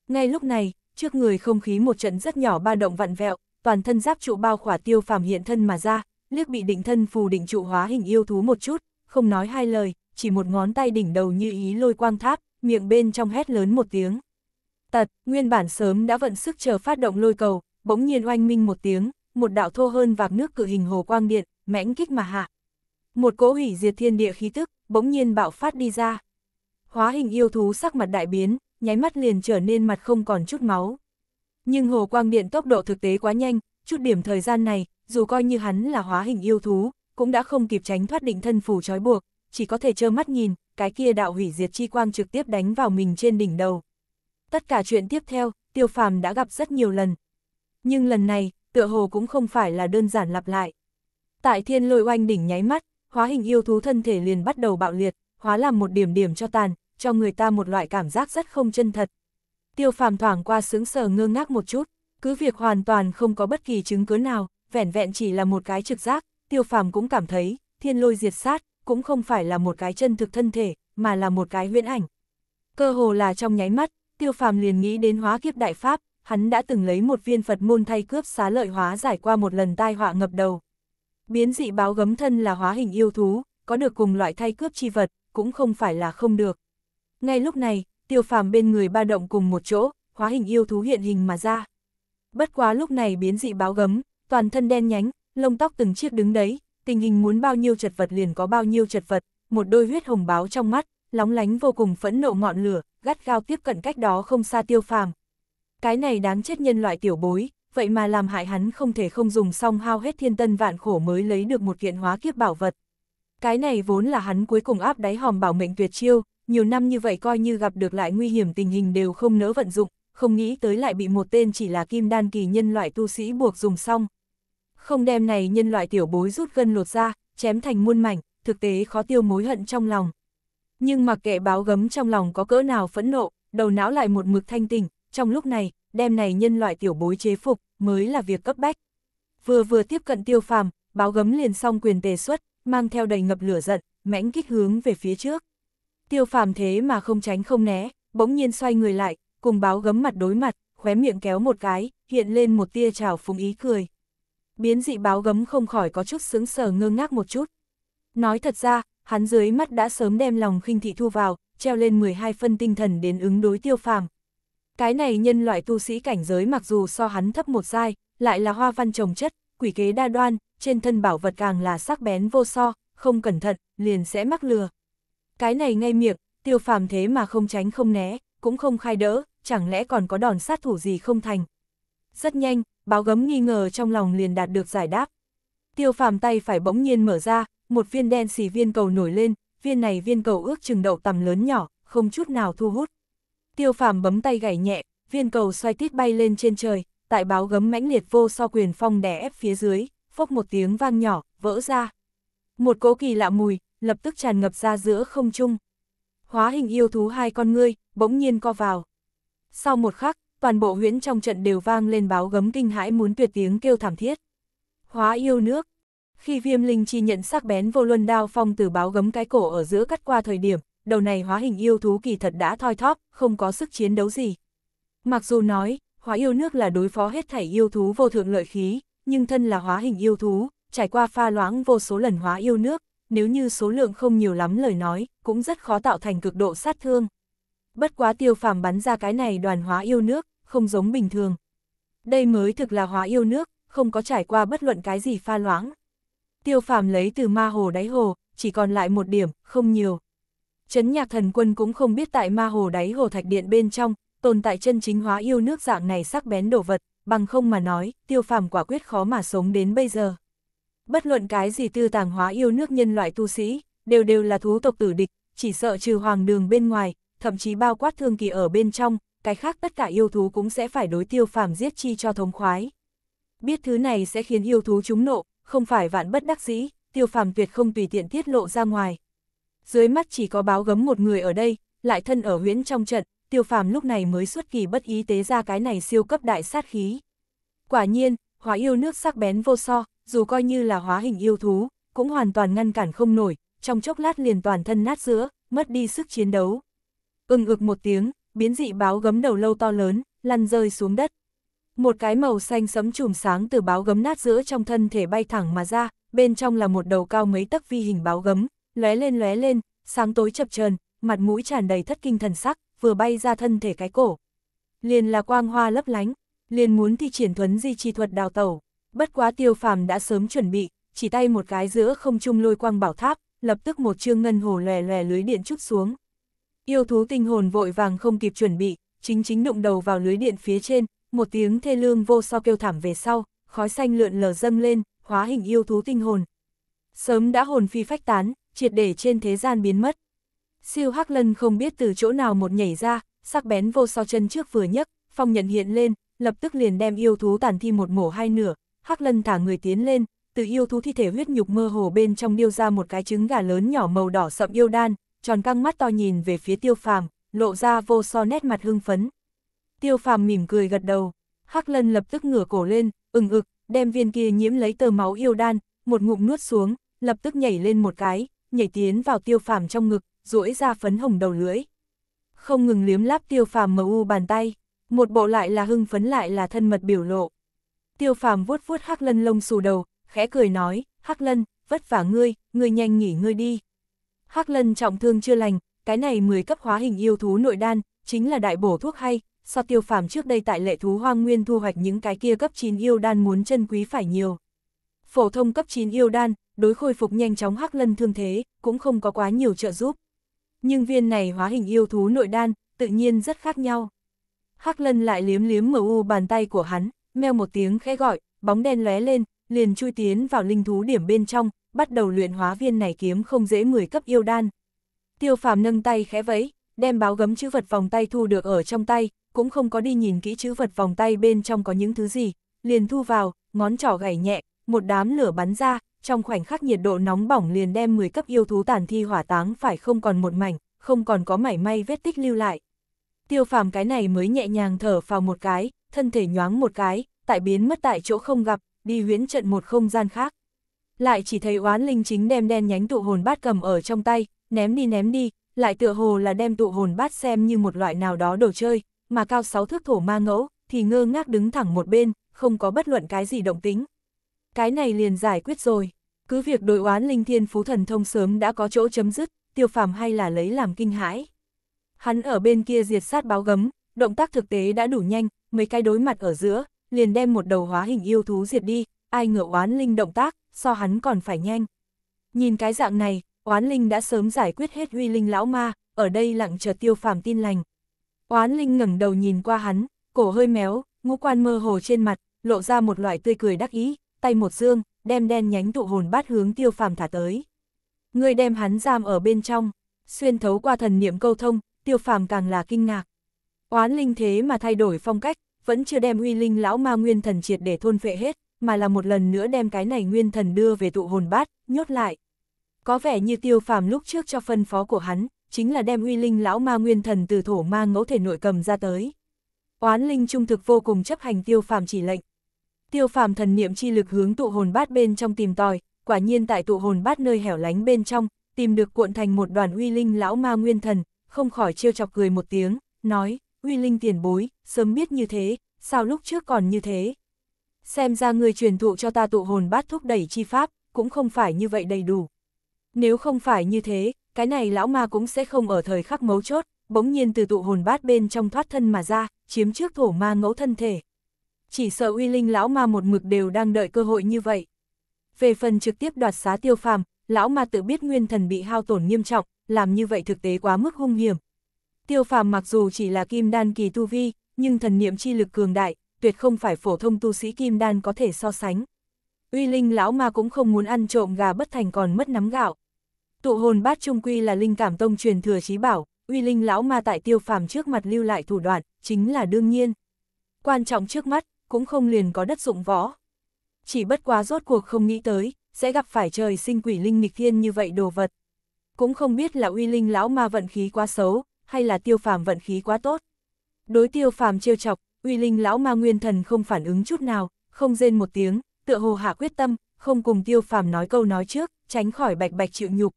Ngay lúc này, trước người không khí một trận rất nhỏ ba động vặn vẹo, toàn thân giáp trụ bao khỏa tiêu phàm hiện thân mà ra, liếc bị định thân phù định trụ hóa hình yêu thú một chút, không nói hai lời, chỉ một ngón tay đỉnh đầu như ý lôi quang tháp, miệng bên trong hét lớn một tiếng. Tật, nguyên bản sớm đã vận sức chờ phát động lôi cầu, bỗng nhiên oanh minh một tiếng, một đạo thô hơn vạc nước cự hình hồ quang điện, mãnh kích mà hạ. Một cỗ hủy diệt thiên địa khí tức, bỗng nhiên bạo phát đi ra. Hóa hình yêu thú sắc mặt đại biến, nháy mắt liền trở nên mặt không còn chút máu. Nhưng hồ quang điện tốc độ thực tế quá nhanh, chút điểm thời gian này, dù coi như hắn là hóa hình yêu thú, cũng đã không kịp tránh thoát định thân phù trói buộc, chỉ có thể trơ mắt nhìn, cái kia đạo hủy diệt chi quang trực tiếp đánh vào mình trên đỉnh đầu. Tất cả chuyện tiếp theo, tiêu phàm đã gặp rất nhiều lần. Nhưng lần này, tựa hồ cũng không phải là đơn giản lặp lại. Tại thiên lôi oanh đỉnh nháy mắt, hóa hình yêu thú thân thể liền bắt đầu bạo liệt, hóa làm một điểm điểm cho tàn, cho người ta một loại cảm giác rất không chân thật. Tiêu phàm thoảng qua sướng sờ ngơ ngác một chút, cứ việc hoàn toàn không có bất kỳ chứng cứ nào, vẻn vẹn chỉ là một cái trực giác, tiêu phàm cũng cảm thấy, thiên lôi diệt sát, cũng không phải là một cái chân thực thân thể, mà là một cái huyễn ảnh. Cơ hồ là trong nháy mắt, tiêu phàm liền nghĩ đến hóa kiếp đại pháp, hắn đã từng lấy một viên Phật môn thay cướp xá lợi hóa giải qua một lần tai họa ngập đầu. Biến dị báo gấm thân là hóa hình yêu thú, có được cùng loại thay cướp chi vật, cũng không phải là không được. Ngay lúc này, tiêu phàm bên người ba động cùng một chỗ, hóa hình yêu thú hiện hình mà ra. Bất quá lúc này biến dị báo gấm, toàn thân đen nhánh, lông tóc từng chiếc đứng đấy, tình hình muốn bao nhiêu chật vật liền có bao nhiêu chật vật, một đôi huyết hồng báo trong mắt, lóng lánh vô cùng phẫn nộ ngọn lửa, gắt gao tiếp cận cách đó không xa tiêu phàm. Cái này đáng chết nhân loại tiểu bối, vậy mà làm hại hắn không thể không dùng xong hao hết thiên tân vạn khổ mới lấy được một kiện hóa kiếp bảo vật. Cái này vốn là hắn cuối cùng áp đáy hòm bảo mệnh tuyệt chiêu, nhiều năm như vậy coi như gặp được lại nguy hiểm tình hình đều không nỡ vận dụng, không nghĩ tới lại bị một tên chỉ là kim đan kỳ nhân loại tu sĩ buộc dùng xong không đem này nhân loại tiểu bối rút gân lột ra, chém thành muôn mảnh, thực tế khó tiêu mối hận trong lòng. Nhưng mặc kệ báo gấm trong lòng có cỡ nào phẫn nộ, đầu não lại một mực thanh tình, trong lúc này, đem này nhân loại tiểu bối chế phục, mới là việc cấp bách. Vừa vừa tiếp cận tiêu phàm, báo gấm liền xong quyền tề xuất, mang theo đầy ngập lửa giận, mãnh kích hướng về phía trước. Tiêu phàm thế mà không tránh không né, bỗng nhiên xoay người lại, cùng báo gấm mặt đối mặt, khóe miệng kéo một cái, hiện lên một tia trào phúng ý cười biến dị báo gấm không khỏi có chút sướng sở ngơ ngác một chút. Nói thật ra, hắn dưới mắt đã sớm đem lòng khinh thị thu vào, treo lên 12 phân tinh thần đến ứng đối tiêu phàm. Cái này nhân loại tu sĩ cảnh giới mặc dù so hắn thấp một giai, lại là hoa văn trồng chất, quỷ kế đa đoan, trên thân bảo vật càng là sắc bén vô so, không cẩn thận, liền sẽ mắc lừa. Cái này ngay miệng, tiêu phàm thế mà không tránh không né, cũng không khai đỡ, chẳng lẽ còn có đòn sát thủ gì không thành. Rất nhanh, báo gấm nghi ngờ trong lòng liền đạt được giải đáp. Tiêu phàm tay phải bỗng nhiên mở ra, một viên đen xì viên cầu nổi lên, viên này viên cầu ước chừng đậu tầm lớn nhỏ, không chút nào thu hút. Tiêu phàm bấm tay gảy nhẹ, viên cầu xoay tít bay lên trên trời, tại báo gấm mãnh liệt vô so quyền phong đè ép phía dưới, phốc một tiếng vang nhỏ, vỡ ra. Một cỗ kỳ lạ mùi, lập tức tràn ngập ra giữa không trung. Hóa hình yêu thú hai con ngươi, bỗng nhiên co vào. Sau một khắc, toàn bộ huyễn trong trận đều vang lên báo gấm kinh hãi muốn tuyệt tiếng kêu thảm thiết. Hóa yêu nước. Khi viêm linh chi nhận sắc bén vô luân đao phong từ báo gấm cái cổ ở giữa cắt qua thời điểm, đầu này hóa hình yêu thú kỳ thật đã thoi thóp, không có sức chiến đấu gì. Mặc dù nói, hóa yêu nước là đối phó hết thảy yêu thú vô thượng lợi khí, nhưng thân là hóa hình yêu thú, trải qua pha loãng vô số lần hóa yêu nước, nếu như số lượng không nhiều lắm lời nói, cũng rất khó tạo thành cực độ sát thương. Bất quá tiêu phàm bắn ra cái này đoàn hóa yêu nước, không giống bình thường. Đây mới thực là hóa yêu nước, không có trải qua bất luận cái gì pha loãng. Tiêu phàm lấy từ ma hồ đáy hồ, chỉ còn lại một điểm, không nhiều. Chấn nhạc thần quân cũng không biết tại ma hồ đáy hồ thạch điện bên trong, tồn tại chân chính hóa yêu nước dạng này sắc bén đồ vật, bằng không mà nói, tiêu phàm quả quyết khó mà sống đến bây giờ. Bất luận cái gì tư tàng hóa yêu nước nhân loại tu sĩ, đều đều là thú tộc tử địch, chỉ sợ trừ hoàng đường bên ngoài, thậm chí bao quát thương kỳ ở bên trong, cái khác tất cả yêu thú cũng sẽ phải đối tiêu phàm giết chi cho thống khoái. Biết thứ này sẽ khiến yêu thú chúng nộ, không phải vạn bất đắc dĩ, tiêu phàm tuyệt không tùy tiện tiết lộ ra ngoài. Dưới mắt chỉ có báo gấm một người ở đây, lại thân ở huyễn trong trận, tiêu phàm lúc này mới xuất kỳ bất ý tế ra cái này siêu cấp đại sát khí. Quả nhiên, hóa yêu nước sắc bén vô so, dù coi như là hóa hình yêu thú, cũng hoàn toàn ngăn cản không nổi, trong chốc lát liền toàn thân nát giữa, mất đi sức chiến đấu. Ưng ừ ực một tiếng, biến dị báo gấm đầu lâu to lớn, lăn rơi xuống đất. Một cái màu xanh sấm chùm sáng từ báo gấm nát giữa trong thân thể bay thẳng mà ra, bên trong là một đầu cao mấy tấc vi hình báo gấm, lóe lên lóe lên, sáng tối chập chờn, mặt mũi tràn đầy thất kinh thần sắc, vừa bay ra thân thể cái cổ. Liền là quang hoa lấp lánh, liền muốn thi triển thuấn di chi thuật đào tẩu, bất quá tiêu phàm đã sớm chuẩn bị, chỉ tay một cái giữa không trung lôi quang bảo tháp, lập tức một chương ngân hồ lòe lòe lưới điện chút xuống. Yêu thú tinh hồn vội vàng không kịp chuẩn bị, chính chính đụng đầu vào lưới điện phía trên, một tiếng thê lương vô so kêu thảm về sau, khói xanh lượn lờ dâng lên, hóa hình yêu thú tinh hồn. Sớm đã hồn phi phách tán, triệt để trên thế gian biến mất. Siêu Hắc Lân không biết từ chỗ nào một nhảy ra, sắc bén vô so chân trước vừa nhấc, phong nhận hiện lên, lập tức liền đem yêu thú tàn thi một mổ hai nửa, Hắc Lân thả người tiến lên, từ yêu thú thi thể huyết nhục mơ hồ bên trong điêu ra một cái trứng gà lớn nhỏ màu đỏ sậm yêu đan, tròn căng mắt to nhìn về phía tiêu phàm, lộ ra vô so nét mặt hưng phấn. Tiêu phàm mỉm cười gật đầu, Hắc Lân lập tức ngửa cổ lên, ừng ực, đem viên kia nhiễm lấy tờ máu yêu đan, một ngụm nuốt xuống, lập tức nhảy lên một cái, nhảy tiến vào tiêu phàm trong ngực, duỗi ra phấn hồng đầu lưỡi. Không ngừng liếm láp tiêu phàm mờ u bàn tay, một bộ lại là hưng phấn lại là thân mật biểu lộ. Tiêu phàm vuốt vuốt Hắc Lân lông xù đầu, khẽ cười nói, Hắc Lân, vất vả ngươi, ngươi nhanh nghỉ ngươi đi. Hoắc Lân trọng thương chưa lành, cái này 10 cấp hóa hình yêu thú nội đan, chính là đại bổ thuốc hay, so tiêu phàm trước đây tại lệ thú hoang nguyên thu hoạch những cái kia cấp 9 yêu đan muốn chân quý phải nhiều. Phổ thông cấp 9 yêu đan, đối khôi phục nhanh chóng Hoắc Lân thương thế, cũng không có quá nhiều trợ giúp. Nhưng viên này hóa hình yêu thú nội đan, tự nhiên rất khác nhau. Hoắc Lân lại liếm liếm mờ u bàn tay của hắn, meo một tiếng khẽ gọi, bóng đen lóe lên, liền chui tiến vào linh thú điểm bên trong, bắt đầu luyện hóa viên này kiếm không dễ 10 cấp yêu đan. Tiêu phàm nâng tay khẽ vẫy, đem báo gấm chữ vật vòng tay thu được ở trong tay, cũng không có đi nhìn kỹ chữ vật vòng tay bên trong có những thứ gì, liền thu vào, ngón trỏ gảy nhẹ, một đám lửa bắn ra, trong khoảnh khắc nhiệt độ nóng bỏng liền đem 10 cấp yêu thú tàn thi hỏa táng phải không còn một mảnh, không còn có mảy may vết tích lưu lại. Tiêu phàm cái này mới nhẹ nhàng thở vào một cái, thân thể nhoáng một cái, tại biến mất tại chỗ không gặp, đi huyễn trận một không gian khác lại chỉ thấy oán linh chính đem đen nhánh tụ hồn bát cầm ở trong tay, ném đi ném đi, lại tựa hồ là đem tụ hồn bát xem như một loại nào đó đồ chơi, mà cao sáu thước thổ ma ngẫu, thì ngơ ngác đứng thẳng một bên, không có bất luận cái gì động tính. Cái này liền giải quyết rồi, cứ việc đối oán linh thiên phú thần thông sớm đã có chỗ chấm dứt, tiêu phàm hay là lấy làm kinh hãi. Hắn ở bên kia diệt sát báo gấm, động tác thực tế đã đủ nhanh, mấy cái đối mặt ở giữa, liền đem một đầu hóa hình yêu thú diệt đi, ai ngựa oán linh động tác, so hắn còn phải nhanh. Nhìn cái dạng này, oán linh đã sớm giải quyết hết huy linh lão ma, ở đây lặng chờ tiêu phàm tin lành. Oán linh ngẩng đầu nhìn qua hắn, cổ hơi méo, ngũ quan mơ hồ trên mặt, lộ ra một loại tươi cười đắc ý, tay một dương, đem đen nhánh tụ hồn bát hướng tiêu phàm thả tới. Người đem hắn giam ở bên trong, xuyên thấu qua thần niệm câu thông, tiêu phàm càng là kinh ngạc. Oán linh thế mà thay đổi phong cách, vẫn chưa đem huy linh lão ma nguyên thần triệt để thôn phệ hết mà là một lần nữa đem cái này nguyên thần đưa về tụ hồn bát, nhốt lại. Có vẻ như tiêu phàm lúc trước cho phân phó của hắn, chính là đem uy linh lão ma nguyên thần từ thổ ma ngẫu thể nội cầm ra tới. Oán linh trung thực vô cùng chấp hành tiêu phàm chỉ lệnh. Tiêu phàm thần niệm chi lực hướng tụ hồn bát bên trong tìm tòi, quả nhiên tại tụ hồn bát nơi hẻo lánh bên trong, tìm được cuộn thành một đoàn uy linh lão ma nguyên thần, không khỏi trêu chọc cười một tiếng, nói, uy linh tiền bối, sớm biết như thế, sao lúc trước còn như thế xem ra người truyền thụ cho ta tụ hồn bát thúc đẩy chi pháp, cũng không phải như vậy đầy đủ. Nếu không phải như thế, cái này lão ma cũng sẽ không ở thời khắc mấu chốt, bỗng nhiên từ tụ hồn bát bên trong thoát thân mà ra, chiếm trước thổ ma ngẫu thân thể. Chỉ sợ uy linh lão ma một mực đều đang đợi cơ hội như vậy. Về phần trực tiếp đoạt xá tiêu phàm, lão ma tự biết nguyên thần bị hao tổn nghiêm trọng, làm như vậy thực tế quá mức hung hiểm. Tiêu phàm mặc dù chỉ là kim đan kỳ tu vi, nhưng thần niệm chi lực cường đại, tuyệt không phải phổ thông tu sĩ kim đan có thể so sánh. Uy linh lão ma cũng không muốn ăn trộm gà bất thành còn mất nắm gạo. Tụ hồn bát trung quy là linh cảm tông truyền thừa trí bảo, uy linh lão ma tại tiêu phàm trước mặt lưu lại thủ đoạn, chính là đương nhiên. Quan trọng trước mắt, cũng không liền có đất dụng võ. Chỉ bất quá rốt cuộc không nghĩ tới, sẽ gặp phải trời sinh quỷ linh nghịch thiên như vậy đồ vật. Cũng không biết là uy linh lão ma vận khí quá xấu, hay là tiêu phàm vận khí quá tốt. Đối tiêu phàm trêu chọc, uy linh lão ma nguyên thần không phản ứng chút nào, không rên một tiếng, tựa hồ hạ quyết tâm, không cùng tiêu phàm nói câu nói trước, tránh khỏi bạch bạch chịu nhục.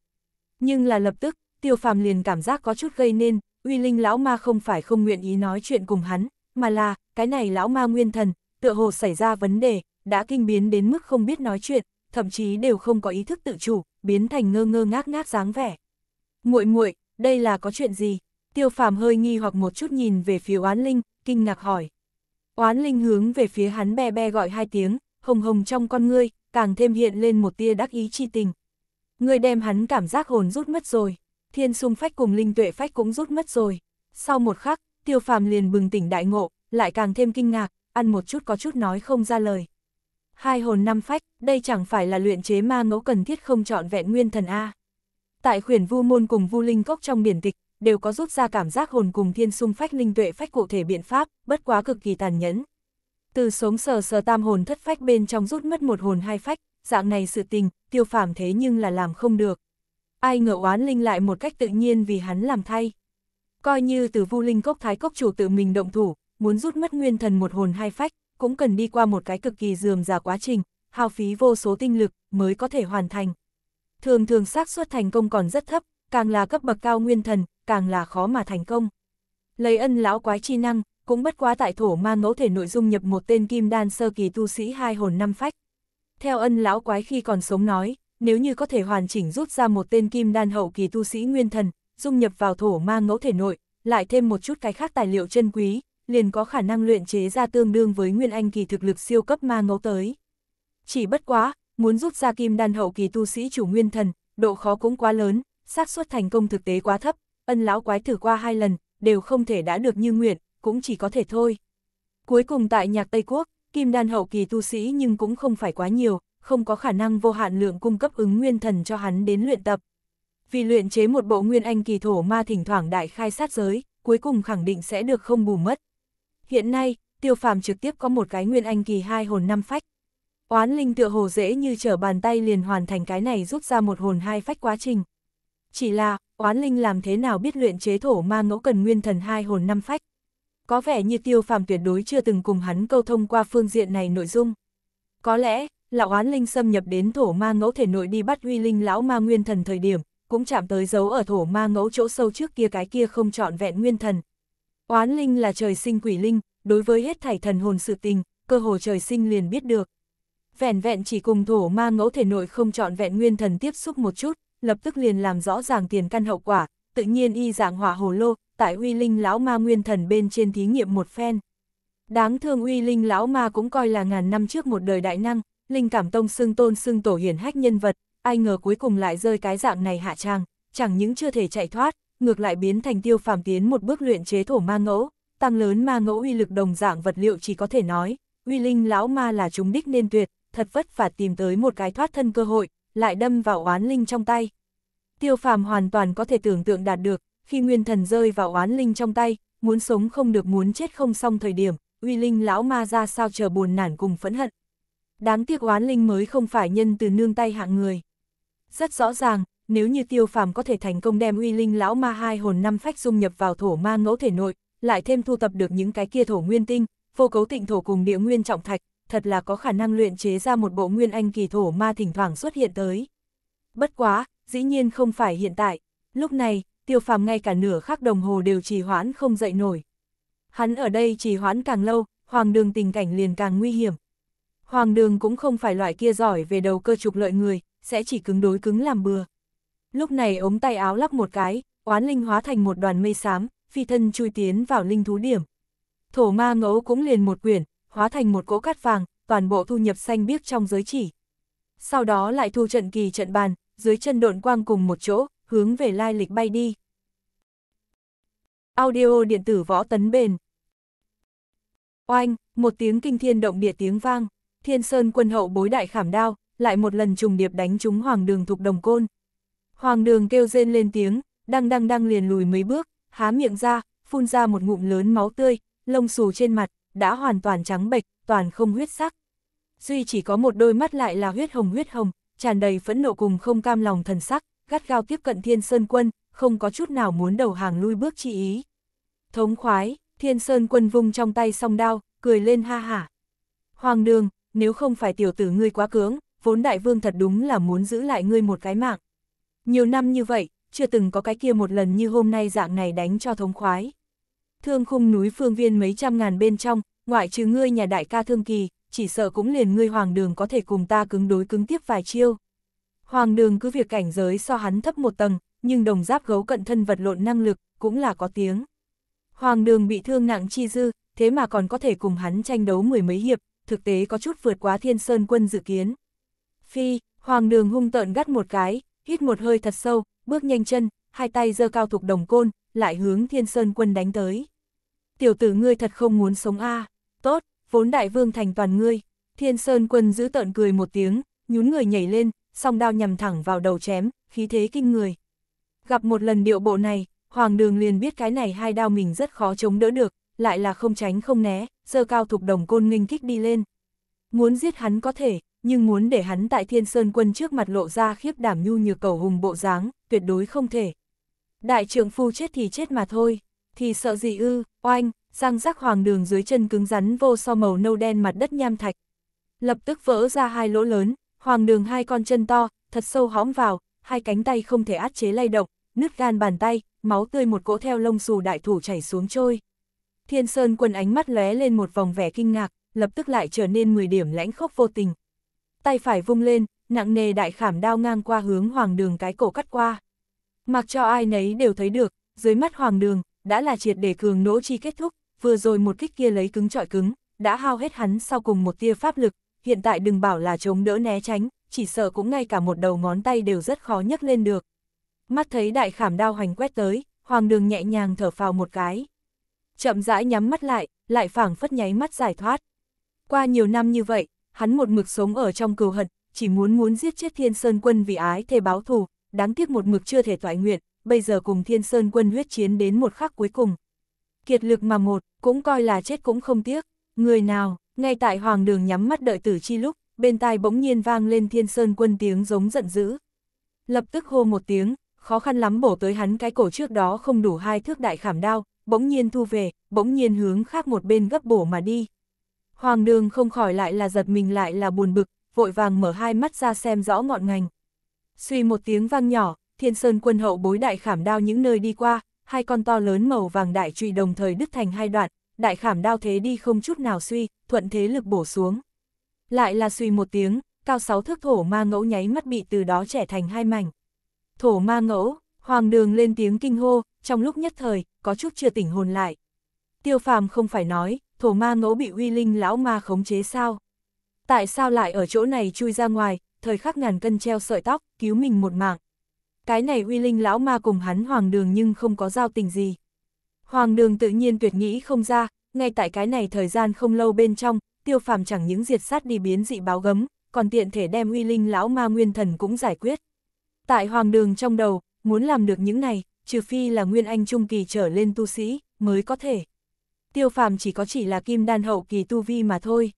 Nhưng là lập tức, tiêu phàm liền cảm giác có chút gây nên, uy linh lão ma không phải không nguyện ý nói chuyện cùng hắn, mà là, cái này lão ma nguyên thần, tựa hồ xảy ra vấn đề, đã kinh biến đến mức không biết nói chuyện, thậm chí đều không có ý thức tự chủ, biến thành ngơ ngơ ngác ngác dáng vẻ. Muội muội, đây là có chuyện gì? Tiêu Phàm hơi nghi hoặc một chút nhìn về phía Oán Linh, kinh ngạc hỏi. Oán linh hướng về phía hắn bè bè gọi hai tiếng, hồng hồng trong con ngươi, càng thêm hiện lên một tia đắc ý chi tình. Ngươi đem hắn cảm giác hồn rút mất rồi, thiên sung phách cùng linh tuệ phách cũng rút mất rồi. Sau một khắc, tiêu phàm liền bừng tỉnh đại ngộ, lại càng thêm kinh ngạc, ăn một chút có chút nói không ra lời. Hai hồn năm phách, đây chẳng phải là luyện chế ma ngẫu cần thiết không chọn vẹn nguyên thần A. Tại khuyển vu môn cùng vu linh cốc trong biển tịch, đều có rút ra cảm giác hồn cùng thiên sung phách linh tuệ phách cụ thể biện pháp, bất quá cực kỳ tàn nhẫn. Từ sống sờ sờ tam hồn thất phách bên trong rút mất một hồn hai phách, dạng này sự tình, tiêu phàm thế nhưng là làm không được. Ai ngờ oán linh lại một cách tự nhiên vì hắn làm thay. Coi như từ vu linh cốc thái cốc chủ tự mình động thủ, muốn rút mất nguyên thần một hồn hai phách, cũng cần đi qua một cái cực kỳ dườm giả quá trình, hao phí vô số tinh lực mới có thể hoàn thành. Thường thường xác suất thành công còn rất thấp, càng là cấp bậc cao nguyên thần, càng là khó mà thành công. Lấy ân lão quái chi năng, cũng bất quá tại thổ ma ngẫu thể nội dung nhập một tên kim đan sơ kỳ tu sĩ hai hồn năm phách. Theo ân lão quái khi còn sống nói, nếu như có thể hoàn chỉnh rút ra một tên kim đan hậu kỳ tu sĩ nguyên thần, dung nhập vào thổ ma ngẫu thể nội, lại thêm một chút cái khác tài liệu chân quý, liền có khả năng luyện chế ra tương đương với nguyên anh kỳ thực lực siêu cấp ma ngẫu tới. Chỉ bất quá, muốn rút ra kim đan hậu kỳ tu sĩ chủ nguyên thần, độ khó cũng quá lớn, xác suất thành công thực tế quá thấp, ân lão quái thử qua hai lần, đều không thể đã được như nguyện, cũng chỉ có thể thôi. Cuối cùng tại nhạc Tây Quốc, kim đan hậu kỳ tu sĩ nhưng cũng không phải quá nhiều, không có khả năng vô hạn lượng cung cấp ứng nguyên thần cho hắn đến luyện tập. Vì luyện chế một bộ nguyên anh kỳ thổ ma thỉnh thoảng đại khai sát giới, cuối cùng khẳng định sẽ được không bù mất. Hiện nay, tiêu phàm trực tiếp có một cái nguyên anh kỳ hai hồn năm phách. Oán linh tựa hồ dễ như trở bàn tay liền hoàn thành cái này rút ra một hồn hai phách quá trình. Chỉ là, oán linh làm thế nào biết luyện chế thổ ma ngẫu cần nguyên thần hai hồn năm phách. Có vẻ như tiêu phàm tuyệt đối chưa từng cùng hắn câu thông qua phương diện này nội dung. Có lẽ, là oán linh xâm nhập đến thổ ma ngẫu thể nội đi bắt huy linh lão ma nguyên thần thời điểm, cũng chạm tới dấu ở thổ ma ngẫu chỗ sâu trước kia cái kia không trọn vẹn nguyên thần. Oán linh là trời sinh quỷ linh, đối với hết thảy thần hồn sự tình, cơ hồ trời sinh liền biết được. Vẹn vẹn chỉ cùng thổ ma ngẫu thể nội không trọn vẹn nguyên thần tiếp xúc một chút, lập tức liền làm rõ ràng tiền căn hậu quả, tự nhiên y dạng hỏa hồ lô, tại uy linh lão ma nguyên thần bên trên thí nghiệm một phen. Đáng thương uy linh lão ma cũng coi là ngàn năm trước một đời đại năng, linh cảm tông xưng tôn xưng tổ hiển hách nhân vật, ai ngờ cuối cùng lại rơi cái dạng này hạ trang, chẳng những chưa thể chạy thoát, ngược lại biến thành tiêu phàm tiến một bước luyện chế thổ ma ngẫu, tăng lớn ma ngẫu uy lực đồng dạng vật liệu chỉ có thể nói, uy linh lão ma là chúng đích nên tuyệt, thật vất vả tìm tới một cái thoát thân cơ hội, lại đâm vào oán linh trong tay. Tiêu phàm hoàn toàn có thể tưởng tượng đạt được, khi nguyên thần rơi vào oán linh trong tay, muốn sống không được muốn chết không xong thời điểm, uy linh lão ma ra sao chờ buồn nản cùng phẫn hận. Đáng tiếc oán linh mới không phải nhân từ nương tay hạng người. Rất rõ ràng, nếu như tiêu phàm có thể thành công đem uy linh lão ma hai hồn năm phách dung nhập vào thổ ma ngẫu thể nội, lại thêm thu tập được những cái kia thổ nguyên tinh, vô cấu tịnh thổ cùng địa nguyên trọng thạch, thật là có khả năng luyện chế ra một bộ nguyên anh kỳ thổ ma thỉnh thoảng xuất hiện tới. Bất quá, dĩ nhiên không phải hiện tại, lúc này, tiêu phàm ngay cả nửa khắc đồng hồ đều trì hoãn không dậy nổi. Hắn ở đây trì hoãn càng lâu, hoàng đường tình cảnh liền càng nguy hiểm. Hoàng đường cũng không phải loại kia giỏi về đầu cơ trục lợi người, sẽ chỉ cứng đối cứng làm bừa. Lúc này ống tay áo lắp một cái, oán linh hóa thành một đoàn mây xám, phi thân chui tiến vào linh thú điểm. Thổ ma ngẫu cũng liền một quyển, hóa thành một cỗ cát vàng, toàn bộ thu nhập xanh biếc trong giới chỉ. Sau đó lại thu trận kỳ trận bàn, dưới chân độn quang cùng một chỗ, hướng về lai lịch bay đi. Audio điện tử võ tấn bền. Oanh, một tiếng kinh thiên động địa tiếng vang, thiên sơn quân hậu bối đại khảm đao, lại một lần trùng điệp đánh trúng hoàng đường thục đồng côn. Hoàng đường kêu rên lên tiếng, đang đang đang liền lùi mấy bước, há miệng ra, phun ra một ngụm lớn máu tươi, lông xù trên mặt, đã hoàn toàn trắng bệch, toàn không huyết sắc. Duy chỉ có một đôi mắt lại là huyết hồng huyết hồng, tràn đầy phẫn nộ cùng không cam lòng thần sắc, gắt gao tiếp cận Thiên Sơn Quân, không có chút nào muốn đầu hàng lui bước chi ý. Thống khoái, Thiên Sơn Quân vung trong tay song đao, cười lên ha hả. Hoàng đường, nếu không phải tiểu tử ngươi quá cưỡng, vốn đại vương thật đúng là muốn giữ lại ngươi một cái mạng. Nhiều năm như vậy, chưa từng có cái kia một lần như hôm nay dạng này đánh cho thống khoái thương khung núi phương viên mấy trăm ngàn bên trong, ngoại trừ ngươi nhà đại ca thương kỳ, chỉ sợ cũng liền ngươi hoàng đường có thể cùng ta cứng đối cứng tiếp vài chiêu. Hoàng đường cứ việc cảnh giới so hắn thấp một tầng, nhưng đồng giáp gấu cận thân vật lộn năng lực, cũng là có tiếng. Hoàng đường bị thương nặng chi dư, thế mà còn có thể cùng hắn tranh đấu mười mấy hiệp, thực tế có chút vượt quá thiên sơn quân dự kiến. Phi, hoàng đường hung tợn gắt một cái, hít một hơi thật sâu, bước nhanh chân, hai tay giơ cao thục đồng côn, lại hướng thiên sơn quân đánh tới. Tiểu tử ngươi thật không muốn sống a tốt, vốn đại vương thành toàn ngươi, thiên sơn quân giữ tợn cười một tiếng, nhún người nhảy lên, song đao nhằm thẳng vào đầu chém, khí thế kinh người. Gặp một lần điệu bộ này, Hoàng đường liền biết cái này hai đao mình rất khó chống đỡ được, lại là không tránh không né, sơ cao thục đồng côn nginh kích đi lên. Muốn giết hắn có thể, nhưng muốn để hắn tại thiên sơn quân trước mặt lộ ra khiếp đảm nhu như cầu hùng bộ dáng, tuyệt đối không thể. Đại trưởng phu chết thì chết mà thôi, thì sợ gì ư, oanh, răng rắc hoàng đường dưới chân cứng rắn vô so màu nâu đen mặt đất nham thạch. Lập tức vỡ ra hai lỗ lớn, hoàng đường hai con chân to, thật sâu hõm vào, hai cánh tay không thể át chế lay động, nứt gan bàn tay, máu tươi một cỗ theo lông xù đại thủ chảy xuống trôi. Thiên Sơn quân ánh mắt lóe lên một vòng vẻ kinh ngạc, lập tức lại trở nên 10 điểm lãnh khốc vô tình. Tay phải vung lên, nặng nề đại khảm đao ngang qua hướng hoàng đường cái cổ cắt qua. Mặc cho ai nấy đều thấy được, dưới mắt Hoàng Đường, đã là triệt để cường nỗ chi kết thúc, vừa rồi một kích kia lấy cứng trọi cứng, đã hao hết hắn sau cùng một tia pháp lực, hiện tại đừng bảo là chống đỡ né tránh, chỉ sợ cũng ngay cả một đầu ngón tay đều rất khó nhấc lên được. Mắt thấy đại khảm đao hoành quét tới, Hoàng Đường nhẹ nhàng thở phào một cái. Chậm rãi nhắm mắt lại, lại phảng phất nháy mắt giải thoát. Qua nhiều năm như vậy, hắn một mực sống ở trong cừu hận, chỉ muốn muốn giết chết Thiên Sơn Quân vì ái thề báo thù, đáng tiếc một mực chưa thể toại nguyện, bây giờ cùng Thiên Sơn quân huyết chiến đến một khắc cuối cùng. Kiệt lực mà một, cũng coi là chết cũng không tiếc, người nào, ngay tại hoàng đường nhắm mắt đợi tử chi lúc, bên tai bỗng nhiên vang lên Thiên Sơn quân tiếng giống giận dữ. Lập tức hô một tiếng, khó khăn lắm bổ tới hắn cái cổ trước đó không đủ hai thước đại khảm đao, bỗng nhiên thu về, bỗng nhiên hướng khác một bên gấp bổ mà đi. Hoàng đường không khỏi lại là giật mình lại là buồn bực, vội vàng mở hai mắt ra xem rõ ngọn ngành. Suy một tiếng vang nhỏ, thiên sơn quân hậu bối đại khảm đao những nơi đi qua, hai con to lớn màu vàng đại trụy đồng thời đứt thành hai đoạn, đại khảm đao thế đi không chút nào suy, thuận thế lực bổ xuống. Lại là suy một tiếng, cao sáu thước thổ ma ngẫu nháy mắt bị từ đó trẻ thành hai mảnh. Thổ ma ngẫu, hoàng đường lên tiếng kinh hô, trong lúc nhất thời, có chút chưa tỉnh hồn lại. Tiêu phàm không phải nói, thổ ma ngẫu bị uy linh lão ma khống chế sao? Tại sao lại ở chỗ này chui ra ngoài, thời khắc ngàn cân treo sợi tóc, cứu mình một mạng. Cái này uy linh lão ma cùng hắn hoàng đường nhưng không có giao tình gì. Hoàng đường tự nhiên tuyệt nghĩ không ra, ngay tại cái này thời gian không lâu bên trong, tiêu phàm chẳng những diệt sát đi biến dị báo gấm, còn tiện thể đem uy linh lão ma nguyên thần cũng giải quyết. Tại hoàng đường trong đầu, muốn làm được những này, trừ phi là nguyên anh trung kỳ trở lên tu sĩ, mới có thể. Tiêu phàm chỉ có chỉ là kim đan hậu kỳ tu vi mà thôi.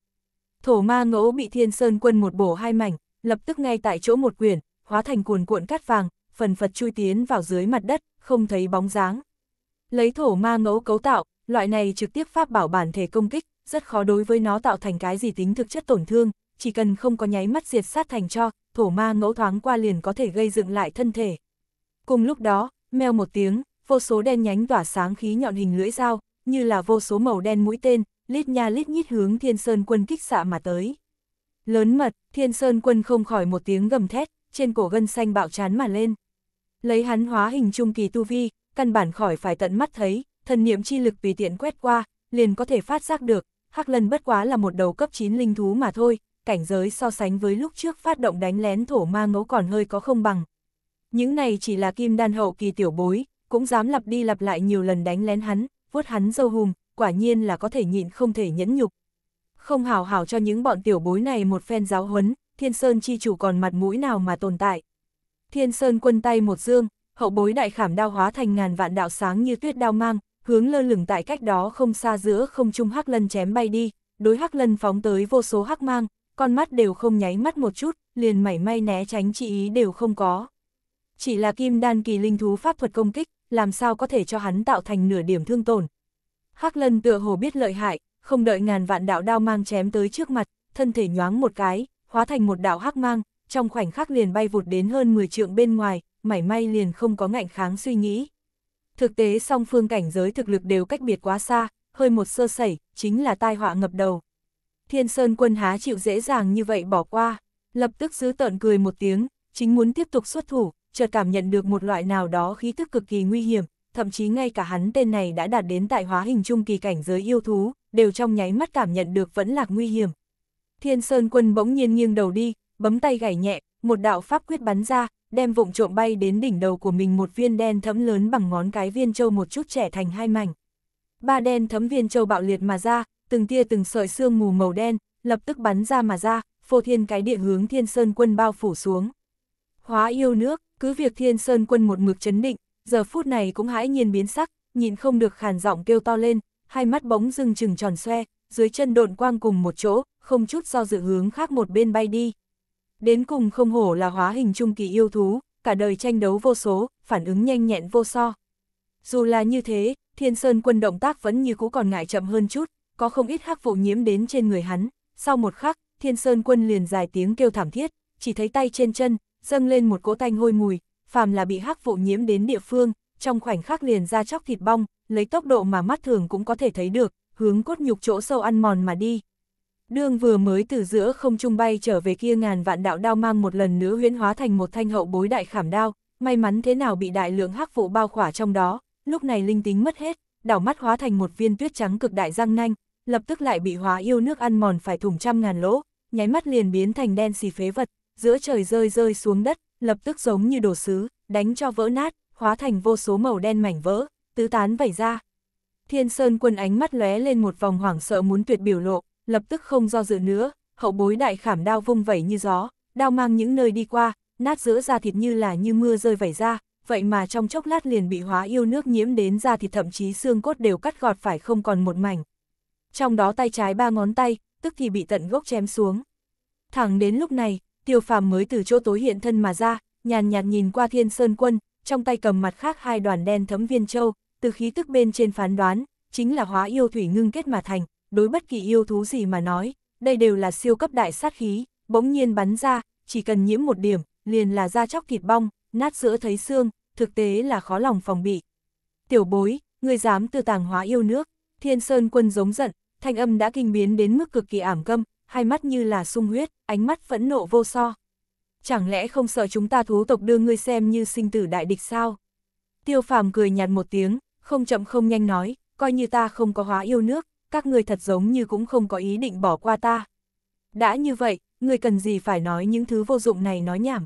Thổ ma ngẫu bị thiên sơn quân một bổ hai mảnh, lập tức ngay tại chỗ một quyển, hóa thành cuồn cuộn cát vàng, phần phật chui tiến vào dưới mặt đất, không thấy bóng dáng. Lấy thổ ma ngẫu cấu tạo, loại này trực tiếp pháp bảo bản thể công kích, rất khó đối với nó tạo thành cái gì tính thực chất tổn thương, chỉ cần không có nháy mắt diệt sát thành cho, thổ ma ngẫu thoáng qua liền có thể gây dựng lại thân thể. Cùng lúc đó, meo một tiếng, vô số đen nhánh tỏa sáng khí nhọn hình lưỡi dao, như là vô số màu đen mũi tên, lít nha lít nhít hướng thiên sơn quân kích xạ mà tới. Lớn mật, thiên sơn quân không khỏi một tiếng gầm thét, trên cổ gân xanh bạo chán mà lên. Lấy hắn hóa hình trung kỳ tu vi, căn bản khỏi phải tận mắt thấy, thần niệm chi lực vì tiện quét qua, liền có thể phát giác được, Hắc Lân bất quá là một đầu cấp 9 linh thú mà thôi, cảnh giới so sánh với lúc trước phát động đánh lén thổ ma ngẫu còn hơi có không bằng. Những này chỉ là kim đan hậu kỳ tiểu bối, cũng dám lặp đi lặp lại nhiều lần đánh lén hắn, vuốt hắn dâu hùm, quả nhiên là có thể nhịn không thể nhẫn nhục, không hảo hảo cho những bọn tiểu bối này một phen giáo huấn, Thiên Sơn chi chủ còn mặt mũi nào mà tồn tại. Thiên Sơn quân tay một dương, hậu bối đại khảm đao hóa thành ngàn vạn đạo sáng như tuyết đao mang, hướng lơ lửng tại cách đó không xa giữa không trung hắc lân chém bay đi, đối hắc lân phóng tới vô số hắc mang, con mắt đều không nháy mắt một chút, liền mảy may né tránh chi ý đều không có. Chỉ là kim đan kỳ linh thú pháp thuật công kích, làm sao có thể cho hắn tạo thành nửa điểm thương tổn. Hắc lân tựa hồ biết lợi hại, không đợi ngàn vạn đạo đao mang chém tới trước mặt, thân thể nhoáng một cái, hóa thành một đạo hắc mang, trong khoảnh khắc liền bay vụt đến hơn 10 trượng bên ngoài, mảy may liền không có ngạnh kháng suy nghĩ. Thực tế song phương cảnh giới thực lực đều cách biệt quá xa, hơi một sơ sẩy, chính là tai họa ngập đầu. Thiên Sơn quân há chịu dễ dàng như vậy bỏ qua, lập tức giữ tợn cười một tiếng, chính muốn tiếp tục xuất thủ, chợt cảm nhận được một loại nào đó khí tức cực kỳ nguy hiểm, thậm chí ngay cả hắn tên này đã đạt đến tại hóa hình trung kỳ cảnh giới yêu thú, đều trong nháy mắt cảm nhận được vẫn là nguy hiểm. Thiên Sơn quân bỗng nhiên nghiêng đầu đi, bấm tay gảy nhẹ, một đạo pháp quyết bắn ra, đem vụng trộm bay đến đỉnh đầu của mình một viên đen thấm lớn bằng ngón cái viên châu một chút trẻ thành hai mảnh. Ba đen thấm viên châu bạo liệt mà ra, từng tia từng sợi xương mù màu đen, lập tức bắn ra mà ra, phô thiên cái địa hướng thiên sơn quân bao phủ xuống. Hóa yêu nước, cứ việc thiên sơn quân một mực chấn định, giờ phút này cũng hãi nhiên biến sắc, nhìn không được khàn giọng kêu to lên, hai mắt bóng dưng trừng tròn xoe, dưới chân độn quang cùng một chỗ, không chút do dự hướng khác một bên bay đi. Đến cùng không hổ là hóa hình trung kỳ yêu thú, cả đời tranh đấu vô số, phản ứng nhanh nhẹn vô so. Dù là như thế, Thiên Sơn quân động tác vẫn như cũ còn ngại chậm hơn chút, có không ít hắc vụ nhiễm đến trên người hắn. Sau một khắc, Thiên Sơn quân liền dài tiếng kêu thảm thiết, chỉ thấy tay trên chân, dâng lên một cỗ tanh hôi mùi, phàm là bị hắc vụ nhiễm đến địa phương, trong khoảnh khắc liền ra chóc thịt bong, lấy tốc độ mà mắt thường cũng có thể thấy được, hướng cốt nhục chỗ sâu ăn mòn mà đi. Đường vừa mới từ giữa không trung bay trở về kia ngàn vạn đạo đao mang một lần nữa huyễn hóa thành một thanh hậu bối đại khảm đao, may mắn thế nào bị đại lượng hắc vụ bao khỏa trong đó, lúc này linh tính mất hết, đảo mắt hóa thành một viên tuyết trắng cực đại răng nanh, lập tức lại bị hóa yêu nước ăn mòn phải thủng trăm ngàn lỗ, nháy mắt liền biến thành đen xì phế vật, giữa trời rơi rơi xuống đất, lập tức giống như đồ sứ, đánh cho vỡ nát, hóa thành vô số màu đen mảnh vỡ, tứ tán vẩy ra. Thiên Sơn quân ánh mắt lóe lên một vòng hoảng sợ muốn tuyệt biểu lộ, lập tức không do dự nữa, hậu bối đại khảm đao vung vẩy như gió, đao mang những nơi đi qua, nát giữa da thịt như là như mưa rơi vẩy ra, vậy mà trong chốc lát liền bị hóa yêu nước nhiễm đến da thịt thậm chí xương cốt đều cắt gọt phải không còn một mảnh. Trong đó tay trái ba ngón tay, tức thì bị tận gốc chém xuống. Thẳng đến lúc này, tiêu phàm mới từ chỗ tối hiện thân mà ra, nhàn nhạt nhìn qua thiên sơn quân, trong tay cầm mặt khác hai đoàn đen thấm viên châu, từ khí tức bên trên phán đoán, chính là hóa yêu thủy ngưng kết mà thành, đối bất kỳ yêu thú gì mà nói, đây đều là siêu cấp đại sát khí, bỗng nhiên bắn ra, chỉ cần nhiễm một điểm, liền là da chóc thịt bong, nát giữa thấy xương, thực tế là khó lòng phòng bị. Tiểu bối, người dám tư tàng hóa yêu nước, thiên sơn quân giống giận, thanh âm đã kinh biến đến mức cực kỳ ảm câm, hai mắt như là sung huyết, ánh mắt phẫn nộ vô so. Chẳng lẽ không sợ chúng ta thú tộc đưa ngươi xem như sinh tử đại địch sao? Tiêu phàm cười nhạt một tiếng, không chậm không nhanh nói, coi như ta không có hóa yêu nước, các ngươi thật giống như cũng không có ý định bỏ qua ta. Đã như vậy, ngươi cần gì phải nói những thứ vô dụng này nói nhảm.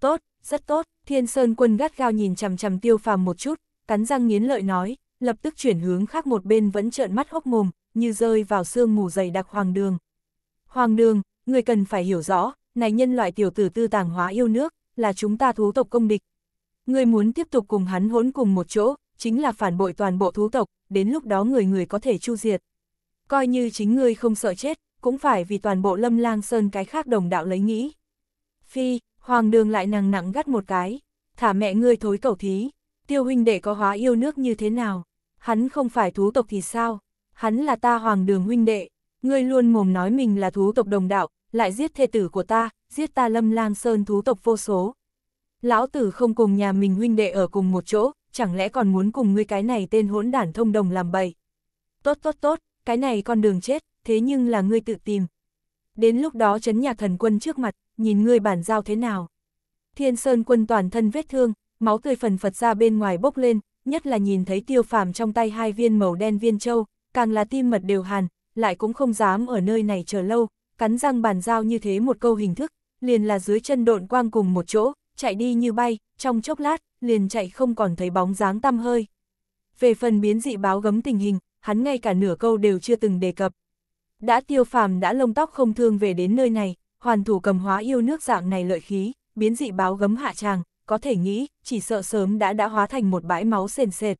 Tốt, rất tốt, Thiên Sơn quân gắt gao nhìn chằm chằm tiêu phàm một chút, cắn răng nghiến lợi nói, lập tức chuyển hướng khác một bên vẫn trợn mắt hốc mồm, như rơi vào sương mù dày đặc hoàng đường. Hoàng đường, người cần phải hiểu rõ, này nhân loại tiểu tử tư tàng hóa yêu nước, là chúng ta thú tộc công địch. Người muốn tiếp tục cùng hắn hỗn cùng một chỗ, chính là phản bội toàn bộ thú tộc, đến lúc đó người người có thể chu diệt. Coi như chính ngươi không sợ chết, cũng phải vì toàn bộ lâm lang sơn cái khác đồng đạo lấy nghĩ. Phi, hoàng đường lại nặng nặng gắt một cái, thả mẹ ngươi thối cầu thí, tiêu huynh đệ có hóa yêu nước như thế nào, hắn không phải thú tộc thì sao, hắn là ta hoàng đường huynh đệ, ngươi luôn mồm nói mình là thú tộc đồng đạo, lại giết thê tử của ta, giết ta lâm lang sơn thú tộc vô số. Lão tử không cùng nhà mình huynh đệ ở cùng một chỗ, chẳng lẽ còn muốn cùng ngươi cái này tên hỗn đản thông đồng làm bậy. Tốt tốt tốt, cái này con đường chết, thế nhưng là ngươi tự tìm. Đến lúc đó chấn nhạc thần quân trước mặt, nhìn ngươi bản giao thế nào. Thiên Sơn quân toàn thân vết thương, máu tươi phần phật ra bên ngoài bốc lên, nhất là nhìn thấy tiêu phàm trong tay hai viên màu đen viên châu, càng là tim mật đều hàn, lại cũng không dám ở nơi này chờ lâu, cắn răng bàn giao như thế một câu hình thức, liền là dưới chân độn quang cùng một chỗ, chạy đi như bay, trong chốc lát, liền chạy không còn thấy bóng dáng tăm hơi. Về phần biến dị báo gấm tình hình, hắn ngay cả nửa câu đều chưa từng đề cập. Đã tiêu phàm đã lông tóc không thương về đến nơi này, hoàn thủ cầm hóa yêu nước dạng này lợi khí, biến dị báo gấm hạ tràng, có thể nghĩ, chỉ sợ sớm đã đã hóa thành một bãi máu sền sệt.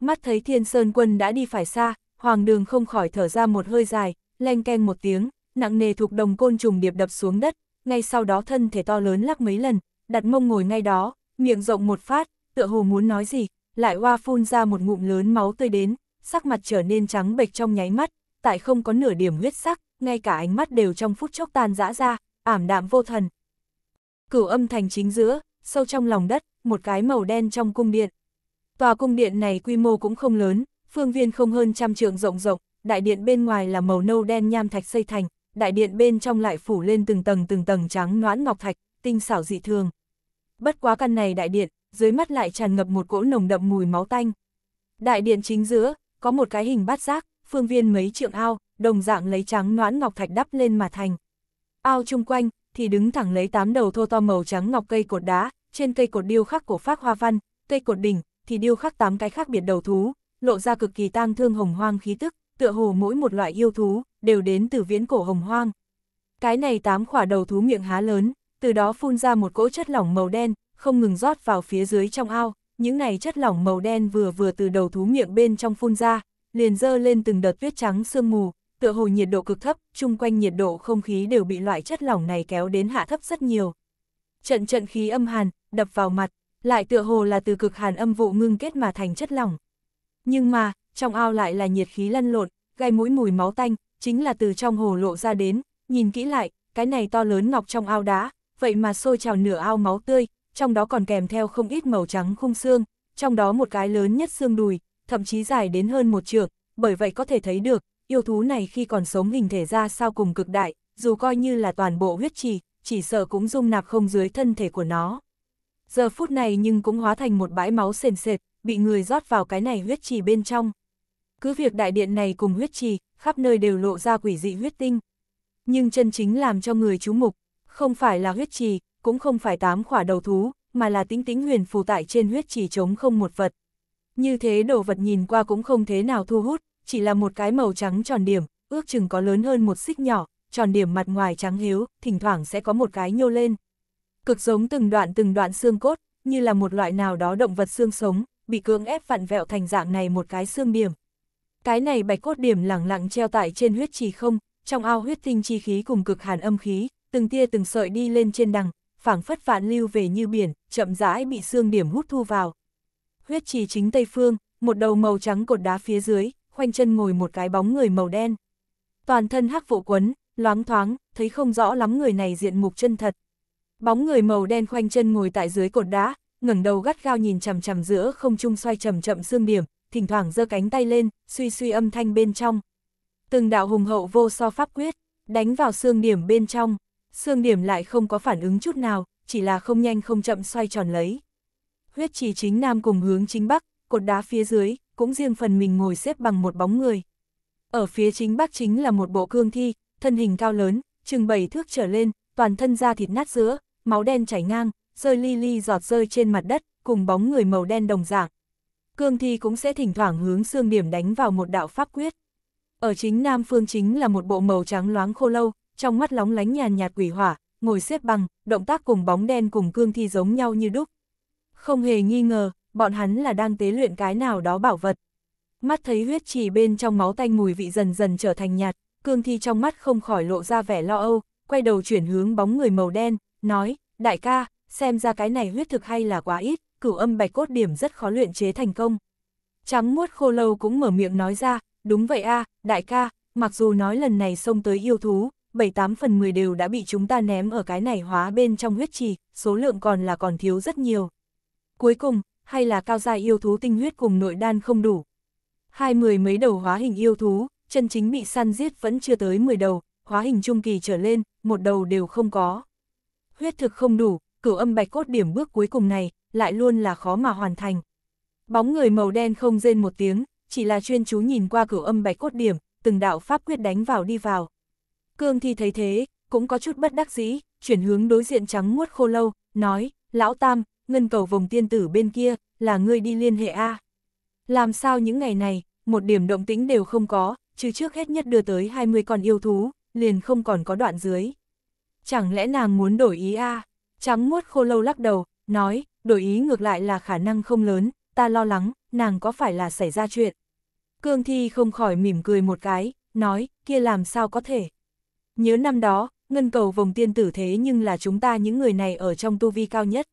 Mắt thấy thiên sơn quân đã đi phải xa, Hoàng đường không khỏi thở ra một hơi dài, len keng một tiếng, nặng nề thuộc đồng côn trùng điệp đập xuống đất, ngay sau đó thân thể to lớn lắc mấy lần, đặt mông ngồi ngay đó, miệng rộng một phát, tựa hồ muốn nói gì, lại hoa phun ra một ngụm lớn máu tươi đến, sắc mặt trở nên trắng bệch trong nháy mắt, tại không có nửa điểm huyết sắc, ngay cả ánh mắt đều trong phút chốc tan rã ra, ảm đạm vô thần. Cửu âm thành chính giữa, sâu trong lòng đất, một cái màu đen trong cung điện. Tòa cung điện này quy mô cũng không lớn, phương viên không hơn trăm trường rộng rộng, đại điện bên ngoài là màu nâu đen nham thạch xây thành, đại điện bên trong lại phủ lên từng tầng từng tầng trắng noãn ngọc thạch, tinh xảo dị thường. Bất quá căn này đại điện, dưới mắt lại tràn ngập một cỗ nồng đậm mùi máu tanh. Đại điện chính giữa, có một cái hình bát giác, phương viên mấy trượng ao, đồng dạng lấy trắng noãn ngọc thạch đắp lên mà thành. Ao chung quanh, thì đứng thẳng lấy tám đầu thô to màu trắng ngọc cây cột đá, trên cây cột điêu khắc cổ phác hoa văn, cây cột đỉnh, thì điêu khắc tám cái khác biệt đầu thú, lộ ra cực kỳ tang thương hồng hoang khí tức, tựa hồ mỗi một loại yêu thú, đều đến từ viễn cổ hồng hoang. Cái này tám khỏa đầu thú miệng há lớn, từ đó phun ra một cỗ chất lỏng màu đen, không ngừng rót vào phía dưới trong ao, những này chất lỏng màu đen vừa vừa từ đầu thú miệng bên trong phun ra, liền dơ lên từng đợt tuyết trắng sương mù, tựa hồ nhiệt độ cực thấp, chung quanh nhiệt độ không khí đều bị loại chất lỏng này kéo đến hạ thấp rất nhiều. Trận trận khí âm hàn, đập vào mặt, lại tựa hồ là từ cực hàn âm vụ ngưng kết mà thành chất lỏng, nhưng mà, trong ao lại là nhiệt khí lăn lộn, gây mũi mùi máu tanh, chính là từ trong hồ lộ ra đến, nhìn kỹ lại, cái này to lớn ngọc trong ao đá, vậy mà sôi trào nửa ao máu tươi, trong đó còn kèm theo không ít màu trắng khung xương, trong đó một cái lớn nhất xương đùi, thậm chí dài đến hơn một trượng, bởi vậy có thể thấy được, yêu thú này khi còn sống hình thể ra sao cùng cực đại, dù coi như là toàn bộ huyết trì, chỉ sợ cũng dung nạp không dưới thân thể của nó. Giờ phút này nhưng cũng hóa thành một bãi máu sền sệt, bị người rót vào cái này huyết trì bên trong. Cứ việc đại điện này cùng huyết trì, khắp nơi đều lộ ra quỷ dị huyết tinh. Nhưng chân chính làm cho người chú mục, không phải là huyết trì, cũng không phải tám khỏa đầu thú, mà là tính tính huyền phù tại trên huyết trì trống không một vật. Như thế đồ vật nhìn qua cũng không thế nào thu hút, chỉ là một cái màu trắng tròn điểm, ước chừng có lớn hơn một xích nhỏ, tròn điểm mặt ngoài trắng hiếu, thỉnh thoảng sẽ có một cái nhô lên. Cực giống từng đoạn từng đoạn xương cốt, như là một loại nào đó động vật xương sống, bị cưỡng ép vặn vẹo thành dạng này một cái xương điểm. Cái này bạch cốt điểm lẳng lặng treo tại trên huyết trì không, trong ao huyết tinh chi khí cùng cực hàn âm khí, từng tia từng sợi đi lên trên đằng, phảng phất vạn lưu về như biển, chậm rãi bị xương điểm hút thu vào. Huyết trì chính tây phương, một đầu màu trắng cột đá phía dưới, khoanh chân ngồi một cái bóng người màu đen. Toàn thân hắc vụ quấn, loáng thoáng, thấy không rõ lắm người này diện mục chân thật. Bóng người màu đen khoanh chân ngồi tại dưới cột đá, ngẩng đầu gắt gao nhìn chằm chằm giữa không trung xoay chậm chậm xương điểm, thỉnh thoảng giơ cánh tay lên, suy suy âm thanh bên trong. Từng đạo hùng hậu vô so pháp quyết, đánh vào xương điểm bên trong, xương điểm lại không có phản ứng chút nào, chỉ là không nhanh không chậm xoay tròn lấy. Huyết trì chính nam cùng hướng chính bắc, cột đá phía dưới, cũng riêng phần mình ngồi xếp bằng một bóng người. Ở phía chính bắc chính là một bộ cương thi, thân hình cao lớn, chừng bảy thước trở lên, toàn thân da thịt nát giữa, máu đen chảy ngang, rơi li li giọt rơi trên mặt đất, cùng bóng người màu đen đồng dạng. Cương thi cũng sẽ thỉnh thoảng hướng xương điểm đánh vào một đạo pháp quyết. Ở chính nam phương chính là một bộ màu trắng loáng khô lâu, trong mắt lóng lánh nhàn nhạt quỷ hỏa, ngồi xếp bằng, động tác cùng bóng đen cùng cương thi giống nhau như đúc. Không hề nghi ngờ, bọn hắn là đang tế luyện cái nào đó bảo vật. Mắt thấy huyết trì bên trong máu tanh mùi vị dần dần trở thành nhạt, cương thi trong mắt không khỏi lộ ra vẻ lo âu, quay đầu chuyển hướng bóng người màu đen, nói, đại ca, xem ra cái này huyết thực hay là quá ít, cửu âm bạch cốt điểm rất khó luyện chế thành công. Trắng muốt khô lâu cũng mở miệng nói ra, đúng vậy a đại ca, mặc dù nói lần này xông tới yêu thú, 7-8 phần 10 đều đã bị chúng ta ném ở cái này hóa bên trong huyết trì, số lượng còn là còn thiếu rất nhiều. Cuối cùng, hay là cao gia yêu thú tinh huyết cùng nội đan không đủ. Hai mười mấy đầu hóa hình yêu thú, chân chính bị săn giết vẫn chưa tới 10 đầu, hóa hình trung kỳ trở lên, một đầu đều không có. Huyết thực không đủ, cửu âm bạch cốt điểm bước cuối cùng này, lại luôn là khó mà hoàn thành. Bóng người màu đen không rên một tiếng, chỉ là chuyên chú nhìn qua cửu âm bạch cốt điểm, từng đạo pháp quyết đánh vào đi vào. Cương thi thấy thế, cũng có chút bất đắc dĩ, chuyển hướng đối diện trắng muốt khô lâu, nói, lão tam, ngân cầu vòng tiên tử bên kia, là ngươi đi liên hệ A. Làm sao những ngày này, một điểm động tĩnh đều không có, chứ trước hết nhất đưa tới 20 con yêu thú, liền không còn có đoạn dưới. Chẳng lẽ nàng muốn đổi ý A? Trắng muốt khô lâu lắc đầu, nói, đổi ý ngược lại là khả năng không lớn, ta lo lắng, nàng có phải là xảy ra chuyện. Cương Thi không khỏi mỉm cười một cái, nói, kia làm sao có thể. Nhớ năm đó, ngân cầu vòng tiên tử thế nhưng là chúng ta những người này ở trong tu vi cao nhất.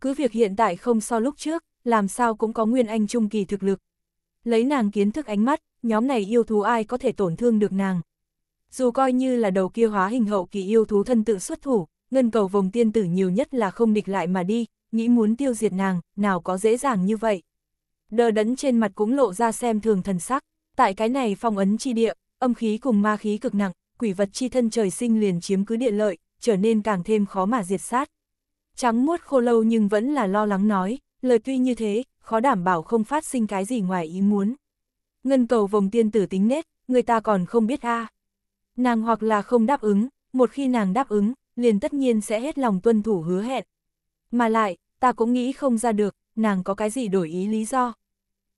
Cứ việc hiện tại không so lúc trước, làm sao cũng có nguyên anh trung kỳ thực lực. Lấy nàng kiến thức ánh mắt, nhóm này yêu thú ai có thể tổn thương được nàng. Dù coi như là đầu kia hóa hình hậu kỳ yêu thú thân tự xuất thủ, ngân cầu vồng tiên tử nhiều nhất là không địch lại mà đi, nghĩ muốn tiêu diệt nàng, nào có dễ dàng như vậy. Đờ đẫn trên mặt cũng lộ ra xem thường thần sắc, tại cái này phong ấn chi địa, âm khí cùng ma khí cực nặng, quỷ vật chi thân trời sinh liền chiếm cứ địa lợi, trở nên càng thêm khó mà diệt sát. Trắng muốt khô lâu nhưng vẫn là lo lắng nói, lời tuy như thế, khó đảm bảo không phát sinh cái gì ngoài ý muốn. Ngân cầu vòng tiên tử tính nết, người ta còn không biết a Nàng hoặc là không đáp ứng, một khi nàng đáp ứng, liền tất nhiên sẽ hết lòng tuân thủ hứa hẹn. Mà lại, ta cũng nghĩ không ra được, nàng có cái gì đổi ý lý do.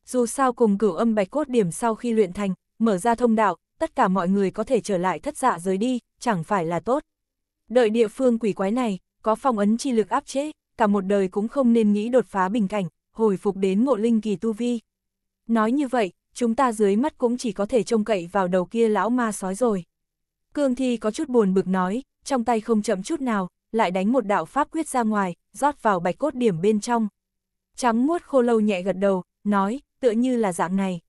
Dù sao cùng cửu âm bạch cốt điểm sau khi luyện thành, mở ra thông đạo, tất cả mọi người có thể trở lại thất dạ giới đi, chẳng phải là tốt. Đợi địa phương quỷ quái này, có phong ấn chi lực áp chế, cả một đời cũng không nên nghĩ đột phá bình cảnh, hồi phục đến ngộ linh kỳ tu vi. Nói như vậy, chúng ta dưới mắt cũng chỉ có thể trông cậy vào đầu kia lão ma sói rồi. Cương Thi có chút buồn bực nói, trong tay không chậm chút nào, lại đánh một đạo pháp quyết ra ngoài, rót vào bạch cốt điểm bên trong. Trắng muốt khô lâu nhẹ gật đầu, nói, tựa như là dạng này.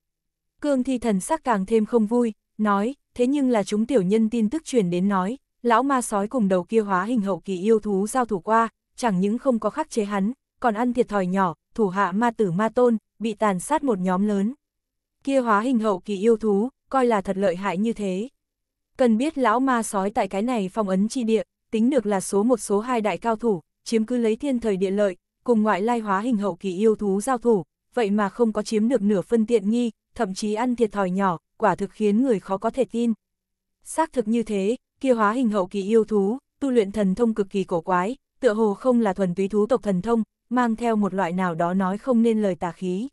Cương thi thần sắc càng thêm không vui, nói, thế nhưng là chúng tiểu nhân tin tức truyền đến nói, lão ma sói cùng đầu kia hóa hình hậu kỳ yêu thú giao thủ qua, chẳng những không có khắc chế hắn, còn ăn thiệt thòi nhỏ, thủ hạ ma tử ma tôn, bị tàn sát một nhóm lớn. Kia hóa hình hậu kỳ yêu thú, coi là thật lợi hại như thế. Cần biết lão ma sói tại cái này phong ấn chi địa, tính được là số một số hai đại cao thủ, chiếm cứ lấy thiên thời địa lợi, cùng ngoại lai hóa hình hậu kỳ yêu thú giao thủ, vậy mà không có chiếm được nửa phân tiện nghi, thậm chí ăn thiệt thòi nhỏ, quả thực khiến người khó có thể tin. Xác thực như thế, kia hóa hình hậu kỳ yêu thú, tu luyện thần thông cực kỳ cổ quái, tựa hồ không là thuần túy thú tộc thần thông, mang theo một loại nào đó nói không nên lời tà khí.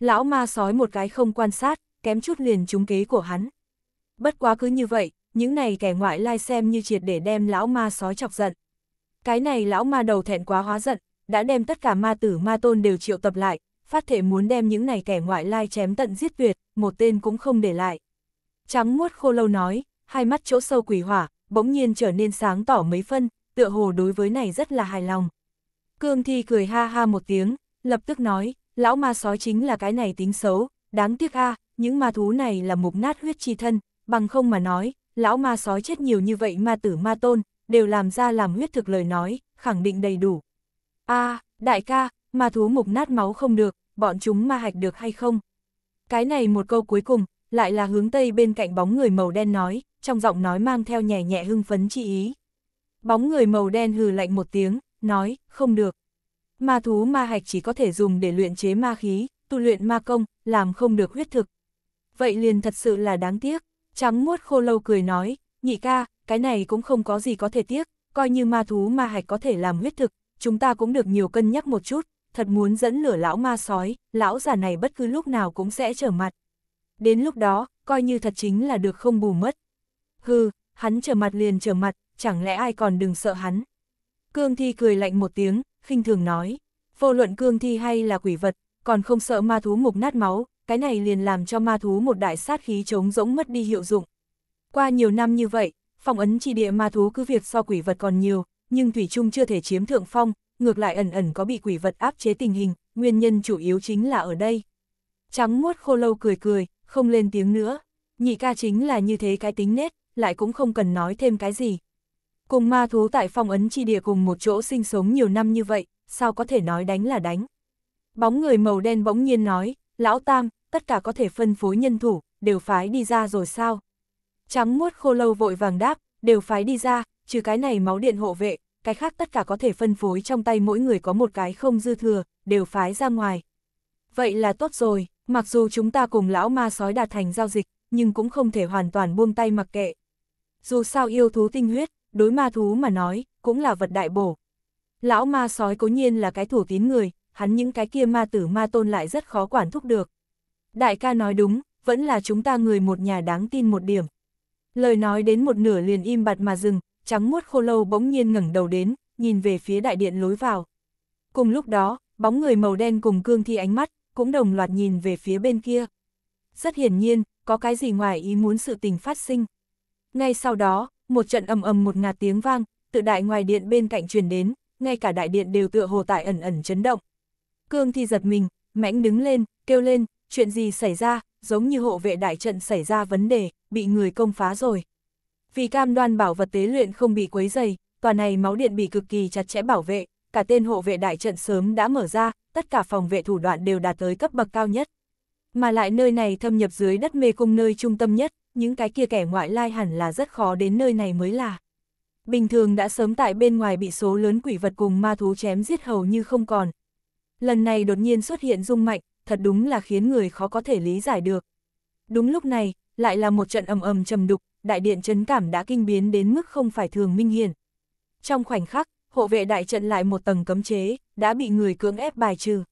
Lão ma sói một cái không quan sát, kém chút liền trúng kế của hắn bất quá cứ như vậy, những này kẻ ngoại lai xem như triệt để đem lão ma sói chọc giận. Cái này lão ma đầu thẹn quá hóa giận, đã đem tất cả ma tử ma tôn đều triệu tập lại, phát thể muốn đem những này kẻ ngoại lai chém tận giết tuyệt, một tên cũng không để lại. Trắng muốt khô lâu nói, hai mắt chỗ sâu quỷ hỏa, bỗng nhiên trở nên sáng tỏ mấy phân, tựa hồ đối với này rất là hài lòng. Cương thi cười ha ha một tiếng, lập tức nói, lão ma sói chính là cái này tính xấu, đáng tiếc a những ma thú này là mục nát huyết chi thân, bằng không mà nói, lão ma sói chết nhiều như vậy ma tử ma tôn, đều làm ra làm huyết thực lời nói, khẳng định đầy đủ. a đại ca, ma thú mục nát máu không được, bọn chúng ma hạch được hay không? Cái này một câu cuối cùng, lại là hướng tây bên cạnh bóng người màu đen nói, trong giọng nói mang theo nhẹ nhẹ hưng phấn chi ý. Bóng người màu đen hừ lạnh một tiếng, nói, không được. Ma thú ma hạch chỉ có thể dùng để luyện chế ma khí, tu luyện ma công, làm không được huyết thực. Vậy liền thật sự là đáng tiếc. Trắng muốt khô lâu cười nói, nhị ca, cái này cũng không có gì có thể tiếc, coi như ma thú ma hạch có thể làm huyết thực, chúng ta cũng được nhiều cân nhắc một chút, thật muốn dẫn lửa lão ma sói, lão già này bất cứ lúc nào cũng sẽ trở mặt. Đến lúc đó, coi như thật chính là được không bù mất. Hừ, hắn trở mặt liền trở mặt, chẳng lẽ ai còn đừng sợ hắn. Cương Thi cười lạnh một tiếng, khinh thường nói, vô luận Cương Thi hay là quỷ vật, còn không sợ ma thú mục nát máu, cái này liền làm cho ma thú một đại sát khí trống rỗng mất đi hiệu dụng. Qua nhiều năm như vậy, phong ấn chi địa ma thú cứ việc so quỷ vật còn nhiều, nhưng Thủy Trung chưa thể chiếm thượng phong, ngược lại ẩn ẩn có bị quỷ vật áp chế tình hình, nguyên nhân chủ yếu chính là ở đây. Trắng muốt khô lâu cười cười, không lên tiếng nữa, nhị ca chính là như thế cái tính nết, lại cũng không cần nói thêm cái gì. Cùng ma thú tại phong ấn chi địa cùng một chỗ sinh sống nhiều năm như vậy, sao có thể nói đánh là đánh. Bóng người màu đen bỗng nhiên nói, lão tam, tất cả có thể phân phối nhân thủ, đều phái đi ra rồi sao? Trắng muốt khô lâu vội vàng đáp, đều phái đi ra, trừ cái này máu điện hộ vệ, cái khác tất cả có thể phân phối trong tay mỗi người có một cái không dư thừa, đều phái ra ngoài. Vậy là tốt rồi, mặc dù chúng ta cùng lão ma sói đạt thành giao dịch, nhưng cũng không thể hoàn toàn buông tay mặc kệ. Dù sao yêu thú tinh huyết, đối ma thú mà nói, cũng là vật đại bổ. Lão ma sói cố nhiên là cái thủ tín người, hắn những cái kia ma tử ma tôn lại rất khó quản thúc được. Đại ca nói đúng, vẫn là chúng ta người một nhà đáng tin một điểm. Lời nói đến một nửa liền im bặt mà dừng, trắng muốt khô lâu bỗng nhiên ngẩng đầu đến, nhìn về phía đại điện lối vào. Cùng lúc đó, bóng người màu đen cùng cương thi ánh mắt, cũng đồng loạt nhìn về phía bên kia. Rất hiển nhiên, có cái gì ngoài ý muốn sự tình phát sinh. Ngay sau đó, một trận ầm ầm một ngạt tiếng vang, tự đại ngoài điện bên cạnh truyền đến, ngay cả đại điện đều tựa hồ tại ẩn ẩn chấn động. Cương Thi giật mình, mãnh đứng lên, kêu lên, chuyện gì xảy ra, giống như hộ vệ đại trận xảy ra vấn đề, bị người công phá rồi. Vì cam đoan bảo vật tế luyện không bị quấy dày, tòa này máu điện bị cực kỳ chặt chẽ bảo vệ, cả tên hộ vệ đại trận sớm đã mở ra, tất cả phòng vệ thủ đoạn đều đạt tới cấp bậc cao nhất. Mà lại nơi này thâm nhập dưới đất mê cung nơi trung tâm nhất, những cái kia kẻ ngoại lai hẳn là rất khó đến nơi này mới là. Bình thường đã sớm tại bên ngoài bị số lớn quỷ vật cùng ma thú chém giết hầu như không còn, Lần này đột nhiên xuất hiện rung mạnh, thật đúng là khiến người khó có thể lý giải được. Đúng lúc này, lại là một trận ầm ầm trầm đục, đại điện chấn cảm đã kinh biến đến mức không phải thường minh hiển. Trong khoảnh khắc, hộ vệ đại trận lại một tầng cấm chế, đã bị người cưỡng ép bài trừ.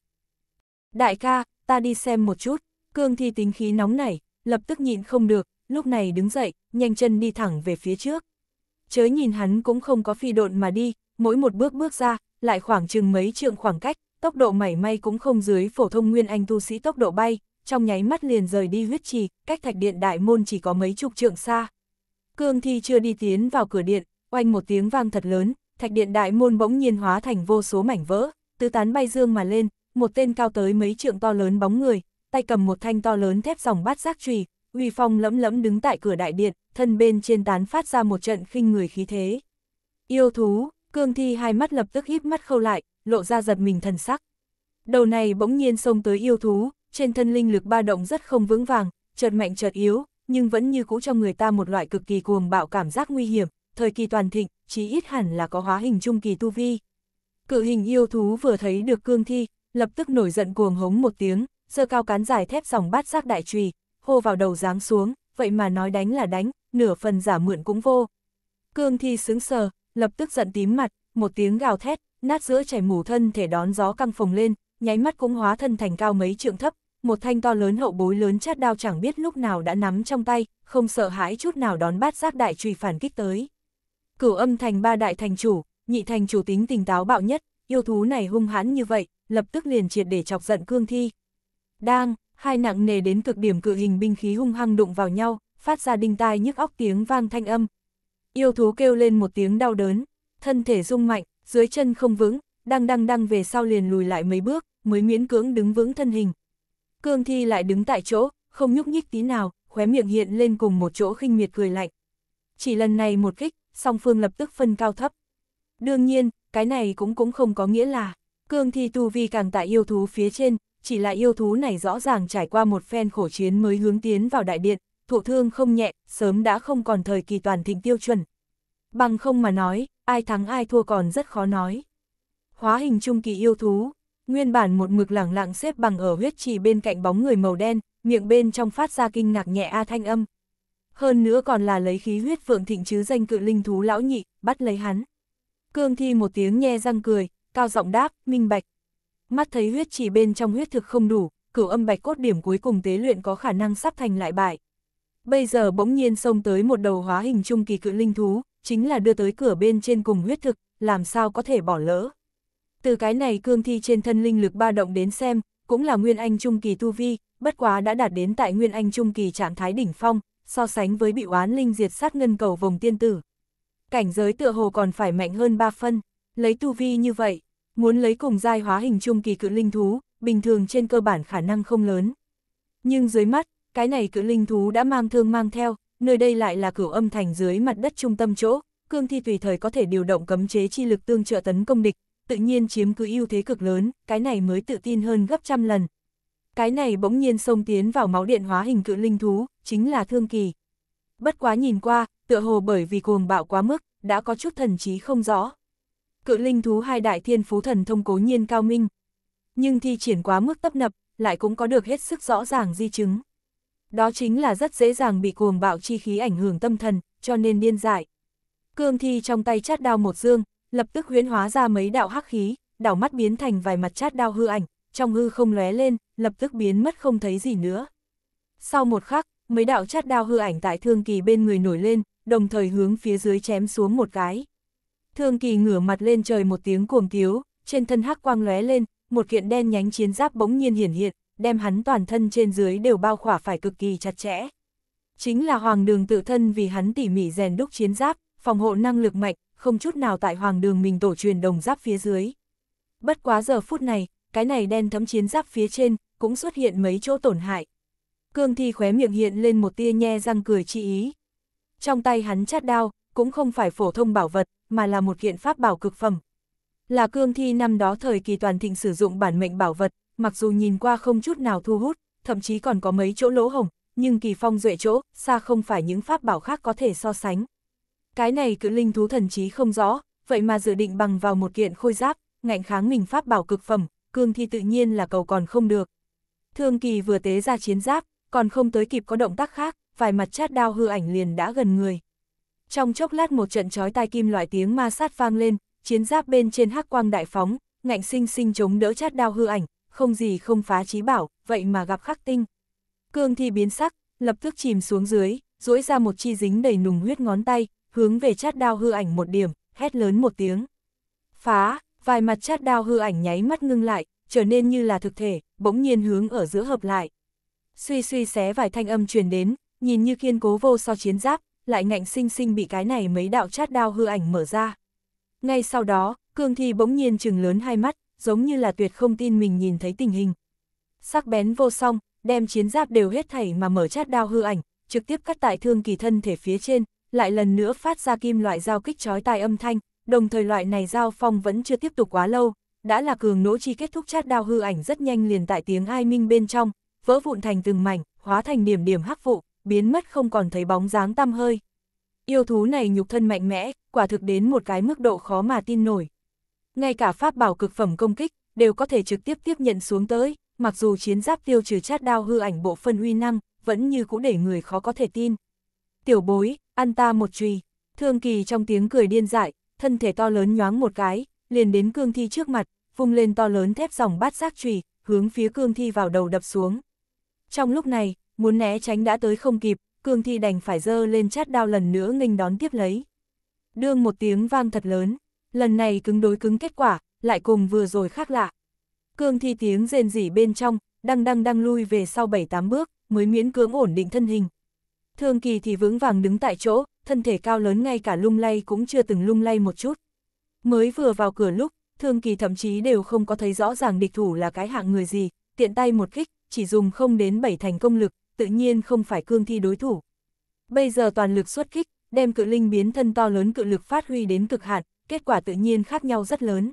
Đại ca, ta đi xem một chút, cương thi tính khí nóng nảy, lập tức nhịn không được, lúc này đứng dậy, nhanh chân đi thẳng về phía trước. Chớ nhìn hắn cũng không có phi độn mà đi, mỗi một bước bước ra, lại khoảng chừng mấy trượng khoảng cách, tốc độ mảy may cũng không dưới phổ thông nguyên anh tu sĩ tốc độ bay, trong nháy mắt liền rời đi huyết trì, cách thạch điện đại môn chỉ có mấy chục trượng xa. Cương Thi chưa đi tiến vào cửa điện, oanh một tiếng vang thật lớn, thạch điện đại môn bỗng nhiên hóa thành vô số mảnh vỡ, tứ tán bay dương mà lên, một tên cao tới mấy trượng to lớn bóng người, tay cầm một thanh to lớn thép dòng bát giác chùy, uy phong lẫm lẫm đứng tại cửa đại điện, thân bên trên tán phát ra một trận khinh người khí thế. Yêu thú, Cương Thi hai mắt lập tức híp mắt khâu lại, lộ ra giật mình thần sắc. Đầu này bỗng nhiên xông tới yêu thú, trên thân linh lực ba động rất không vững vàng, chợt mạnh chợt yếu, nhưng vẫn như cũ cho người ta một loại cực kỳ cuồng bạo cảm giác nguy hiểm, thời kỳ toàn thịnh, chí ít hẳn là có hóa hình trung kỳ tu vi. Cự hình yêu thú vừa thấy được cương thi, lập tức nổi giận cuồng hống một tiếng, giơ cao cán dài thép dòng bát giác đại trùy, hô vào đầu giáng xuống, vậy mà nói đánh là đánh, nửa phần giả mượn cũng vô. Cương thi sướng sờ, lập tức giận tím mặt, một tiếng gào thét, nát giữa chảy mù thân thể đón gió căng phồng lên, nháy mắt cũng hóa thân thành cao mấy trượng thấp, một thanh to lớn hậu bối lớn chát đao chẳng biết lúc nào đã nắm trong tay, không sợ hãi chút nào đón bát giác đại truy phản kích tới. Cửu âm thành ba đại thành chủ, nhị thành chủ tính tình táo bạo nhất, yêu thú này hung hãn như vậy, lập tức liền triệt để chọc giận cương thi. Đang, hai nặng nề đến cực điểm cự hình binh khí hung hăng đụng vào nhau, phát ra đinh tai nhức óc tiếng vang thanh âm. Yêu thú kêu lên một tiếng đau đớn, thân thể rung mạnh, dưới chân không vững, đang đang đang về sau liền lùi lại mấy bước, mới miễn cưỡng đứng vững thân hình. Cương Thi lại đứng tại chỗ, không nhúc nhích tí nào, khóe miệng hiện lên cùng một chỗ khinh miệt cười lạnh. Chỉ lần này một kích, song phương lập tức phân cao thấp. Đương nhiên, cái này cũng cũng không có nghĩa là, Cương Thi tu vi càng tại yêu thú phía trên, chỉ là yêu thú này rõ ràng trải qua một phen khổ chiến mới hướng tiến vào đại điện, thụ thương không nhẹ, sớm đã không còn thời kỳ toàn thịnh tiêu chuẩn, Bằng không mà nói, ai thắng ai thua còn rất khó nói. Hóa hình trung kỳ yêu thú, nguyên bản một mực lẳng lặng xếp bằng ở huyết trì bên cạnh bóng người màu đen, miệng bên trong phát ra kinh ngạc nhẹ a thanh âm. Hơn nữa còn là lấy khí huyết phượng thịnh chứ danh cự linh thú lão nhị, bắt lấy hắn. Cương thi một tiếng nhe răng cười, cao giọng đáp, minh bạch. Mắt thấy huyết trì bên trong huyết thực không đủ, cửu âm bạch cốt điểm cuối cùng tế luyện có khả năng sắp thành lại bại. Bây giờ bỗng nhiên xông tới một đầu hóa hình trung kỳ cự linh thú, chính là đưa tới cửa bên trên cùng huyết thực, làm sao có thể bỏ lỡ. Từ cái này cương thi trên thân linh lực ba động đến xem, cũng là Nguyên Anh Trung Kỳ tu vi, bất quá đã đạt đến tại Nguyên Anh Trung Kỳ trạng thái đỉnh phong, so sánh với bị oán linh diệt sát ngân cầu vòng tiên tử. Cảnh giới tựa hồ còn phải mạnh hơn ba phân, lấy tu vi như vậy, muốn lấy cùng giai hóa hình Trung Kỳ cự linh thú, bình thường trên cơ bản khả năng không lớn. Nhưng dưới mắt, cái này cự linh thú đã mang thương mang theo, nơi đây lại là cửu âm thành dưới mặt đất trung tâm chỗ, cương thi tùy thời có thể điều động cấm chế chi lực tương trợ tấn công địch, tự nhiên chiếm cứ ưu thế cực lớn, cái này mới tự tin hơn gấp trăm lần. Cái này bỗng nhiên xông tiến vào máu điện hóa hình cự linh thú, chính là thương kỳ. Bất quá nhìn qua, tựa hồ bởi vì cuồng bạo quá mức, đã có chút thần trí không rõ. Cự linh thú hai đại thiên phú thần thông cố nhiên cao minh, nhưng thi triển quá mức tấp nập, lại cũng có được hết sức rõ ràng di chứng đó chính là rất dễ dàng bị cuồng bạo chi khí ảnh hưởng tâm thần, cho nên điên dại. Cương thi trong tay chát đao một dương, lập tức huyễn hóa ra mấy đạo hắc khí, đảo mắt biến thành vài mặt chát đao hư ảnh, trong hư không lóe lên, lập tức biến mất không thấy gì nữa. Sau một khắc, mấy đạo chát đao hư ảnh tại thương kỳ bên người nổi lên, đồng thời hướng phía dưới chém xuống một cái. Thương kỳ ngửa mặt lên trời một tiếng cuồng tiếu, trên thân hắc quang lóe lên, một kiện đen nhánh chiến giáp bỗng nhiên hiển hiện, đem hắn toàn thân trên dưới đều bao khỏa phải cực kỳ chặt chẽ. Chính là hoàng đường tự thân vì hắn tỉ mỉ rèn đúc chiến giáp, phòng hộ năng lực mạnh, không chút nào tại hoàng đường mình tổ truyền đồng giáp phía dưới. Bất quá giờ phút này, cái này đen thấm chiến giáp phía trên, cũng xuất hiện mấy chỗ tổn hại. Cương thi khóe miệng hiện lên một tia nhe răng cười chi ý. Trong tay hắn chát đao, cũng không phải phổ thông bảo vật, mà là một kiện pháp bảo cực phẩm. Là cương thi năm đó thời kỳ toàn thịnh sử dụng bản mệnh bảo vật, mặc dù nhìn qua không chút nào thu hút, thậm chí còn có mấy chỗ lỗ hồng, nhưng kỳ phong duệ chỗ, xa không phải những pháp bảo khác có thể so sánh. Cái này cự linh thú thần trí không rõ, vậy mà dự định bằng vào một kiện khôi giáp, ngạnh kháng mình pháp bảo cực phẩm, cương thi tự nhiên là cầu còn không được. Thương kỳ vừa tế ra chiến giáp, còn không tới kịp có động tác khác, vài mặt chát đao hư ảnh liền đã gần người. Trong chốc lát một trận chói tai kim loại tiếng ma sát vang lên, chiến giáp bên trên hắc quang đại phóng, ngạnh sinh sinh chống đỡ chát đao hư ảnh, không gì không phá trí bảo, vậy mà gặp khắc tinh. Cương thi biến sắc, lập tức chìm xuống dưới, duỗi ra một chi dính đầy nùng huyết ngón tay, hướng về chát đao hư ảnh một điểm, hét lớn một tiếng. Phá, vài mặt chát đao hư ảnh nháy mắt ngưng lại, trở nên như là thực thể, bỗng nhiên hướng ở giữa hợp lại. Suy suy xé vài thanh âm truyền đến, nhìn như kiên cố vô so chiến giáp, lại ngạnh sinh sinh bị cái này mấy đạo chát đao hư ảnh mở ra. Ngay sau đó, cương thi bỗng nhiên trừng lớn hai mắt, giống như là tuyệt không tin mình nhìn thấy tình hình. Sắc bén vô song, đem chiến giáp đều hết thảy mà mở chát đao hư ảnh, trực tiếp cắt tại thương kỳ thân thể phía trên, lại lần nữa phát ra kim loại dao kích chói tai âm thanh, đồng thời loại này dao phong vẫn chưa tiếp tục quá lâu, đã là cường nỗ chi kết thúc chát đao hư ảnh rất nhanh liền tại tiếng ai minh bên trong, vỡ vụn thành từng mảnh, hóa thành điểm điểm hắc vụ, biến mất không còn thấy bóng dáng tăm hơi. Yêu thú này nhục thân mạnh mẽ, quả thực đến một cái mức độ khó mà tin nổi ngay cả pháp bảo cực phẩm công kích, đều có thể trực tiếp tiếp nhận xuống tới, mặc dù chiến giáp tiêu trừ chát đao hư ảnh bộ phân uy năng, vẫn như cũ để người khó có thể tin. Tiểu bối, ăn ta một chùy thương kỳ trong tiếng cười điên dại, thân thể to lớn nhoáng một cái, liền đến cương thi trước mặt, vung lên to lớn thép dòng bát giác chùy hướng phía cương thi vào đầu đập xuống. Trong lúc này, muốn né tránh đã tới không kịp, cương thi đành phải dơ lên chát đao lần nữa nghênh đón tiếp lấy. Đương một tiếng vang thật lớn, lần này cứng đối cứng kết quả, lại cùng vừa rồi khác lạ. Cương thi tiếng rên rỉ bên trong, đang đang đang lui về sau 7-8 bước, mới miễn cưỡng ổn định thân hình. Thương kỳ thì vững vàng đứng tại chỗ, thân thể cao lớn ngay cả lung lay cũng chưa từng lung lay một chút. Mới vừa vào cửa lúc, thương kỳ thậm chí đều không có thấy rõ ràng địch thủ là cái hạng người gì, tiện tay một kích, chỉ dùng không đến 7 thành công lực, tự nhiên không phải cương thi đối thủ. Bây giờ toàn lực xuất kích, đem cự linh biến thân to lớn cự lực phát huy đến cực hạn, kết quả tự nhiên khác nhau rất lớn.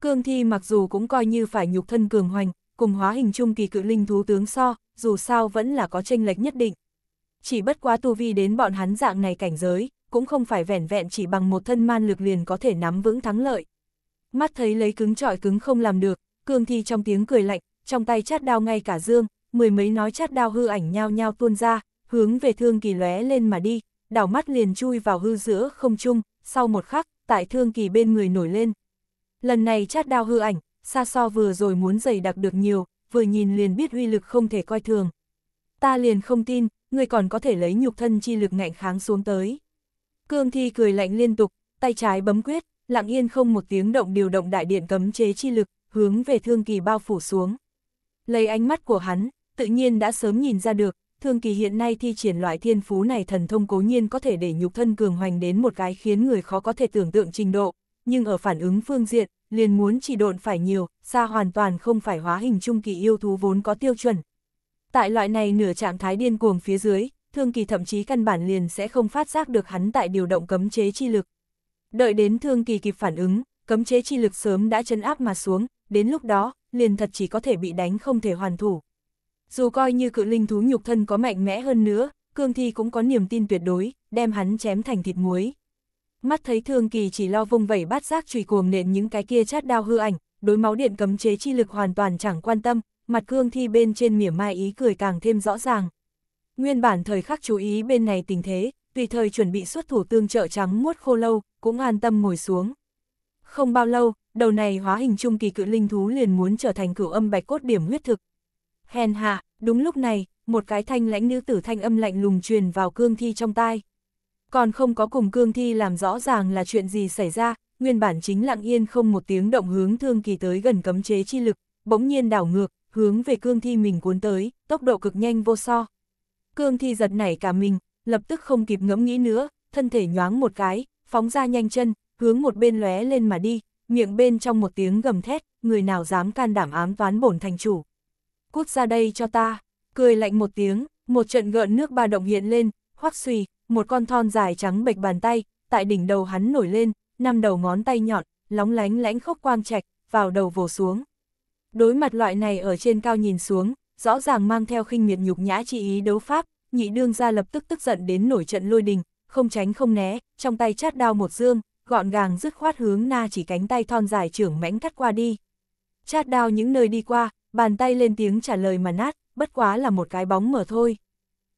Cương thi mặc dù cũng coi như phải nhục thân cường hoành, cùng hóa hình trung kỳ cự linh thú tướng so, dù sao vẫn là có tranh lệch nhất định. Chỉ bất quá tu vi đến bọn hắn dạng này cảnh giới, cũng không phải vẻn vẹn chỉ bằng một thân man lực liền có thể nắm vững thắng lợi. Mắt thấy lấy cứng trọi cứng không làm được, cương thi trong tiếng cười lạnh, trong tay chát đao ngay cả dương, mười mấy nói chát đao hư ảnh nhau nhau tuôn ra, hướng về thương kỳ lóe lên mà đi, đảo mắt liền chui vào hư giữa không trung, sau một khắc, tại thương kỳ bên người nổi lên. Lần này chát đao hư ảnh, xa so vừa rồi muốn dày đặc được nhiều, vừa nhìn liền biết uy lực không thể coi thường. Ta liền không tin, người còn có thể lấy nhục thân chi lực ngạnh kháng xuống tới. Cương thi cười lạnh liên tục, tay trái bấm quyết, lặng yên không một tiếng động điều động đại điện cấm chế chi lực, hướng về thương kỳ bao phủ xuống. Lấy ánh mắt của hắn, tự nhiên đã sớm nhìn ra được, Thương Kỳ hiện nay thi triển loại thiên phú này thần thông cố nhiên có thể để nhục thân cường hoành đến một cái khiến người khó có thể tưởng tượng trình độ, nhưng ở phản ứng phương diện, liền muốn chỉ độn phải nhiều, xa hoàn toàn không phải hóa hình trung kỳ yêu thú vốn có tiêu chuẩn. Tại loại này nửa trạng thái điên cuồng phía dưới, Thương Kỳ thậm chí căn bản liền sẽ không phát giác được hắn tại điều động cấm chế chi lực. Đợi đến Thương Kỳ kịp phản ứng, cấm chế chi lực sớm đã chấn áp mà xuống, đến lúc đó, liền thật chỉ có thể bị đánh không thể hoàn thủ. Dù coi như cự linh thú nhục thân có mạnh mẽ hơn nữa, Cương Thi cũng có niềm tin tuyệt đối, đem hắn chém thành thịt muối. Mắt thấy Thương Kỳ chỉ lo vung vẩy bát giác chùy cuồng nện những cái kia chát đao hư ảnh, đối máu điện cấm chế chi lực hoàn toàn chẳng quan tâm, mặt Cương Thi bên trên mỉa mai ý cười càng thêm rõ ràng. Nguyên bản thời khắc chú ý bên này tình thế, tùy thời chuẩn bị xuất thủ tương trợ trắng muốt khô lâu, cũng an tâm ngồi xuống. Không bao lâu, đầu này hóa hình trung kỳ cự linh thú liền muốn trở thành cửu âm bạch cốt điểm huyết thực, hèn hạ, đúng lúc này, một cái thanh lãnh nữ tử thanh âm lạnh lùng truyền vào cương thi trong tai. Còn không có cùng cương thi làm rõ ràng là chuyện gì xảy ra, nguyên bản chính lặng yên không một tiếng động hướng thương kỳ tới gần cấm chế chi lực, bỗng nhiên đảo ngược, hướng về cương thi mình cuốn tới, tốc độ cực nhanh vô so. Cương thi giật nảy cả mình, lập tức không kịp ngẫm nghĩ nữa, thân thể nhoáng một cái, phóng ra nhanh chân, hướng một bên lóe lên mà đi, miệng bên trong một tiếng gầm thét, người nào dám can đảm ám toán bổn thành chủ cút ra đây cho ta, cười lạnh một tiếng, một trận gợn nước ba động hiện lên, hoắc xùy, một con thon dài trắng bệch bàn tay, tại đỉnh đầu hắn nổi lên, năm đầu ngón tay nhọn, lóng lánh lãnh khốc quang trạch, vào đầu vồ xuống. Đối mặt loại này ở trên cao nhìn xuống, rõ ràng mang theo khinh miệt nhục nhã chi ý đấu pháp, nhị đương ra lập tức tức giận đến nổi trận lôi đình, không tránh không né, trong tay chát đao một dương, gọn gàng dứt khoát hướng na chỉ cánh tay thon dài trưởng mãnh cắt qua đi. Chát đao những nơi đi qua, bàn tay lên tiếng trả lời mà nát, bất quá là một cái bóng mở thôi.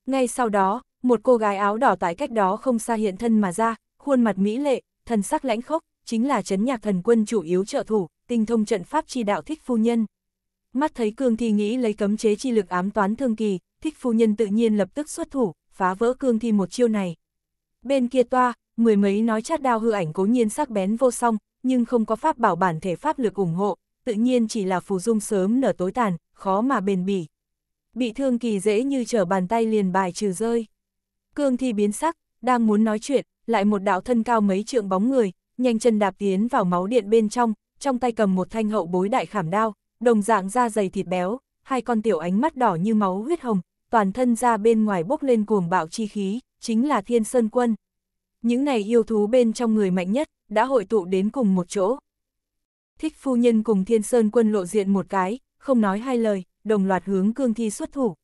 Ngay sau đó, một cô gái áo đỏ tại cách đó không xa hiện thân mà ra, khuôn mặt mỹ lệ, thần sắc lãnh khốc, chính là chấn nhạc thần quân chủ yếu trợ thủ, tinh thông trận pháp chi đạo thích phu nhân. Mắt thấy cương thi nghĩ lấy cấm chế chi lực ám toán thương kỳ, thích phu nhân tự nhiên lập tức xuất thủ, phá vỡ cương thi một chiêu này. Bên kia toa, mười mấy nói chát đao hư ảnh cố nhiên sắc bén vô song, nhưng không có pháp bảo bản thể pháp lực ủng hộ, tự nhiên chỉ là phù dung sớm nở tối tàn, khó mà bền bỉ. Bị thương kỳ dễ như trở bàn tay liền bài trừ rơi. Cương thi biến sắc, đang muốn nói chuyện, lại một đạo thân cao mấy trượng bóng người, nhanh chân đạp tiến vào máu điện bên trong, trong tay cầm một thanh hậu bối đại khảm đao, đồng dạng da dày thịt béo, hai con tiểu ánh mắt đỏ như máu huyết hồng, toàn thân ra bên ngoài bốc lên cuồng bạo chi khí, chính là Thiên Sơn Quân. Những này yêu thú bên trong người mạnh nhất, đã hội tụ đến cùng một chỗ. Thích phu nhân cùng Thiên Sơn quân lộ diện một cái, không nói hai lời, đồng loạt hướng cương thi xuất thủ.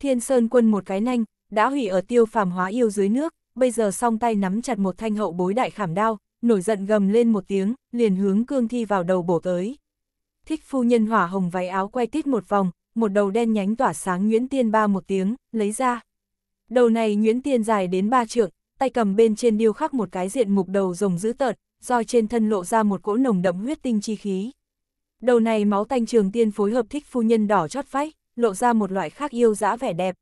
Thiên Sơn quân một cái nhanh, đã hủy ở tiêu phàm hóa yêu dưới nước, bây giờ song tay nắm chặt một thanh hậu bối đại khảm đao, nổi giận gầm lên một tiếng, liền hướng cương thi vào đầu bổ tới. Thích phu nhân hỏa hồng váy áo quay tít một vòng, một đầu đen nhánh tỏa sáng Nguyễn Tiên ba một tiếng, lấy ra. Đầu này Nguyễn Tiên dài đến ba trượng, tay cầm bên trên điêu khắc một cái diện mục đầu rồng dữ tợn, roi trên thân lộ ra một cỗ nồng đậm huyết tinh chi khí. Đầu này máu tanh trường tiên phối hợp thích phu nhân đỏ chót vách, lộ ra một loại khác yêu dã vẻ đẹp.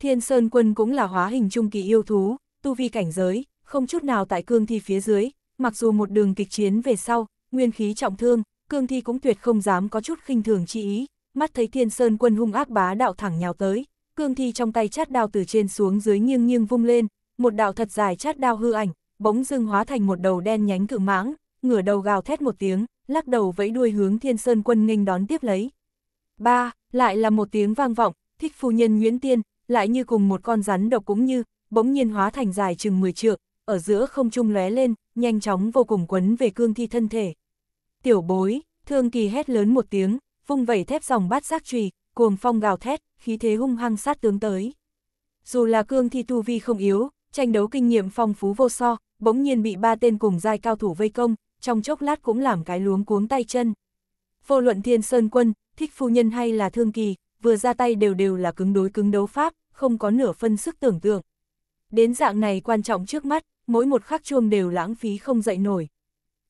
Thiên Sơn Quân cũng là hóa hình trung kỳ yêu thú, tu vi cảnh giới, không chút nào tại cương thi phía dưới, mặc dù một đường kịch chiến về sau, nguyên khí trọng thương, cương thi cũng tuyệt không dám có chút khinh thường chi ý, mắt thấy Thiên Sơn Quân hung ác bá đạo thẳng nhào tới, cương thi trong tay chát đao từ trên xuống dưới nghiêng nghiêng vung lên, một đạo thật dài chát đao hư ảnh, bỗng dưng hóa thành một đầu đen nhánh cự mãng, ngửa đầu gào thét một tiếng, lắc đầu vẫy đuôi hướng thiên sơn quân nghênh đón tiếp lấy. Ba, lại là một tiếng vang vọng, thích phu nhân Nguyễn Tiên, lại như cùng một con rắn độc cũng như, bỗng nhiên hóa thành dài chừng 10 trượng, ở giữa không trung lóe lên, nhanh chóng vô cùng quấn về cương thi thân thể. Tiểu bối, thương kỳ hét lớn một tiếng, vung vẩy thép dòng bát giác trùy, cuồng phong gào thét, khí thế hung hăng sát tướng tới. Dù là cương thi tu vi không yếu, tranh đấu kinh nghiệm phong phú vô so, bỗng nhiên bị ba tên cùng giai cao thủ vây công, trong chốc lát cũng làm cái luống cuống tay chân. Vô luận thiên sơn quân, thích phu nhân hay là thương kỳ, vừa ra tay đều đều là cứng đối cứng đấu pháp, không có nửa phân sức tưởng tượng. Đến dạng này quan trọng trước mắt, mỗi một khắc chuông đều lãng phí không dậy nổi.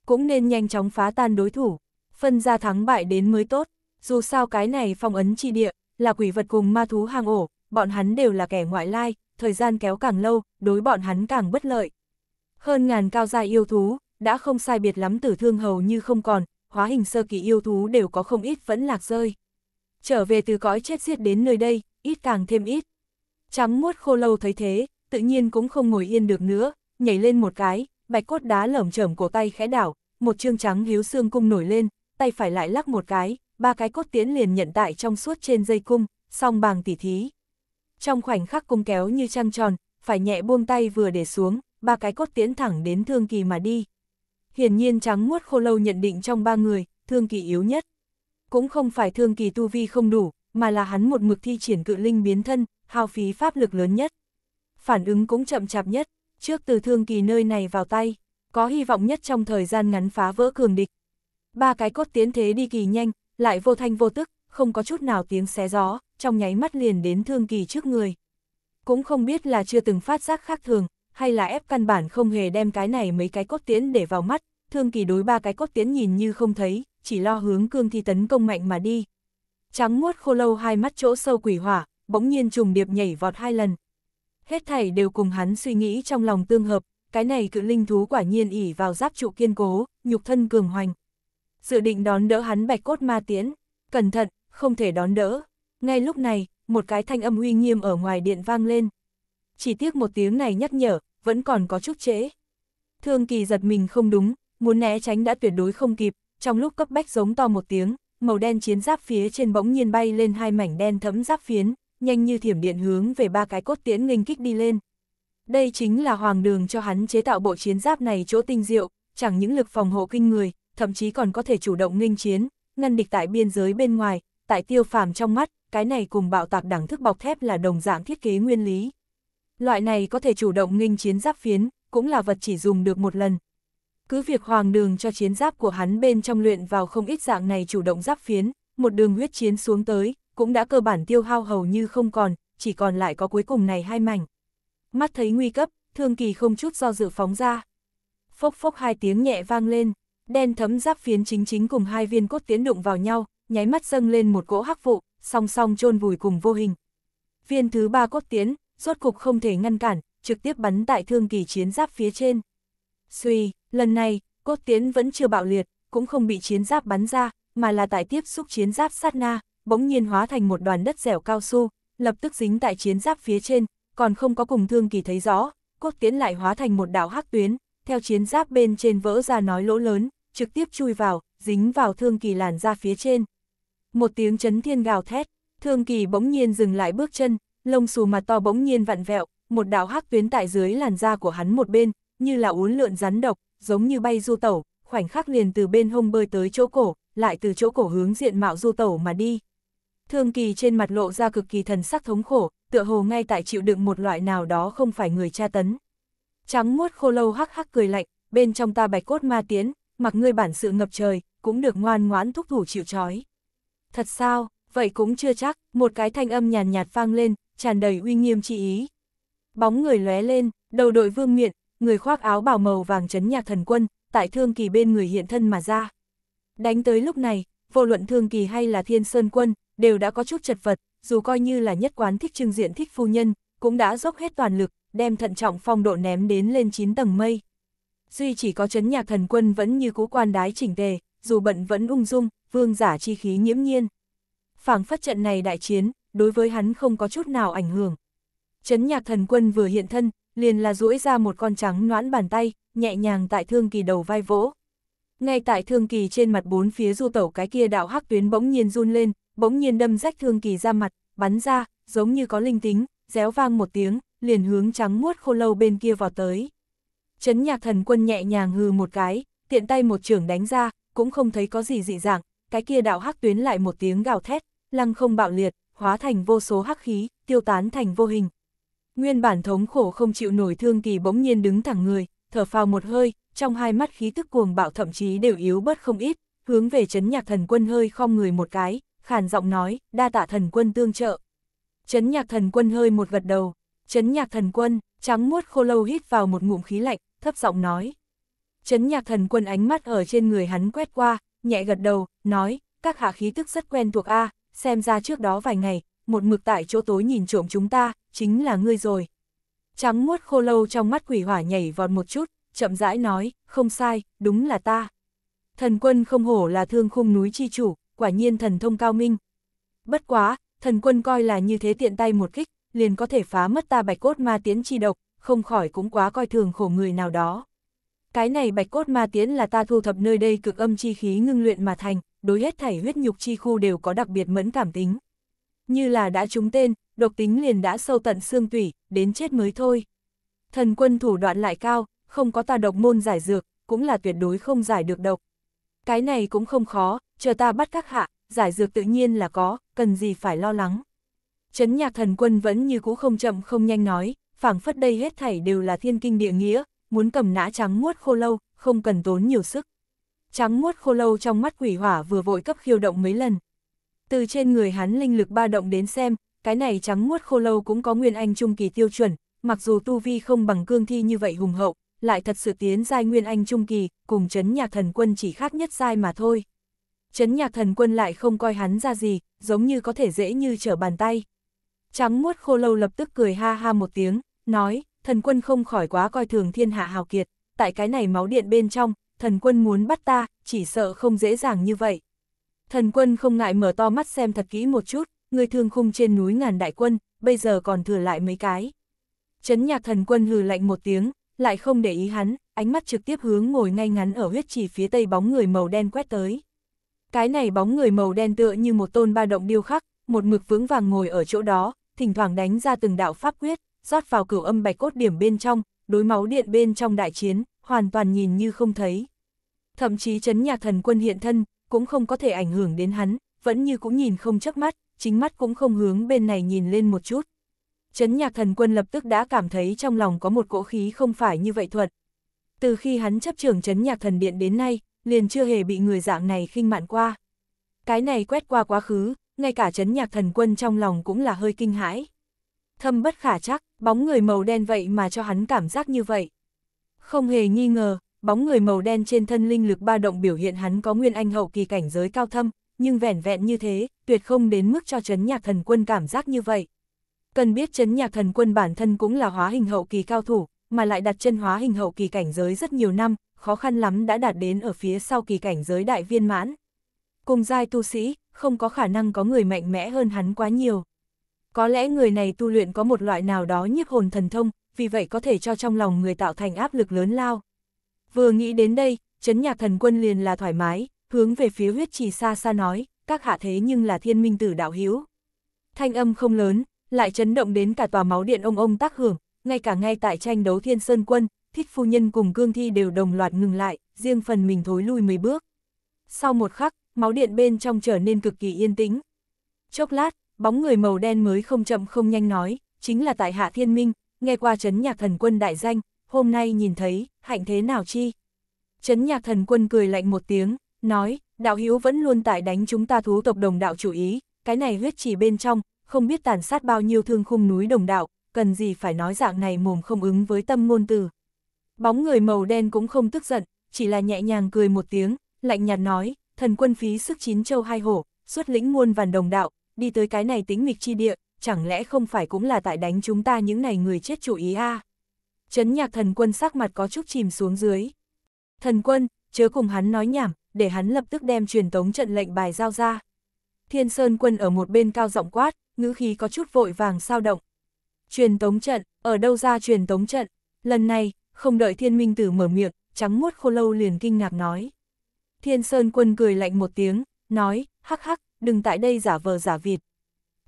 Cũng nên nhanh chóng phá tan đối thủ, phân ra thắng bại đến mới tốt, dù sao cái này phong ấn chi địa, là quỷ vật cùng ma thú hàng ổ, bọn hắn đều là kẻ ngoại lai, thời gian kéo càng lâu, đối bọn hắn càng bất lợi. Hơn ngàn cao gia yêu thú, đã không sai biệt lắm tử thương hầu như không còn, hóa hình sơ kỳ yêu thú đều có không ít vẫn lạc rơi. Trở về từ cõi chết giết đến nơi đây, ít càng thêm ít. Trắng muốt khô lâu thấy thế, tự nhiên cũng không ngồi yên được nữa, nhảy lên một cái, bạch cốt đá lởm chởm cổ tay khẽ đảo, một chương trắng hiếu xương cung nổi lên, tay phải lại lắc một cái, ba cái cốt tiến liền nhận tại trong suốt trên dây cung, song bàng tỉ thí. Trong khoảnh khắc cung kéo như trăng tròn, phải nhẹ buông tay vừa để xuống, ba cái cốt tiến thẳng đến Thương Kỳ mà đi. Hiển nhiên trắng muốt khô lâu nhận định trong ba người, Thương Kỳ yếu nhất. Cũng không phải Thương Kỳ tu vi không đủ, mà là hắn một mực thi triển cự linh biến thân, hao phí pháp lực lớn nhất. Phản ứng cũng chậm chạp nhất, trước từ Thương Kỳ nơi này vào tay, có hy vọng nhất trong thời gian ngắn phá vỡ cường địch. Ba cái cốt tiến thế đi kỳ nhanh, lại vô thanh vô tức, không có chút nào tiếng xé gió, trong nháy mắt liền đến Thương Kỳ trước người. Cũng không biết là chưa từng phát giác khác thường, hay là ép căn bản không hề đem cái này mấy cái cốt tiến để vào mắt, thương kỳ đối ba cái cốt tiến nhìn như không thấy, chỉ lo hướng cương thi tấn công mạnh mà đi. Trắng muốt khô lâu hai mắt chỗ sâu quỷ hỏa, bỗng nhiên trùng điệp nhảy vọt hai lần. Hết thảy đều cùng hắn suy nghĩ trong lòng tương hợp, cái này cự linh thú quả nhiên ỉ vào giáp trụ kiên cố, nhục thân cường hoành. Dự định đón đỡ hắn bạch cốt ma tiến, cẩn thận, không thể đón đỡ. Ngay lúc này, một cái thanh âm uy nghiêm ở ngoài điện vang lên. Chỉ tiếc một tiếng này nhắc nhở, vẫn còn có chút trễ. Thương kỳ giật mình không đúng, muốn né tránh đã tuyệt đối không kịp, trong lúc cấp bách giống to một tiếng, màu đen chiến giáp phía trên bỗng nhiên bay lên hai mảnh đen thấm giáp phiến, nhanh như thiểm điện hướng về ba cái cốt tiễn nghênh kích đi lên. Đây chính là hoàng đường cho hắn chế tạo bộ chiến giáp này chỗ tinh diệu, chẳng những lực phòng hộ kinh người, thậm chí còn có thể chủ động nghênh chiến, ngăn địch tại biên giới bên ngoài, tại tiêu phàm trong mắt, cái này cùng bạo tạc đẳng thức bọc thép là đồng dạng thiết kế nguyên lý. Loại này có thể chủ động nghinh chiến giáp phiến, cũng là vật chỉ dùng được một lần. Cứ việc hoàng đường cho chiến giáp của hắn bên trong luyện vào không ít dạng này chủ động giáp phiến, một đường huyết chiến xuống tới, cũng đã cơ bản tiêu hao hầu như không còn, chỉ còn lại có cuối cùng này hai mảnh. Mắt thấy nguy cấp, thương kỳ không chút do dự phóng ra. Phốc phốc hai tiếng nhẹ vang lên, đen thấm giáp phiến chính chính cùng hai viên cốt tiến đụng vào nhau, nháy mắt dâng lên một cỗ hắc vụ, song song chôn vùi cùng vô hình. Viên thứ ba cốt tiến, rốt cục không thể ngăn cản, trực tiếp bắn tại thương kỳ chiến giáp phía trên. Suy, lần này, cốt tiến vẫn chưa bạo liệt, cũng không bị chiến giáp bắn ra, mà là tại tiếp xúc chiến giáp sát na, bỗng nhiên hóa thành một đoàn đất dẻo cao su, lập tức dính tại chiến giáp phía trên, còn không có cùng thương kỳ thấy rõ, cốt tiến lại hóa thành một đảo hắc tuyến, theo chiến giáp bên trên vỡ ra nói lỗ lớn, trực tiếp chui vào, dính vào thương kỳ làn ra phía trên. Một tiếng chấn thiên gào thét, thương kỳ bỗng nhiên dừng lại bước chân, lông xù mặt to bỗng nhiên vặn vẹo, một đạo hắc tuyến tại dưới làn da của hắn một bên, như là uốn lượn rắn độc, giống như bay du tẩu, khoảnh khắc liền từ bên hông bơi tới chỗ cổ, lại từ chỗ cổ hướng diện mạo du tẩu mà đi. Thương kỳ trên mặt lộ ra cực kỳ thần sắc thống khổ, tựa hồ ngay tại chịu đựng một loại nào đó không phải người tra tấn. Trắng muốt khô lâu hắc hắc cười lạnh, bên trong ta bạch cốt ma tiến, mặc ngươi bản sự ngập trời, cũng được ngoan ngoãn thúc thủ chịu trói. Thật sao, vậy cũng chưa chắc, một cái thanh âm nhàn nhạt, nhạt vang lên, tràn đầy uy nghiêm chi ý. Bóng người lóe lên, đầu đội vương miện, người khoác áo bào màu vàng chấn nhạc thần quân, tại thương kỳ bên người hiện thân mà ra. Đánh tới lúc này, vô luận thương kỳ hay là thiên sơn quân, đều đã có chút chật vật, dù coi như là nhất quán thích trưng diện thích phu nhân, cũng đã dốc hết toàn lực, đem thận trọng phong độ ném đến lên 9 tầng mây. Duy chỉ có chấn nhạc thần quân vẫn như cú quan đái chỉnh tề, dù bận vẫn ung dung, vương giả chi khí nhiễm nhiên. Phảng phất trận này đại chiến, đối với hắn không có chút nào ảnh hưởng. Chấn nhạc thần quân vừa hiện thân, liền là duỗi ra một con trắng noãn bàn tay, nhẹ nhàng tại thương kỳ đầu vai vỗ. Ngay tại thương kỳ trên mặt bốn phía du tẩu cái kia đạo hắc tuyến bỗng nhiên run lên, bỗng nhiên đâm rách thương kỳ ra mặt, bắn ra, giống như có linh tính, réo vang một tiếng, liền hướng trắng muốt khô lâu bên kia vào tới. Chấn nhạc thần quân nhẹ nhàng hừ một cái, tiện tay một trường đánh ra, cũng không thấy có gì dị dạng, cái kia đạo hắc tuyến lại một tiếng gào thét, lăng không bạo liệt, hóa thành vô số hắc khí, tiêu tán thành vô hình. Nguyên bản thống khổ không chịu nổi thương kỳ bỗng nhiên đứng thẳng người, thở phào một hơi, trong hai mắt khí tức cuồng bạo thậm chí đều yếu bớt không ít, hướng về chấn nhạc thần quân hơi khom người một cái, khàn giọng nói, đa tạ thần quân tương trợ. Chấn nhạc thần quân hơi một gật đầu, chấn nhạc thần quân, trắng muốt khô lâu hít vào một ngụm khí lạnh, thấp giọng nói. Chấn nhạc thần quân ánh mắt ở trên người hắn quét qua, nhẹ gật đầu, nói, các hạ khí tức rất quen thuộc A, xem ra trước đó vài ngày, một mực tại chỗ tối nhìn trộm chúng ta, chính là ngươi rồi. Trắng muốt khô lâu trong mắt quỷ hỏa nhảy vọt một chút, chậm rãi nói, không sai, đúng là ta. Thần quân không hổ là thương khung núi chi chủ, quả nhiên thần thông cao minh. Bất quá, thần quân coi là như thế tiện tay một kích, liền có thể phá mất ta bạch cốt ma tiến chi độc, không khỏi cũng quá coi thường khổ người nào đó. Cái này bạch cốt ma tiến là ta thu thập nơi đây cực âm chi khí ngưng luyện mà thành, đối hết thảy huyết nhục chi khu đều có đặc biệt mẫn cảm tính. Như là đã trúng tên, độc tính liền đã sâu tận xương tủy, đến chết mới thôi. Thần quân thủ đoạn lại cao, không có ta độc môn giải dược, cũng là tuyệt đối không giải được độc. Cái này cũng không khó, chờ ta bắt các hạ, giải dược tự nhiên là có, cần gì phải lo lắng. Chấn nhạc thần quân vẫn như cũ không chậm không nhanh nói, phảng phất đây hết thảy đều là thiên kinh địa nghĩa, muốn cầm nã trắng muốt khô lâu, không cần tốn nhiều sức. Trắng muốt khô lâu trong mắt quỷ hỏa vừa vội cấp khiêu động mấy lần. Từ trên người hắn linh lực ba động đến xem, cái này trắng muốt khô lâu cũng có nguyên anh trung kỳ tiêu chuẩn, mặc dù tu vi không bằng cương thi như vậy hùng hậu, lại thật sự tiến giai nguyên anh trung kỳ, cùng chấn nhạc thần quân chỉ khác nhất giai mà thôi. Chấn nhạc thần quân lại không coi hắn ra gì, giống như có thể dễ như trở bàn tay. Trắng muốt khô lâu lập tức cười ha ha một tiếng, nói, thần quân không khỏi quá coi thường thiên hạ hào kiệt, tại cái này máu điện bên trong, thần quân muốn bắt ta, chỉ sợ không dễ dàng như vậy. Thần quân không ngại mở to mắt xem thật kỹ một chút, người thương khung trên núi ngàn đại quân, bây giờ còn thừa lại mấy cái. Chấn nhạc thần quân hừ lạnh một tiếng, lại không để ý hắn, ánh mắt trực tiếp hướng ngồi ngay ngắn ở huyết chỉ phía tây bóng người màu đen quét tới. Cái này bóng người màu đen tựa như một tôn ba động điêu khắc, một mực vững vàng ngồi ở chỗ đó, thỉnh thoảng đánh ra từng đạo pháp quyết, rót vào cửu âm bạch cốt điểm bên trong, đối máu điện bên trong đại chiến, hoàn toàn nhìn như không thấy. Thậm chí chấn nhạc thần quân hiện thân, cũng không có thể ảnh hưởng đến hắn, vẫn như cũng nhìn không chớp mắt, chính mắt cũng không hướng bên này nhìn lên một chút. Chấn nhạc thần quân lập tức đã cảm thấy trong lòng có một cỗ khí không phải như vậy thuật. Từ khi hắn chấp trưởng chấn nhạc thần điện đến nay, liền chưa hề bị người dạng này khinh mạn qua. Cái này quét qua quá khứ, ngay cả chấn nhạc thần quân trong lòng cũng là hơi kinh hãi. Thâm bất khả chắc, bóng người màu đen vậy mà cho hắn cảm giác như vậy. Không hề nghi ngờ, bóng người màu đen trên thân linh lực ba động biểu hiện hắn có nguyên anh hậu kỳ cảnh giới cao thâm, nhưng vẻn vẹn như thế, tuyệt không đến mức cho chấn nhạc thần quân cảm giác như vậy. Cần biết chấn nhạc thần quân bản thân cũng là hóa hình hậu kỳ cao thủ, mà lại đặt chân hóa hình hậu kỳ cảnh giới rất nhiều năm, khó khăn lắm đã đạt đến ở phía sau kỳ cảnh giới đại viên mãn. Cùng giai tu sĩ, không có khả năng có người mạnh mẽ hơn hắn quá nhiều. Có lẽ người này tu luyện có một loại nào đó nhiếp hồn thần thông, vì vậy có thể cho trong lòng người tạo thành áp lực lớn lao. Vừa nghĩ đến đây, chấn nhạc thần quân liền là thoải mái, hướng về phía huyết trì xa xa nói, các hạ thế nhưng là thiên minh tử đạo hiếu. Thanh âm không lớn, lại chấn động đến cả tòa máu điện ông ông tác hưởng, ngay cả ngay tại tranh đấu thiên sơn quân, thích phu nhân cùng cương thi đều đồng loạt ngừng lại, riêng phần mình thối lui mấy bước. Sau một khắc, máu điện bên trong trở nên cực kỳ yên tĩnh. Chốc lát, bóng người màu đen mới không chậm không nhanh nói, chính là tại hạ thiên minh, nghe qua chấn nhạc thần quân đại danh, hôm nay nhìn thấy, hạnh thế nào chi? Chấn nhạc thần quân cười lạnh một tiếng, nói, đạo hữu vẫn luôn tại đánh chúng ta thú tộc đồng đạo chủ ý, cái này huyết chỉ bên trong, không biết tàn sát bao nhiêu thương khung núi đồng đạo, cần gì phải nói dạng này mồm không ứng với tâm ngôn từ. Bóng người màu đen cũng không tức giận, chỉ là nhẹ nhàng cười một tiếng, lạnh nhạt nói, thần quân phí sức chín châu hai hổ, xuất lĩnh muôn vàn đồng đạo, đi tới cái này tính mịch chi địa, chẳng lẽ không phải cũng là tại đánh chúng ta những này người chết chủ ý a à? Chấn nhạc thần quân sắc mặt có chút chìm xuống dưới. Thần quân, chớ cùng hắn nói nhảm, để hắn lập tức đem truyền tống trận lệnh bài giao ra. Thiên Sơn quân ở một bên cao giọng quát, ngữ khí có chút vội vàng sao động. Truyền tống trận, ở đâu ra truyền tống trận? Lần này, không đợi thiên minh tử mở miệng, trắng muốt khô lâu liền kinh ngạc nói. Thiên Sơn quân cười lạnh một tiếng, nói, hắc hắc, đừng tại đây giả vờ giả vịt,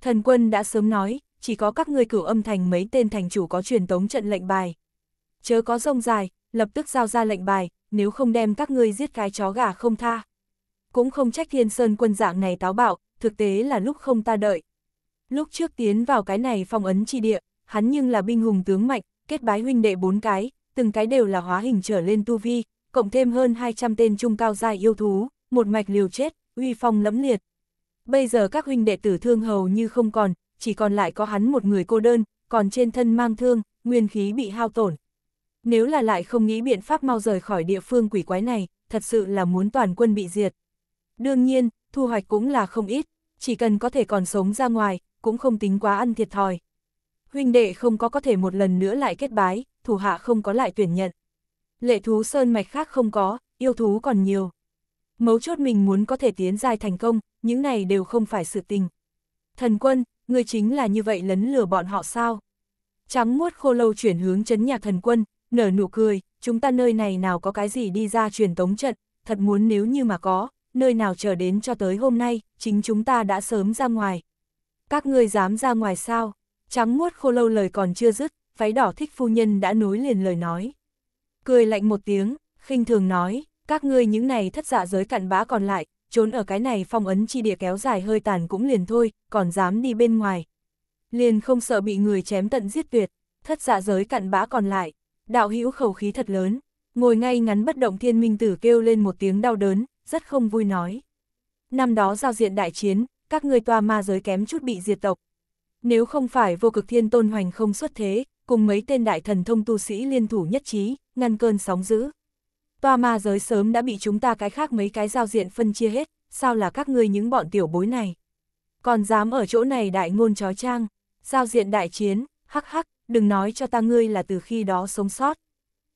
Thần quân đã sớm nói, chỉ có các ngươi cửu âm thành mấy tên thành chủ có truyền tống trận lệnh bài. Chớ có rông dài, lập tức giao ra lệnh bài, nếu không đem các ngươi giết cái chó gà không tha. Cũng không trách thiên sơn quân dạng này táo bạo, thực tế là lúc không ta đợi. Lúc trước tiến vào cái này phong ấn chi địa, hắn nhưng là binh hùng tướng mạnh, kết bái huynh đệ bốn cái, từng cái đều là hóa hình trở lên tu vi, cộng thêm hơn 200 tên trung cao dài yêu thú, một mạch liều chết, uy phong lẫm liệt. Bây giờ các huynh đệ tử thương hầu như không còn, chỉ còn lại có hắn một người cô đơn, còn trên thân mang thương, nguyên khí bị hao tổn. Nếu là lại không nghĩ biện pháp mau rời khỏi địa phương quỷ quái này, thật sự là muốn toàn quân bị diệt. Đương nhiên, thu hoạch cũng là không ít, chỉ cần có thể còn sống ra ngoài, cũng không tính quá ăn thiệt thòi. Huynh đệ không có có thể một lần nữa lại kết bái, thủ hạ không có lại tuyển nhận. Lệ thú sơn mạch khác không có, yêu thú còn nhiều. Mấu chốt mình muốn có thể tiến dài thành công, những này đều không phải sự tình. Thần quân, người chính là như vậy lấn lừa bọn họ sao? Trắng muốt khô lâu chuyển hướng chấn nhà thần quân, nở nụ cười, chúng ta nơi này nào có cái gì đi ra truyền tống trận, thật muốn nếu như mà có, nơi nào chờ đến cho tới hôm nay, chính chúng ta đã sớm ra ngoài. Các ngươi dám ra ngoài sao? Trắng muốt khô lâu lời còn chưa dứt, váy đỏ thích phu nhân đã nối liền lời nói. Cười lạnh một tiếng, khinh thường nói, các ngươi những này thất dạ giới cặn bã còn lại, trốn ở cái này phong ấn chi địa kéo dài hơi tàn cũng liền thôi, còn dám đi bên ngoài. Liền không sợ bị người chém tận giết tuyệt, thất dạ giới cặn bã còn lại, đạo hữu khẩu khí thật lớn, ngồi ngay ngắn bất động thiên minh tử kêu lên một tiếng đau đớn, rất không vui nói. Năm đó giao diện đại chiến, các ngươi toa ma giới kém chút bị diệt tộc. Nếu không phải vô cực thiên tôn hoành không xuất thế, cùng mấy tên đại thần thông tu sĩ liên thủ nhất trí, ngăn cơn sóng dữ Toa ma giới sớm đã bị chúng ta cái khác mấy cái giao diện phân chia hết, sao là các ngươi những bọn tiểu bối này? Còn dám ở chỗ này đại ngôn chói trang, giao diện đại chiến, hắc hắc, đừng nói cho ta ngươi là từ khi đó sống sót.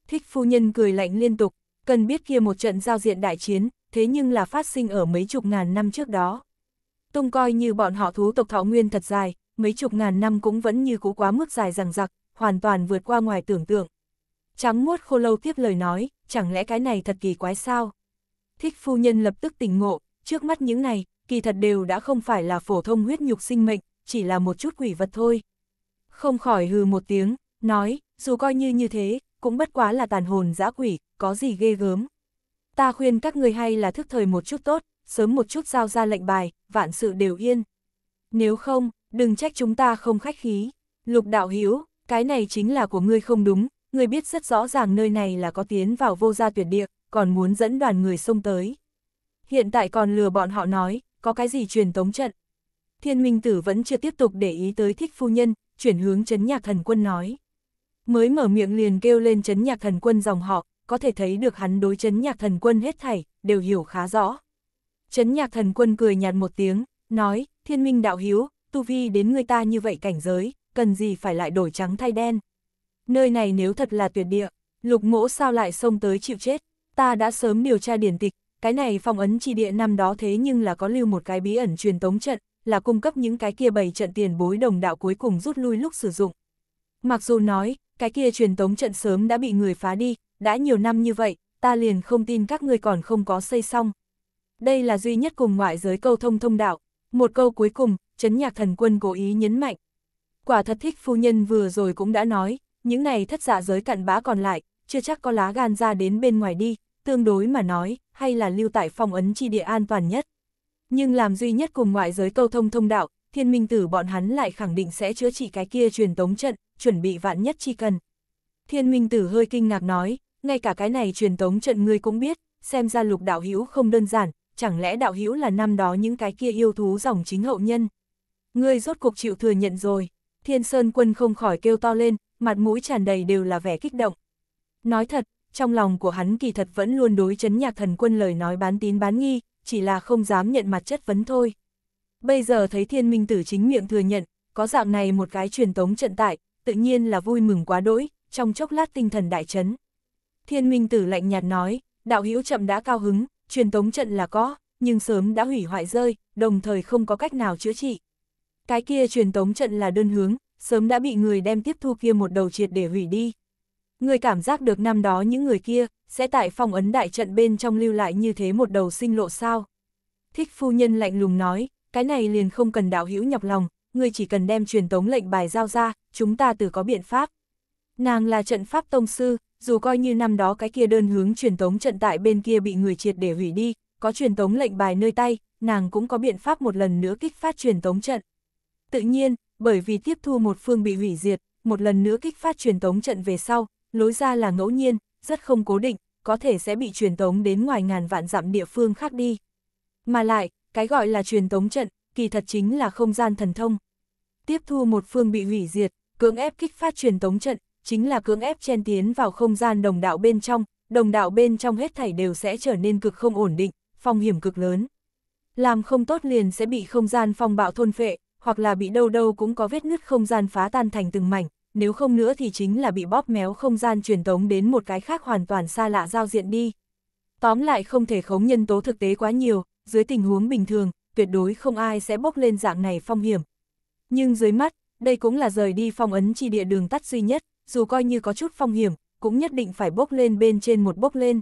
Thích phu nhân cười lạnh liên tục, cần biết kia một trận giao diện đại chiến, thế nhưng là phát sinh ở mấy chục ngàn năm trước đó. tông coi như bọn họ thú tộc thọ nguyên thật dài, mấy chục ngàn năm cũng vẫn như cũ quá mức dài rằng giặc, hoàn toàn vượt qua ngoài tưởng tượng. Trắng muốt khô lâu tiếp lời nói, chẳng lẽ cái này thật kỳ quái sao? Thích phu nhân lập tức tỉnh ngộ, trước mắt những này, kỳ thật đều đã không phải là phổ thông huyết nhục sinh mệnh, chỉ là một chút quỷ vật thôi. Không khỏi hừ một tiếng, nói, dù coi như như thế, cũng bất quá là tàn hồn dã quỷ, có gì ghê gớm. Ta khuyên các người hay là thức thời một chút tốt, sớm một chút giao ra lệnh bài, vạn sự đều yên. Nếu không, đừng trách chúng ta không khách khí. Lục đạo hiểu, cái này chính là của ngươi không đúng, người biết rất rõ ràng nơi này là có tiến vào vô gia tuyệt địa, còn muốn dẫn đoàn người xông tới. Hiện tại còn lừa bọn họ nói, có cái gì truyền tống trận. Thiên Minh Tử vẫn chưa tiếp tục để ý tới thích phu nhân, chuyển hướng chấn nhạc thần quân nói. Mới mở miệng liền kêu lên chấn nhạc thần quân dòng họ, có thể thấy được hắn đối chấn nhạc thần quân hết thảy, đều hiểu khá rõ. Chấn nhạc thần quân cười nhạt một tiếng, nói, thiên minh đạo hiếu, tu vi đến người ta như vậy cảnh giới, cần gì phải lại đổi trắng thay đen. Nơi này nếu thật là tuyệt địa, lục mỗ sao lại xông tới chịu chết, ta đã sớm điều tra điển tịch, cái này phong ấn chi địa năm đó thế nhưng là có lưu một cái bí ẩn truyền tống trận, là cung cấp những cái kia bảy trận tiền bối đồng đạo cuối cùng rút lui lúc sử dụng. Mặc dù nói, cái kia truyền tống trận sớm đã bị người phá đi, đã nhiều năm như vậy, ta liền không tin các ngươi còn không có xây xong. Đây là duy nhất cùng ngoại giới câu thông thông đạo, một câu cuối cùng, chấn nhạc thần quân cố ý nhấn mạnh. Quả thật thích phu nhân vừa rồi cũng đã nói, những này thất dạ giới cặn bã còn lại, chưa chắc có lá gan ra đến bên ngoài đi, tương đối mà nói, hay là lưu tại phòng ấn chi địa an toàn nhất. Nhưng làm duy nhất cùng ngoại giới câu thông thông đạo, thiên minh tử bọn hắn lại khẳng định sẽ chữa trị cái kia truyền tống trận, chuẩn bị vạn nhất chi cần. Thiên minh tử hơi kinh ngạc nói, ngay cả cái này truyền tống trận ngươi cũng biết, xem ra lục đạo hữu không đơn giản, chẳng lẽ đạo hữu là năm đó những cái kia yêu thú dòng chính hậu nhân. Ngươi rốt cuộc chịu thừa nhận rồi, thiên sơn quân không khỏi kêu to lên, mặt mũi tràn đầy đều là vẻ kích động. Nói thật, trong lòng của hắn kỳ thật vẫn luôn đối chấn nhạc thần quân lời nói bán tín bán nghi, chỉ là không dám nhận mặt chất vấn thôi. Bây giờ thấy thiên minh tử chính miệng thừa nhận, có dạng này một cái truyền tống trận tại, tự nhiên là vui mừng quá đỗi, trong chốc lát tinh thần đại chấn. Thiên minh tử lạnh nhạt nói, đạo hữu chậm đã cao hứng, truyền tống trận là có, nhưng sớm đã hủy hoại rơi, đồng thời không có cách nào chữa trị. Cái kia truyền tống trận là đơn hướng, sớm đã bị người đem tiếp thu kia một đầu triệt để hủy đi. Người cảm giác được năm đó những người kia, sẽ tại phong ấn đại trận bên trong lưu lại như thế một đầu sinh lộ sao. Thích phu nhân lạnh lùng nói, cái này liền không cần đạo hữu nhọc lòng, người chỉ cần đem truyền tống lệnh bài giao ra, chúng ta từ có biện pháp. Nàng là trận pháp tông sư, dù coi như năm đó cái kia đơn hướng truyền tống trận tại bên kia bị người triệt để hủy đi, có truyền tống lệnh bài nơi tay, nàng cũng có biện pháp một lần nữa kích phát truyền tống trận. Tự nhiên, bởi vì tiếp thu một phương bị hủy diệt, một lần nữa kích phát truyền tống trận về sau, lối ra là ngẫu nhiên, rất không cố định, có thể sẽ bị truyền tống đến ngoài ngàn vạn dặm địa phương khác đi. Mà lại, cái gọi là truyền tống trận, kỳ thật chính là không gian thần thông. Tiếp thu một phương bị hủy diệt, cưỡng ép kích phát truyền tống trận, chính là cưỡng ép chen tiến vào không gian đồng đạo bên trong, đồng đạo bên trong hết thảy đều sẽ trở nên cực không ổn định, phong hiểm cực lớn. Làm không tốt liền sẽ bị không gian phong bạo thôn phệ, hoặc là bị đâu đâu cũng có vết nứt không gian phá tan thành từng mảnh, nếu không nữa thì chính là bị bóp méo không gian truyền tống đến một cái khác hoàn toàn xa lạ giao diện đi. Tóm lại không thể khống nhân tố thực tế quá nhiều, dưới tình huống bình thường, tuyệt đối không ai sẽ bốc lên dạng này phong hiểm. Nhưng dưới mắt, đây cũng là rời đi phong ấn chi địa đường tắt duy nhất, dù coi như có chút phong hiểm, cũng nhất định phải bốc lên bên trên một bốc lên.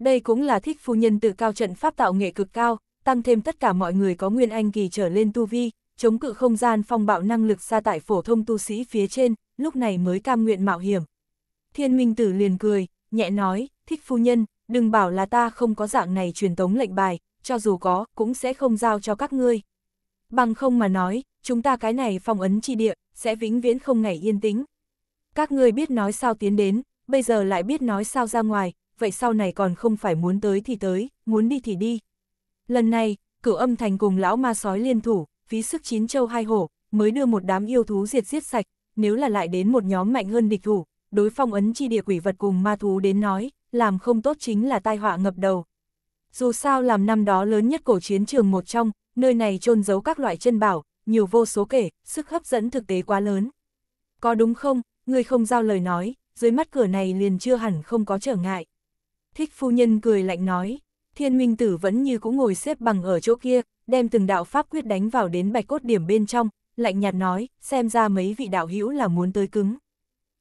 Đây cũng là thích phu nhân tự cao trận pháp tạo nghệ cực cao, tăng thêm tất cả mọi người có nguyên anh kỳ trở lên tu vi, chống cự không gian phong bạo năng lực xa tại phổ thông tu sĩ phía trên, lúc này mới cam nguyện mạo hiểm. Thiên Minh Tử liền cười, nhẹ nói, thích phu nhân, đừng bảo là ta không có dạng này truyền tống lệnh bài, cho dù có, cũng sẽ không giao cho các ngươi. Bằng không mà nói, chúng ta cái này phong ấn chi địa, sẽ vĩnh viễn không ngày yên tĩnh. Các ngươi biết nói sao tiến đến, bây giờ lại biết nói sao ra ngoài, vậy sau này còn không phải muốn tới thì tới, muốn đi thì đi. Lần này, cửu âm thành cùng lão ma sói liên thủ, phí sức chín châu hai hổ, mới đưa một đám yêu thú diệt giết sạch, nếu là lại đến một nhóm mạnh hơn địch thủ, đối phong ấn chi địa quỷ vật cùng ma thú đến nói, làm không tốt chính là tai họa ngập đầu. Dù sao làm năm đó lớn nhất cổ chiến trường một trong, nơi này chôn giấu các loại chân bảo, nhiều vô số kể, sức hấp dẫn thực tế quá lớn. Có đúng không, người không giao lời nói, dưới mắt cửa này liền chưa hẳn không có trở ngại. Thích phu nhân cười lạnh nói, thiên minh tử vẫn như cũng ngồi xếp bằng ở chỗ kia, đem từng đạo pháp quyết đánh vào đến bạch cốt điểm bên trong, lạnh nhạt nói, xem ra mấy vị đạo hữu là muốn tới cứng.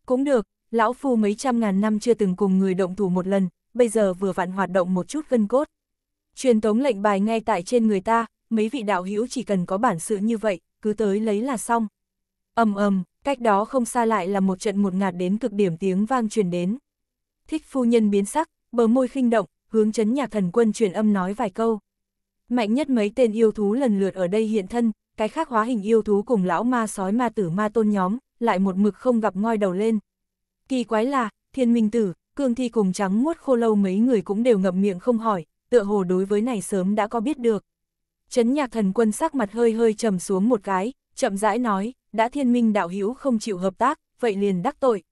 Cũng được, lão phu mấy trăm ngàn năm chưa từng cùng người động thủ một lần, bây giờ vừa vặn hoạt động một chút gân cốt. Truyền tống lệnh bài ngay tại trên người ta, mấy vị đạo hữu chỉ cần có bản sự như vậy, cứ tới lấy là xong. ầm ầm, cách đó không xa lại là một trận một ngạt đến cực điểm tiếng vang truyền đến. Thích phu nhân biến sắc, bờ môi khinh động, hướng chấn nhạc thần quân truyền âm nói vài câu. Mạnh nhất mấy tên yêu thú lần lượt ở đây hiện thân, cái khác hóa hình yêu thú cùng lão ma sói ma tử ma tôn nhóm, lại một mực không gặp ngoi đầu lên. Kỳ quái là, thiên minh tử, cương thi cùng trắng muốt khô lâu mấy người cũng đều ngậm miệng không hỏi, tựa hồ đối với này sớm đã có biết được. Chấn nhạc thần quân sắc mặt hơi hơi trầm xuống một cái, chậm rãi nói, đã thiên minh đạo hữu không chịu hợp tác, vậy liền đắc tội.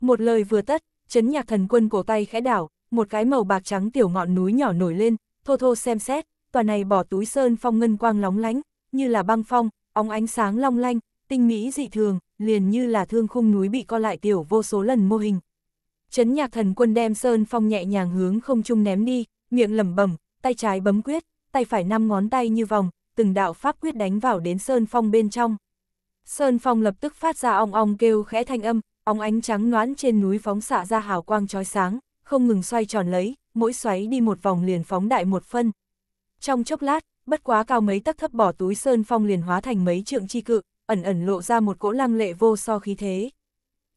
Một lời vừa tất, chấn nhạc thần quân cổ tay khẽ đảo, một cái màu bạc trắng tiểu ngọn núi nhỏ nổi lên, thô thô xem xét, tòa này bỏ túi sơn phong ngân quang lóng lánh, như là băng phong, óng ánh sáng long lanh, tinh mỹ dị thường, liền như là thương khung núi bị co lại tiểu vô số lần mô hình. Chấn nhạc thần quân đem sơn phong nhẹ nhàng hướng không trung ném đi, miệng lẩm bẩm, tay trái bấm quyết, tay phải năm ngón tay như vòng, từng đạo pháp quyết đánh vào đến sơn phong bên trong. Sơn phong lập tức phát ra ong ong kêu khẽ thanh âm, óng ánh trắng noãn trên núi phóng xạ ra hào quang chói sáng, không ngừng xoay tròn lấy, mỗi xoáy đi một vòng liền phóng đại một phân, trong chốc lát, bất quá cao mấy tấc thấp bỏ túi sơn phong liền hóa thành mấy trượng chi cự, ẩn ẩn lộ ra một cỗ lăng lệ vô so khí thế.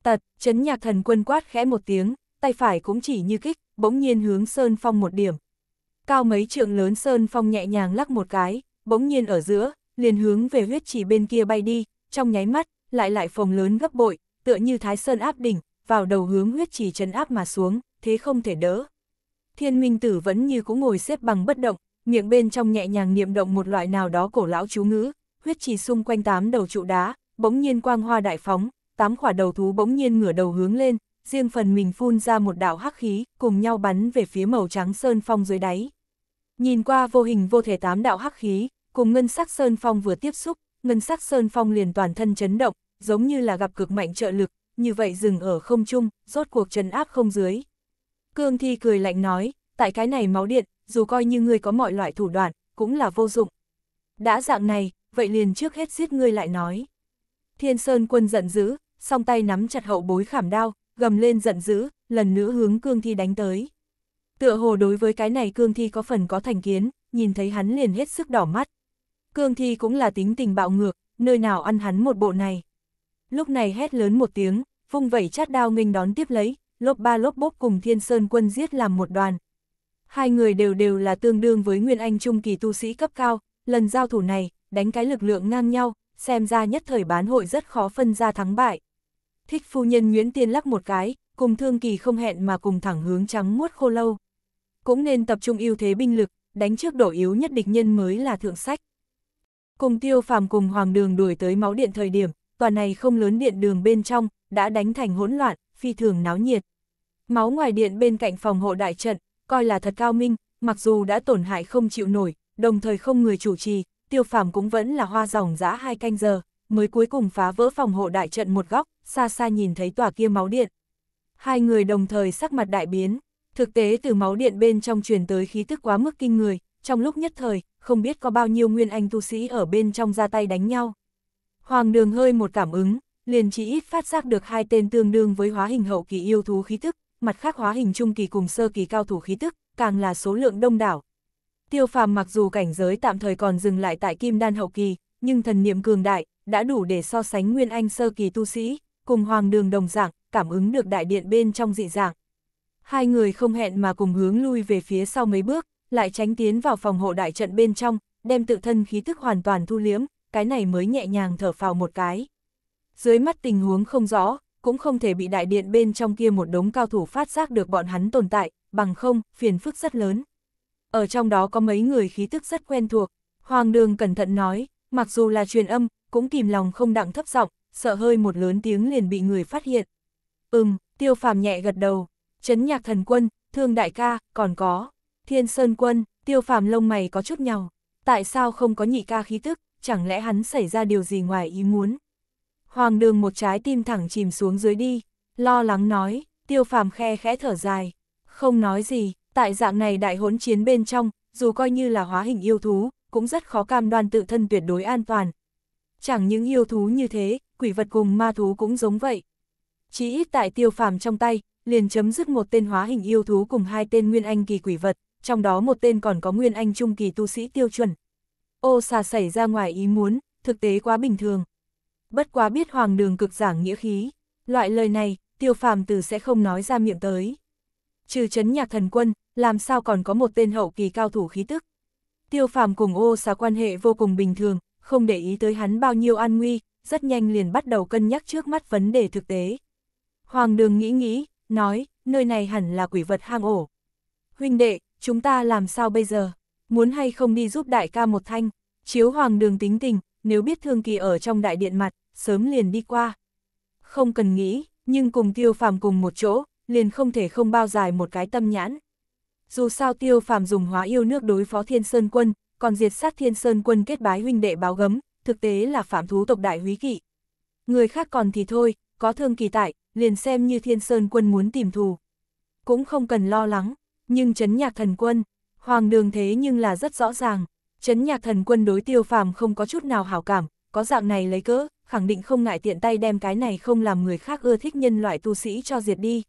Tật, chấn nhạc thần quân quát khẽ một tiếng, tay phải cũng chỉ như kích, bỗng nhiên hướng sơn phong một điểm. Cao mấy trượng lớn sơn phong nhẹ nhàng lắc một cái, bỗng nhiên ở giữa, liền hướng về huyết chỉ bên kia bay đi, trong nháy mắt, lại lại phồng lớn gấp bội, tựa như thái sơn áp đỉnh, vào đầu hướng huyết chỉ chấn áp mà xuống, thế không thể đỡ. Thiên Minh Tử vẫn như cũng ngồi xếp bằng bất động, miệng bên trong nhẹ nhàng niệm động một loại nào đó cổ lão chú ngữ, huyết trì xung quanh tám đầu trụ đá, bỗng nhiên quang hoa đại phóng, tám quả đầu thú bỗng nhiên ngửa đầu hướng lên, riêng phần mình phun ra một đạo hắc khí, cùng nhau bắn về phía màu trắng sơn phong dưới đáy. Nhìn qua vô hình vô thể tám đạo hắc khí, cùng ngân sắc sơn phong vừa tiếp xúc, ngân sắc sơn phong liền toàn thân chấn động, giống như là gặp cực mạnh trợ lực, như vậy dừng ở không trung, rốt cuộc trấn áp không dưới. Cương Thi cười lạnh nói, tại cái này máu điện, dù coi như ngươi có mọi loại thủ đoạn, cũng là vô dụng. Đã dạng này, vậy liền trước hết giết ngươi lại nói. Thiên Sơn quân giận dữ, song tay nắm chặt hậu bối khảm đao, gầm lên giận dữ, lần nữa hướng cương thi đánh tới. Tựa hồ đối với cái này cương thi có phần có thành kiến, nhìn thấy hắn liền hết sức đỏ mắt. Cương thi cũng là tính tình bạo ngược, nơi nào ăn hắn một bộ này. Lúc này hét lớn một tiếng, vung vẩy chát đao nghênh đón tiếp lấy, lốp ba lốp bốp cùng thiên sơn quân giết làm một đoàn, Hai người đều đều là tương đương với Nguyên Anh trung kỳ tu sĩ cấp cao, lần giao thủ này, đánh cái lực lượng ngang nhau, xem ra nhất thời bán hội rất khó phân ra thắng bại. Thích phu nhân Nguyễn Tiên lắc một cái, cùng thương kỳ không hẹn mà cùng thẳng hướng trắng muốt khô lâu. Cũng nên tập trung ưu thế binh lực, đánh trước đổ yếu nhất địch nhân mới là thượng sách. Cùng tiêu phàm cùng hoàng đường đuổi tới máu điện thời điểm, tòa này không lớn điện đường bên trong, đã đánh thành hỗn loạn, phi thường náo nhiệt. Máu ngoài điện bên cạnh phòng hộ đại trận, coi là thật cao minh, mặc dù đã tổn hại không chịu nổi, đồng thời không người chủ trì, tiêu phàm cũng vẫn là hoa dòng giã hai canh giờ, mới cuối cùng phá vỡ phòng hộ đại trận một góc, xa xa nhìn thấy tòa kia máu điện. Hai người đồng thời sắc mặt đại biến, thực tế từ máu điện bên trong truyền tới khí tức quá mức kinh người, trong lúc nhất thời, không biết có bao nhiêu nguyên anh tu sĩ ở bên trong ra tay đánh nhau. Hoàng đường hơi một cảm ứng, liền chỉ ít phát giác được hai tên tương đương với hóa hình hậu kỳ yêu thú khí tức, mặt khác hóa hình trung kỳ cùng sơ kỳ cao thủ khí tức, càng là số lượng đông đảo. Tiêu phàm mặc dù cảnh giới tạm thời còn dừng lại tại kim đan hậu kỳ, nhưng thần niệm cường đại, đã đủ để so sánh nguyên anh sơ kỳ tu sĩ, cùng hoàng đường đồng dạng, cảm ứng được đại điện bên trong dị dạng. Hai người không hẹn mà cùng hướng lui về phía sau mấy bước, lại tránh tiến vào phòng hộ đại trận bên trong, đem tự thân khí tức hoàn toàn thu liếm, cái này mới nhẹ nhàng thở phào một cái. Dưới mắt tình huống không rõ, cũng không thể bị đại điện bên trong kia một đống cao thủ phát giác được bọn hắn tồn tại, bằng không, phiền phức rất lớn. Ở trong đó có mấy người khí tức rất quen thuộc, Hoàng đường cẩn thận nói, mặc dù là truyền âm, cũng kìm lòng không đặng thấp giọng, sợ hơi một lớn tiếng liền bị người phát hiện. Ừm, tiêu phàm nhẹ gật đầu, chấn nhạc thần quân, thương đại ca, còn có, thiên sơn quân, tiêu phàm lông mày có chút nhào, tại sao không có nhị ca khí tức, chẳng lẽ hắn xảy ra điều gì ngoài ý muốn. Hoàng đường một trái tim thẳng chìm xuống dưới đi, lo lắng nói, tiêu phàm khe khẽ thở dài, không nói gì, tại dạng này đại hỗn chiến bên trong, dù coi như là hóa hình yêu thú, cũng rất khó cam đoan tự thân tuyệt đối an toàn. Chẳng những yêu thú như thế, quỷ vật cùng ma thú cũng giống vậy. Chỉ ít tại tiêu phàm trong tay, liền chấm dứt một tên hóa hình yêu thú cùng hai tên nguyên anh kỳ quỷ vật, trong đó một tên còn có nguyên anh trung kỳ tu sĩ tiêu chuẩn. Ô xà xảy ra ngoài ý muốn, thực tế quá bình thường bất quá biết hoàng đường cực giảng nghĩa khí, loại lời này, tiêu phàm từ sẽ không nói ra miệng tới. Trừ chấn nhạc thần quân, làm sao còn có một tên hậu kỳ cao thủ khí tức. Tiêu phàm cùng ô xá quan hệ vô cùng bình thường, không để ý tới hắn bao nhiêu an nguy, rất nhanh liền bắt đầu cân nhắc trước mắt vấn đề thực tế. Hoàng đường nghĩ nghĩ, nói, nơi này hẳn là quỷ vật hang ổ. Huynh đệ, chúng ta làm sao bây giờ? Muốn hay không đi giúp đại ca một thanh? Chiếu hoàng đường tính tình, nếu biết Thương Kỳ ở trong đại điện mặt, sớm liền đi qua. Không cần nghĩ, nhưng cùng Tiêu Phàm cùng một chỗ, liền không thể không bao dài một cái tâm nhãn. Dù sao Tiêu Phàm dùng hóa yêu nước đối phó Thiên Sơn Quân, còn diệt sát Thiên Sơn Quân kết bái huynh đệ báo gấm, thực tế là phạm thú tộc đại húy kỵ. Người khác còn thì thôi, có Thương Kỳ tại, liền xem như Thiên Sơn Quân muốn tìm thù. Cũng không cần lo lắng, nhưng chấn nhạc thần quân, hoàng đường thế nhưng là rất rõ ràng, Chấn nhạc thần quân đối tiêu phàm không có chút nào hảo cảm, có dạng này lấy cớ khẳng định không ngại tiện tay đem cái này không làm người khác ưa thích nhân loại tu sĩ cho diệt đi.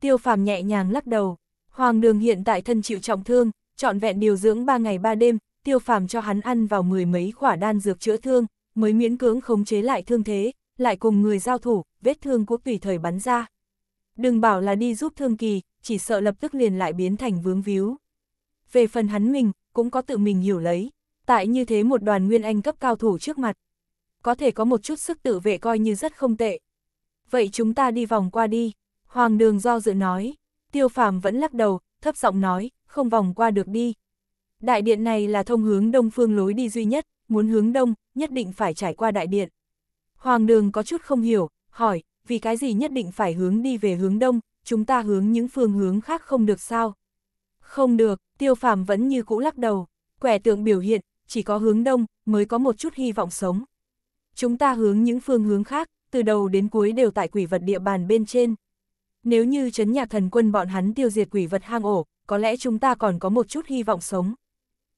Tiêu phàm nhẹ nhàng lắc đầu, hoàng đường hiện tại thân chịu trọng thương, trọn vẹn điều dưỡng 3 ngày 3 đêm, tiêu phàm cho hắn ăn vào mười mấy quả đan dược chữa thương, mới miễn cưỡng khống chế lại thương thế, lại cùng người giao thủ, vết thương quốc tùy thời bắn ra. Đừng bảo là đi giúp thương kỳ, chỉ sợ lập tức liền lại biến thành vướng víu. Về phần hắn mình, cũng có tự mình hiểu lấy, tại như thế một đoàn nguyên anh cấp cao thủ trước mặt. Có thể có một chút sức tự vệ coi như rất không tệ. Vậy chúng ta đi vòng qua đi, Hoàng đường do dự nói, tiêu phàm vẫn lắc đầu, thấp giọng nói, không vòng qua được đi. Đại điện này là thông hướng đông phương lối đi duy nhất, muốn hướng đông, nhất định phải trải qua đại điện. Hoàng đường có chút không hiểu, hỏi, vì cái gì nhất định phải hướng đi về hướng đông, chúng ta hướng những phương hướng khác không được sao? Không được, tiêu phàm vẫn như cũ lắc đầu, quẻ tượng biểu hiện, chỉ có hướng đông, mới có một chút hy vọng sống. Chúng ta hướng những phương hướng khác, từ đầu đến cuối đều tại quỷ vật địa bàn bên trên. Nếu như chấn nhạc thần quân bọn hắn tiêu diệt quỷ vật hang ổ, có lẽ chúng ta còn có một chút hy vọng sống.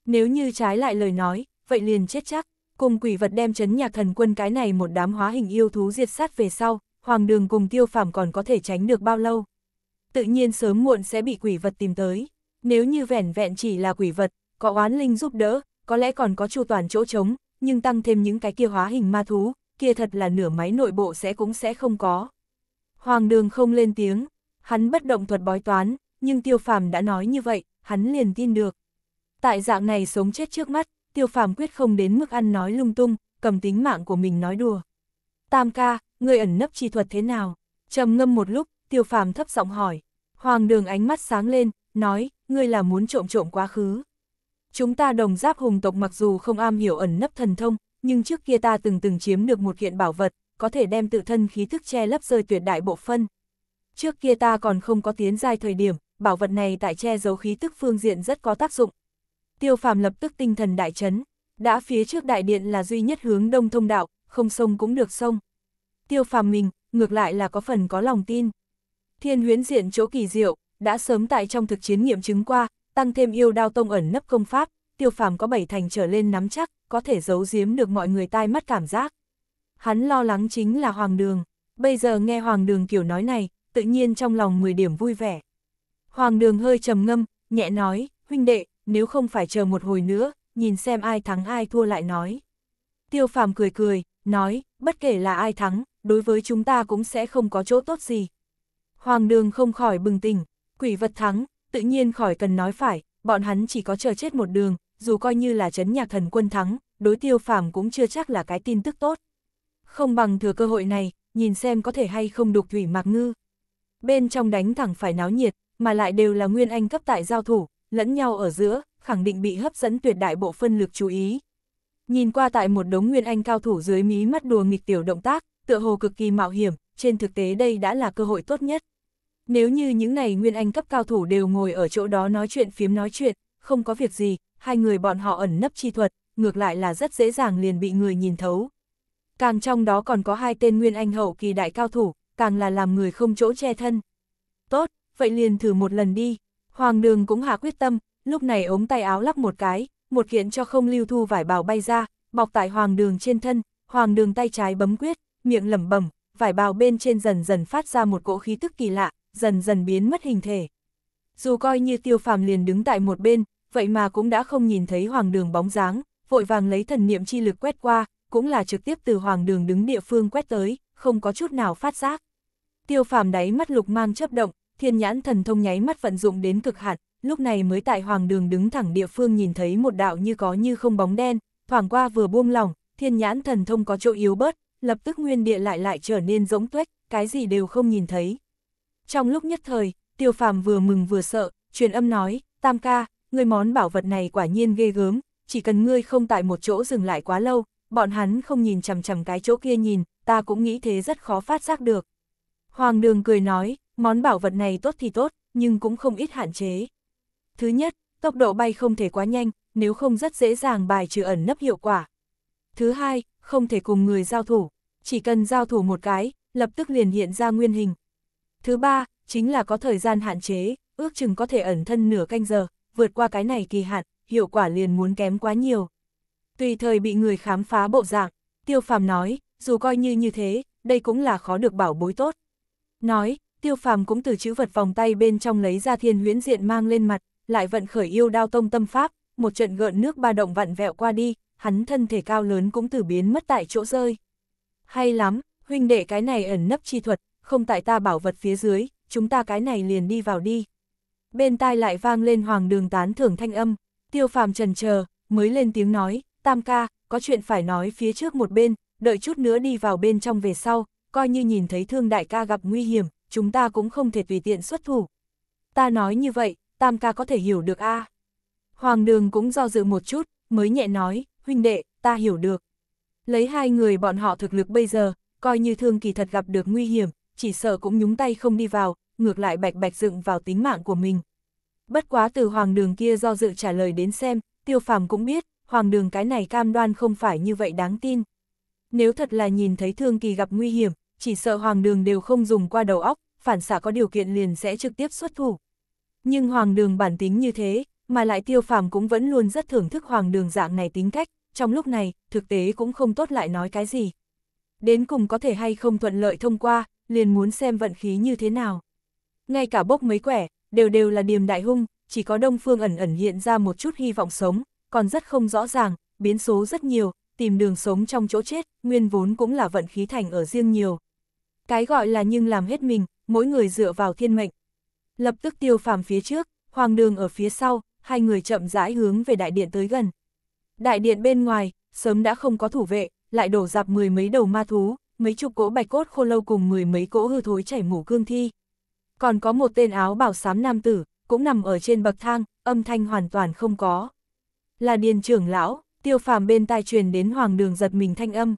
Nếu như trái lại lời nói, vậy liền chết chắc, cùng quỷ vật đem chấn nhạc thần quân cái này một đám hóa hình yêu thú diệt sát về sau, hoàng đường cùng tiêu phàm còn có thể tránh được bao lâu. Tự nhiên sớm muộn sẽ bị quỷ vật tìm tới. Nếu như vẻn vẹn chỉ là quỷ vật, có oán linh giúp đỡ, có lẽ còn có chu toàn chỗ trống, nhưng tăng thêm những cái kia hóa hình ma thú, kia thật là nửa máy nội bộ sẽ cũng sẽ không có. Hoàng đường không lên tiếng, hắn bất động thuật bói toán, nhưng tiêu phàm đã nói như vậy, hắn liền tin được. Tại dạng này sống chết trước mắt, tiêu phàm quyết không đến mức ăn nói lung tung, cầm tính mạng của mình nói đùa. Tam ca, người ẩn nấp chi thuật thế nào? trầm ngâm một lúc, tiêu phàm thấp giọng hỏi. Hoàng đường ánh mắt sáng lên, nói, ngươi là muốn trộm trộm quá khứ. Chúng ta đồng giáp hùng tộc mặc dù không am hiểu ẩn nấp thần thông, nhưng trước kia ta từng từng chiếm được một kiện bảo vật, có thể đem tự thân khí thức che lấp rơi tuyệt đại bộ phân. Trước kia ta còn không có tiến giai thời điểm, bảo vật này tại che giấu khí tức phương diện rất có tác dụng. Tiêu phàm lập tức tinh thần đại chấn, đã phía trước đại điện là duy nhất hướng đông thông đạo, không sông cũng được sông. Tiêu phàm mình, ngược lại là có phần có lòng tin. Thiên huyến diện chỗ kỳ diệu, đã sớm tại trong thực chiến nghiệm chứng qua, tăng thêm yêu đao tông ẩn nấp công pháp, tiêu phàm có bảy thành trở lên nắm chắc, có thể giấu giếm được mọi người tai mắt cảm giác. Hắn lo lắng chính là Hoàng Đường, bây giờ nghe Hoàng Đường kiểu nói này, tự nhiên trong lòng 10 điểm vui vẻ. Hoàng Đường hơi trầm ngâm, nhẹ nói, huynh đệ, nếu không phải chờ một hồi nữa, nhìn xem ai thắng ai thua lại nói. Tiêu phàm cười cười, nói, bất kể là ai thắng, đối với chúng ta cũng sẽ không có chỗ tốt gì. Hoàng Đường không khỏi bừng tỉnh, Quỷ vật thắng, tự nhiên khỏi cần nói phải, bọn hắn chỉ có chờ chết một đường, dù coi như là chấn nhạc thần quân thắng, đối tiêu phàm cũng chưa chắc là cái tin tức tốt. Không bằng thừa cơ hội này, nhìn xem có thể hay không đục thủy mạc ngư. Bên trong đánh thẳng phải náo nhiệt, mà lại đều là nguyên anh cấp tại giao thủ, lẫn nhau ở giữa, khẳng định bị hấp dẫn tuyệt đại bộ phân lực chú ý. Nhìn qua tại một đống nguyên anh cao thủ dưới mí mắt đùa nghịch tiểu động tác, tựa hồ cực kỳ mạo hiểm, trên thực tế đây đã là cơ hội tốt nhất. Nếu như những này nguyên anh cấp cao thủ đều ngồi ở chỗ đó nói chuyện phiếm nói chuyện, không có việc gì, hai người bọn họ ẩn nấp chi thuật, ngược lại là rất dễ dàng liền bị người nhìn thấu. Càng trong đó còn có hai tên nguyên anh hậu kỳ đại cao thủ, càng là làm người không chỗ che thân. Tốt, vậy liền thử một lần đi. Hoàng đường cũng hạ quyết tâm, lúc này ống tay áo lắp một cái, một kiện cho không lưu thu vải bào bay ra, bọc tại hoàng đường trên thân, hoàng đường tay trái bấm quyết, miệng lẩm bẩm, vải bào bên trên dần dần phát ra một cỗ khí tức kỳ lạ, dần dần biến mất hình thể. Dù coi như tiêu phàm liền đứng tại một bên, vậy mà cũng đã không nhìn thấy hoàng đường bóng dáng, vội vàng lấy thần niệm chi lực quét qua, cũng là trực tiếp từ hoàng đường đứng địa phương quét tới, không có chút nào phát giác. Tiêu phàm đáy mắt lục mang chấp động, thiên nhãn thần thông nháy mắt vận dụng đến cực hạn, lúc này mới tại hoàng đường đứng thẳng địa phương nhìn thấy một đạo như có như không bóng đen, thoảng qua vừa buông lỏng, thiên nhãn thần thông có chỗ yếu bớt, lập tức nguyên địa lại lại trở nên rỗng tuếch, cái gì đều không nhìn thấy. Trong lúc nhất thời, tiêu phàm vừa mừng vừa sợ, truyền âm nói, tam ca, người món bảo vật này quả nhiên ghê gớm, chỉ cần ngươi không tại một chỗ dừng lại quá lâu, bọn hắn không nhìn chằm chằm cái chỗ kia nhìn, ta cũng nghĩ thế rất khó phát giác được. Hoàng đường cười nói, món bảo vật này tốt thì tốt, nhưng cũng không ít hạn chế. Thứ nhất, tốc độ bay không thể quá nhanh, nếu không rất dễ dàng bài trừ ẩn nấp hiệu quả. Thứ hai, không thể cùng người giao thủ, chỉ cần giao thủ một cái, lập tức liền hiện ra nguyên hình, Thứ ba, chính là có thời gian hạn chế, ước chừng có thể ẩn thân nửa canh giờ, vượt qua cái này kỳ hạn, hiệu quả liền muốn kém quá nhiều. Tùy thời bị người khám phá bộ dạng, tiêu phàm nói, dù coi như như thế, đây cũng là khó được bảo bối tốt. Nói, tiêu phàm cũng từ chữ vật vòng tay bên trong lấy ra thiên huyễn diện mang lên mặt, lại vận khởi yêu đao tông tâm pháp, một trận gợn nước ba động vặn vẹo qua đi, hắn thân thể cao lớn cũng từ biến mất tại chỗ rơi. Hay lắm, huynh đệ cái này ẩn nấp chi thuật, không tại ta bảo vật phía dưới, chúng ta cái này liền đi vào đi. Bên tai lại vang lên hoàng đường tán thưởng thanh âm, tiêu phàm trần chờ mới lên tiếng nói, tam ca, có chuyện phải nói phía trước một bên, đợi chút nữa đi vào bên trong về sau, coi như nhìn thấy thương đại ca gặp nguy hiểm, chúng ta cũng không thể tùy tiện xuất thủ. Ta nói như vậy, tam ca có thể hiểu được a Hoàng đường cũng do dự một chút, mới nhẹ nói, huynh đệ, ta hiểu được. Lấy hai người bọn họ thực lực bây giờ, coi như thương kỳ thật gặp được nguy hiểm, chỉ sợ cũng nhúng tay không đi vào, ngược lại bạch bạch dựng vào tính mạng của mình. Bất quá từ hoàng đường kia do dự trả lời đến xem, tiêu phàm cũng biết, hoàng đường cái này cam đoan không phải như vậy đáng tin. Nếu thật là nhìn thấy thương kỳ gặp nguy hiểm, chỉ sợ hoàng đường đều không dùng qua đầu óc, phản xạ có điều kiện liền sẽ trực tiếp xuất thủ. Nhưng hoàng đường bản tính như thế, mà lại tiêu phàm cũng vẫn luôn rất thưởng thức hoàng đường dạng này tính cách, trong lúc này, thực tế cũng không tốt lại nói cái gì. Đến cùng có thể hay không thuận lợi thông qua, liền muốn xem vận khí như thế nào. Ngay cả bốc mấy quẻ, đều đều là điềm đại hung, chỉ có Đông Phương ẩn ẩn hiện ra một chút hy vọng sống, còn rất không rõ ràng, biến số rất nhiều, tìm đường sống trong chỗ chết, nguyên vốn cũng là vận khí thành ở riêng nhiều. Cái gọi là nhưng làm hết mình, mỗi người dựa vào thiên mệnh. Lập tức tiêu phàm phía trước, hoàng đường ở phía sau, hai người chậm rãi hướng về đại điện tới gần. Đại điện bên ngoài, sớm đã không có thủ vệ, lại đổ dạp mười mấy đầu ma thú, mấy chục cỗ bạch cốt khô lâu cùng mười mấy cỗ hư thối chảy mủ cương thi. Còn có một tên áo bảo xám nam tử, cũng nằm ở trên bậc thang, âm thanh hoàn toàn không có. Là điền trưởng lão, tiêu phàm bên tai truyền đến hoàng đường giật mình thanh âm.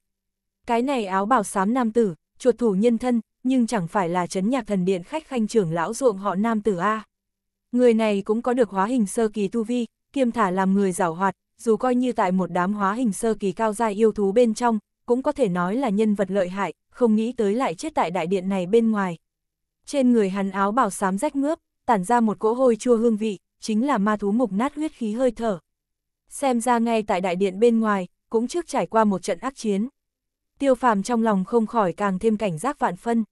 Cái này áo bảo xám nam tử, chuột thủ nhân thân, nhưng chẳng phải là chấn nhạc thần điện khách khanh trưởng lão ruộng họ nam tử A. Người này cũng có được hóa hình sơ kỳ tu vi, kiêm thả làm người giảo hoạt, dù coi như tại một đám hóa hình sơ kỳ cao dài yêu thú bên trong, cũng có thể nói là nhân vật lợi hại, không nghĩ tới lại chết tại đại điện này bên ngoài. Trên người hắn áo bào xám rách ngướp, tản ra một cỗ hôi chua hương vị, chính là ma thú mục nát huyết khí hơi thở. Xem ra ngay tại đại điện bên ngoài, cũng trước trải qua một trận ác chiến. Tiêu phàm trong lòng không khỏi càng thêm cảnh giác vạn phân.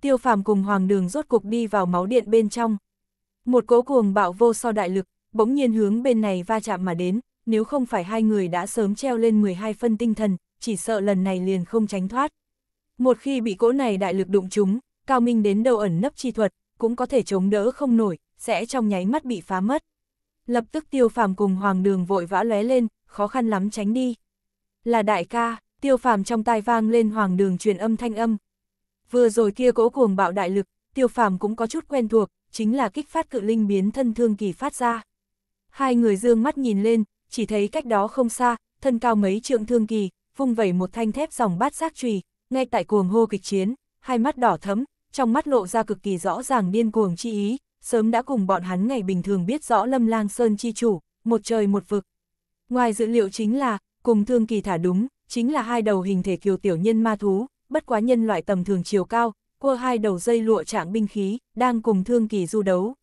Tiêu phàm cùng hoàng đường rốt cục đi vào máu điện bên trong. Một cỗ cuồng bạo vô so đại lực, bỗng nhiên hướng bên này va chạm mà đến, nếu không phải hai người đã sớm treo lên 12 phân tinh thần, chỉ sợ lần này liền không tránh thoát. Một khi bị cỗ này đại lực đụng chúng, Cao Minh đến đâu ẩn nấp chi thuật, cũng có thể chống đỡ không nổi, sẽ trong nháy mắt bị phá mất. Lập tức tiêu phàm cùng hoàng đường vội vã lóe lên, khó khăn lắm tránh đi. Là đại ca, tiêu phàm trong tai vang lên hoàng đường truyền âm thanh âm. Vừa rồi kia cỗ cuồng bạo đại lực, tiêu phàm cũng có chút quen thuộc, chính là kích phát cự linh biến thân thương kỳ phát ra. Hai người dương mắt nhìn lên, chỉ thấy cách đó không xa, thân cao mấy trượng thương kỳ, vung vẩy một thanh thép dòng bát giác trùy, ngay tại cuồng hô kịch chiến, hai mắt đỏ thấm, trong mắt lộ ra cực kỳ rõ ràng điên cuồng chi ý, sớm đã cùng bọn hắn ngày bình thường biết rõ Lâm Lang Sơn chi chủ, một trời một vực. Ngoài dữ liệu chính là, cùng thương kỳ thả đúng, chính là hai đầu hình thể kiều tiểu nhân ma thú, bất quá nhân loại tầm thường chiều cao, qua hai đầu dây lụa trạng binh khí, đang cùng thương kỳ du đấu.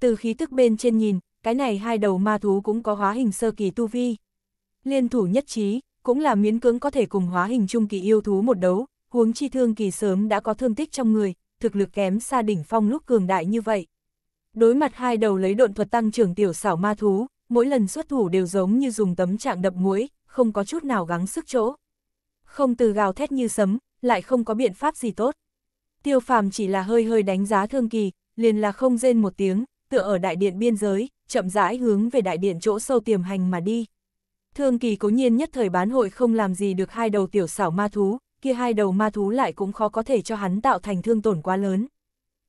Từ khí tức bên trên nhìn, cái này hai đầu ma thú cũng có hóa hình sơ kỳ tu vi. Liên thủ nhất trí, cũng là miễn cưỡng có thể cùng hóa hình trung kỳ yêu thú một đấu, huống chi thương kỳ sớm đã có thương tích trong người, thực lực kém xa đỉnh phong lúc cường đại như vậy. Đối mặt hai đầu lấy độn thuật tăng trưởng tiểu xảo ma thú, mỗi lần xuất thủ đều giống như dùng tấm trạng đập muối, không có chút nào gắng sức chỗ. Không từ gào thét như sấm, lại không có biện pháp gì tốt. Tiêu phàm chỉ là hơi hơi đánh giá thương kỳ, liền là không rên một tiếng, tựa ở đại điện biên giới, chậm rãi hướng về đại điện chỗ sâu tiềm hành mà đi. Thương kỳ cố nhiên nhất thời bán hội không làm gì được hai đầu tiểu xảo ma thú, kia hai đầu ma thú lại cũng khó có thể cho hắn tạo thành thương tổn quá lớn.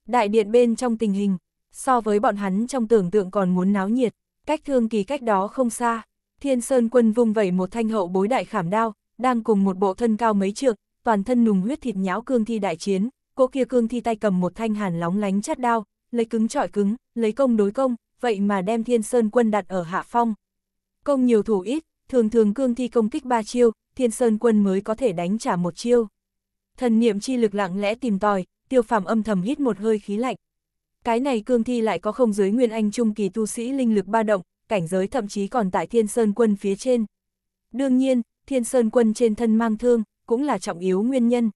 Đại điện bên trong tình hình, so với bọn hắn trong tưởng tượng còn muốn náo nhiệt, cách thương kỳ cách đó không xa, thiên sơn quân vung vẩy một thanh hậu bối đại khảm đao, đang cùng một bộ thân cao mấy trượng, toàn thân nùng huyết thịt nhão cương thi đại chiến, cô kia cương thi tay cầm một thanh hàn lóng lánh chát đao, lấy cứng trọi cứng, lấy công đối công, vậy mà đem thiên sơn quân đặt ở hạ phong. Công nhiều thủ ít, thường thường cương thi công kích ba chiêu, thiên sơn quân mới có thể đánh trả một chiêu. Thần niệm chi lực lặng lẽ tìm tòi, tiêu phàm âm thầm hít một hơi khí lạnh. Cái này cương thi lại có không giới nguyên anh trung kỳ tu sĩ linh lực ba động, cảnh giới thậm chí còn tại thiên sơn quân phía trên. Đương nhiên, thiên sơn quân trên thân mang thương, cũng là trọng yếu nguyên nhân.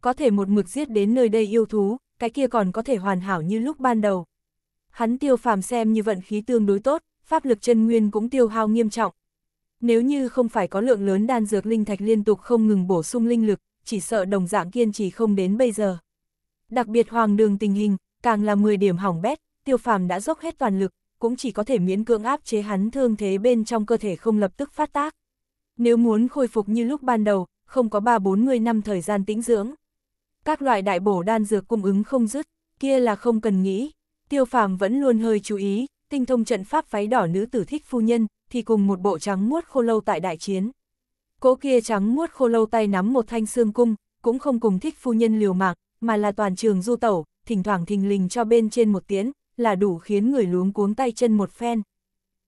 Có thể một mực giết đến nơi đây yêu thú, cái kia còn có thể hoàn hảo như lúc ban đầu. Hắn tiêu phàm xem như vận khí tương đối tốt, pháp lực chân nguyên cũng tiêu hao nghiêm trọng, nếu như không phải có lượng lớn đan dược linh thạch liên tục không ngừng bổ sung linh lực, chỉ sợ đồng dạng kiên trì không đến bây giờ. Đặc biệt hoàng đường tình hình, càng là 10 điểm hỏng bét, tiêu phàm đã dốc hết toàn lực, cũng chỉ có thể miễn cưỡng áp chế hắn thương thế bên trong cơ thể không lập tức phát tác. Nếu muốn khôi phục như lúc ban đầu, không có 3-40 năm thời gian tĩnh dưỡng. Các loại đại bổ đan dược cung ứng không dứt, kia là không cần nghĩ. Tiêu phàm vẫn luôn hơi chú ý, tinh thông trận pháp váy đỏ nữ tử thích phu nhân, thì cùng một bộ trắng muốt khô lâu tại đại chiến. Cỗ kia trắng muốt khô lâu tay nắm một thanh xương cung, cũng không cùng thích phu nhân liều mạng, mà là toàn trường du tẩu, thỉnh thoảng thình lình cho bên trên một tiếng, là đủ khiến người luống cuống tay chân một phen.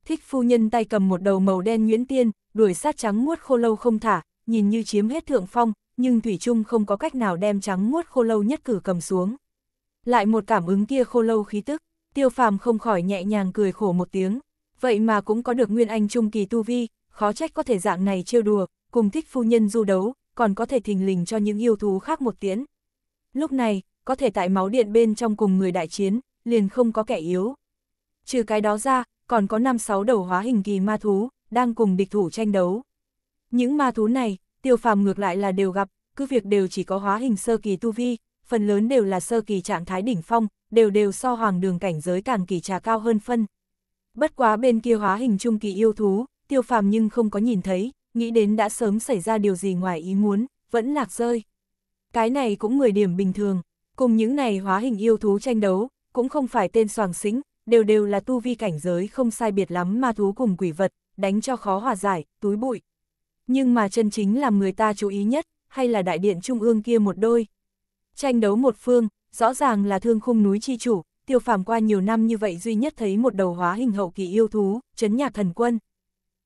Thích phu nhân tay cầm một đầu màu đen nguyễn tiên, đuổi sát trắng muốt khô lâu không thả, nhìn như chiếm hết thượng phong, nhưng Thủy Trung không có cách nào đem trắng muốt khô lâu nhất cử cầm xuống. Lại một cảm ứng kia khô lâu khí tức, tiêu phàm không khỏi nhẹ nhàng cười khổ một tiếng, vậy mà cũng có được Nguyên Anh trung kỳ tu vi, khó trách có thể dạng này trêu đùa, cùng thích phu nhân du đấu, còn có thể thình lình cho những yêu thú khác một tiễn. Lúc này, có thể tại máu điện bên trong cùng người đại chiến, liền không có kẻ yếu. Trừ cái đó ra, còn có 5-6 đầu hóa hình kỳ ma thú, đang cùng địch thủ tranh đấu. Những ma thú này, tiêu phàm ngược lại là đều gặp, cứ việc đều chỉ có hóa hình sơ kỳ tu vi, phần lớn đều là sơ kỳ trạng thái đỉnh phong, đều đều so hoàng đường cảnh giới càng kỳ trà cao hơn phân. Bất quá bên kia hóa hình trung kỳ yêu thú, tiêu phàm nhưng không có nhìn thấy, nghĩ đến đã sớm xảy ra điều gì ngoài ý muốn, vẫn lạc rơi. Cái này cũng người điểm bình thường, cùng những này hóa hình yêu thú tranh đấu, cũng không phải tên soàng xính, đều đều là tu vi cảnh giới không sai biệt lắm ma thú cùng quỷ vật, đánh cho khó hòa giải, túi bụi. Nhưng mà chân chính làm người ta chú ý nhất, hay là đại điện trung ương kia một đôi. Tranh đấu một phương, rõ ràng là thương khung núi chi chủ, tiêu phàm qua nhiều năm như vậy duy nhất thấy một đầu hóa hình hậu kỳ yêu thú, chấn nhạc thần quân.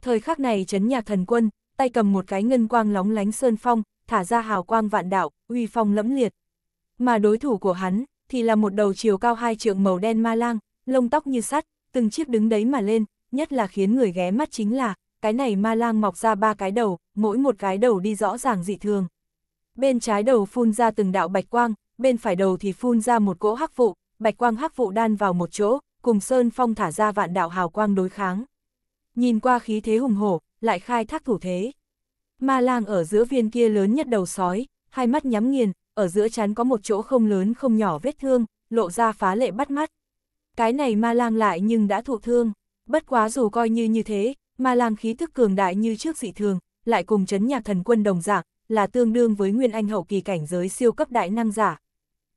Thời khắc này chấn nhạc thần quân, tay cầm một cái ngân quang lóng lánh sơn phong, thả ra hào quang vạn đạo, uy phong lẫm liệt. Mà đối thủ của hắn, thì là một đầu chiều cao hai trượng màu đen ma lang, lông tóc như sắt, từng chiếc đứng đấy mà lên, nhất là khiến người ghé mắt chính là, cái này ma lang mọc ra ba cái đầu, mỗi một cái đầu đi rõ ràng dị thường. Bên trái đầu phun ra từng đạo bạch quang, bên phải đầu thì phun ra một cỗ hắc vụ, bạch quang hắc vụ đan vào một chỗ, cùng Sơn Phong thả ra vạn đạo hào quang đối kháng. Nhìn qua khí thế hùng hổ, lại khai thác thủ thế. Ma lang ở giữa viên kia lớn nhất đầu sói, hai mắt nhắm nghiền, ở giữa chán có một chỗ không lớn không nhỏ vết thương, lộ ra phá lệ bắt mắt. Cái này ma lang lại nhưng đã thụ thương, bất quá dù coi như như thế, ma lang khí thức cường đại như trước dị thường, lại cùng chấn nhạc thần quân đồng dạng, là tương đương với nguyên anh hậu kỳ cảnh giới siêu cấp đại năng giả.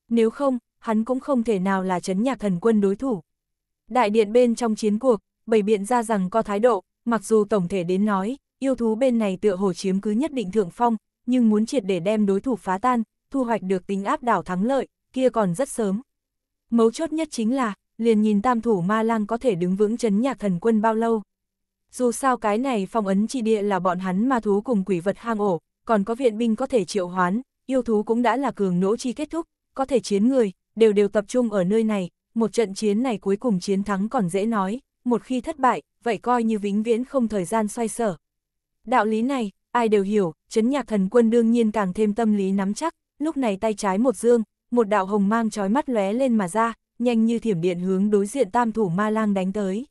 Nếu không, hắn cũng không thể nào là chấn nhạc thần quân đối thủ. Đại điện bên trong chiến cuộc, bảy biện ra rằng có thái độ, mặc dù tổng thể đến nói, yêu thú bên này tựa hồ chiếm cứ nhất định thượng phong, nhưng muốn triệt để đem đối thủ phá tan, thu hoạch được tính áp đảo thắng lợi, kia còn rất sớm. Mấu chốt nhất chính là, liền nhìn tam thủ ma lang có thể đứng vững chấn nhạc thần quân bao lâu. Dù sao cái này phong ấn chi địa là bọn hắn ma thú cùng quỷ vật hang ổ, còn có viện binh có thể triệu hoán, yêu thú cũng đã là cường nỗ chi kết thúc, có thể chiến người, đều đều tập trung ở nơi này, một trận chiến này cuối cùng chiến thắng còn dễ nói, một khi thất bại, vậy coi như vĩnh viễn không thời gian xoay sở. Đạo lý này, ai đều hiểu, chấn nhạc thần quân đương nhiên càng thêm tâm lý nắm chắc, lúc này tay trái một dương, một đạo hồng mang trói mắt lóe lên mà ra, nhanh như thiểm điện hướng đối diện tam thủ ma lang đánh tới.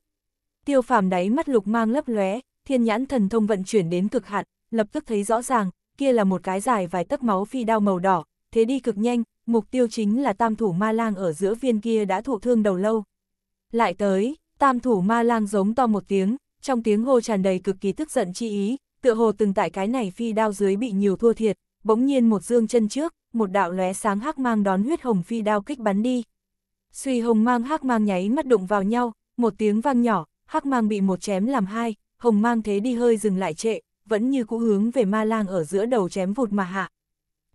Tiêu phàm đáy mắt lục mang lấp lóe, thiên nhãn thần thông vận chuyển đến cực hạn, lập tức thấy rõ ràng, kia là một cái dài vài tấc máu phi đao màu đỏ, thế đi cực nhanh, mục tiêu chính là tam thủ ma lang ở giữa viên kia đã thụ thương đầu lâu. Lại tới, tam thủ ma lang giống to một tiếng, trong tiếng hô tràn đầy cực kỳ tức giận chi ý, tựa hồ từng tại cái này phi đao dưới bị nhiều thua thiệt, bỗng nhiên một dương chân trước, một đạo lóe sáng hắc mang đón huyết hồng phi đao kích bắn đi. Suy hồng mang hắc mang nháy mắt đụng vào nhau, một tiếng vang nhỏ, hắc mang bị một chém làm hai, hồng mang thế đi hơi dừng lại trệ, vẫn như cũ hướng về ma lang ở giữa đầu chém vụt mà hạ.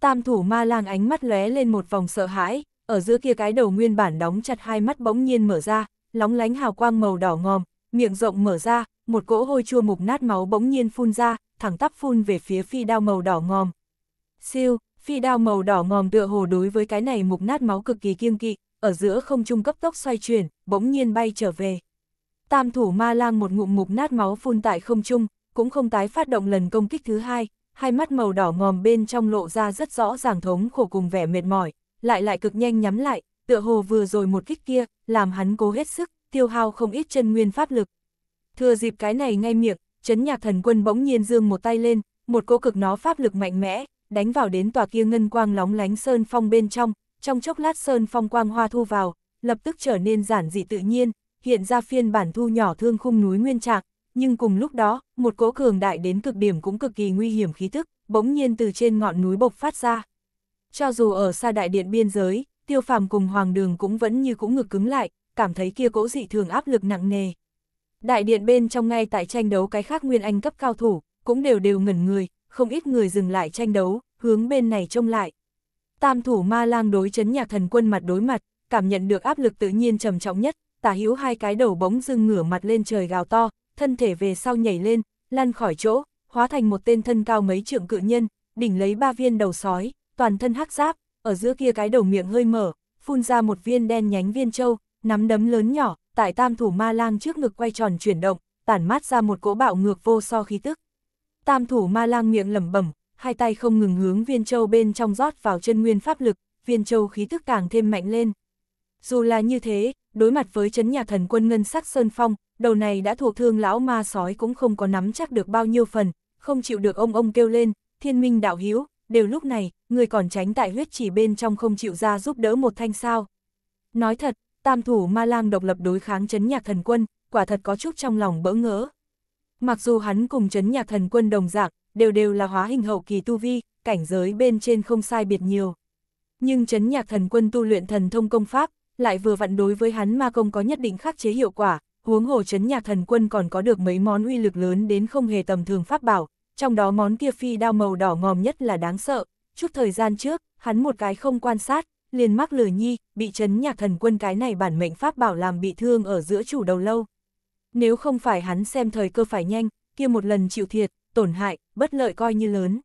Tam thủ ma lang ánh mắt lóe lên một vòng sợ hãi, ở giữa kia cái đầu nguyên bản đóng chặt hai mắt bỗng nhiên mở ra, lóng lánh hào quang màu đỏ ngòm, miệng rộng mở ra, một cỗ hôi chua mục nát máu bỗng nhiên phun ra, thẳng tắp phun về phía phi đao màu đỏ ngòm. Siêu, phi đao màu đỏ ngòm tựa hồ đối với cái này mục nát máu cực kỳ kiêng kỵ, ở giữa không trung cấp tốc xoay chuyển, bỗng nhiên bay trở về. Tam thủ ma lang một ngụm mục nát máu phun tại không trung, cũng không tái phát động lần công kích thứ hai, hai mắt màu đỏ ngòm bên trong lộ ra rất rõ ràng thống khổ cùng vẻ mệt mỏi, lại lại cực nhanh nhắm lại, tựa hồ vừa rồi một kích kia, làm hắn cố hết sức, tiêu hao không ít chân nguyên pháp lực. Thừa dịp cái này ngay miệng, chấn nhạc thần quân bỗng nhiên dương một tay lên, một cỗ cực nó pháp lực mạnh mẽ, đánh vào đến tòa kia ngân quang lóng lánh sơn phong bên trong, trong chốc lát sơn phong quang hoa thu vào, lập tức trở nên giản dị tự nhiên, hiện ra phiên bản thu nhỏ thương khung núi nguyên trạng nhưng cùng lúc đó, một cỗ cường đại đến cực điểm cũng cực kỳ nguy hiểm khí thức, bỗng nhiên từ trên ngọn núi bộc phát ra. Cho dù ở xa đại điện biên giới, tiêu phàm cùng hoàng đường cũng vẫn như cũng ngực cứng lại, cảm thấy kia cỗ dị thường áp lực nặng nề. Đại điện bên trong ngay tại tranh đấu cái khác nguyên anh cấp cao thủ, cũng đều đều ngẩn người, không ít người dừng lại tranh đấu, hướng bên này trông lại. Tam thủ ma lang đối chấn nhạc thần quân mặt đối mặt, cảm nhận được áp lực tự nhiên trầm trọng nhất, tả hữu hai cái đầu bóng dưng ngửa mặt lên trời gào to, thân thể về sau nhảy lên, lăn khỏi chỗ, hóa thành một tên thân cao mấy trượng cự nhân, đỉnh lấy ba viên đầu sói, toàn thân hắc giáp, ở giữa kia cái đầu miệng hơi mở, phun ra một viên đen nhánh viên châu, nắm đấm lớn nhỏ, tại tam thủ ma lang trước ngực quay tròn chuyển động, tản mát ra một cỗ bạo ngược vô so khí tức. Tam thủ ma lang miệng lẩm bẩm, hai tay không ngừng hướng viên châu bên trong rót vào chân nguyên pháp lực, viên châu khí tức càng thêm mạnh lên. Dù là như thế, đối mặt với chấn nhà thần quân ngân sắc sơn phong, đầu này đã thuộc thương lão ma sói cũng không có nắm chắc được bao nhiêu phần, không chịu được ông ông kêu lên, thiên minh đạo hiếu, đều lúc này, người còn tránh tại huyết chỉ bên trong không chịu ra giúp đỡ một thanh sao. Nói thật, tam thủ ma lang độc lập đối kháng chấn nhạc thần quân, quả thật có chút trong lòng bỡ ngỡ. Mặc dù hắn cùng chấn nhạc thần quân đồng dạng, đều đều là hóa hình hậu kỳ tu vi, cảnh giới bên trên không sai biệt nhiều. Nhưng chấn nhạc thần quân tu luyện thần thông công pháp, lại vừa vặn đối với hắn ma công có nhất định khắc chế hiệu quả, huống hồ chấn nhạc thần quân còn có được mấy món uy lực lớn đến không hề tầm thường pháp bảo, trong đó món kia phi đao màu đỏ ngòm nhất là đáng sợ. Chút thời gian trước, hắn một cái không quan sát, liền mắc lừa nhi, bị chấn nhạc thần quân cái này bản mệnh pháp bảo làm bị thương ở giữa chủ đầu lâu. Nếu không phải hắn xem thời cơ phải nhanh, kia một lần chịu thiệt, tổn hại, bất lợi coi như lớn.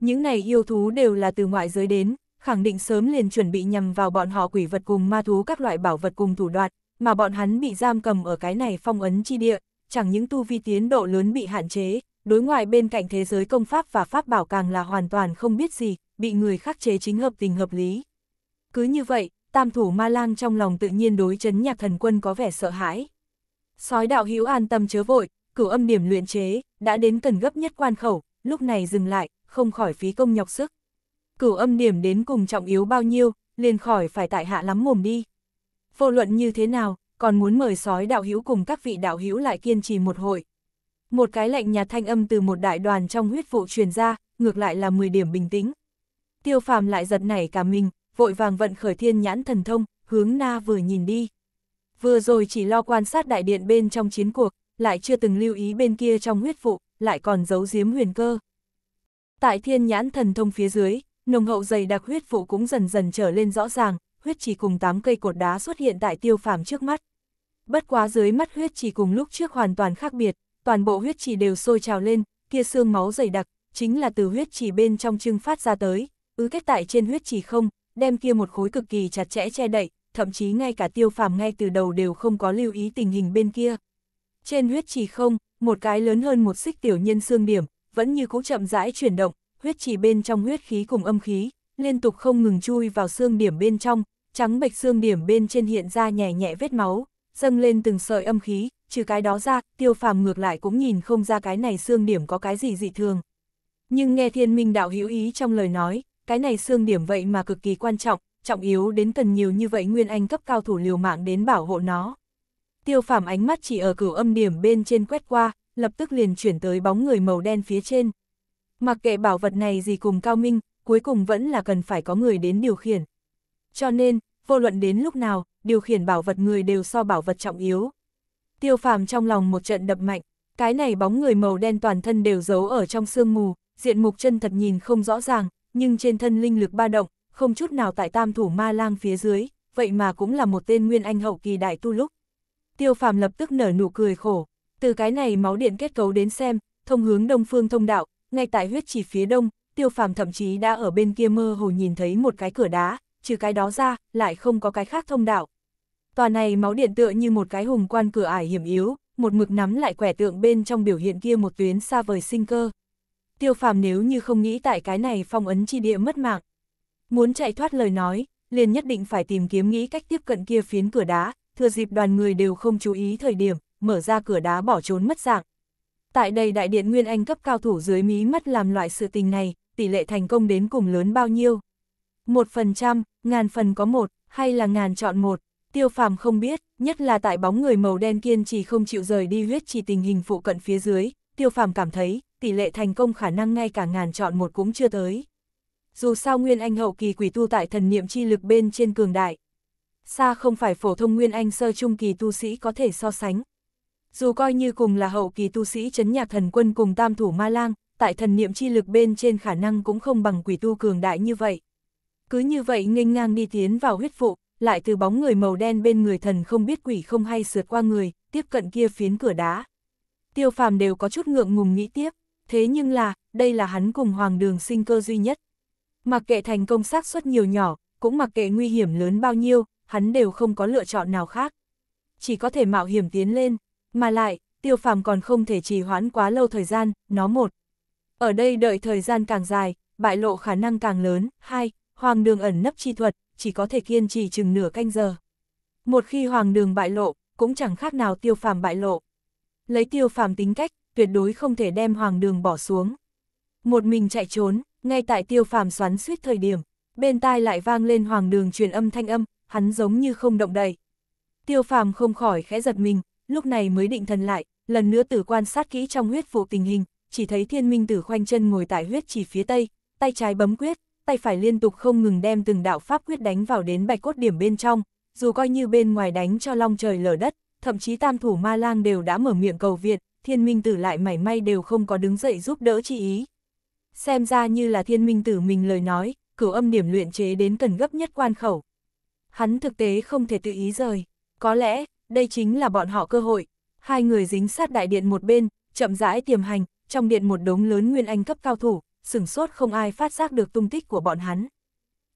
Những này yêu thú đều là từ ngoại giới đến, khẳng định sớm liền chuẩn bị nhằm vào bọn họ quỷ vật cùng ma thú các loại bảo vật cùng thủ đoạn, mà bọn hắn bị giam cầm ở cái này phong ấn chi địa, chẳng những tu vi tiến độ lớn bị hạn chế, đối ngoại bên cạnh thế giới công pháp và pháp bảo càng là hoàn toàn không biết gì, bị người khắc chế chính hợp tình hợp lý. Cứ như vậy, tam thủ ma lang trong lòng tự nhiên đối chấn nhạc thần quân có vẻ sợ hãi. Sói đạo hữu an tâm chớ vội, cửu âm điểm luyện chế, đã đến cần gấp nhất quan khẩu, lúc này dừng lại, không khỏi phí công nhọc sức. Cửu âm điểm đến cùng trọng yếu bao nhiêu, liền khỏi phải tại hạ lắm mồm đi vô luận như thế nào, còn muốn mời sói đạo hữu cùng các vị đạo hữu lại kiên trì một hội. Một cái lệnh nhà thanh âm từ một đại đoàn trong huyết vụ truyền ra, ngược lại là 10 điểm bình tĩnh. Tiêu phàm lại giật nảy cả mình, vội vàng vận khởi thiên nhãn thần thông, hướng na vừa nhìn đi. Vừa rồi chỉ lo quan sát đại điện bên trong chiến cuộc, lại chưa từng lưu ý bên kia trong huyết vụ, lại còn giấu giếm huyền cơ. Tại thiên nhãn thần thông phía dưới, nồng hậu dày đặc huyết vụ cũng dần dần trở lên rõ ràng, huyết trì cùng 8 cây cột đá xuất hiện tại tiêu phàm trước mắt. Bất quá dưới mắt huyết trì cùng lúc trước hoàn toàn khác biệt, toàn bộ huyết trì đều sôi trào lên, kia xương máu dày đặc, chính là từ huyết trì bên trong trưng phát ra tới, ứ kết tại trên huyết trì không, đem kia một khối cực kỳ chặt chẽ che đậy, thậm chí ngay cả tiêu phàm ngay từ đầu đều không có lưu ý tình hình bên kia. Trên huyết trì không, một cái lớn hơn một xích tiểu nhân xương điểm, vẫn như cũ chậm rãi chuyển động, huyết trì bên trong huyết khí cùng âm khí, liên tục không ngừng chui vào xương điểm bên trong, trắng bạch xương điểm bên trên hiện ra nhẹ nhẹ vết máu, dâng lên từng sợi âm khí, trừ cái đó ra, tiêu phàm ngược lại cũng nhìn không ra cái này xương điểm có cái gì dị thường. Nhưng nghe thiên minh đạo hữu ý trong lời nói, cái này xương điểm vậy mà cực kỳ quan trọng, trọng yếu đến cần nhiều như vậy nguyên anh cấp cao thủ liều mạng đến bảo hộ nó. Tiêu phàm ánh mắt chỉ ở cửu âm điểm bên trên quét qua, lập tức liền chuyển tới bóng người màu đen phía trên. Mặc kệ bảo vật này gì cùng cao minh, cuối cùng vẫn là cần phải có người đến điều khiển. Cho nên, vô luận đến lúc nào, điều khiển bảo vật người đều so bảo vật trọng yếu. Tiêu phàm trong lòng một trận đập mạnh, cái này bóng người màu đen toàn thân đều giấu ở trong sương mù, diện mục chân thật nhìn không rõ ràng, nhưng trên thân linh lực ba động, không chút nào tại tam thủ ma lang phía dưới, vậy mà cũng là một tên nguyên anh hậu kỳ đại tu lúc. Tiêu phàm lập tức nở nụ cười khổ, từ cái này máu điện kết cấu đến xem, thông hướng đông phương thông đạo, ngay tại huyết chỉ phía đông, tiêu phàm thậm chí đã ở bên kia mơ hồ nhìn thấy một cái cửa đá, trừ cái đó ra, lại không có cái khác thông đạo. Tòa này máu điện tựa như một cái hùng quan cửa ải hiểm yếu, một mực nắm lại quẻ tượng bên trong biểu hiện kia một tuyến xa vời sinh cơ. Tiêu phàm nếu như không nghĩ tại cái này phong ấn chi địa mất mạng. Muốn chạy thoát lời nói, liền nhất định phải tìm kiếm nghĩ cách tiếp cận kia phiến cửa đá, thừa dịp đoàn người đều không chú ý thời điểm, mở ra cửa đá bỏ trốn mất dạng. Tại đây đại điện Nguyên Anh cấp cao thủ dưới mí mắt làm loại sự tình này, tỷ lệ thành công đến cùng lớn bao nhiêu. Một phần trăm, ngàn phần có một, hay là ngàn chọn một, tiêu phàm không biết, nhất là tại bóng người màu đen kiên trì không chịu rời đi huyết chỉ tình hình phụ cận phía dưới, tiêu phàm cảm thấy, tỷ lệ thành công khả năng ngay cả ngàn chọn một cũng chưa tới. Dù sao Nguyên Anh hậu kỳ quỷ tu tại thần niệm chi lực bên trên cường đại, xa không phải phổ thông Nguyên Anh sơ trung kỳ tu sĩ có thể so sánh. Dù coi như cùng là hậu kỳ tu sĩ chấn nhạc thần quân cùng tam thủ ma lang, tại thần niệm chi lực bên trên khả năng cũng không bằng quỷ tu cường đại như vậy. Cứ như vậy nghênh ngang đi tiến vào huyết vụ, lại từ bóng người màu đen bên người thần không biết quỷ không hay sượt qua người, tiếp cận kia phiến cửa đá. Tiêu phàm đều có chút ngượng ngùng nghĩ tiếp, thế nhưng là, đây là hắn cùng hoàng đường sinh cơ duy nhất. Mặc kệ thành công xác suất nhiều nhỏ, cũng mặc kệ nguy hiểm lớn bao nhiêu, hắn đều không có lựa chọn nào khác. Chỉ có thể mạo hiểm tiến lên, mà lại, tiêu phàm còn không thể trì hoãn quá lâu thời gian, nó một. Ở đây đợi thời gian càng dài, bại lộ khả năng càng lớn, hai, hoàng đường ẩn nấp chi thuật, chỉ có thể kiên trì chừng nửa canh giờ. Một khi hoàng đường bại lộ, cũng chẳng khác nào tiêu phàm bại lộ. Lấy tiêu phàm tính cách, tuyệt đối không thể đem hoàng đường bỏ xuống. Một mình chạy trốn, ngay tại tiêu phàm xoắn suýt thời điểm, bên tai lại vang lên hoàng đường truyền âm thanh âm, hắn giống như không động đậy. Tiêu phàm không khỏi khẽ giật mình, lúc này mới định thần lại, lần nữa tử quan sát kỹ trong huyết vụ tình hình, chỉ thấy thiên minh tử khoanh chân ngồi tại huyết chỉ phía tây, tay trái bấm quyết, tay phải liên tục không ngừng đem từng đạo pháp quyết đánh vào đến bạch cốt điểm bên trong, dù coi như bên ngoài đánh cho long trời lở đất, thậm chí tam thủ ma lang đều đã mở miệng cầu viện, thiên minh tử lại mảy may đều không có đứng dậy giúp đỡ chị ý. Xem ra như là thiên minh tử mình lời nói, cửu âm điểm luyện chế đến cần gấp nhất quan khẩu. Hắn thực tế không thể tự ý rời, có lẽ, đây chính là bọn họ cơ hội. Hai người dính sát đại điện một bên, chậm rãi tiềm hành, trong điện một đống lớn nguyên anh cấp cao thủ, sửng sốt không ai phát giác được tung tích của bọn hắn.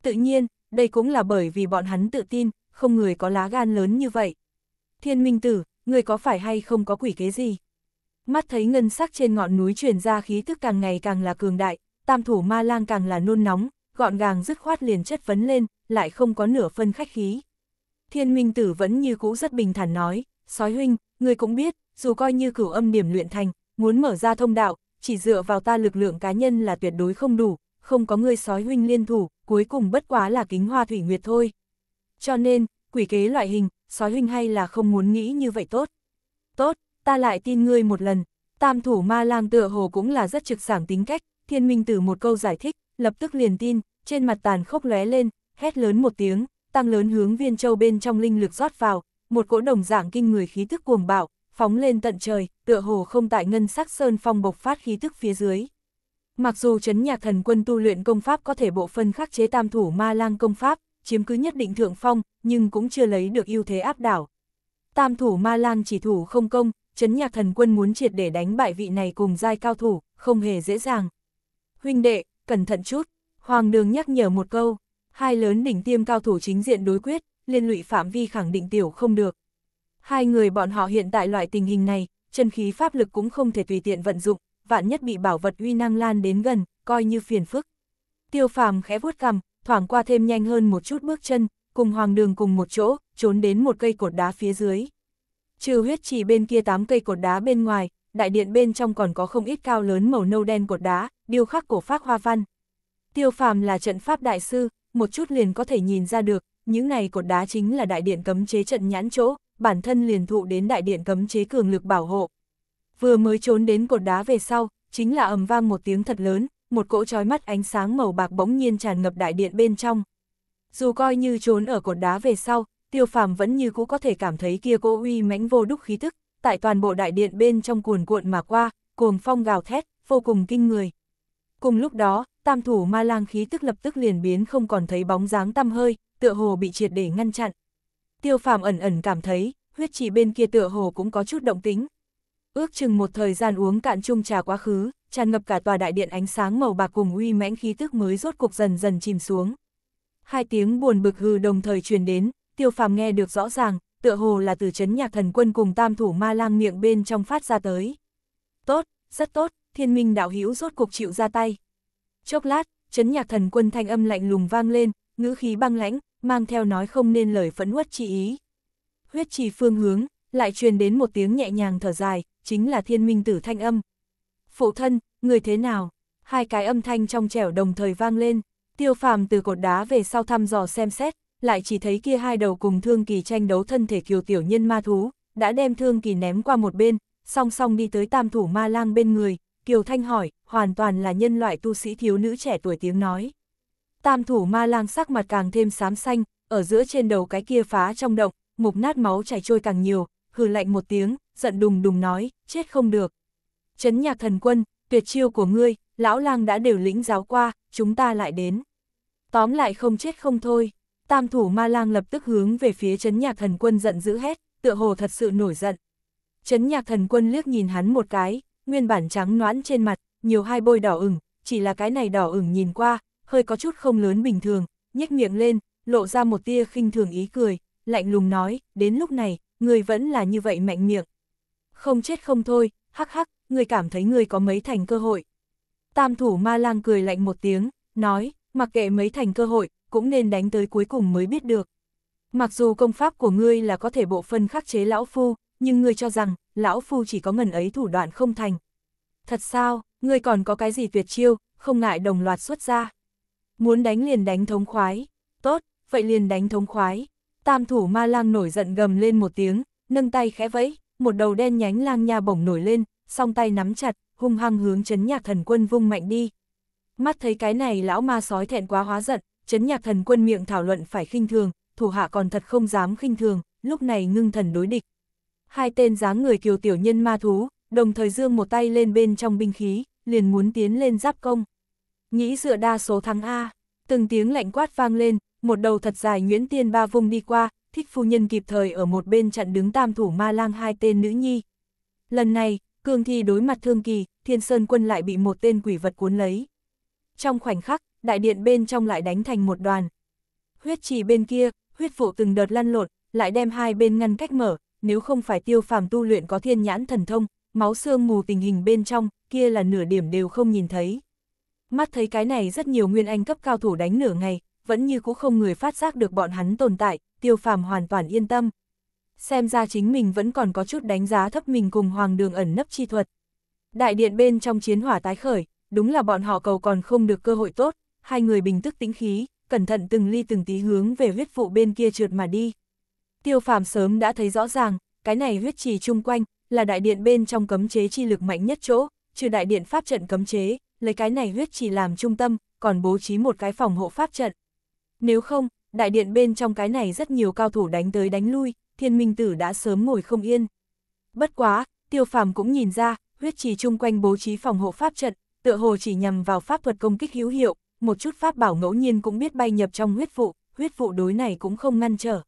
Tự nhiên, đây cũng là bởi vì bọn hắn tự tin, không người có lá gan lớn như vậy. Thiên minh tử, người có phải hay không có quỷ kế gì? Mắt thấy ngân sắc trên ngọn núi truyền ra khí thức càng ngày càng là cường đại, tam thủ ma lang càng là nôn nóng, gọn gàng dứt khoát liền chất vấn lên, lại không có nửa phân khách khí. Thiên minh tử vẫn như cũ rất bình thản nói, sói huynh, người cũng biết, dù coi như cửu âm điểm luyện thành, muốn mở ra thông đạo, chỉ dựa vào ta lực lượng cá nhân là tuyệt đối không đủ, không có người sói huynh liên thủ, cuối cùng bất quá là kính hoa thủy nguyệt thôi. Cho nên, quỷ kế loại hình, sói huynh hay là không muốn nghĩ như vậy tốt. Tốt, ta lại tin ngươi một lần, tam thủ ma lang tựa hồ cũng là rất trực sảng tính cách, thiên minh từ một câu giải thích, lập tức liền tin, trên mặt tàn khốc lé lên, hét lớn một tiếng, tăng lớn hướng viên châu bên trong linh lực rót vào, một cỗ đồng dạng kinh người khí thức cuồng bạo, phóng lên tận trời, tựa hồ không tại ngân sắc sơn phong bộc phát khí tức phía dưới. Mặc dù chấn nhạc thần quân tu luyện công pháp có thể bộ phân khắc chế tam thủ ma lang công pháp, chiếm cứ nhất định thượng phong, nhưng cũng chưa lấy được ưu thế áp đảo. Tam thủ ma lang chỉ thủ không công, chấn nhạc thần quân muốn triệt để đánh bại vị này cùng giai cao thủ, không hề dễ dàng. Huynh đệ, cẩn thận chút, Hoàng đường nhắc nhở một câu, hai lớn đỉnh tiêm cao thủ chính diện đối quyết, liên lụy phạm vi khẳng định tiểu không được. Hai người bọn họ hiện tại loại tình hình này, chân khí pháp lực cũng không thể tùy tiện vận dụng, vạn nhất bị bảo vật uy năng lan đến gần, coi như phiền phức. Tiêu phàm khẽ vuốt cằm, thoảng qua thêm nhanh hơn một chút bước chân, cùng hoàng đường cùng một chỗ, trốn đến một cây cột đá phía dưới. Trừ huyết chỉ bên kia tám cây cột đá bên ngoài, đại điện bên trong còn có không ít cao lớn màu nâu đen cột đá, điêu khắc cổ phác hoa văn. Tiêu phàm là trận pháp đại sư, một chút liền có thể nhìn ra được, những này cột đá chính là đại điện cấm chế trận nhãn chỗ, bản thân liền thụ đến đại điện cấm chế cường lực bảo hộ. Vừa mới trốn đến cột đá về sau, chính là ầm vang một tiếng thật lớn, một cỗ trói mắt ánh sáng màu bạc bỗng nhiên tràn ngập đại điện bên trong. Dù coi như trốn ở cột đá về sau, tiêu phàm vẫn như cũ có thể cảm thấy kia cỗ uy mãnh vô đúc khí thức, tại toàn bộ đại điện bên trong cuồn cuộn mà qua, cuồng phong gào thét, vô cùng kinh người. Cùng lúc đó, tam thủ ma lang khí tức lập tức liền biến không còn thấy bóng dáng tăm hơi, tựa hồ bị triệt để ngăn chặn tiêu phàm ẩn ẩn cảm thấy, huyết chỉ bên kia tựa hồ cũng có chút động tính. Ước chừng một thời gian uống cạn chung trà quá khứ, tràn ngập cả tòa đại điện ánh sáng màu bạc cùng uy mãnh khí tức mới rốt cục dần dần chìm xuống. Hai tiếng buồn bực hừ đồng thời truyền đến, tiêu phàm nghe được rõ ràng, tựa hồ là từ chấn nhạc thần quân cùng tam thủ ma lang miệng bên trong phát ra tới. Tốt, rất tốt, thiên minh đạo hữu rốt cục chịu ra tay. Chốc lát, chấn nhạc thần quân thanh âm lạnh lùng vang lên, ngữ khí băng lãnh, mang theo nói không nên lời phẫn uất chi ý. Huyết trì phương hướng, lại truyền đến một tiếng nhẹ nhàng thở dài, chính là thiên minh tử thanh âm. Phụ thân, người thế nào? Hai cái âm thanh trong trẻo đồng thời vang lên, tiêu phàm từ cột đá về sau thăm dò xem xét, lại chỉ thấy kia hai đầu cùng thương kỳ tranh đấu thân thể kiều tiểu nhân ma thú, đã đem thương kỳ ném qua một bên, song song đi tới tam thủ ma lang bên người, kiều thanh hỏi, hoàn toàn là nhân loại tu sĩ thiếu nữ trẻ tuổi tiếng nói. Tam thủ ma lang sắc mặt càng thêm xám xanh, ở giữa trên đầu cái kia phá trong động, mục nát máu chảy trôi càng nhiều, hừ lạnh một tiếng, giận đùng đùng nói, chết không được. Chấn nhạc thần quân, tuyệt chiêu của ngươi, lão lang đã đều lĩnh giáo qua, chúng ta lại đến. Tóm lại không chết không thôi, tam thủ ma lang lập tức hướng về phía chấn nhạc thần quân giận dữ hét, tựa hồ thật sự nổi giận. Chấn nhạc thần quân liếc nhìn hắn một cái, nguyên bản trắng noãn trên mặt, nhiều hai bôi đỏ ửng, chỉ là cái này đỏ ửng nhìn qua, hơi có chút không lớn bình thường, nhếch miệng lên, lộ ra một tia khinh thường ý cười, lạnh lùng nói, đến lúc này, người vẫn là như vậy mạnh miệng. Không chết không thôi, hắc hắc, người cảm thấy người có mấy thành cơ hội. Tam thủ ma lang cười lạnh một tiếng, nói, mặc kệ mấy thành cơ hội, cũng nên đánh tới cuối cùng mới biết được. Mặc dù công pháp của ngươi là có thể bộ phân khắc chế lão phu, nhưng ngươi cho rằng, lão phu chỉ có ngần ấy thủ đoạn không thành. Thật sao, ngươi còn có cái gì tuyệt chiêu, không ngại đồng loạt xuất ra. Muốn đánh liền đánh thống khoái. Tốt, vậy liền đánh thống khoái. Tam thủ ma lang nổi giận gầm lên một tiếng, nâng tay khẽ vẫy, một đầu đen nhánh lang nha bổng nổi lên, song tay nắm chặt, hung hăng hướng chấn nhạc thần quân vung mạnh đi. Mắt thấy cái này lão ma sói thẹn quá hóa giận, chấn nhạc thần quân miệng thảo luận phải khinh thường, thủ hạ còn thật không dám khinh thường, lúc này ngưng thần đối địch. Hai tên dáng người kiều tiểu nhân ma thú, đồng thời dương một tay lên bên trong binh khí, liền muốn tiến lên giáp công. Nghĩ dựa đa số thắng A, từng tiếng lạnh quát vang lên, một đầu thật dài nguyễn tiên ba vùng đi qua, thích phu nhân kịp thời ở một bên chặn đứng tam thủ ma lang hai tên nữ nhi. Lần này, cương thi đối mặt thương kỳ, thiên sơn quân lại bị một tên quỷ vật cuốn lấy. Trong khoảnh khắc, đại điện bên trong lại đánh thành một đoàn. Huyết trì bên kia, huyết vụ từng đợt lăn lộn, lại đem hai bên ngăn cách mở, nếu không phải tiêu phàm tu luyện có thiên nhãn thần thông, máu xương mù tình hình bên trong, kia là nửa điểm đều không nhìn thấy mắt thấy cái này rất nhiều nguyên anh cấp cao thủ đánh nửa ngày, vẫn như cũ không người phát giác được bọn hắn tồn tại, tiêu phàm hoàn toàn yên tâm. Xem ra chính mình vẫn còn có chút đánh giá thấp mình cùng hoàng đường ẩn nấp chi thuật. Đại điện bên trong chiến hỏa tái khởi, đúng là bọn họ cầu còn không được cơ hội tốt, hai người bình tức tĩnh khí, cẩn thận từng ly từng tí hướng về huyết vụ bên kia trượt mà đi. Tiêu phàm sớm đã thấy rõ ràng, cái này huyết trì chung quanh, là đại điện bên trong cấm chế chi lực mạnh nhất chỗ, trừ đại điện pháp trận cấm chế, lấy cái này huyết chỉ làm trung tâm, còn bố trí một cái phòng hộ pháp trận. Nếu không, đại điện bên trong cái này rất nhiều cao thủ đánh tới đánh lui, thiên minh tử đã sớm ngồi không yên. Bất quá, tiêu phàm cũng nhìn ra, huyết trì chung quanh bố trí phòng hộ pháp trận, tựa hồ chỉ nhằm vào pháp thuật công kích hữu hiệu, một chút pháp bảo ngẫu nhiên cũng biết bay nhập trong huyết vụ, huyết vụ đối này cũng không ngăn trở.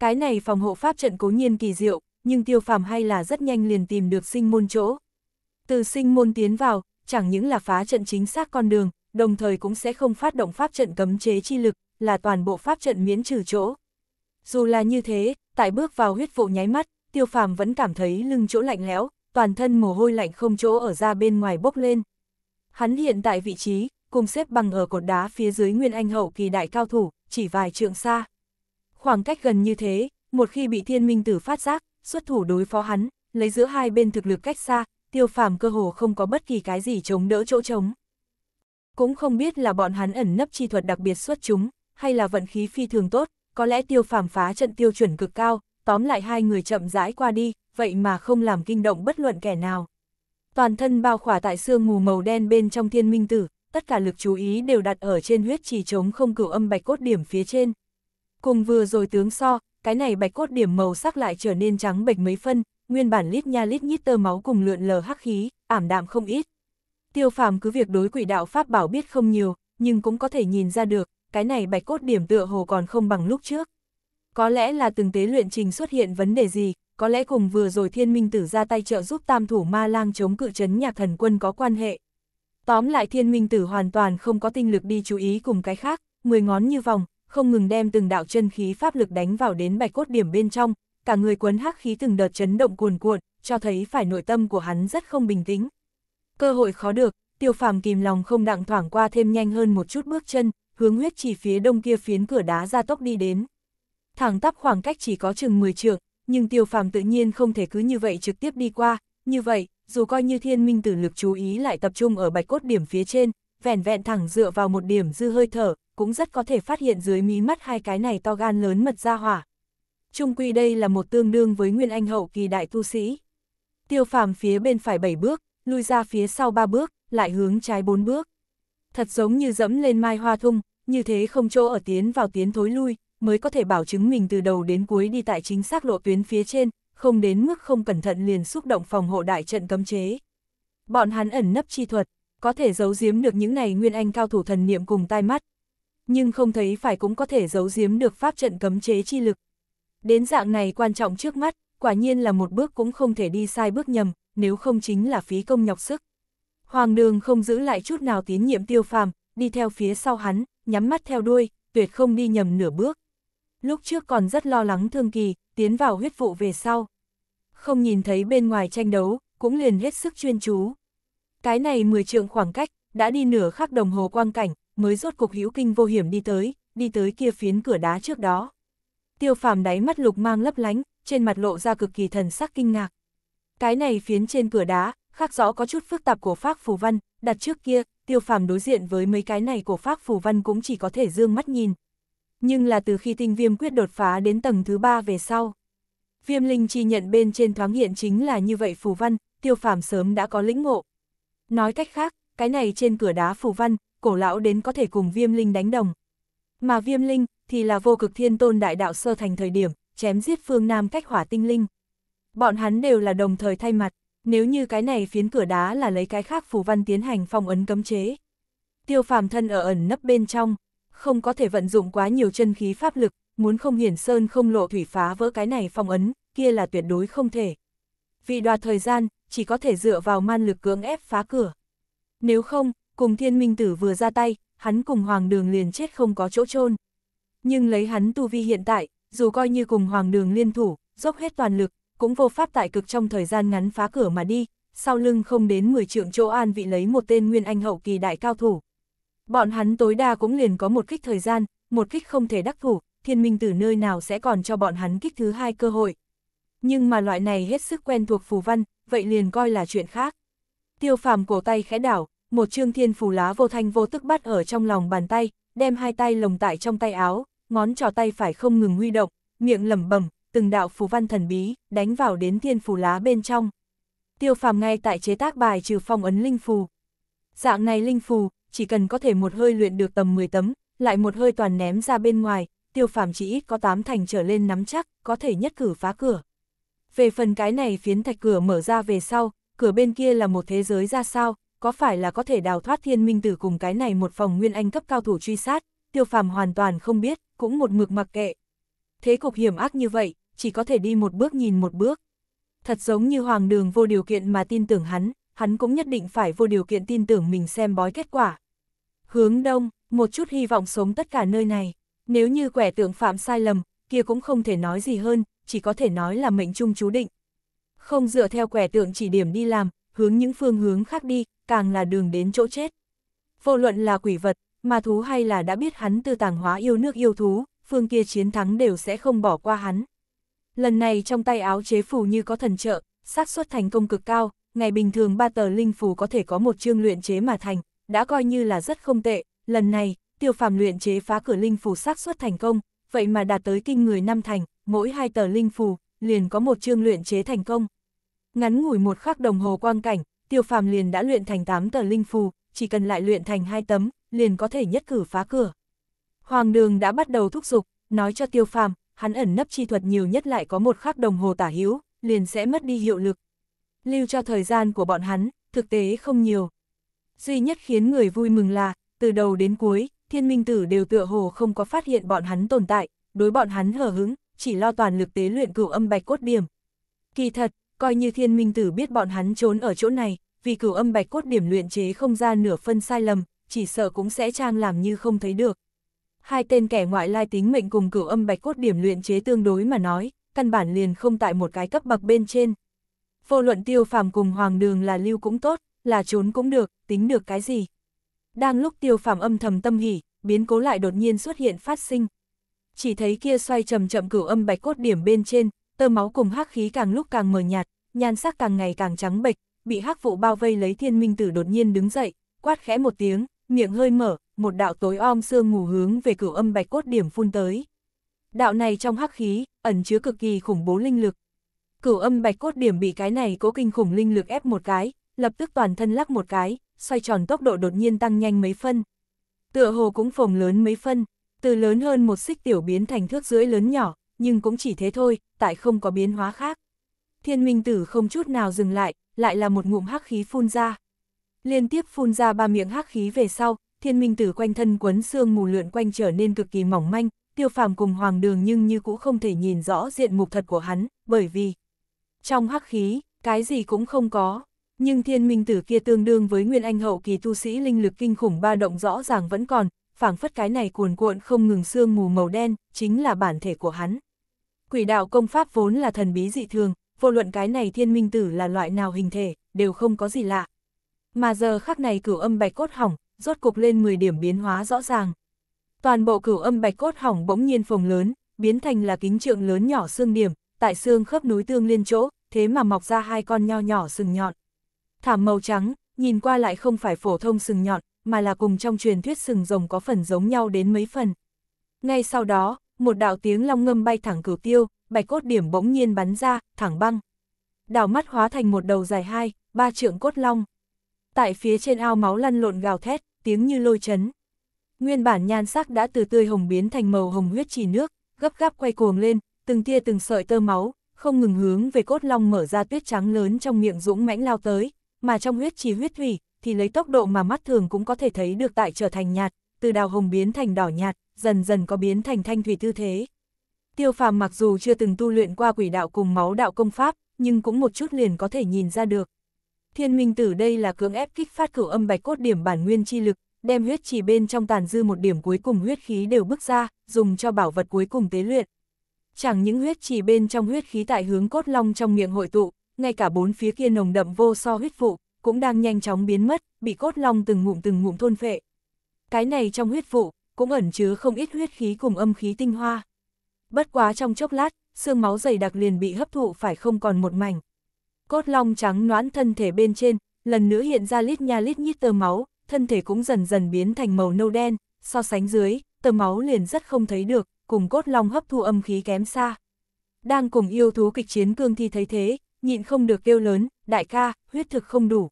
Cái này phòng hộ pháp trận cố nhiên kỳ diệu, nhưng tiêu phàm hay là rất nhanh liền tìm được sinh môn chỗ. Từ sinh môn tiến vào, chẳng những là phá trận chính xác con đường, đồng thời cũng sẽ không phát động pháp trận cấm chế chi lực, là toàn bộ pháp trận miễn trừ chỗ. Dù là như thế, tại bước vào huyết vụ nháy mắt, tiêu phàm vẫn cảm thấy lưng chỗ lạnh lẽo, toàn thân mồ hôi lạnh không chỗ ở ra bên ngoài bốc lên. Hắn hiện tại vị trí, cùng xếp bằng ở cột đá phía dưới Nguyên Anh hậu kỳ đại cao thủ, chỉ vài trượng xa. Khoảng cách gần như thế, một khi bị thiên minh tử phát giác, xuất thủ đối phó hắn, lấy giữa hai bên thực lực cách xa, tiêu phàm cơ hồ không có bất kỳ cái gì chống đỡ chỗ trống. Cũng không biết là bọn hắn ẩn nấp chi thuật đặc biệt xuất chúng, hay là vận khí phi thường tốt, có lẽ tiêu phàm phá trận tiêu chuẩn cực cao, tóm lại hai người chậm rãi qua đi, vậy mà không làm kinh động bất luận kẻ nào. Toàn thân bao khỏa tại xương mù màu đen bên trong thiên minh tử, tất cả lực chú ý đều đặt ở trên huyết trì chống không cửu âm bạch cốt điểm phía trên. Cùng vừa rồi tướng so, cái này bạch cốt điểm màu sắc lại trở nên trắng bạch mấy phân, nguyên bản lít nha lít nhít tơ máu cùng lượn lờ hắc khí, ảm đạm không ít. Tiêu phàm cứ việc đối quỷ đạo Pháp bảo biết không nhiều, nhưng cũng có thể nhìn ra được, cái này bạch cốt điểm tựa hồ còn không bằng lúc trước. Có lẽ là từng tế luyện trình xuất hiện vấn đề gì, có lẽ cùng vừa rồi thiên minh tử ra tay trợ giúp tam thủ ma lang chống cự chấn nhạc thần quân có quan hệ. Tóm lại thiên minh tử hoàn toàn không có tinh lực đi chú ý cùng cái khác, mười ngón như vòng, không ngừng đem từng đạo chân khí pháp lực đánh vào đến bạch cốt điểm bên trong, cả người quấn hắc khí từng đợt chấn động cuồn cuộn, cho thấy phải nội tâm của hắn rất không bình tĩnh. Cơ hội khó được, tiêu phàm kìm lòng không đặng thoảng qua thêm nhanh hơn một chút bước chân, hướng huyết chỉ phía đông kia phiến cửa đá ra tốc đi đến. Thẳng tắp khoảng cách chỉ có chừng 10 trượng, nhưng tiêu phàm tự nhiên không thể cứ như vậy trực tiếp đi qua, như vậy, dù coi như thiên minh tử lực chú ý lại tập trung ở bạch cốt điểm phía trên, vẹn vẹn thẳng dựa vào một điểm dư hơi thở, cũng rất có thể phát hiện dưới mí mắt hai cái này to gan lớn mật ra hỏa. Trung quy đây là một tương đương với nguyên anh hậu kỳ đại tu sĩ. Tiêu phàm phía bên phải 7 bước, lui ra phía sau 3 bước, lại hướng trái 4 bước. Thật giống như dẫm lên mai hoa thung, như thế không chỗ ở tiến vào tiến thối lui, mới có thể bảo chứng mình từ đầu đến cuối đi tại chính xác lộ tuyến phía trên, không đến mức không cẩn thận liền xúc động phòng hộ đại trận cấm chế. Bọn hắn ẩn nấp chi thuật, có thể giấu giếm được những này nguyên anh cao thủ thần niệm cùng tai mắt. Nhưng không thấy phải cũng có thể giấu giếm được pháp trận cấm chế chi lực. Đến dạng này quan trọng trước mắt, quả nhiên là một bước cũng không thể đi sai bước nhầm, nếu không chính là phí công nhọc sức. Hoàng đường không giữ lại chút nào tín nhiệm tiêu phàm, đi theo phía sau hắn, nhắm mắt theo đuôi, tuyệt không đi nhầm nửa bước. Lúc trước còn rất lo lắng thương kỳ, tiến vào huyết vụ về sau. Không nhìn thấy bên ngoài tranh đấu, cũng liền hết sức chuyên chú. Cái này 10 trượng khoảng cách, đã đi nửa khắc đồng hồ quang cảnh, mới rốt cục hữu kinh vô hiểm đi tới, đi tới kia phiến cửa đá trước đó tiêu phàm đáy mắt lục mang lấp lánh, trên mặt lộ ra cực kỳ thần sắc kinh ngạc. Cái này phiến trên cửa đá, khác rõ có chút phức tạp của phác phù văn, đặt trước kia, tiêu phàm đối diện với mấy cái này của phác phù văn cũng chỉ có thể dương mắt nhìn. Nhưng là từ khi tinh viêm quyết đột phá đến tầng thứ ba về sau. Viêm linh chi nhận bên trên thoáng hiện chính là như vậy phù văn, tiêu phàm sớm đã có lĩnh ngộ. Nói cách khác, cái này trên cửa đá phù văn, cổ lão đến có thể cùng viêm linh đánh đồng. Mà viêm linh, thì là vô cực thiên tôn đại đạo sơ thành thời điểm, chém giết phương Nam cách hỏa tinh linh. Bọn hắn đều là đồng thời thay mặt, nếu như cái này phiến cửa đá là lấy cái khác phù văn tiến hành phong ấn cấm chế. Tiêu phàm thân ở ẩn nấp bên trong, không có thể vận dụng quá nhiều chân khí pháp lực, muốn không hiển sơn không lộ thủy phá vỡ cái này phong ấn, kia là tuyệt đối không thể. Vì đoạt thời gian, chỉ có thể dựa vào man lực cưỡng ép phá cửa. Nếu không, cùng thiên minh tử vừa ra tay, hắn cùng hoàng đường liền chết không có chỗ chôn nhưng lấy hắn tu vi hiện tại, dù coi như cùng hoàng đường liên thủ, dốc hết toàn lực, cũng vô pháp tại cực trong thời gian ngắn phá cửa mà đi, sau lưng không đến 10 trượng chỗ an vị lấy một tên nguyên anh hậu kỳ đại cao thủ. Bọn hắn tối đa cũng liền có một kích thời gian, một kích không thể đắc thủ, thiên minh từ nơi nào sẽ còn cho bọn hắn kích thứ hai cơ hội. Nhưng mà loại này hết sức quen thuộc phù văn, vậy liền coi là chuyện khác. Tiêu phàm cổ tay khẽ đảo, một trương thiên phù lá vô thanh vô tức bắt ở trong lòng bàn tay, đem hai tay lồng tại trong tay áo, ngón trò tay phải không ngừng huy động, miệng lẩm bẩm, từng đạo phù văn thần bí, đánh vào đến thiên phù lá bên trong. Tiêu phàm ngay tại chế tác bài trừ phong ấn linh phù. Dạng này linh phù, chỉ cần có thể một hơi luyện được tầm 10 tấm, lại một hơi toàn ném ra bên ngoài, tiêu phàm chỉ ít có 8 thành trở lên nắm chắc, có thể nhất cử phá cửa. Về phần cái này phiến thạch cửa mở ra về sau, cửa bên kia là một thế giới ra sao, có phải là có thể đào thoát thiên minh tử cùng cái này một phòng nguyên anh cấp cao thủ truy sát, tiêu phàm hoàn toàn không biết, cũng một mực mặc kệ. Thế cục hiểm ác như vậy, chỉ có thể đi một bước nhìn một bước. Thật giống như Hoàng Đường vô điều kiện mà tin tưởng hắn, hắn cũng nhất định phải vô điều kiện tin tưởng mình xem bói kết quả. Hướng đông, một chút hy vọng sống tất cả nơi này. Nếu như quẻ tượng phạm sai lầm, kia cũng không thể nói gì hơn, chỉ có thể nói là mệnh trung chú định. Không dựa theo quẻ tượng chỉ điểm đi làm, hướng những phương hướng khác đi, càng là đường đến chỗ chết. Vô luận là quỷ vật, ma thú hay là đã biết hắn tư tàng hóa yêu nước yêu thú, phương kia chiến thắng đều sẽ không bỏ qua hắn. Lần này trong tay áo chế phù như có thần trợ, xác suất thành công cực cao, ngày bình thường ba tờ linh phù có thể có một chương luyện chế mà thành, đã coi như là rất không tệ, lần này, tiêu phàm luyện chế phá cửa linh phù xác suất thành công, vậy mà đạt tới kinh người năm thành, mỗi hai tờ linh phù, liền có một chương luyện chế thành công. Ngắn ngủi một khắc đồng hồ quang cảnh, tiêu phàm liền đã luyện thành 8 tờ linh phù, chỉ cần lại luyện thành hai tấm, liền có thể nhất cử phá cửa. Hoàng đường đã bắt đầu thúc giục, nói cho tiêu phàm, hắn ẩn nấp chi thuật nhiều nhất lại có một khắc đồng hồ tả hữu liền sẽ mất đi hiệu lực. Lưu cho thời gian của bọn hắn, thực tế không nhiều. Duy nhất khiến người vui mừng là, từ đầu đến cuối, thiên minh tử đều tựa hồ không có phát hiện bọn hắn tồn tại, đối bọn hắn hờ hứng, chỉ lo toàn lực tế luyện cửu âm bạch cốt điểm. Kỳ thật, coi như thiên minh tử biết bọn hắn trốn ở chỗ này, vì cửu âm bạch cốt điểm luyện chế không ra nửa phân sai lầm, chỉ sợ cũng sẽ trang làm như không thấy được. Hai tên kẻ ngoại lai tính mệnh cùng cửu âm bạch cốt điểm luyện chế tương đối mà nói, căn bản liền không tại một cái cấp bậc bên trên. Vô luận tiêu phàm cùng hoàng đường là lưu cũng tốt, là trốn cũng được, tính được cái gì. Đang lúc tiêu phàm âm thầm tâm hỉ, biến cố lại đột nhiên xuất hiện phát sinh. Chỉ thấy kia xoay chậm chậm cửu âm bạch cốt điểm bên trên, tơ máu cùng hắc khí càng lúc càng mờ nhạt, nhan sắc càng ngày càng trắng bệch, bị hắc vụ bao vây lấy thiên minh tử đột nhiên đứng dậy, quát khẽ một tiếng, miệng hơi mở, một đạo tối om sương mù hướng về cửu âm bạch cốt điểm phun tới. Đạo này trong hắc khí, ẩn chứa cực kỳ khủng bố linh lực. Cửu âm bạch cốt điểm bị cái này cố kinh khủng linh lực ép một cái, lập tức toàn thân lắc một cái, xoay tròn tốc độ đột nhiên tăng nhanh mấy phân. Tựa hồ cũng phồng lớn mấy phân, từ lớn hơn một xích tiểu biến thành thước rưỡi lớn nhỏ, nhưng cũng chỉ thế thôi, tại không có biến hóa khác. Thiên minh tử không chút nào dừng lại, lại là một ngụm hắc khí phun ra. Liên tiếp phun ra ba miệng hắc khí về sau, thiên minh tử quanh thân quấn xương mù lượn quanh trở nên cực kỳ mỏng manh, tiêu phàm cùng hoàng đường nhưng như cũng không thể nhìn rõ diện mục thật của hắn, bởi vì trong hắc khí, cái gì cũng không có. Nhưng thiên minh tử kia tương đương với nguyên anh hậu kỳ tu sĩ linh lực kinh khủng ba động rõ ràng vẫn còn, phảng phất cái này cuồn cuộn không ngừng xương mù màu đen, chính là bản thể của hắn. Quỷ đạo công pháp vốn là thần bí dị thường, vô luận cái này thiên minh tử là loại nào hình thể, đều không có gì lạ mà giờ khắc này cửu âm bạch cốt hỏng, rốt cục lên 10 điểm biến hóa rõ ràng. Toàn bộ cửu âm bạch cốt hỏng bỗng nhiên phồng lớn, biến thành là kính trượng lớn nhỏ xương điểm, tại xương khớp núi tương liên chỗ, thế mà mọc ra hai con nho nhỏ sừng nhọn. Thảm màu trắng, nhìn qua lại không phải phổ thông sừng nhọn, mà là cùng trong truyền thuyết sừng rồng có phần giống nhau đến mấy phần. Ngay sau đó, một đạo tiếng long ngâm bay thẳng cửu tiêu, bạch cốt điểm bỗng nhiên bắn ra, thẳng băng. Đảo mắt hóa thành một đầu dài hai, ba trượng cốt long tại phía trên ao máu lăn lộn gào thét, tiếng như lôi chấn. Nguyên bản nhan sắc đã từ tươi hồng biến thành màu hồng huyết trì nước, gấp gáp quay cuồng lên, từng tia từng sợi tơ máu, không ngừng hướng về cốt long mở ra tuyết trắng lớn trong miệng dũng mãnh lao tới, mà trong huyết trì huyết thủy, thì lấy tốc độ mà mắt thường cũng có thể thấy được tại trở thành nhạt, từ đào hồng biến thành đỏ nhạt, dần dần có biến thành thanh thủy tư thế. Tiêu phàm mặc dù chưa từng tu luyện qua quỷ đạo cùng máu đạo công pháp, nhưng cũng một chút liền có thể nhìn ra được. Thiên minh tử đây là cưỡng ép kích phát cửu âm bạch cốt điểm bản nguyên chi lực, đem huyết trì bên trong tàn dư một điểm cuối cùng huyết khí đều bức ra, dùng cho bảo vật cuối cùng tế luyện. Chẳng những huyết trì bên trong huyết khí tại hướng cốt long trong miệng hội tụ, ngay cả bốn phía kia nồng đậm vô so huyết vụ, cũng đang nhanh chóng biến mất, bị cốt long từng ngụm từng ngụm thôn phệ. Cái này trong huyết vụ, cũng ẩn chứa không ít huyết khí cùng âm khí tinh hoa. Bất quá trong chốc lát, xương máu dày đặc liền bị hấp thụ phải không còn một mảnh cốt long trắng noãn thân thể bên trên, lần nữa hiện ra lít nha lít nhít tơ máu, thân thể cũng dần dần biến thành màu nâu đen, so sánh dưới, tơ máu liền rất không thấy được, cùng cốt long hấp thu âm khí kém xa. Đang cùng yêu thú kịch chiến cương thi thấy thế, nhịn không được kêu lớn, đại ca, huyết thực không đủ.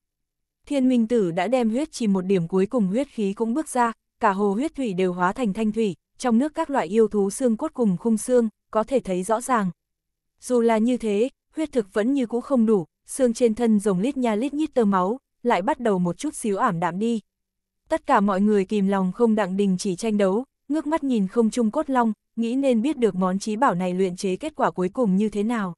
Thiên minh tử đã đem huyết chỉ một điểm cuối cùng huyết khí cũng bước ra, cả hồ huyết thủy đều hóa thành thanh thủy, trong nước các loại yêu thú xương cốt cùng khung xương, có thể thấy rõ ràng. Dù là như thế, huyết thực vẫn như cũ không đủ, xương trên thân rồng lít nha lít nhít tơ máu, lại bắt đầu một chút xíu ảm đạm đi. Tất cả mọi người kìm lòng không đặng đình chỉ tranh đấu, ngước mắt nhìn không trung cốt long, nghĩ nên biết được món trí bảo này luyện chế kết quả cuối cùng như thế nào.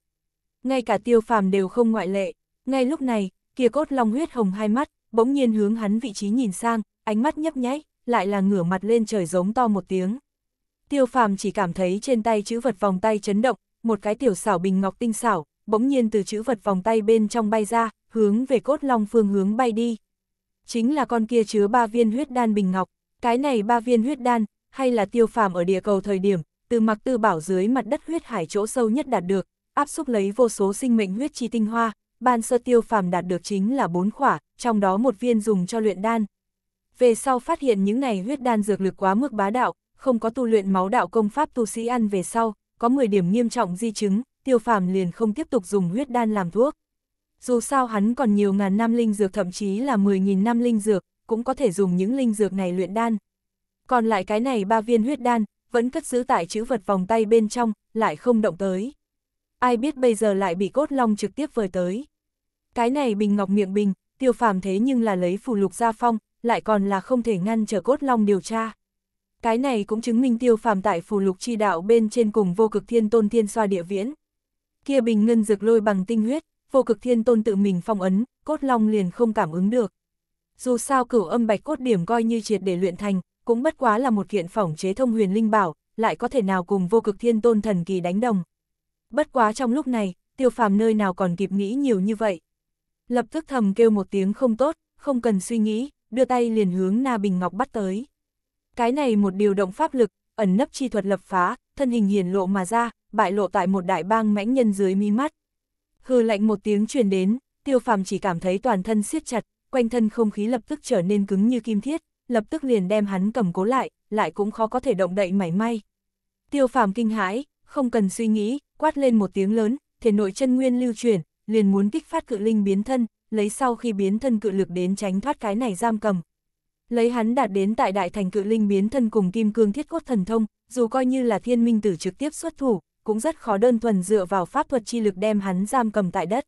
Ngay cả tiêu phàm đều không ngoại lệ, ngay lúc này, kia cốt long huyết hồng hai mắt, bỗng nhiên hướng hắn vị trí nhìn sang, ánh mắt nhấp nháy, lại là ngửa mặt lên trời giống to một tiếng. Tiêu phàm chỉ cảm thấy trên tay chữ vật vòng tay chấn động, một cái tiểu xảo bình ngọc tinh xảo, bỗng nhiên từ chữ vật vòng tay bên trong bay ra, hướng về cốt long phương hướng bay đi. Chính là con kia chứa ba viên huyết đan bình ngọc, cái này ba viên huyết đan, hay là tiêu phàm ở địa cầu thời điểm, từ mặc tư bảo dưới mặt đất huyết hải chỗ sâu nhất đạt được, áp xúc lấy vô số sinh mệnh huyết chi tinh hoa, ban sơ tiêu phàm đạt được chính là bốn khỏa, trong đó một viên dùng cho luyện đan. Về sau phát hiện những này huyết đan dược lực quá mức bá đạo, không có tu luyện máu đạo công pháp tu sĩ ăn về sau, có 10 điểm nghiêm trọng di chứng, tiêu phàm liền không tiếp tục dùng huyết đan làm thuốc. Dù sao hắn còn nhiều ngàn năm linh dược thậm chí là 10.000 năm linh dược, cũng có thể dùng những linh dược này luyện đan. Còn lại cái này ba viên huyết đan, vẫn cất giữ tại chữ vật vòng tay bên trong, lại không động tới. Ai biết bây giờ lại bị cốt long trực tiếp vời tới. Cái này bình ngọc miệng bình, tiêu phàm thế nhưng là lấy phù lục ra phong, lại còn là không thể ngăn trở cốt long điều tra. Cái này cũng chứng minh tiêu phàm tại phù lục chi đạo bên trên cùng vô cực thiên tôn thiên xoa địa viễn kia bình ngân dược lôi bằng tinh huyết, vô cực thiên tôn tự mình phong ấn, cốt long liền không cảm ứng được. Dù sao cửu âm bạch cốt điểm coi như triệt để luyện thành, cũng bất quá là một kiện phỏng chế thông huyền linh bảo, lại có thể nào cùng vô cực thiên tôn thần kỳ đánh đồng. Bất quá trong lúc này, tiêu phàm nơi nào còn kịp nghĩ nhiều như vậy. Lập tức thầm kêu một tiếng không tốt, không cần suy nghĩ, đưa tay liền hướng Na Bình Ngọc bắt tới. Cái này một điều động pháp lực, ẩn nấp chi thuật lập phá, thân hình hiển lộ mà ra, bại lộ tại một đại bang mãnh nhân dưới mí mắt. Hừ lạnh một tiếng truyền đến, tiêu phàm chỉ cảm thấy toàn thân siết chặt, quanh thân không khí lập tức trở nên cứng như kim thiết, lập tức liền đem hắn cầm cố lại, lại cũng khó có thể động đậy mảy may. Tiêu phàm kinh hãi, không cần suy nghĩ, quát lên một tiếng lớn, thể nội chân nguyên lưu chuyển, liền muốn kích phát cự linh biến thân, lấy sau khi biến thân cự lực đến tránh thoát cái này giam cầm. Lấy hắn đạt đến tại đại thành cự linh biến thân cùng kim cương thiết cốt thần thông, dù coi như là thiên minh tử trực tiếp xuất thủ, cũng rất khó đơn thuần dựa vào pháp thuật chi lực đem hắn giam cầm tại đất.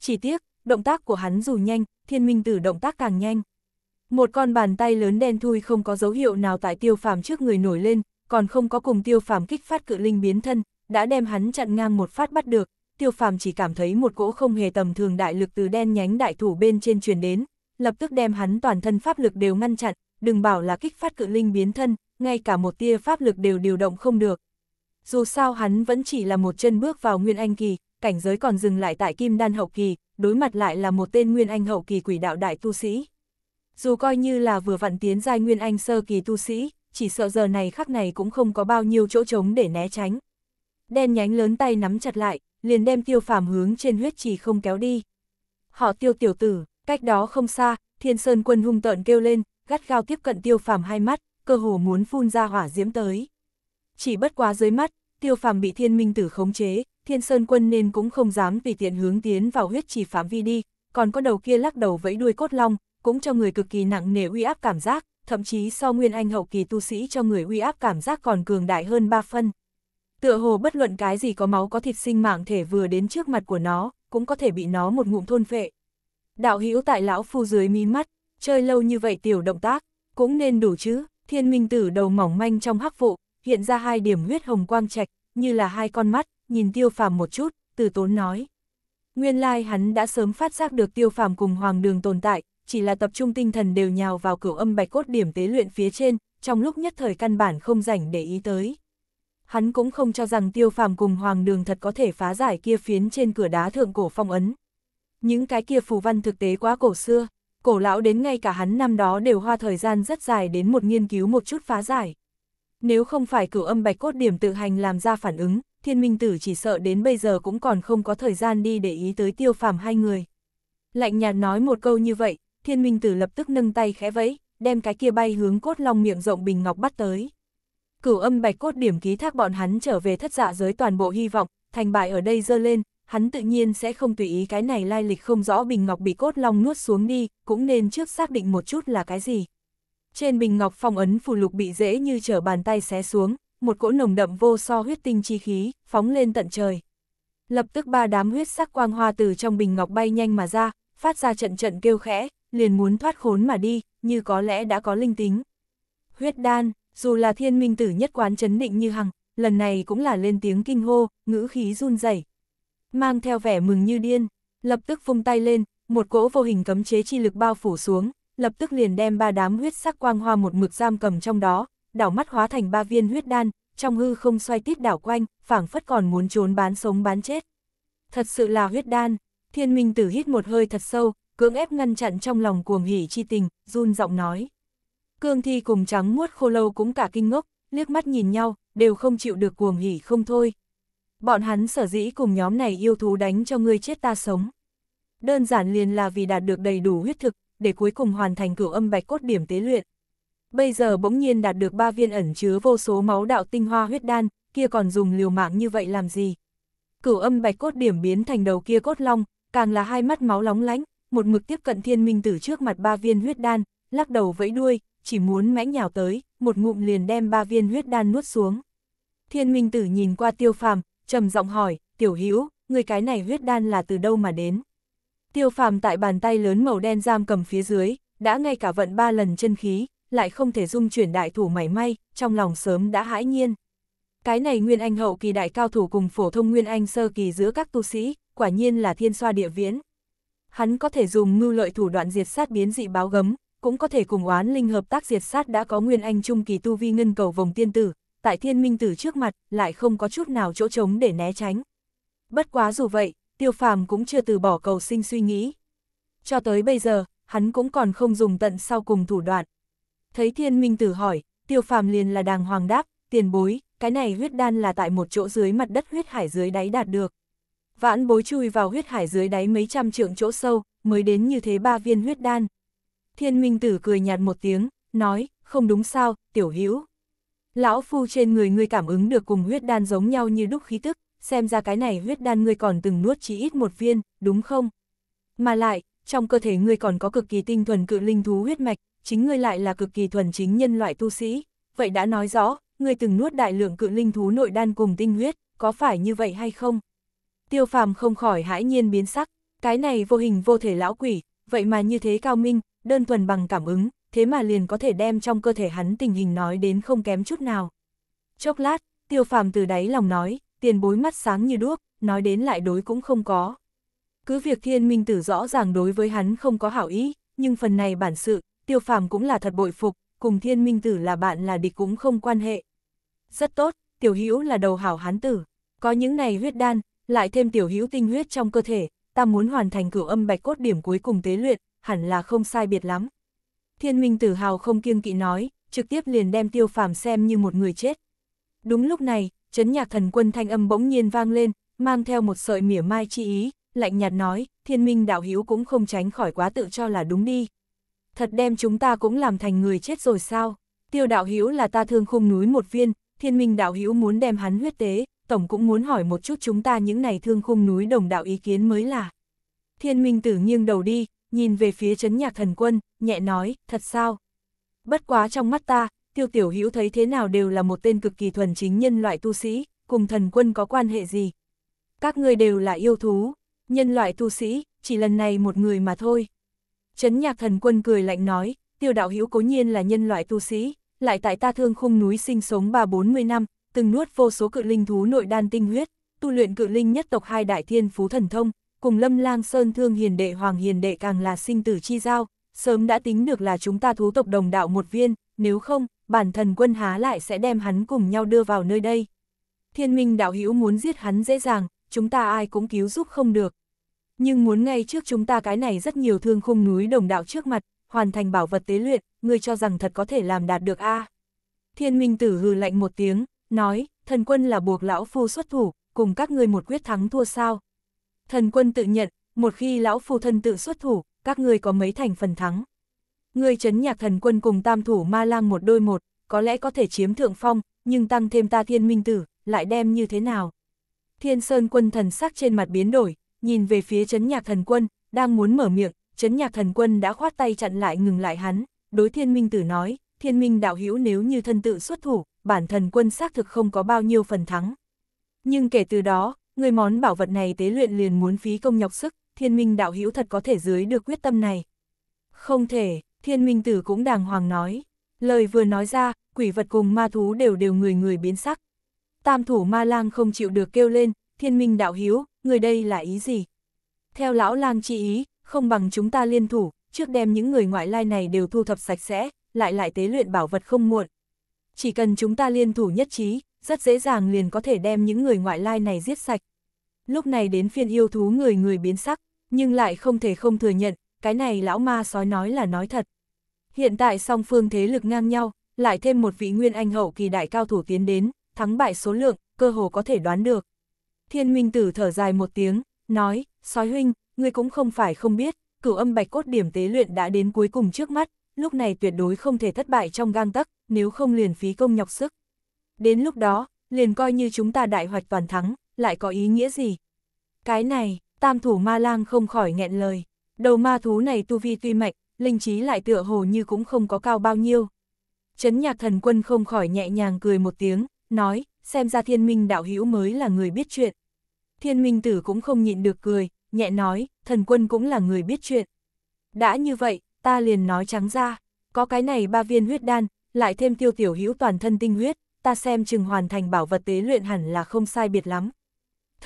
Chỉ tiếc, động tác của hắn dù nhanh, thiên minh tử động tác càng nhanh. Một con bàn tay lớn đen thui không có dấu hiệu nào tại tiêu phàm trước người nổi lên, còn không có cùng tiêu phàm kích phát cự linh biến thân, đã đem hắn chặn ngang một phát bắt được, tiêu phàm chỉ cảm thấy một cỗ không hề tầm thường đại lực từ đen nhánh đại thủ bên trên truyền đến, lập tức đem hắn toàn thân pháp lực đều ngăn chặn, đừng bảo là kích phát cự linh biến thân, ngay cả một tia pháp lực đều điều động không được dù sao hắn vẫn chỉ là một chân bước vào Nguyên Anh kỳ, cảnh giới còn dừng lại tại Kim Đan hậu kỳ, đối mặt lại là một tên Nguyên Anh hậu kỳ quỷ đạo đại tu sĩ. Dù coi như là vừa vặn tiến giai Nguyên Anh sơ kỳ tu sĩ, chỉ sợ giờ này khắc này cũng không có bao nhiêu chỗ trống để né tránh. Đen nhánh lớn tay nắm chặt lại, liền đem tiêu phàm hướng trên huyết trì không kéo đi. Họ tiêu tiểu tử, cách đó không xa, thiên sơn quân hung tợn kêu lên, gắt gao tiếp cận tiêu phàm hai mắt, cơ hồ muốn phun ra hỏa diễm tới chỉ bất quá dưới mắt, tiêu phàm bị thiên minh tử khống chế, thiên sơn quân nên cũng không dám tùy tiện hướng tiến vào huyết chỉ phạm vi đi, còn có đầu kia lắc đầu vẫy đuôi cốt long, cũng cho người cực kỳ nặng nề uy áp cảm giác, thậm chí so nguyên anh hậu kỳ tu sĩ cho người uy áp cảm giác còn cường đại hơn ba phân. Tựa hồ bất luận cái gì có máu có thịt sinh mạng thể vừa đến trước mặt của nó, cũng có thể bị nó một ngụm thôn phệ. Đạo hữu tại lão phu dưới mí mắt, chơi lâu như vậy tiểu động tác, cũng nên đủ chứ, thiên minh tử đầu mỏng manh trong hắc vụ, hiện ra hai điểm huyết hồng quang trạch, như là hai con mắt, nhìn tiêu phàm một chút, từ tốn nói. Nguyên lai like hắn đã sớm phát giác được tiêu phàm cùng hoàng đường tồn tại, chỉ là tập trung tinh thần đều nhào vào cửu âm bạch cốt điểm tế luyện phía trên, trong lúc nhất thời căn bản không rảnh để ý tới. Hắn cũng không cho rằng tiêu phàm cùng hoàng đường thật có thể phá giải kia phiến trên cửa đá thượng cổ phong ấn. Những cái kia phù văn thực tế quá cổ xưa, cổ lão đến ngay cả hắn năm đó đều hoa thời gian rất dài đến một nghiên cứu một chút phá giải. Nếu không phải cửu âm bạch cốt điểm tự hành làm ra phản ứng, thiên minh tử chỉ sợ đến bây giờ cũng còn không có thời gian đi để ý tới tiêu phàm hai người. Lạnh nhạt nói một câu như vậy, thiên minh tử lập tức nâng tay khẽ vẫy, đem cái kia bay hướng cốt long miệng rộng bình ngọc bắt tới. Cửu âm bạch cốt điểm ký thác bọn hắn trở về thất dạ giới toàn bộ hy vọng, thành bại ở đây dơ lên, hắn tự nhiên sẽ không tùy ý cái này lai lịch không rõ bình ngọc bị cốt long nuốt xuống đi, cũng nên trước xác định một chút là cái gì. Trên bình ngọc phong ấn phù lục bị dễ như trở bàn tay xé xuống, một cỗ nồng đậm vô so huyết tinh chi khí, phóng lên tận trời. Lập tức ba đám huyết sắc quang hoa từ trong bình ngọc bay nhanh mà ra, phát ra trận trận kêu khẽ, liền muốn thoát khốn mà đi, như có lẽ đã có linh tính. Huyết đan, dù là thiên minh tử nhất quán chấn định như hằng, lần này cũng là lên tiếng kinh hô, ngữ khí run rẩy Mang theo vẻ mừng như điên, lập tức vung tay lên, một cỗ vô hình cấm chế chi lực bao phủ xuống, lập tức liền đem ba đám huyết sắc quang hoa một mực giam cầm trong đó, đảo mắt hóa thành ba viên huyết đan, trong hư không xoay tít đảo quanh, phảng phất còn muốn trốn bán sống bán chết. Thật sự là huyết đan, thiên minh tử hít một hơi thật sâu, cưỡng ép ngăn chặn trong lòng cuồng hỉ chi tình, run giọng nói. Cương thi cùng trắng muốt khô lâu cũng cả kinh ngốc, liếc mắt nhìn nhau, đều không chịu được cuồng hỉ không thôi. Bọn hắn sở dĩ cùng nhóm này yêu thú đánh cho ngươi chết ta sống. Đơn giản liền là vì đạt được đầy đủ huyết thực, để cuối cùng hoàn thành cửu âm bạch cốt điểm tế luyện. Bây giờ bỗng nhiên đạt được ba viên ẩn chứa vô số máu đạo tinh hoa huyết đan, kia còn dùng liều mạng như vậy làm gì? Cửu âm bạch cốt điểm biến thành đầu kia cốt long, càng là hai mắt máu lóng lánh, một mực tiếp cận thiên minh tử trước mặt ba viên huyết đan, lắc đầu vẫy đuôi, chỉ muốn mãnh nhào tới, một ngụm liền đem ba viên huyết đan nuốt xuống. Thiên minh tử nhìn qua tiêu phàm, trầm giọng hỏi, tiểu hữu người cái này huyết đan là từ đâu mà đến? Tiêu phàm tại bàn tay lớn màu đen giam cầm phía dưới, đã ngay cả vận ba lần chân khí, lại không thể dung chuyển đại thủ mảy may, trong lòng sớm đã hãi nhiên. Cái này Nguyên Anh hậu kỳ đại cao thủ cùng phổ thông Nguyên Anh sơ kỳ giữa các tu sĩ, quả nhiên là thiên xoa địa viễn. Hắn có thể dùng mưu lợi thủ đoạn diệt sát biến dị báo gấm, cũng có thể cùng oán linh hợp tác diệt sát đã có Nguyên Anh trung kỳ tu vi ngân cầu vòng tiên tử, tại thiên minh tử trước mặt, lại không có chút nào chỗ trống để né tránh. Bất quá dù vậy, tiêu phàm cũng chưa từ bỏ cầu sinh suy nghĩ. Cho tới bây giờ, hắn cũng còn không dùng tận sau cùng thủ đoạn. Thấy thiên minh tử hỏi, tiêu phàm liền là đàng hoàng đáp, tiền bối, cái này huyết đan là tại một chỗ dưới mặt đất huyết hải dưới đáy đạt được. Vãn bối chui vào huyết hải dưới đáy mấy trăm trượng chỗ sâu, mới đến như thế ba viên huyết đan. Thiên minh tử cười nhạt một tiếng, nói, không đúng sao, tiểu hữu Lão phu trên người ngươi cảm ứng được cùng huyết đan giống nhau như đúc khí tức, xem ra cái này huyết đan ngươi còn từng nuốt chỉ ít một viên, đúng không? Mà lại, trong cơ thể ngươi còn có cực kỳ tinh thuần cự linh thú huyết mạch, chính ngươi lại là cực kỳ thuần chính nhân loại tu sĩ, vậy đã nói rõ, ngươi từng nuốt đại lượng cự linh thú nội đan cùng tinh huyết, có phải như vậy hay không? Tiêu phàm không khỏi hãi nhiên biến sắc, cái này vô hình vô thể lão quỷ, vậy mà như thế cao minh, đơn thuần bằng cảm ứng, thế mà liền có thể đem trong cơ thể hắn tình hình nói đến không kém chút nào. Chốc lát, tiêu phàm từ đáy lòng nói, tiền bối mắt sáng như đuốc, nói đến lại đối cũng không có. Cứ việc thiên minh tử rõ ràng đối với hắn không có hảo ý, nhưng phần này bản sự, tiêu phàm cũng là thật bội phục, cùng thiên minh tử là bạn là địch cũng không quan hệ. Rất tốt, tiểu hữu là đầu hảo hán tử, có những này huyết đan, lại thêm tiểu hữu tinh huyết trong cơ thể, ta muốn hoàn thành cửu âm bạch cốt điểm cuối cùng tế luyện, hẳn là không sai biệt lắm. Thiên minh tử hào không kiêng kỵ nói, trực tiếp liền đem tiêu phàm xem như một người chết. Đúng lúc này, chấn nhạc thần quân thanh âm bỗng nhiên vang lên, mang theo một sợi mỉa mai chi ý, lạnh nhạt nói, thiên minh đạo Hiếu cũng không tránh khỏi quá tự cho là đúng đi. Thật đem chúng ta cũng làm thành người chết rồi sao? Tiêu đạo Hiếu là ta thương khung núi một viên, thiên minh đạo Hiếu muốn đem hắn huyết tế, tổng cũng muốn hỏi một chút chúng ta những này thương khung núi đồng đạo ý kiến mới là. Thiên minh tử nghiêng đầu đi, nhìn về phía chấn nhạc thần quân, nhẹ nói, thật sao? Bất quá trong mắt ta, tiêu tiểu hữu thấy thế nào đều là một tên cực kỳ thuần chính nhân loại tu sĩ, cùng thần quân có quan hệ gì. Các ngươi đều là yêu thú, nhân loại tu sĩ, chỉ lần này một người mà thôi. Trấn nhạc thần quân cười lạnh nói, tiêu đạo hữu cố nhiên là nhân loại tu sĩ, lại tại ta thương khung núi sinh sống ba 40 năm, từng nuốt vô số cự linh thú nội đan tinh huyết, tu luyện cự linh nhất tộc hai đại thiên phú thần thông, cùng lâm lang sơn thương hiền đệ hoàng hiền đệ càng là sinh tử chi giao, sớm đã tính được là chúng ta thú tộc đồng đạo một viên, nếu không, bản thần quân há lại sẽ đem hắn cùng nhau đưa vào nơi đây. Thiên minh đạo hữu muốn giết hắn dễ dàng, chúng ta ai cũng cứu giúp không được. Nhưng muốn ngay trước chúng ta cái này rất nhiều thương khung núi đồng đạo trước mặt, hoàn thành bảo vật tế luyện, ngươi cho rằng thật có thể làm đạt được a Thiên minh tử hừ lạnh một tiếng, nói, thần quân là buộc lão phu xuất thủ, cùng các ngươi một quyết thắng thua sao. Thần quân tự nhận, một khi lão phu thân tự xuất thủ, các ngươi có mấy thành phần thắng. Ngươi chấn nhạc thần quân cùng tam thủ ma lang một đôi một, có lẽ có thể chiếm thượng phong, nhưng tăng thêm ta thiên minh tử, lại đem như thế nào? Thiên sơn quân thần sắc trên mặt biến đổi, nhìn về phía chấn nhạc thần quân, đang muốn mở miệng, chấn nhạc thần quân đã khoát tay chặn lại ngừng lại hắn, đối thiên minh tử nói, thiên minh đạo hữu nếu như thân tự xuất thủ, bản thần quân xác thực không có bao nhiêu phần thắng. Nhưng kể từ đó, người món bảo vật này tế luyện liền muốn phí công nhọc sức, thiên minh đạo hữu thật có thể dưới được quyết tâm này. Không thể, thiên minh tử cũng đàng hoàng nói. Lời vừa nói ra, quỷ vật cùng ma thú đều đều người người biến sắc. Tam thủ ma lang không chịu được kêu lên, thiên minh đạo hiếu, người đây là ý gì? Theo lão lang chỉ ý, không bằng chúng ta liên thủ, trước đem những người ngoại lai này đều thu thập sạch sẽ, lại lại tế luyện bảo vật không muộn. Chỉ cần chúng ta liên thủ nhất trí, rất dễ dàng liền có thể đem những người ngoại lai này giết sạch. Lúc này đến phiên yêu thú người người biến sắc, nhưng lại không thể không thừa nhận, cái này lão ma sói nói là nói thật. Hiện tại song phương thế lực ngang nhau, lại thêm một vị nguyên anh hậu kỳ đại cao thủ tiến đến, thắng bại số lượng, cơ hồ có thể đoán được. Thiên Minh Tử thở dài một tiếng, nói, sói huynh, ngươi cũng không phải không biết, cửu âm bạch cốt điểm tế luyện đã đến cuối cùng trước mắt, lúc này tuyệt đối không thể thất bại trong gang tắc, nếu không liền phí công nhọc sức. Đến lúc đó, liền coi như chúng ta đại hoạch toàn thắng, lại có ý nghĩa gì? Cái này, tam thủ ma lang không khỏi nghẹn lời. Đầu ma thú này tu vi tuy mạnh, linh trí lại tựa hồ như cũng không có cao bao nhiêu. Chấn nhạc thần quân không khỏi nhẹ nhàng cười một tiếng, nói, xem ra thiên minh đạo hữu mới là người biết chuyện. Thiên minh tử cũng không nhịn được cười, nhẹ nói, thần quân cũng là người biết chuyện. Đã như vậy, ta liền nói trắng ra, có cái này ba viên huyết đan, lại thêm tiêu tiểu hữu toàn thân tinh huyết, ta xem chừng hoàn thành bảo vật tế luyện hẳn là không sai biệt lắm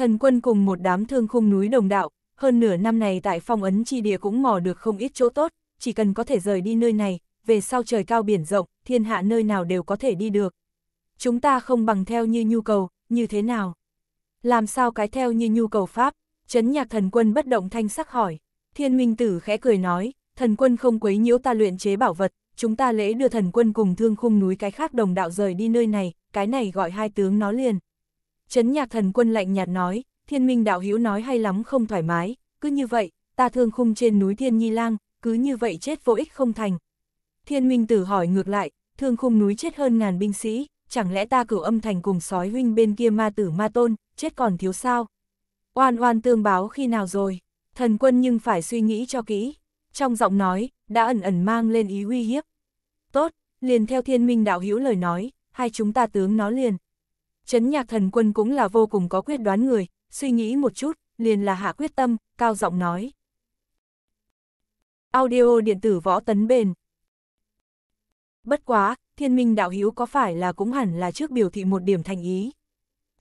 thần quân cùng một đám thương khung núi đồng đạo, hơn nửa năm này tại phong ấn chi địa cũng mò được không ít chỗ tốt, chỉ cần có thể rời đi nơi này, về sau trời cao biển rộng, thiên hạ nơi nào đều có thể đi được. Chúng ta không bằng theo như nhu cầu, như thế nào? Làm sao cái theo như nhu cầu Pháp? Chấn nhạc thần quân bất động thanh sắc hỏi. Thiên minh tử khẽ cười nói, thần quân không quấy nhiễu ta luyện chế bảo vật, chúng ta lễ đưa thần quân cùng thương khung núi cái khác đồng đạo rời đi nơi này, cái này gọi hai tướng nó liền. Trấn nhạc thần quân lạnh nhạt nói, thiên minh đạo hữu nói hay lắm không thoải mái, cứ như vậy, ta thương khung trên núi thiên nhi lang, cứ như vậy chết vô ích không thành. Thiên minh tử hỏi ngược lại, thương khung núi chết hơn ngàn binh sĩ, chẳng lẽ ta cửu âm thành cùng sói huynh bên kia ma tử ma tôn, chết còn thiếu sao? Oan oan tương báo khi nào rồi, thần quân nhưng phải suy nghĩ cho kỹ. Trong giọng nói, đã ẩn ẩn mang lên ý uy hiếp. Tốt, liền theo thiên minh đạo hữu lời nói, hai chúng ta tướng nó liền. Chấn nhạc thần quân cũng là vô cùng có quyết đoán người, suy nghĩ một chút, liền là hạ quyết tâm, cao giọng nói. Audio điện tử võ tấn bền. Bất quá, thiên minh đạo hữu có phải là cũng hẳn là trước biểu thị một điểm thành ý.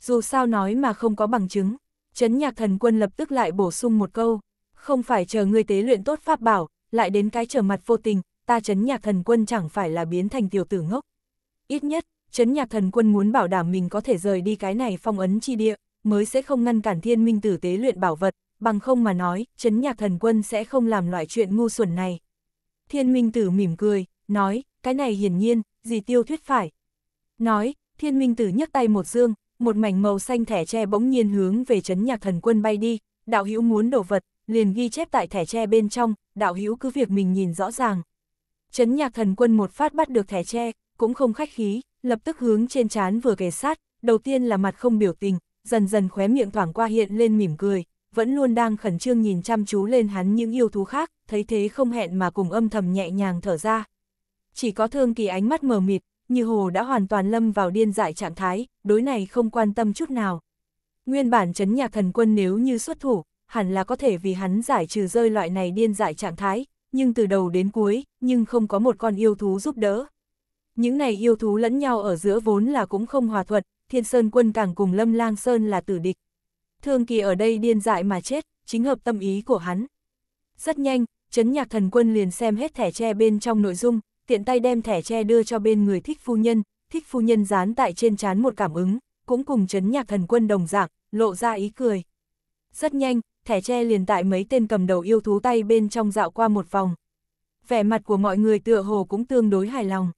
Dù sao nói mà không có bằng chứng, chấn nhạc thần quân lập tức lại bổ sung một câu, không phải chờ người tế luyện tốt pháp bảo, lại đến cái trở mặt vô tình, ta chấn nhạc thần quân chẳng phải là biến thành tiểu tử ngốc. Ít nhất, chấn nhạc thần quân muốn bảo đảm mình có thể rời đi cái này phong ấn chi địa, mới sẽ không ngăn cản thiên minh tử tế luyện bảo vật, bằng không mà nói, chấn nhạc thần quân sẽ không làm loại chuyện ngu xuẩn này. Thiên minh tử mỉm cười, nói, cái này hiển nhiên, gì tiêu thuyết phải. Nói, thiên minh tử nhấc tay một dương, một mảnh màu xanh thẻ tre bỗng nhiên hướng về chấn nhạc thần quân bay đi, đạo hữu muốn đổ vật, liền ghi chép tại thẻ tre bên trong, đạo hữu cứ việc mình nhìn rõ ràng. Chấn nhạc thần quân một phát bắt được thẻ tre, cũng không khách khí, lập tức hướng trên trán vừa kề sát, đầu tiên là mặt không biểu tình, dần dần khóe miệng thoảng qua hiện lên mỉm cười, vẫn luôn đang khẩn trương nhìn chăm chú lên hắn những yêu thú khác, thấy thế không hẹn mà cùng âm thầm nhẹ nhàng thở ra. Chỉ có thương kỳ ánh mắt mờ mịt, như hồ đã hoàn toàn lâm vào điên dại trạng thái, đối này không quan tâm chút nào. Nguyên bản chấn nhạc thần quân nếu như xuất thủ, hẳn là có thể vì hắn giải trừ rơi loại này điên dại trạng thái, nhưng từ đầu đến cuối, nhưng không có một con yêu thú giúp đỡ. Những này yêu thú lẫn nhau ở giữa vốn là cũng không hòa thuận, Thiên Sơn quân càng cùng Lâm Lang Sơn là tử địch. Thương Kỳ ở đây điên dại mà chết, chính hợp tâm ý của hắn. Rất nhanh, chấn nhạc thần quân liền xem hết thẻ tre bên trong nội dung, tiện tay đem thẻ tre đưa cho bên người thích phu nhân, thích phu nhân dán tại trên trán một cảm ứng, cũng cùng chấn nhạc thần quân đồng dạng, lộ ra ý cười. Rất nhanh, thẻ tre liền tại mấy tên cầm đầu yêu thú tay bên trong dạo qua một vòng. Vẻ mặt của mọi người tựa hồ cũng tương đối hài lòng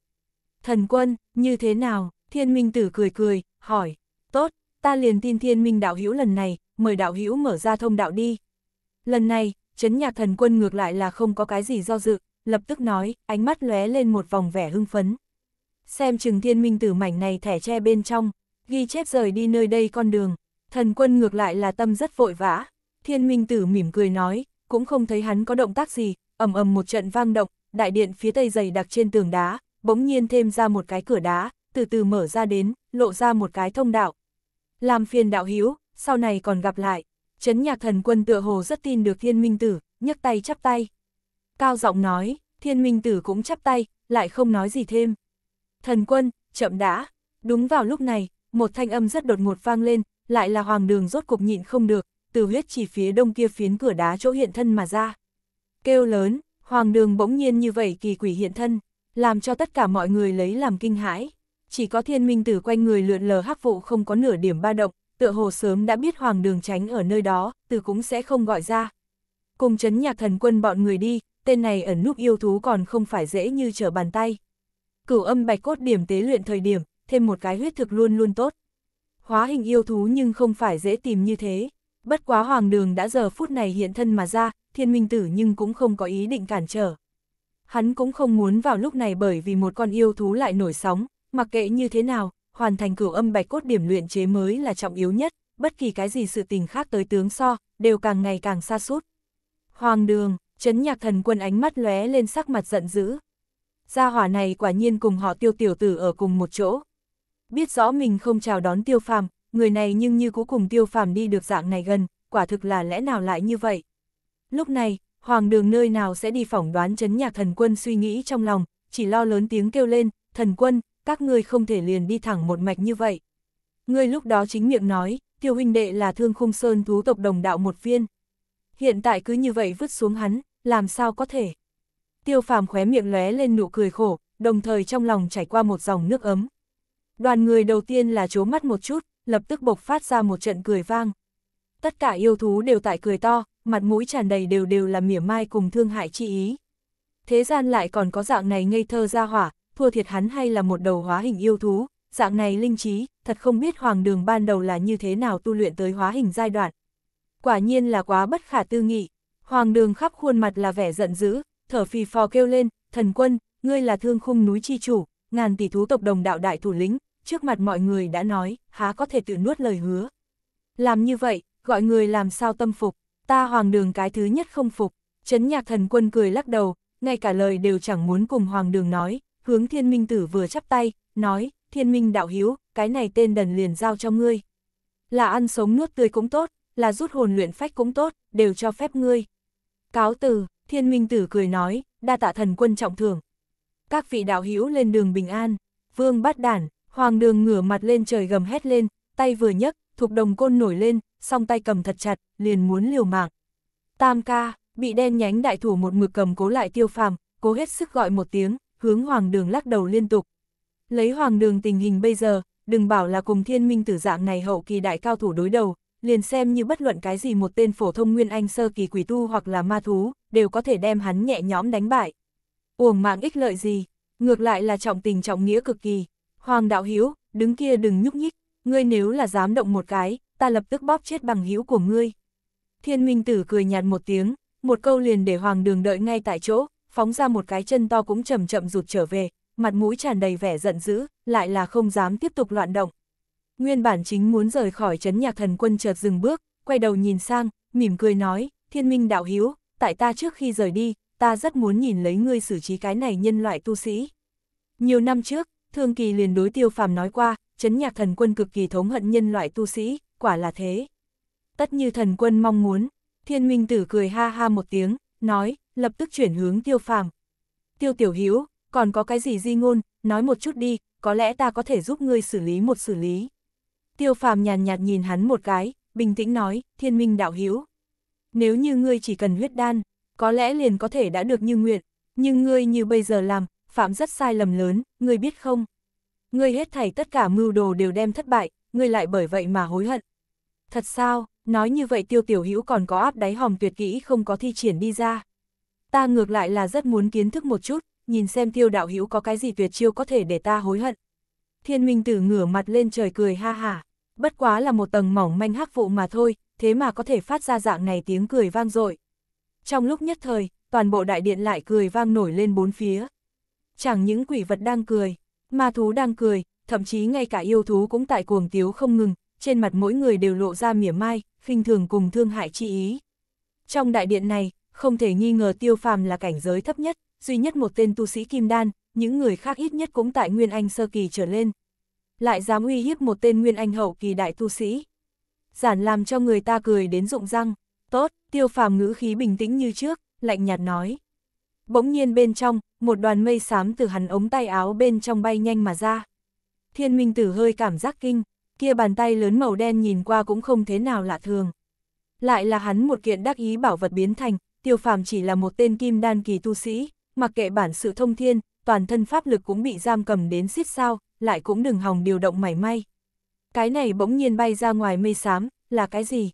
thần quân, như thế nào, thiên minh tử cười cười, hỏi, tốt, ta liền tin thiên minh đạo hữu lần này, mời đạo hữu mở ra thông đạo đi. Lần này, chấn nhạc thần quân ngược lại là không có cái gì do dự, lập tức nói, ánh mắt lóe lên một vòng vẻ hưng phấn. Xem chừng thiên minh tử mảnh này thẻ che bên trong, ghi chép rời đi nơi đây con đường, thần quân ngược lại là tâm rất vội vã. Thiên minh tử mỉm cười nói, cũng không thấy hắn có động tác gì, ầm ầm một trận vang động, đại điện phía tây dày đặc trên tường đá, bỗng nhiên thêm ra một cái cửa đá, từ từ mở ra đến, lộ ra một cái thông đạo. Làm phiền đạo hiếu, sau này còn gặp lại. Chấn nhạc thần quân tựa hồ rất tin được thiên minh tử, nhấc tay chắp tay. Cao giọng nói, thiên minh tử cũng chắp tay, lại không nói gì thêm. Thần quân, chậm đã. Đúng vào lúc này, một thanh âm rất đột ngột vang lên, lại là hoàng đường rốt cục nhịn không được, từ huyết chỉ phía đông kia phiến cửa đá chỗ hiện thân mà ra. Kêu lớn, hoàng đường bỗng nhiên như vậy kỳ quỷ hiện thân làm cho tất cả mọi người lấy làm kinh hãi. Chỉ có thiên minh tử quanh người lượn lờ hắc vụ không có nửa điểm ba động, tựa hồ sớm đã biết hoàng đường tránh ở nơi đó, từ cũng sẽ không gọi ra. Cùng chấn nhạc thần quân bọn người đi, tên này ẩn núp yêu thú còn không phải dễ như trở bàn tay. Cửu âm bạch cốt điểm tế luyện thời điểm, thêm một cái huyết thực luôn luôn tốt. Hóa hình yêu thú nhưng không phải dễ tìm như thế. Bất quá hoàng đường đã giờ phút này hiện thân mà ra, thiên minh tử nhưng cũng không có ý định cản trở hắn cũng không muốn vào lúc này bởi vì một con yêu thú lại nổi sóng, mặc kệ như thế nào, hoàn thành cửu âm bạch cốt điểm luyện chế mới là trọng yếu nhất, bất kỳ cái gì sự tình khác tới tướng so, đều càng ngày càng xa sút Hoàng đường, chấn nhạc thần quân ánh mắt lóe lên sắc mặt giận dữ. Gia hỏa này quả nhiên cùng họ tiêu tiểu tử ở cùng một chỗ. Biết rõ mình không chào đón tiêu phàm, người này nhưng như cố cùng tiêu phàm đi được dạng này gần, quả thực là lẽ nào lại như vậy. Lúc này, hoàng đường nơi nào sẽ đi phỏng đoán chấn nhạc thần quân suy nghĩ trong lòng, chỉ lo lớn tiếng kêu lên, thần quân, các ngươi không thể liền đi thẳng một mạch như vậy. Ngươi lúc đó chính miệng nói, tiêu huynh đệ là thương khung sơn thú tộc đồng đạo một viên. Hiện tại cứ như vậy vứt xuống hắn, làm sao có thể. Tiêu phàm khóe miệng lóe lên nụ cười khổ, đồng thời trong lòng chảy qua một dòng nước ấm. Đoàn người đầu tiên là chố mắt một chút, lập tức bộc phát ra một trận cười vang. Tất cả yêu thú đều tại cười to, mặt mũi tràn đầy đều đều là mỉa mai cùng thương hại chi ý. Thế gian lại còn có dạng này ngây thơ ra hỏa, thua thiệt hắn hay là một đầu hóa hình yêu thú, dạng này linh trí, thật không biết hoàng đường ban đầu là như thế nào tu luyện tới hóa hình giai đoạn. Quả nhiên là quá bất khả tư nghị, hoàng đường khắp khuôn mặt là vẻ giận dữ, thở phì phò kêu lên, thần quân, ngươi là thương khung núi chi chủ, ngàn tỷ thú tộc đồng đạo đại thủ lĩnh, trước mặt mọi người đã nói, há có thể tự nuốt lời hứa. Làm như vậy, gọi người làm sao tâm phục ta hoàng đường cái thứ nhất không phục, chấn nhạc thần quân cười lắc đầu, ngay cả lời đều chẳng muốn cùng hoàng đường nói, hướng thiên minh tử vừa chắp tay, nói, thiên minh đạo hiếu, cái này tên đần liền giao cho ngươi. Là ăn sống nuốt tươi cũng tốt, là rút hồn luyện phách cũng tốt, đều cho phép ngươi. Cáo từ, thiên minh tử cười nói, đa tạ thần quân trọng thưởng. Các vị đạo hiếu lên đường bình an, vương bát đản, hoàng đường ngửa mặt lên trời gầm hét lên, tay vừa nhấc, Thục đồng côn nổi lên, song tay cầm thật chặt, liền muốn liều mạng. Tam ca, bị đen nhánh đại thủ một mực cầm cố lại tiêu phàm, cố hết sức gọi một tiếng, hướng hoàng đường lắc đầu liên tục. Lấy hoàng đường tình hình bây giờ, đừng bảo là cùng thiên minh tử dạng này hậu kỳ đại cao thủ đối đầu, liền xem như bất luận cái gì một tên phổ thông nguyên anh sơ kỳ quỷ tu hoặc là ma thú, đều có thể đem hắn nhẹ nhõm đánh bại. Uổng mạng ích lợi gì, ngược lại là trọng tình trọng nghĩa cực kỳ. Hoàng đạo hiếu, đứng kia đừng nhúc nhích, ngươi nếu là dám động một cái, ta lập tức bóp chết bằng hữu của ngươi. Thiên Minh Tử cười nhạt một tiếng, một câu liền để Hoàng Đường đợi ngay tại chỗ, phóng ra một cái chân to cũng chậm chậm rụt trở về, mặt mũi tràn đầy vẻ giận dữ, lại là không dám tiếp tục loạn động. Nguyên bản chính muốn rời khỏi trấn nhạc thần quân chợt dừng bước, quay đầu nhìn sang, mỉm cười nói, thiên minh đạo hiếu, tại ta trước khi rời đi, ta rất muốn nhìn lấy ngươi xử trí cái này nhân loại tu sĩ. Nhiều năm trước, Thương Kỳ liền đối tiêu phàm nói qua, chấn nhạc thần quân cực kỳ thống hận nhân loại tu sĩ, quả là thế. Tất như thần quân mong muốn, thiên minh tử cười ha ha một tiếng, nói, lập tức chuyển hướng tiêu phàm. Tiêu tiểu Hiếu, còn có cái gì di ngôn, nói một chút đi, có lẽ ta có thể giúp ngươi xử lý một xử lý. Tiêu phàm nhàn nhạt, nhìn hắn một cái, bình tĩnh nói, thiên minh đạo Hiếu. Nếu như ngươi chỉ cần huyết đan, có lẽ liền có thể đã được như nguyện, nhưng ngươi như bây giờ làm, phạm rất sai lầm lớn, ngươi biết không? Ngươi hết thảy tất cả mưu đồ đều đem thất bại, ngươi lại bởi vậy mà hối hận. Thật sao, nói như vậy tiêu tiểu hữu còn có áp đáy hòm tuyệt kỹ không có thi triển đi ra. Ta ngược lại là rất muốn kiến thức một chút, nhìn xem tiêu đạo hữu có cái gì tuyệt chiêu có thể để ta hối hận. Thiên minh tử ngửa mặt lên trời cười ha hả, bất quá là một tầng mỏng manh hắc vụ mà thôi, thế mà có thể phát ra dạng này tiếng cười vang dội. Trong lúc nhất thời, toàn bộ đại điện lại cười vang nổi lên bốn phía chẳng những quỷ vật đang cười, ma thú đang cười, thậm chí ngay cả yêu thú cũng tại cuồng tiếu không ngừng, trên mặt mỗi người đều lộ ra mỉa mai, khinh thường cùng thương hại chi ý. Trong đại điện này, không thể nghi ngờ tiêu phàm là cảnh giới thấp nhất, duy nhất một tên tu sĩ kim đan, những người khác ít nhất cũng tại Nguyên Anh sơ kỳ trở lên. Lại dám uy hiếp một tên Nguyên Anh hậu kỳ đại tu sĩ. Giản làm cho người ta cười đến rụng răng. Tốt, tiêu phàm ngữ khí bình tĩnh như trước, lạnh nhạt nói. Bỗng nhiên bên trong, một đoàn mây xám từ hắn ống tay áo bên trong bay nhanh mà ra. Thiên Minh Tử hơi cảm giác kinh, kia bàn tay lớn màu đen nhìn qua cũng không thế nào lạ thường. Lại là hắn một kiện đắc ý bảo vật biến thành, tiêu phàm chỉ là một tên kim đan kỳ tu sĩ, mặc kệ bản sự thông thiên, toàn thân pháp lực cũng bị giam cầm đến xít sao, lại cũng đừng hòng điều động mảy may. Cái này bỗng nhiên bay ra ngoài mây xám, là cái gì?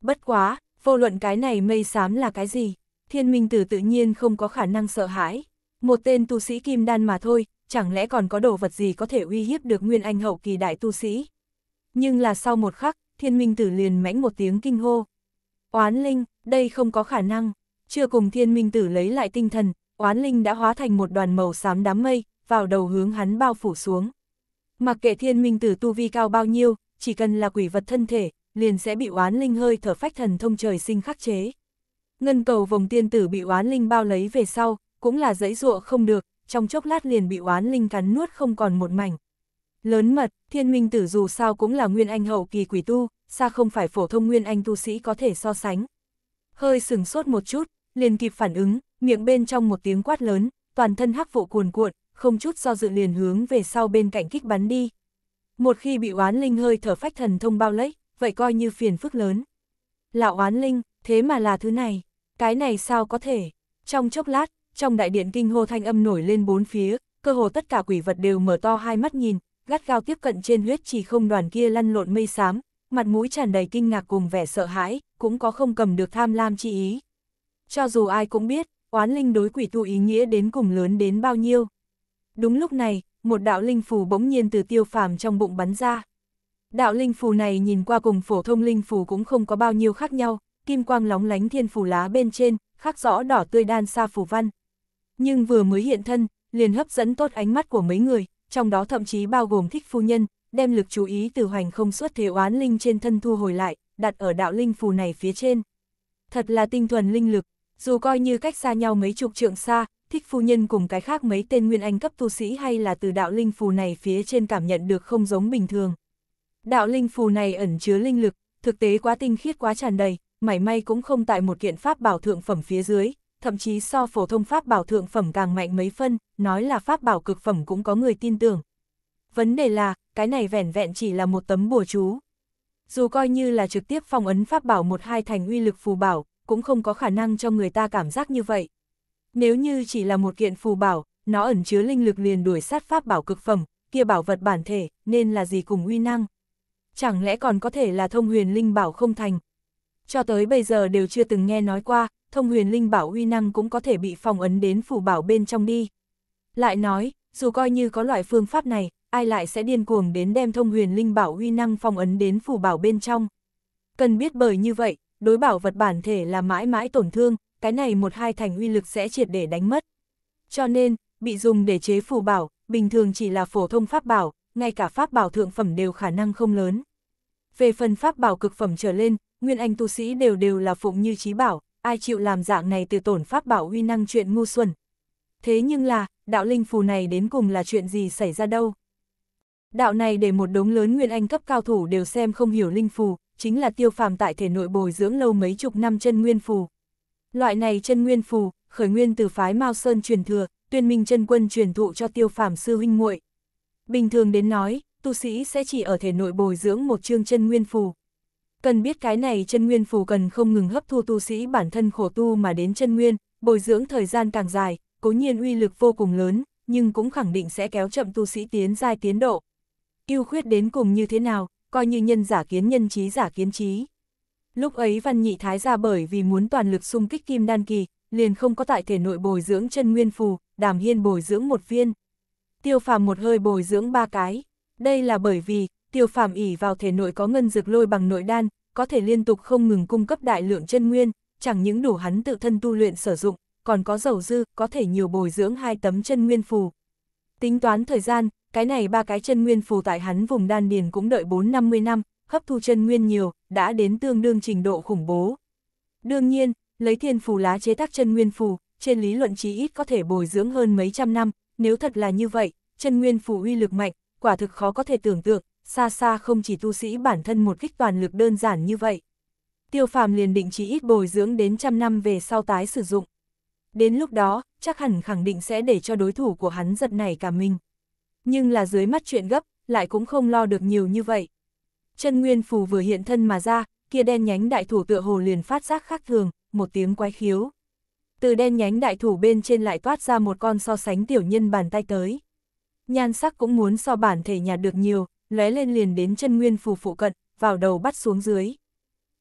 Bất quá, vô luận cái này mây xám là cái gì? thiên minh tử tự nhiên không có khả năng sợ hãi. Một tên tu sĩ kim đan mà thôi, chẳng lẽ còn có đồ vật gì có thể uy hiếp được nguyên anh hậu kỳ đại tu sĩ. Nhưng là sau một khắc, thiên minh tử liền mãnh một tiếng kinh hô. Oán linh, đây không có khả năng. Chưa cùng thiên minh tử lấy lại tinh thần, oán linh đã hóa thành một đoàn màu xám đám mây, vào đầu hướng hắn bao phủ xuống. Mặc kệ thiên minh tử tu vi cao bao nhiêu, chỉ cần là quỷ vật thân thể, liền sẽ bị oán linh hơi thở phách thần thông trời sinh khắc chế. Ngân cầu vòng tiên tử bị oán linh bao lấy về sau, cũng là dãy ruộng không được, trong chốc lát liền bị oán linh cắn nuốt không còn một mảnh. Lớn mật, thiên minh tử dù sao cũng là nguyên anh hậu kỳ quỷ tu, xa không phải phổ thông nguyên anh tu sĩ có thể so sánh. Hơi sừng sốt một chút, liền kịp phản ứng, miệng bên trong một tiếng quát lớn, toàn thân hắc vụ cuồn cuộn, không chút do dự liền hướng về sau bên cạnh kích bắn đi. Một khi bị oán linh hơi thở phách thần thông bao lấy, vậy coi như phiền phức lớn. Lão oán linh, thế mà là thứ này. Cái này sao có thể? Trong chốc lát, trong đại điện kinh hô thanh âm nổi lên bốn phía, cơ hồ tất cả quỷ vật đều mở to hai mắt nhìn, gắt gao tiếp cận trên huyết chỉ không đoàn kia lăn lộn mây xám, mặt mũi tràn đầy kinh ngạc cùng vẻ sợ hãi, cũng có không cầm được tham lam chi ý. Cho dù ai cũng biết, oán linh đối quỷ tu ý nghĩa đến cùng lớn đến bao nhiêu. Đúng lúc này, một đạo linh phù bỗng nhiên từ tiêu phàm trong bụng bắn ra. Đạo linh phù này nhìn qua cùng phổ thông linh phù cũng không có bao nhiêu khác nhau, kim quang lóng lánh thiên phù lá bên trên, khắc rõ đỏ tươi đan xa phù văn. Nhưng vừa mới hiện thân, liền hấp dẫn tốt ánh mắt của mấy người, trong đó thậm chí bao gồm thích phu nhân, đem lực chú ý từ hoành không xuất thế oán linh trên thân thu hồi lại, đặt ở đạo linh phù này phía trên. Thật là tinh thuần linh lực, dù coi như cách xa nhau mấy chục trượng xa, thích phu nhân cùng cái khác mấy tên nguyên anh cấp tu sĩ hay là từ đạo linh phù này phía trên cảm nhận được không giống bình thường. Đạo linh phù này ẩn chứa linh lực, thực tế quá tinh khiết quá tràn đầy, mảy may cũng không tại một kiện pháp bảo thượng phẩm phía dưới, thậm chí so phổ thông pháp bảo thượng phẩm càng mạnh mấy phân, nói là pháp bảo cực phẩm cũng có người tin tưởng. Vấn đề là, cái này vẻn vẹn chỉ là một tấm bùa chú. Dù coi như là trực tiếp phong ấn pháp bảo một hai thành uy lực phù bảo, cũng không có khả năng cho người ta cảm giác như vậy. Nếu như chỉ là một kiện phù bảo, nó ẩn chứa linh lực liền đuổi sát pháp bảo cực phẩm, kia bảo vật bản thể, nên là gì cùng uy năng. Chẳng lẽ còn có thể là thông huyền linh bảo không thành, cho tới bây giờ đều chưa từng nghe nói qua, thông huyền linh bảo uy năng cũng có thể bị phòng ấn đến phủ bảo bên trong đi. Lại nói, dù coi như có loại phương pháp này, ai lại sẽ điên cuồng đến đem thông huyền linh bảo uy năng phong ấn đến phủ bảo bên trong. Cần biết bởi như vậy, đối bảo vật bản thể là mãi mãi tổn thương, cái này một hai thành uy lực sẽ triệt để đánh mất. Cho nên, bị dùng để chế phủ bảo, bình thường chỉ là phổ thông pháp bảo, ngay cả pháp bảo thượng phẩm đều khả năng không lớn. Về phần pháp bảo cực phẩm trở lên, nguyên anh tu sĩ đều đều là phụng như trí bảo, ai chịu làm dạng này từ tổn pháp bảo uy năng chuyện ngu xuẩn. Thế nhưng là, đạo linh phù này đến cùng là chuyện gì xảy ra đâu? Đạo này để một đống lớn nguyên anh cấp cao thủ đều xem không hiểu linh phù, chính là tiêu phàm tại thể nội bồi dưỡng lâu mấy chục năm chân nguyên phù. Loại này chân nguyên phù, khởi nguyên từ phái Mao Sơn truyền thừa, tuyên minh chân quân truyền thụ cho tiêu phàm sư huynh muội. Bình thường đến nói, tu sĩ sẽ chỉ ở thể nội bồi dưỡng một chương chân nguyên phù, Cần biết cái này chân nguyên phù cần không ngừng hấp thu tu sĩ bản thân khổ tu mà đến chân nguyên, bồi dưỡng thời gian càng dài, cố nhiên uy lực vô cùng lớn, nhưng cũng khẳng định sẽ kéo chậm tu sĩ tiến giai tiến độ. Yêu khuyết đến cùng như thế nào, coi như nhân giả kiến nhân trí giả kiến trí. Lúc ấy Văn Nhị Thái ra bởi vì muốn toàn lực xung kích kim đan kỳ, liền không có tại thể nội bồi dưỡng chân nguyên phù, đàm hiên bồi dưỡng một viên. Tiêu phàm một hơi bồi dưỡng ba cái. Đây là bởi vì, tiêu phàm ỉ vào thể nội có ngân dược lôi bằng nội đan, có thể liên tục không ngừng cung cấp đại lượng chân nguyên, chẳng những đủ hắn tự thân tu luyện sử dụng, còn có dầu dư, có thể nhiều bồi dưỡng hai tấm chân nguyên phù. Tính toán thời gian, cái này ba cái chân nguyên phù tại hắn vùng đan điền cũng đợi 4-50 năm, hấp thu chân nguyên nhiều, đã đến tương đương trình độ khủng bố. Đương nhiên, lấy thiên phù lá chế tác chân nguyên phù, trên lý luận chí ít có thể bồi dưỡng hơn mấy trăm năm, nếu thật là như vậy, chân nguyên phù uy lực mạnh, quả thực khó có thể tưởng tượng, xa xa không chỉ tu sĩ bản thân một kích toàn lực đơn giản như vậy. Tiêu phàm liền định chỉ ít bồi dưỡng đến trăm năm về sau tái sử dụng. Đến lúc đó, chắc hẳn khẳng định sẽ để cho đối thủ của hắn giật này cả mình. Nhưng là dưới mắt chuyện gấp, lại cũng không lo được nhiều như vậy. Chân Nguyên Phù vừa hiện thân mà ra, kia đen nhánh đại thủ tựa hồ liền phát giác khác thường, một tiếng quái khiếu. Từ đen nhánh đại thủ bên trên lại toát ra một con so sánh tiểu nhân bàn tay tới. Nhan sắc cũng muốn so bản thể nhà được nhiều, lóe lên liền đến chân nguyên phù phụ cận, vào đầu bắt xuống dưới.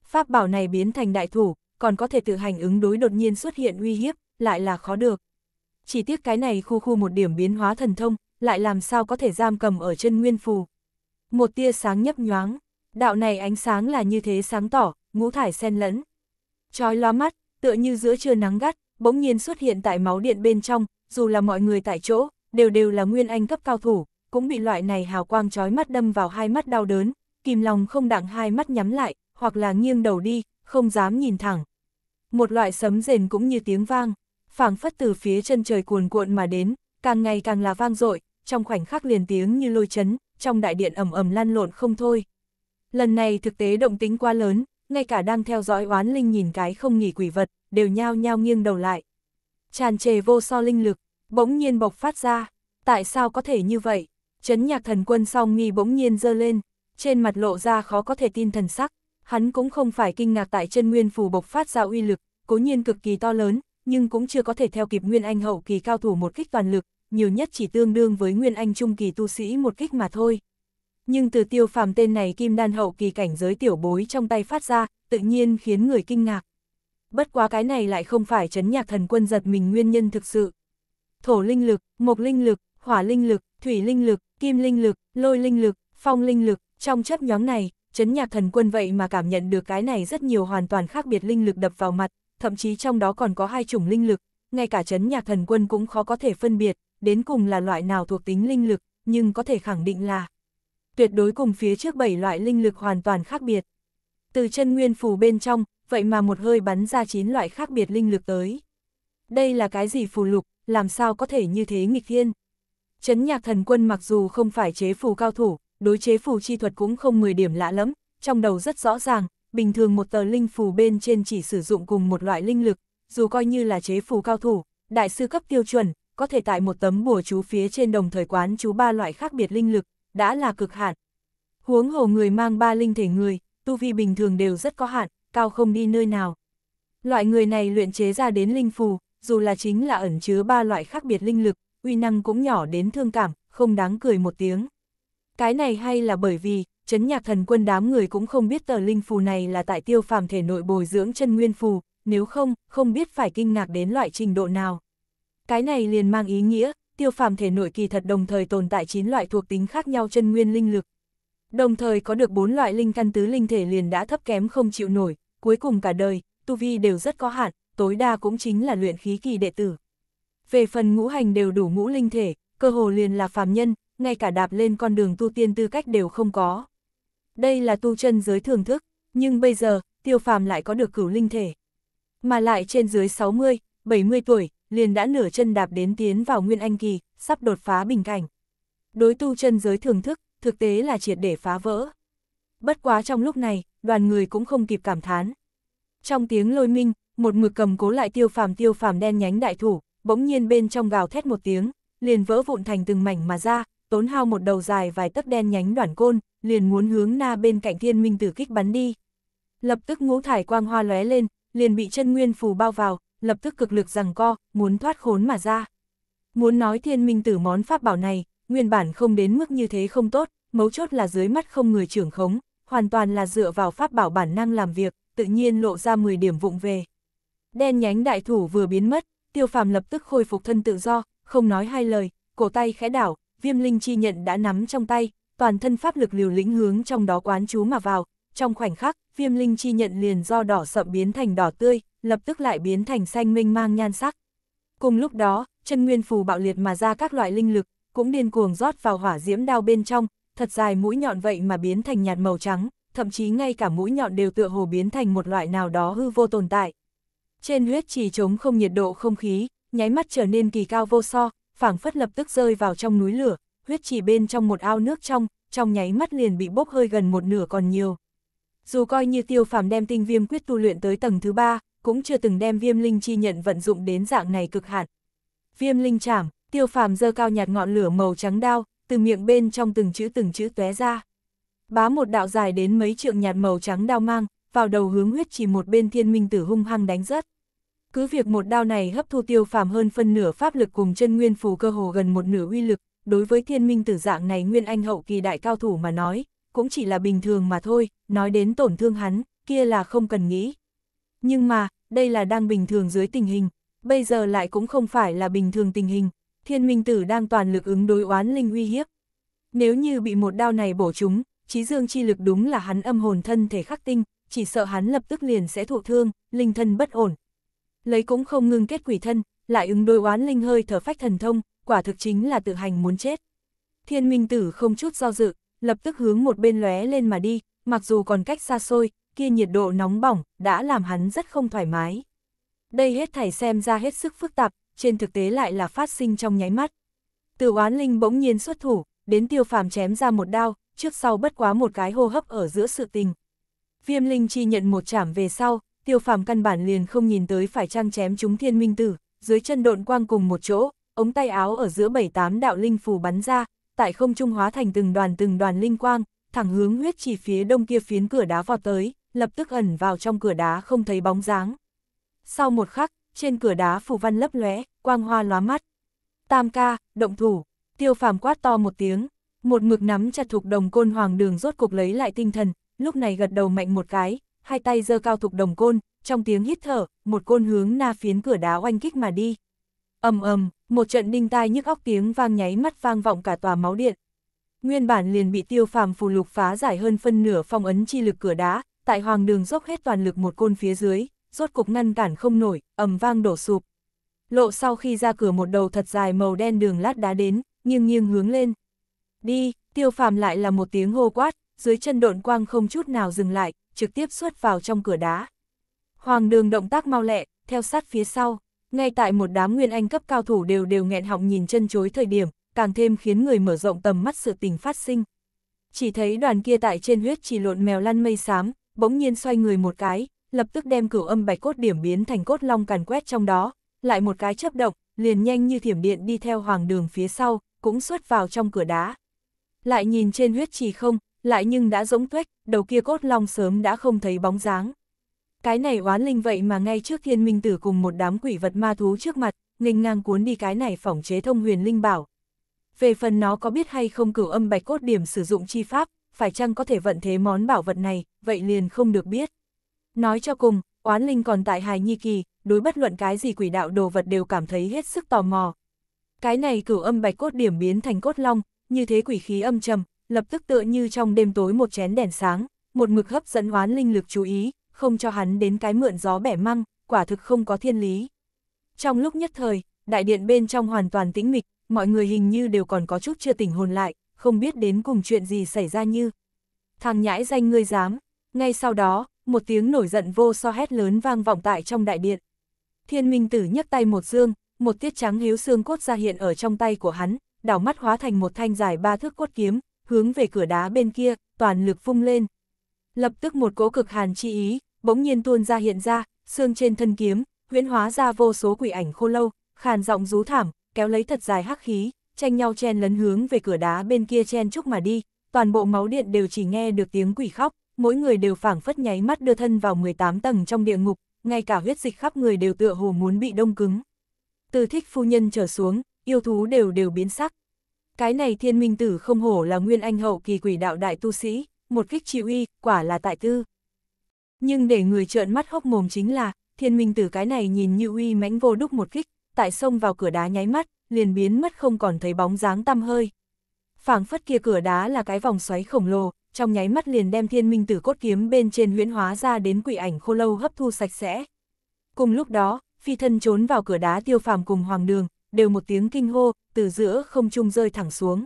Pháp bảo này biến thành đại thủ, còn có thể tự hành ứng đối đột nhiên xuất hiện uy hiếp, lại là khó được. Chỉ tiếc cái này khu khu một điểm biến hóa thần thông, lại làm sao có thể giam cầm ở chân nguyên phù. Một tia sáng nhấp nhoáng, đạo này ánh sáng là như thế sáng tỏ, ngũ thải xen lẫn. Chói loa mắt, tựa như giữa trưa nắng gắt, bỗng nhiên xuất hiện tại máu điện bên trong, dù là mọi người tại chỗ, đều đều là nguyên anh cấp cao thủ, cũng bị loại này hào quang trói mắt đâm vào hai mắt đau đớn, kìm lòng không đặng hai mắt nhắm lại, hoặc là nghiêng đầu đi, không dám nhìn thẳng. Một loại sấm rền cũng như tiếng vang, phảng phất từ phía chân trời cuồn cuộn mà đến, càng ngày càng là vang dội, trong khoảnh khắc liền tiếng như lôi chấn, trong đại điện ầm ầm lan lộn không thôi. Lần này thực tế động tính quá lớn, ngay cả đang theo dõi oán linh nhìn cái không nghỉ quỷ vật, đều nhao nhao nghiêng đầu lại. Tràn trề vô so linh lực, bỗng nhiên bộc phát ra, tại sao có thể như vậy? chấn nhạc thần quân song nghi bỗng nhiên dơ lên, trên mặt lộ ra khó có thể tin thần sắc, hắn cũng không phải kinh ngạc tại chân nguyên phù bộc phát ra uy lực, cố nhiên cực kỳ to lớn, nhưng cũng chưa có thể theo kịp nguyên anh hậu kỳ cao thủ một kích toàn lực, nhiều nhất chỉ tương đương với nguyên anh trung kỳ tu sĩ một kích mà thôi. Nhưng từ tiêu phàm tên này kim đan hậu kỳ cảnh giới tiểu bối trong tay phát ra, tự nhiên khiến người kinh ngạc. Bất quá cái này lại không phải chấn nhạc thần quân giật mình nguyên nhân thực sự. Thổ linh lực, mộc linh lực, hỏa linh lực, thủy linh lực, kim linh lực, lôi linh lực, phong linh lực, trong chấp nhóm này, chấn nhạc thần quân vậy mà cảm nhận được cái này rất nhiều hoàn toàn khác biệt linh lực đập vào mặt, thậm chí trong đó còn có hai chủng linh lực, ngay cả chấn nhạc thần quân cũng khó có thể phân biệt, đến cùng là loại nào thuộc tính linh lực, nhưng có thể khẳng định là tuyệt đối cùng phía trước bảy loại linh lực hoàn toàn khác biệt. Từ chân nguyên phù bên trong, vậy mà một hơi bắn ra chín loại khác biệt linh lực tới. Đây là cái gì phù lục, làm sao có thể như thế nghịch thiên? Chấn nhạc thần quân mặc dù không phải chế phù cao thủ, đối chế phù chi thuật cũng không 10 điểm lạ lắm, trong đầu rất rõ ràng, bình thường một tờ linh phù bên trên chỉ sử dụng cùng một loại linh lực, dù coi như là chế phù cao thủ, đại sư cấp tiêu chuẩn, có thể tại một tấm bùa chú phía trên đồng thời quán chú ba loại khác biệt linh lực, đã là cực hạn. Huống hồ người mang ba linh thể người, tu vi bình thường đều rất có hạn, cao không đi nơi nào. Loại người này luyện chế ra đến linh phù, dù là chính là ẩn chứa ba loại khác biệt linh lực, uy năng cũng nhỏ đến thương cảm, không đáng cười một tiếng. Cái này hay là bởi vì, chấn nhạc thần quân đám người cũng không biết tờ linh phù này là tại tiêu phàm thể nội bồi dưỡng chân nguyên phù, nếu không, không biết phải kinh ngạc đến loại trình độ nào. Cái này liền mang ý nghĩa, tiêu phàm thể nội kỳ thật đồng thời tồn tại 9 loại thuộc tính khác nhau chân nguyên linh lực. Đồng thời có được 4 loại linh căn tứ linh thể liền đã thấp kém không chịu nổi, cuối cùng cả đời, tu vi đều rất có hạn, tối đa cũng chính là luyện khí kỳ đệ tử. Về phần ngũ hành đều đủ ngũ linh thể, cơ hồ liền là phàm nhân, ngay cả đạp lên con đường tu tiên tư cách đều không có. Đây là tu chân giới thưởng thức, nhưng bây giờ, tiêu phàm lại có được cửu linh thể. Mà lại trên dưới 60, 70 tuổi, liền đã nửa chân đạp đến tiến vào Nguyên Anh Kỳ, sắp đột phá bình cảnh. Đối tu chân giới thưởng thức, thực tế là triệt để phá vỡ. Bất quá trong lúc này, đoàn người cũng không kịp cảm thán. Trong tiếng lôi minh, một mực cầm cố lại tiêu phàm tiêu phàm đen nhánh đại thủ, bỗng nhiên bên trong gào thét một tiếng, liền vỡ vụn thành từng mảnh mà ra, tốn hao một đầu dài vài tấc đen nhánh đoạn côn, liền muốn hướng na bên cạnh thiên minh tử kích bắn đi. Lập tức ngũ thải quang hoa lóe lên, liền bị chân nguyên phù bao vào, lập tức cực lực rằng co, muốn thoát khốn mà ra. Muốn nói thiên minh tử món pháp bảo này, nguyên bản không đến mức như thế không tốt, mấu chốt là dưới mắt không người trưởng khống, hoàn toàn là dựa vào pháp bảo bản năng làm việc, tự nhiên lộ ra 10 điểm vụng về. Đen nhánh đại thủ vừa biến mất, tiêu phàm lập tức khôi phục thân tự do, không nói hai lời, cổ tay khẽ đảo, viêm linh chi nhận đã nắm trong tay, toàn thân pháp lực liều lĩnh hướng trong đó quán chú mà vào, trong khoảnh khắc, viêm linh chi nhận liền do đỏ sậm biến thành đỏ tươi, lập tức lại biến thành xanh mênh mang nhan sắc. Cùng lúc đó, chân nguyên phù bạo liệt mà ra các loại linh lực, cũng điên cuồng rót vào hỏa diễm đao bên trong, thật dài mũi nhọn vậy mà biến thành nhạt màu trắng, thậm chí ngay cả mũi nhọn đều tựa hồ biến thành một loại nào đó hư vô tồn tại. Trên huyết trì trống không nhiệt độ không khí, nháy mắt trở nên kỳ cao vô so, phảng phất lập tức rơi vào trong núi lửa, huyết trì bên trong một ao nước trong, trong nháy mắt liền bị bốc hơi gần một nửa còn nhiều. Dù coi như tiêu phàm đem tinh viêm quyết tu luyện tới tầng thứ ba, cũng chưa từng đem viêm linh chi nhận vận dụng đến dạng này cực hạn. Viêm linh chảm, tiêu phàm dơ cao nhạt ngọn lửa màu trắng đao, từ miệng bên trong từng chữ từng chữ tóe ra. Bá một đạo dài đến mấy trượng nhạt màu trắng đao mang, vào đầu hướng huyết chỉ một bên thiên minh tử hung hăng đánh rất. Cứ việc một đao này hấp thu tiêu phàm hơn phân nửa pháp lực cùng chân nguyên phù cơ hồ gần một nửa uy lực, đối với thiên minh tử dạng này nguyên anh hậu kỳ đại cao thủ mà nói, cũng chỉ là bình thường mà thôi, nói đến tổn thương hắn, kia là không cần nghĩ. Nhưng mà, đây là đang bình thường dưới tình hình, bây giờ lại cũng không phải là bình thường tình hình, thiên minh tử đang toàn lực ứng đối oán linh uy hiếp. Nếu như bị một đao này bổ trúng, trí dương chi lực đúng là hắn âm hồn thân thể khắc tinh, chỉ sợ hắn lập tức liền sẽ thụ thương, linh thân bất ổn. Lấy cũng không ngưng kết quỷ thân, lại ứng đối oán linh hơi thở phách thần thông, quả thực chính là tự hành muốn chết. Thiên minh tử không chút do dự, lập tức hướng một bên lóe lên mà đi, mặc dù còn cách xa xôi, kia nhiệt độ nóng bỏng đã làm hắn rất không thoải mái. Đây hết thảy xem ra hết sức phức tạp, trên thực tế lại là phát sinh trong nháy mắt. Từ oán linh bỗng nhiên xuất thủ, đến tiêu phàm chém ra một đao, trước sau bất quá một cái hô hấp ở giữa sự tình viêm linh chi nhận một chảm về sau, tiêu phàm căn bản liền không nhìn tới phải trang chém chúng thiên minh tử, dưới chân độn quang cùng một chỗ, ống tay áo ở giữa bảy tám đạo linh phù bắn ra, tại không trung hóa thành từng đoàn từng đoàn linh quang, thẳng hướng huyết chỉ phía đông kia phiến cửa đá vọt tới, lập tức ẩn vào trong cửa đá không thấy bóng dáng. Sau một khắc, trên cửa đá phù văn lấp lóe, quang hoa lóa mắt. Tam ca, động thủ, tiêu phàm quát to một tiếng, một mực nắm chặt thục đồng côn hoàng đường rốt cục lấy lại tinh thần, lúc này gật đầu mạnh một cái, hai tay giơ cao thục đồng côn, trong tiếng hít thở, một côn hướng na phiến cửa đá oanh kích mà đi. ầm ầm, một trận đinh tai nhức óc tiếng vang nháy mắt vang vọng cả tòa máu điện. Nguyên bản liền bị tiêu phàm phù lục phá giải hơn phân nửa phong ấn chi lực cửa đá, tại hoàng đường dốc hết toàn lực một côn phía dưới, rốt cục ngăn cản không nổi, ầm vang đổ sụp. Lộ sau khi ra cửa một đầu thật dài màu đen đường lát đá đến, nghiêng nghiêng hướng lên. Đi, tiêu phàm lại là một tiếng hô quát, dưới chân độn quang không chút nào dừng lại, trực tiếp xuất vào trong cửa đá. Hoàng đường động tác mau lẹ, theo sát phía sau, ngay tại một đám nguyên anh cấp cao thủ đều đều nghẹn họng nhìn chân chối thời điểm, càng thêm khiến người mở rộng tầm mắt sự tình phát sinh. Chỉ thấy đoàn kia tại trên huyết chỉ lộn mèo lăn mây xám, bỗng nhiên xoay người một cái, lập tức đem cửu âm bạch cốt điểm biến thành cốt long càn quét trong đó, lại một cái chấp động, liền nhanh như thiểm điện đi theo hoàng đường phía sau, cũng xuất vào trong cửa đá. Lại nhìn trên huyết trì không, lại nhưng đã rỗng tuếch, đầu kia cốt long sớm đã không thấy bóng dáng. Cái này oán linh vậy mà ngay trước thiên minh tử cùng một đám quỷ vật ma thú trước mặt, nghênh ngang cuốn đi cái này phỏng chế thông huyền linh bảo. Về phần nó có biết hay không cửu âm bạch cốt điểm sử dụng chi pháp, phải chăng có thể vận thế món bảo vật này, vậy liền không được biết. Nói cho cùng, oán linh còn tại hài nhi kỳ, đối bất luận cái gì quỷ đạo đồ vật đều cảm thấy hết sức tò mò. Cái này cửu âm bạch cốt điểm biến thành cốt long, như thế quỷ khí âm trầm, lập tức tựa như trong đêm tối một chén đèn sáng, một mực hấp dẫn oán linh lực chú ý, không cho hắn đến cái mượn gió bẻ măng, quả thực không có thiên lý. Trong lúc nhất thời, đại điện bên trong hoàn toàn tĩnh mịch, mọi người hình như đều còn có chút chưa tỉnh hồn lại, không biết đến cùng chuyện gì xảy ra như. Thằng nhãi danh ngươi dám, ngay sau đó, một tiếng nổi giận vô so hét lớn vang vọng tại trong đại điện. Thiên Minh Tử nhấc tay một dương, một tiết trắng hiếu xương cốt ra hiện ở trong tay của hắn, đảo mắt hóa thành một thanh dài ba thước cốt kiếm, hướng về cửa đá bên kia, toàn lực vung lên. Lập tức một cỗ cực hàn chi ý, bỗng nhiên tuôn ra hiện ra, xương trên thân kiếm, huyễn hóa ra vô số quỷ ảnh khô lâu, khàn giọng rú thảm, kéo lấy thật dài hắc khí, tranh nhau chen lấn hướng về cửa đá bên kia chen chúc mà đi, toàn bộ máu điện đều chỉ nghe được tiếng quỷ khóc, mỗi người đều phảng phất nháy mắt đưa thân vào 18 tầng trong địa ngục, ngay cả huyết dịch khắp người đều tựa hồ muốn bị đông cứng. Từ thích phu nhân trở xuống, yêu thú đều đều biến sắc, cái này thiên minh tử không hổ là nguyên anh hậu kỳ quỷ đạo đại tu sĩ, một kích chịu y, quả là tại tư. Nhưng để người trợn mắt hốc mồm chính là, thiên minh tử cái này nhìn như uy mãnh vô đúc một kích, tại sông vào cửa đá nháy mắt, liền biến mất không còn thấy bóng dáng tăm hơi. phảng phất kia cửa đá là cái vòng xoáy khổng lồ, trong nháy mắt liền đem thiên minh tử cốt kiếm bên trên huyễn hóa ra đến quỷ ảnh khô lâu hấp thu sạch sẽ. Cùng lúc đó, phi thân trốn vào cửa đá tiêu phàm cùng hoàng đường, đều một tiếng kinh hô, từ giữa không trung rơi thẳng xuống.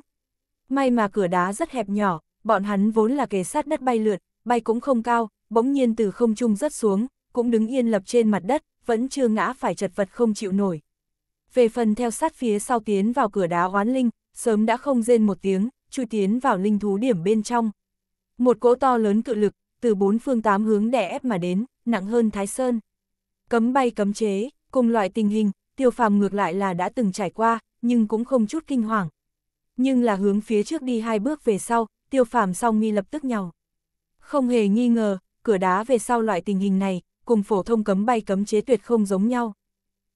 May mà cửa đá rất hẹp nhỏ, bọn hắn vốn là kề sát đất bay lượn, bay cũng không cao, bỗng nhiên từ không trung rớt xuống, cũng đứng yên lập trên mặt đất, vẫn chưa ngã phải chật vật không chịu nổi. Về phần theo sát phía sau tiến vào cửa đá oán linh, sớm đã không rên một tiếng, chui tiến vào linh thú điểm bên trong. Một cỗ to lớn cự lực, từ bốn phương tám hướng đè ép mà đến, nặng hơn Thái Sơn. Cấm bay cấm chế, cùng loại tình hình, tiêu phàm ngược lại là đã từng trải qua, nhưng cũng không chút kinh hoàng. Nhưng là hướng phía trước đi hai bước về sau, tiêu phàm song mi lập tức nhào. Không hề nghi ngờ, cửa đá về sau loại tình hình này, cùng phổ thông cấm bay cấm chế tuyệt không giống nhau.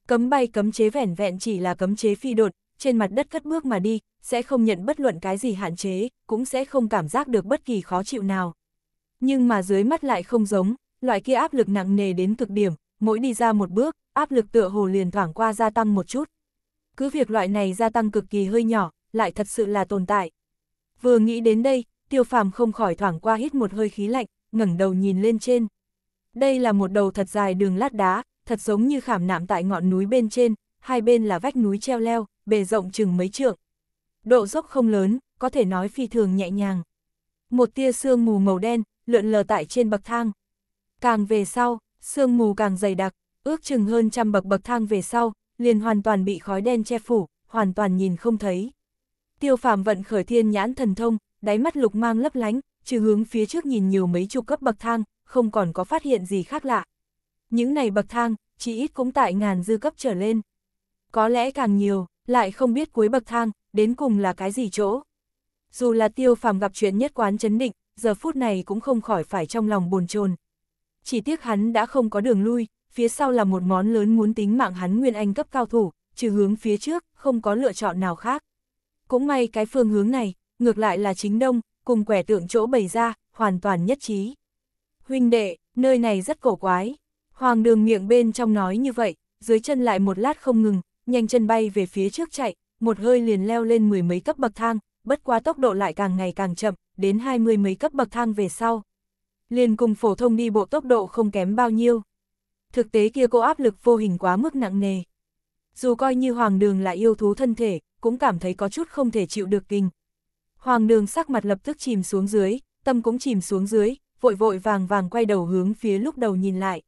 Cấm bay cấm chế vẻn vẹn chỉ là cấm chế phi đột, trên mặt đất cất bước mà đi, sẽ không nhận bất luận cái gì hạn chế, cũng sẽ không cảm giác được bất kỳ khó chịu nào. Nhưng mà dưới mắt lại không giống, loại kia áp lực nặng nề đến cực điểm, mỗi đi ra một bước, áp lực tựa hồ liền thoảng qua gia tăng một chút. Cứ việc loại này gia tăng cực kỳ hơi nhỏ, lại thật sự là tồn tại. Vừa nghĩ đến đây, tiêu phàm không khỏi thoảng qua hít một hơi khí lạnh, ngẩng đầu nhìn lên trên. Đây là một đầu thật dài đường lát đá, thật giống như khảm nạm tại ngọn núi bên trên, hai bên là vách núi treo leo, bề rộng chừng mấy trượng. Độ dốc không lớn, có thể nói phi thường nhẹ nhàng. Một tia sương mù màu đen, lượn lờ tại trên bậc thang. Càng về sau, sương mù càng dày đặc, ước chừng hơn trăm bậc bậc thang về sau, liền hoàn toàn bị khói đen che phủ, hoàn toàn nhìn không thấy. Tiêu phàm vận khởi thiên nhãn thần thông, đáy mắt lục mang lấp lánh, trừ hướng phía trước nhìn nhiều mấy chục cấp bậc thang, không còn có phát hiện gì khác lạ. Những này bậc thang, chỉ ít cũng tại ngàn dư cấp trở lên. Có lẽ càng nhiều, lại không biết cuối bậc thang, đến cùng là cái gì chỗ. Dù là tiêu phàm gặp chuyện nhất quán chấn định, giờ phút này cũng không khỏi phải trong lòng buồn chồn chỉ tiếc hắn đã không có đường lui, phía sau là một món lớn muốn tính mạng hắn nguyên anh cấp cao thủ, trừ hướng phía trước, không có lựa chọn nào khác. Cũng may cái phương hướng này, ngược lại là chính đông, cùng quẻ tượng chỗ bày ra, hoàn toàn nhất trí. Huynh đệ, nơi này rất cổ quái. Hoàng đường miệng bên trong nói như vậy, dưới chân lại một lát không ngừng, nhanh chân bay về phía trước chạy, một hơi liền leo lên mười mấy cấp bậc thang, bất quá tốc độ lại càng ngày càng chậm, đến hai mươi mấy cấp bậc thang về sau, liền cùng phổ thông đi bộ tốc độ không kém bao nhiêu. Thực tế kia cô áp lực vô hình quá mức nặng nề. Dù coi như hoàng đường là yêu thú thân thể, cũng cảm thấy có chút không thể chịu được kinh. Hoàng đường sắc mặt lập tức chìm xuống dưới, tâm cũng chìm xuống dưới, vội vội vàng vàng quay đầu hướng phía lúc đầu nhìn lại.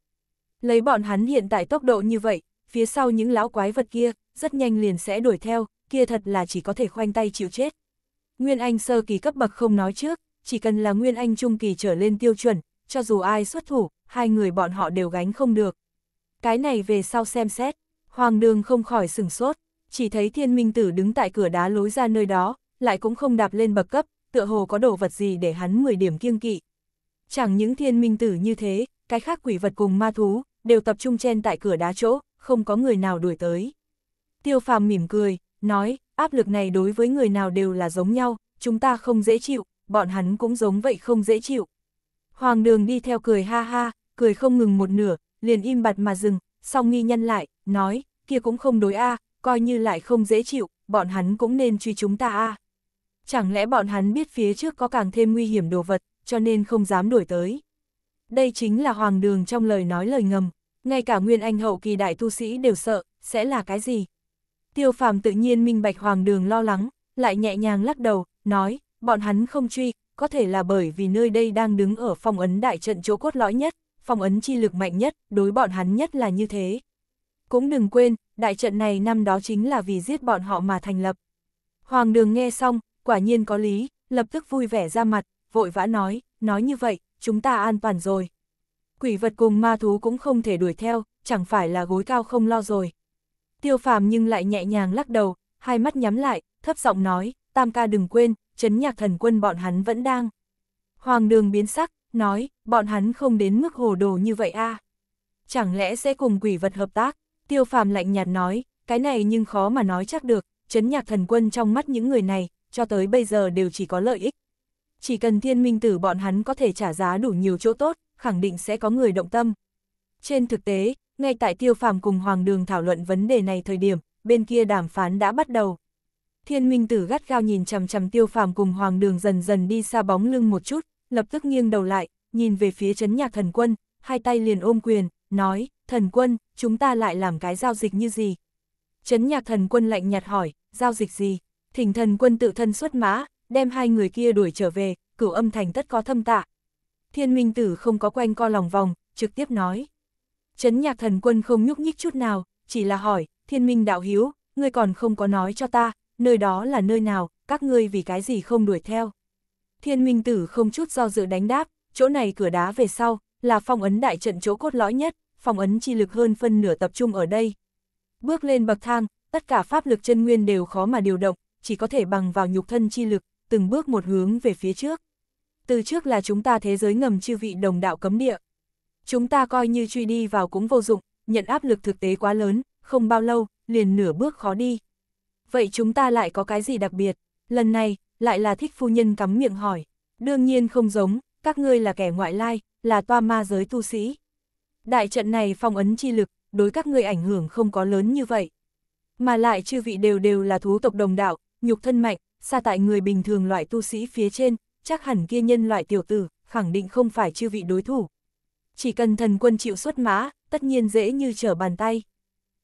Lấy bọn hắn hiện tại tốc độ như vậy, phía sau những lão quái vật kia, rất nhanh liền sẽ đuổi theo, kia thật là chỉ có thể khoanh tay chịu chết. Nguyên Anh sơ kỳ cấp bậc không nói trước, chỉ cần là Nguyên Anh Trung Kỳ trở lên tiêu chuẩn, cho dù ai xuất thủ, hai người bọn họ đều gánh không được. Cái này về sau xem xét, Hoàng đường không khỏi sừng sốt, chỉ thấy thiên minh tử đứng tại cửa đá lối ra nơi đó, lại cũng không đạp lên bậc cấp, tựa hồ có đồ vật gì để hắn 10 điểm kiêng kỵ. Chẳng những thiên minh tử như thế, cái khác quỷ vật cùng ma thú, đều tập trung chen tại cửa đá chỗ, không có người nào đuổi tới. Tiêu phàm mỉm cười, nói, áp lực này đối với người nào đều là giống nhau, chúng ta không dễ chịu, bọn hắn cũng giống vậy không dễ chịu. Hoàng đường đi theo cười ha ha, cười không ngừng một nửa, liền im bặt mà dừng, song nghi nhân lại, nói, kia cũng không đối a coi như lại không dễ chịu, bọn hắn cũng nên truy chúng ta a Chẳng lẽ bọn hắn biết phía trước có càng thêm nguy hiểm đồ vật, cho nên không dám đuổi tới. Đây chính là hoàng đường trong lời nói lời ngầm, ngay cả nguyên anh hậu kỳ đại tu sĩ đều sợ, sẽ là cái gì? Tiêu phàm tự nhiên minh bạch hoàng đường lo lắng, lại nhẹ nhàng lắc đầu, nói, Bọn hắn không truy, có thể là bởi vì nơi đây đang đứng ở phong ấn đại trận chỗ cốt lõi nhất, phong ấn chi lực mạnh nhất, đối bọn hắn nhất là như thế. Cũng đừng quên, đại trận này năm đó chính là vì giết bọn họ mà thành lập. Hoàng đường nghe xong, quả nhiên có lý, lập tức vui vẻ ra mặt, vội vã nói, nói như vậy, chúng ta an toàn rồi. Quỷ vật cùng ma thú cũng không thể đuổi theo, chẳng phải là gối cao không lo rồi. Tiêu phàm nhưng lại nhẹ nhàng lắc đầu, hai mắt nhắm lại, thấp giọng nói, tam ca đừng quên, chấn nhạc thần quân bọn hắn vẫn đang. Hoàng đường biến sắc, nói, bọn hắn không đến mức hồ đồ như vậy a à? Chẳng lẽ sẽ cùng quỷ vật hợp tác? Tiêu phàm lạnh nhạt nói, cái này nhưng khó mà nói chắc được, chấn nhạc thần quân trong mắt những người này, cho tới bây giờ đều chỉ có lợi ích. Chỉ cần thiên minh tử bọn hắn có thể trả giá đủ nhiều chỗ tốt, khẳng định sẽ có người động tâm. Trên thực tế, ngay tại tiêu phàm cùng Hoàng đường thảo luận vấn đề này thời điểm, bên kia đàm phán đã bắt đầu. Thiên Minh Tử gắt gao nhìn chằm chằm Tiêu Phàm cùng Hoàng Đường dần dần đi xa bóng lưng một chút, lập tức nghiêng đầu lại, nhìn về phía Trấn Nhạc Thần Quân, hai tay liền ôm quyền, nói, Thần Quân, chúng ta lại làm cái giao dịch như gì? Trấn Nhạc Thần Quân lạnh nhạt hỏi, giao dịch gì? Thỉnh Thần Quân tự thân xuất mã, đem hai người kia đuổi trở về, cửu âm thành tất có thâm tạ. Thiên Minh Tử không có quanh co lòng vòng, trực tiếp nói. Trấn Nhạc Thần Quân không nhúc nhích chút nào, chỉ là hỏi, Thiên Minh Đạo Hiếu, ngươi còn không có nói cho ta, nơi đó là nơi nào, các ngươi vì cái gì không đuổi theo. Thiên minh tử không chút do dự đánh đáp, chỗ này cửa đá về sau, là phong ấn đại trận chỗ cốt lõi nhất, phong ấn chi lực hơn phân nửa tập trung ở đây. Bước lên bậc thang, tất cả pháp lực chân nguyên đều khó mà điều động, chỉ có thể bằng vào nhục thân chi lực, từng bước một hướng về phía trước. Từ trước là chúng ta thế giới ngầm chư vị đồng đạo cấm địa. Chúng ta coi như truy đi vào cũng vô dụng, nhận áp lực thực tế quá lớn, không bao lâu, liền nửa bước khó đi vậy chúng ta lại có cái gì đặc biệt? Lần này, lại là thích phu nhân cắm miệng hỏi. Đương nhiên không giống, các ngươi là kẻ ngoại lai, là toa ma giới tu sĩ. Đại trận này phong ấn chi lực, đối các ngươi ảnh hưởng không có lớn như vậy. Mà lại chư vị đều đều là thú tộc đồng đạo, nhục thân mạnh, xa tại người bình thường loại tu sĩ phía trên, chắc hẳn kia nhân loại tiểu tử, khẳng định không phải chư vị đối thủ. Chỉ cần thần quân chịu xuất mã, tất nhiên dễ như trở bàn tay.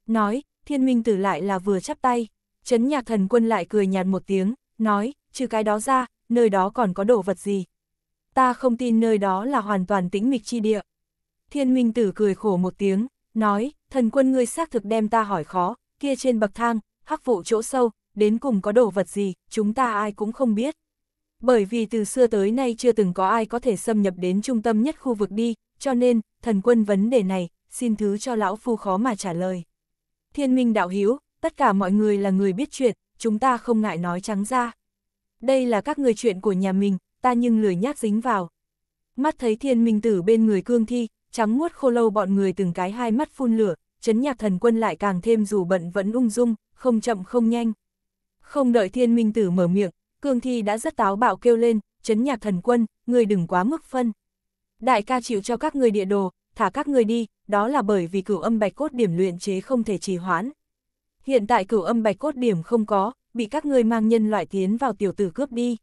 Nói, thiên minh tử lại là vừa chắp tay. Chấn nhạc thần quân lại cười nhạt một tiếng, nói, trừ cái đó ra, nơi đó còn có đồ vật gì. Ta không tin nơi đó là hoàn toàn tĩnh mịch chi địa. Thiên Minh Tử cười khổ một tiếng, nói, thần quân ngươi xác thực đem ta hỏi khó, kia trên bậc thang, hắc vụ chỗ sâu, đến cùng có đồ vật gì, chúng ta ai cũng không biết. Bởi vì từ xưa tới nay chưa từng có ai có thể xâm nhập đến trung tâm nhất khu vực đi, cho nên, thần quân vấn đề này, xin thứ cho lão phu khó mà trả lời. Thiên minh đạo hiếu, tất cả mọi người là người biết chuyện, chúng ta không ngại nói trắng ra. Đây là các người chuyện của nhà mình, ta nhưng lười nhác dính vào. Mắt thấy thiên minh tử bên người cương thi, trắng muốt khô lâu bọn người từng cái hai mắt phun lửa, chấn nhạc thần quân lại càng thêm dù bận vẫn ung dung, không chậm không nhanh. Không đợi thiên minh tử mở miệng, cương thi đã rất táo bạo kêu lên, chấn nhạc thần quân, người đừng quá mức phân. Đại ca chịu cho các người địa đồ, thả các người đi, đó là bởi vì cửu âm bạch cốt điểm luyện chế không thể trì hoãn hiện tại cửu âm bạch cốt điểm không có, bị các ngươi mang nhân loại tiến vào tiểu tử cướp đi.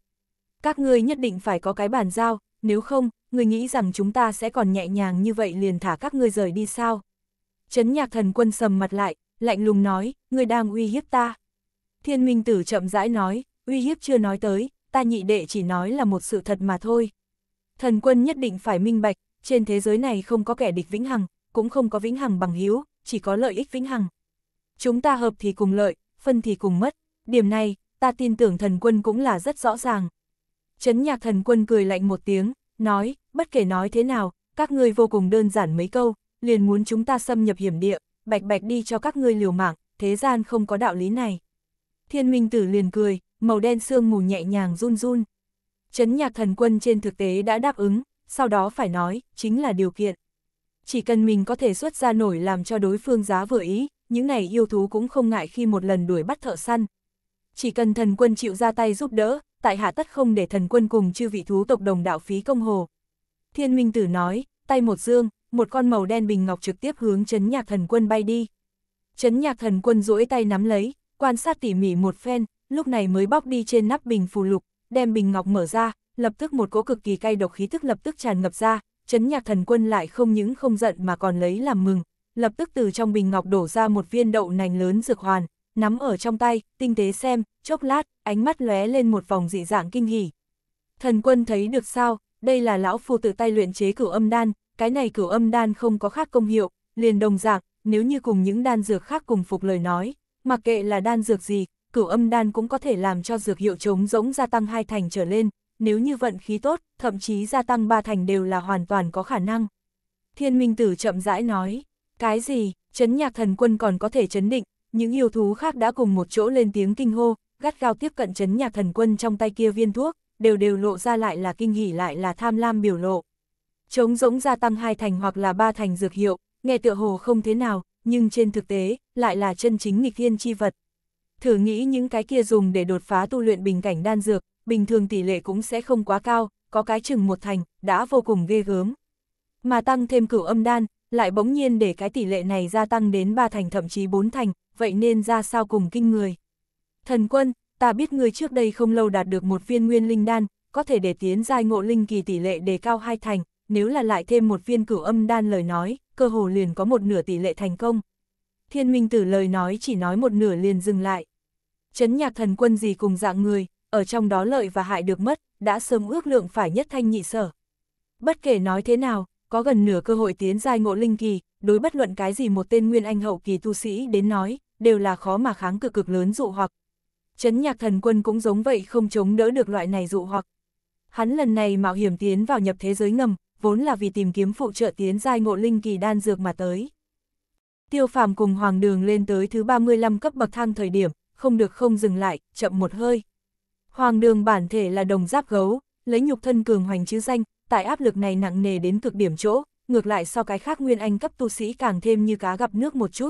Các ngươi nhất định phải có cái bàn giao, nếu không, người nghĩ rằng chúng ta sẽ còn nhẹ nhàng như vậy liền thả các ngươi rời đi sao? Chấn nhạc thần quân sầm mặt lại, lạnh lùng nói, người đang uy hiếp ta. Thiên minh tử chậm rãi nói, uy hiếp chưa nói tới, ta nhị đệ chỉ nói là một sự thật mà thôi. Thần quân nhất định phải minh bạch, trên thế giới này không có kẻ địch vĩnh hằng, cũng không có vĩnh hằng bằng hiếu, chỉ có lợi ích vĩnh hằng chúng ta hợp thì cùng lợi, phân thì cùng mất, điểm này, ta tin tưởng thần quân cũng là rất rõ ràng. Chấn nhạc thần quân cười lạnh một tiếng, nói, bất kể nói thế nào, các ngươi vô cùng đơn giản mấy câu, liền muốn chúng ta xâm nhập hiểm địa, bạch bạch đi cho các ngươi liều mạng, thế gian không có đạo lý này. Thiên Minh Tử liền cười, màu đen sương mù nhẹ nhàng run run. Chấn nhạc thần quân trên thực tế đã đáp ứng, sau đó phải nói, chính là điều kiện. Chỉ cần mình có thể xuất ra nổi làm cho đối phương giá vừa ý, những này yêu thú cũng không ngại khi một lần đuổi bắt thợ săn. Chỉ cần thần quân chịu ra tay giúp đỡ, tại hạ tất không để thần quân cùng chư vị thú tộc đồng đạo phí công hồ. Thiên Minh Tử nói, tay một dương, một con màu đen bình ngọc trực tiếp hướng chấn nhạc thần quân bay đi. Chấn nhạc thần quân duỗi tay nắm lấy, quan sát tỉ mỉ một phen, lúc này mới bóc đi trên nắp bình phù lục, đem bình ngọc mở ra, lập tức một cỗ cực kỳ cay độc khí thức lập tức tràn ngập ra, chấn nhạc thần quân lại không những không giận mà còn lấy làm mừng, lập tức từ trong bình ngọc đổ ra một viên đậu nành lớn dược hoàn, nắm ở trong tay, tinh tế xem, chốc lát, ánh mắt lóe lên một vòng dị dạng kinh hỉ. Thần quân thấy được sao, đây là lão phu tự tay luyện chế cửu âm đan, cái này cửu âm đan không có khác công hiệu, liền đồng dạng, nếu như cùng những đan dược khác cùng phục lời nói, mặc kệ là đan dược gì, cửu âm đan cũng có thể làm cho dược hiệu chống rỗng gia tăng hai thành trở lên, nếu như vận khí tốt, thậm chí gia tăng ba thành đều là hoàn toàn có khả năng. Thiên Minh Tử chậm rãi nói, cái gì, chấn nhạc thần quân còn có thể chấn định, những yêu thú khác đã cùng một chỗ lên tiếng kinh hô, gắt gao tiếp cận chấn nhạc thần quân trong tay kia viên thuốc, đều đều lộ ra lại là kinh hỉ lại là tham lam biểu lộ. chống rỗng gia tăng hai thành hoặc là ba thành dược hiệu, nghe tựa hồ không thế nào, nhưng trên thực tế, lại là chân chính nghịch thiên chi vật. Thử nghĩ những cái kia dùng để đột phá tu luyện bình cảnh đan dược, bình thường tỷ lệ cũng sẽ không quá cao, có cái chừng một thành, đã vô cùng ghê gớm. Mà tăng thêm cửu âm đan, lại bỗng nhiên để cái tỷ lệ này gia tăng đến 3 thành thậm chí 4 thành, vậy nên ra sao cùng kinh người. Thần quân, ta biết người trước đây không lâu đạt được một viên nguyên linh đan, có thể để tiến giai ngộ linh kỳ tỷ lệ đề cao 2 thành, nếu là lại thêm một viên cửu âm đan lời nói, cơ hồ liền có một nửa tỷ lệ thành công. Thiên minh tử lời nói chỉ nói một nửa liền dừng lại. Chấn nhạc thần quân gì cùng dạng người, ở trong đó lợi và hại được mất, đã sớm ước lượng phải nhất thanh nhị sở. Bất kể nói thế nào, có gần nửa cơ hội tiến giai ngộ linh kỳ, đối bất luận cái gì một tên nguyên anh hậu kỳ tu sĩ đến nói, đều là khó mà kháng cự cực lớn dụ hoặc. Chấn nhạc thần quân cũng giống vậy không chống đỡ được loại này dụ hoặc. Hắn lần này mạo hiểm tiến vào nhập thế giới ngầm, vốn là vì tìm kiếm phụ trợ tiến giai ngộ linh kỳ đan dược mà tới. Tiêu phàm cùng hoàng đường lên tới thứ 35 cấp bậc thang thời điểm, không được không dừng lại, chậm một hơi. Hoàng đường bản thể là đồng giáp gấu, lấy nhục thân cường hoành chứ danh, tại áp lực này nặng nề đến cực điểm chỗ, ngược lại so cái khác nguyên anh cấp tu sĩ càng thêm như cá gặp nước một chút.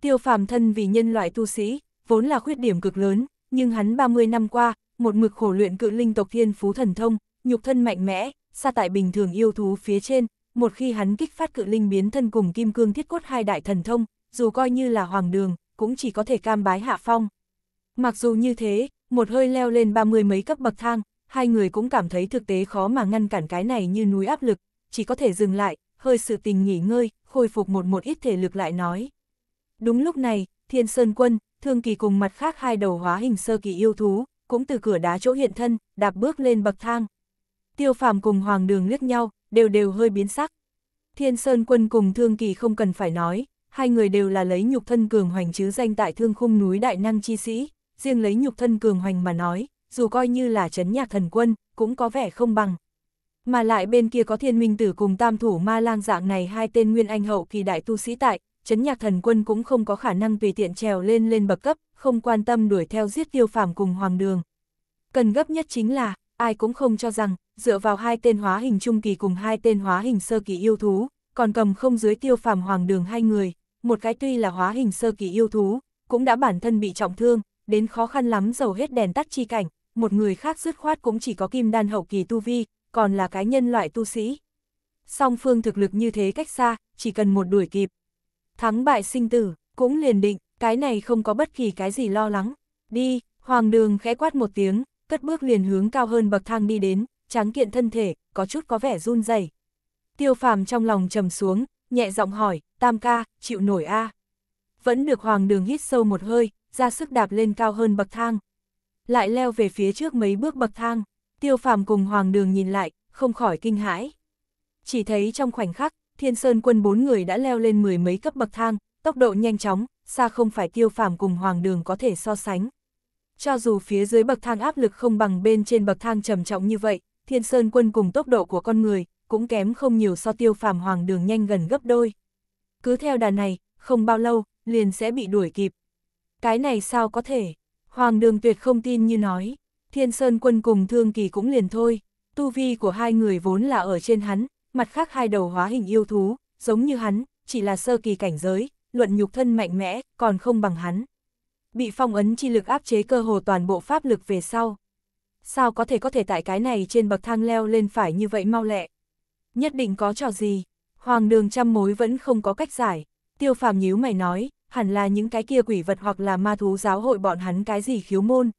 Tiêu phàm thân vì nhân loại tu sĩ, vốn là khuyết điểm cực lớn, nhưng hắn 30 năm qua, một mực khổ luyện cự linh tộc thiên phú thần thông, nhục thân mạnh mẽ, xa tại bình thường yêu thú phía trên, một khi hắn kích phát cự linh biến thân cùng kim cương thiết cốt hai đại thần thông, dù coi như là hoàng đường, cũng chỉ có thể cam bái hạ phong. Mặc dù như thế, một hơi leo lên ba mươi mấy cấp bậc thang, hai người cũng cảm thấy thực tế khó mà ngăn cản cái này như núi áp lực, chỉ có thể dừng lại, hơi sự tình nghỉ ngơi, khôi phục một một ít thể lực lại nói. Đúng lúc này, Thiên Sơn Quân, Thương Kỳ cùng mặt khác hai đầu hóa hình sơ kỳ yêu thú, cũng từ cửa đá chỗ hiện thân, đạp bước lên bậc thang. Tiêu Phàm cùng Hoàng Đường liếc nhau, đều đều hơi biến sắc. Thiên Sơn Quân cùng Thương Kỳ không cần phải nói, hai người đều là lấy nhục thân cường hoành chứ danh tại thương khung núi đại năng chi sĩ, riêng lấy nhục thân cường hoành mà nói, dù coi như là chấn nhạc thần quân, cũng có vẻ không bằng. Mà lại bên kia có thiên minh tử cùng tam thủ ma lang dạng này hai tên nguyên anh hậu kỳ đại tu sĩ tại, chấn nhạc thần quân cũng không có khả năng tùy tiện trèo lên lên bậc cấp, không quan tâm đuổi theo giết tiêu phàm cùng hoàng đường. Cần gấp nhất chính là, ai cũng không cho rằng, dựa vào hai tên hóa hình trung kỳ cùng hai tên hóa hình sơ kỳ yêu thú, còn cầm không dưới tiêu phàm hoàng đường hai người, một cái tuy là hóa hình sơ kỳ yêu thú, cũng đã bản thân bị trọng thương, đến khó khăn lắm dầu hết đèn tắt chi cảnh, một người khác dứt khoát cũng chỉ có kim đan hậu kỳ tu vi, còn là cái nhân loại tu sĩ. Song phương thực lực như thế cách xa, chỉ cần một đuổi kịp. Thắng bại sinh tử, cũng liền định, cái này không có bất kỳ cái gì lo lắng. Đi, hoàng đường khẽ quát một tiếng, cất bước liền hướng cao hơn bậc thang đi đến, tráng kiện thân thể, có chút có vẻ run rẩy. Tiêu phàm trong lòng trầm xuống, nhẹ giọng hỏi, tam ca, chịu nổi a Vẫn được hoàng đường hít sâu một hơi, ra sức đạp lên cao hơn bậc thang. Lại leo về phía trước mấy bước bậc thang, tiêu phàm cùng hoàng đường nhìn lại, không khỏi kinh hãi. Chỉ thấy trong khoảnh khắc, thiên sơn quân bốn người đã leo lên mười mấy cấp bậc thang, tốc độ nhanh chóng, xa không phải tiêu phàm cùng hoàng đường có thể so sánh. Cho dù phía dưới bậc thang áp lực không bằng bên trên bậc thang trầm trọng như vậy, thiên sơn quân cùng tốc độ của con người, cũng kém không nhiều so tiêu phàm hoàng đường nhanh gần gấp đôi. Cứ theo đà này, không bao lâu, liền sẽ bị đuổi kịp, cái này sao có thể? Hoàng đường tuyệt không tin như nói. Thiên Sơn quân cùng Thương Kỳ cũng liền thôi. Tu vi của hai người vốn là ở trên hắn, mặt khác hai đầu hóa hình yêu thú, giống như hắn, chỉ là sơ kỳ cảnh giới, luận nhục thân mạnh mẽ, còn không bằng hắn. Bị phong ấn chi lực áp chế cơ hồ toàn bộ pháp lực về sau. Sao có thể có thể tại cái này trên bậc thang leo lên phải như vậy mau lẹ? Nhất định có trò gì? Hoàng đường trăm mối vẫn không có cách giải. Tiêu phàm nhíu mày nói, hẳn là những cái kia quỷ vật hoặc là ma thú giáo hội bọn hắn cái gì khiếu môn.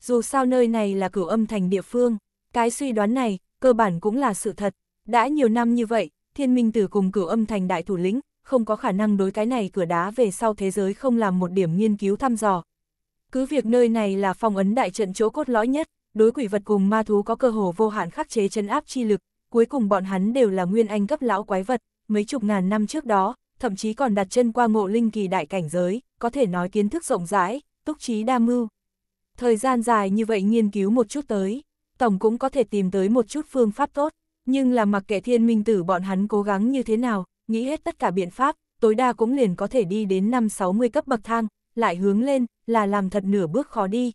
Dù sao nơi này là cửu âm thành địa phương, cái suy đoán này, cơ bản cũng là sự thật. Đã nhiều năm như vậy, thiên minh tử cùng cửu âm thành đại thủ lĩnh, không có khả năng đối cái này cửa đá về sau thế giới không làm một điểm nghiên cứu thăm dò. Cứ việc nơi này là phong ấn đại trận chỗ cốt lõi nhất, đối quỷ vật cùng ma thú có cơ hồ vô hạn khắc chế chân áp chi lực, cuối cùng bọn hắn đều là nguyên anh cấp lão quái vật, mấy chục ngàn năm trước đó, thậm chí còn đặt chân qua ngộ linh kỳ đại cảnh giới, có thể nói kiến thức rộng rãi, túc trí đa mưu. Thời gian dài như vậy nghiên cứu một chút tới, Tổng cũng có thể tìm tới một chút phương pháp tốt, nhưng là mặc kệ thiên minh tử bọn hắn cố gắng như thế nào, nghĩ hết tất cả biện pháp, tối đa cũng liền có thể đi đến 5-60 cấp bậc thang, lại hướng lên, là làm thật nửa bước khó đi.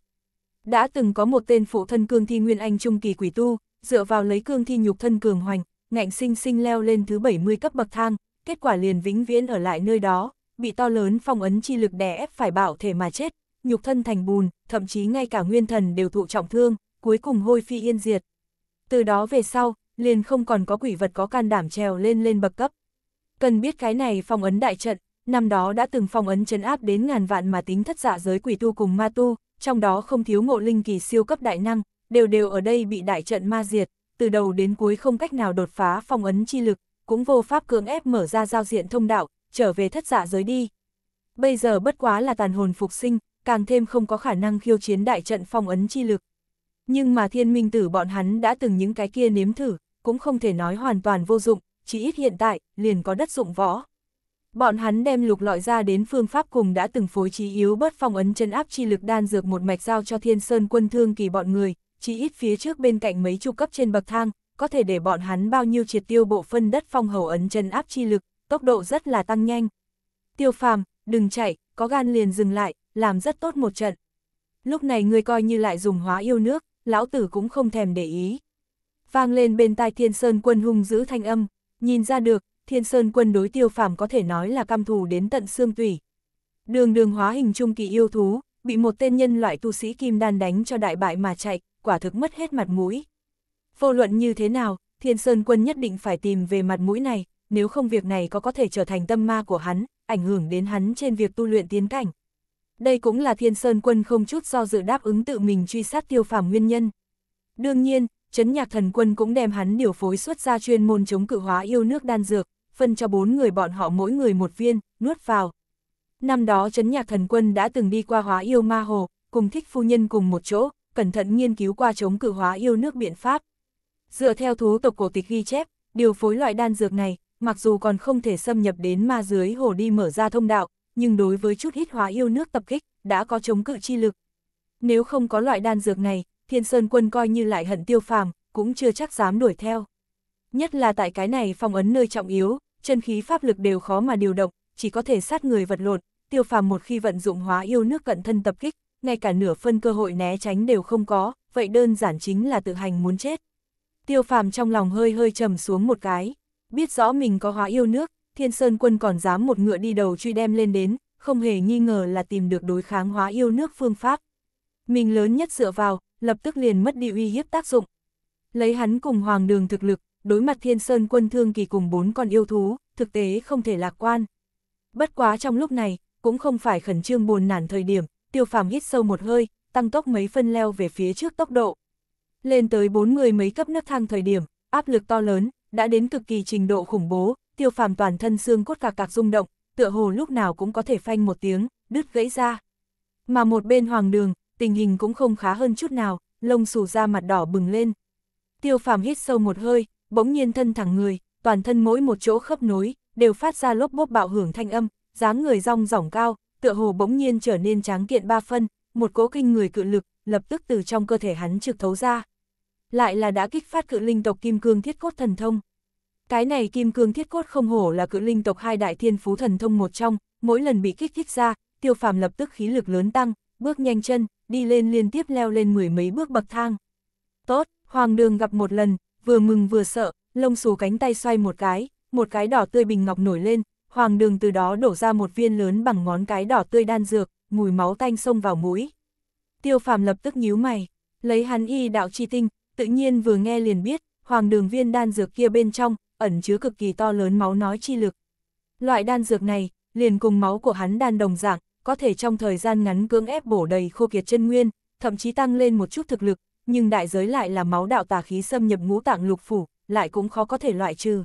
Đã từng có một tên phụ thân cương thi Nguyên Anh Trung Kỳ quỷ tu, dựa vào lấy cương thi nhục thân cường hoành, ngạnh sinh sinh leo lên thứ 70 cấp bậc thang, kết quả liền vĩnh viễn ở lại nơi đó, bị to lớn phong ấn chi lực đè ép phải bảo thể mà chết, nhục thân thành bùn, thậm chí ngay cả nguyên thần đều thụ trọng thương, cuối cùng hôi phi yên diệt. Từ đó về sau, liền không còn có quỷ vật có can đảm trèo lên lên bậc cấp. Cần biết cái này phong ấn đại trận, năm đó đã từng phong ấn chấn áp đến ngàn vạn mà tính thất giả dạ giới quỷ tu cùng ma tu, trong đó không thiếu ngộ linh kỳ siêu cấp đại năng, đều đều ở đây bị đại trận ma diệt, từ đầu đến cuối không cách nào đột phá phong ấn chi lực, cũng vô pháp cưỡng ép mở ra giao diện thông đạo, trở về thất giả dạ giới đi. Bây giờ bất quá là tàn hồn phục sinh, càng thêm không có khả năng khiêu chiến đại trận phong ấn chi lực. Nhưng mà thiên minh tử bọn hắn đã từng những cái kia nếm thử, cũng không thể nói hoàn toàn vô dụng, chỉ ít hiện tại, liền có đất dụng võ. Bọn hắn đem lục lọi ra đến phương pháp cùng đã từng phối trí yếu bớt phong ấn chân áp chi lực đan dược một mạch giao cho thiên sơn quân thương kỳ bọn người, chỉ ít phía trước bên cạnh mấy chục cấp trên bậc thang, có thể để bọn hắn bao nhiêu triệt tiêu bộ phân đất phong hầu ấn chân áp chi lực, tốc độ rất là tăng nhanh. Tiêu phàm, đừng chạy, có gan liền dừng lại, làm rất tốt một trận. Lúc này ngươi coi như lại dùng hóa yêu nước, lão tử cũng không thèm để ý. Vang lên bên tai thiên sơn quân hung giữ thanh âm, nhìn ra được, thiên sơn quân đối tiêu phàm có thể nói là cam thù đến tận xương tủy. Đường đường hóa hình trung kỳ yêu thú, bị một tên nhân loại tu sĩ kim đan đánh cho đại bại mà chạy, quả thực mất hết mặt mũi. Vô luận như thế nào, Thiên Sơn Quân nhất định phải tìm về mặt mũi này, nếu không việc này có có thể trở thành tâm ma của hắn, ảnh hưởng đến hắn trên việc tu luyện tiến cảnh. Đây cũng là Thiên Sơn Quân không chút do dự đáp ứng tự mình truy sát tiêu phàm nguyên nhân. Đương nhiên, Trấn Nhạc Thần Quân cũng đem hắn điều phối xuất ra chuyên môn chống cự hóa yêu nước đan dược, phân cho bốn người bọn họ mỗi người một viên, nuốt vào. Năm đó Trấn Nhạc Thần Quân đã từng đi qua hóa yêu ma hồ, cùng thích phu nhân cùng một chỗ, cẩn thận nghiên cứu qua chống cự hóa yêu nước biện pháp, Dựa theo thú tộc cổ tịch ghi chép, điều phối loại đan dược này, mặc dù còn không thể xâm nhập đến ma dưới hồ đi mở ra thông đạo, nhưng đối với chút hít hóa yêu nước tập kích, đã có chống cự chi lực. Nếu không có loại đan dược này, Thiên Sơn quân coi như lại hận tiêu phàm, cũng chưa chắc dám đuổi theo. Nhất là tại cái này phong ấn nơi trọng yếu, chân khí pháp lực đều khó mà điều động, chỉ có thể sát người vật lộn, tiêu phàm một khi vận dụng hóa yêu nước cận thân tập kích, ngay cả nửa phân cơ hội né tránh đều không có, vậy đơn giản chính là tự hành muốn chết tiêu phàm trong lòng hơi hơi trầm xuống một cái, biết rõ mình có hóa yêu nước, thiên sơn quân còn dám một ngựa đi đầu truy đem lên đến, không hề nghi ngờ là tìm được đối kháng hóa yêu nước phương pháp. Mình lớn nhất dựa vào, lập tức liền mất đi uy hiếp tác dụng. Lấy hắn cùng hoàng đường thực lực, đối mặt thiên sơn quân thương kỳ cùng bốn con yêu thú, thực tế không thể lạc quan. Bất quá trong lúc này, cũng không phải khẩn trương buồn nản thời điểm, tiêu phàm hít sâu một hơi, tăng tốc mấy phân leo về phía trước tốc độ. Lên tới bốn người mấy cấp nấc thang thời điểm, áp lực to lớn, đã đến cực kỳ trình độ khủng bố, tiêu phàm toàn thân xương cốt cạc cạc rung động, tựa hồ lúc nào cũng có thể phanh một tiếng, đứt gãy ra. Mà một bên hoàng đường, tình hình cũng không khá hơn chút nào, lông xù ra mặt đỏ bừng lên. Tiêu phàm hít sâu một hơi, bỗng nhiên thân thẳng người, toàn thân mỗi một chỗ khớp nối, đều phát ra lốp bốp bạo hưởng thanh âm, dáng người rong rỏng cao, tựa hồ bỗng nhiên trở nên tráng kiện ba phân, một cỗ kinh người cự lực, lập tức từ trong cơ thể hắn trực thấu ra lại là đã kích phát cự linh tộc kim cương thiết cốt thần thông. Cái này kim cương thiết cốt không hổ là cự linh tộc hai đại thiên phú thần thông một trong, mỗi lần bị kích thích ra, tiêu phàm lập tức khí lực lớn tăng, bước nhanh chân, đi lên liên tiếp leo lên mười mấy bước bậc thang. Tốt, hoàng đường gặp một lần, vừa mừng vừa sợ, lông xù cánh tay xoay một cái, một cái đỏ tươi bình ngọc nổi lên, hoàng đường từ đó đổ ra một viên lớn bằng ngón cái đỏ tươi đan dược, mùi máu tanh xông vào mũi. Tiêu phàm lập tức nhíu mày, lấy hắn y đạo chi tinh, tự nhiên vừa nghe liền biết, hoàng đường viên đan dược kia bên trong, ẩn chứa cực kỳ to lớn máu nói chi lực. Loại đan dược này, liền cùng máu của hắn đan đồng dạng, có thể trong thời gian ngắn cưỡng ép bổ đầy khô kiệt chân nguyên, thậm chí tăng lên một chút thực lực, nhưng đại giới lại là máu đạo tà khí xâm nhập ngũ tạng lục phủ, lại cũng khó có thể loại trừ.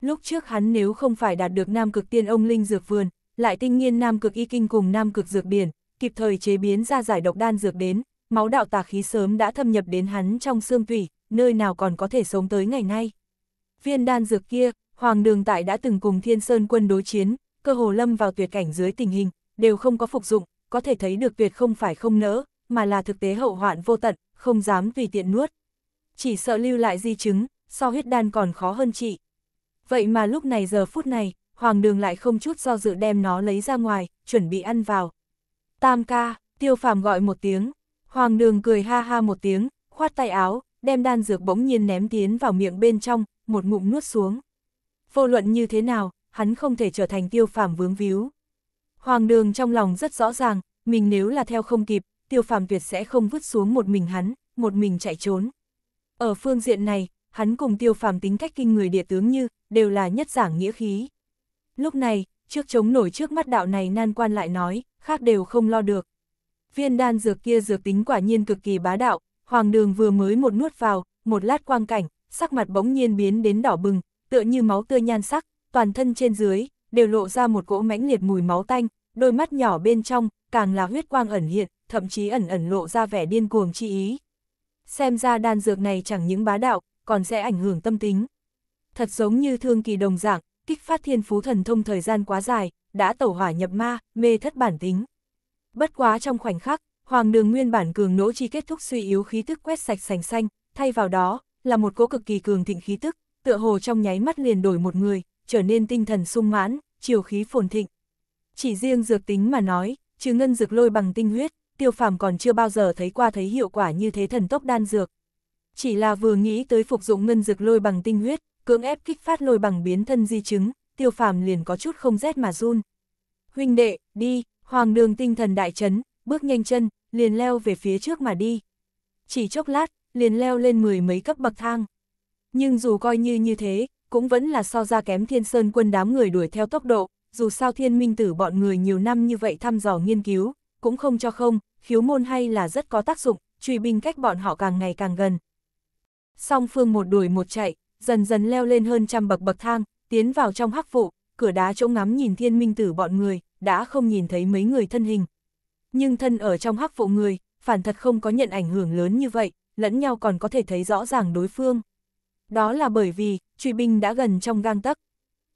Lúc trước hắn nếu không phải đạt được Nam Cực Tiên Ông Linh dược vườn, lại tinh nghiên Nam Cực Y Kinh cùng Nam Cực dược điển, kịp thời chế biến ra giải độc đan dược đến, máu đạo tà khí sớm đã thâm nhập đến hắn trong xương tủy, nơi nào còn có thể sống tới ngày nay. Viên đan dược kia, Hoàng Đường Tại đã từng cùng Thiên Sơn quân đối chiến, cơ hồ lâm vào tuyệt cảnh dưới tình hình, đều không có phục dụng, có thể thấy được tuyệt không phải không nỡ, mà là thực tế hậu hoạn vô tận, không dám tùy tiện nuốt. Chỉ sợ lưu lại di chứng, so huyết đan còn khó hơn chị. Vậy mà lúc này giờ phút này, Hoàng Đường lại không chút do dự đem nó lấy ra ngoài, chuẩn bị ăn vào. Tam ca, tiêu phàm gọi một tiếng, Hoàng đường cười ha ha một tiếng, khoát tay áo, đem đan dược bỗng nhiên ném tiến vào miệng bên trong, một ngụm nuốt xuống. Vô luận như thế nào, hắn không thể trở thành tiêu phàm vướng víu. Hoàng đường trong lòng rất rõ ràng, mình nếu là theo không kịp, tiêu phàm tuyệt sẽ không vứt xuống một mình hắn, một mình chạy trốn. Ở phương diện này, hắn cùng tiêu phàm tính cách kinh người địa tướng như, đều là nhất giảng nghĩa khí. Lúc này, trước chống nổi trước mắt đạo này nan quan lại nói, khác đều không lo được, viên đan dược kia dược tính quả nhiên cực kỳ bá đạo, hoàng đường vừa mới một nuốt vào, một lát quang cảnh, sắc mặt bỗng nhiên biến đến đỏ bừng, tựa như máu tươi nhan sắc, toàn thân trên dưới, đều lộ ra một cỗ mãnh liệt mùi máu tanh, đôi mắt nhỏ bên trong, càng là huyết quang ẩn hiện, thậm chí ẩn ẩn lộ ra vẻ điên cuồng chi ý. Xem ra đan dược này chẳng những bá đạo, còn sẽ ảnh hưởng tâm tính. Thật giống như thương kỳ đồng dạng, kích phát thiên phú thần thông thời gian quá dài, đã tẩu hỏa nhập ma, mê thất bản tính. Bất quá trong khoảnh khắc, hoàng đường nguyên bản cường nỗ chi kết thúc suy yếu khí tức quét sạch sành xanh, thay vào đó là một cỗ cực kỳ cường thịnh khí tức, tựa hồ trong nháy mắt liền đổi một người, trở nên tinh thần sung mãn, chiều khí phồn thịnh. Chỉ riêng dược tính mà nói, trừ ngân dược lôi bằng tinh huyết, tiêu phàm còn chưa bao giờ thấy qua thấy hiệu quả như thế thần tốc đan dược. Chỉ là vừa nghĩ tới phục dụng ngân dược lôi bằng tinh huyết, cưỡng ép kích phát lôi bằng biến thân di chứng, tiêu phàm liền có chút không rét mà run. Huynh đệ, đi, Hoàng đường tinh thần đại chấn, bước nhanh chân, liền leo về phía trước mà đi. Chỉ chốc lát, liền leo lên mười mấy cấp bậc thang. Nhưng dù coi như như thế, cũng vẫn là so ra kém thiên sơn quân đám người đuổi theo tốc độ, dù sao thiên minh tử bọn người nhiều năm như vậy thăm dò nghiên cứu, cũng không cho không, khiếu môn hay là rất có tác dụng, truy binh cách bọn họ càng ngày càng gần. Song phương một đuổi một chạy, dần dần leo lên hơn trăm bậc bậc thang, tiến vào trong hắc vụ, cửa đá chỗ ngắm nhìn thiên minh tử bọn người, đã không nhìn thấy mấy người thân hình. Nhưng thân ở trong hắc vụ người, phản thật không có nhận ảnh hưởng lớn như vậy, lẫn nhau còn có thể thấy rõ ràng đối phương. Đó là bởi vì, truy binh đã gần trong gang tấc.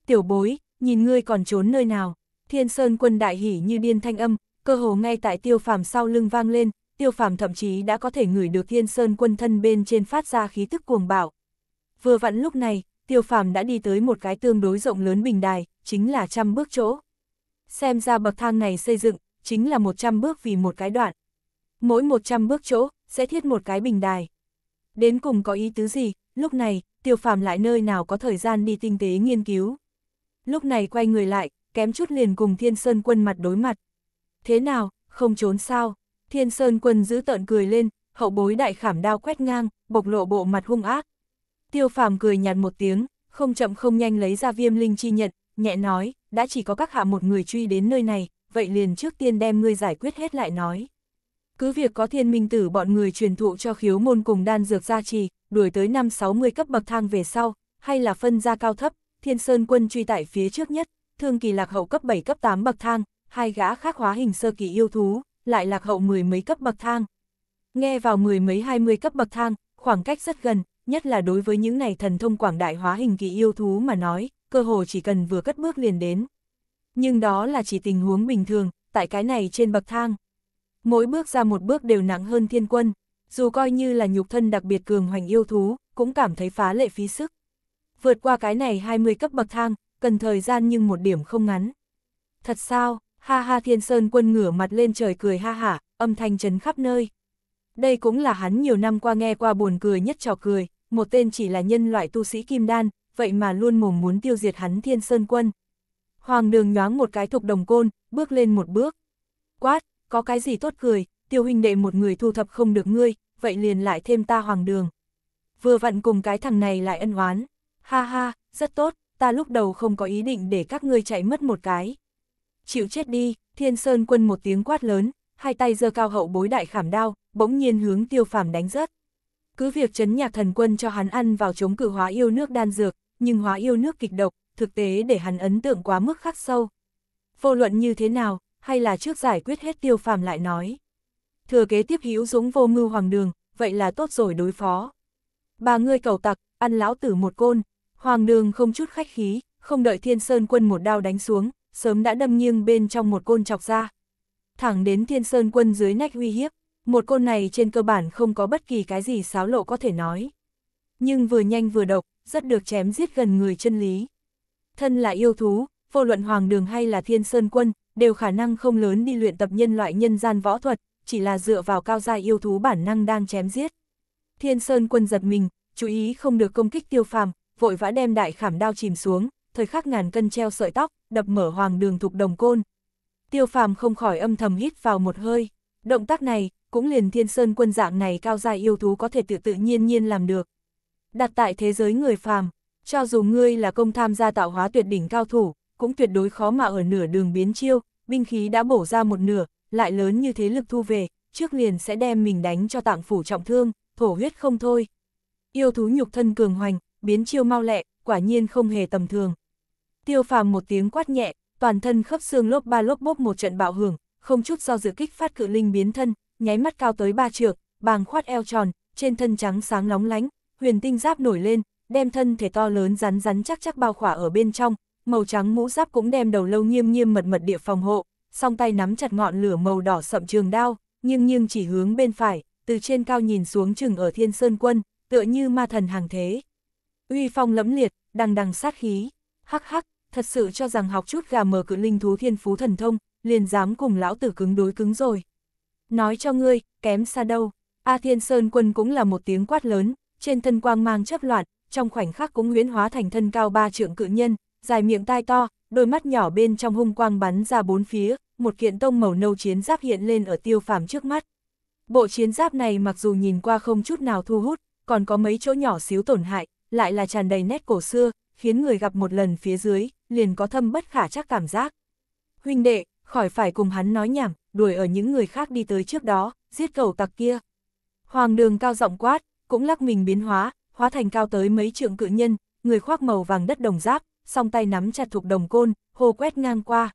Tiểu bối, nhìn ngươi còn trốn nơi nào, thiên sơn quân đại hỉ như điên thanh âm, cơ hồ ngay tại tiêu phàm sau lưng vang lên, tiêu phàm thậm chí đã có thể ngửi được thiên sơn quân thân bên trên phát ra khí tức cuồng bạo. Vừa vặn lúc này, tiêu phàm đã đi tới một cái tương đối rộng lớn bình đài, chính là trăm bước chỗ. Xem ra bậc thang này xây dựng, chính là 100 bước vì một cái đoạn. Mỗi 100 bước chỗ, sẽ thiết một cái bình đài. Đến cùng có ý tứ gì, lúc này, tiêu phàm lại nơi nào có thời gian đi tinh tế nghiên cứu. Lúc này quay người lại, kém chút liền cùng thiên sơn quân mặt đối mặt. Thế nào, không trốn sao? Thiên sơn quân giữ tợn cười lên, hậu bối đại khảm đao quét ngang, bộc lộ bộ mặt hung ác. Tiêu phàm cười nhạt một tiếng, không chậm không nhanh lấy ra viêm linh chi nhận, nhẹ nói, đã chỉ có các hạ một người truy đến nơi này, vậy liền trước tiên đem ngươi giải quyết hết lại nói. Cứ việc có thiên minh tử bọn người truyền thụ cho khiếu môn cùng đan dược gia trì, đuổi tới năm 60 cấp bậc thang về sau, hay là phân ra cao thấp, thiên sơn quân truy tại phía trước nhất, thương kỳ lạc hậu cấp 7 cấp 8 bậc thang, hai gã khác hóa hình sơ kỳ yêu thú, lại lạc hậu mười mấy cấp bậc thang. Nghe vào mười mấy hai mươi cấp bậc thang, khoảng cách rất gần, nhất là đối với những này thần thông quảng đại hóa hình kỳ yêu thú mà nói, cơ hồ chỉ cần vừa cất bước liền đến. Nhưng đó là chỉ tình huống bình thường, tại cái này trên bậc thang. Mỗi bước ra một bước đều nặng hơn thiên quân, dù coi như là nhục thân đặc biệt cường hoành yêu thú, cũng cảm thấy phá lệ phí sức. Vượt qua cái này 20 cấp bậc thang, cần thời gian nhưng một điểm không ngắn. Thật sao, ha ha thiên sơn quân ngửa mặt lên trời cười ha hả, âm thanh chấn khắp nơi. Đây cũng là hắn nhiều năm qua nghe qua buồn cười nhất trò cười, một tên chỉ là nhân loại tu sĩ kim đan, vậy mà luôn mồm muốn tiêu diệt hắn thiên sơn quân. Hoàng đường nhoáng một cái thục đồng côn, bước lên một bước. Quát, có cái gì tốt cười, tiêu huynh đệ một người thu thập không được ngươi, vậy liền lại thêm ta hoàng đường. Vừa vặn cùng cái thằng này lại ân oán. Ha ha, rất tốt, ta lúc đầu không có ý định để các ngươi chạy mất một cái. Chịu chết đi, thiên sơn quân một tiếng quát lớn, hai tay giơ cao hậu bối đại khảm đao, bỗng nhiên hướng tiêu phàm đánh rớt. Cứ việc chấn nhạc thần quân cho hắn ăn vào chống cử hóa yêu nước đan dược, nhưng hóa yêu nước kịch độc, thực tế để hắn ấn tượng quá mức khắc sâu. Vô luận như thế nào, hay là trước giải quyết hết tiêu phàm lại nói. Thừa kế tiếp hữu dũng vô mưu hoàng đường, vậy là tốt rồi đối phó. ba người cầu tặc, ăn lão tử một côn, hoàng đường không chút khách khí, không đợi thiên sơn quân một đao đánh xuống, sớm đã đâm nghiêng bên trong một côn chọc ra. Thẳng đến thiên sơn quân dưới nách uy hiếp, một côn này trên cơ bản không có bất kỳ cái gì xáo lộ có thể nói. Nhưng vừa nhanh vừa độc, rất được chém giết gần người chân lý. Thân là yêu thú, vô luận hoàng đường hay là thiên sơn quân, đều khả năng không lớn đi luyện tập nhân loại nhân gian võ thuật, chỉ là dựa vào cao gia yêu thú bản năng đang chém giết. Thiên sơn quân giật mình, chú ý không được công kích tiêu phàm, vội vã đem đại khảm đao chìm xuống, thời khắc ngàn cân treo sợi tóc, đập mở hoàng đường thục đồng côn. Tiêu phàm không khỏi âm thầm hít vào một hơi, động tác này, cũng liền thiên sơn quân dạng này cao gia yêu thú có thể tự tự nhiên nhiên làm được đặt tại thế giới người phàm, cho dù ngươi là công tham gia tạo hóa tuyệt đỉnh cao thủ, cũng tuyệt đối khó mà ở nửa đường biến chiêu, binh khí đã bổ ra một nửa, lại lớn như thế lực thu về, trước liền sẽ đem mình đánh cho tạng phủ trọng thương, thổ huyết không thôi. Yêu thú nhục thân cường hoành, biến chiêu mau lẹ, quả nhiên không hề tầm thường. Tiêu phàm một tiếng quát nhẹ, toàn thân khớp xương lốp ba lốp bốp một trận bạo hưởng, không chút do dự kích phát cự linh biến thân, nháy mắt cao tới ba trượng, bàng khoát eo tròn, trên thân trắng sáng lóng lánh, huyền tinh giáp nổi lên, đem thân thể to lớn rắn rắn chắc chắc bao khỏa ở bên trong, màu trắng mũ giáp cũng đem đầu lâu nghiêm nghiêm mật mật địa phòng hộ, song tay nắm chặt ngọn lửa màu đỏ sậm trường đao, nhưng nhưng chỉ hướng bên phải, từ trên cao nhìn xuống chừng ở thiên sơn quân, tựa như ma thần hàng thế. Uy phong lẫm liệt, đằng đằng sát khí, hắc hắc, thật sự cho rằng học chút gà mờ cự linh thú thiên phú thần thông, liền dám cùng lão tử cứng đối cứng rồi. Nói cho ngươi, kém xa đâu. A Thiên Sơn Quân cũng là một tiếng quát lớn, trên thân quang mang chấp loạn, trong khoảnh khắc cũng huyễn hóa thành thân cao ba trượng cự nhân, dài miệng tai to, đôi mắt nhỏ bên trong hung quang bắn ra bốn phía, một kiện tông màu nâu chiến giáp hiện lên ở tiêu phàm trước mắt. Bộ chiến giáp này mặc dù nhìn qua không chút nào thu hút, còn có mấy chỗ nhỏ xíu tổn hại, lại là tràn đầy nét cổ xưa, khiến người gặp một lần phía dưới, liền có thâm bất khả chắc cảm giác. Huynh đệ, khỏi phải cùng hắn nói nhảm, đuổi ở những người khác đi tới trước đó, giết cầu tặc kia. Hoàng đường cao giọng quát, cũng lắc mình biến hóa, hóa thành cao tới mấy trượng cự nhân, người khoác màu vàng đất đồng giáp, song tay nắm chặt thuộc đồng côn, hồ quét ngang qua.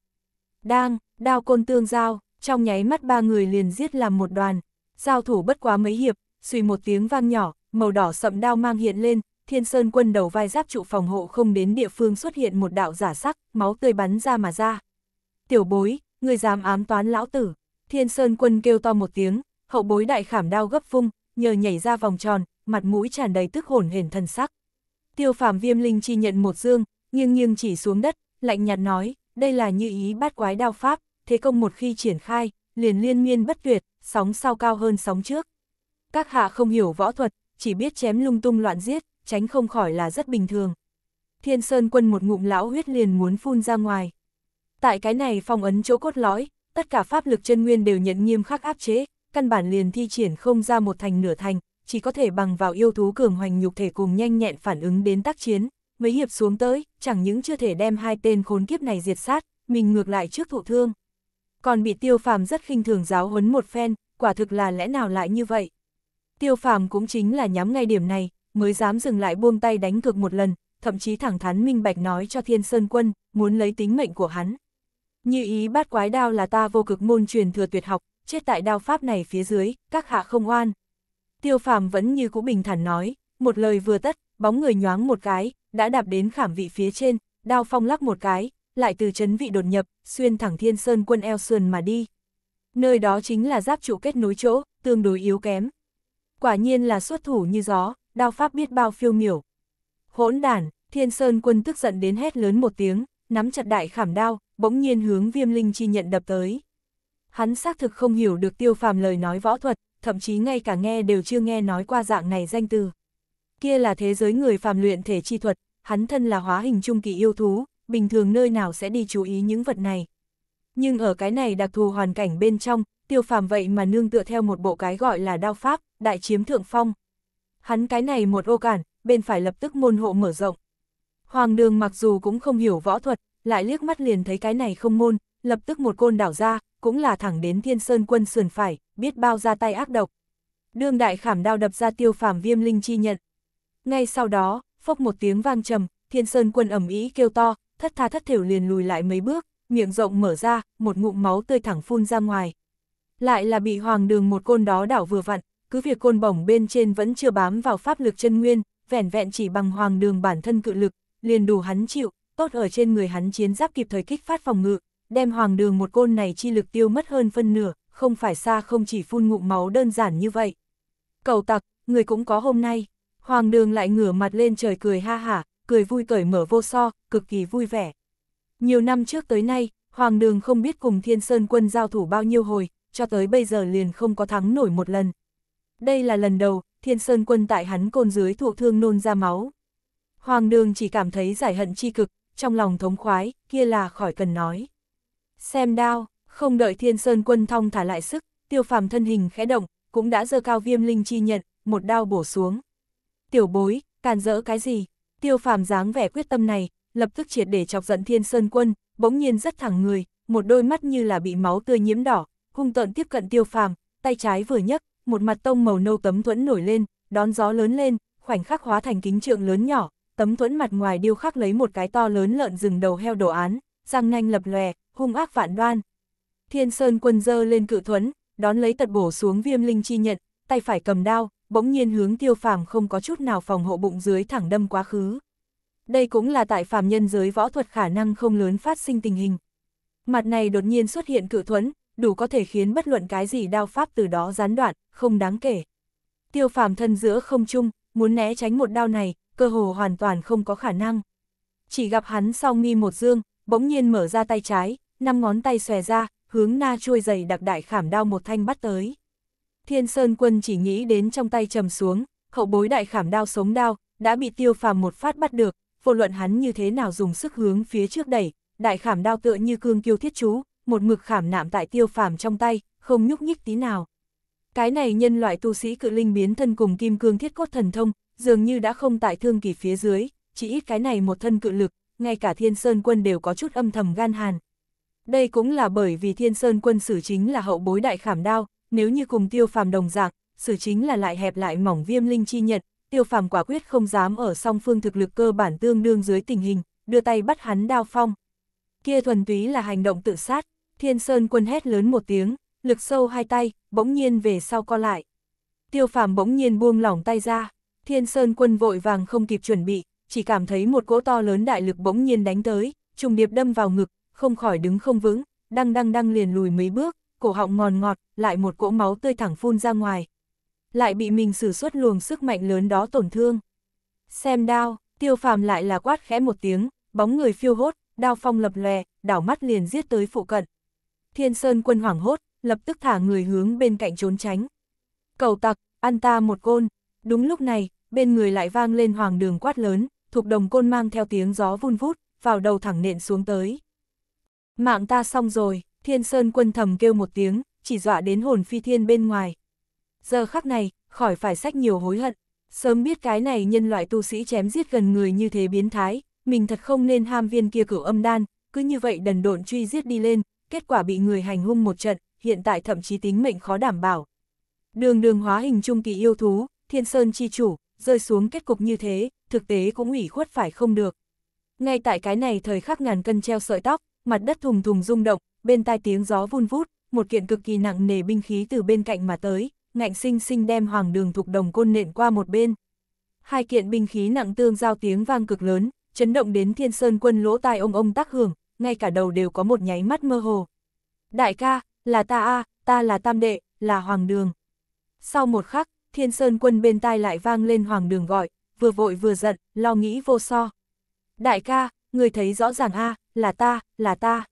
Đang, đao côn tương giao, trong nháy mắt ba người liền giết làm một đoàn, giao thủ bất quá mấy hiệp, suy một tiếng vang nhỏ, màu đỏ sậm đao mang hiện lên, thiên sơn quân đầu vai giáp trụ phòng hộ không đến địa phương xuất hiện một đạo giả sắc, máu tươi bắn ra mà ra. Tiểu bối, người dám ám toán lão tử, thiên sơn quân kêu to một tiếng, hậu bối đại khảm đao gấp vung, nhờ nhảy ra vòng tròn, mặt mũi tràn đầy tức hổn hển thần sắc. Tiêu phàm viêm linh chi nhận một dương, nghiêng nghiêng chỉ xuống đất, lạnh nhạt nói, đây là như ý bát quái đao pháp, thế công một khi triển khai, liền liên miên bất tuyệt, sóng sau cao hơn sóng trước. Các hạ không hiểu võ thuật, chỉ biết chém lung tung loạn giết, tránh không khỏi là rất bình thường. Thiên Sơn quân một ngụm lão huyết liền muốn phun ra ngoài. Tại cái này phong ấn chỗ cốt lõi, tất cả pháp lực chân nguyên đều nhận nghiêm khắc áp chế, căn bản liền thi triển không ra một thành nửa thành, chỉ có thể bằng vào yêu thú cường hoành nhục thể cùng nhanh nhẹn phản ứng đến tác chiến, mấy hiệp xuống tới, chẳng những chưa thể đem hai tên khốn kiếp này diệt sát, mình ngược lại trước thụ thương. Còn bị tiêu phàm rất khinh thường giáo huấn một phen, quả thực là lẽ nào lại như vậy. Tiêu phàm cũng chính là nhắm ngay điểm này, mới dám dừng lại buông tay đánh cược một lần, thậm chí thẳng thắn minh bạch nói cho thiên sơn quân, muốn lấy tính mệnh của hắn. Như ý bát quái đao là ta vô cực môn truyền thừa tuyệt học, chết tại đao pháp này phía dưới, các hạ không oan. Tiêu phàm vẫn như cũ bình thản nói, một lời vừa tất, bóng người nhoáng một cái, đã đạp đến khảm vị phía trên, đao phong lắc một cái, lại từ chấn vị đột nhập, xuyên thẳng thiên sơn quân eo sườn mà đi. Nơi đó chính là giáp trụ kết nối chỗ, tương đối yếu kém. Quả nhiên là xuất thủ như gió, đao pháp biết bao phiêu miểu. Hỗn đản, thiên sơn quân tức giận đến hét lớn một tiếng, nắm chặt đại khảm đao, bỗng nhiên hướng viêm linh chi nhận đập tới hắn xác thực không hiểu được tiêu phàm lời nói võ thuật, thậm chí ngay cả nghe đều chưa nghe nói qua dạng này danh từ. Kia là thế giới người phàm luyện thể chi thuật, hắn thân là hóa hình trung kỳ yêu thú, bình thường nơi nào sẽ đi chú ý những vật này. Nhưng ở cái này đặc thù hoàn cảnh bên trong, tiêu phàm vậy mà nương tựa theo một bộ cái gọi là đao pháp, đại chiếm thượng phong. Hắn cái này một ô cản, bên phải lập tức môn hộ mở rộng. Hoàng đường mặc dù cũng không hiểu võ thuật, lại liếc mắt liền thấy cái này không môn, lập tức một côn đảo ra, cũng là thẳng đến thiên sơn quân sườn phải, biết bao ra tay ác độc. Đương đại khảm đao đập ra tiêu phàm viêm linh chi nhận. Ngay sau đó, phốc một tiếng vang trầm, thiên sơn quân ẩm ý kêu to, thất tha thất thiểu liền lùi lại mấy bước, miệng rộng mở ra, một ngụm máu tươi thẳng phun ra ngoài. Lại là bị hoàng đường một côn đó đảo vừa vặn, cứ việc côn bổng bên trên vẫn chưa bám vào pháp lực chân nguyên, vẻn vẹn chỉ bằng hoàng đường bản thân cự lực, liền đủ hắn chịu, tốt ở trên người hắn chiến giáp kịp thời kích phát phòng ngự, đem hoàng đường một côn này chi lực tiêu mất hơn phân nửa, không phải xa không chỉ phun ngụm máu đơn giản như vậy. Cầu tặc, người cũng có hôm nay, hoàng đường lại ngửa mặt lên trời cười ha hả, cười vui cởi mở vô so, cực kỳ vui vẻ. Nhiều năm trước tới nay, hoàng đường không biết cùng thiên sơn quân giao thủ bao nhiêu hồi, cho tới bây giờ liền không có thắng nổi một lần. Đây là lần đầu, thiên sơn quân tại hắn côn dưới thụ thương nôn ra máu. Hoàng đường chỉ cảm thấy giải hận chi cực, trong lòng thống khoái, kia là khỏi cần nói xem đao, không đợi thiên sơn quân thong thả lại sức, tiêu phàm thân hình khẽ động, cũng đã dơ cao viêm linh chi nhận, một đao bổ xuống. Tiểu bối, càn rỡ cái gì? Tiêu phàm dáng vẻ quyết tâm này, lập tức triệt để chọc giận thiên sơn quân, bỗng nhiên rất thẳng người, một đôi mắt như là bị máu tươi nhiễm đỏ, hung tợn tiếp cận tiêu phàm, tay trái vừa nhấc, một mặt tông màu nâu tấm thuẫn nổi lên, đón gió lớn lên, khoảnh khắc hóa thành kính trượng lớn nhỏ, tấm thuẫn mặt ngoài điêu khắc lấy một cái to lớn lợn rừng đầu heo đồ án, răng nanh lập lòe, hung ác vạn đoan. Thiên Sơn quân dơ lên cự thuẫn, đón lấy tật bổ xuống viêm linh chi nhận, tay phải cầm đao, bỗng nhiên hướng tiêu phàm không có chút nào phòng hộ bụng dưới thẳng đâm quá khứ. Đây cũng là tại phàm nhân giới võ thuật khả năng không lớn phát sinh tình hình. Mặt này đột nhiên xuất hiện cự thuẫn, đủ có thể khiến bất luận cái gì đao pháp từ đó gián đoạn, không đáng kể. Tiêu phàm thân giữa không chung, muốn né tránh một đao này, cơ hồ hoàn toàn không có khả năng. Chỉ gặp hắn sau nghi một dương, bỗng nhiên mở ra tay trái, năm ngón tay xòe ra, hướng na chuôi dày đặc đại khảm đao một thanh bắt tới. Thiên Sơn quân chỉ nghĩ đến trong tay trầm xuống, khẩu bối đại khảm đao sống đao, đã bị tiêu phàm một phát bắt được, vô luận hắn như thế nào dùng sức hướng phía trước đẩy, đại khảm đao tựa như cương kiêu thiết chú, một mực khảm nạm tại tiêu phàm trong tay, không nhúc nhích tí nào. Cái này nhân loại tu sĩ cự linh biến thân cùng kim cương thiết cốt thần thông, dường như đã không tại thương kỳ phía dưới, chỉ ít cái này một thân cự lực, ngay cả thiên sơn quân đều có chút âm thầm gan hàn, đây cũng là bởi vì Thiên Sơn quân sử chính là hậu bối đại khảm đao, nếu như cùng tiêu phàm đồng dạng, sử chính là lại hẹp lại mỏng viêm linh chi nhật tiêu phàm quả quyết không dám ở song phương thực lực cơ bản tương đương dưới tình hình, đưa tay bắt hắn đao phong. Kia thuần túy là hành động tự sát, Thiên Sơn quân hét lớn một tiếng, lực sâu hai tay, bỗng nhiên về sau co lại. Tiêu phàm bỗng nhiên buông lỏng tay ra, Thiên Sơn quân vội vàng không kịp chuẩn bị, chỉ cảm thấy một cỗ to lớn đại lực bỗng nhiên đánh tới, trùng điệp đâm vào ngực, không khỏi đứng không vững, đăng đăng đăng liền lùi mấy bước, cổ họng ngòn ngọt, lại một cỗ máu tươi thẳng phun ra ngoài. Lại bị mình sử xuất luồng sức mạnh lớn đó tổn thương. Xem đao, tiêu phàm lại là quát khẽ một tiếng, bóng người phiêu hốt, đao phong lập lè, đảo mắt liền giết tới phụ cận. Thiên Sơn quân hoảng hốt, lập tức thả người hướng bên cạnh trốn tránh. Cầu tặc, ăn ta một côn. Đúng lúc này, bên người lại vang lên hoàng đường quát lớn, thuộc đồng côn mang theo tiếng gió vun vút, vào đầu thẳng nện xuống tới. Mạng ta xong rồi, thiên sơn quân thầm kêu một tiếng, chỉ dọa đến hồn phi thiên bên ngoài. Giờ khắc này, khỏi phải sách nhiều hối hận. Sớm biết cái này nhân loại tu sĩ chém giết gần người như thế biến thái, mình thật không nên ham viên kia cửu âm đan, cứ như vậy đần độn truy giết đi lên, kết quả bị người hành hung một trận, hiện tại thậm chí tính mệnh khó đảm bảo. Đường đường hóa hình trung kỳ yêu thú, thiên sơn chi chủ, rơi xuống kết cục như thế, thực tế cũng ủy khuất phải không được. Ngay tại cái này thời khắc ngàn cân treo sợi tóc, mặt đất thùng thùng rung động, bên tai tiếng gió vun vút, một kiện cực kỳ nặng nề binh khí từ bên cạnh mà tới, ngạnh sinh sinh đem hoàng đường thục đồng côn nện qua một bên. Hai kiện binh khí nặng tương giao tiếng vang cực lớn, chấn động đến thiên sơn quân lỗ tai ông ông tác hưởng, ngay cả đầu đều có một nháy mắt mơ hồ. Đại ca, là ta a, ta là tam đệ, là hoàng đường. Sau một khắc, thiên sơn quân bên tai lại vang lên hoàng đường gọi, vừa vội vừa giận, lo nghĩ vô so. Đại ca, người thấy rõ ràng a, là ta, là ta.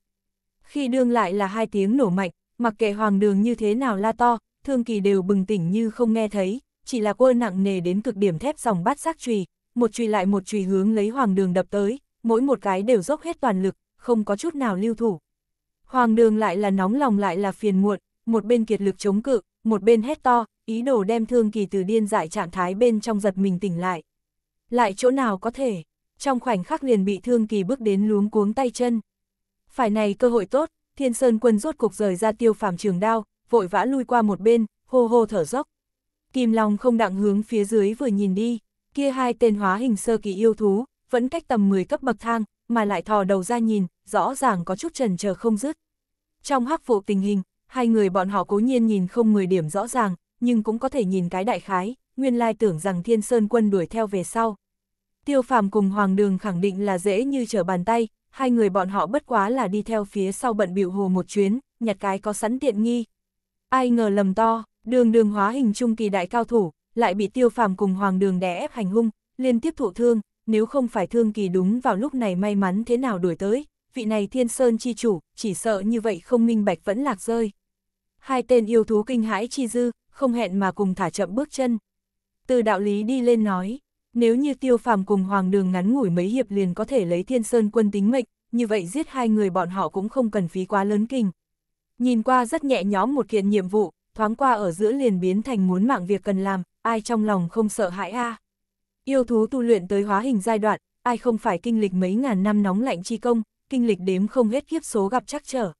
Khi đương lại là hai tiếng nổ mạnh, mặc kệ hoàng đường như thế nào la to, thương kỳ đều bừng tỉnh như không nghe thấy, chỉ là quơ nặng nề đến cực điểm thép dòng bát sắc chùy, một chùy lại một chùy hướng lấy hoàng đường đập tới, mỗi một cái đều dốc hết toàn lực, không có chút nào lưu thủ. Hoàng đường lại là nóng lòng lại là phiền muộn, một bên kiệt lực chống cự, một bên hét to, ý đồ đem thương kỳ từ điên dại trạng thái bên trong giật mình tỉnh lại. Lại chỗ nào có thể, trong khoảnh khắc liền bị thương kỳ bước đến luống cuống tay chân. Phải này cơ hội tốt, thiên sơn quân rốt cục rời ra tiêu phàm trường đao, vội vã lui qua một bên, hô hô thở dốc. Kim Long không đặng hướng phía dưới vừa nhìn đi, kia hai tên hóa hình sơ kỳ yêu thú, vẫn cách tầm 10 cấp bậc thang, mà lại thò đầu ra nhìn, rõ ràng có chút trần chờ không dứt. Trong hắc vụ tình hình, hai người bọn họ cố nhiên nhìn không 10 điểm rõ ràng, nhưng cũng có thể nhìn cái đại khái, nguyên lai tưởng rằng Thiên Sơn quân đuổi theo về sau. Tiêu phàm cùng Hoàng Đường khẳng định là dễ như trở bàn tay, hai người bọn họ bất quá là đi theo phía sau bận bịu hồ một chuyến, nhặt cái có sẵn tiện nghi. Ai ngờ lầm to, đường đường hóa hình trung kỳ đại cao thủ, lại bị tiêu phàm cùng Hoàng Đường đè ép hành hung, liên tiếp thụ thương, nếu không phải thương kỳ đúng vào lúc này may mắn thế nào đuổi tới, vị này thiên sơn chi chủ, chỉ sợ như vậy không minh bạch vẫn lạc rơi. Hai tên yêu thú kinh hãi chi dư, không hẹn mà cùng thả chậm bước chân. Từ đạo lý đi lên nói, nếu như tiêu phàm cùng hoàng đường ngắn ngủi mấy hiệp liền có thể lấy thiên sơn quân tính mệnh, như vậy giết hai người bọn họ cũng không cần phí quá lớn kinh. Nhìn qua rất nhẹ nhóm một kiện nhiệm vụ, thoáng qua ở giữa liền biến thành muốn mạng việc cần làm, ai trong lòng không sợ hãi a Yêu thú tu luyện tới hóa hình giai đoạn, ai không phải kinh lịch mấy ngàn năm nóng lạnh chi công, kinh lịch đếm không hết kiếp số gặp chắc trở.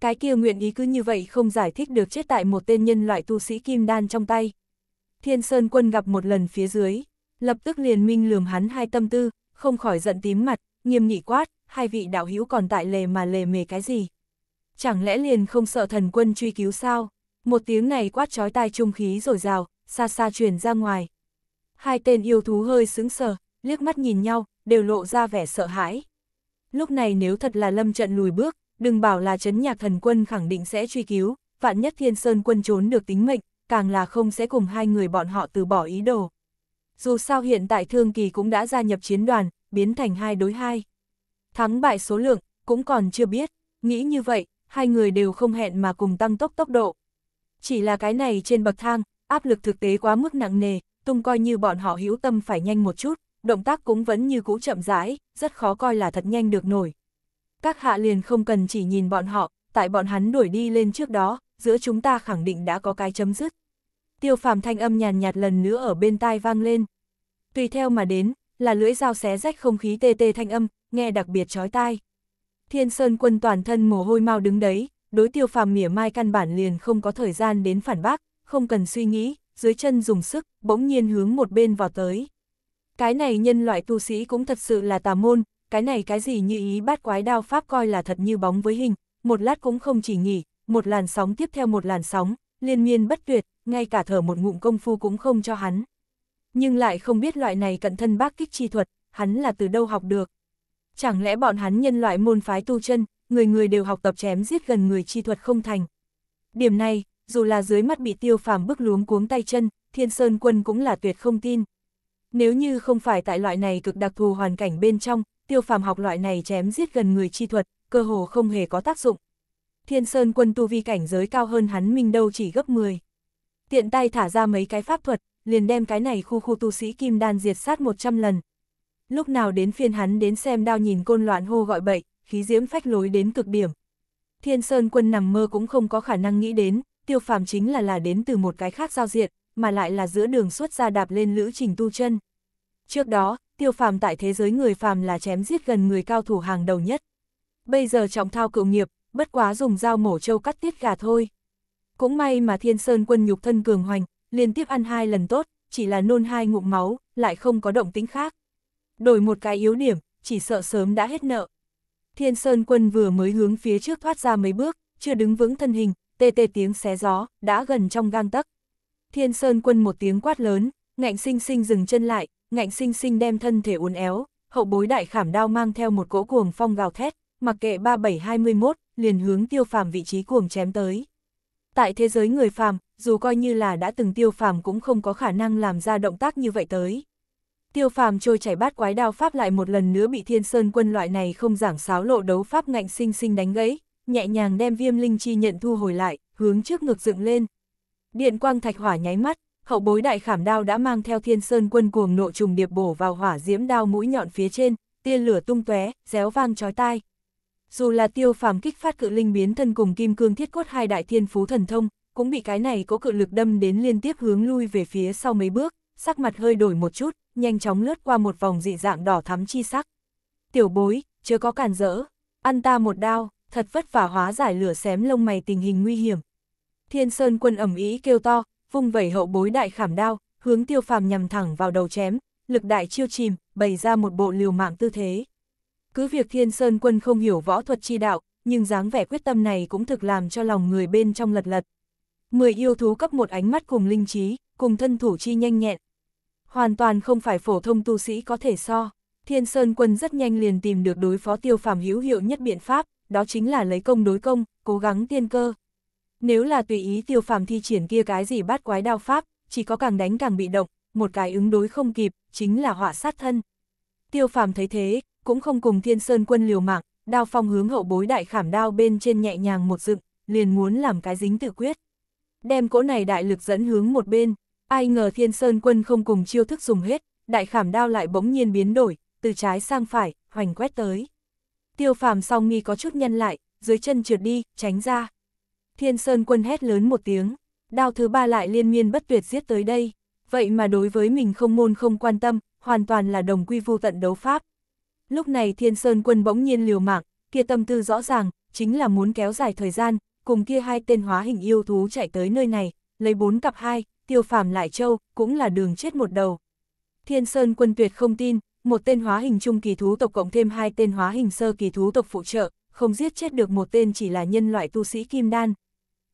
Cái kia nguyện ý cứ như vậy không giải thích được chết tại một tên nhân loại tu sĩ kim đan trong tay. Thiên Sơn quân gặp một lần phía dưới, Lập tức liền minh lườm hắn hai tâm tư, không khỏi giận tím mặt, nghiêm nghị quát, hai vị đạo hữu còn tại lề mà lề mề cái gì. Chẳng lẽ liền không sợ thần quân truy cứu sao? Một tiếng này quát trói tai trung khí rồi rào, xa xa truyền ra ngoài. Hai tên yêu thú hơi sững sờ, liếc mắt nhìn nhau, đều lộ ra vẻ sợ hãi. Lúc này nếu thật là lâm trận lùi bước, đừng bảo là chấn nhạc thần quân khẳng định sẽ truy cứu, vạn nhất thiên sơn quân trốn được tính mệnh, càng là không sẽ cùng hai người bọn họ từ bỏ ý đồ. Dù sao hiện tại Thương Kỳ cũng đã gia nhập chiến đoàn, biến thành hai đối hai. Thắng bại số lượng, cũng còn chưa biết, nghĩ như vậy, hai người đều không hẹn mà cùng tăng tốc tốc độ. Chỉ là cái này trên bậc thang, áp lực thực tế quá mức nặng nề, tung coi như bọn họ hữu tâm phải nhanh một chút, động tác cũng vẫn như cũ chậm rãi, rất khó coi là thật nhanh được nổi. Các hạ liền không cần chỉ nhìn bọn họ, tại bọn hắn đuổi đi lên trước đó, giữa chúng ta khẳng định đã có cái chấm dứt tiêu phàm thanh âm nhàn nhạt, lần nữa ở bên tai vang lên. Tùy theo mà đến, là lưỡi dao xé rách không khí tê tê thanh âm, nghe đặc biệt chói tai. Thiên Sơn quân toàn thân mồ hôi mau đứng đấy, đối tiêu phàm mỉa mai căn bản liền không có thời gian đến phản bác, không cần suy nghĩ, dưới chân dùng sức, bỗng nhiên hướng một bên vào tới. Cái này nhân loại tu sĩ cũng thật sự là tà môn, cái này cái gì như ý bát quái đao pháp coi là thật như bóng với hình, một lát cũng không chỉ nghỉ, một làn sóng tiếp theo một làn sóng, liên miên bất tuyệt, ngay cả thở một ngụm công phu cũng không cho hắn. Nhưng lại không biết loại này cận thân bác kích chi thuật, hắn là từ đâu học được. Chẳng lẽ bọn hắn nhân loại môn phái tu chân, người người đều học tập chém giết gần người chi thuật không thành. Điểm này, dù là dưới mắt bị tiêu phàm bức luống cuống tay chân, thiên sơn quân cũng là tuyệt không tin. Nếu như không phải tại loại này cực đặc thù hoàn cảnh bên trong, tiêu phàm học loại này chém giết gần người chi thuật, cơ hồ không hề có tác dụng thiên sơn quân tu vi cảnh giới cao hơn hắn mình đâu chỉ gấp 10. Tiện tay thả ra mấy cái pháp thuật, liền đem cái này khu khu tu sĩ kim đan diệt sát 100 lần. Lúc nào đến phiên hắn đến xem đao nhìn côn loạn hô gọi bậy, khí diễm phách lối đến cực điểm. Thiên Sơn quân nằm mơ cũng không có khả năng nghĩ đến, tiêu phàm chính là là đến từ một cái khác giao diện, mà lại là giữa đường xuất ra đạp lên lữ trình tu chân. Trước đó, tiêu phàm tại thế giới người phàm là chém giết gần người cao thủ hàng đầu nhất. Bây giờ trọng thao cựu nghiệp, bất quá dùng dao mổ trâu cắt tiết gà thôi. Cũng may mà thiên sơn quân nhục thân cường hoành, liên tiếp ăn hai lần tốt, chỉ là nôn hai ngụm máu, lại không có động tính khác. Đổi một cái yếu điểm, chỉ sợ sớm đã hết nợ. Thiên sơn quân vừa mới hướng phía trước thoát ra mấy bước, chưa đứng vững thân hình, tê tê tiếng xé gió, đã gần trong gang tấc. Thiên sơn quân một tiếng quát lớn, ngạnh sinh sinh dừng chân lại, ngạnh sinh sinh đem thân thể uốn éo, hậu bối đại khảm đao mang theo một cỗ cuồng phong gào thét, mặc kệ 3721, liền hướng tiêu phàm vị trí cuồng chém tới. Tại thế giới người phàm, dù coi như là đã từng tiêu phàm cũng không có khả năng làm ra động tác như vậy tới. Tiêu phàm trôi chảy bát quái đao pháp lại một lần nữa bị thiên sơn quân loại này không giảng sáo lộ đấu pháp ngạnh sinh sinh đánh gãy, nhẹ nhàng đem viêm linh chi nhận thu hồi lại, hướng trước ngực dựng lên. Điện quang thạch hỏa nháy mắt, hậu bối đại khảm đao đã mang theo thiên sơn quân cuồng nộ trùng điệp bổ vào hỏa diễm đao mũi nhọn phía trên, tia lửa tung tóe, réo vang chói tai, dù là tiêu phàm kích phát cự linh biến thân cùng kim cương thiết cốt hai đại thiên phú thần thông, cũng bị cái này có cự lực đâm đến liên tiếp hướng lui về phía sau mấy bước, sắc mặt hơi đổi một chút, nhanh chóng lướt qua một vòng dị dạng đỏ thắm chi sắc. Tiểu bối, chưa có cản rỡ, ăn ta một đao, thật vất vả hóa giải lửa xém lông mày tình hình nguy hiểm. Thiên Sơn quân ẩm ý kêu to, vung vẩy hậu bối đại khảm đao, hướng tiêu phàm nhằm thẳng vào đầu chém, lực đại chiêu chìm, bày ra một bộ liều mạng tư thế. Cứ việc Thiên Sơn quân không hiểu võ thuật chi đạo, nhưng dáng vẻ quyết tâm này cũng thực làm cho lòng người bên trong lật lật. Mười yêu thú cấp một ánh mắt cùng linh trí, cùng thân thủ chi nhanh nhẹn. Hoàn toàn không phải phổ thông tu sĩ có thể so. Thiên Sơn quân rất nhanh liền tìm được đối phó tiêu phàm hữu hiệu nhất biện pháp, đó chính là lấy công đối công, cố gắng tiên cơ. Nếu là tùy ý tiêu phàm thi triển kia cái gì bát quái đao pháp, chỉ có càng đánh càng bị động, một cái ứng đối không kịp, chính là họa sát thân. Tiêu phàm thấy thế, cũng không cùng thiên sơn quân liều mạng, đao phong hướng hậu bối đại khảm đao bên trên nhẹ nhàng một dựng, liền muốn làm cái dính tự quyết. Đem cỗ này đại lực dẫn hướng một bên, ai ngờ thiên sơn quân không cùng chiêu thức dùng hết, đại khảm đao lại bỗng nhiên biến đổi, từ trái sang phải, hoành quét tới. Tiêu phàm song nghi có chút nhân lại, dưới chân trượt đi, tránh ra. Thiên sơn quân hét lớn một tiếng, đao thứ ba lại liên miên bất tuyệt giết tới đây. Vậy mà đối với mình không môn không quan tâm, hoàn toàn là đồng quy vu tận đấu pháp. Lúc này Thiên Sơn quân bỗng nhiên liều mạng, kia tâm tư rõ ràng, chính là muốn kéo dài thời gian, cùng kia hai tên hóa hình yêu thú chạy tới nơi này, lấy bốn cặp hai, tiêu phàm lại châu, cũng là đường chết một đầu. Thiên Sơn quân tuyệt không tin, một tên hóa hình trung kỳ thú tộc cộng thêm hai tên hóa hình sơ kỳ thú tộc phụ trợ, không giết chết được một tên chỉ là nhân loại tu sĩ kim đan.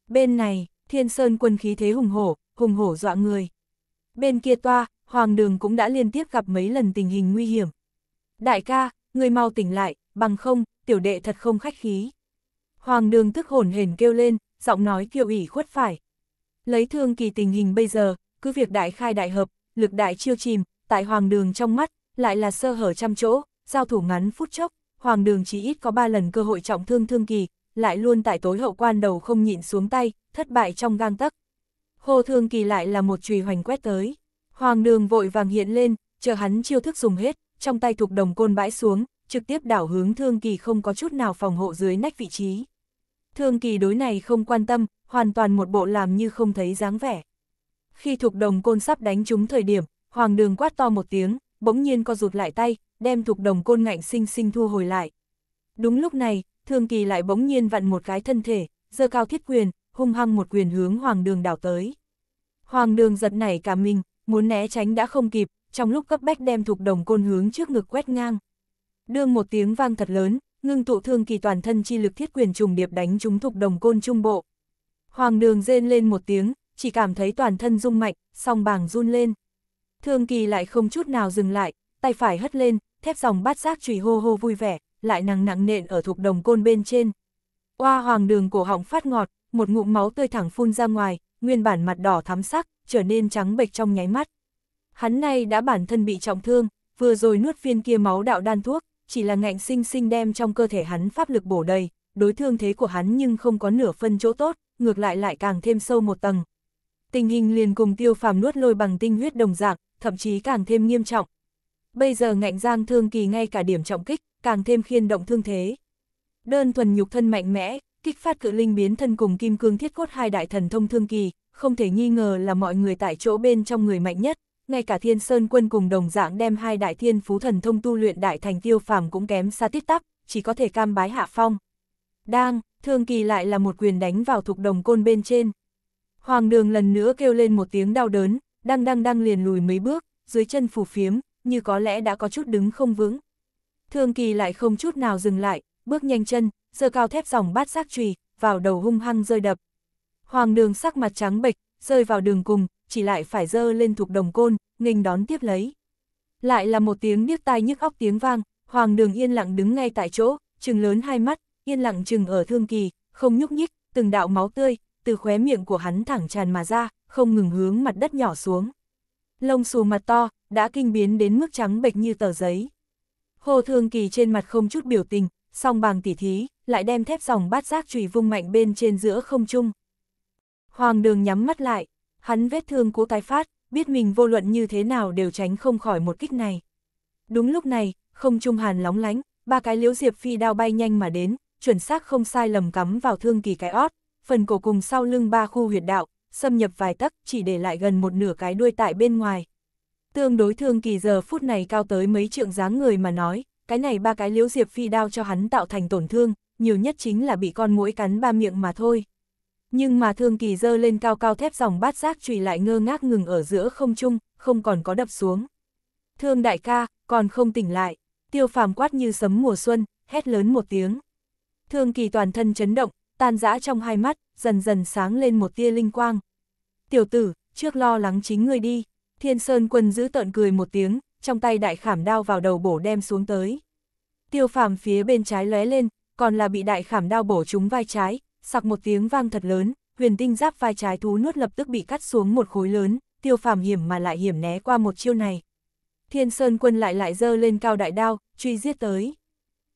Bên này, Thiên Sơn quân khí thế hùng hổ, hùng hổ dọa người. Bên kia toa, Hoàng đường cũng đã liên tiếp gặp mấy lần tình hình nguy hiểm, Đại ca, người mau tỉnh lại, bằng không, tiểu đệ thật không khách khí. Hoàng đường tức hồn hển kêu lên, giọng nói kiêu ủy khuất phải. Lấy thương kỳ tình hình bây giờ, cứ việc đại khai đại hợp, lực đại chiêu chìm, tại hoàng đường trong mắt, lại là sơ hở trăm chỗ, giao thủ ngắn phút chốc, hoàng đường chỉ ít có ba lần cơ hội trọng thương thương kỳ, lại luôn tại tối hậu quan đầu không nhịn xuống tay, thất bại trong gang tấc. Hồ thương kỳ lại là một chùy hoành quét tới, hoàng đường vội vàng hiện lên, chờ hắn chiêu thức dùng hết, trong tay thuộc đồng côn bãi xuống, trực tiếp đảo hướng Thương Kỳ không có chút nào phòng hộ dưới nách vị trí. Thương Kỳ đối này không quan tâm, hoàn toàn một bộ làm như không thấy dáng vẻ. Khi thuộc đồng côn sắp đánh trúng thời điểm, Hoàng đường quát to một tiếng, bỗng nhiên co rụt lại tay, đem thuộc đồng côn ngạnh sinh sinh thu hồi lại. Đúng lúc này, Thương Kỳ lại bỗng nhiên vặn một cái thân thể, giơ cao thiết quyền, hung hăng một quyền hướng Hoàng đường đảo tới. Hoàng đường giật nảy cả mình, muốn né tránh đã không kịp, trong lúc cấp bách đem thục đồng côn hướng trước ngực quét ngang. Đương một tiếng vang thật lớn, ngưng tụ thương kỳ toàn thân chi lực thiết quyền trùng điệp đánh trúng thục đồng côn trung bộ. Hoàng đường rên lên một tiếng, chỉ cảm thấy toàn thân rung mạnh, song bàng run lên. Thương kỳ lại không chút nào dừng lại, tay phải hất lên, thép dòng bát giác chùy hô hô vui vẻ, lại nặng nặng nện ở thục đồng côn bên trên. qua hoàng đường cổ họng phát ngọt, một ngụm máu tươi thẳng phun ra ngoài, nguyên bản mặt đỏ thắm sắc, trở nên trắng bệch trong nháy mắt. Hắn nay đã bản thân bị trọng thương, vừa rồi nuốt viên kia máu đạo đan thuốc, chỉ là ngạnh sinh sinh đem trong cơ thể hắn pháp lực bổ đầy, đối thương thế của hắn nhưng không có nửa phân chỗ tốt, ngược lại lại càng thêm sâu một tầng. Tình hình liền cùng tiêu phàm nuốt lôi bằng tinh huyết đồng dạng, thậm chí càng thêm nghiêm trọng. Bây giờ ngạnh giang thương kỳ ngay cả điểm trọng kích, càng thêm khiên động thương thế. Đơn thuần nhục thân mạnh mẽ, kích phát cự linh biến thân cùng kim cương thiết cốt hai đại thần thông thương kỳ, không thể nghi ngờ là mọi người tại chỗ bên trong người mạnh nhất, ngay cả thiên sơn quân cùng đồng dạng đem hai đại thiên phú thần thông tu luyện đại thành tiêu phàm cũng kém xa tiết tắp, chỉ có thể cam bái hạ phong. Đang, thương kỳ lại là một quyền đánh vào thục đồng côn bên trên. Hoàng đường lần nữa kêu lên một tiếng đau đớn, đang đang đang liền lùi mấy bước, dưới chân phủ phiếm, như có lẽ đã có chút đứng không vững. Thương kỳ lại không chút nào dừng lại, bước nhanh chân, giơ cao thép dòng bát giác trùy, vào đầu hung hăng rơi đập. Hoàng đường sắc mặt trắng bệch, rơi vào đường cùng, chỉ lại phải dơ lên thuộc đồng côn, nghênh đón tiếp lấy. Lại là một tiếng điếc tai nhức óc tiếng vang, Hoàng đường yên lặng đứng ngay tại chỗ, trừng lớn hai mắt, yên lặng trừng ở thương kỳ, không nhúc nhích, từng đạo máu tươi, từ khóe miệng của hắn thẳng tràn mà ra, không ngừng hướng mặt đất nhỏ xuống. Lông xù mặt to, đã kinh biến đến mức trắng bệch như tờ giấy. Hồ Thương Kỳ trên mặt không chút biểu tình, song bằng tỉ thí, lại đem thép dòng bát giác chùy vung mạnh bên trên giữa không trung. Hoàng đường nhắm mắt lại, Hắn vết thương cũ tái phát, biết mình vô luận như thế nào đều tránh không khỏi một kích này. Đúng lúc này, không trung hàn lóng lánh, ba cái liễu diệp phi đao bay nhanh mà đến, chuẩn xác không sai lầm cắm vào thương kỳ cái ót, phần cổ cùng sau lưng ba khu huyệt đạo, xâm nhập vài tấc chỉ để lại gần một nửa cái đuôi tại bên ngoài. Tương đối thương kỳ giờ phút này cao tới mấy trượng dáng người mà nói, cái này ba cái liễu diệp phi đao cho hắn tạo thành tổn thương, nhiều nhất chính là bị con mũi cắn ba miệng mà thôi nhưng mà thương kỳ dơ lên cao cao thép dòng bát giác trùy lại ngơ ngác ngừng ở giữa không trung, không còn có đập xuống. Thương đại ca, còn không tỉnh lại, tiêu phàm quát như sấm mùa xuân, hét lớn một tiếng. Thương kỳ toàn thân chấn động, tan rã trong hai mắt, dần dần sáng lên một tia linh quang. Tiểu tử, trước lo lắng chính người đi, thiên sơn quân giữ tợn cười một tiếng, trong tay đại khảm đao vào đầu bổ đem xuống tới. Tiêu phàm phía bên trái lóe lên, còn là bị đại khảm đao bổ trúng vai trái, sặc một tiếng vang thật lớn, huyền tinh giáp vai trái thú nuốt lập tức bị cắt xuống một khối lớn, tiêu phàm hiểm mà lại hiểm né qua một chiêu này. Thiên Sơn quân lại lại dơ lên cao đại đao, truy giết tới.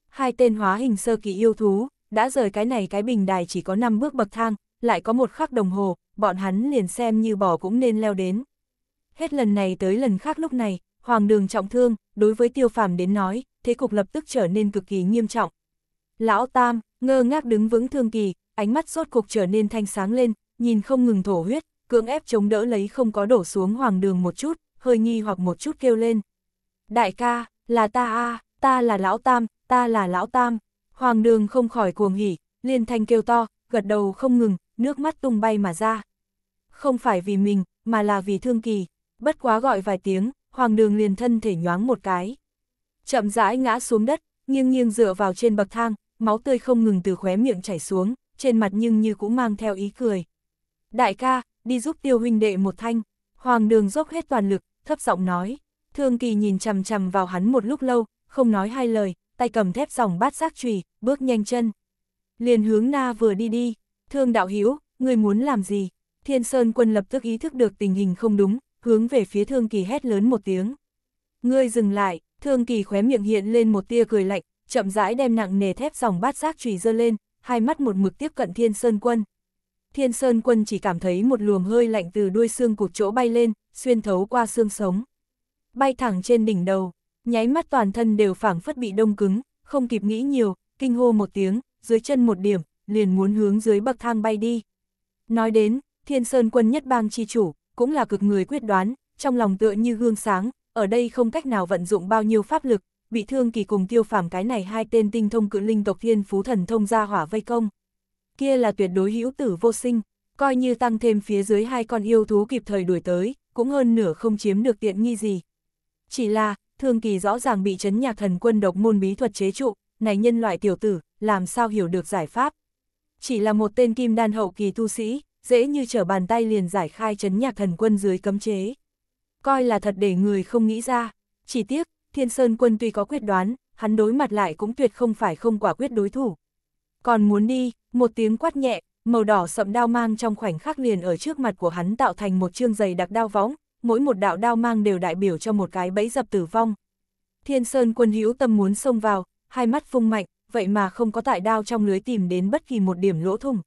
Hai tên hóa hình sơ kỳ yêu thú, đã rời cái này cái bình đài chỉ có 5 bước bậc thang, lại có một khắc đồng hồ, bọn hắn liền xem như bỏ cũng nên leo đến. Hết lần này tới lần khác lúc này, hoàng đường trọng thương, đối với tiêu phàm đến nói, thế cục lập tức trở nên cực kỳ nghiêm trọng. Lão Tam, Ngơ ngác đứng vững thương kỳ, ánh mắt sốt cục trở nên thanh sáng lên, nhìn không ngừng thổ huyết, cưỡng ép chống đỡ lấy không có đổ xuống hoàng đường một chút, hơi nghi hoặc một chút kêu lên. Đại ca, là ta a ta là lão tam, ta là lão tam. Hoàng đường không khỏi cuồng hỉ, liên thanh kêu to, gật đầu không ngừng, nước mắt tung bay mà ra. Không phải vì mình, mà là vì thương kỳ. Bất quá gọi vài tiếng, hoàng đường liền thân thể nhoáng một cái. Chậm rãi ngã xuống đất, nghiêng nghiêng dựa vào trên bậc thang, máu tươi không ngừng từ khóe miệng chảy xuống, trên mặt nhưng như cũng mang theo ý cười. Đại ca, đi giúp tiêu huynh đệ một thanh, hoàng đường dốc hết toàn lực, thấp giọng nói. Thương kỳ nhìn chằm chằm vào hắn một lúc lâu, không nói hai lời, tay cầm thép dòng bát giác trùy, bước nhanh chân. Liền hướng na vừa đi đi, thương đạo hữu người muốn làm gì? Thiên Sơn quân lập tức ý thức được tình hình không đúng, hướng về phía thương kỳ hét lớn một tiếng. Ngươi dừng lại, thương kỳ khóe miệng hiện lên một tia cười lạnh, chậm rãi đem nặng nề thép dòng bát giác chùy dơ lên, hai mắt một mực tiếp cận Thiên Sơn Quân. Thiên Sơn Quân chỉ cảm thấy một luồng hơi lạnh từ đuôi xương cụt chỗ bay lên, xuyên thấu qua xương sống. Bay thẳng trên đỉnh đầu, nháy mắt toàn thân đều phảng phất bị đông cứng, không kịp nghĩ nhiều, kinh hô một tiếng, dưới chân một điểm, liền muốn hướng dưới bậc thang bay đi. Nói đến, Thiên Sơn Quân nhất bang chi chủ, cũng là cực người quyết đoán, trong lòng tựa như gương sáng, ở đây không cách nào vận dụng bao nhiêu pháp lực, bị thương kỳ cùng tiêu phàm cái này hai tên tinh thông cự linh tộc thiên phú thần thông ra hỏa vây công. Kia là tuyệt đối hữu tử vô sinh, coi như tăng thêm phía dưới hai con yêu thú kịp thời đuổi tới, cũng hơn nửa không chiếm được tiện nghi gì. Chỉ là, thương kỳ rõ ràng bị chấn nhạc thần quân độc môn bí thuật chế trụ, này nhân loại tiểu tử, làm sao hiểu được giải pháp. Chỉ là một tên kim đan hậu kỳ tu sĩ, dễ như trở bàn tay liền giải khai chấn nhạc thần quân dưới cấm chế. Coi là thật để người không nghĩ ra, chỉ tiếc, Thiên Sơn quân tuy có quyết đoán, hắn đối mặt lại cũng tuyệt không phải không quả quyết đối thủ. Còn muốn đi, một tiếng quát nhẹ, màu đỏ sậm đao mang trong khoảnh khắc liền ở trước mặt của hắn tạo thành một chương dày đặc đao võng, mỗi một đạo đao mang đều đại biểu cho một cái bẫy dập tử vong. Thiên Sơn quân hữu tâm muốn xông vào, hai mắt phung mạnh, vậy mà không có tại đao trong lưới tìm đến bất kỳ một điểm lỗ thủng.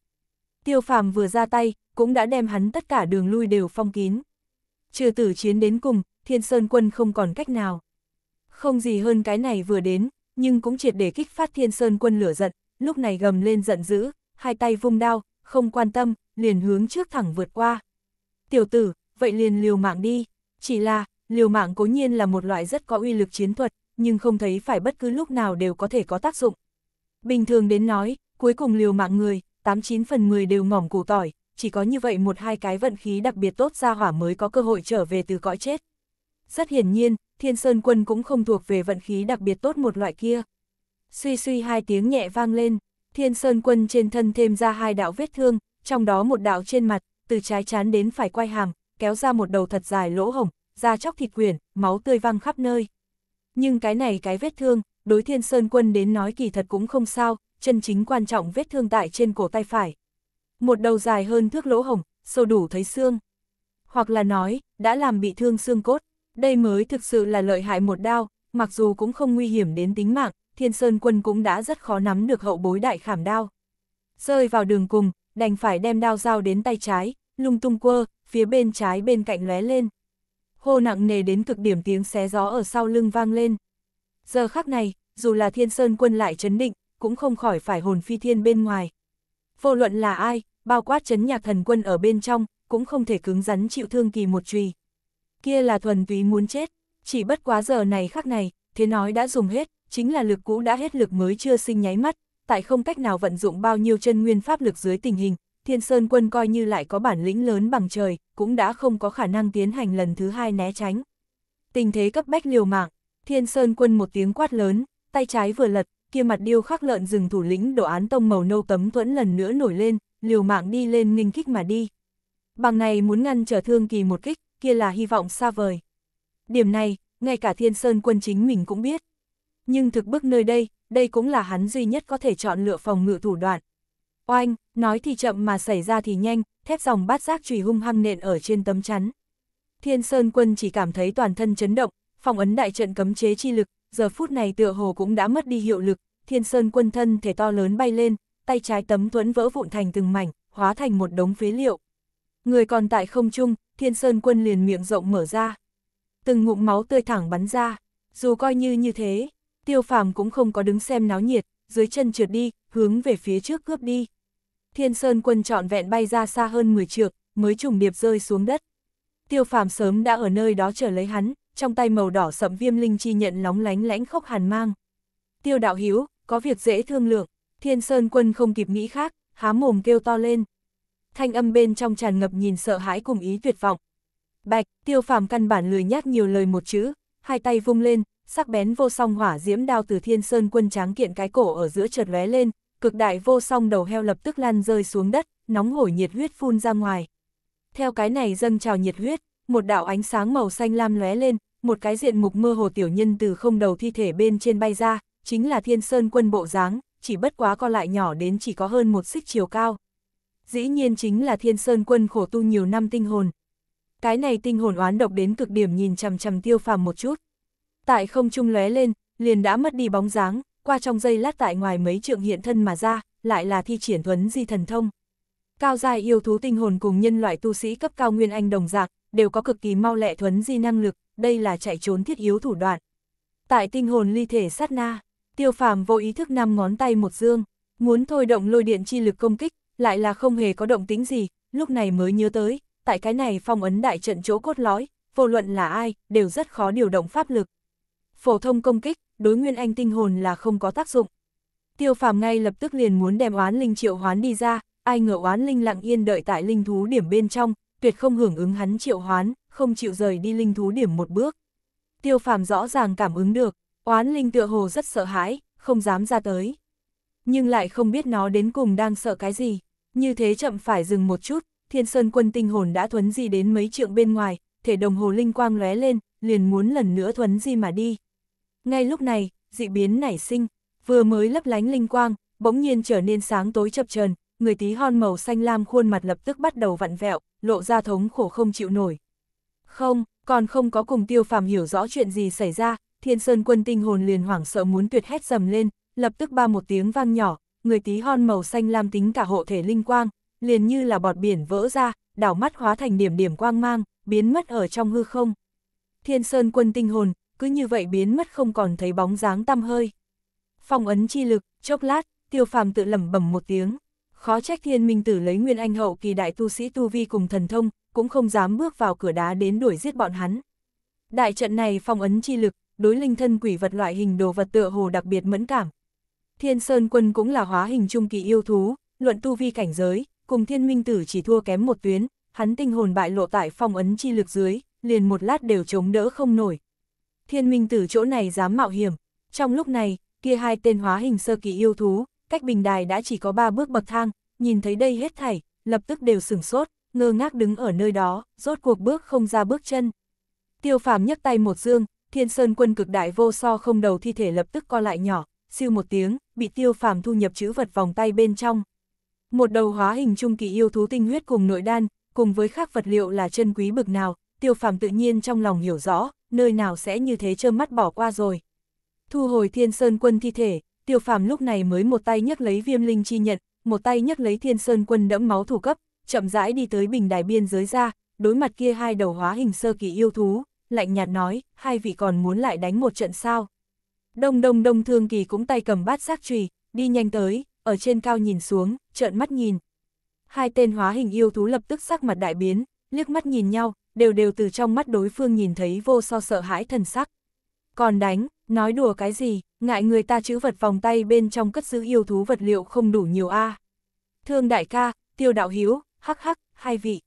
Tiêu phàm vừa ra tay, cũng đã đem hắn tất cả đường lui đều phong kín. Trừ tử chiến đến cùng, Thiên Sơn quân không còn cách nào. Không gì hơn cái này vừa đến, nhưng cũng triệt để kích phát thiên sơn quân lửa giận, lúc này gầm lên giận dữ, hai tay vung đao, không quan tâm, liền hướng trước thẳng vượt qua. Tiểu tử, vậy liền liều mạng đi, chỉ là, liều mạng cố nhiên là một loại rất có uy lực chiến thuật, nhưng không thấy phải bất cứ lúc nào đều có thể có tác dụng. Bình thường đến nói, cuối cùng liều mạng người, 89 phần 10 đều ngỏm củ tỏi, chỉ có như vậy một hai cái vận khí đặc biệt tốt ra hỏa mới có cơ hội trở về từ cõi chết. Rất hiển nhiên, Thiên Sơn Quân cũng không thuộc về vận khí đặc biệt tốt một loại kia. Suy suy hai tiếng nhẹ vang lên, Thiên Sơn Quân trên thân thêm ra hai đạo vết thương, trong đó một đạo trên mặt, từ trái chán đến phải quay hàm, kéo ra một đầu thật dài lỗ hồng, da chóc thịt quyển, máu tươi văng khắp nơi. Nhưng cái này cái vết thương, đối Thiên Sơn Quân đến nói kỳ thật cũng không sao, chân chính quan trọng vết thương tại trên cổ tay phải. Một đầu dài hơn thước lỗ hồng, sâu đủ thấy xương. Hoặc là nói, đã làm bị thương xương cốt. Đây mới thực sự là lợi hại một đao, mặc dù cũng không nguy hiểm đến tính mạng, Thiên Sơn quân cũng đã rất khó nắm được hậu bối đại khảm đao. Rơi vào đường cùng, đành phải đem đao dao đến tay trái, lung tung quơ, phía bên trái bên cạnh lóe lên. Hô nặng nề đến cực điểm tiếng xé gió ở sau lưng vang lên. Giờ khắc này, dù là Thiên Sơn quân lại chấn định, cũng không khỏi phải hồn phi thiên bên ngoài. Vô luận là ai, bao quát chấn nhạc thần quân ở bên trong, cũng không thể cứng rắn chịu thương kỳ một chùy kia là thuần túy muốn chết, chỉ bất quá giờ này khắc này, thế nói đã dùng hết, chính là lực cũ đã hết lực mới chưa sinh nháy mắt, tại không cách nào vận dụng bao nhiêu chân nguyên pháp lực dưới tình hình, Thiên Sơn quân coi như lại có bản lĩnh lớn bằng trời, cũng đã không có khả năng tiến hành lần thứ hai né tránh. Tình thế cấp bách liều mạng, Thiên Sơn quân một tiếng quát lớn, tay trái vừa lật, kia mặt điêu khắc lợn rừng thủ lĩnh đổ án tông màu nâu tấm thuẫn lần nữa nổi lên, liều mạng đi lên nghinh kích mà đi. Bằng này muốn ngăn trở thương kỳ một kích, kia là hy vọng xa vời. Điểm này, ngay cả thiên sơn quân chính mình cũng biết. Nhưng thực bức nơi đây, đây cũng là hắn duy nhất có thể chọn lựa phòng ngự thủ đoạn. Oanh, nói thì chậm mà xảy ra thì nhanh, thép dòng bát giác chùy hung hăng nện ở trên tấm chắn. Thiên Sơn quân chỉ cảm thấy toàn thân chấn động, phòng ấn đại trận cấm chế chi lực, giờ phút này tựa hồ cũng đã mất đi hiệu lực, Thiên Sơn quân thân thể to lớn bay lên, tay trái tấm thuẫn vỡ vụn thành từng mảnh, hóa thành một đống phế liệu. Người còn tại không trung, thiên sơn quân liền miệng rộng mở ra. Từng ngụm máu tươi thẳng bắn ra, dù coi như như thế, tiêu phàm cũng không có đứng xem náo nhiệt, dưới chân trượt đi, hướng về phía trước cướp đi. Thiên sơn quân trọn vẹn bay ra xa hơn 10 trượng, mới trùng điệp rơi xuống đất. Tiêu phàm sớm đã ở nơi đó chờ lấy hắn, trong tay màu đỏ sậm viêm linh chi nhận lóng lánh lánh khốc hàn mang. Tiêu đạo hiếu, có việc dễ thương lượng, thiên sơn quân không kịp nghĩ khác, há mồm kêu to lên thanh âm bên trong tràn ngập nhìn sợ hãi cùng ý tuyệt vọng. Bạch, tiêu phàm căn bản lười nhác nhiều lời một chữ, hai tay vung lên, sắc bén vô song hỏa diễm đao từ thiên sơn quân tráng kiện cái cổ ở giữa chợt lóe lên, cực đại vô song đầu heo lập tức lăn rơi xuống đất, nóng hổi nhiệt huyết phun ra ngoài. Theo cái này dâng trào nhiệt huyết, một đạo ánh sáng màu xanh lam lóe lên, một cái diện mục mơ hồ tiểu nhân từ không đầu thi thể bên trên bay ra, chính là thiên sơn quân bộ dáng, chỉ bất quá còn lại nhỏ đến chỉ có hơn một xích chiều cao dĩ nhiên chính là thiên sơn quân khổ tu nhiều năm tinh hồn. Cái này tinh hồn oán độc đến cực điểm nhìn chằm chằm tiêu phàm một chút. Tại không trung lóe lên, liền đã mất đi bóng dáng, qua trong dây lát tại ngoài mấy trượng hiện thân mà ra, lại là thi triển thuấn di thần thông. Cao dài yêu thú tinh hồn cùng nhân loại tu sĩ cấp cao nguyên anh đồng dạng, đều có cực kỳ mau lẹ thuấn di năng lực, đây là chạy trốn thiết yếu thủ đoạn. Tại tinh hồn ly thể sát na, tiêu phàm vô ý thức năm ngón tay một dương, muốn thôi động lôi điện chi lực công kích, lại là không hề có động tính gì, lúc này mới nhớ tới, tại cái này phong ấn đại trận chỗ cốt lõi, vô luận là ai, đều rất khó điều động pháp lực. Phổ thông công kích, đối nguyên anh tinh hồn là không có tác dụng. Tiêu phàm ngay lập tức liền muốn đem oán linh triệu hoán đi ra, ai ngờ oán linh lặng yên đợi tại linh thú điểm bên trong, tuyệt không hưởng ứng hắn triệu hoán, không chịu rời đi linh thú điểm một bước. Tiêu phàm rõ ràng cảm ứng được, oán linh tựa hồ rất sợ hãi, không dám ra tới. Nhưng lại không biết nó đến cùng đang sợ cái gì. Như thế chậm phải dừng một chút, thiên sơn quân tinh hồn đã thuấn di đến mấy trượng bên ngoài, thể đồng hồ linh quang lóe lên, liền muốn lần nữa thuấn di mà đi. Ngay lúc này, dị biến nảy sinh, vừa mới lấp lánh linh quang, bỗng nhiên trở nên sáng tối chập chờn, người tí hon màu xanh lam khuôn mặt lập tức bắt đầu vặn vẹo, lộ ra thống khổ không chịu nổi. Không, còn không có cùng tiêu phàm hiểu rõ chuyện gì xảy ra, thiên sơn quân tinh hồn liền hoảng sợ muốn tuyệt hét dầm lên, lập tức ba một tiếng vang nhỏ, người tí hon màu xanh lam tính cả hộ thể linh quang, liền như là bọt biển vỡ ra, đảo mắt hóa thành điểm điểm quang mang, biến mất ở trong hư không. Thiên Sơn quân tinh hồn, cứ như vậy biến mất không còn thấy bóng dáng tăm hơi. Phong ấn chi lực, chốc lát, tiêu phàm tự lẩm bẩm một tiếng. Khó trách thiên minh tử lấy nguyên anh hậu kỳ đại tu sĩ tu vi cùng thần thông, cũng không dám bước vào cửa đá đến đuổi giết bọn hắn. Đại trận này phong ấn chi lực, đối linh thân quỷ vật loại hình đồ vật tựa hồ đặc biệt mẫn cảm, Thiên Sơn Quân cũng là hóa hình trung kỳ yêu thú, luận tu vi cảnh giới, cùng thiên minh tử chỉ thua kém một tuyến, hắn tinh hồn bại lộ tại phong ấn chi lực dưới, liền một lát đều chống đỡ không nổi. Thiên minh tử chỗ này dám mạo hiểm, trong lúc này, kia hai tên hóa hình sơ kỳ yêu thú, cách bình đài đã chỉ có ba bước bậc thang, nhìn thấy đây hết thảy, lập tức đều sửng sốt, ngơ ngác đứng ở nơi đó, rốt cuộc bước không ra bước chân. Tiêu phàm nhấc tay một dương, thiên sơn quân cực đại vô so không đầu thi thể lập tức co lại nhỏ, siêu một tiếng, bị tiêu phàm thu nhập chữ vật vòng tay bên trong. Một đầu hóa hình trung kỳ yêu thú tinh huyết cùng nội đan, cùng với khác vật liệu là chân quý bực nào, tiêu phàm tự nhiên trong lòng hiểu rõ, nơi nào sẽ như thế trơ mắt bỏ qua rồi. Thu hồi thiên sơn quân thi thể, tiêu phàm lúc này mới một tay nhấc lấy viêm linh chi nhận, một tay nhấc lấy thiên sơn quân đẫm máu thủ cấp, chậm rãi đi tới bình đài biên giới ra, đối mặt kia hai đầu hóa hình sơ kỳ yêu thú, lạnh nhạt nói, hai vị còn muốn lại đánh một trận sao. Đông đông đông thương kỳ cũng tay cầm bát xác trùy, đi nhanh tới, ở trên cao nhìn xuống, trợn mắt nhìn. Hai tên hóa hình yêu thú lập tức sắc mặt đại biến, liếc mắt nhìn nhau, đều đều từ trong mắt đối phương nhìn thấy vô so sợ hãi thần sắc. Còn đánh, nói đùa cái gì, ngại người ta chữ vật vòng tay bên trong cất giữ yêu thú vật liệu không đủ nhiều a. Thương đại ca, tiêu đạo hiếu, hắc hắc, hai vị.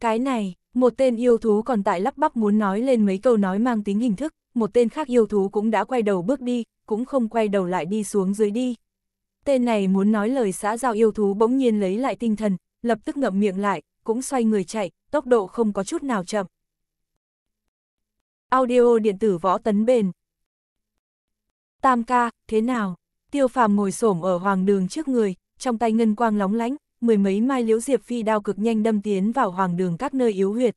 Cái này, một tên yêu thú còn tại lắp bắp muốn nói lên mấy câu nói mang tính hình thức, một tên khác yêu thú cũng đã quay đầu bước đi, cũng không quay đầu lại đi xuống dưới đi. Tên này muốn nói lời xã giao yêu thú bỗng nhiên lấy lại tinh thần, lập tức ngậm miệng lại, cũng xoay người chạy, tốc độ không có chút nào chậm. Audio điện tử võ tấn bền. Tam ca, thế nào? Tiêu phàm ngồi xổm ở hoàng đường trước người, trong tay ngân quang lóng lánh, mười mấy mai liễu diệp phi đao cực nhanh đâm tiến vào hoàng đường các nơi yếu huyệt,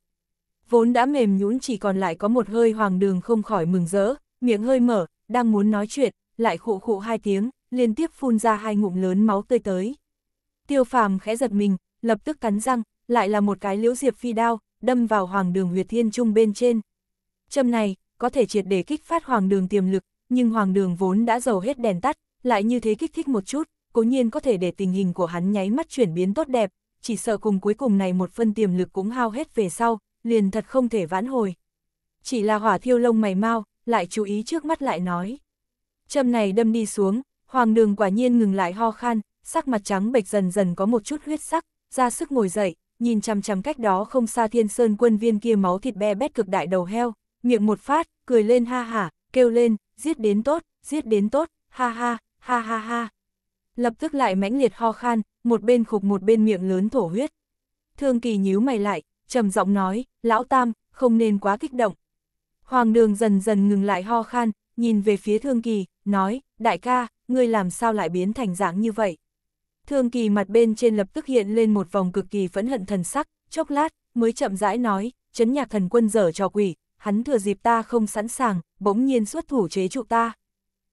vốn đã mềm nhũn chỉ còn lại có một hơi hoàng đường không khỏi mừng rỡ, miệng hơi mở, đang muốn nói chuyện, lại khụ khụ hai tiếng, liên tiếp phun ra hai ngụm lớn máu tươi tới. Tiêu phàm khẽ giật mình, lập tức cắn răng, lại là một cái liễu diệp phi đao, đâm vào hoàng đường huyệt thiên trung bên trên. Châm này, có thể triệt để kích phát hoàng đường tiềm lực, nhưng hoàng đường vốn đã dầu hết đèn tắt, lại như thế kích thích một chút, cố nhiên có thể để tình hình của hắn nháy mắt chuyển biến tốt đẹp, chỉ sợ cùng cuối cùng này một phân tiềm lực cũng hao hết về sau, liền thật không thể vãn hồi. Chỉ là hỏa thiêu lông mày mau, lại chú ý trước mắt lại nói. Châm này đâm đi xuống, hoàng đường quả nhiên ngừng lại ho khan, sắc mặt trắng bệch dần dần có một chút huyết sắc, ra sức ngồi dậy, nhìn chằm chằm cách đó không xa thiên sơn quân viên kia máu thịt be bét cực đại đầu heo, miệng một phát, cười lên ha hả, kêu lên, giết đến tốt, giết đến tốt, ha ha, ha ha ha. Lập tức lại mãnh liệt ho khan, một bên khục một bên miệng lớn thổ huyết. Thương kỳ nhíu mày lại, trầm giọng nói, lão tam, không nên quá kích động. Hoàng đường dần dần ngừng lại ho khan, nhìn về phía Thương Kỳ, nói, đại ca, ngươi làm sao lại biến thành dạng như vậy? Thương Kỳ mặt bên trên lập tức hiện lên một vòng cực kỳ phẫn hận thần sắc, chốc lát, mới chậm rãi nói, chấn nhạc thần quân dở trò quỷ, hắn thừa dịp ta không sẵn sàng, bỗng nhiên xuất thủ chế trụ ta.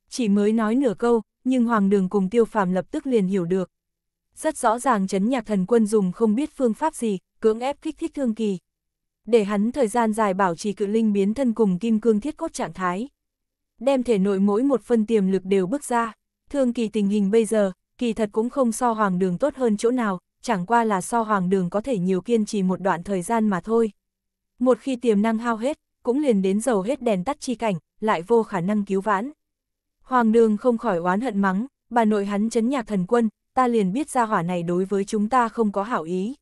Chỉ mới nói nửa câu, nhưng Hoàng đường cùng tiêu phàm lập tức liền hiểu được. Rất rõ ràng chấn nhạc thần quân dùng không biết phương pháp gì, cưỡng ép kích thích thương kỳ. Để hắn thời gian dài bảo trì cự linh biến thân cùng kim cương thiết cốt trạng thái. Đem thể nội mỗi một phân tiềm lực đều bước ra, thương kỳ tình hình bây giờ, kỳ thật cũng không so hoàng đường tốt hơn chỗ nào, chẳng qua là so hoàng đường có thể nhiều kiên trì một đoạn thời gian mà thôi. Một khi tiềm năng hao hết, cũng liền đến dầu hết đèn tắt chi cảnh, lại vô khả năng cứu vãn. Hoàng đường không khỏi oán hận mắng, bà nội hắn chấn nhạc thần quân, ta liền biết ra hỏa này đối với chúng ta không có hảo ý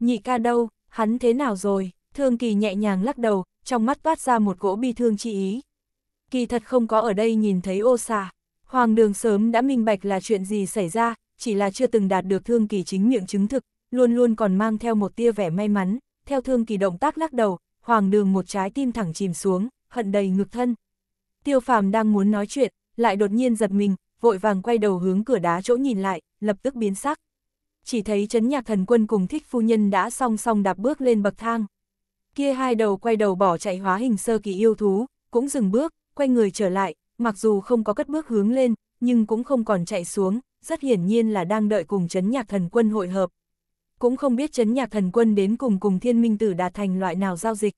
nhị ca đâu, hắn thế nào rồi, thương kỳ nhẹ nhàng lắc đầu, trong mắt toát ra một cỗ bi thương chi ý. Kỳ thật không có ở đây nhìn thấy ô xà, hoàng đường sớm đã minh bạch là chuyện gì xảy ra, chỉ là chưa từng đạt được thương kỳ chính miệng chứng thực, luôn luôn còn mang theo một tia vẻ may mắn, theo thương kỳ động tác lắc đầu, hoàng đường một trái tim thẳng chìm xuống, hận đầy ngực thân. Tiêu phàm đang muốn nói chuyện, lại đột nhiên giật mình, vội vàng quay đầu hướng cửa đá chỗ nhìn lại, lập tức biến sắc chỉ thấy chấn nhạc thần quân cùng thích phu nhân đã song song đạp bước lên bậc thang. Kia hai đầu quay đầu bỏ chạy hóa hình sơ kỳ yêu thú, cũng dừng bước, quay người trở lại, mặc dù không có cất bước hướng lên, nhưng cũng không còn chạy xuống, rất hiển nhiên là đang đợi cùng chấn nhạc thần quân hội hợp. Cũng không biết chấn nhạc thần quân đến cùng cùng thiên minh tử đạt thành loại nào giao dịch.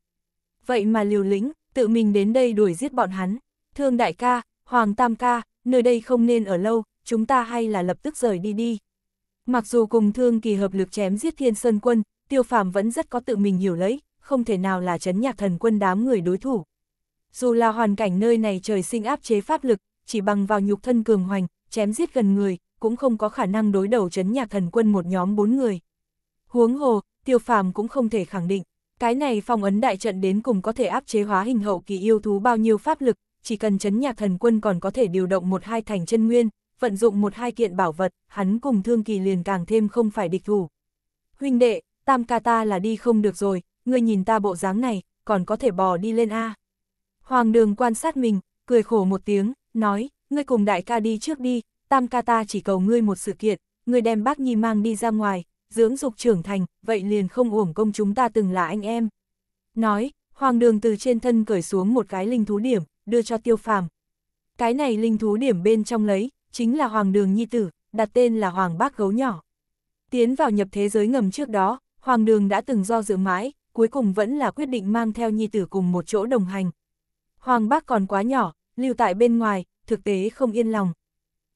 Vậy mà liều lĩnh, tự mình đến đây đuổi giết bọn hắn. Thương đại ca, hoàng tam ca, nơi đây không nên ở lâu, chúng ta hay là lập tức rời đi đi. Mặc dù cùng thương kỳ hợp lực chém giết thiên sơn quân, tiêu phàm vẫn rất có tự mình hiểu lấy, không thể nào là chấn nhạc thần quân đám người đối thủ. Dù là hoàn cảnh nơi này trời sinh áp chế pháp lực, chỉ bằng vào nhục thân cường hoành, chém giết gần người, cũng không có khả năng đối đầu chấn nhạc thần quân một nhóm bốn người. Huống hồ, tiêu phàm cũng không thể khẳng định, cái này phong ấn đại trận đến cùng có thể áp chế hóa hình hậu kỳ yêu thú bao nhiêu pháp lực, chỉ cần chấn nhạc thần quân còn có thể điều động một hai thành chân nguyên, vận dụng một hai kiện bảo vật, hắn cùng Thương Kỳ liền càng thêm không phải địch thủ. Huynh đệ, tam ca ta là đi không được rồi, ngươi nhìn ta bộ dáng này, còn có thể bò đi lên A. Hoàng đường quan sát mình, cười khổ một tiếng, nói, ngươi cùng đại ca đi trước đi, tam ca ta chỉ cầu ngươi một sự kiện, ngươi đem bác nhi mang đi ra ngoài, dưỡng dục trưởng thành, vậy liền không uổng công chúng ta từng là anh em. Nói, hoàng đường từ trên thân cởi xuống một cái linh thú điểm, đưa cho tiêu phàm. Cái này linh thú điểm bên trong lấy, chính là Hoàng Đường Nhi Tử, đặt tên là Hoàng Bác Gấu Nhỏ. Tiến vào nhập thế giới ngầm trước đó, Hoàng Đường đã từng do dự mãi, cuối cùng vẫn là quyết định mang theo Nhi Tử cùng một chỗ đồng hành. Hoàng Bác còn quá nhỏ, lưu tại bên ngoài, thực tế không yên lòng.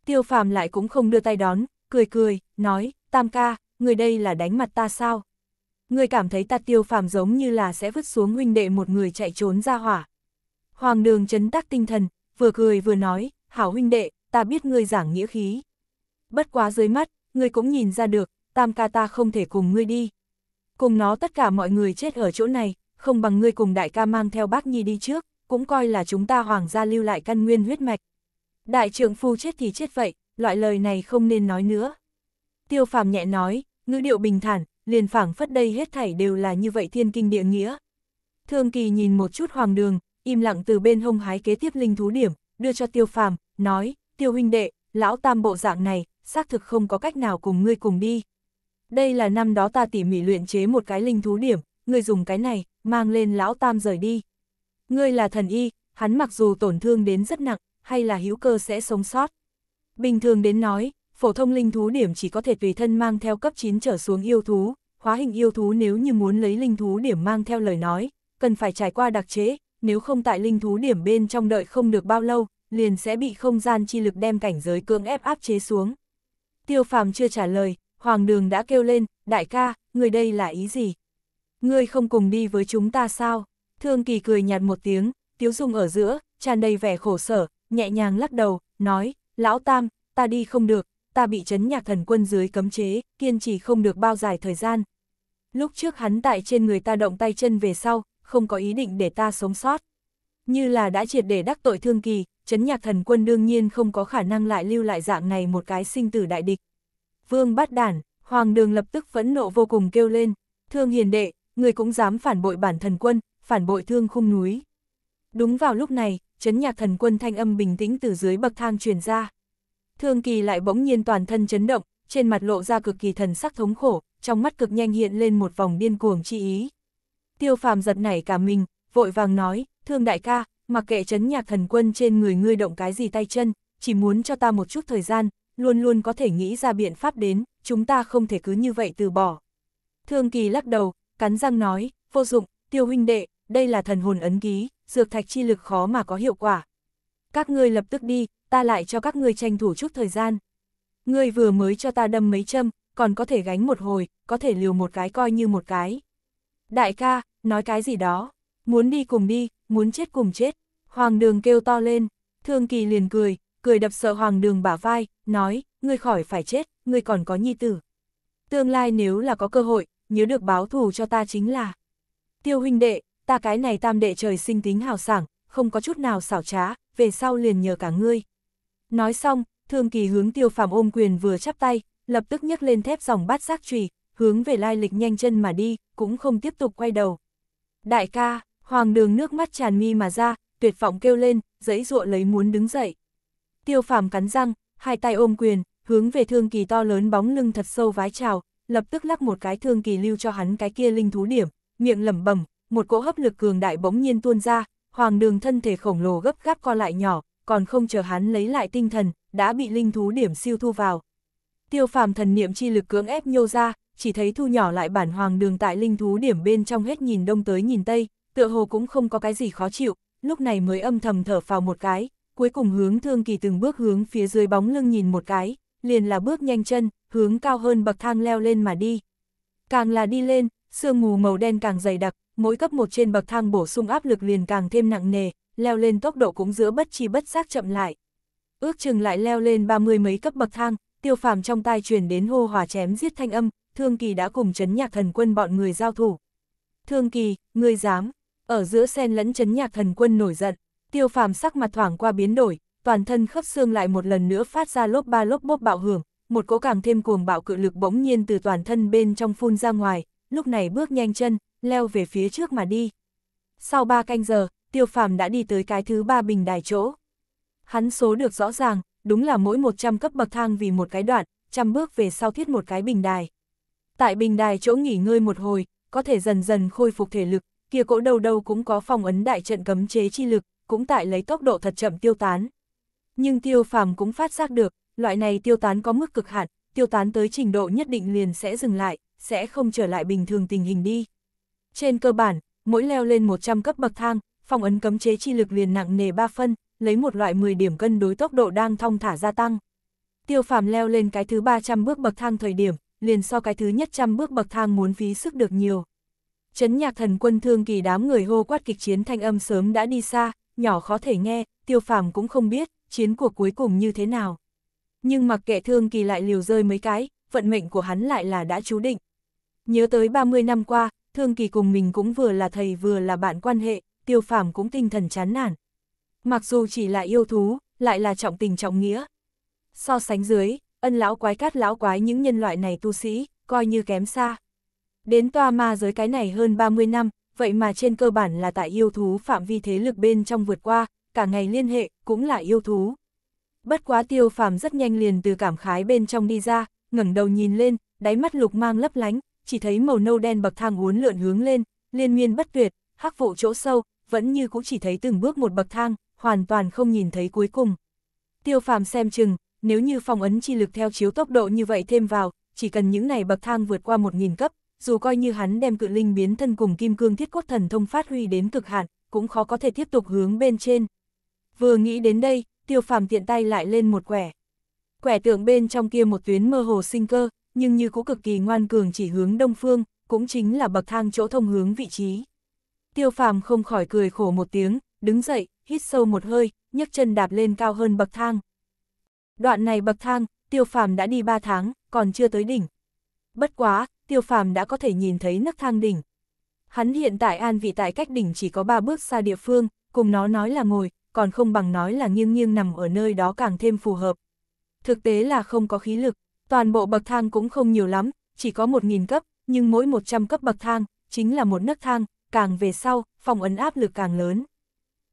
Tiêu phàm lại cũng không đưa tay đón, cười cười, nói, Tam ca, người đây là đánh mặt ta sao? Người cảm thấy ta tiêu phàm giống như là sẽ vứt xuống huynh đệ một người chạy trốn ra hỏa. Hoàng đường chấn tác tinh thần, vừa cười vừa nói, hảo huynh đệ, ta biết ngươi giảng nghĩa khí. Bất quá dưới mắt, ngươi cũng nhìn ra được, tam ca ta không thể cùng ngươi đi. Cùng nó tất cả mọi người chết ở chỗ này, không bằng ngươi cùng đại ca mang theo bác Nhi đi trước, cũng coi là chúng ta hoàng gia lưu lại căn nguyên huyết mạch. Đại trưởng phu chết thì chết vậy, loại lời này không nên nói nữa. Tiêu phàm nhẹ nói, ngữ điệu bình thản, liền phảng phất đây hết thảy đều là như vậy thiên kinh địa nghĩa. Thương kỳ nhìn một chút hoàng đường, im lặng từ bên hông hái kế tiếp linh thú điểm, đưa cho tiêu phàm, nói, tiêu huynh đệ, lão tam bộ dạng này, xác thực không có cách nào cùng ngươi cùng đi. Đây là năm đó ta tỉ mỉ luyện chế một cái linh thú điểm, ngươi dùng cái này, mang lên lão tam rời đi. Ngươi là thần y, hắn mặc dù tổn thương đến rất nặng, hay là hữu cơ sẽ sống sót. Bình thường đến nói, phổ thông linh thú điểm chỉ có thể tùy thân mang theo cấp 9 trở xuống yêu thú, hóa hình yêu thú nếu như muốn lấy linh thú điểm mang theo lời nói, cần phải trải qua đặc chế, nếu không tại linh thú điểm bên trong đợi không được bao lâu, liền sẽ bị không gian chi lực đem cảnh giới cưỡng ép áp chế xuống. Tiêu phàm chưa trả lời, Hoàng đường đã kêu lên, đại ca, người đây là ý gì? Ngươi không cùng đi với chúng ta sao? Thương kỳ cười nhạt một tiếng, tiếu dung ở giữa, tràn đầy vẻ khổ sở, nhẹ nhàng lắc đầu, nói, lão tam, ta đi không được, ta bị chấn nhạc thần quân dưới cấm chế, kiên trì không được bao dài thời gian. Lúc trước hắn tại trên người ta động tay chân về sau, không có ý định để ta sống sót. Như là đã triệt để đắc tội thương kỳ, chấn nhạc thần quân đương nhiên không có khả năng lại lưu lại dạng này một cái sinh tử đại địch. Vương bắt đản, hoàng đường lập tức phẫn nộ vô cùng kêu lên, thương hiền đệ, người cũng dám phản bội bản thần quân, phản bội thương khung núi. Đúng vào lúc này, chấn nhạc thần quân thanh âm bình tĩnh từ dưới bậc thang truyền ra. Thương kỳ lại bỗng nhiên toàn thân chấn động, trên mặt lộ ra cực kỳ thần sắc thống khổ, trong mắt cực nhanh hiện lên một vòng điên cuồng chi ý. Tiêu phàm giật nảy cả mình, vội vàng nói, thương đại ca, mặc kệ chấn nhạc thần quân trên người ngươi động cái gì tay chân, chỉ muốn cho ta một chút thời gian, luôn luôn có thể nghĩ ra biện pháp đến, chúng ta không thể cứ như vậy từ bỏ. Thương kỳ lắc đầu, cắn răng nói, vô dụng, tiêu huynh đệ, đây là thần hồn ấn ký, dược thạch chi lực khó mà có hiệu quả. Các ngươi lập tức đi, ta lại cho các ngươi tranh thủ chút thời gian. Ngươi vừa mới cho ta đâm mấy châm, còn có thể gánh một hồi, có thể liều một cái coi như một cái. Đại ca, nói cái gì đó. Muốn đi cùng đi, muốn chết cùng chết. Hoàng đường kêu to lên, thương kỳ liền cười, cười đập sợ hoàng đường bả vai, nói, ngươi khỏi phải chết, ngươi còn có nhi tử. Tương lai nếu là có cơ hội, nhớ được báo thù cho ta chính là. Tiêu huynh đệ, ta cái này tam đệ trời sinh tính hào sảng, không có chút nào xảo trá, về sau liền nhờ cả ngươi. Nói xong, thương kỳ hướng tiêu phàm ôm quyền vừa chắp tay, lập tức nhấc lên thép dòng bát giác trùy, hướng về lai lịch nhanh chân mà đi, cũng không tiếp tục quay đầu. Đại ca, Hoàng đường nước mắt tràn mi mà ra, tuyệt vọng kêu lên, dãy dụa lấy muốn đứng dậy. Tiêu phàm cắn răng, hai tay ôm quyền, hướng về thương kỳ to lớn bóng lưng thật sâu vái chào, lập tức lắc một cái thương kỳ lưu cho hắn cái kia linh thú điểm, miệng lẩm bẩm, một cỗ hấp lực cường đại bỗng nhiên tuôn ra, hoàng đường thân thể khổng lồ gấp gáp co lại nhỏ, còn không chờ hắn lấy lại tinh thần, đã bị linh thú điểm siêu thu vào. Tiêu phàm thần niệm chi lực cưỡng ép nhô ra, chỉ thấy thu nhỏ lại bản hoàng đường tại linh thú điểm bên trong hết nhìn đông tới nhìn tây, tựa hồ cũng không có cái gì khó chịu, lúc này mới âm thầm thở phào một cái, cuối cùng hướng thương kỳ từng bước hướng phía dưới bóng lưng nhìn một cái, liền là bước nhanh chân, hướng cao hơn bậc thang leo lên mà đi. Càng là đi lên, sương mù màu đen càng dày đặc, mỗi cấp một trên bậc thang bổ sung áp lực liền càng thêm nặng nề, leo lên tốc độ cũng giữa bất chi bất giác chậm lại. Ước chừng lại leo lên ba mươi mấy cấp bậc thang, tiêu phàm trong tai truyền đến hô hòa chém giết thanh âm, thương kỳ đã cùng chấn nhạc thần quân bọn người giao thủ. Thương kỳ, ngươi dám, ở giữa xen lẫn chấn nhạc thần quân nổi giận, tiêu phàm sắc mặt thoảng qua biến đổi, toàn thân khớp xương lại một lần nữa phát ra lốp ba lốp bốp bạo hưởng, một cỗ càng thêm cuồng bạo cự lực bỗng nhiên từ toàn thân bên trong phun ra ngoài, lúc này bước nhanh chân, leo về phía trước mà đi. Sau ba canh giờ, tiêu phàm đã đi tới cái thứ ba bình đài chỗ. Hắn số được rõ ràng, đúng là mỗi 100 cấp bậc thang vì một cái đoạn, trăm bước về sau thiết một cái bình đài. Tại bình đài chỗ nghỉ ngơi một hồi, có thể dần dần khôi phục thể lực, kia cỗ đầu đầu cũng có phòng ấn đại trận cấm chế chi lực, cũng tại lấy tốc độ thật chậm tiêu tán. Nhưng tiêu phàm cũng phát giác được, loại này tiêu tán có mức cực hạn, tiêu tán tới trình độ nhất định liền sẽ dừng lại, sẽ không trở lại bình thường tình hình đi. Trên cơ bản, mỗi leo lên 100 cấp bậc thang, phòng ấn cấm chế chi lực liền nặng nề 3 phân, lấy một loại 10 điểm cân đối tốc độ đang thong thả gia tăng. Tiêu phàm leo lên cái thứ 300 bước bậc thang thời điểm, liền so cái thứ nhất trăm bước bậc thang muốn phí sức được nhiều chấn nhạc thần quân thương kỳ đám người hô quát kịch chiến thanh âm sớm đã đi xa, nhỏ khó thể nghe, tiêu phàm cũng không biết, chiến cuộc cuối cùng như thế nào. Nhưng mặc kệ thương kỳ lại liều rơi mấy cái, vận mệnh của hắn lại là đã chú định. Nhớ tới 30 năm qua, thương kỳ cùng mình cũng vừa là thầy vừa là bạn quan hệ, tiêu phàm cũng tinh thần chán nản. Mặc dù chỉ là yêu thú, lại là trọng tình trọng nghĩa. So sánh dưới, ân lão quái cát lão quái những nhân loại này tu sĩ, coi như kém xa. Đến toa ma giới cái này hơn 30 năm, vậy mà trên cơ bản là tại yêu thú phạm vi thế lực bên trong vượt qua, cả ngày liên hệ, cũng là yêu thú. Bất quá tiêu phàm rất nhanh liền từ cảm khái bên trong đi ra, ngẩng đầu nhìn lên, đáy mắt lục mang lấp lánh, chỉ thấy màu nâu đen bậc thang uốn lượn hướng lên, liên miên bất tuyệt, hắc vụ chỗ sâu, vẫn như cũng chỉ thấy từng bước một bậc thang, hoàn toàn không nhìn thấy cuối cùng. Tiêu phàm xem chừng, nếu như phòng ấn chi lực theo chiếu tốc độ như vậy thêm vào, chỉ cần những này bậc thang vượt qua 1.000 cấp, dù coi như hắn đem cự linh biến thân cùng kim cương thiết cốt thần thông phát huy đến cực hạn, cũng khó có thể tiếp tục hướng bên trên. Vừa nghĩ đến đây, tiêu phàm tiện tay lại lên một quẻ. Quẻ tượng bên trong kia một tuyến mơ hồ sinh cơ, nhưng như cũng cực kỳ ngoan cường chỉ hướng đông phương, cũng chính là bậc thang chỗ thông hướng vị trí. Tiêu phàm không khỏi cười khổ một tiếng, đứng dậy, hít sâu một hơi, nhấc chân đạp lên cao hơn bậc thang. Đoạn này bậc thang, tiêu phàm đã đi 3 tháng, còn chưa tới đỉnh. Bất quá, tiêu phàm đã có thể nhìn thấy nấc thang đỉnh. Hắn hiện tại an vị tại cách đỉnh chỉ có ba bước xa địa phương, cùng nó nói là ngồi, còn không bằng nói là nghiêng nghiêng nằm ở nơi đó càng thêm phù hợp. Thực tế là không có khí lực, toàn bộ bậc thang cũng không nhiều lắm, chỉ có 1.000 cấp, nhưng mỗi 100 cấp bậc thang, chính là một nấc thang, càng về sau, phòng ấn áp lực càng lớn.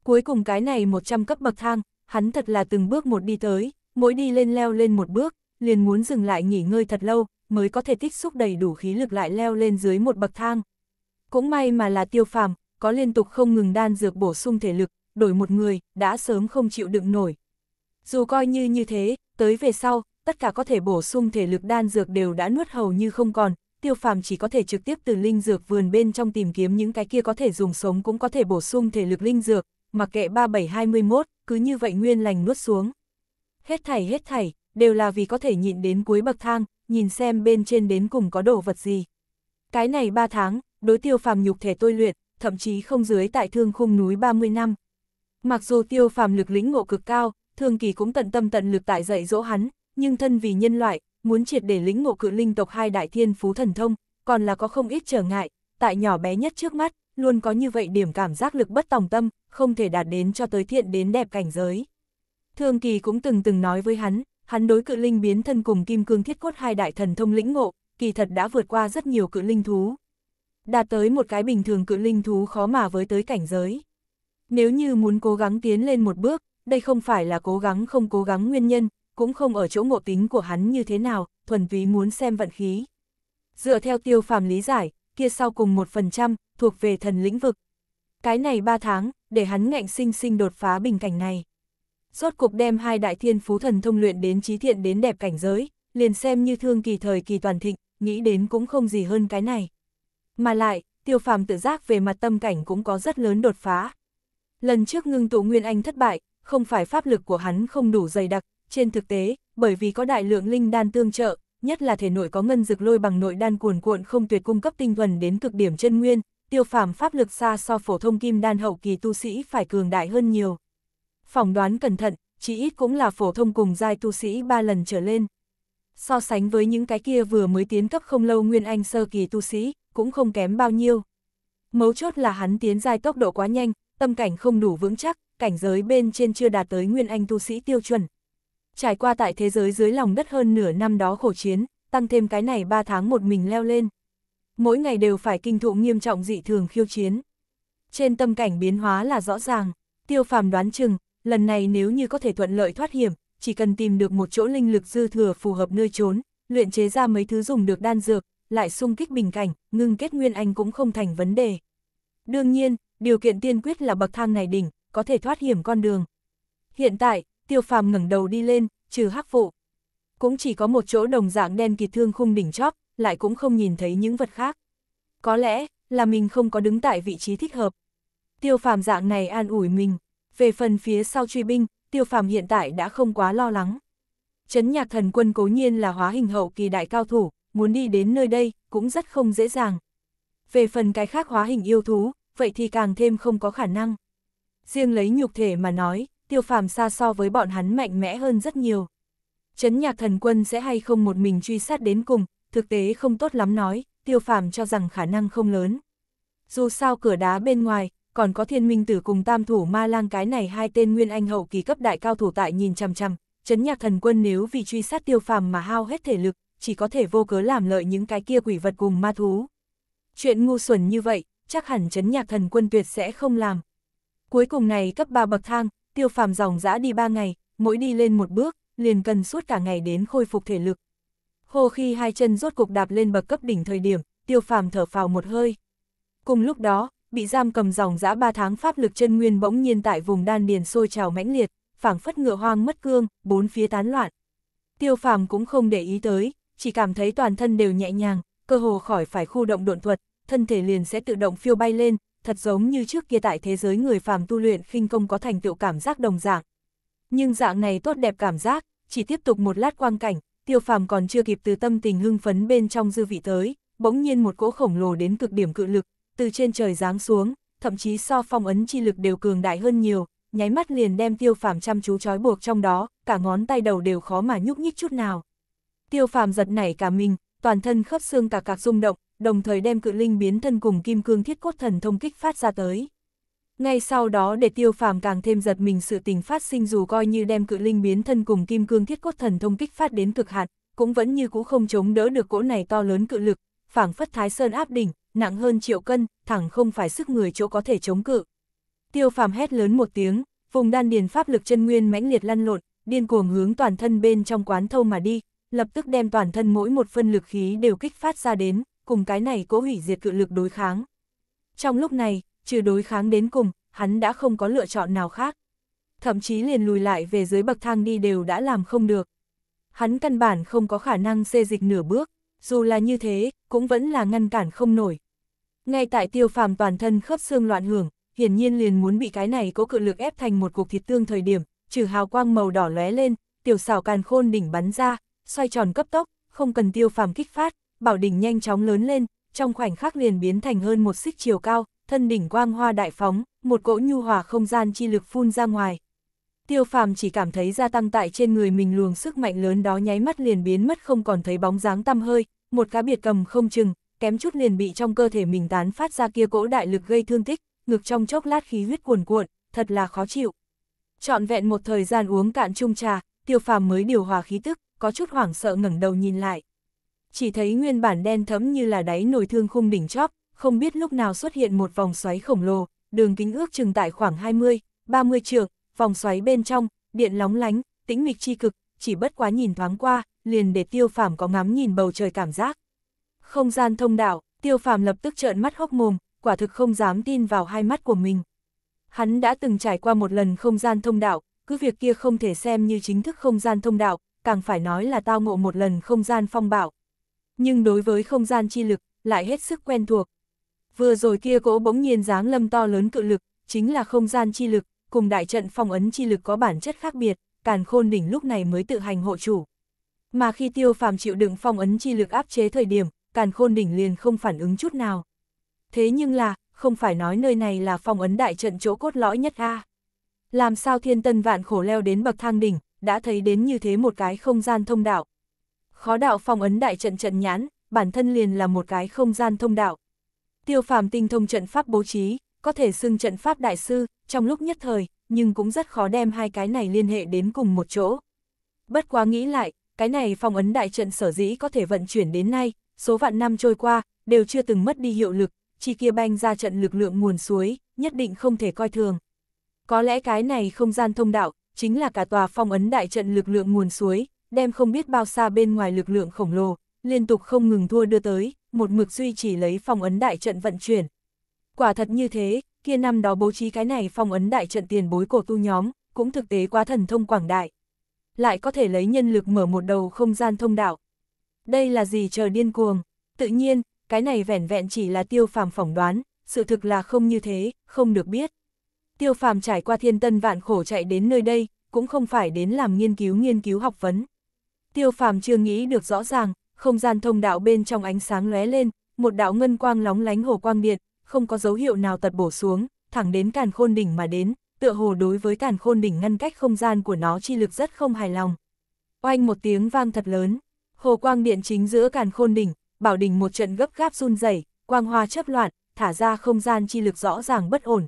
Cuối cùng cái này 100 cấp bậc thang, hắn thật là từng bước một đi tới, mỗi đi lên leo lên một bước, liền muốn dừng lại nghỉ ngơi thật lâu, mới có thể tích xúc đầy đủ khí lực lại leo lên dưới một bậc thang. Cũng may mà là tiêu phàm, có liên tục không ngừng đan dược bổ sung thể lực, đổi một người, đã sớm không chịu đựng nổi. Dù coi như như thế, tới về sau, tất cả có thể bổ sung thể lực đan dược đều đã nuốt hầu như không còn, tiêu phàm chỉ có thể trực tiếp từ linh dược vườn bên trong tìm kiếm những cái kia có thể dùng sống cũng có thể bổ sung thể lực linh dược, mặc kệ 3721, cứ như vậy nguyên lành nuốt xuống. Hết thảy hết thảy, đều là vì có thể nhịn đến cuối bậc thang, nhìn xem bên trên đến cùng có đồ vật gì. Cái này 3 tháng, đối tiêu phàm nhục thể tôi luyện, thậm chí không dưới tại thương khung núi 30 năm. Mặc dù tiêu phàm lực lĩnh ngộ cực cao, thương kỳ cũng tận tâm tận lực tại dạy dỗ hắn, nhưng thân vì nhân loại, muốn triệt để lĩnh ngộ cự linh tộc hai đại thiên phú thần thông, còn là có không ít trở ngại, tại nhỏ bé nhất trước mắt, luôn có như vậy điểm cảm giác lực bất tòng tâm, không thể đạt đến cho tới thiện đến đẹp cảnh giới. thương kỳ cũng từng từng nói với hắn, hắn đối cự linh biến thân cùng kim cương thiết cốt hai đại thần thông lĩnh ngộ, kỳ thật đã vượt qua rất nhiều cự linh thú. Đạt tới một cái bình thường cự linh thú khó mà với tới cảnh giới. Nếu như muốn cố gắng tiến lên một bước, đây không phải là cố gắng không cố gắng nguyên nhân, cũng không ở chỗ ngộ tính của hắn như thế nào, thuần túy muốn xem vận khí. Dựa theo tiêu phàm lý giải, kia sau cùng 1% thuộc về thần lĩnh vực. Cái này 3 tháng, để hắn ngạnh sinh sinh đột phá bình cảnh này rốt cục đem hai đại thiên phú thần thông luyện đến trí thiện đến đẹp cảnh giới, liền xem như thương kỳ thời kỳ toàn thịnh, nghĩ đến cũng không gì hơn cái này. Mà lại, tiêu phàm tự giác về mặt tâm cảnh cũng có rất lớn đột phá. Lần trước ngưng tụ Nguyên Anh thất bại, không phải pháp lực của hắn không đủ dày đặc, trên thực tế, bởi vì có đại lượng linh đan tương trợ, nhất là thể nội có ngân dực lôi bằng nội đan cuồn cuộn không tuyệt cung cấp tinh thuần đến cực điểm chân nguyên, tiêu phàm pháp lực xa so phổ thông kim đan hậu kỳ tu sĩ phải cường đại hơn nhiều, phỏng đoán cẩn thận, chỉ ít cũng là phổ thông cùng giai tu sĩ ba lần trở lên. So sánh với những cái kia vừa mới tiến cấp không lâu Nguyên Anh sơ kỳ tu sĩ, cũng không kém bao nhiêu. Mấu chốt là hắn tiến giai tốc độ quá nhanh, tâm cảnh không đủ vững chắc, cảnh giới bên trên chưa đạt tới Nguyên Anh tu sĩ tiêu chuẩn. Trải qua tại thế giới dưới lòng đất hơn nửa năm đó khổ chiến, tăng thêm cái này 3 tháng một mình leo lên. Mỗi ngày đều phải kinh thụ nghiêm trọng dị thường khiêu chiến. Trên tâm cảnh biến hóa là rõ ràng, tiêu phàm đoán chừng, lần này nếu như có thể thuận lợi thoát hiểm, chỉ cần tìm được một chỗ linh lực dư thừa phù hợp nơi trốn, luyện chế ra mấy thứ dùng được đan dược, lại xung kích bình cảnh, ngưng kết nguyên anh cũng không thành vấn đề. Đương nhiên, điều kiện tiên quyết là bậc thang này đỉnh, có thể thoát hiểm con đường. Hiện tại, tiêu phàm ngẩng đầu đi lên, trừ hắc vụ. Cũng chỉ có một chỗ đồng dạng đen kịt thương khung đỉnh chóp, lại cũng không nhìn thấy những vật khác. Có lẽ, là mình không có đứng tại vị trí thích hợp. Tiêu phàm dạng này an ủi mình, về phần phía sau truy binh, tiêu phàm hiện tại đã không quá lo lắng. Chấn nhạc thần quân cố nhiên là hóa hình hậu kỳ đại cao thủ, muốn đi đến nơi đây cũng rất không dễ dàng. Về phần cái khác hóa hình yêu thú, vậy thì càng thêm không có khả năng. Riêng lấy nhục thể mà nói, tiêu phàm xa so với bọn hắn mạnh mẽ hơn rất nhiều. Chấn nhạc thần quân sẽ hay không một mình truy sát đến cùng, thực tế không tốt lắm nói, tiêu phàm cho rằng khả năng không lớn. Dù sao cửa đá bên ngoài, còn có thiên minh tử cùng tam thủ ma lang cái này hai tên nguyên anh hậu kỳ cấp đại cao thủ tại nhìn chằm chằm, chấn nhạc thần quân nếu vì truy sát tiêu phàm mà hao hết thể lực, chỉ có thể vô cớ làm lợi những cái kia quỷ vật cùng ma thú. Chuyện ngu xuẩn như vậy, chắc hẳn chấn nhạc thần quân tuyệt sẽ không làm. Cuối cùng này cấp ba bậc thang, tiêu phàm dòng dã đi ba ngày, mỗi đi lên một bước, liền cần suốt cả ngày đến khôi phục thể lực. Hồ khi hai chân rốt cục đạp lên bậc cấp đỉnh thời điểm, tiêu phàm thở phào một hơi. Cùng lúc đó, bị giam cầm dòng dã ba tháng pháp lực chân nguyên bỗng nhiên tại vùng đan điền sôi trào mãnh liệt, phảng phất ngựa hoang mất cương, bốn phía tán loạn. Tiêu phàm cũng không để ý tới, chỉ cảm thấy toàn thân đều nhẹ nhàng, cơ hồ khỏi phải khu động độn thuật, thân thể liền sẽ tự động phiêu bay lên, thật giống như trước kia tại thế giới người phàm tu luyện khinh công có thành tựu cảm giác đồng dạng. Nhưng dạng này tốt đẹp cảm giác, chỉ tiếp tục một lát quang cảnh, tiêu phàm còn chưa kịp từ tâm tình hưng phấn bên trong dư vị tới, bỗng nhiên một cỗ khổng lồ đến cực điểm cự lực, từ trên trời giáng xuống, thậm chí so phong ấn chi lực đều cường đại hơn nhiều, nháy mắt liền đem tiêu phàm chăm chú trói buộc trong đó, cả ngón tay đầu đều khó mà nhúc nhích chút nào. Tiêu phàm giật nảy cả mình, toàn thân khớp xương cả cạc rung động, đồng thời đem cự linh biến thân cùng kim cương thiết cốt thần thông kích phát ra tới. Ngay sau đó để tiêu phàm càng thêm giật mình sự tình phát sinh dù coi như đem cự linh biến thân cùng kim cương thiết cốt thần thông kích phát đến cực hạn, cũng vẫn như cũ không chống đỡ được cỗ này to lớn cự lực, phảng phất thái sơn áp đỉnh, nặng hơn triệu cân, thẳng không phải sức người chỗ có thể chống cự. Tiêu phàm hét lớn một tiếng, vùng đan điền pháp lực chân nguyên mãnh liệt lăn lộn, điên cuồng hướng toàn thân bên trong quán thâu mà đi, lập tức đem toàn thân mỗi một phân lực khí đều kích phát ra đến, cùng cái này cố hủy diệt cự lực đối kháng. Trong lúc này, trừ đối kháng đến cùng, hắn đã không có lựa chọn nào khác. Thậm chí liền lùi lại về dưới bậc thang đi đều đã làm không được. Hắn căn bản không có khả năng xê dịch nửa bước, dù là như thế, cũng vẫn là ngăn cản không nổi, ngay tại tiêu phàm toàn thân khớp xương loạn hưởng, hiển nhiên liền muốn bị cái này có cự lực ép thành một cục thịt tương thời điểm, trừ hào quang màu đỏ lóe lên, tiểu xảo càn khôn đỉnh bắn ra, xoay tròn cấp tốc, không cần tiêu phàm kích phát, bảo đỉnh nhanh chóng lớn lên, trong khoảnh khắc liền biến thành hơn một xích chiều cao, thân đỉnh quang hoa đại phóng, một cỗ nhu hòa không gian chi lực phun ra ngoài. Tiêu phàm chỉ cảm thấy gia tăng tại trên người mình luồng sức mạnh lớn đó nháy mắt liền biến mất không còn thấy bóng dáng tăm hơi, một cá biệt cầm không chừng, kém chút liền bị trong cơ thể mình tán phát ra kia cỗ đại lực gây thương tích, ngực trong chốc lát khí huyết cuồn cuộn, thật là khó chịu. Trọn vẹn một thời gian uống cạn chung trà, tiêu phàm mới điều hòa khí tức, có chút hoảng sợ ngẩng đầu nhìn lại. Chỉ thấy nguyên bản đen thấm như là đáy nồi thương khung đỉnh chóp, không biết lúc nào xuất hiện một vòng xoáy khổng lồ, đường kính ước chừng tại khoảng 20, 30 trường vòng xoáy bên trong, điện lóng lánh, tĩnh mịch chi cực, chỉ bất quá nhìn thoáng qua, liền để tiêu phàm có ngắm nhìn bầu trời cảm giác. Không gian thông đạo, tiêu phàm lập tức trợn mắt hốc mồm, quả thực không dám tin vào hai mắt của mình. Hắn đã từng trải qua một lần không gian thông đạo, cứ việc kia không thể xem như chính thức không gian thông đạo, càng phải nói là tao ngộ một lần không gian phong bạo. Nhưng đối với không gian chi lực, lại hết sức quen thuộc. Vừa rồi kia cỗ bỗng nhiên dáng lâm to lớn cự lực, chính là không gian chi lực, cùng đại trận phong ấn chi lực có bản chất khác biệt, càn khôn đỉnh lúc này mới tự hành hộ chủ. Mà khi tiêu phàm chịu đựng phong ấn chi lực áp chế thời điểm, càn khôn đỉnh liền không phản ứng chút nào. Thế nhưng là, không phải nói nơi này là phong ấn đại trận chỗ cốt lõi nhất a Làm sao thiên tân vạn khổ leo đến bậc thang đỉnh, đã thấy đến như thế một cái không gian thông đạo. Khó đạo phong ấn đại trận trận nhãn, bản thân liền là một cái không gian thông đạo. Tiêu phàm tinh thông trận pháp bố trí, có thể xưng trận pháp đại sư, trong lúc nhất thời, nhưng cũng rất khó đem hai cái này liên hệ đến cùng một chỗ. Bất quá nghĩ lại, cái này phong ấn đại trận sở dĩ có thể vận chuyển đến nay, số vạn năm trôi qua, đều chưa từng mất đi hiệu lực, chi kia banh ra trận lực lượng nguồn suối, nhất định không thể coi thường. Có lẽ cái này không gian thông đạo, chính là cả tòa phong ấn đại trận lực lượng nguồn suối, đem không biết bao xa bên ngoài lực lượng khổng lồ, liên tục không ngừng thua đưa tới, một mực duy trì lấy phong ấn đại trận vận chuyển. Quả thật như thế, kia năm đó bố trí cái này phong ấn đại trận tiền bối cổ tu nhóm, cũng thực tế quá thần thông quảng đại. Lại có thể lấy nhân lực mở một đầu không gian thông đạo, đây là gì chờ điên cuồng. Tự nhiên, cái này vẻn vẹn chỉ là tiêu phàm phỏng đoán, sự thực là không như thế, không được biết. Tiêu phàm trải qua thiên tân vạn khổ chạy đến nơi đây, cũng không phải đến làm nghiên cứu nghiên cứu học vấn. Tiêu phàm chưa nghĩ được rõ ràng, không gian thông đạo bên trong ánh sáng lóe lên, một đạo ngân quang lóng lánh hồ quang điện, không có dấu hiệu nào tật bổ xuống, thẳng đến càn khôn đỉnh mà đến, tựa hồ đối với càn khôn đỉnh ngăn cách không gian của nó chi lực rất không hài lòng. Oanh một tiếng vang thật lớn, Hồ quang điện chính giữa càn khôn đỉnh, bảo đỉnh một trận gấp gáp run rẩy, quang hoa chấp loạn, thả ra không gian chi lực rõ ràng bất ổn.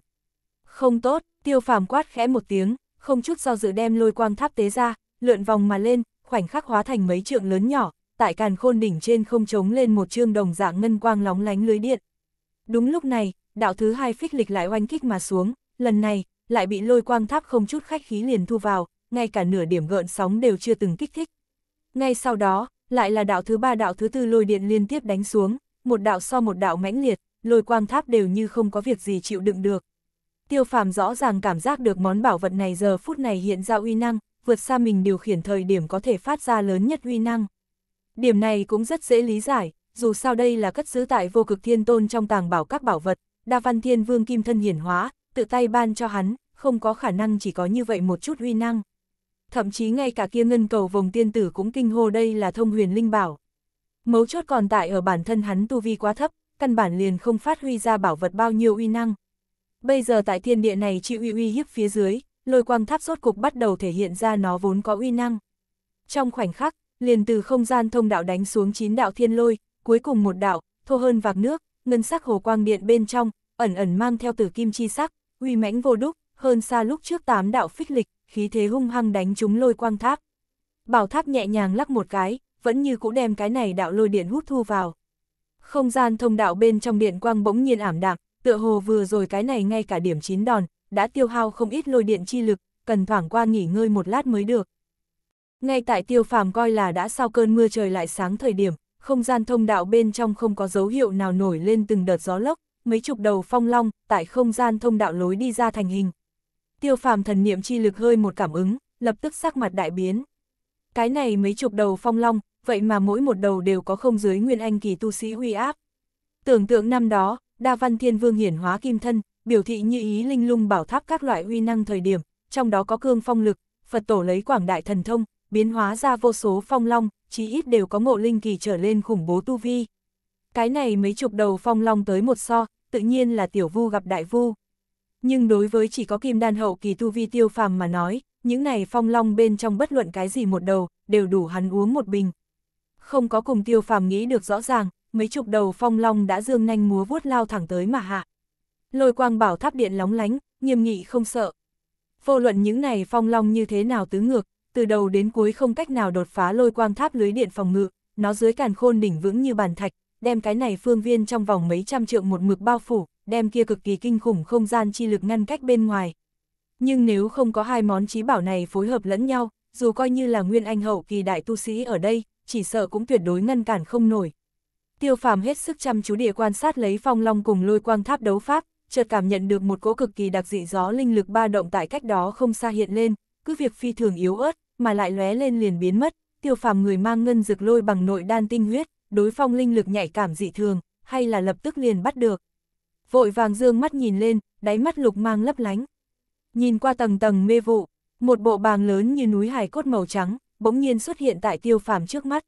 Không tốt, tiêu phàm quát khẽ một tiếng, không chút do dự đem lôi quang tháp tế ra, lượn vòng mà lên, khoảnh khắc hóa thành mấy trượng lớn nhỏ, tại càn khôn đỉnh trên không trống lên một trương đồng dạng ngân quang lóng lánh lưới điện. Đúng lúc này, đạo thứ hai phích lịch lại oanh kích mà xuống, lần này, lại bị lôi quang tháp không chút khách khí liền thu vào, ngay cả nửa điểm gợn sóng đều chưa từng kích thích. Ngay sau đó, lại là đạo thứ ba đạo thứ tư lôi điện liên tiếp đánh xuống, một đạo so một đạo mãnh liệt, lôi quang tháp đều như không có việc gì chịu đựng được. Tiêu phàm rõ ràng cảm giác được món bảo vật này giờ phút này hiện ra uy năng, vượt xa mình điều khiển thời điểm có thể phát ra lớn nhất uy năng. Điểm này cũng rất dễ lý giải, dù sao đây là cất giữ tại vô cực thiên tôn trong tàng bảo các bảo vật, đa văn thiên vương kim thân hiển hóa, tự tay ban cho hắn, không có khả năng chỉ có như vậy một chút uy năng thậm chí ngay cả kia ngân cầu vòng tiên tử cũng kinh hô đây là thông huyền linh bảo. Mấu chốt còn tại ở bản thân hắn tu vi quá thấp, căn bản liền không phát huy ra bảo vật bao nhiêu uy năng. Bây giờ tại thiên địa này chịu uy uy hiếp phía dưới, lôi quang tháp rốt cục bắt đầu thể hiện ra nó vốn có uy năng. Trong khoảnh khắc, liền từ không gian thông đạo đánh xuống chín đạo thiên lôi, cuối cùng một đạo, thô hơn vạc nước, ngân sắc hồ quang điện bên trong, ẩn ẩn mang theo tử kim chi sắc, uy mãnh vô đúc, hơn xa lúc trước tám đạo phích lịch, khí thế hung hăng đánh trúng lôi quang tháp. Bảo tháp nhẹ nhàng lắc một cái, vẫn như cũ đem cái này đạo lôi điện hút thu vào. Không gian thông đạo bên trong điện quang bỗng nhiên ảm đạm, tựa hồ vừa rồi cái này ngay cả điểm chín đòn, đã tiêu hao không ít lôi điện chi lực, cần thoảng qua nghỉ ngơi một lát mới được. Ngay tại tiêu phàm coi là đã sau cơn mưa trời lại sáng thời điểm, không gian thông đạo bên trong không có dấu hiệu nào nổi lên từng đợt gió lốc, mấy chục đầu phong long tại không gian thông đạo lối đi ra thành hình, Tiêu phàm thần niệm chi lực hơi một cảm ứng, lập tức sắc mặt đại biến. Cái này mấy chục đầu phong long, vậy mà mỗi một đầu đều có không dưới nguyên anh kỳ tu sĩ huy áp. Tưởng tượng năm đó, đa văn thiên vương hiển hóa kim thân, biểu thị như ý linh lung bảo tháp các loại huy năng thời điểm, trong đó có cương phong lực, Phật tổ lấy quảng đại thần thông, biến hóa ra vô số phong long, chí ít đều có ngộ linh kỳ trở lên khủng bố tu vi. Cái này mấy chục đầu phong long tới một so, tự nhiên là tiểu vu gặp đại vu. Nhưng đối với chỉ có kim đan hậu kỳ tu vi tiêu phàm mà nói, những này phong long bên trong bất luận cái gì một đầu, đều đủ hắn uống một bình. Không có cùng tiêu phàm nghĩ được rõ ràng, mấy chục đầu phong long đã dương nhanh múa vuốt lao thẳng tới mà hạ. Lôi quang bảo tháp điện lóng lánh, nghiêm nghị không sợ. Vô luận những này phong long như thế nào tứ ngược, từ đầu đến cuối không cách nào đột phá lôi quang tháp lưới điện phòng ngự, nó dưới càn khôn đỉnh vững như bàn thạch, đem cái này phương viên trong vòng mấy trăm trượng một mực bao phủ đem kia cực kỳ kinh khủng không gian chi lực ngăn cách bên ngoài. Nhưng nếu không có hai món trí bảo này phối hợp lẫn nhau, dù coi như là nguyên anh hậu kỳ đại tu sĩ ở đây, chỉ sợ cũng tuyệt đối ngăn cản không nổi. Tiêu phàm hết sức chăm chú địa quan sát lấy phong long cùng lôi quang tháp đấu pháp, chợt cảm nhận được một cỗ cực kỳ đặc dị gió linh lực ba động tại cách đó không xa hiện lên, cứ việc phi thường yếu ớt, mà lại lóe lên liền biến mất, tiêu phàm người mang ngân dược lôi bằng nội đan tinh huyết, đối phong linh lực nhạy cảm dị thường, hay là lập tức liền bắt được, vội vàng dương mắt nhìn lên, đáy mắt lục mang lấp lánh. Nhìn qua tầng tầng mê vụ, một bộ bàng lớn như núi hải cốt màu trắng, bỗng nhiên xuất hiện tại tiêu phàm trước mắt.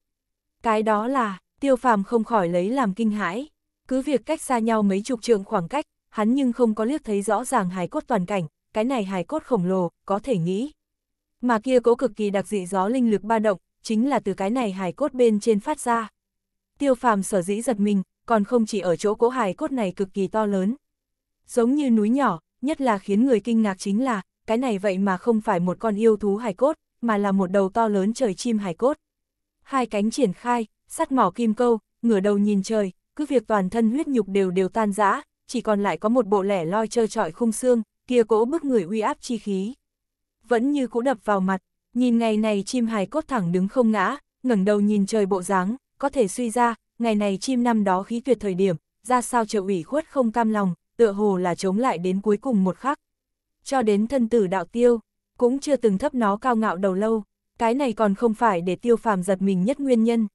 Cái đó là, tiêu phàm không khỏi lấy làm kinh hãi. Cứ việc cách xa nhau mấy chục trượng khoảng cách, hắn nhưng không có liếc thấy rõ ràng hải cốt toàn cảnh, cái này hải cốt khổng lồ, có thể nghĩ. Mà kia cố cực kỳ đặc dị gió linh lực ba động, chính là từ cái này hải cốt bên trên phát ra. Tiêu phàm sở dĩ giật mình, còn không chỉ ở chỗ cỗ hài cốt này cực kỳ to lớn. Giống như núi nhỏ, nhất là khiến người kinh ngạc chính là, cái này vậy mà không phải một con yêu thú hài cốt, mà là một đầu to lớn trời chim hài cốt. Hai cánh triển khai, sắt mỏ kim câu, ngửa đầu nhìn trời, cứ việc toàn thân huyết nhục đều đều tan rã, chỉ còn lại có một bộ lẻ loi trơ trọi khung xương, kia cỗ bức người uy áp chi khí. Vẫn như cũ đập vào mặt, nhìn ngày này chim hài cốt thẳng đứng không ngã, ngẩng đầu nhìn trời bộ dáng, có thể suy ra, ngày này chim năm đó khí tuyệt thời điểm, ra sao trợ ủy khuất không cam lòng, tựa hồ là chống lại đến cuối cùng một khắc. Cho đến thân tử đạo tiêu, cũng chưa từng thấp nó cao ngạo đầu lâu, cái này còn không phải để tiêu phàm giật mình nhất nguyên nhân.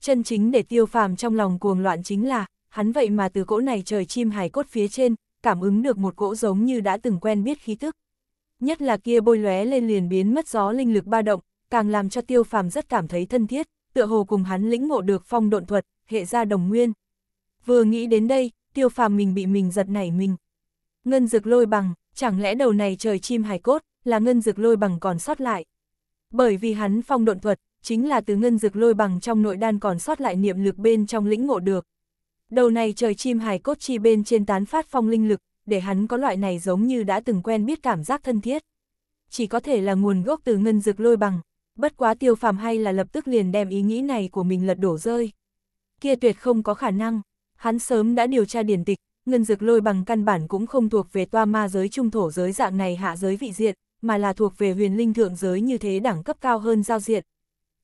Chân chính để tiêu phàm trong lòng cuồng loạn chính là, hắn vậy mà từ cỗ này trời chim hài cốt phía trên, cảm ứng được một cỗ giống như đã từng quen biết khí tức. Nhất là kia bôi lóe lên liền biến mất gió linh lực ba động, càng làm cho tiêu phàm rất cảm thấy thân thiết tựa hồ cùng hắn lĩnh ngộ được phong độn thuật, hệ ra đồng nguyên. Vừa nghĩ đến đây, tiêu phàm mình bị mình giật nảy mình. Ngân dược lôi bằng, chẳng lẽ đầu này trời chim hài cốt, là ngân dược lôi bằng còn sót lại. Bởi vì hắn phong độn thuật, chính là từ ngân dược lôi bằng trong nội đan còn sót lại niệm lực bên trong lĩnh ngộ được. Đầu này trời chim hài cốt chi bên trên tán phát phong linh lực, để hắn có loại này giống như đã từng quen biết cảm giác thân thiết. Chỉ có thể là nguồn gốc từ ngân dược lôi bằng. Bất quá tiêu phàm hay là lập tức liền đem ý nghĩ này của mình lật đổ rơi. Kia tuyệt không có khả năng, hắn sớm đã điều tra điển tịch, ngân dược lôi bằng căn bản cũng không thuộc về toa ma giới trung thổ giới dạng này hạ giới vị diện, mà là thuộc về huyền linh thượng giới như thế đẳng cấp cao hơn giao diện.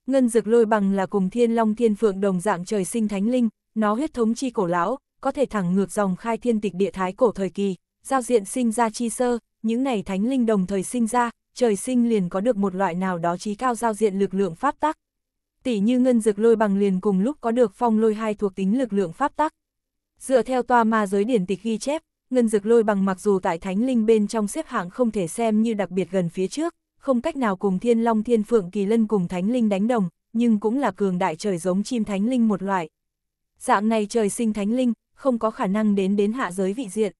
Ngân dược lôi bằng là cùng thiên long thiên phượng đồng dạng trời sinh thánh linh, nó huyết thống chi cổ lão, có thể thẳng ngược dòng khai thiên tịch địa thái cổ thời kỳ, giao diện sinh ra chi sơ, những này thánh linh đồng thời sinh ra, trời sinh liền có được một loại nào đó trí cao giao diện lực lượng pháp tắc. Tỷ như ngân dược lôi bằng liền cùng lúc có được phong lôi hai thuộc tính lực lượng pháp tắc. Dựa theo toa ma giới điển tịch ghi chép, ngân dược lôi bằng mặc dù tại thánh linh bên trong xếp hạng không thể xem như đặc biệt gần phía trước, không cách nào cùng thiên long thiên phượng kỳ lân cùng thánh linh đánh đồng, nhưng cũng là cường đại trời giống chim thánh linh một loại. Dạng này trời sinh thánh linh, không có khả năng đến đến hạ giới vị diện.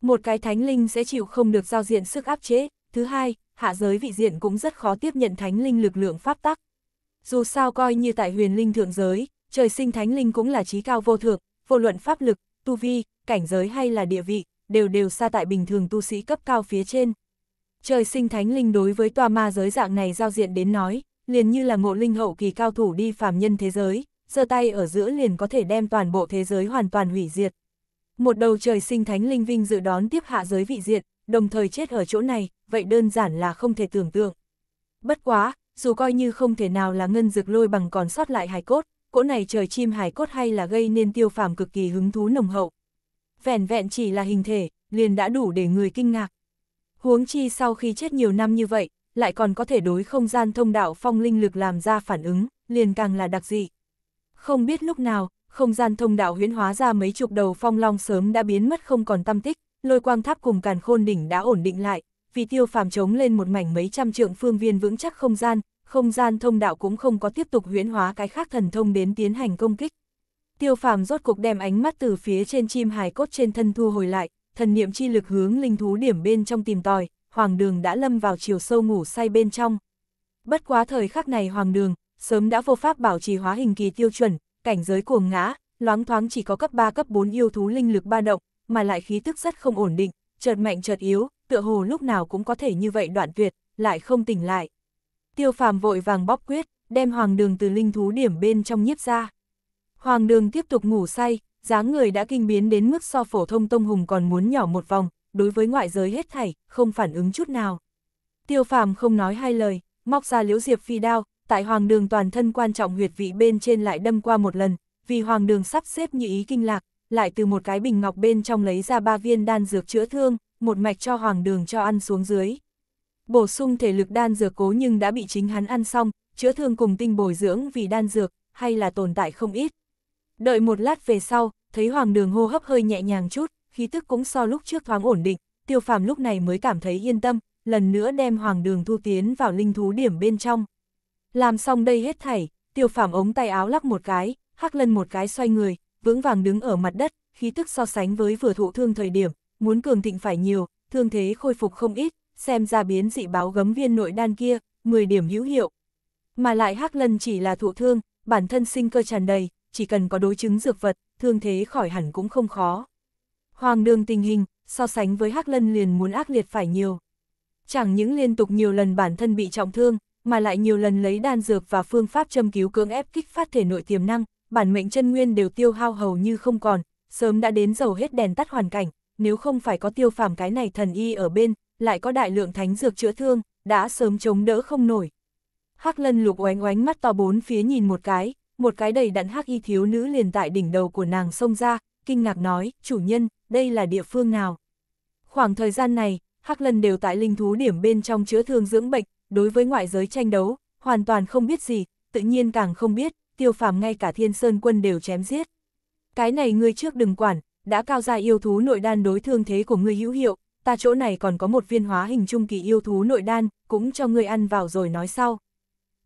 Một cái thánh linh sẽ chịu không được giao diện sức áp chế, thứ hai, hạ giới vị diện cũng rất khó tiếp nhận thánh linh lực lượng pháp tắc. Dù sao coi như tại huyền linh thượng giới, trời sinh thánh linh cũng là trí cao vô thượng, vô luận pháp lực, tu vi, cảnh giới hay là địa vị, đều đều xa tại bình thường tu sĩ cấp cao phía trên. Trời sinh thánh linh đối với tòa ma giới dạng này giao diện đến nói, liền như là ngộ linh hậu kỳ cao thủ đi phàm nhân thế giới, giơ tay ở giữa liền có thể đem toàn bộ thế giới hoàn toàn hủy diệt. Một đầu trời sinh thánh linh vinh dự đón tiếp hạ giới vị diện, đồng thời chết ở chỗ này, vậy đơn giản là không thể tưởng tượng. Bất quá, dù coi như không thể nào là ngân dược lôi bằng còn sót lại hài cốt, cỗ này trời chim hài cốt hay là gây nên tiêu phàm cực kỳ hứng thú nồng hậu. Vẹn vẹn chỉ là hình thể, liền đã đủ để người kinh ngạc. Huống chi sau khi chết nhiều năm như vậy, lại còn có thể đối không gian thông đạo phong linh lực làm ra phản ứng, liền càng là đặc dị. Không biết lúc nào, không gian thông đạo huyễn hóa ra mấy chục đầu phong long sớm đã biến mất không còn tâm tích, lôi quang tháp cùng càn khôn đỉnh đã ổn định lại, vì tiêu phàm chống lên một mảnh mấy trăm trượng phương viên vững chắc không gian, không gian thông đạo cũng không có tiếp tục huyễn hóa cái khác thần thông đến tiến hành công kích. Tiêu phàm rốt cục đem ánh mắt từ phía trên chim hài cốt trên thân thu hồi lại, thần niệm chi lực hướng linh thú điểm bên trong tìm tòi, hoàng đường đã lâm vào chiều sâu ngủ say bên trong. Bất quá thời khắc này hoàng đường, sớm đã vô pháp bảo trì hóa hình kỳ tiêu chuẩn, cảnh giới cuồng ngã, loáng thoáng chỉ có cấp 3 cấp 4 yêu thú linh lực ba động, mà lại khí tức rất không ổn định, chợt mạnh chợt yếu, tựa hồ lúc nào cũng có thể như vậy đoạn tuyệt, lại không tỉnh lại. Tiêu phàm vội vàng bóp quyết, đem hoàng đường từ linh thú điểm bên trong nhiếp ra. Hoàng đường tiếp tục ngủ say, dáng người đã kinh biến đến mức so phổ thông tông hùng còn muốn nhỏ một vòng, đối với ngoại giới hết thảy, không phản ứng chút nào. Tiêu phàm không nói hai lời, móc ra liễu diệp phi đao, tại hoàng đường toàn thân quan trọng huyệt vị bên trên lại đâm qua một lần, vì hoàng đường sắp xếp như ý kinh lạc, lại từ một cái bình ngọc bên trong lấy ra ba viên đan dược chữa thương, một mạch cho hoàng đường cho ăn xuống dưới. Bổ sung thể lực đan dược cố nhưng đã bị chính hắn ăn xong, chữa thương cùng tinh bồi dưỡng vì đan dược, hay là tồn tại không ít. Đợi một lát về sau, thấy hoàng đường hô hấp hơi nhẹ nhàng chút, khí tức cũng so lúc trước thoáng ổn định, tiêu phàm lúc này mới cảm thấy yên tâm, lần nữa đem hoàng đường thu tiến vào linh thú điểm bên trong. Làm xong đây hết thảy, tiêu phàm ống tay áo lắc một cái, hắc lân một cái xoay người, vững vàng đứng ở mặt đất, khí tức so sánh với vừa thụ thương thời điểm, muốn cường thịnh phải nhiều, thương thế khôi phục không ít, xem ra biến dị báo gấm viên nội đan kia, 10 điểm hữu hiệu. Mà lại Hắc Lân chỉ là thụ thương, bản thân sinh cơ tràn đầy, chỉ cần có đối chứng dược vật, thương thế khỏi hẳn cũng không khó. Hoàng đường tình hình, so sánh với Hắc Lân liền muốn ác liệt phải nhiều. Chẳng những liên tục nhiều lần bản thân bị trọng thương, mà lại nhiều lần lấy đan dược và phương pháp châm cứu cưỡng ép kích phát thể nội tiềm năng, bản mệnh chân nguyên đều tiêu hao hầu như không còn, sớm đã đến dầu hết đèn tắt hoàn cảnh, nếu không phải có tiêu phàm cái này thần y ở bên, lại có đại lượng thánh dược chữa thương, đã sớm chống đỡ không nổi. Hắc lân lục oánh oánh mắt to bốn phía nhìn một cái, một cái đầy đặn hắc y thiếu nữ liền tại đỉnh đầu của nàng xông ra, kinh ngạc nói, chủ nhân, đây là địa phương nào? Khoảng thời gian này, Hắc lân đều tại linh thú điểm bên trong chữa thương dưỡng bệnh, đối với ngoại giới tranh đấu, hoàn toàn không biết gì, tự nhiên càng không biết, tiêu phàm ngay cả thiên sơn quân đều chém giết. Cái này ngươi trước đừng quản, đã cao ra yêu thú nội đan đối thương thế của ngươi hữu hiệu, ta chỗ này còn có một viên hóa hình trung kỳ yêu thú nội đan, cũng cho ngươi ăn vào rồi nói sau.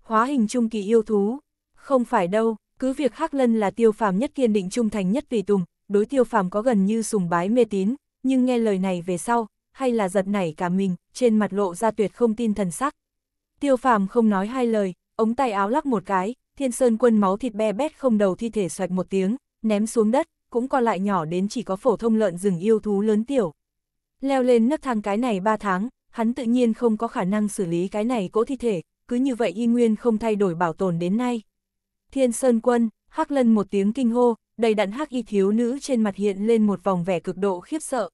Hóa hình trung kỳ yêu thú? Không phải đâu, cứ việc Hắc Lân là tiêu phàm nhất kiên định trung thành nhất tùy tùng, đối tiêu phàm có gần như sùng bái mê tín, nhưng nghe lời này về sau, hay là giật nảy cả mình, trên mặt lộ ra tuyệt không tin thần sắc. Tiêu phàm không nói hai lời, ống tay áo lắc một cái, thiên sơn quân máu thịt be bét không đầu thi thể xoạch một tiếng, ném xuống đất, cũng co lại nhỏ đến chỉ có phổ thông lợn rừng yêu thú lớn tiểu. Leo lên nấc thang cái này 3 tháng, hắn tự nhiên không có khả năng xử lý cái này cỗ thi thể, cứ như vậy y nguyên không thay đổi bảo tồn đến nay. Thiên Sơn Quân, Hắc Lân một tiếng kinh hô, đầy đặn Hắc Y thiếu nữ trên mặt hiện lên một vòng vẻ cực độ khiếp sợ.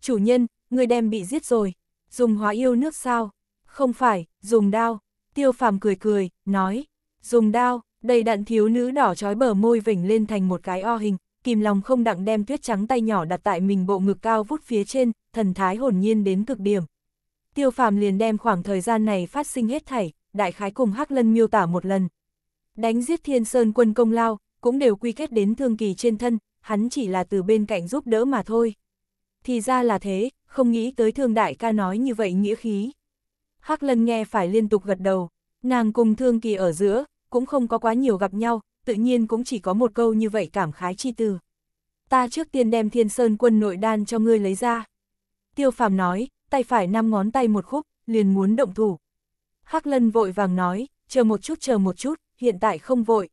Chủ nhân, người đem bị giết rồi, dùng hóa yêu nước sao? Không phải, dùng đao. Tiêu Phàm cười cười, nói, dùng đao, đầy đặn thiếu nữ đỏ trói bờ môi vỉnh lên thành một cái o hình, kìm lòng không đặng đem tuyết trắng tay nhỏ đặt tại mình bộ ngực cao vút phía trên, thần thái hồn nhiên đến cực điểm. Tiêu phàm liền đem khoảng thời gian này phát sinh hết thảy, đại khái cùng Hắc Lân miêu tả một lần. Đánh giết thiên sơn quân công lao, cũng đều quy kết đến thương kỳ trên thân, hắn chỉ là từ bên cạnh giúp đỡ mà thôi. Thì ra là thế, không nghĩ tới thương đại ca nói như vậy nghĩa khí. Hắc Lân nghe phải liên tục gật đầu, nàng cùng thương kỳ ở giữa, cũng không có quá nhiều gặp nhau, tự nhiên cũng chỉ có một câu như vậy cảm khái chi từ. Ta trước tiên đem thiên sơn quân nội đan cho ngươi lấy ra. Tiêu phàm nói, tay phải năm ngón tay một khúc, liền muốn động thủ. Hắc lân vội vàng nói, chờ một chút chờ một chút, hiện tại không vội.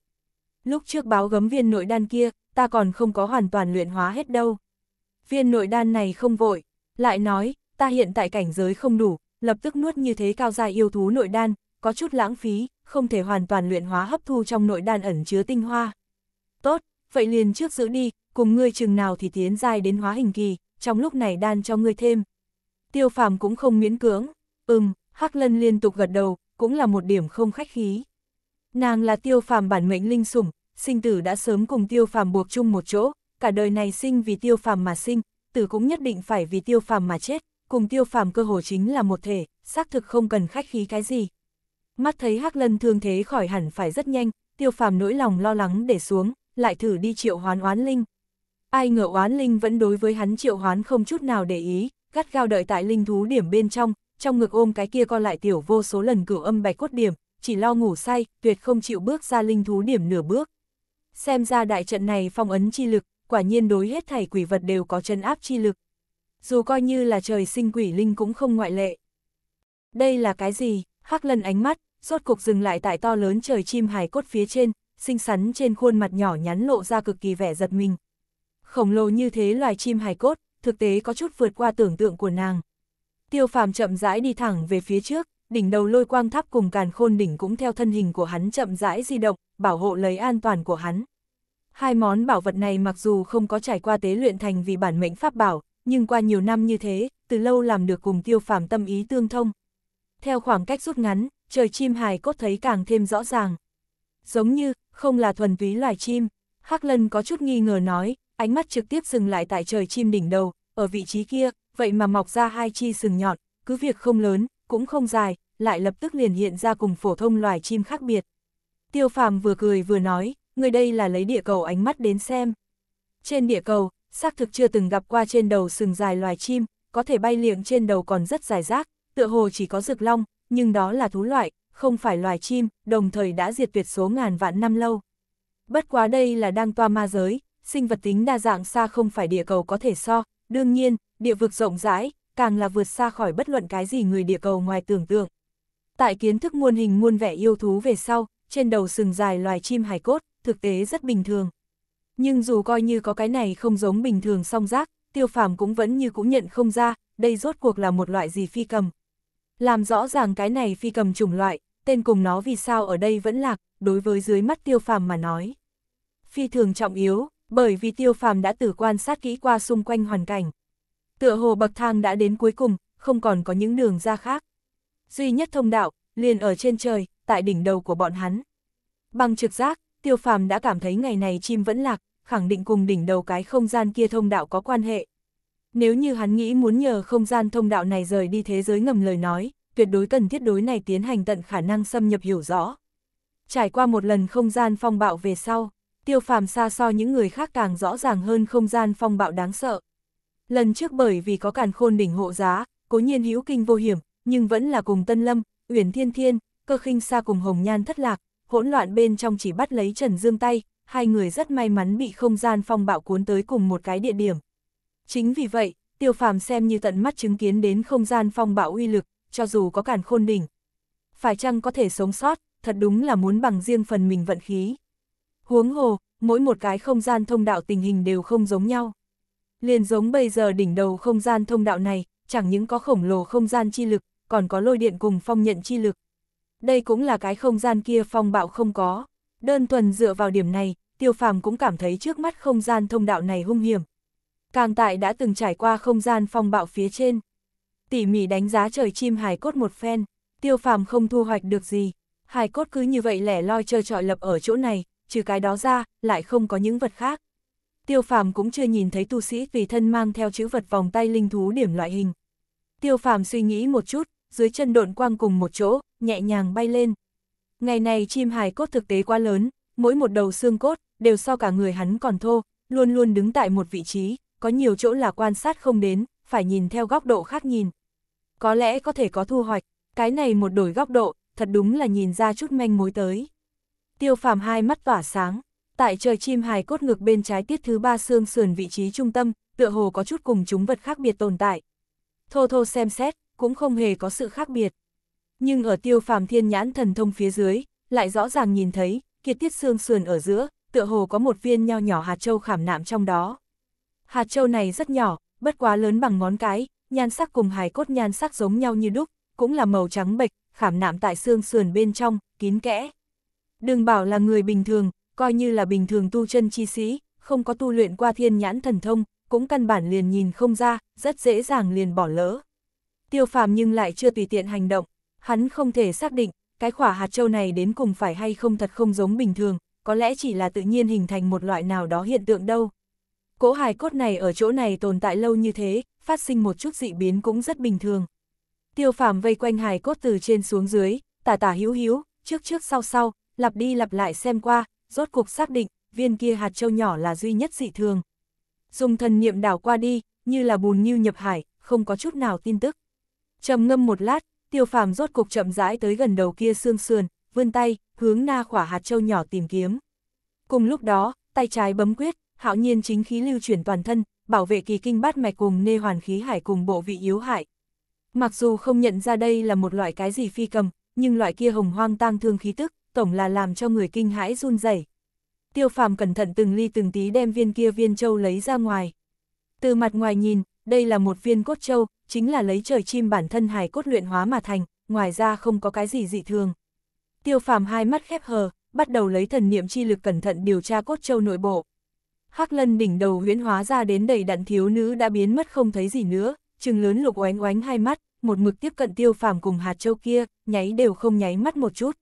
Lúc trước báo gấm viên nội đan kia, ta còn không có hoàn toàn luyện hóa hết đâu. Viên nội đan này không vội, lại nói, ta hiện tại cảnh giới không đủ, lập tức nuốt như thế cao dài yêu thú nội đan, có chút lãng phí, không thể hoàn toàn luyện hóa hấp thu trong nội đan ẩn chứa tinh hoa. Tốt, vậy liền trước giữ đi, cùng ngươi chừng nào thì tiến dai đến hóa hình kỳ, trong lúc này đan cho ngươi thêm. Tiêu phàm cũng không miễn cưỡng, ừm, Hắc Lân liên tục gật đầu, cũng là một điểm không khách khí. Nàng là tiêu phàm bản mệnh linh sủng, sinh tử đã sớm cùng tiêu phàm buộc chung một chỗ, cả đời này sinh vì tiêu phàm mà sinh, tử cũng nhất định phải vì tiêu phàm mà chết, cùng tiêu phàm cơ hồ chính là một thể, xác thực không cần khách khí cái gì. Mắt thấy Hắc Lân thương thế khỏi hẳn phải rất nhanh, tiêu phàm nỗi lòng lo lắng để xuống, lại thử đi triệu hoán oán linh. Ai ngờ oán linh vẫn đối với hắn triệu hoán không chút nào để ý, gắt gao đợi tại linh thú điểm bên trong, trong ngực ôm cái kia co lại tiểu vô số lần cửu âm bạch cốt điểm, chỉ lo ngủ say, tuyệt không chịu bước ra linh thú điểm nửa bước. Xem ra đại trận này phong ấn chi lực, quả nhiên đối hết thảy quỷ vật đều có chân áp chi lực. Dù coi như là trời sinh quỷ linh cũng không ngoại lệ. Đây là cái gì? Hắc lân ánh mắt, rốt cuộc dừng lại tại to lớn trời chim hài cốt phía trên, xinh xắn trên khuôn mặt nhỏ nhắn lộ ra cực kỳ vẻ giật mình. Khổng lồ như thế loài chim hài cốt, thực tế có chút vượt qua tưởng tượng của nàng. Tiêu phàm chậm rãi đi thẳng về phía trước, đỉnh đầu lôi quang tháp cùng càn khôn đỉnh cũng theo thân hình của hắn chậm rãi di động, bảo hộ lấy an toàn của hắn. Hai món bảo vật này mặc dù không có trải qua tế luyện thành vì bản mệnh pháp bảo, nhưng qua nhiều năm như thế, từ lâu làm được cùng tiêu phàm tâm ý tương thông theo khoảng cách rút ngắn, trời chim hài cốt thấy càng thêm rõ ràng. Giống như, không là thuần túy loài chim, Hắc Lân có chút nghi ngờ nói, ánh mắt trực tiếp dừng lại tại trời chim đỉnh đầu, ở vị trí kia, vậy mà mọc ra hai chi sừng nhọn, cứ việc không lớn, cũng không dài, lại lập tức liền hiện ra cùng phổ thông loài chim khác biệt. Tiêu phàm vừa cười vừa nói, người đây là lấy địa cầu ánh mắt đến xem. Trên địa cầu, xác thực chưa từng gặp qua trên đầu sừng dài loài chim, có thể bay liệng trên đầu còn rất dài rác, tựa hồ chỉ có rực long, nhưng đó là thú loại, không phải loài chim, đồng thời đã diệt tuyệt số ngàn vạn năm lâu. Bất quá đây là đang toa ma giới, sinh vật tính đa dạng xa không phải địa cầu có thể so, đương nhiên, địa vực rộng rãi, càng là vượt xa khỏi bất luận cái gì người địa cầu ngoài tưởng tượng. Tại kiến thức muôn hình muôn vẻ yêu thú về sau, trên đầu sừng dài loài chim hải cốt, thực tế rất bình thường. Nhưng dù coi như có cái này không giống bình thường song giác, tiêu phàm cũng vẫn như cũng nhận không ra, đây rốt cuộc là một loại gì phi cầm, làm rõ ràng cái này phi cầm chủng loại, tên cùng nó vì sao ở đây vẫn lạc, đối với dưới mắt tiêu phàm mà nói. Phi thường trọng yếu, bởi vì tiêu phàm đã tử quan sát kỹ qua xung quanh hoàn cảnh. Tựa hồ bậc thang đã đến cuối cùng, không còn có những đường ra khác. Duy nhất thông đạo, liền ở trên trời, tại đỉnh đầu của bọn hắn. Bằng trực giác, tiêu phàm đã cảm thấy ngày này chim vẫn lạc, khẳng định cùng đỉnh đầu cái không gian kia thông đạo có quan hệ. Nếu như hắn nghĩ muốn nhờ không gian thông đạo này rời đi thế giới ngầm lời nói, tuyệt đối cần thiết đối này tiến hành tận khả năng xâm nhập hiểu rõ. Trải qua một lần không gian phong bạo về sau, tiêu phàm xa so những người khác càng rõ ràng hơn không gian phong bạo đáng sợ. Lần trước bởi vì có càn khôn đỉnh hộ giá, cố nhiên hữu kinh vô hiểm, nhưng vẫn là cùng Tân Lâm, Uyển Thiên Thiên, cơ khinh xa cùng Hồng Nhan thất lạc, hỗn loạn bên trong chỉ bắt lấy Trần Dương tay, hai người rất may mắn bị không gian phong bạo cuốn tới cùng một cái địa điểm. Chính vì vậy, tiêu phàm xem như tận mắt chứng kiến đến không gian phong bão uy lực, cho dù có cản khôn đỉnh. Phải chăng có thể sống sót, thật đúng là muốn bằng riêng phần mình vận khí. Huống hồ, mỗi một cái không gian thông đạo tình hình đều không giống nhau. Liền giống bây giờ đỉnh đầu không gian thông đạo này, chẳng những có khổng lồ không gian chi lực, còn có lôi điện cùng phong nhận chi lực. Đây cũng là cái không gian kia phong bạo không có. Đơn thuần dựa vào điểm này, tiêu phàm cũng cảm thấy trước mắt không gian thông đạo này hung hiểm càng tại đã từng trải qua không gian phong bạo phía trên. Tỉ mỉ đánh giá trời chim hài cốt một phen, tiêu phàm không thu hoạch được gì, hài cốt cứ như vậy lẻ loi chơi trọi lập ở chỗ này, trừ cái đó ra, lại không có những vật khác. Tiêu phàm cũng chưa nhìn thấy tu sĩ vì thân mang theo chữ vật vòng tay linh thú điểm loại hình. Tiêu phàm suy nghĩ một chút, dưới chân độn quang cùng một chỗ, nhẹ nhàng bay lên. Ngày này chim hài cốt thực tế quá lớn, mỗi một đầu xương cốt, đều so cả người hắn còn thô, luôn luôn đứng tại một vị trí, có nhiều chỗ là quan sát không đến, phải nhìn theo góc độ khác nhìn. Có lẽ có thể có thu hoạch, cái này một đổi góc độ, thật đúng là nhìn ra chút manh mối tới. Tiêu phàm hai mắt tỏa sáng, tại trời chim hài cốt ngực bên trái tiết thứ ba xương sườn vị trí trung tâm, tựa hồ có chút cùng chúng vật khác biệt tồn tại. Thô thô xem xét, cũng không hề có sự khác biệt. Nhưng ở tiêu phàm thiên nhãn thần thông phía dưới, lại rõ ràng nhìn thấy, kiệt tiết xương sườn ở giữa, tựa hồ có một viên nho nhỏ hạt châu khảm nạm trong đó. Hạt châu này rất nhỏ, bất quá lớn bằng ngón cái, nhan sắc cùng hài cốt nhan sắc giống nhau như đúc, cũng là màu trắng bệch, khảm nạm tại xương sườn bên trong, kín kẽ. Đừng bảo là người bình thường, coi như là bình thường tu chân chi sĩ, không có tu luyện qua thiên nhãn thần thông, cũng căn bản liền nhìn không ra, rất dễ dàng liền bỏ lỡ. Tiêu phàm nhưng lại chưa tùy tiện hành động, hắn không thể xác định, cái khỏa hạt châu này đến cùng phải hay không thật không giống bình thường, có lẽ chỉ là tự nhiên hình thành một loại nào đó hiện tượng đâu cỗ hài cốt này ở chỗ này tồn tại lâu như thế, phát sinh một chút dị biến cũng rất bình thường. Tiêu phàm vây quanh hài cốt từ trên xuống dưới, tả tả hữu hữu, trước trước sau sau, lặp đi lặp lại xem qua, rốt cục xác định, viên kia hạt châu nhỏ là duy nhất dị thường. Dùng thần niệm đảo qua đi, như là bùn như nhập hải, không có chút nào tin tức. trầm ngâm một lát, tiêu phàm rốt cục chậm rãi tới gần đầu kia xương sườn, vươn tay, hướng na khỏa hạt châu nhỏ tìm kiếm. Cùng lúc đó, tay trái bấm quyết, hạo nhiên chính khí lưu chuyển toàn thân, bảo vệ kỳ kinh bát mạch cùng nê hoàn khí hải cùng bộ vị yếu hại. Mặc dù không nhận ra đây là một loại cái gì phi cầm, nhưng loại kia hồng hoang tang thương khí tức, tổng là làm cho người kinh hãi run rẩy. Tiêu phàm cẩn thận từng ly từng tí đem viên kia viên châu lấy ra ngoài. Từ mặt ngoài nhìn, đây là một viên cốt châu, chính là lấy trời chim bản thân hài cốt luyện hóa mà thành, ngoài ra không có cái gì dị thường. Tiêu phàm hai mắt khép hờ, bắt đầu lấy thần niệm chi lực cẩn thận điều tra cốt châu nội bộ. Hắc Lân đỉnh đầu huyễn hóa ra đến đầy đặn thiếu nữ đã biến mất không thấy gì nữa, trừng lớn lục oánh oánh hai mắt, một mực tiếp cận tiêu phàm cùng hạt châu kia, nháy đều không nháy mắt một chút.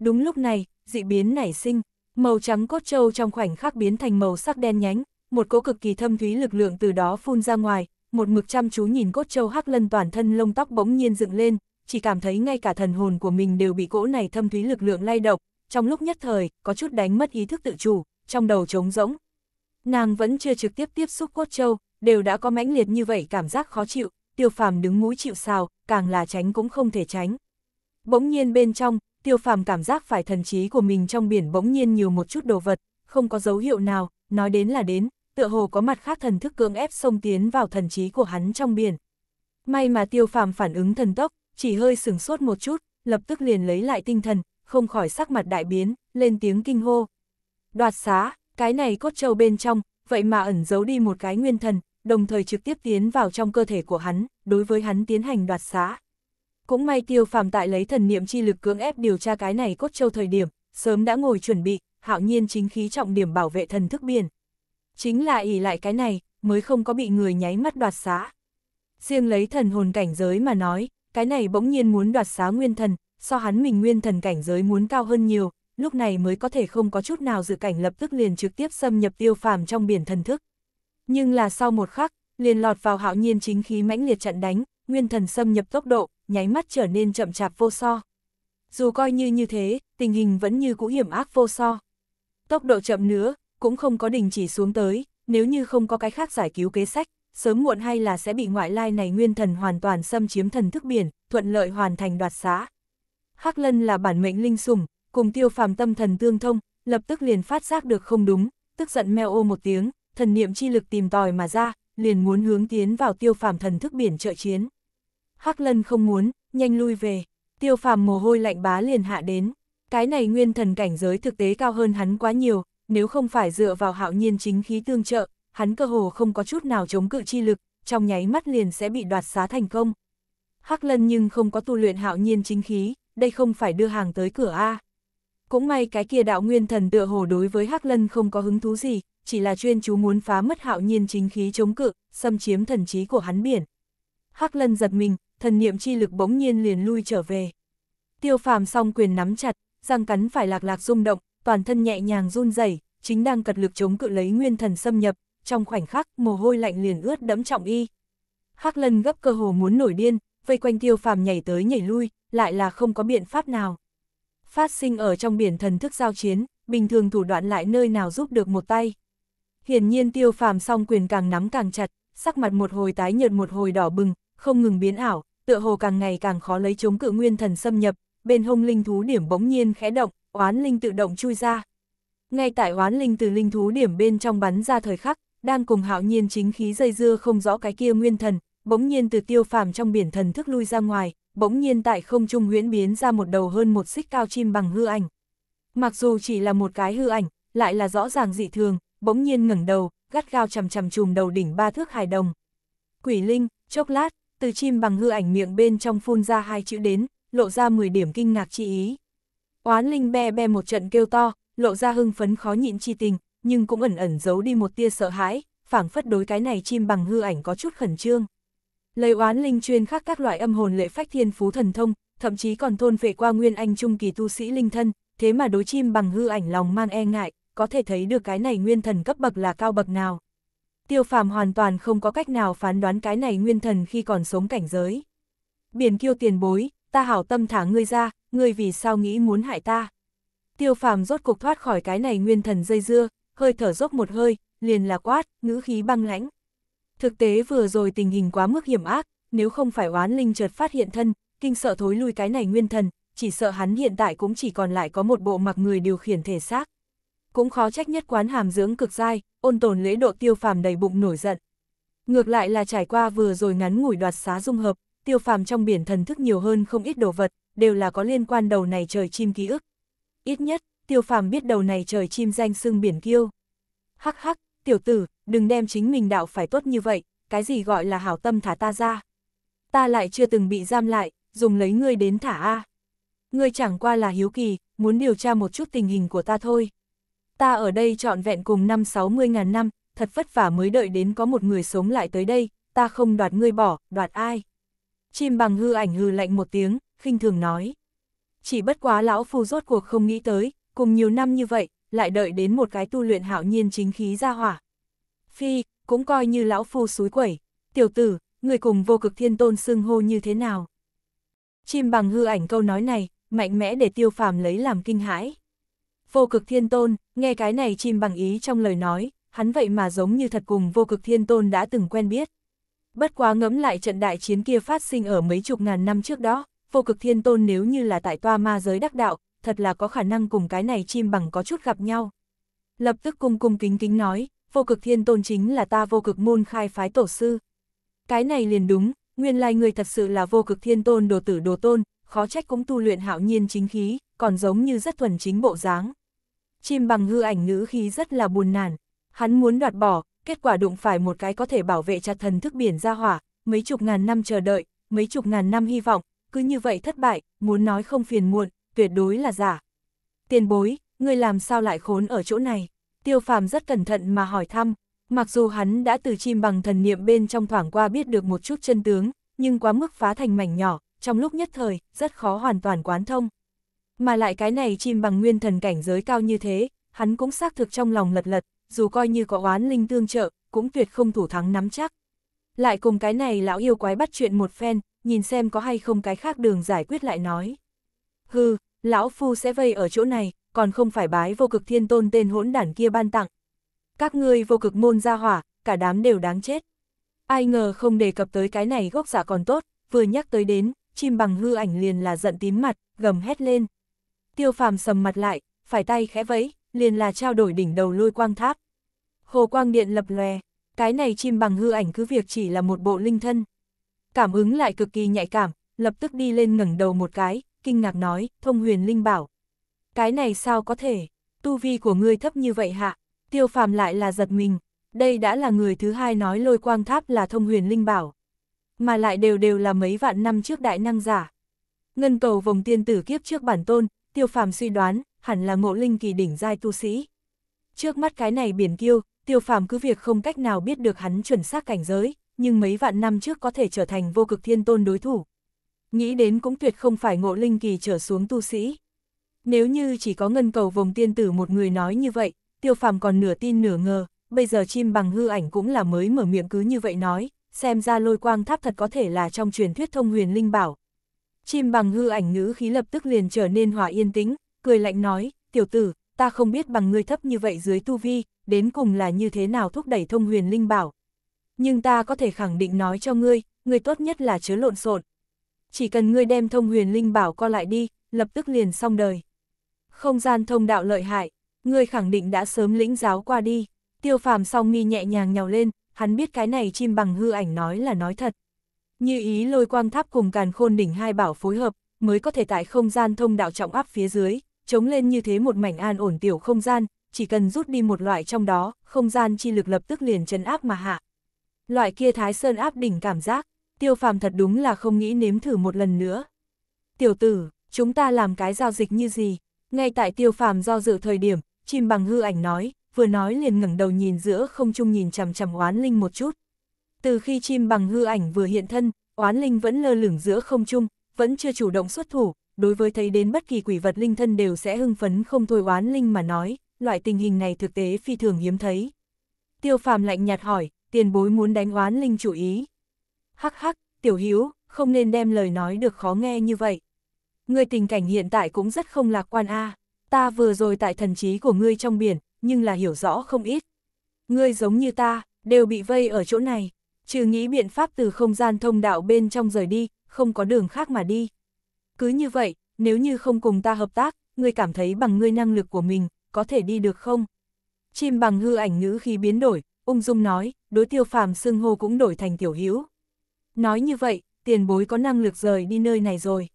Đúng lúc này, dị biến nảy sinh, màu trắng cốt châu trong khoảnh khắc biến thành màu sắc đen nhánh, một cỗ cực kỳ thâm thúy lực lượng từ đó phun ra ngoài, một mực chăm chú nhìn cốt châu hắc lân toàn thân lông tóc bỗng nhiên dựng lên, chỉ cảm thấy ngay cả thần hồn của mình đều bị cỗ này thâm thúy lực lượng lay động, trong lúc nhất thời, có chút đánh mất ý thức tự chủ, trong đầu trống rỗng, Nàng vẫn chưa trực tiếp tiếp xúc cốt châu, đều đã có mãnh liệt như vậy cảm giác khó chịu, tiêu phàm đứng mũi chịu sao, càng là tránh cũng không thể tránh. Bỗng nhiên bên trong, tiêu phàm cảm giác phải thần trí của mình trong biển bỗng nhiên nhiều một chút đồ vật, không có dấu hiệu nào, nói đến là đến, tựa hồ có mặt khác thần thức cưỡng ép xông tiến vào thần trí của hắn trong biển. May mà tiêu phàm phản ứng thần tốc, chỉ hơi sửng sốt một chút, lập tức liền lấy lại tinh thần, không khỏi sắc mặt đại biến, lên tiếng kinh hô. Đoạt xá, cái này cốt châu bên trong, vậy mà ẩn giấu đi một cái nguyên thần, đồng thời trực tiếp tiến vào trong cơ thể của hắn, đối với hắn tiến hành đoạt xá. Cũng may tiêu phàm tại lấy thần niệm chi lực cưỡng ép điều tra cái này cốt châu thời điểm, sớm đã ngồi chuẩn bị, hạo nhiên chính khí trọng điểm bảo vệ thần thức biển. Chính là ỉ lại cái này, mới không có bị người nháy mắt đoạt xá. Riêng lấy thần hồn cảnh giới mà nói, cái này bỗng nhiên muốn đoạt xá nguyên thần, so hắn mình nguyên thần cảnh giới muốn cao hơn nhiều, lúc này mới có thể không có chút nào dự cảnh lập tức liền trực tiếp xâm nhập tiêu phàm trong biển thần thức. Nhưng là sau một khắc, liền lọt vào hạo nhiên chính khí mãnh liệt trận đánh, nguyên thần xâm nhập tốc độ, nháy mắt trở nên chậm chạp vô so. Dù coi như như thế, tình hình vẫn như cũ hiểm ác vô so. Tốc độ chậm nữa, cũng không có đình chỉ xuống tới, nếu như không có cái khác giải cứu kế sách, sớm muộn hay là sẽ bị ngoại lai này nguyên thần hoàn toàn xâm chiếm thần thức biển, thuận lợi hoàn thành đoạt xá. Hắc Lân là bản mệnh linh sủng, cùng tiêu phàm tâm thần tương thông, lập tức liền phát giác được không đúng, tức giận meo ô một tiếng, thần niệm chi lực tìm tòi mà ra, liền muốn hướng tiến vào tiêu phàm thần thức biển trợ chiến. Hắc lân không muốn, nhanh lui về, tiêu phàm mồ hôi lạnh bá liền hạ đến. Cái này nguyên thần cảnh giới thực tế cao hơn hắn quá nhiều, nếu không phải dựa vào hạo nhiên chính khí tương trợ, hắn cơ hồ không có chút nào chống cự chi lực, trong nháy mắt liền sẽ bị đoạt xá thành công. Hắc lân nhưng không có tu luyện hạo nhiên chính khí, đây không phải đưa hàng tới cửa A. Cũng may cái kia đạo nguyên thần tựa hồ đối với Hắc Lân không có hứng thú gì, chỉ là chuyên chú muốn phá mất hạo nhiên chính khí chống cự, xâm chiếm thần trí của hắn biển. Hắc Lân giật mình, thần niệm chi lực bỗng nhiên liền lui trở về. Tiêu phàm song quyền nắm chặt, răng cắn phải lạc lạc rung động, toàn thân nhẹ nhàng run rẩy chính đang cật lực chống cự lấy nguyên thần xâm nhập, trong khoảnh khắc mồ hôi lạnh liền ướt đẫm trọng y. Hắc Lân gấp cơ hồ muốn nổi điên, vây quanh Tiêu Phàm nhảy tới nhảy lui, lại là không có biện pháp nào. Phát sinh ở trong biển thần thức giao chiến, bình thường thủ đoạn lại nơi nào giúp được một tay. Hiển nhiên tiêu phàm song quyền càng nắm càng chặt, sắc mặt một hồi tái nhợt một hồi đỏ bừng, không ngừng biến ảo, tựa hồ càng ngày càng khó lấy chống cự nguyên thần xâm nhập, bên hông linh thú điểm bỗng nhiên khẽ động, oán linh tự động chui ra. Ngay tại oán linh từ linh thú điểm bên trong bắn ra thời khắc, đang cùng hạo nhiên chính khí dây dưa không rõ cái kia nguyên thần, bỗng nhiên từ tiêu phàm trong biển thần thức lui ra ngoài, bỗng nhiên tại không trung huyễn biến ra một đầu hơn một xích cao chim bằng hư ảnh. Mặc dù chỉ là một cái hư ảnh, lại là rõ ràng dị thường, bỗng nhiên ngẩng đầu, gắt gao chằm chằm chùm đầu đỉnh ba thước hài đồng. Quỷ linh, chốc lát, từ chim bằng hư ảnh miệng bên trong phun ra hai chữ đến, lộ ra 10 điểm kinh ngạc chi ý. Oán linh be be một trận kêu to, lộ ra hưng phấn khó nhịn chi tình, nhưng cũng ẩn ẩn giấu đi một tia sợ hãi, phảng phất đối cái này chim bằng hư ảnh có chút khẩn trương. Lời oán linh chuyên khắc các loại âm hồn lệ phách thiên phú thần thông, thậm chí còn thôn về qua nguyên anh trung kỳ tu sĩ linh thân, thế mà đối chim bằng hư ảnh lòng mang e ngại, có thể thấy được cái này nguyên thần cấp bậc là cao bậc nào. Tiêu phàm hoàn toàn không có cách nào phán đoán cái này nguyên thần khi còn sống cảnh giới. Biển kiêu tiền bối, ta hảo tâm thả ngươi ra, ngươi vì sao nghĩ muốn hại ta. Tiêu phàm rốt cục thoát khỏi cái này nguyên thần dây dưa, hơi thở dốc một hơi, liền là quát, ngữ khí băng lãnh, Thực tế vừa rồi tình hình quá mức hiểm ác, nếu không phải oán linh chợt phát hiện thân, kinh sợ thối lui cái này nguyên thần, chỉ sợ hắn hiện tại cũng chỉ còn lại có một bộ mặc người điều khiển thể xác. Cũng khó trách nhất quán hàm dưỡng cực dai, ôn tồn lễ độ tiêu phàm đầy bụng nổi giận. Ngược lại là trải qua vừa rồi ngắn ngủi đoạt xá dung hợp, tiêu phàm trong biển thần thức nhiều hơn không ít đồ vật, đều là có liên quan đầu này trời chim ký ức. Ít nhất, tiêu phàm biết đầu này trời chim danh xưng biển kiêu. Hắc hắc, tiểu tử, đừng đem chính mình đạo phải tốt như vậy, cái gì gọi là hảo tâm thả ta ra. Ta lại chưa từng bị giam lại, dùng lấy ngươi đến thả A. Ngươi chẳng qua là hiếu kỳ, muốn điều tra một chút tình hình của ta thôi. Ta ở đây trọn vẹn cùng năm 60 ngàn năm, thật vất vả mới đợi đến có một người sống lại tới đây, ta không đoạt ngươi bỏ, đoạt ai. Chim bằng hư ảnh hư lạnh một tiếng, khinh thường nói. Chỉ bất quá lão phu rốt cuộc không nghĩ tới, cùng nhiều năm như vậy, lại đợi đến một cái tu luyện hạo nhiên chính khí ra hỏa, Phi, cũng coi như lão phu suối quẩy, tiểu tử, người cùng vô cực thiên tôn xưng hô như thế nào. Chim bằng hư ảnh câu nói này, mạnh mẽ để tiêu phàm lấy làm kinh hãi. Vô cực thiên tôn, nghe cái này chim bằng ý trong lời nói, hắn vậy mà giống như thật cùng vô cực thiên tôn đã từng quen biết. Bất quá ngẫm lại trận đại chiến kia phát sinh ở mấy chục ngàn năm trước đó, vô cực thiên tôn nếu như là tại toa ma giới đắc đạo, thật là có khả năng cùng cái này chim bằng có chút gặp nhau. Lập tức cung cung kính kính nói, vô cực thiên tôn chính là ta vô cực môn khai phái tổ sư. Cái này liền đúng, nguyên lai người thật sự là vô cực thiên tôn đồ tử đồ tôn, khó trách cũng tu luyện hạo nhiên chính khí, còn giống như rất thuần chính bộ dáng. Chim bằng hư ảnh ngữ khí rất là buồn nản, hắn muốn đoạt bỏ, kết quả đụng phải một cái có thể bảo vệ chặt thần thức biển ra hỏa, mấy chục ngàn năm chờ đợi, mấy chục ngàn năm hy vọng, cứ như vậy thất bại, muốn nói không phiền muộn, tuyệt đối là giả. Tiền bối, người làm sao lại khốn ở chỗ này? Tiêu phàm rất cẩn thận mà hỏi thăm, mặc dù hắn đã từ chim bằng thần niệm bên trong thoảng qua biết được một chút chân tướng, nhưng quá mức phá thành mảnh nhỏ, trong lúc nhất thời, rất khó hoàn toàn quán thông. Mà lại cái này chim bằng nguyên thần cảnh giới cao như thế, hắn cũng xác thực trong lòng lật lật, dù coi như có oán linh tương trợ, cũng tuyệt không thủ thắng nắm chắc. Lại cùng cái này lão yêu quái bắt chuyện một phen, nhìn xem có hay không cái khác đường giải quyết lại nói. Hừ, lão phu sẽ vây ở chỗ này, còn không phải bái vô cực thiên tôn tên hỗn đản kia ban tặng. Các ngươi vô cực môn ra hỏa, cả đám đều đáng chết. Ai ngờ không đề cập tới cái này gốc giả dạ còn tốt, vừa nhắc tới đến, chim bằng hư ảnh liền là giận tím mặt, gầm hét lên. Tiêu phàm sầm mặt lại, phải tay khẽ vẫy, liền là trao đổi đỉnh đầu lôi quang tháp. Hồ quang điện lập lòe, cái này chim bằng hư ảnh cứ việc chỉ là một bộ linh thân. Cảm ứng lại cực kỳ nhạy cảm, lập tức đi lên ngẩng đầu một cái, kinh ngạc nói, thông huyền linh bảo. Cái này sao có thể, tu vi của ngươi thấp như vậy hạ, tiêu phàm lại là giật mình, đây đã là người thứ hai nói lôi quang tháp là thông huyền linh bảo. Mà lại đều đều là mấy vạn năm trước đại năng giả. Ngân cầu vòng tiên tử kiếp trước bản tôn, tiêu phàm suy đoán, hẳn là ngộ linh kỳ đỉnh giai tu sĩ. Trước mắt cái này biển kiêu, tiêu phàm cứ việc không cách nào biết được hắn chuẩn xác cảnh giới, nhưng mấy vạn năm trước có thể trở thành vô cực thiên tôn đối thủ. Nghĩ đến cũng tuyệt không phải ngộ linh kỳ trở xuống tu sĩ. Nếu như chỉ có ngân cầu vồng tiên tử một người nói như vậy, tiêu phàm còn nửa tin nửa ngờ, bây giờ chim bằng hư ảnh cũng là mới mở miệng cứ như vậy nói, xem ra lôi quang tháp thật có thể là trong truyền thuyết thông huyền linh bảo. Chim bằng hư ảnh ngữ khí lập tức liền trở nên hòa yên tĩnh, cười lạnh nói, tiểu tử, ta không biết bằng ngươi thấp như vậy dưới tu vi, đến cùng là như thế nào thúc đẩy thông huyền linh bảo. Nhưng ta có thể khẳng định nói cho ngươi, ngươi tốt nhất là chớ lộn xộn. Chỉ cần ngươi đem thông huyền linh bảo co lại đi, lập tức liền xong đời. Không gian thông đạo lợi hại, ngươi khẳng định đã sớm lĩnh giáo qua đi. Tiêu phàm song nghi nhẹ nhàng nhào lên, hắn biết cái này chim bằng hư ảnh nói là nói thật. Như ý lôi quang tháp cùng càn khôn đỉnh hai bảo phối hợp, mới có thể tại không gian thông đạo trọng áp phía dưới, chống lên như thế một mảnh an ổn tiểu không gian, chỉ cần rút đi một loại trong đó, không gian chi lực lập tức liền chấn áp mà hạ. Loại kia thái sơn áp đỉnh cảm giác, tiêu phàm thật đúng là không nghĩ nếm thử một lần nữa. Tiểu tử, chúng ta làm cái giao dịch như gì? Ngay tại tiêu phàm do dự thời điểm, chim bằng hư ảnh nói, vừa nói liền ngẩng đầu nhìn giữa không trung nhìn chằm chằm oán linh một chút. Từ khi chim bằng hư ảnh vừa hiện thân, oán linh vẫn lơ lửng giữa không trung, vẫn chưa chủ động xuất thủ, đối với thấy đến bất kỳ quỷ vật linh thân đều sẽ hưng phấn không thôi oán linh mà nói, loại tình hình này thực tế phi thường hiếm thấy. Tiêu phàm lạnh nhạt hỏi, tiền bối muốn đánh oán linh chủ ý. Hắc hắc, tiểu hiếu, không nên đem lời nói được khó nghe như vậy ngươi tình cảnh hiện tại cũng rất không lạc quan a. Ta vừa rồi tại thần trí của ngươi trong biển, nhưng là hiểu rõ không ít. Ngươi giống như ta, đều bị vây ở chỗ này, trừ nghĩ biện pháp từ không gian thông đạo bên trong rời đi, không có đường khác mà đi. Cứ như vậy, nếu như không cùng ta hợp tác, ngươi cảm thấy bằng ngươi năng lực của mình, có thể đi được không? Chim bằng hư ảnh ngữ khi biến đổi, ung dung nói, đối tiêu phàm xưng hô cũng đổi thành tiểu hữu. Nói như vậy, tiền bối có năng lực rời đi nơi này rồi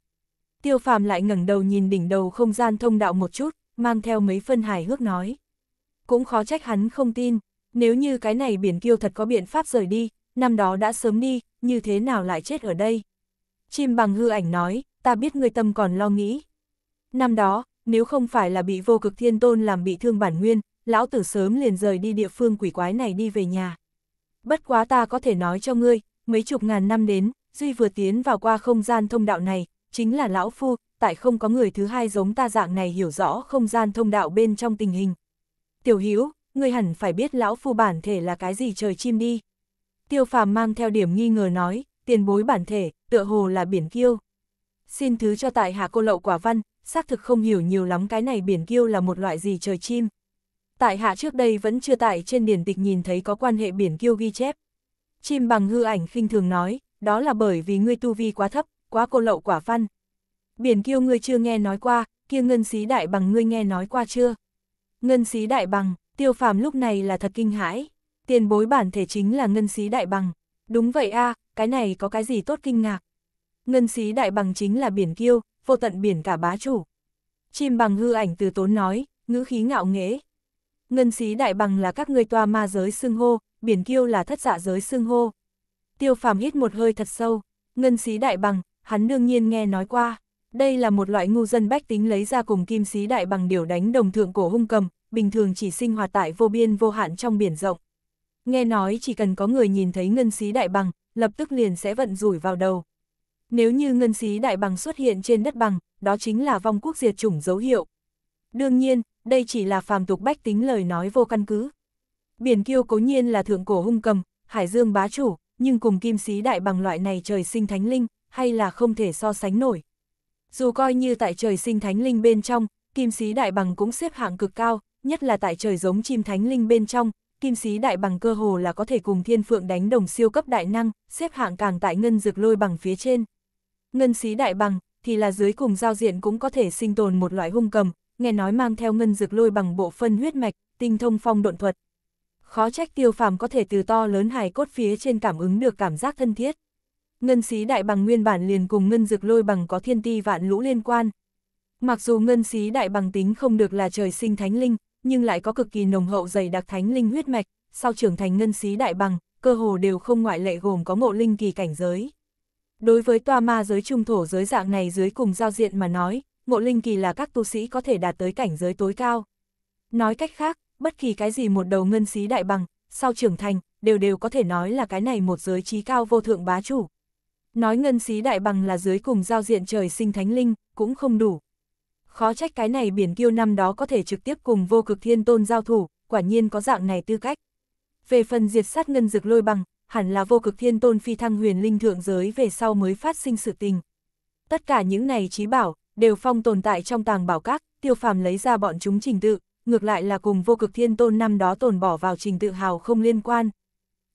tiêu phàm lại ngẩng đầu nhìn đỉnh đầu không gian thông đạo một chút, mang theo mấy phân hài hước nói. Cũng khó trách hắn không tin, nếu như cái này biển kiêu thật có biện pháp rời đi, năm đó đã sớm đi, như thế nào lại chết ở đây? Chim bằng hư ảnh nói, ta biết người tâm còn lo nghĩ. Năm đó, nếu không phải là bị vô cực thiên tôn làm bị thương bản nguyên, lão tử sớm liền rời đi địa phương quỷ quái này đi về nhà. Bất quá ta có thể nói cho ngươi, mấy chục ngàn năm đến, Duy vừa tiến vào qua không gian thông đạo này, chính là lão phu, tại không có người thứ hai giống ta dạng này hiểu rõ không gian thông đạo bên trong tình hình. Tiểu Hữu ngươi hẳn phải biết lão phu bản thể là cái gì trời chim đi. Tiêu phàm mang theo điểm nghi ngờ nói, tiền bối bản thể, tựa hồ là biển kiêu. Xin thứ cho tại hạ cô lậu quả văn, xác thực không hiểu nhiều lắm cái này biển kiêu là một loại gì trời chim. Tại hạ trước đây vẫn chưa tại trên điển tịch nhìn thấy có quan hệ biển kiêu ghi chép. Chim bằng hư ảnh khinh thường nói, đó là bởi vì ngươi tu vi quá thấp, quá cô lậu quả văn. Biển kiêu ngươi chưa nghe nói qua, kia ngân xí đại bằng ngươi nghe nói qua chưa? Ngân xí đại bằng, tiêu phàm lúc này là thật kinh hãi. Tiền bối bản thể chính là ngân xí đại bằng. Đúng vậy a cái này có cái gì tốt kinh ngạc. Ngân xí đại bằng chính là biển kiêu, vô tận biển cả bá chủ. Chim bằng hư ảnh từ tốn nói, ngữ khí ngạo nghễ. Ngân xí đại bằng là các ngươi toa ma giới xưng hô, biển kiêu là thất dạ giới xưng hô. Tiêu phàm hít một hơi thật sâu, ngân xí đại bằng, hắn đương nhiên nghe nói qua. Đây là một loại ngu dân bách tính lấy ra cùng kim sĩ đại bằng điều đánh đồng thượng cổ hung cầm, bình thường chỉ sinh hoạt tại vô biên vô hạn trong biển rộng. Nghe nói chỉ cần có người nhìn thấy ngân sĩ đại bằng, lập tức liền sẽ vận rủi vào đầu. Nếu như ngân sĩ đại bằng xuất hiện trên đất bằng, đó chính là vong quốc diệt chủng dấu hiệu. Đương nhiên, đây chỉ là phàm tục bách tính lời nói vô căn cứ. Biển kiêu cố nhiên là thượng cổ hung cầm, hải dương bá chủ, nhưng cùng kim sĩ đại bằng loại này trời sinh thánh linh, hay là không thể so sánh nổi. Dù coi như tại trời sinh thánh linh bên trong, kim sĩ đại bằng cũng xếp hạng cực cao, nhất là tại trời giống chim thánh linh bên trong, kim sĩ đại bằng cơ hồ là có thể cùng thiên phượng đánh đồng siêu cấp đại năng, xếp hạng càng tại ngân dược lôi bằng phía trên. Ngân sĩ đại bằng thì là dưới cùng giao diện cũng có thể sinh tồn một loại hung cầm, nghe nói mang theo ngân dược lôi bằng bộ phân huyết mạch, tinh thông phong độn thuật. Khó trách tiêu phàm có thể từ to lớn hài cốt phía trên cảm ứng được cảm giác thân thiết. Ngân xí đại bằng nguyên bản liền cùng ngân dược lôi bằng có thiên ti vạn lũ liên quan. Mặc dù ngân xí đại bằng tính không được là trời sinh thánh linh, nhưng lại có cực kỳ nồng hậu dày đặc thánh linh huyết mạch, sau trưởng thành ngân xí đại bằng, cơ hồ đều không ngoại lệ gồm có ngộ linh kỳ cảnh giới. Đối với toa ma giới trung thổ giới dạng này dưới cùng giao diện mà nói, ngộ linh kỳ là các tu sĩ có thể đạt tới cảnh giới tối cao. Nói cách khác, bất kỳ cái gì một đầu ngân xí đại bằng, sau trưởng thành, đều đều có thể nói là cái này một giới trí cao vô thượng bá chủ. Nói ngân xí đại bằng là dưới cùng giao diện trời sinh thánh linh, cũng không đủ. Khó trách cái này biển kiêu năm đó có thể trực tiếp cùng vô cực thiên tôn giao thủ, quả nhiên có dạng này tư cách. Về phần diệt sát ngân dực lôi bằng, hẳn là vô cực thiên tôn phi thăng huyền linh thượng giới về sau mới phát sinh sự tình. Tất cả những này trí bảo, đều phong tồn tại trong tàng bảo các, tiêu phàm lấy ra bọn chúng trình tự, ngược lại là cùng vô cực thiên tôn năm đó tồn bỏ vào trình tự hào không liên quan.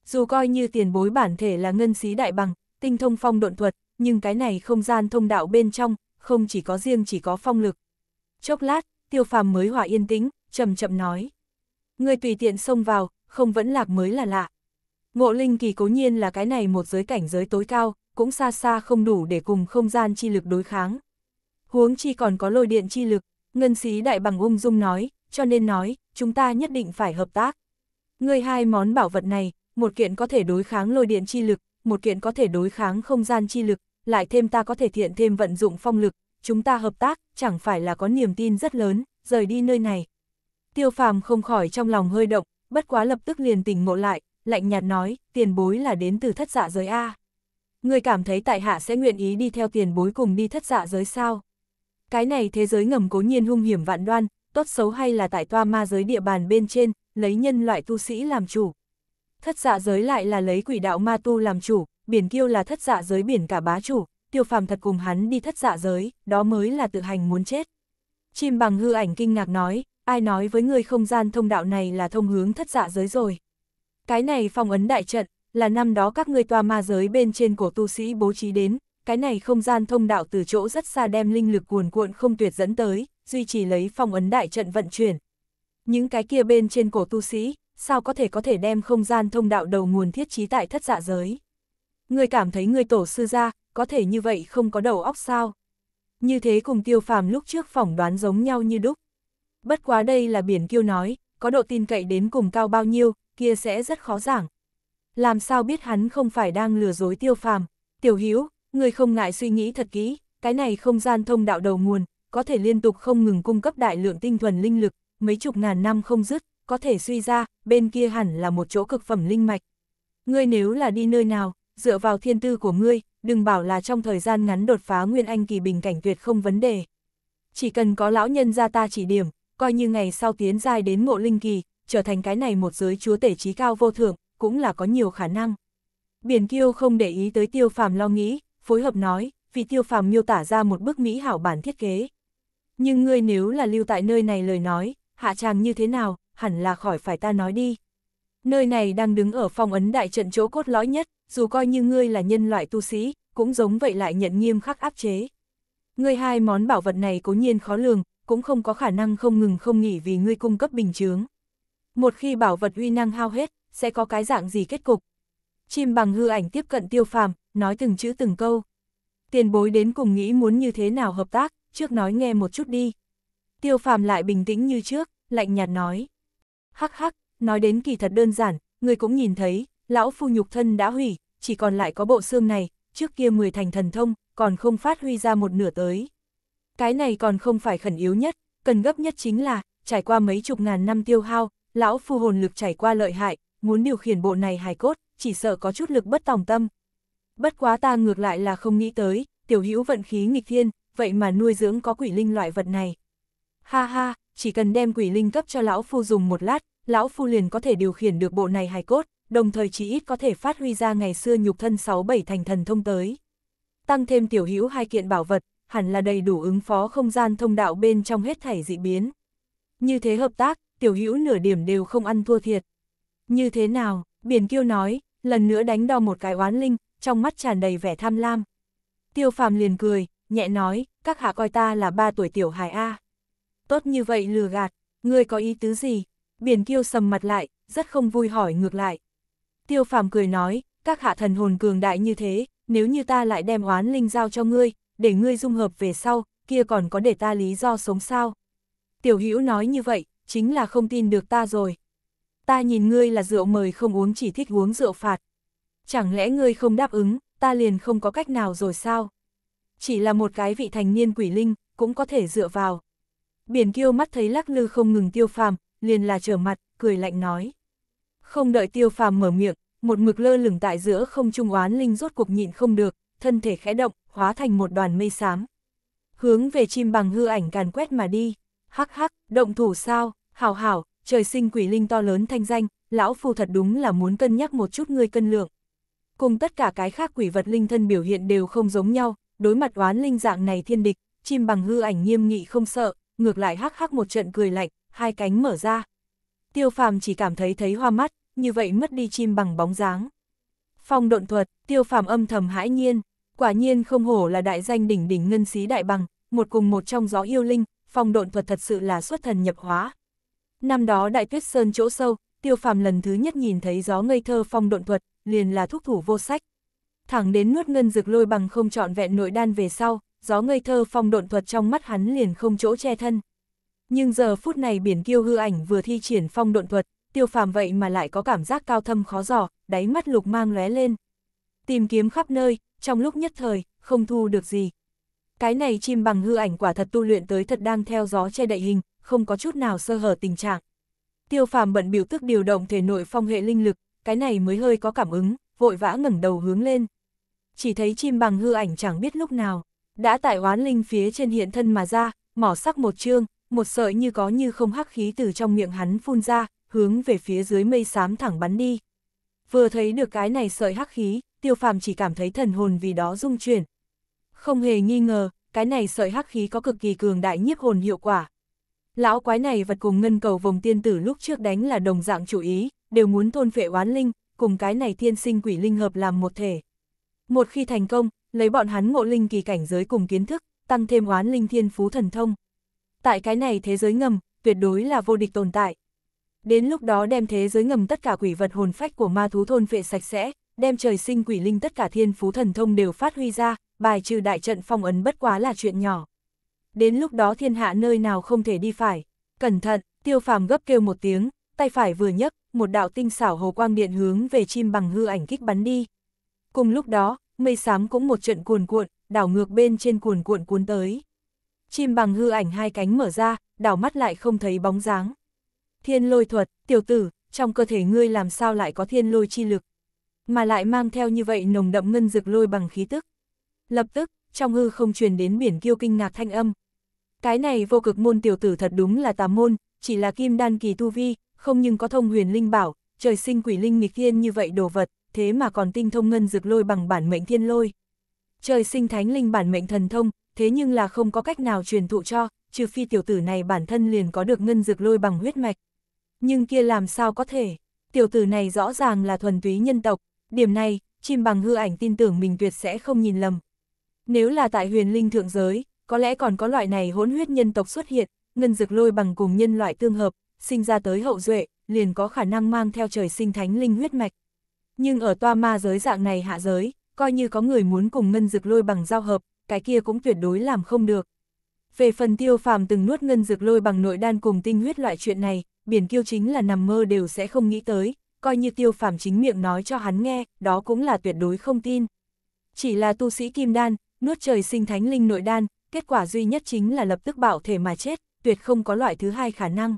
Dù coi như tiền bối bản thể là ngân xí đại bằng, tinh thông phong độn thuật, nhưng cái này không gian thông đạo bên trong, không chỉ có riêng chỉ có phong lực. Chốc lát, tiêu phàm mới hòa yên tĩnh, chậm chậm nói. Người tùy tiện xông vào, không vẫn lạc mới là lạ. Ngộ linh kỳ cố nhiên là cái này một giới cảnh giới tối cao, cũng xa xa không đủ để cùng không gian chi lực đối kháng. Huống chi còn có lôi điện chi lực, ngân sĩ đại bằng ung dung nói, cho nên nói, chúng ta nhất định phải hợp tác. Người hai món bảo vật này, một kiện có thể đối kháng lôi điện chi lực, một kiện có thể đối kháng không gian chi lực, lại thêm ta có thể thiện thêm vận dụng phong lực, chúng ta hợp tác, chẳng phải là có niềm tin rất lớn, rời đi nơi này. Tiêu phàm không khỏi trong lòng hơi động, bất quá lập tức liền tỉnh ngộ lại, lạnh nhạt nói, tiền bối là đến từ thất dạ giới A. Người cảm thấy tại hạ sẽ nguyện ý đi theo tiền bối cùng đi thất dạ giới sao? Cái này thế giới ngầm cố nhiên hung hiểm vạn đoan, tốt xấu hay là tại toa ma giới địa bàn bên trên, lấy nhân loại tu sĩ làm chủ thất dạ giới lại là lấy quỷ đạo ma tu làm chủ, biển kiêu là thất dạ giới biển cả bá chủ, tiêu phàm thật cùng hắn đi thất dạ giới, đó mới là tự hành muốn chết. Chim bằng hư ảnh kinh ngạc nói, ai nói với người không gian thông đạo này là thông hướng thất dạ giới rồi. Cái này phong ấn đại trận, là năm đó các ngươi tòa ma giới bên trên cổ tu sĩ bố trí đến, cái này không gian thông đạo từ chỗ rất xa đem linh lực cuồn cuộn không tuyệt dẫn tới, duy trì lấy phong ấn đại trận vận chuyển. Những cái kia bên trên cổ tu sĩ, sao có thể có thể đem không gian thông đạo đầu nguồn thiết trí tại thất dạ giới. Người cảm thấy người tổ sư ra, có thể như vậy không có đầu óc sao. Như thế cùng tiêu phàm lúc trước phỏng đoán giống nhau như đúc. Bất quá đây là biển kiêu nói, có độ tin cậy đến cùng cao bao nhiêu, kia sẽ rất khó giảng. Làm sao biết hắn không phải đang lừa dối tiêu phàm, tiểu hữu người không ngại suy nghĩ thật kỹ, cái này không gian thông đạo đầu nguồn, có thể liên tục không ngừng cung cấp đại lượng tinh thuần linh lực, mấy chục ngàn năm không dứt, có thể suy ra, bên kia hẳn là một chỗ cực phẩm linh mạch. Ngươi nếu là đi nơi nào, dựa vào thiên tư của ngươi, đừng bảo là trong thời gian ngắn đột phá Nguyên Anh kỳ bình cảnh tuyệt không vấn đề. Chỉ cần có lão nhân ra ta chỉ điểm, coi như ngày sau tiến dài đến ngộ linh kỳ, trở thành cái này một giới chúa tể trí cao vô thượng, cũng là có nhiều khả năng. Biển kiêu không để ý tới tiêu phàm lo nghĩ, phối hợp nói, vì tiêu phàm miêu tả ra một bức mỹ hảo bản thiết kế. Nhưng ngươi nếu là lưu tại nơi này lời nói, hạ tràng như thế nào, hẳn là khỏi phải ta nói đi. Nơi này đang đứng ở phong ấn đại trận chỗ cốt lõi nhất, dù coi như ngươi là nhân loại tu sĩ, cũng giống vậy lại nhận nghiêm khắc áp chế. Ngươi hai món bảo vật này cố nhiên khó lường, cũng không có khả năng không ngừng không nghỉ vì ngươi cung cấp bình chướng. Một khi bảo vật uy năng hao hết, sẽ có cái dạng gì kết cục. Chim bằng hư ảnh tiếp cận tiêu phàm, nói từng chữ từng câu. Tiền bối đến cùng nghĩ muốn như thế nào hợp tác, trước nói nghe một chút đi. Tiêu phàm lại bình tĩnh như trước, lạnh nhạt nói. Hắc hắc, nói đến kỳ thật đơn giản, người cũng nhìn thấy, lão phu nhục thân đã hủy, chỉ còn lại có bộ xương này, trước kia 10 thành thần thông, còn không phát huy ra một nửa tới. Cái này còn không phải khẩn yếu nhất, cần gấp nhất chính là, trải qua mấy chục ngàn năm tiêu hao, lão phu hồn lực trải qua lợi hại, muốn điều khiển bộ này hài cốt, chỉ sợ có chút lực bất tòng tâm. Bất quá ta ngược lại là không nghĩ tới, tiểu hữu vận khí nghịch thiên, vậy mà nuôi dưỡng có quỷ linh loại vật này. Ha ha, chỉ cần đem quỷ linh cấp cho lão phu dùng một lát, lão phu liền có thể điều khiển được bộ này hài cốt, đồng thời chỉ ít có thể phát huy ra ngày xưa nhục thân 6-7 thành thần thông tới. Tăng thêm tiểu hữu hai kiện bảo vật, hẳn là đầy đủ ứng phó không gian thông đạo bên trong hết thảy dị biến. Như thế hợp tác, tiểu hữu nửa điểm đều không ăn thua thiệt. Như thế nào, biển kiêu nói, lần nữa đánh đo một cái oán linh, trong mắt tràn đầy vẻ tham lam. Tiêu phàm liền cười, nhẹ nói, các hạ coi ta là ba tuổi tiểu hài A tốt như vậy lừa gạt, ngươi có ý tứ gì? Biển kiêu sầm mặt lại, rất không vui hỏi ngược lại. Tiêu phàm cười nói, các hạ thần hồn cường đại như thế, nếu như ta lại đem oán linh giao cho ngươi, để ngươi dung hợp về sau, kia còn có để ta lý do sống sao? Tiểu hữu nói như vậy, chính là không tin được ta rồi. Ta nhìn ngươi là rượu mời không uống chỉ thích uống rượu phạt. Chẳng lẽ ngươi không đáp ứng, ta liền không có cách nào rồi sao? Chỉ là một cái vị thành niên quỷ linh, cũng có thể dựa vào. Biển kiêu mắt thấy lắc lư không ngừng tiêu phàm, liền là trở mặt, cười lạnh nói. Không đợi tiêu phàm mở miệng, một mực lơ lửng tại giữa không trung oán linh rốt cuộc nhịn không được, thân thể khẽ động, hóa thành một đoàn mây xám. Hướng về chim bằng hư ảnh càn quét mà đi. Hắc hắc, động thủ sao, hảo hảo, trời sinh quỷ linh to lớn thanh danh, lão phu thật đúng là muốn cân nhắc một chút ngươi cân lượng. Cùng tất cả cái khác quỷ vật linh thân biểu hiện đều không giống nhau, đối mặt oán linh dạng này thiên địch, chim bằng hư ảnh nghiêm nghị không sợ, ngược lại hắc hắc một trận cười lạnh, hai cánh mở ra. Tiêu phàm chỉ cảm thấy thấy hoa mắt, như vậy mất đi chim bằng bóng dáng. Phong độn thuật, tiêu phàm âm thầm hãi nhiên, quả nhiên không hổ là đại danh đỉnh đỉnh ngân xí đại bằng, một cùng một trong gió yêu linh, phong độn thuật thật sự là xuất thần nhập hóa. Năm đó đại tuyết sơn chỗ sâu, tiêu phàm lần thứ nhất nhìn thấy gió ngây thơ phong độn thuật, liền là thúc thủ vô sách. Thẳng đến nuốt ngân dược lôi bằng không trọn vẹn nội đan về sau, gió ngây thơ phong độn thuật trong mắt hắn liền không chỗ che thân. Nhưng giờ phút này biển kiêu hư ảnh vừa thi triển phong độn thuật, tiêu phàm vậy mà lại có cảm giác cao thâm khó giỏ, đáy mắt lục mang lóe lên. Tìm kiếm khắp nơi, trong lúc nhất thời, không thu được gì. Cái này chim bằng hư ảnh quả thật tu luyện tới thật đang theo gió che đậy hình, không có chút nào sơ hở tình trạng. Tiêu phàm bận biểu tức điều động thể nội phong hệ linh lực, cái này mới hơi có cảm ứng, vội vã ngẩng đầu hướng lên. Chỉ thấy chim bằng hư ảnh chẳng biết lúc nào, đã tại oán linh phía trên hiện thân mà ra, mỏ sắc một trương, một sợi như có như không hắc khí từ trong miệng hắn phun ra, hướng về phía dưới mây xám thẳng bắn đi. Vừa thấy được cái này sợi hắc khí, tiêu phàm chỉ cảm thấy thần hồn vì đó rung chuyển. Không hề nghi ngờ, cái này sợi hắc khí có cực kỳ cường đại nhiếp hồn hiệu quả. Lão quái này vật cùng ngân cầu vòng tiên tử lúc trước đánh là đồng dạng chủ ý, đều muốn thôn phệ oán linh, cùng cái này thiên sinh quỷ linh hợp làm một thể. Một khi thành công, lấy bọn hắn ngộ linh kỳ cảnh giới cùng kiến thức, tăng thêm oán linh thiên phú thần thông. Tại cái này thế giới ngầm, tuyệt đối là vô địch tồn tại. Đến lúc đó đem thế giới ngầm tất cả quỷ vật hồn phách của ma thú thôn vệ sạch sẽ, đem trời sinh quỷ linh tất cả thiên phú thần thông đều phát huy ra, bài trừ đại trận phong ấn bất quá là chuyện nhỏ. Đến lúc đó thiên hạ nơi nào không thể đi phải. Cẩn thận, tiêu phàm gấp kêu một tiếng, tay phải vừa nhấc, một đạo tinh xảo hồ quang điện hướng về chim bằng hư ảnh kích bắn đi. Cùng lúc đó, mây xám cũng một trận cuồn cuộn, đảo ngược bên trên cuồn cuộn cuốn tới. Chim bằng hư ảnh hai cánh mở ra, đảo mắt lại không thấy bóng dáng. Thiên lôi thuật, tiểu tử, trong cơ thể ngươi làm sao lại có thiên lôi chi lực, mà lại mang theo như vậy nồng đậm ngân dực lôi bằng khí tức. Lập tức, trong hư không truyền đến biển kiêu kinh ngạc thanh âm. Cái này vô cực môn tiểu tử thật đúng là tà môn, chỉ là kim đan kỳ tu vi, không nhưng có thông huyền linh bảo, trời sinh quỷ linh nghịch thiên như vậy đồ vật, thế mà còn tinh thông ngân dược lôi bằng bản mệnh thiên lôi. Trời sinh thánh linh bản mệnh thần thông, thế nhưng là không có cách nào truyền thụ cho, trừ phi tiểu tử này bản thân liền có được ngân dược lôi bằng huyết mạch. Nhưng kia làm sao có thể, tiểu tử này rõ ràng là thuần túy nhân tộc, điểm này, chim bằng hư ảnh tin tưởng mình tuyệt sẽ không nhìn lầm. Nếu là tại huyền linh thượng giới, có lẽ còn có loại này hỗn huyết nhân tộc xuất hiện, ngân dược lôi bằng cùng nhân loại tương hợp, sinh ra tới hậu duệ, liền có khả năng mang theo trời sinh thánh linh huyết mạch. Nhưng ở toa ma giới dạng này hạ giới, coi như có người muốn cùng ngân dược lôi bằng giao hợp, cái kia cũng tuyệt đối làm không được. Về phần tiêu phàm từng nuốt ngân dược lôi bằng nội đan cùng tinh huyết loại chuyện này, biển kiêu chính là nằm mơ đều sẽ không nghĩ tới, coi như tiêu phàm chính miệng nói cho hắn nghe, đó cũng là tuyệt đối không tin. Chỉ là tu sĩ kim đan, nuốt trời sinh thánh linh nội đan, kết quả duy nhất chính là lập tức bạo thể mà chết, tuyệt không có loại thứ hai khả năng.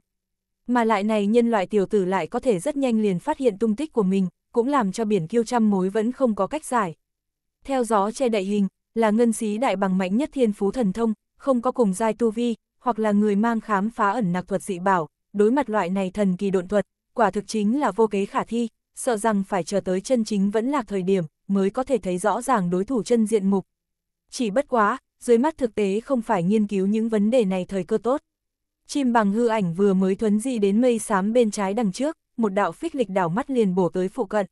Mà lại này nhân loại tiểu tử lại có thể rất nhanh liền phát hiện tung tích của mình, cũng làm cho biển kiêu trăm mối vẫn không có cách giải. Theo gió che đậy hình, là ngân sĩ đại bằng mạnh nhất thiên phú thần thông, không có cùng giai tu vi, hoặc là người mang khám phá ẩn nặc thuật dị bảo, đối mặt loại này thần kỳ độn thuật, quả thực chính là vô kế khả thi, sợ rằng phải chờ tới chân chính vẫn là thời điểm, mới có thể thấy rõ ràng đối thủ chân diện mục. Chỉ bất quá, dưới mắt thực tế không phải nghiên cứu những vấn đề này thời cơ tốt. Chim bằng hư ảnh vừa mới thuấn di đến mây xám bên trái đằng trước, một đạo phích lịch đảo mắt liền bổ tới phụ cận.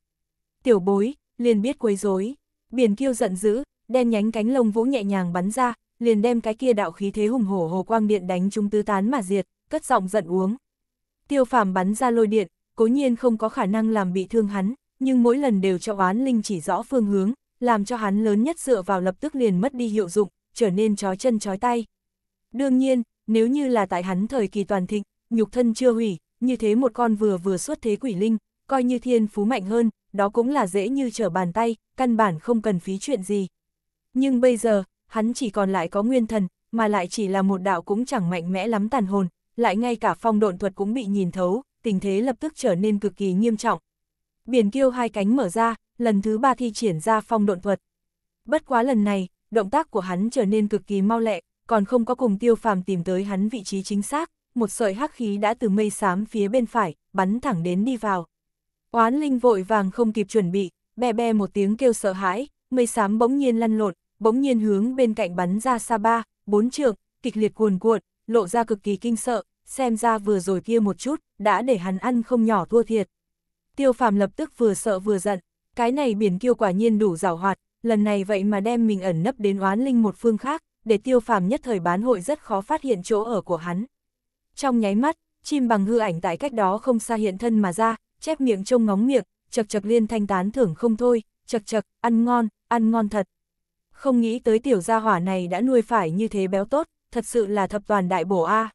Tiểu bối, liền biết quấy rối. Biển kiêu giận dữ, đen nhánh cánh lông vũ nhẹ nhàng bắn ra, liền đem cái kia đạo khí thế hùng hổ hồ quang điện đánh chúng tứ tán mà diệt, cất giọng giận uống. Tiêu phàm bắn ra lôi điện, cố nhiên không có khả năng làm bị thương hắn, nhưng mỗi lần đều cho oán linh chỉ rõ phương hướng, làm cho hắn lớn nhất dựa vào lập tức liền mất đi hiệu dụng, trở nên chói chân chói tay. Đương nhiên, nếu như là tại hắn thời kỳ toàn thịnh, nhục thân chưa hủy, như thế một con vừa vừa xuất thế quỷ linh, coi như thiên phú mạnh hơn, đó cũng là dễ như trở bàn tay, căn bản không cần phí chuyện gì. Nhưng bây giờ, hắn chỉ còn lại có nguyên thần, mà lại chỉ là một đạo cũng chẳng mạnh mẽ lắm tàn hồn, lại ngay cả phong độn thuật cũng bị nhìn thấu, tình thế lập tức trở nên cực kỳ nghiêm trọng. Biển kiêu hai cánh mở ra, lần thứ ba thi triển ra phong độn thuật. Bất quá lần này, động tác của hắn trở nên cực kỳ mau lẹ, còn không có cùng tiêu phàm tìm tới hắn vị trí chính xác, một sợi hắc khí đã từ mây xám phía bên phải, bắn thẳng đến đi vào. Oán linh vội vàng không kịp chuẩn bị, bè bè một tiếng kêu sợ hãi, mây xám bỗng nhiên lăn lộn, bỗng nhiên hướng bên cạnh bắn ra xa ba, bốn trường, kịch liệt cuồn cuộn, lộ ra cực kỳ kinh sợ, xem ra vừa rồi kia một chút, đã để hắn ăn không nhỏ thua thiệt. Tiêu phàm lập tức vừa sợ vừa giận, cái này biển kiêu quả nhiên đủ rào hoạt, lần này vậy mà đem mình ẩn nấp đến oán linh một phương khác, để tiêu phàm nhất thời bán hội rất khó phát hiện chỗ ở của hắn. Trong nháy mắt, chim bằng hư ảnh tại cách đó không xa hiện thân mà ra, chép miệng trông ngóng miệng, chật chật liên thanh tán thưởng không thôi, chật chật, ăn ngon, ăn ngon thật. Không nghĩ tới tiểu gia hỏa này đã nuôi phải như thế béo tốt, thật sự là thập toàn đại bổ A.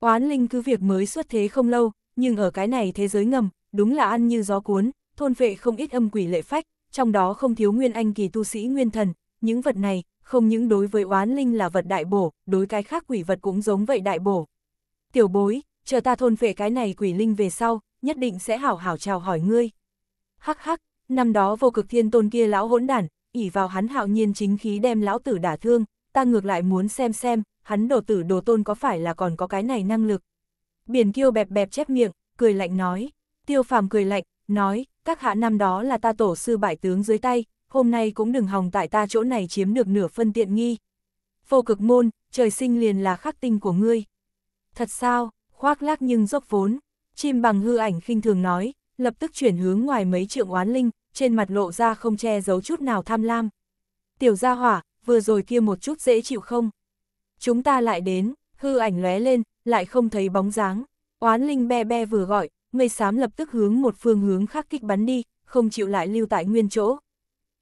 Oán linh cứ việc mới xuất thế không lâu, nhưng ở cái này thế giới ngầm, đúng là ăn như gió cuốn, thôn vệ không ít âm quỷ lệ phách, trong đó không thiếu nguyên anh kỳ tu sĩ nguyên thần, những vật này, không những đối với oán linh là vật đại bổ, đối cái khác quỷ vật cũng giống vậy đại bổ. Tiểu bối, chờ ta thôn về cái này quỷ linh về sau, nhất định sẽ hảo hảo chào hỏi ngươi. Hắc hắc, năm đó vô cực thiên tôn kia lão hỗn đản, ỉ vào hắn hạo nhiên chính khí đem lão tử đả thương, ta ngược lại muốn xem xem, hắn đồ tử đồ tôn có phải là còn có cái này năng lực. Biển kiêu bẹp bẹp chép miệng, cười lạnh nói, tiêu phàm cười lạnh, nói, các hạ năm đó là ta tổ sư bại tướng dưới tay, hôm nay cũng đừng hòng tại ta chỗ này chiếm được nửa phân tiện nghi. Vô cực môn, trời sinh liền là khắc tinh của ngươi. Thật sao, khoác lác nhưng dốc vốn, chim bằng hư ảnh khinh thường nói, lập tức chuyển hướng ngoài mấy trượng oán linh, trên mặt lộ ra không che giấu chút nào tham lam. Tiểu gia hỏa, vừa rồi kia một chút dễ chịu không? Chúng ta lại đến, hư ảnh lóe lên, lại không thấy bóng dáng. Oán linh be be vừa gọi, mây xám lập tức hướng một phương hướng khác kích bắn đi, không chịu lại lưu tại nguyên chỗ.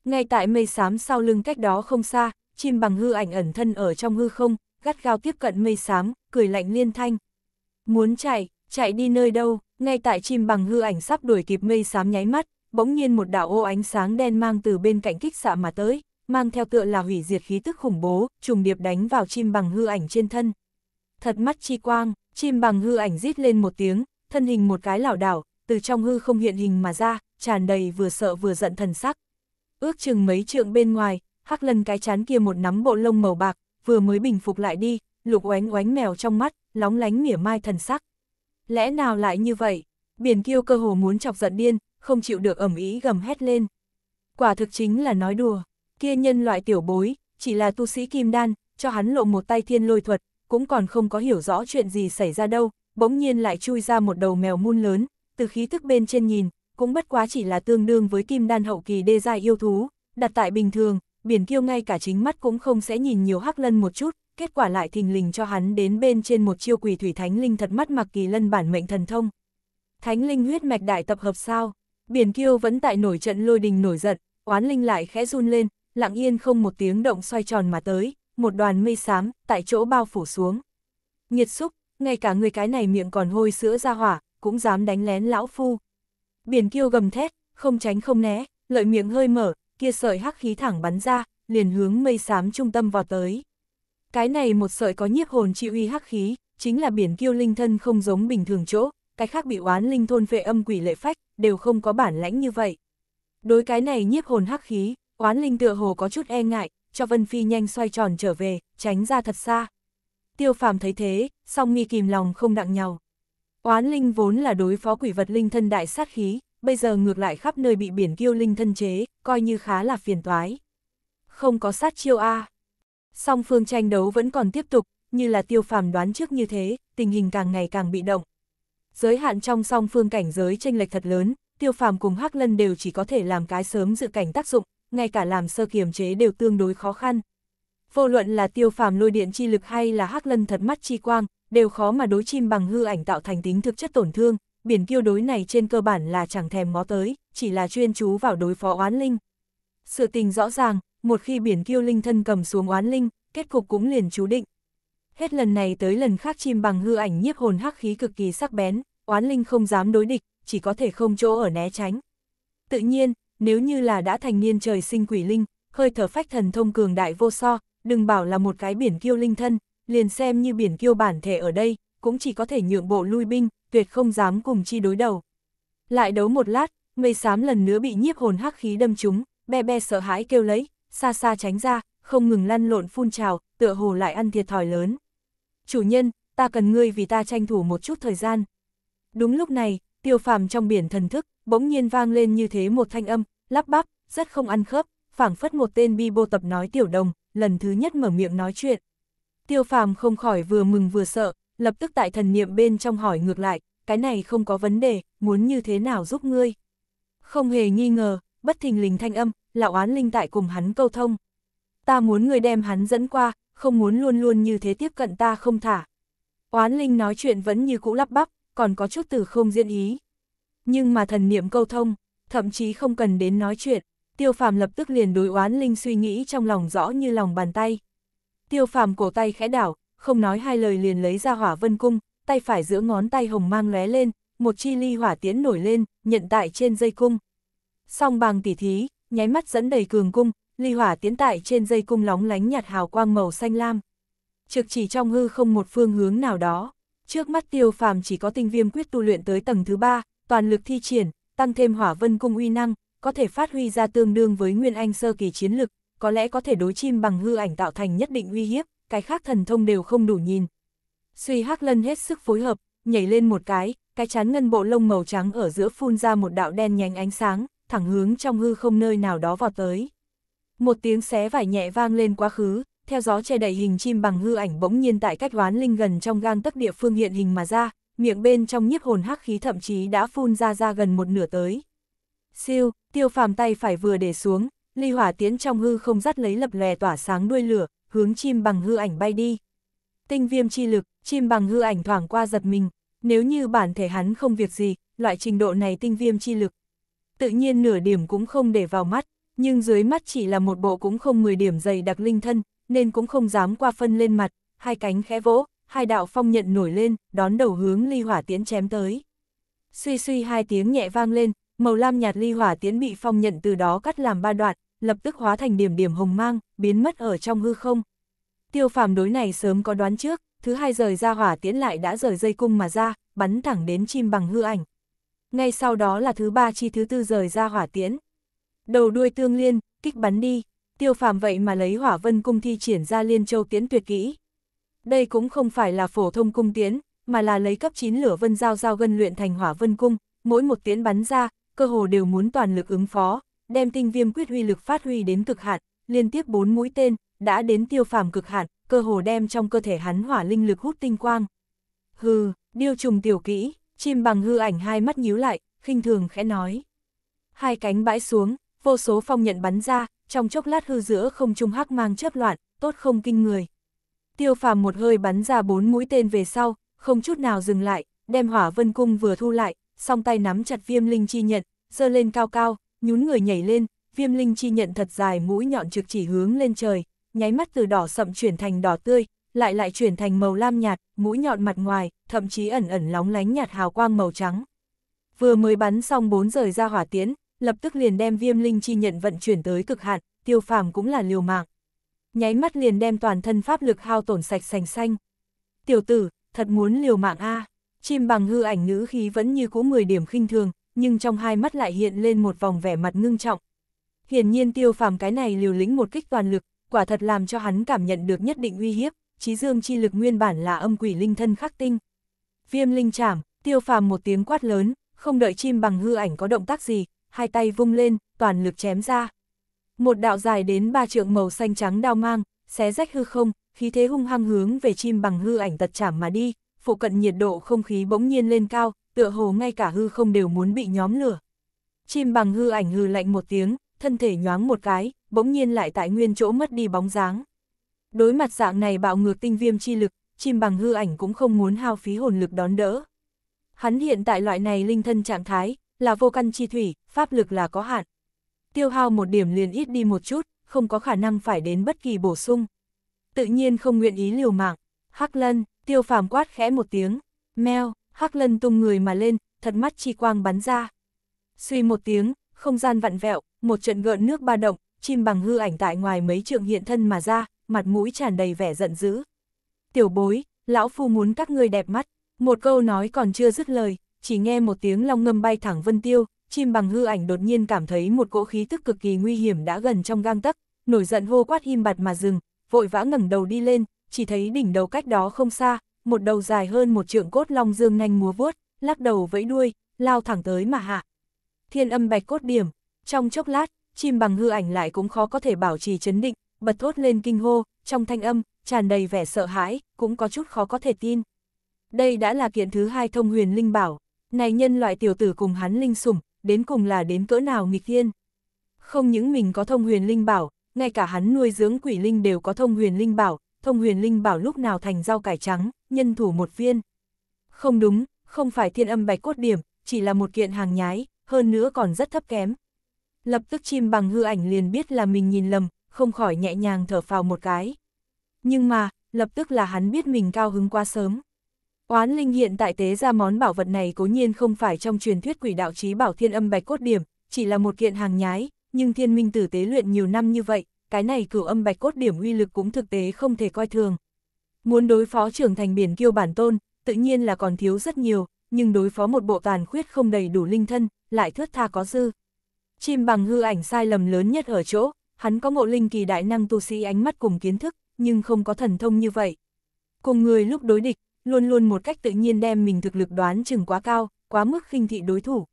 Ngay tại mây xám sau lưng cách đó không xa, chim bằng hư ảnh ẩn thân ở trong hư không, gắt gao tiếp cận mây xám, cười lạnh liên thanh. Muốn chạy, chạy đi nơi đâu, ngay tại chim bằng hư ảnh sắp đuổi kịp mây xám nháy mắt, bỗng nhiên một đạo ô ánh sáng đen mang từ bên cạnh kích xạ mà tới, mang theo tựa là hủy diệt khí tức khủng bố, trùng điệp đánh vào chim bằng hư ảnh trên thân. Thật mắt chi quang, chim bằng hư ảnh rít lên một tiếng, thân hình một cái lảo đảo, từ trong hư không hiện hình mà ra, tràn đầy vừa sợ vừa giận thần sắc. Ước chừng mấy trượng bên ngoài, hắc lần cái chán kia một nắm bộ lông màu bạc, vừa mới bình phục lại đi, lục oánh oánh mèo trong mắt, lóng lánh mỉa mai thần sắc. Lẽ nào lại như vậy? Biển kiêu cơ hồ muốn chọc giận điên, không chịu được ẩm ý gầm hét lên. Quả thực chính là nói đùa, kia nhân loại tiểu bối, chỉ là tu sĩ kim đan, cho hắn lộ một tay thiên lôi thuật, cũng còn không có hiểu rõ chuyện gì xảy ra đâu, bỗng nhiên lại chui ra một đầu mèo mun lớn, từ khí thức bên trên nhìn, cũng bất quá chỉ là tương đương với kim đan hậu kỳ đê dài yêu thú, đặt tại bình thường, biển kiêu ngay cả chính mắt cũng không sẽ nhìn nhiều hắc lân một chút, kết quả lại thình lình cho hắn đến bên trên một chiêu quỷ thủy thánh linh thật mắt mặc kỳ lân bản mệnh thần thông. Thánh linh huyết mạch đại tập hợp sao? Biển kiêu vẫn tại nổi trận lôi đình nổi giận, oán linh lại khẽ run lên, lặng yên không một tiếng động xoay tròn mà tới, một đoàn mây xám tại chỗ bao phủ xuống. Nhiệt xúc, ngay cả người cái này miệng còn hôi sữa ra hỏa, cũng dám đánh lén lão phu. Biển kiêu gầm thét, không tránh không né, lợi miệng hơi mở, kia sợi hắc khí thẳng bắn ra, liền hướng mây xám trung tâm vọt tới. Cái này một sợi có nhiếp hồn chi uy hắc khí, chính là biển kiêu linh thân không giống bình thường chỗ, cái khác bị oán linh thôn phệ âm quỷ lệ phách, đều không có bản lãnh như vậy. Đối cái này nhiếp hồn hắc khí, oán linh tựa hồ có chút e ngại, cho Vân Phi nhanh xoay tròn trở về, tránh ra thật xa. Tiêu phàm thấy thế, song nghi kìm lòng không đặng nhau. Oán linh vốn là đối phó quỷ vật linh thân đại sát khí, bây giờ ngược lại khắp nơi bị biển kiêu linh thân chế, coi như khá là phiền toái. Không có sát chiêu A. Song phương tranh đấu vẫn còn tiếp tục, như là tiêu phàm đoán trước như thế, tình hình càng ngày càng bị động. Giới hạn trong song phương cảnh giới tranh lệch thật lớn, tiêu phàm cùng Hắc Lân đều chỉ có thể làm cái sớm dự cảnh tác dụng, ngay cả làm sơ kiềm chế đều tương đối khó khăn. Vô luận là tiêu phàm lôi điện chi lực hay là Hắc Lân thật mắt chi quang, đều khó mà đối chim bằng hư ảnh tạo thành tính thực chất tổn thương, biển kiêu đối này trên cơ bản là chẳng thèm ngó tới, chỉ là chuyên chú vào đối phó oán linh. Sự tình rõ ràng, một khi biển kiêu linh thân cầm xuống oán linh, kết cục cũng liền chú định. Hết lần này tới lần khác chim bằng hư ảnh nhiếp hồn hắc khí cực kỳ sắc bén, oán linh không dám đối địch, chỉ có thể không chỗ ở né tránh. Tự nhiên, nếu như là đã thành niên trời sinh quỷ linh, hơi thở phách thần thông cường đại vô so, đừng bảo là một cái biển kiêu linh thân, liền xem như biển kiêu bản thể ở đây, cũng chỉ có thể nhượng bộ lui binh, tuyệt không dám cùng chi đối đầu. Lại đấu một lát, mây xám lần nữa bị nhiếp hồn hắc khí đâm trúng, be be sợ hãi kêu lấy, xa xa tránh ra, không ngừng lăn lộn phun trào, tựa hồ lại ăn thiệt thòi lớn. Chủ nhân, ta cần ngươi vì ta tranh thủ một chút thời gian. Đúng lúc này, tiêu phàm trong biển thần thức, bỗng nhiên vang lên như thế một thanh âm, lắp bắp, rất không ăn khớp, phảng phất một tên bi bô tập nói tiểu đồng, lần thứ nhất mở miệng nói chuyện. Tiêu phàm không khỏi vừa mừng vừa sợ, lập tức tại thần niệm bên trong hỏi ngược lại, cái này không có vấn đề, muốn như thế nào giúp ngươi. Không hề nghi ngờ, bất thình lình thanh âm, lão oán linh tại cùng hắn câu thông. Ta muốn người đem hắn dẫn qua, không muốn luôn luôn như thế tiếp cận ta không thả. Oán linh nói chuyện vẫn như cũ lắp bắp, còn có chút từ không diễn ý. Nhưng mà thần niệm câu thông, thậm chí không cần đến nói chuyện, tiêu phàm lập tức liền đối oán linh suy nghĩ trong lòng rõ như lòng bàn tay. Tiêu phàm cổ tay khẽ đảo, không nói hai lời liền lấy ra hỏa vân cung, tay phải giữa ngón tay hồng mang lóe lên, một chi ly hỏa tiến nổi lên, nhận tại trên dây cung. Song bằng tỉ thí, nháy mắt dẫn đầy cường cung, ly hỏa tiến tại trên dây cung lóng lánh nhạt hào quang màu xanh lam. Trực chỉ trong hư không một phương hướng nào đó. Trước mắt tiêu phàm chỉ có tinh viêm quyết tu luyện tới tầng thứ ba, toàn lực thi triển, tăng thêm hỏa vân cung uy năng, có thể phát huy ra tương đương với nguyên anh sơ kỳ chiến lực, có lẽ có thể đối chim bằng hư ảnh tạo thành nhất định uy hiếp cái khác thần thông đều không đủ nhìn. Suy Hắc Lân hết sức phối hợp, nhảy lên một cái, cái chán ngân bộ lông màu trắng ở giữa phun ra một đạo đen nhánh ánh sáng, thẳng hướng trong hư không nơi nào đó vọt tới. Một tiếng xé vải nhẹ vang lên quá khứ, theo gió che đầy hình chim bằng hư ảnh bỗng nhiên tại cách đoán linh gần trong gang tấc địa phương hiện hình mà ra, miệng bên trong nhiếp hồn hắc khí thậm chí đã phun ra ra gần một nửa tới. Siêu, tiêu phàm tay phải vừa để xuống, ly hỏa tiến trong hư không dắt lấy lập lè tỏa sáng đuôi lửa, hướng chim bằng hư ảnh bay đi. Tinh viêm chi lực, chim bằng hư ảnh thoảng qua giật mình, nếu như bản thể hắn không việc gì, loại trình độ này tinh viêm chi lực. Tự nhiên nửa điểm cũng không để vào mắt, nhưng dưới mắt chỉ là một bộ cũng không 10 điểm dày đặc linh thân, nên cũng không dám qua phân lên mặt, hai cánh khẽ vỗ, hai đạo phong nhận nổi lên, đón đầu hướng ly hỏa tiến chém tới. Suy suy hai tiếng nhẹ vang lên, màu lam nhạt ly hỏa tiến bị phong nhận từ đó cắt làm ba đoạn, lập tức hóa thành điểm điểm hồng mang, biến mất ở trong hư không. Tiêu phàm đối này sớm có đoán trước, thứ hai rời ra hỏa tiễn lại đã rời dây cung mà ra, bắn thẳng đến chim bằng hư ảnh. Ngay sau đó là thứ ba chi thứ tư rời ra hỏa tiễn. Đầu đuôi tương liên, kích bắn đi, tiêu phàm vậy mà lấy hỏa vân cung thi triển ra liên châu tiễn tuyệt kỹ. Đây cũng không phải là phổ thông cung tiễn, mà là lấy cấp 9 lửa vân giao giao gân luyện thành hỏa vân cung, mỗi một tiễn bắn ra, cơ hồ đều muốn toàn lực ứng phó, đem tinh viêm quyết huy lực phát huy đến cực hạn, liên tiếp bốn mũi tên, đã đến tiêu phàm cực hạn, cơ hồ đem trong cơ thể hắn hỏa linh lực hút tinh quang. Hừ, điêu trùng tiểu kỹ, chim bằng hư ảnh hai mắt nhíu lại, khinh thường khẽ nói. Hai cánh bãi xuống, vô số phong nhận bắn ra, trong chốc lát hư giữa không trung hắc mang chớp loạn, tốt không kinh người. Tiêu phàm một hơi bắn ra bốn mũi tên về sau, không chút nào dừng lại, đem hỏa vân cung vừa thu lại, song tay nắm chặt viêm linh chi nhận, giơ lên cao cao, nhún người nhảy lên, viêm linh chi nhận thật dài mũi nhọn trực chỉ hướng lên trời, nháy mắt từ đỏ sậm chuyển thành đỏ tươi, lại lại chuyển thành màu lam nhạt, mũi nhọn mặt ngoài, thậm chí ẩn ẩn lóng lánh nhạt hào quang màu trắng. Vừa mới bắn xong bốn rời ra hỏa tiễn, lập tức liền đem viêm linh chi nhận vận chuyển tới cực hạn, tiêu phàm cũng là liều mạng. Nháy mắt liền đem toàn thân pháp lực hao tổn sạch sành xanh. Tiểu tử, thật muốn liều mạng a Chim bằng hư ảnh ngữ khí vẫn như cũ 10 điểm khinh thường, nhưng trong hai mắt lại hiện lên một vòng vẻ mặt ngưng trọng. Hiển nhiên tiêu phàm cái này liều lĩnh một kích toàn lực, quả thật làm cho hắn cảm nhận được nhất định uy hiếp, trí dương chi lực nguyên bản là âm quỷ linh thân khắc tinh. Viêm linh chảm, tiêu phàm một tiếng quát lớn, không đợi chim bằng hư ảnh có động tác gì, hai tay vung lên, toàn lực chém ra. Một đạo dài đến ba trượng màu xanh trắng đao mang, xé rách hư không, khí thế hung hăng hướng về chim bằng hư ảnh tật chảm mà đi, phụ cận nhiệt độ không khí bỗng nhiên lên cao, tựa hồ ngay cả hư không đều muốn bị nhóm lửa. Chim bằng hư ảnh hư lạnh một tiếng, thân thể nhoáng một cái, bỗng nhiên lại tại nguyên chỗ mất đi bóng dáng. Đối mặt dạng này bạo ngược tinh viêm chi lực, chim bằng hư ảnh cũng không muốn hao phí hồn lực đón đỡ. Hắn hiện tại loại này linh thân trạng thái, là vô căn chi thủy, pháp lực là có hạn. Tiêu hao một điểm liền ít đi một chút, không có khả năng phải đến bất kỳ bổ sung. Tự nhiên không nguyện ý liều mạng. Hắc lân, tiêu phàm quát khẽ một tiếng, meo, Hoắc Lân tung người mà lên, thật mắt chi quang bắn ra. Suy một tiếng, không gian vặn vẹo, một trận gợn nước ba động, chim bằng hư ảnh tại ngoài mấy trượng hiện thân mà ra, mặt mũi tràn đầy vẻ giận dữ. Tiểu bối, lão phu muốn các ngươi đẹp mắt, một câu nói còn chưa dứt lời, chỉ nghe một tiếng long ngâm bay thẳng vân tiêu, chim bằng hư ảnh đột nhiên cảm thấy một cỗ khí tức cực kỳ nguy hiểm đã gần trong gang tấc, nổi giận vô quát im bặt mà dừng, vội vã ngẩng đầu đi lên, chỉ thấy đỉnh đầu cách đó không xa, một đầu dài hơn một trượng cốt long dương nhanh múa vuốt, lắc đầu vẫy đuôi, lao thẳng tới mà hạ. Thiên âm bạch cốt điểm, trong chốc lát, chim bằng hư ảnh lại cũng khó có thể bảo trì chấn định, bật thốt lên kinh hô, trong thanh âm, tràn đầy vẻ sợ hãi, cũng có chút khó có thể tin. Đây đã là kiện thứ hai thông huyền linh bảo, này nhân loại tiểu tử cùng hắn linh sủng, đến cùng là đến cỡ nào nghịch thiên. Không những mình có thông huyền linh bảo, ngay cả hắn nuôi dưỡng quỷ linh đều có thông huyền linh bảo, thông huyền linh bảo lúc nào thành rau cải trắng, nhân thủ một viên. Không đúng, không phải thiên âm bạch cốt điểm, chỉ là một kiện hàng nhái, hơn nữa còn rất thấp kém. Lập tức chim bằng hư ảnh liền biết là mình nhìn lầm, không khỏi nhẹ nhàng thở phào một cái. Nhưng mà, lập tức là hắn biết mình cao hứng quá sớm. Oán linh hiện tại tế ra món bảo vật này cố nhiên không phải trong truyền thuyết quỷ đạo Chí bảo thiên âm bạch cốt điểm, chỉ là một kiện hàng nhái, nhưng thiên minh tử tế luyện nhiều năm như vậy, cái này cửu âm bạch cốt điểm uy lực cũng thực tế không thể coi thường. Muốn đối phó trưởng thành biển kiêu bản tôn, tự nhiên là còn thiếu rất nhiều, nhưng đối phó một bộ tàn khuyết không đầy đủ linh thân, lại thướt tha có dư. Chim bằng hư ảnh sai lầm lớn nhất ở chỗ, hắn có ngộ linh kỳ đại năng tu sĩ ánh mắt cùng kiến thức, nhưng không có thần thông như vậy. Cùng người lúc đối địch, luôn luôn một cách tự nhiên đem mình thực lực đoán chừng quá cao, quá mức khinh thị đối thủ.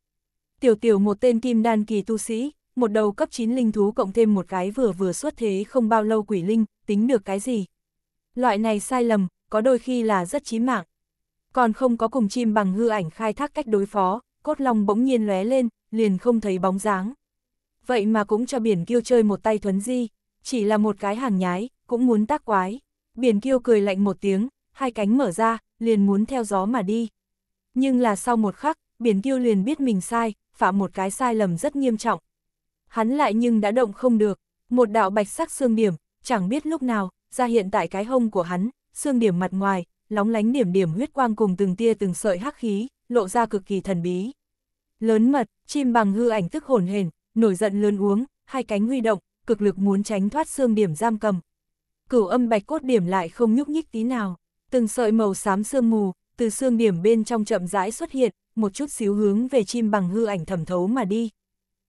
Tiểu tiểu một tên kim đan kỳ tu sĩ, một đầu cấp 9 linh thú cộng thêm một cái vừa vừa xuất thế không bao lâu quỷ linh, tính được cái gì. Loại này sai lầm, có đôi khi là rất chí mạng. Còn không có cùng chim bằng hư ảnh khai thác cách đối phó, cốt long bỗng nhiên lóe lên, liền không thấy bóng dáng. Vậy mà cũng cho biển kiêu chơi một tay thuấn di, chỉ là một cái hàng nhái, cũng muốn tác quái. Biển kiêu cười lạnh một tiếng, hai cánh mở ra, liền muốn theo gió mà đi. Nhưng là sau một khắc, biển kiêu liền biết mình sai, phạm một cái sai lầm rất nghiêm trọng. Hắn lại nhưng đã động không được, một đạo bạch sắc xương điểm, chẳng biết lúc nào, ra hiện tại cái hông của hắn, xương điểm mặt ngoài, lóng lánh điểm điểm huyết quang cùng từng tia từng sợi hắc khí, lộ ra cực kỳ thần bí. Lớn mật, chim bằng hư ảnh tức hồn hền, nổi giận lớn uống, hai cánh huy động, cực lực muốn tránh thoát xương điểm giam cầm. Cửu âm bạch cốt điểm lại không nhúc nhích tí nào, từng sợi màu xám sương mù, từ xương điểm bên trong chậm rãi xuất hiện, một chút xíu hướng về chim bằng hư ảnh thẩm thấu mà đi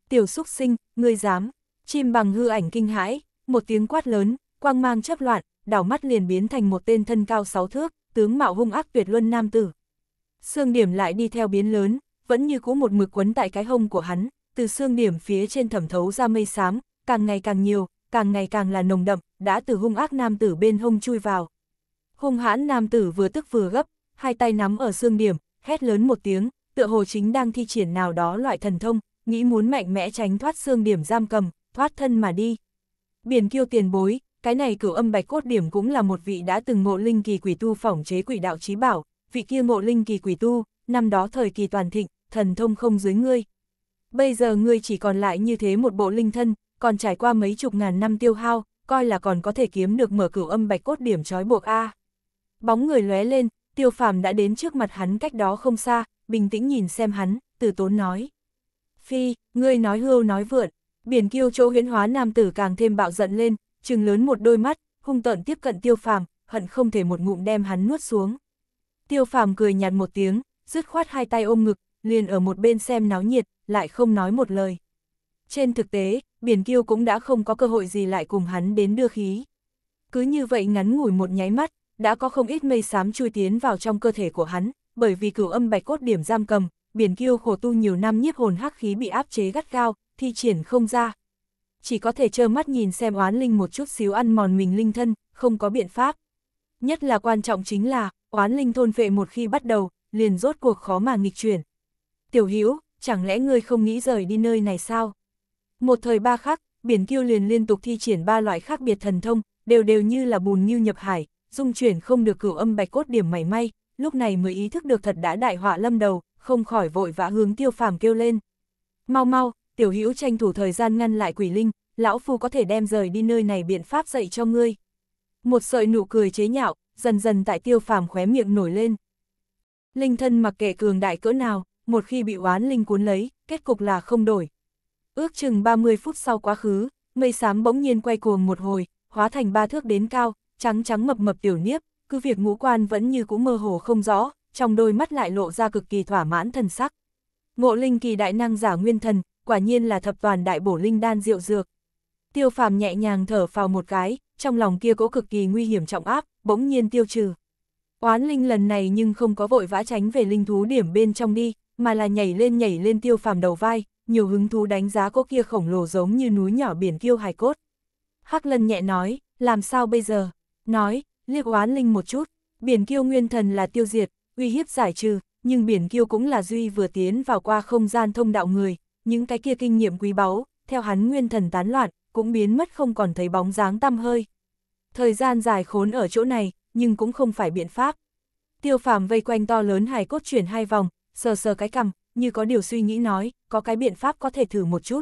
tiểu xúc sinh, ngươi dám, chim bằng hư ảnh kinh hãi, một tiếng quát lớn, quang mang chấp loạn, đảo mắt liền biến thành một tên thân cao sáu thước, tướng mạo hung ác tuyệt luân nam tử. Xương điểm lại đi theo biến lớn, vẫn như cũ một mực quấn tại cái hông của hắn, từ xương điểm phía trên thẩm thấu ra mây xám, càng ngày càng nhiều, càng ngày càng là nồng đậm, đã từ hung ác nam tử bên hông chui vào. Hung hãn nam tử vừa tức vừa gấp, hai tay nắm ở xương điểm, hét lớn một tiếng, tựa hồ chính đang thi triển nào đó loại thần thông, nghĩ muốn mạnh mẽ tránh thoát xương điểm giam cầm, thoát thân mà đi. Biển kiêu tiền bối, cái này cửu âm bạch cốt điểm cũng là một vị đã từng ngộ linh kỳ quỷ tu phỏng chế quỷ đạo trí bảo, vị kia ngộ linh kỳ quỷ tu, năm đó thời kỳ toàn thịnh, thần thông không dưới ngươi. Bây giờ ngươi chỉ còn lại như thế một bộ linh thân, còn trải qua mấy chục ngàn năm tiêu hao, coi là còn có thể kiếm được mở cửu âm bạch cốt điểm trói buộc A. Bóng người lóe lên, tiêu phàm đã đến trước mặt hắn cách đó không xa, bình tĩnh nhìn xem hắn, từ tốn nói. Phi, ngươi nói hưu nói vượn, biển kiêu chỗ huyễn hóa nam tử càng thêm bạo giận lên, trừng lớn một đôi mắt, hung tợn tiếp cận tiêu phàm, hận không thể một ngụm đem hắn nuốt xuống. Tiêu phàm cười nhạt một tiếng, dứt khoát hai tay ôm ngực, liền ở một bên xem náo nhiệt, lại không nói một lời. Trên thực tế, biển kiêu cũng đã không có cơ hội gì lại cùng hắn đến đưa khí. Cứ như vậy ngắn ngủi một nháy mắt, đã có không ít mây xám chui tiến vào trong cơ thể của hắn, bởi vì cửu âm bạch cốt điểm giam cầm, biển kiêu khổ tu nhiều năm nhiếp hồn hắc khí bị áp chế gắt gao, thi triển không ra. Chỉ có thể trơ mắt nhìn xem oán linh một chút xíu ăn mòn mình linh thân, không có biện pháp. Nhất là quan trọng chính là, oán linh thôn vệ một khi bắt đầu, liền rốt cuộc khó mà nghịch chuyển. Tiểu Hữu chẳng lẽ ngươi không nghĩ rời đi nơi này sao? Một thời ba khắc, biển kiêu liền liên tục thi triển ba loại khác biệt thần thông, đều đều như là bùn như nhập hải, dung chuyển không được cửu âm bạch cốt điểm mảy may, lúc này mới ý thức được thật đã đại họa lâm đầu, không khỏi vội vã hướng tiêu phàm kêu lên. Mau mau, tiểu hữu tranh thủ thời gian ngăn lại quỷ linh, lão phu có thể đem rời đi nơi này biện pháp dạy cho ngươi. Một sợi nụ cười chế nhạo, dần dần tại tiêu phàm khóe miệng nổi lên. Linh thân mặc kệ cường đại cỡ nào, một khi bị oán linh cuốn lấy, kết cục là không đổi. Ước chừng 30 phút sau quá khứ, mây xám bỗng nhiên quay cuồng một hồi, hóa thành ba thước đến cao, trắng trắng mập mập tiểu niếp, cứ việc ngũ quan vẫn như cũ mơ hồ không rõ, trong đôi mắt lại lộ ra cực kỳ thỏa mãn thần sắc. Ngộ linh kỳ đại năng giả nguyên thần, quả nhiên là thập toàn đại bổ linh đan diệu dược. Tiêu phàm nhẹ nhàng thở vào một cái, trong lòng kia cố cực kỳ nguy hiểm trọng áp, bỗng nhiên tiêu trừ. Oán linh lần này nhưng không có vội vã tránh về linh thú điểm bên trong đi, mà là nhảy lên nhảy lên tiêu phàm đầu vai, nhiều hứng thú đánh giá cỗ kia khổng lồ giống như núi nhỏ biển kiêu hài cốt. Hắc lân nhẹ nói, làm sao bây giờ? Nói, liếc oán linh một chút, biển kiêu nguyên thần là tiêu diệt, uy hiếp giải trừ, nhưng biển kiêu cũng là duy vừa tiến vào qua không gian thông đạo người, những cái kia kinh nghiệm quý báu, theo hắn nguyên thần tán loạn, cũng biến mất không còn thấy bóng dáng tăm hơi. Thời gian dài khốn ở chỗ này, nhưng cũng không phải biện pháp. Tiêu phàm vây quanh to lớn hài cốt chuyển hai vòng, sờ sờ cái cằm, như có điều suy nghĩ nói, có cái biện pháp có thể thử một chút.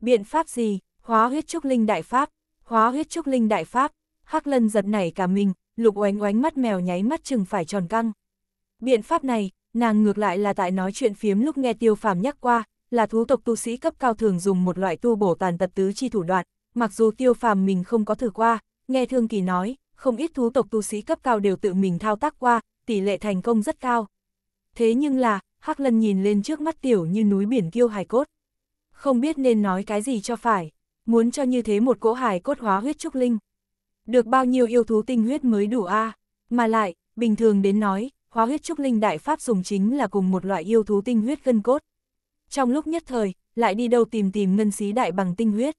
Biện pháp gì? Hóa huyết trúc linh đại pháp, hóa huyết trúc linh đại pháp, hắc lân giật nảy cả mình, lục oánh oánh mắt mèo nháy mắt chừng phải tròn căng. Biện pháp này, nàng ngược lại là tại nói chuyện phiếm lúc nghe tiêu phàm nhắc qua, là thú tộc tu sĩ cấp cao thường dùng một loại tu bổ tàn tật tứ chi thủ đoạn, mặc dù tiêu phàm mình không có thử qua, nghe thương kỳ nói, không ít thú tộc tu sĩ cấp cao đều tự mình thao tác qua, tỷ lệ thành công rất cao. Thế nhưng là, Hắc Lân nhìn lên trước mắt tiểu như núi biển kiêu hài cốt. Không biết nên nói cái gì cho phải, muốn cho như thế một cỗ hài cốt hóa huyết trúc linh. Được bao nhiêu yêu thú tinh huyết mới đủ a mà lại, bình thường đến nói, hóa huyết trúc linh đại pháp dùng chính là cùng một loại yêu thú tinh huyết gân cốt. Trong lúc nhất thời, lại đi đâu tìm tìm ngân xí đại bằng tinh huyết.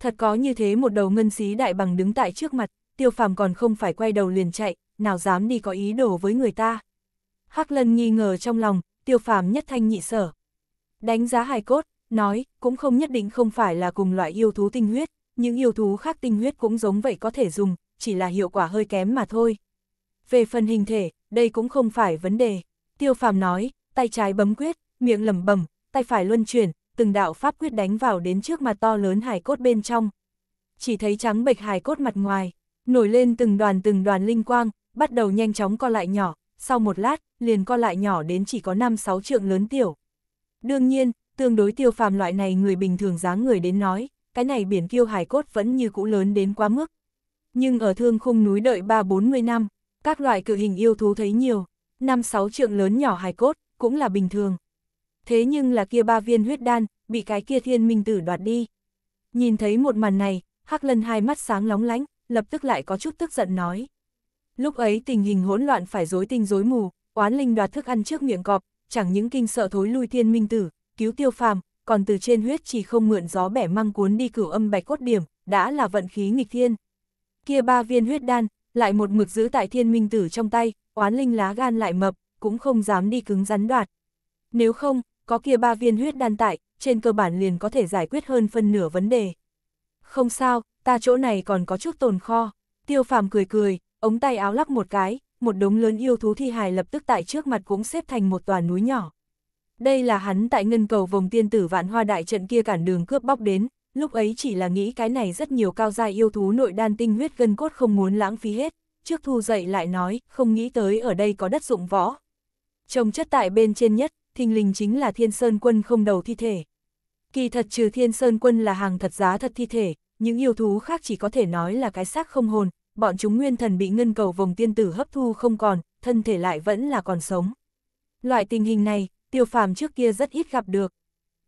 Thật có như thế một đầu ngân xí đại bằng đứng tại trước mặt, tiêu phàm còn không phải quay đầu liền chạy, nào dám đi có ý đồ với người ta. Hắc lân nghi ngờ trong lòng, tiêu phàm nhất thanh nhị sở. Đánh giá hài cốt, nói, cũng không nhất định không phải là cùng loại yêu thú tinh huyết, những yêu thú khác tinh huyết cũng giống vậy có thể dùng, chỉ là hiệu quả hơi kém mà thôi về phần hình thể, đây cũng không phải vấn đề. Tiêu phàm nói, tay trái bấm quyết, miệng lẩm bẩm, tay phải luân chuyển, từng đạo pháp quyết đánh vào đến trước mặt to lớn hải cốt bên trong. Chỉ thấy trắng bệch hải cốt mặt ngoài, nổi lên từng đoàn từng đoàn linh quang, bắt đầu nhanh chóng co lại nhỏ, sau một lát, liền co lại nhỏ đến chỉ có 5-6 trượng lớn tiểu. Đương nhiên, tương đối tiêu phàm loại này người bình thường dáng người đến nói, cái này biển kiêu hải cốt vẫn như cũ lớn đến quá mức. Nhưng ở thương khung núi đợi 3-40 năm, các loại cự hình yêu thú thấy nhiều, năm sáu trượng lớn nhỏ hài cốt, cũng là bình thường. Thế nhưng là kia ba viên huyết đan, bị cái kia thiên minh tử đoạt đi. Nhìn thấy một màn này, Hắc Lân hai mắt sáng lóng lánh, lập tức lại có chút tức giận nói. Lúc ấy tình hình hỗn loạn phải rối tinh rối mù, oán linh đoạt thức ăn trước miệng cọp, chẳng những kinh sợ thối lui thiên minh tử, cứu tiêu phàm, còn từ trên huyết chỉ không mượn gió bẻ măng cuốn đi cửu âm bạch cốt điểm, đã là vận khí nghịch thiên. Kia ba viên huyết đan, lại một mực giữ tại thiên minh tử trong tay, oán linh lá gan lại mập, cũng không dám đi cứng rắn đoạt. Nếu không, có kia ba viên huyết đan tại, trên cơ bản liền có thể giải quyết hơn phân nửa vấn đề. Không sao, ta chỗ này còn có chút tồn kho. Tiêu phàm cười cười, ống tay áo lắc một cái, một đống lớn yêu thú thi hài lập tức tại trước mặt cũng xếp thành một tòa núi nhỏ. Đây là hắn tại ngân cầu vòng tiên tử vạn hoa đại trận kia cản đường cướp bóc đến, Lúc ấy chỉ là nghĩ cái này rất nhiều cao gia yêu thú nội đan tinh huyết gân cốt không muốn lãng phí hết, trước thu dậy lại nói, không nghĩ tới ở đây có đất dụng võ. Trông chất tại bên trên nhất, thình lình chính là thiên sơn quân không đầu thi thể. Kỳ thật trừ thiên sơn quân là hàng thật giá thật thi thể, những yêu thú khác chỉ có thể nói là cái xác không hồn, bọn chúng nguyên thần bị ngân cầu vòng tiên tử hấp thu không còn, thân thể lại vẫn là còn sống. Loại tình hình này, tiêu phàm trước kia rất ít gặp được.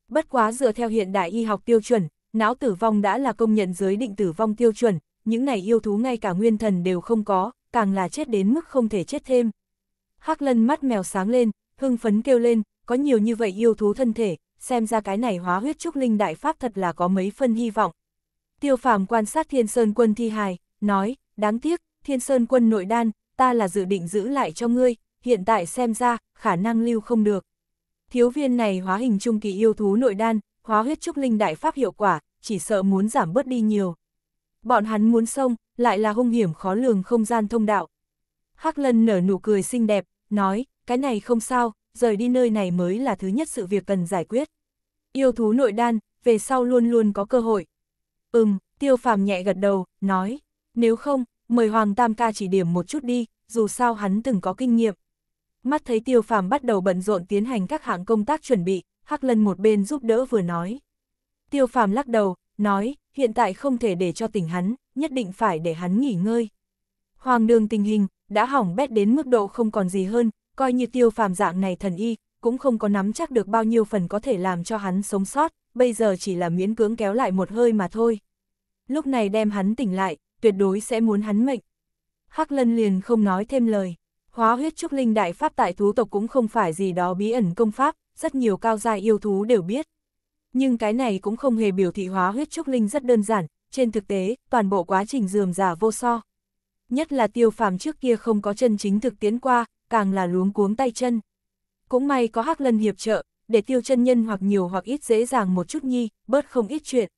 Bất quá dựa theo hiện đại y học tiêu chuẩn, não tử vong đã là công nhận giới định tử vong tiêu chuẩn, những này yêu thú ngay cả nguyên thần đều không có, càng là chết đến mức không thể chết thêm. Hắc lân mắt mèo sáng lên, hưng phấn kêu lên, có nhiều như vậy yêu thú thân thể, xem ra cái này hóa huyết trúc linh đại pháp thật là có mấy phân hy vọng. Tiêu phàm quan sát thiên sơn quân thi hài, nói, đáng tiếc, thiên sơn quân nội đan, ta là dự định giữ lại cho ngươi, hiện tại xem ra, khả năng lưu không được. Thiếu viên này hóa hình trung kỳ yêu thú nội đan, hóa huyết trúc linh đại pháp hiệu quả, chỉ sợ muốn giảm bớt đi nhiều. Bọn hắn muốn xông, lại là hung hiểm khó lường không gian thông đạo. Hắc Lân nở nụ cười xinh đẹp, nói, cái này không sao, rời đi nơi này mới là thứ nhất sự việc cần giải quyết. Yêu thú nội đan, về sau luôn luôn có cơ hội. Ừm, tiêu phàm nhẹ gật đầu, nói, nếu không, mời Hoàng Tam Ca chỉ điểm một chút đi, dù sao hắn từng có kinh nghiệm. Mắt thấy tiêu phàm bắt đầu bận rộn tiến hành các hạng công tác chuẩn bị, Hắc Lân một bên giúp đỡ vừa nói. Tiêu phàm lắc đầu, nói, hiện tại không thể để cho tỉnh hắn, nhất định phải để hắn nghỉ ngơi. Hoàng đường tình hình, đã hỏng bét đến mức độ không còn gì hơn, coi như tiêu phàm dạng này thần y, cũng không có nắm chắc được bao nhiêu phần có thể làm cho hắn sống sót, bây giờ chỉ là miễn cưỡng kéo lại một hơi mà thôi. Lúc này đem hắn tỉnh lại, tuyệt đối sẽ muốn hắn mệnh. Hắc Lân liền không nói thêm lời. Hóa huyết trúc linh đại pháp tại thú tộc cũng không phải gì đó bí ẩn công pháp, rất nhiều cao gia yêu thú đều biết. Nhưng cái này cũng không hề biểu thị hóa huyết trúc linh rất đơn giản, trên thực tế, toàn bộ quá trình dườm giả vô so. Nhất là tiêu phàm trước kia không có chân chính thực tiến qua, càng là luống cuống tay chân. Cũng may có hắc lân hiệp trợ, để tiêu chân nhân hoặc nhiều hoặc ít dễ dàng một chút nhi, bớt không ít chuyện.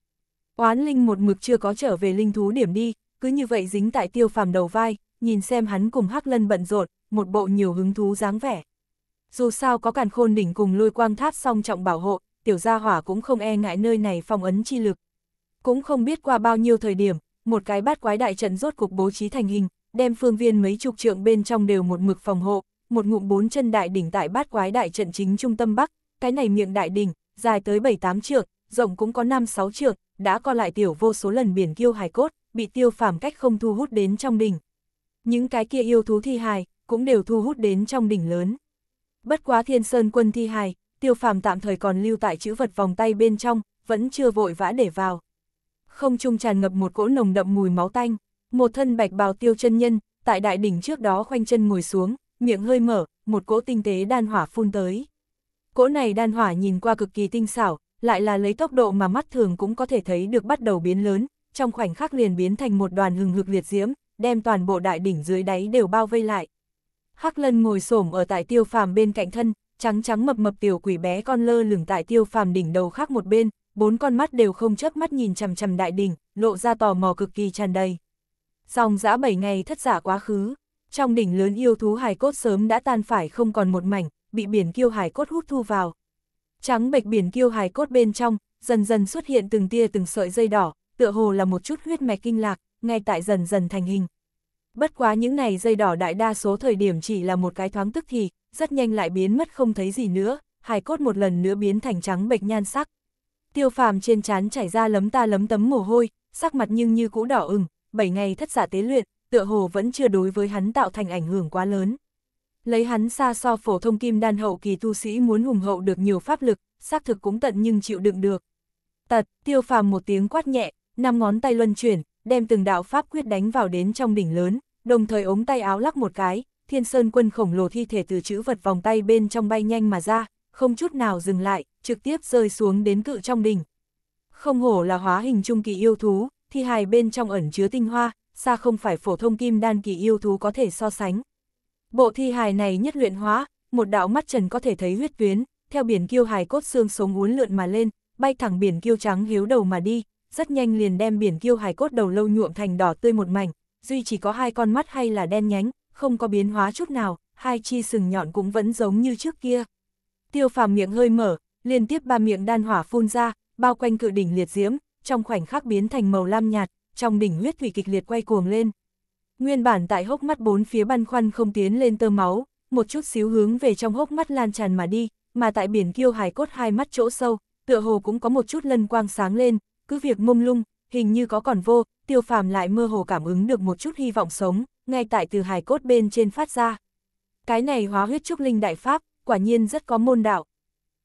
Oán linh một mực chưa có trở về linh thú điểm đi, cứ như vậy dính tại tiêu phàm đầu vai, nhìn xem hắn cùng hắc lân bận rộn, một bộ nhiều hứng thú dáng vẻ dù sao có càn khôn đỉnh cùng lôi quang tháp song trọng bảo hộ, tiểu gia hỏa cũng không e ngại nơi này phong ấn chi lực. Cũng không biết qua bao nhiêu thời điểm, một cái bát quái đại trận rốt cục bố trí thành hình, đem phương viên mấy chục trượng bên trong đều một mực phòng hộ, một ngụm bốn chân đại đỉnh tại bát quái đại trận chính trung tâm bắc, cái này miệng đại đỉnh, dài tới 7-8 trượng, rộng cũng có 5-6 trượng, đã co lại tiểu vô số lần biển kiêu hài cốt, bị tiêu phàm cách không thu hút đến trong đỉnh. Những cái kia yêu thú thi hài, cũng đều thu hút đến trong đỉnh lớn. Bất quá thiên sơn quân thi hài, tiêu phàm tạm thời còn lưu tại chữ vật vòng tay bên trong, vẫn chưa vội vã để vào. Không trung tràn ngập một cỗ nồng đậm mùi máu tanh, một thân bạch bào tiêu chân nhân, tại đại đỉnh trước đó khoanh chân ngồi xuống, miệng hơi mở, một cỗ tinh tế đan hỏa phun tới. Cỗ này đan hỏa nhìn qua cực kỳ tinh xảo, lại là lấy tốc độ mà mắt thường cũng có thể thấy được bắt đầu biến lớn, trong khoảnh khắc liền biến thành một đoàn hừng hực liệt diễm, đem toàn bộ đại đỉnh dưới đáy đều bao vây lại, Hắc Lân ngồi xổm ở tại tiêu phàm bên cạnh thân, trắng trắng mập mập tiểu quỷ bé con lơ lửng tại tiêu phàm đỉnh đầu khác một bên, bốn con mắt đều không chớp mắt nhìn chằm chằm đại đỉnh, lộ ra tò mò cực kỳ tràn đầy. Song dã bảy ngày thất giả quá khứ, trong đỉnh lớn yêu thú hài cốt sớm đã tan phải không còn một mảnh, bị biển kiêu hài cốt hút thu vào. Trắng bệch biển kiêu hài cốt bên trong, dần dần xuất hiện từng tia từng sợi dây đỏ, tựa hồ là một chút huyết mạch kinh lạc, ngay tại dần dần thành hình, bất quá những này dây đỏ đại đa số thời điểm chỉ là một cái thoáng tức thì, rất nhanh lại biến mất không thấy gì nữa, hài cốt một lần nữa biến thành trắng bệch nhan sắc. Tiêu phàm trên trán chảy ra lấm ta lấm tấm mồ hôi, sắc mặt nhưng như cũ đỏ ửng, 7 ngày thất giả tế luyện, tựa hồ vẫn chưa đối với hắn tạo thành ảnh hưởng quá lớn. Lấy hắn xa so phổ thông kim đan hậu kỳ tu sĩ muốn hùng hậu được nhiều pháp lực, xác thực cũng tận nhưng chịu đựng được. Tật, tiêu phàm một tiếng quát nhẹ, năm ngón tay luân chuyển, đem từng đạo pháp quyết đánh vào đến trong đỉnh lớn, đồng thời ống tay áo lắc một cái, thiên sơn quân khổng lồ thi thể từ chữ vật vòng tay bên trong bay nhanh mà ra, không chút nào dừng lại, trực tiếp rơi xuống đến cự trong đỉnh. Không hổ là hóa hình trung kỳ yêu thú, thi hài bên trong ẩn chứa tinh hoa, xa không phải phổ thông kim đan kỳ yêu thú có thể so sánh. Bộ thi hài này nhất luyện hóa, một đạo mắt trần có thể thấy huyết tuyến, theo biển kiêu hài cốt xương sống uốn lượn mà lên, bay thẳng biển kiêu trắng hiếu đầu mà đi, rất nhanh liền đem biển kiêu hài cốt đầu lâu nhuộm thành đỏ tươi một mảnh, duy chỉ có hai con mắt hay là đen nhánh, không có biến hóa chút nào, hai chi sừng nhọn cũng vẫn giống như trước kia. Tiêu phàm miệng hơi mở, liên tiếp ba miệng đan hỏa phun ra, bao quanh cự đỉnh liệt diễm, trong khoảnh khắc biến thành màu lam nhạt, trong đỉnh huyết thủy kịch liệt quay cuồng lên. Nguyên bản tại hốc mắt bốn phía băn khoăn không tiến lên tơ máu, một chút xíu hướng về trong hốc mắt lan tràn mà đi, mà tại biển kiêu hài cốt hai mắt chỗ sâu, tựa hồ cũng có một chút lân quang sáng lên, cứ việc mông lung, hình như có còn vô, tiêu phàm lại mơ hồ cảm ứng được một chút hy vọng sống, ngay tại từ hài cốt bên trên phát ra. Cái này hóa huyết trúc linh đại pháp, quả nhiên rất có môn đạo.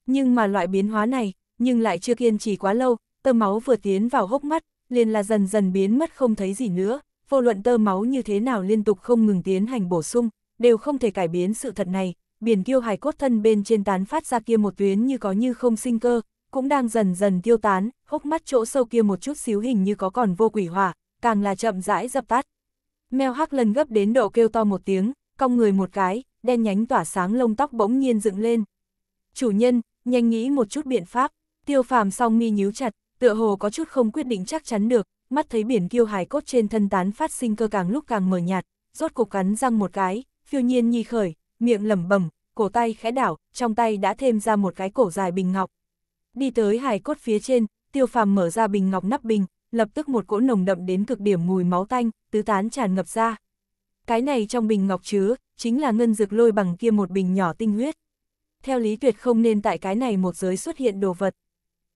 Nhưng mà loại biến hóa này, nhưng lại chưa kiên trì quá lâu, tơ máu vừa tiến vào hốc mắt, liền là dần dần biến mất không thấy gì nữa, vô luận tơ máu như thế nào liên tục không ngừng tiến hành bổ sung, đều không thể cải biến sự thật này, biển kiêu hài cốt thân bên trên tán phát ra kia một tuyến như có như không sinh cơ, cũng đang dần dần tiêu tán, hốc mắt chỗ sâu kia một chút xíu hình như có còn vô quỷ hỏa, càng là chậm rãi dập tắt. Mèo hắc lần gấp đến độ kêu to một tiếng, cong người một cái, đen nhánh tỏa sáng lông tóc bỗng nhiên dựng lên. Chủ nhân, nhanh nghĩ một chút biện pháp, tiêu phàm song mi nhíu chặt, tựa hồ có chút không quyết định chắc chắn được, mắt thấy biển kiêu hài cốt trên thân tán phát sinh cơ càng lúc càng mờ nhạt, rốt cục cắn răng một cái, phiêu nhiên nhi khởi, miệng lẩm bẩm, cổ tay khẽ đảo, trong tay đã thêm ra một cái cổ dài bình ngọc, Đi tới hài cốt phía trên, tiêu phàm mở ra bình ngọc nắp bình, lập tức một cỗ nồng đậm đến cực điểm mùi máu tanh, tứ tán tràn ngập ra. Cái này trong bình ngọc chứa, chính là ngân dược lôi bằng kia một bình nhỏ tinh huyết. Theo lý tuyệt không nên tại cái này một giới xuất hiện đồ vật.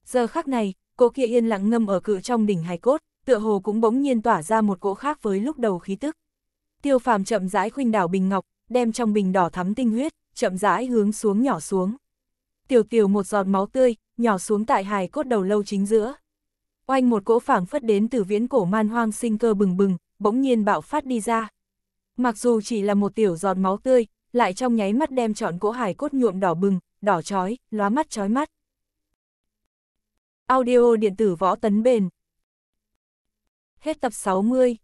Giờ khắc này, cô kia yên lặng ngâm ở cự trong đỉnh hài cốt, tựa hồ cũng bỗng nhiên tỏa ra một cỗ khác với lúc đầu khí tức. Tiêu phàm chậm rãi khuynh đảo bình ngọc, đem trong bình đỏ thắm tinh huyết, chậm rãi hướng xuống nhỏ xuống tiểu tiểu một giọt máu tươi, nhỏ xuống tại hài cốt đầu lâu chính giữa. Oanh một cỗ phảng phất đến từ viễn cổ man hoang sinh cơ bừng bừng, bỗng nhiên bạo phát đi ra. Mặc dù chỉ là một tiểu giọt máu tươi, lại trong nháy mắt đem trọn cỗ hài cốt nhuộm đỏ bừng, đỏ chói, lóa mắt chói mắt. Audio điện tử võ tấn bền. Hết tập 60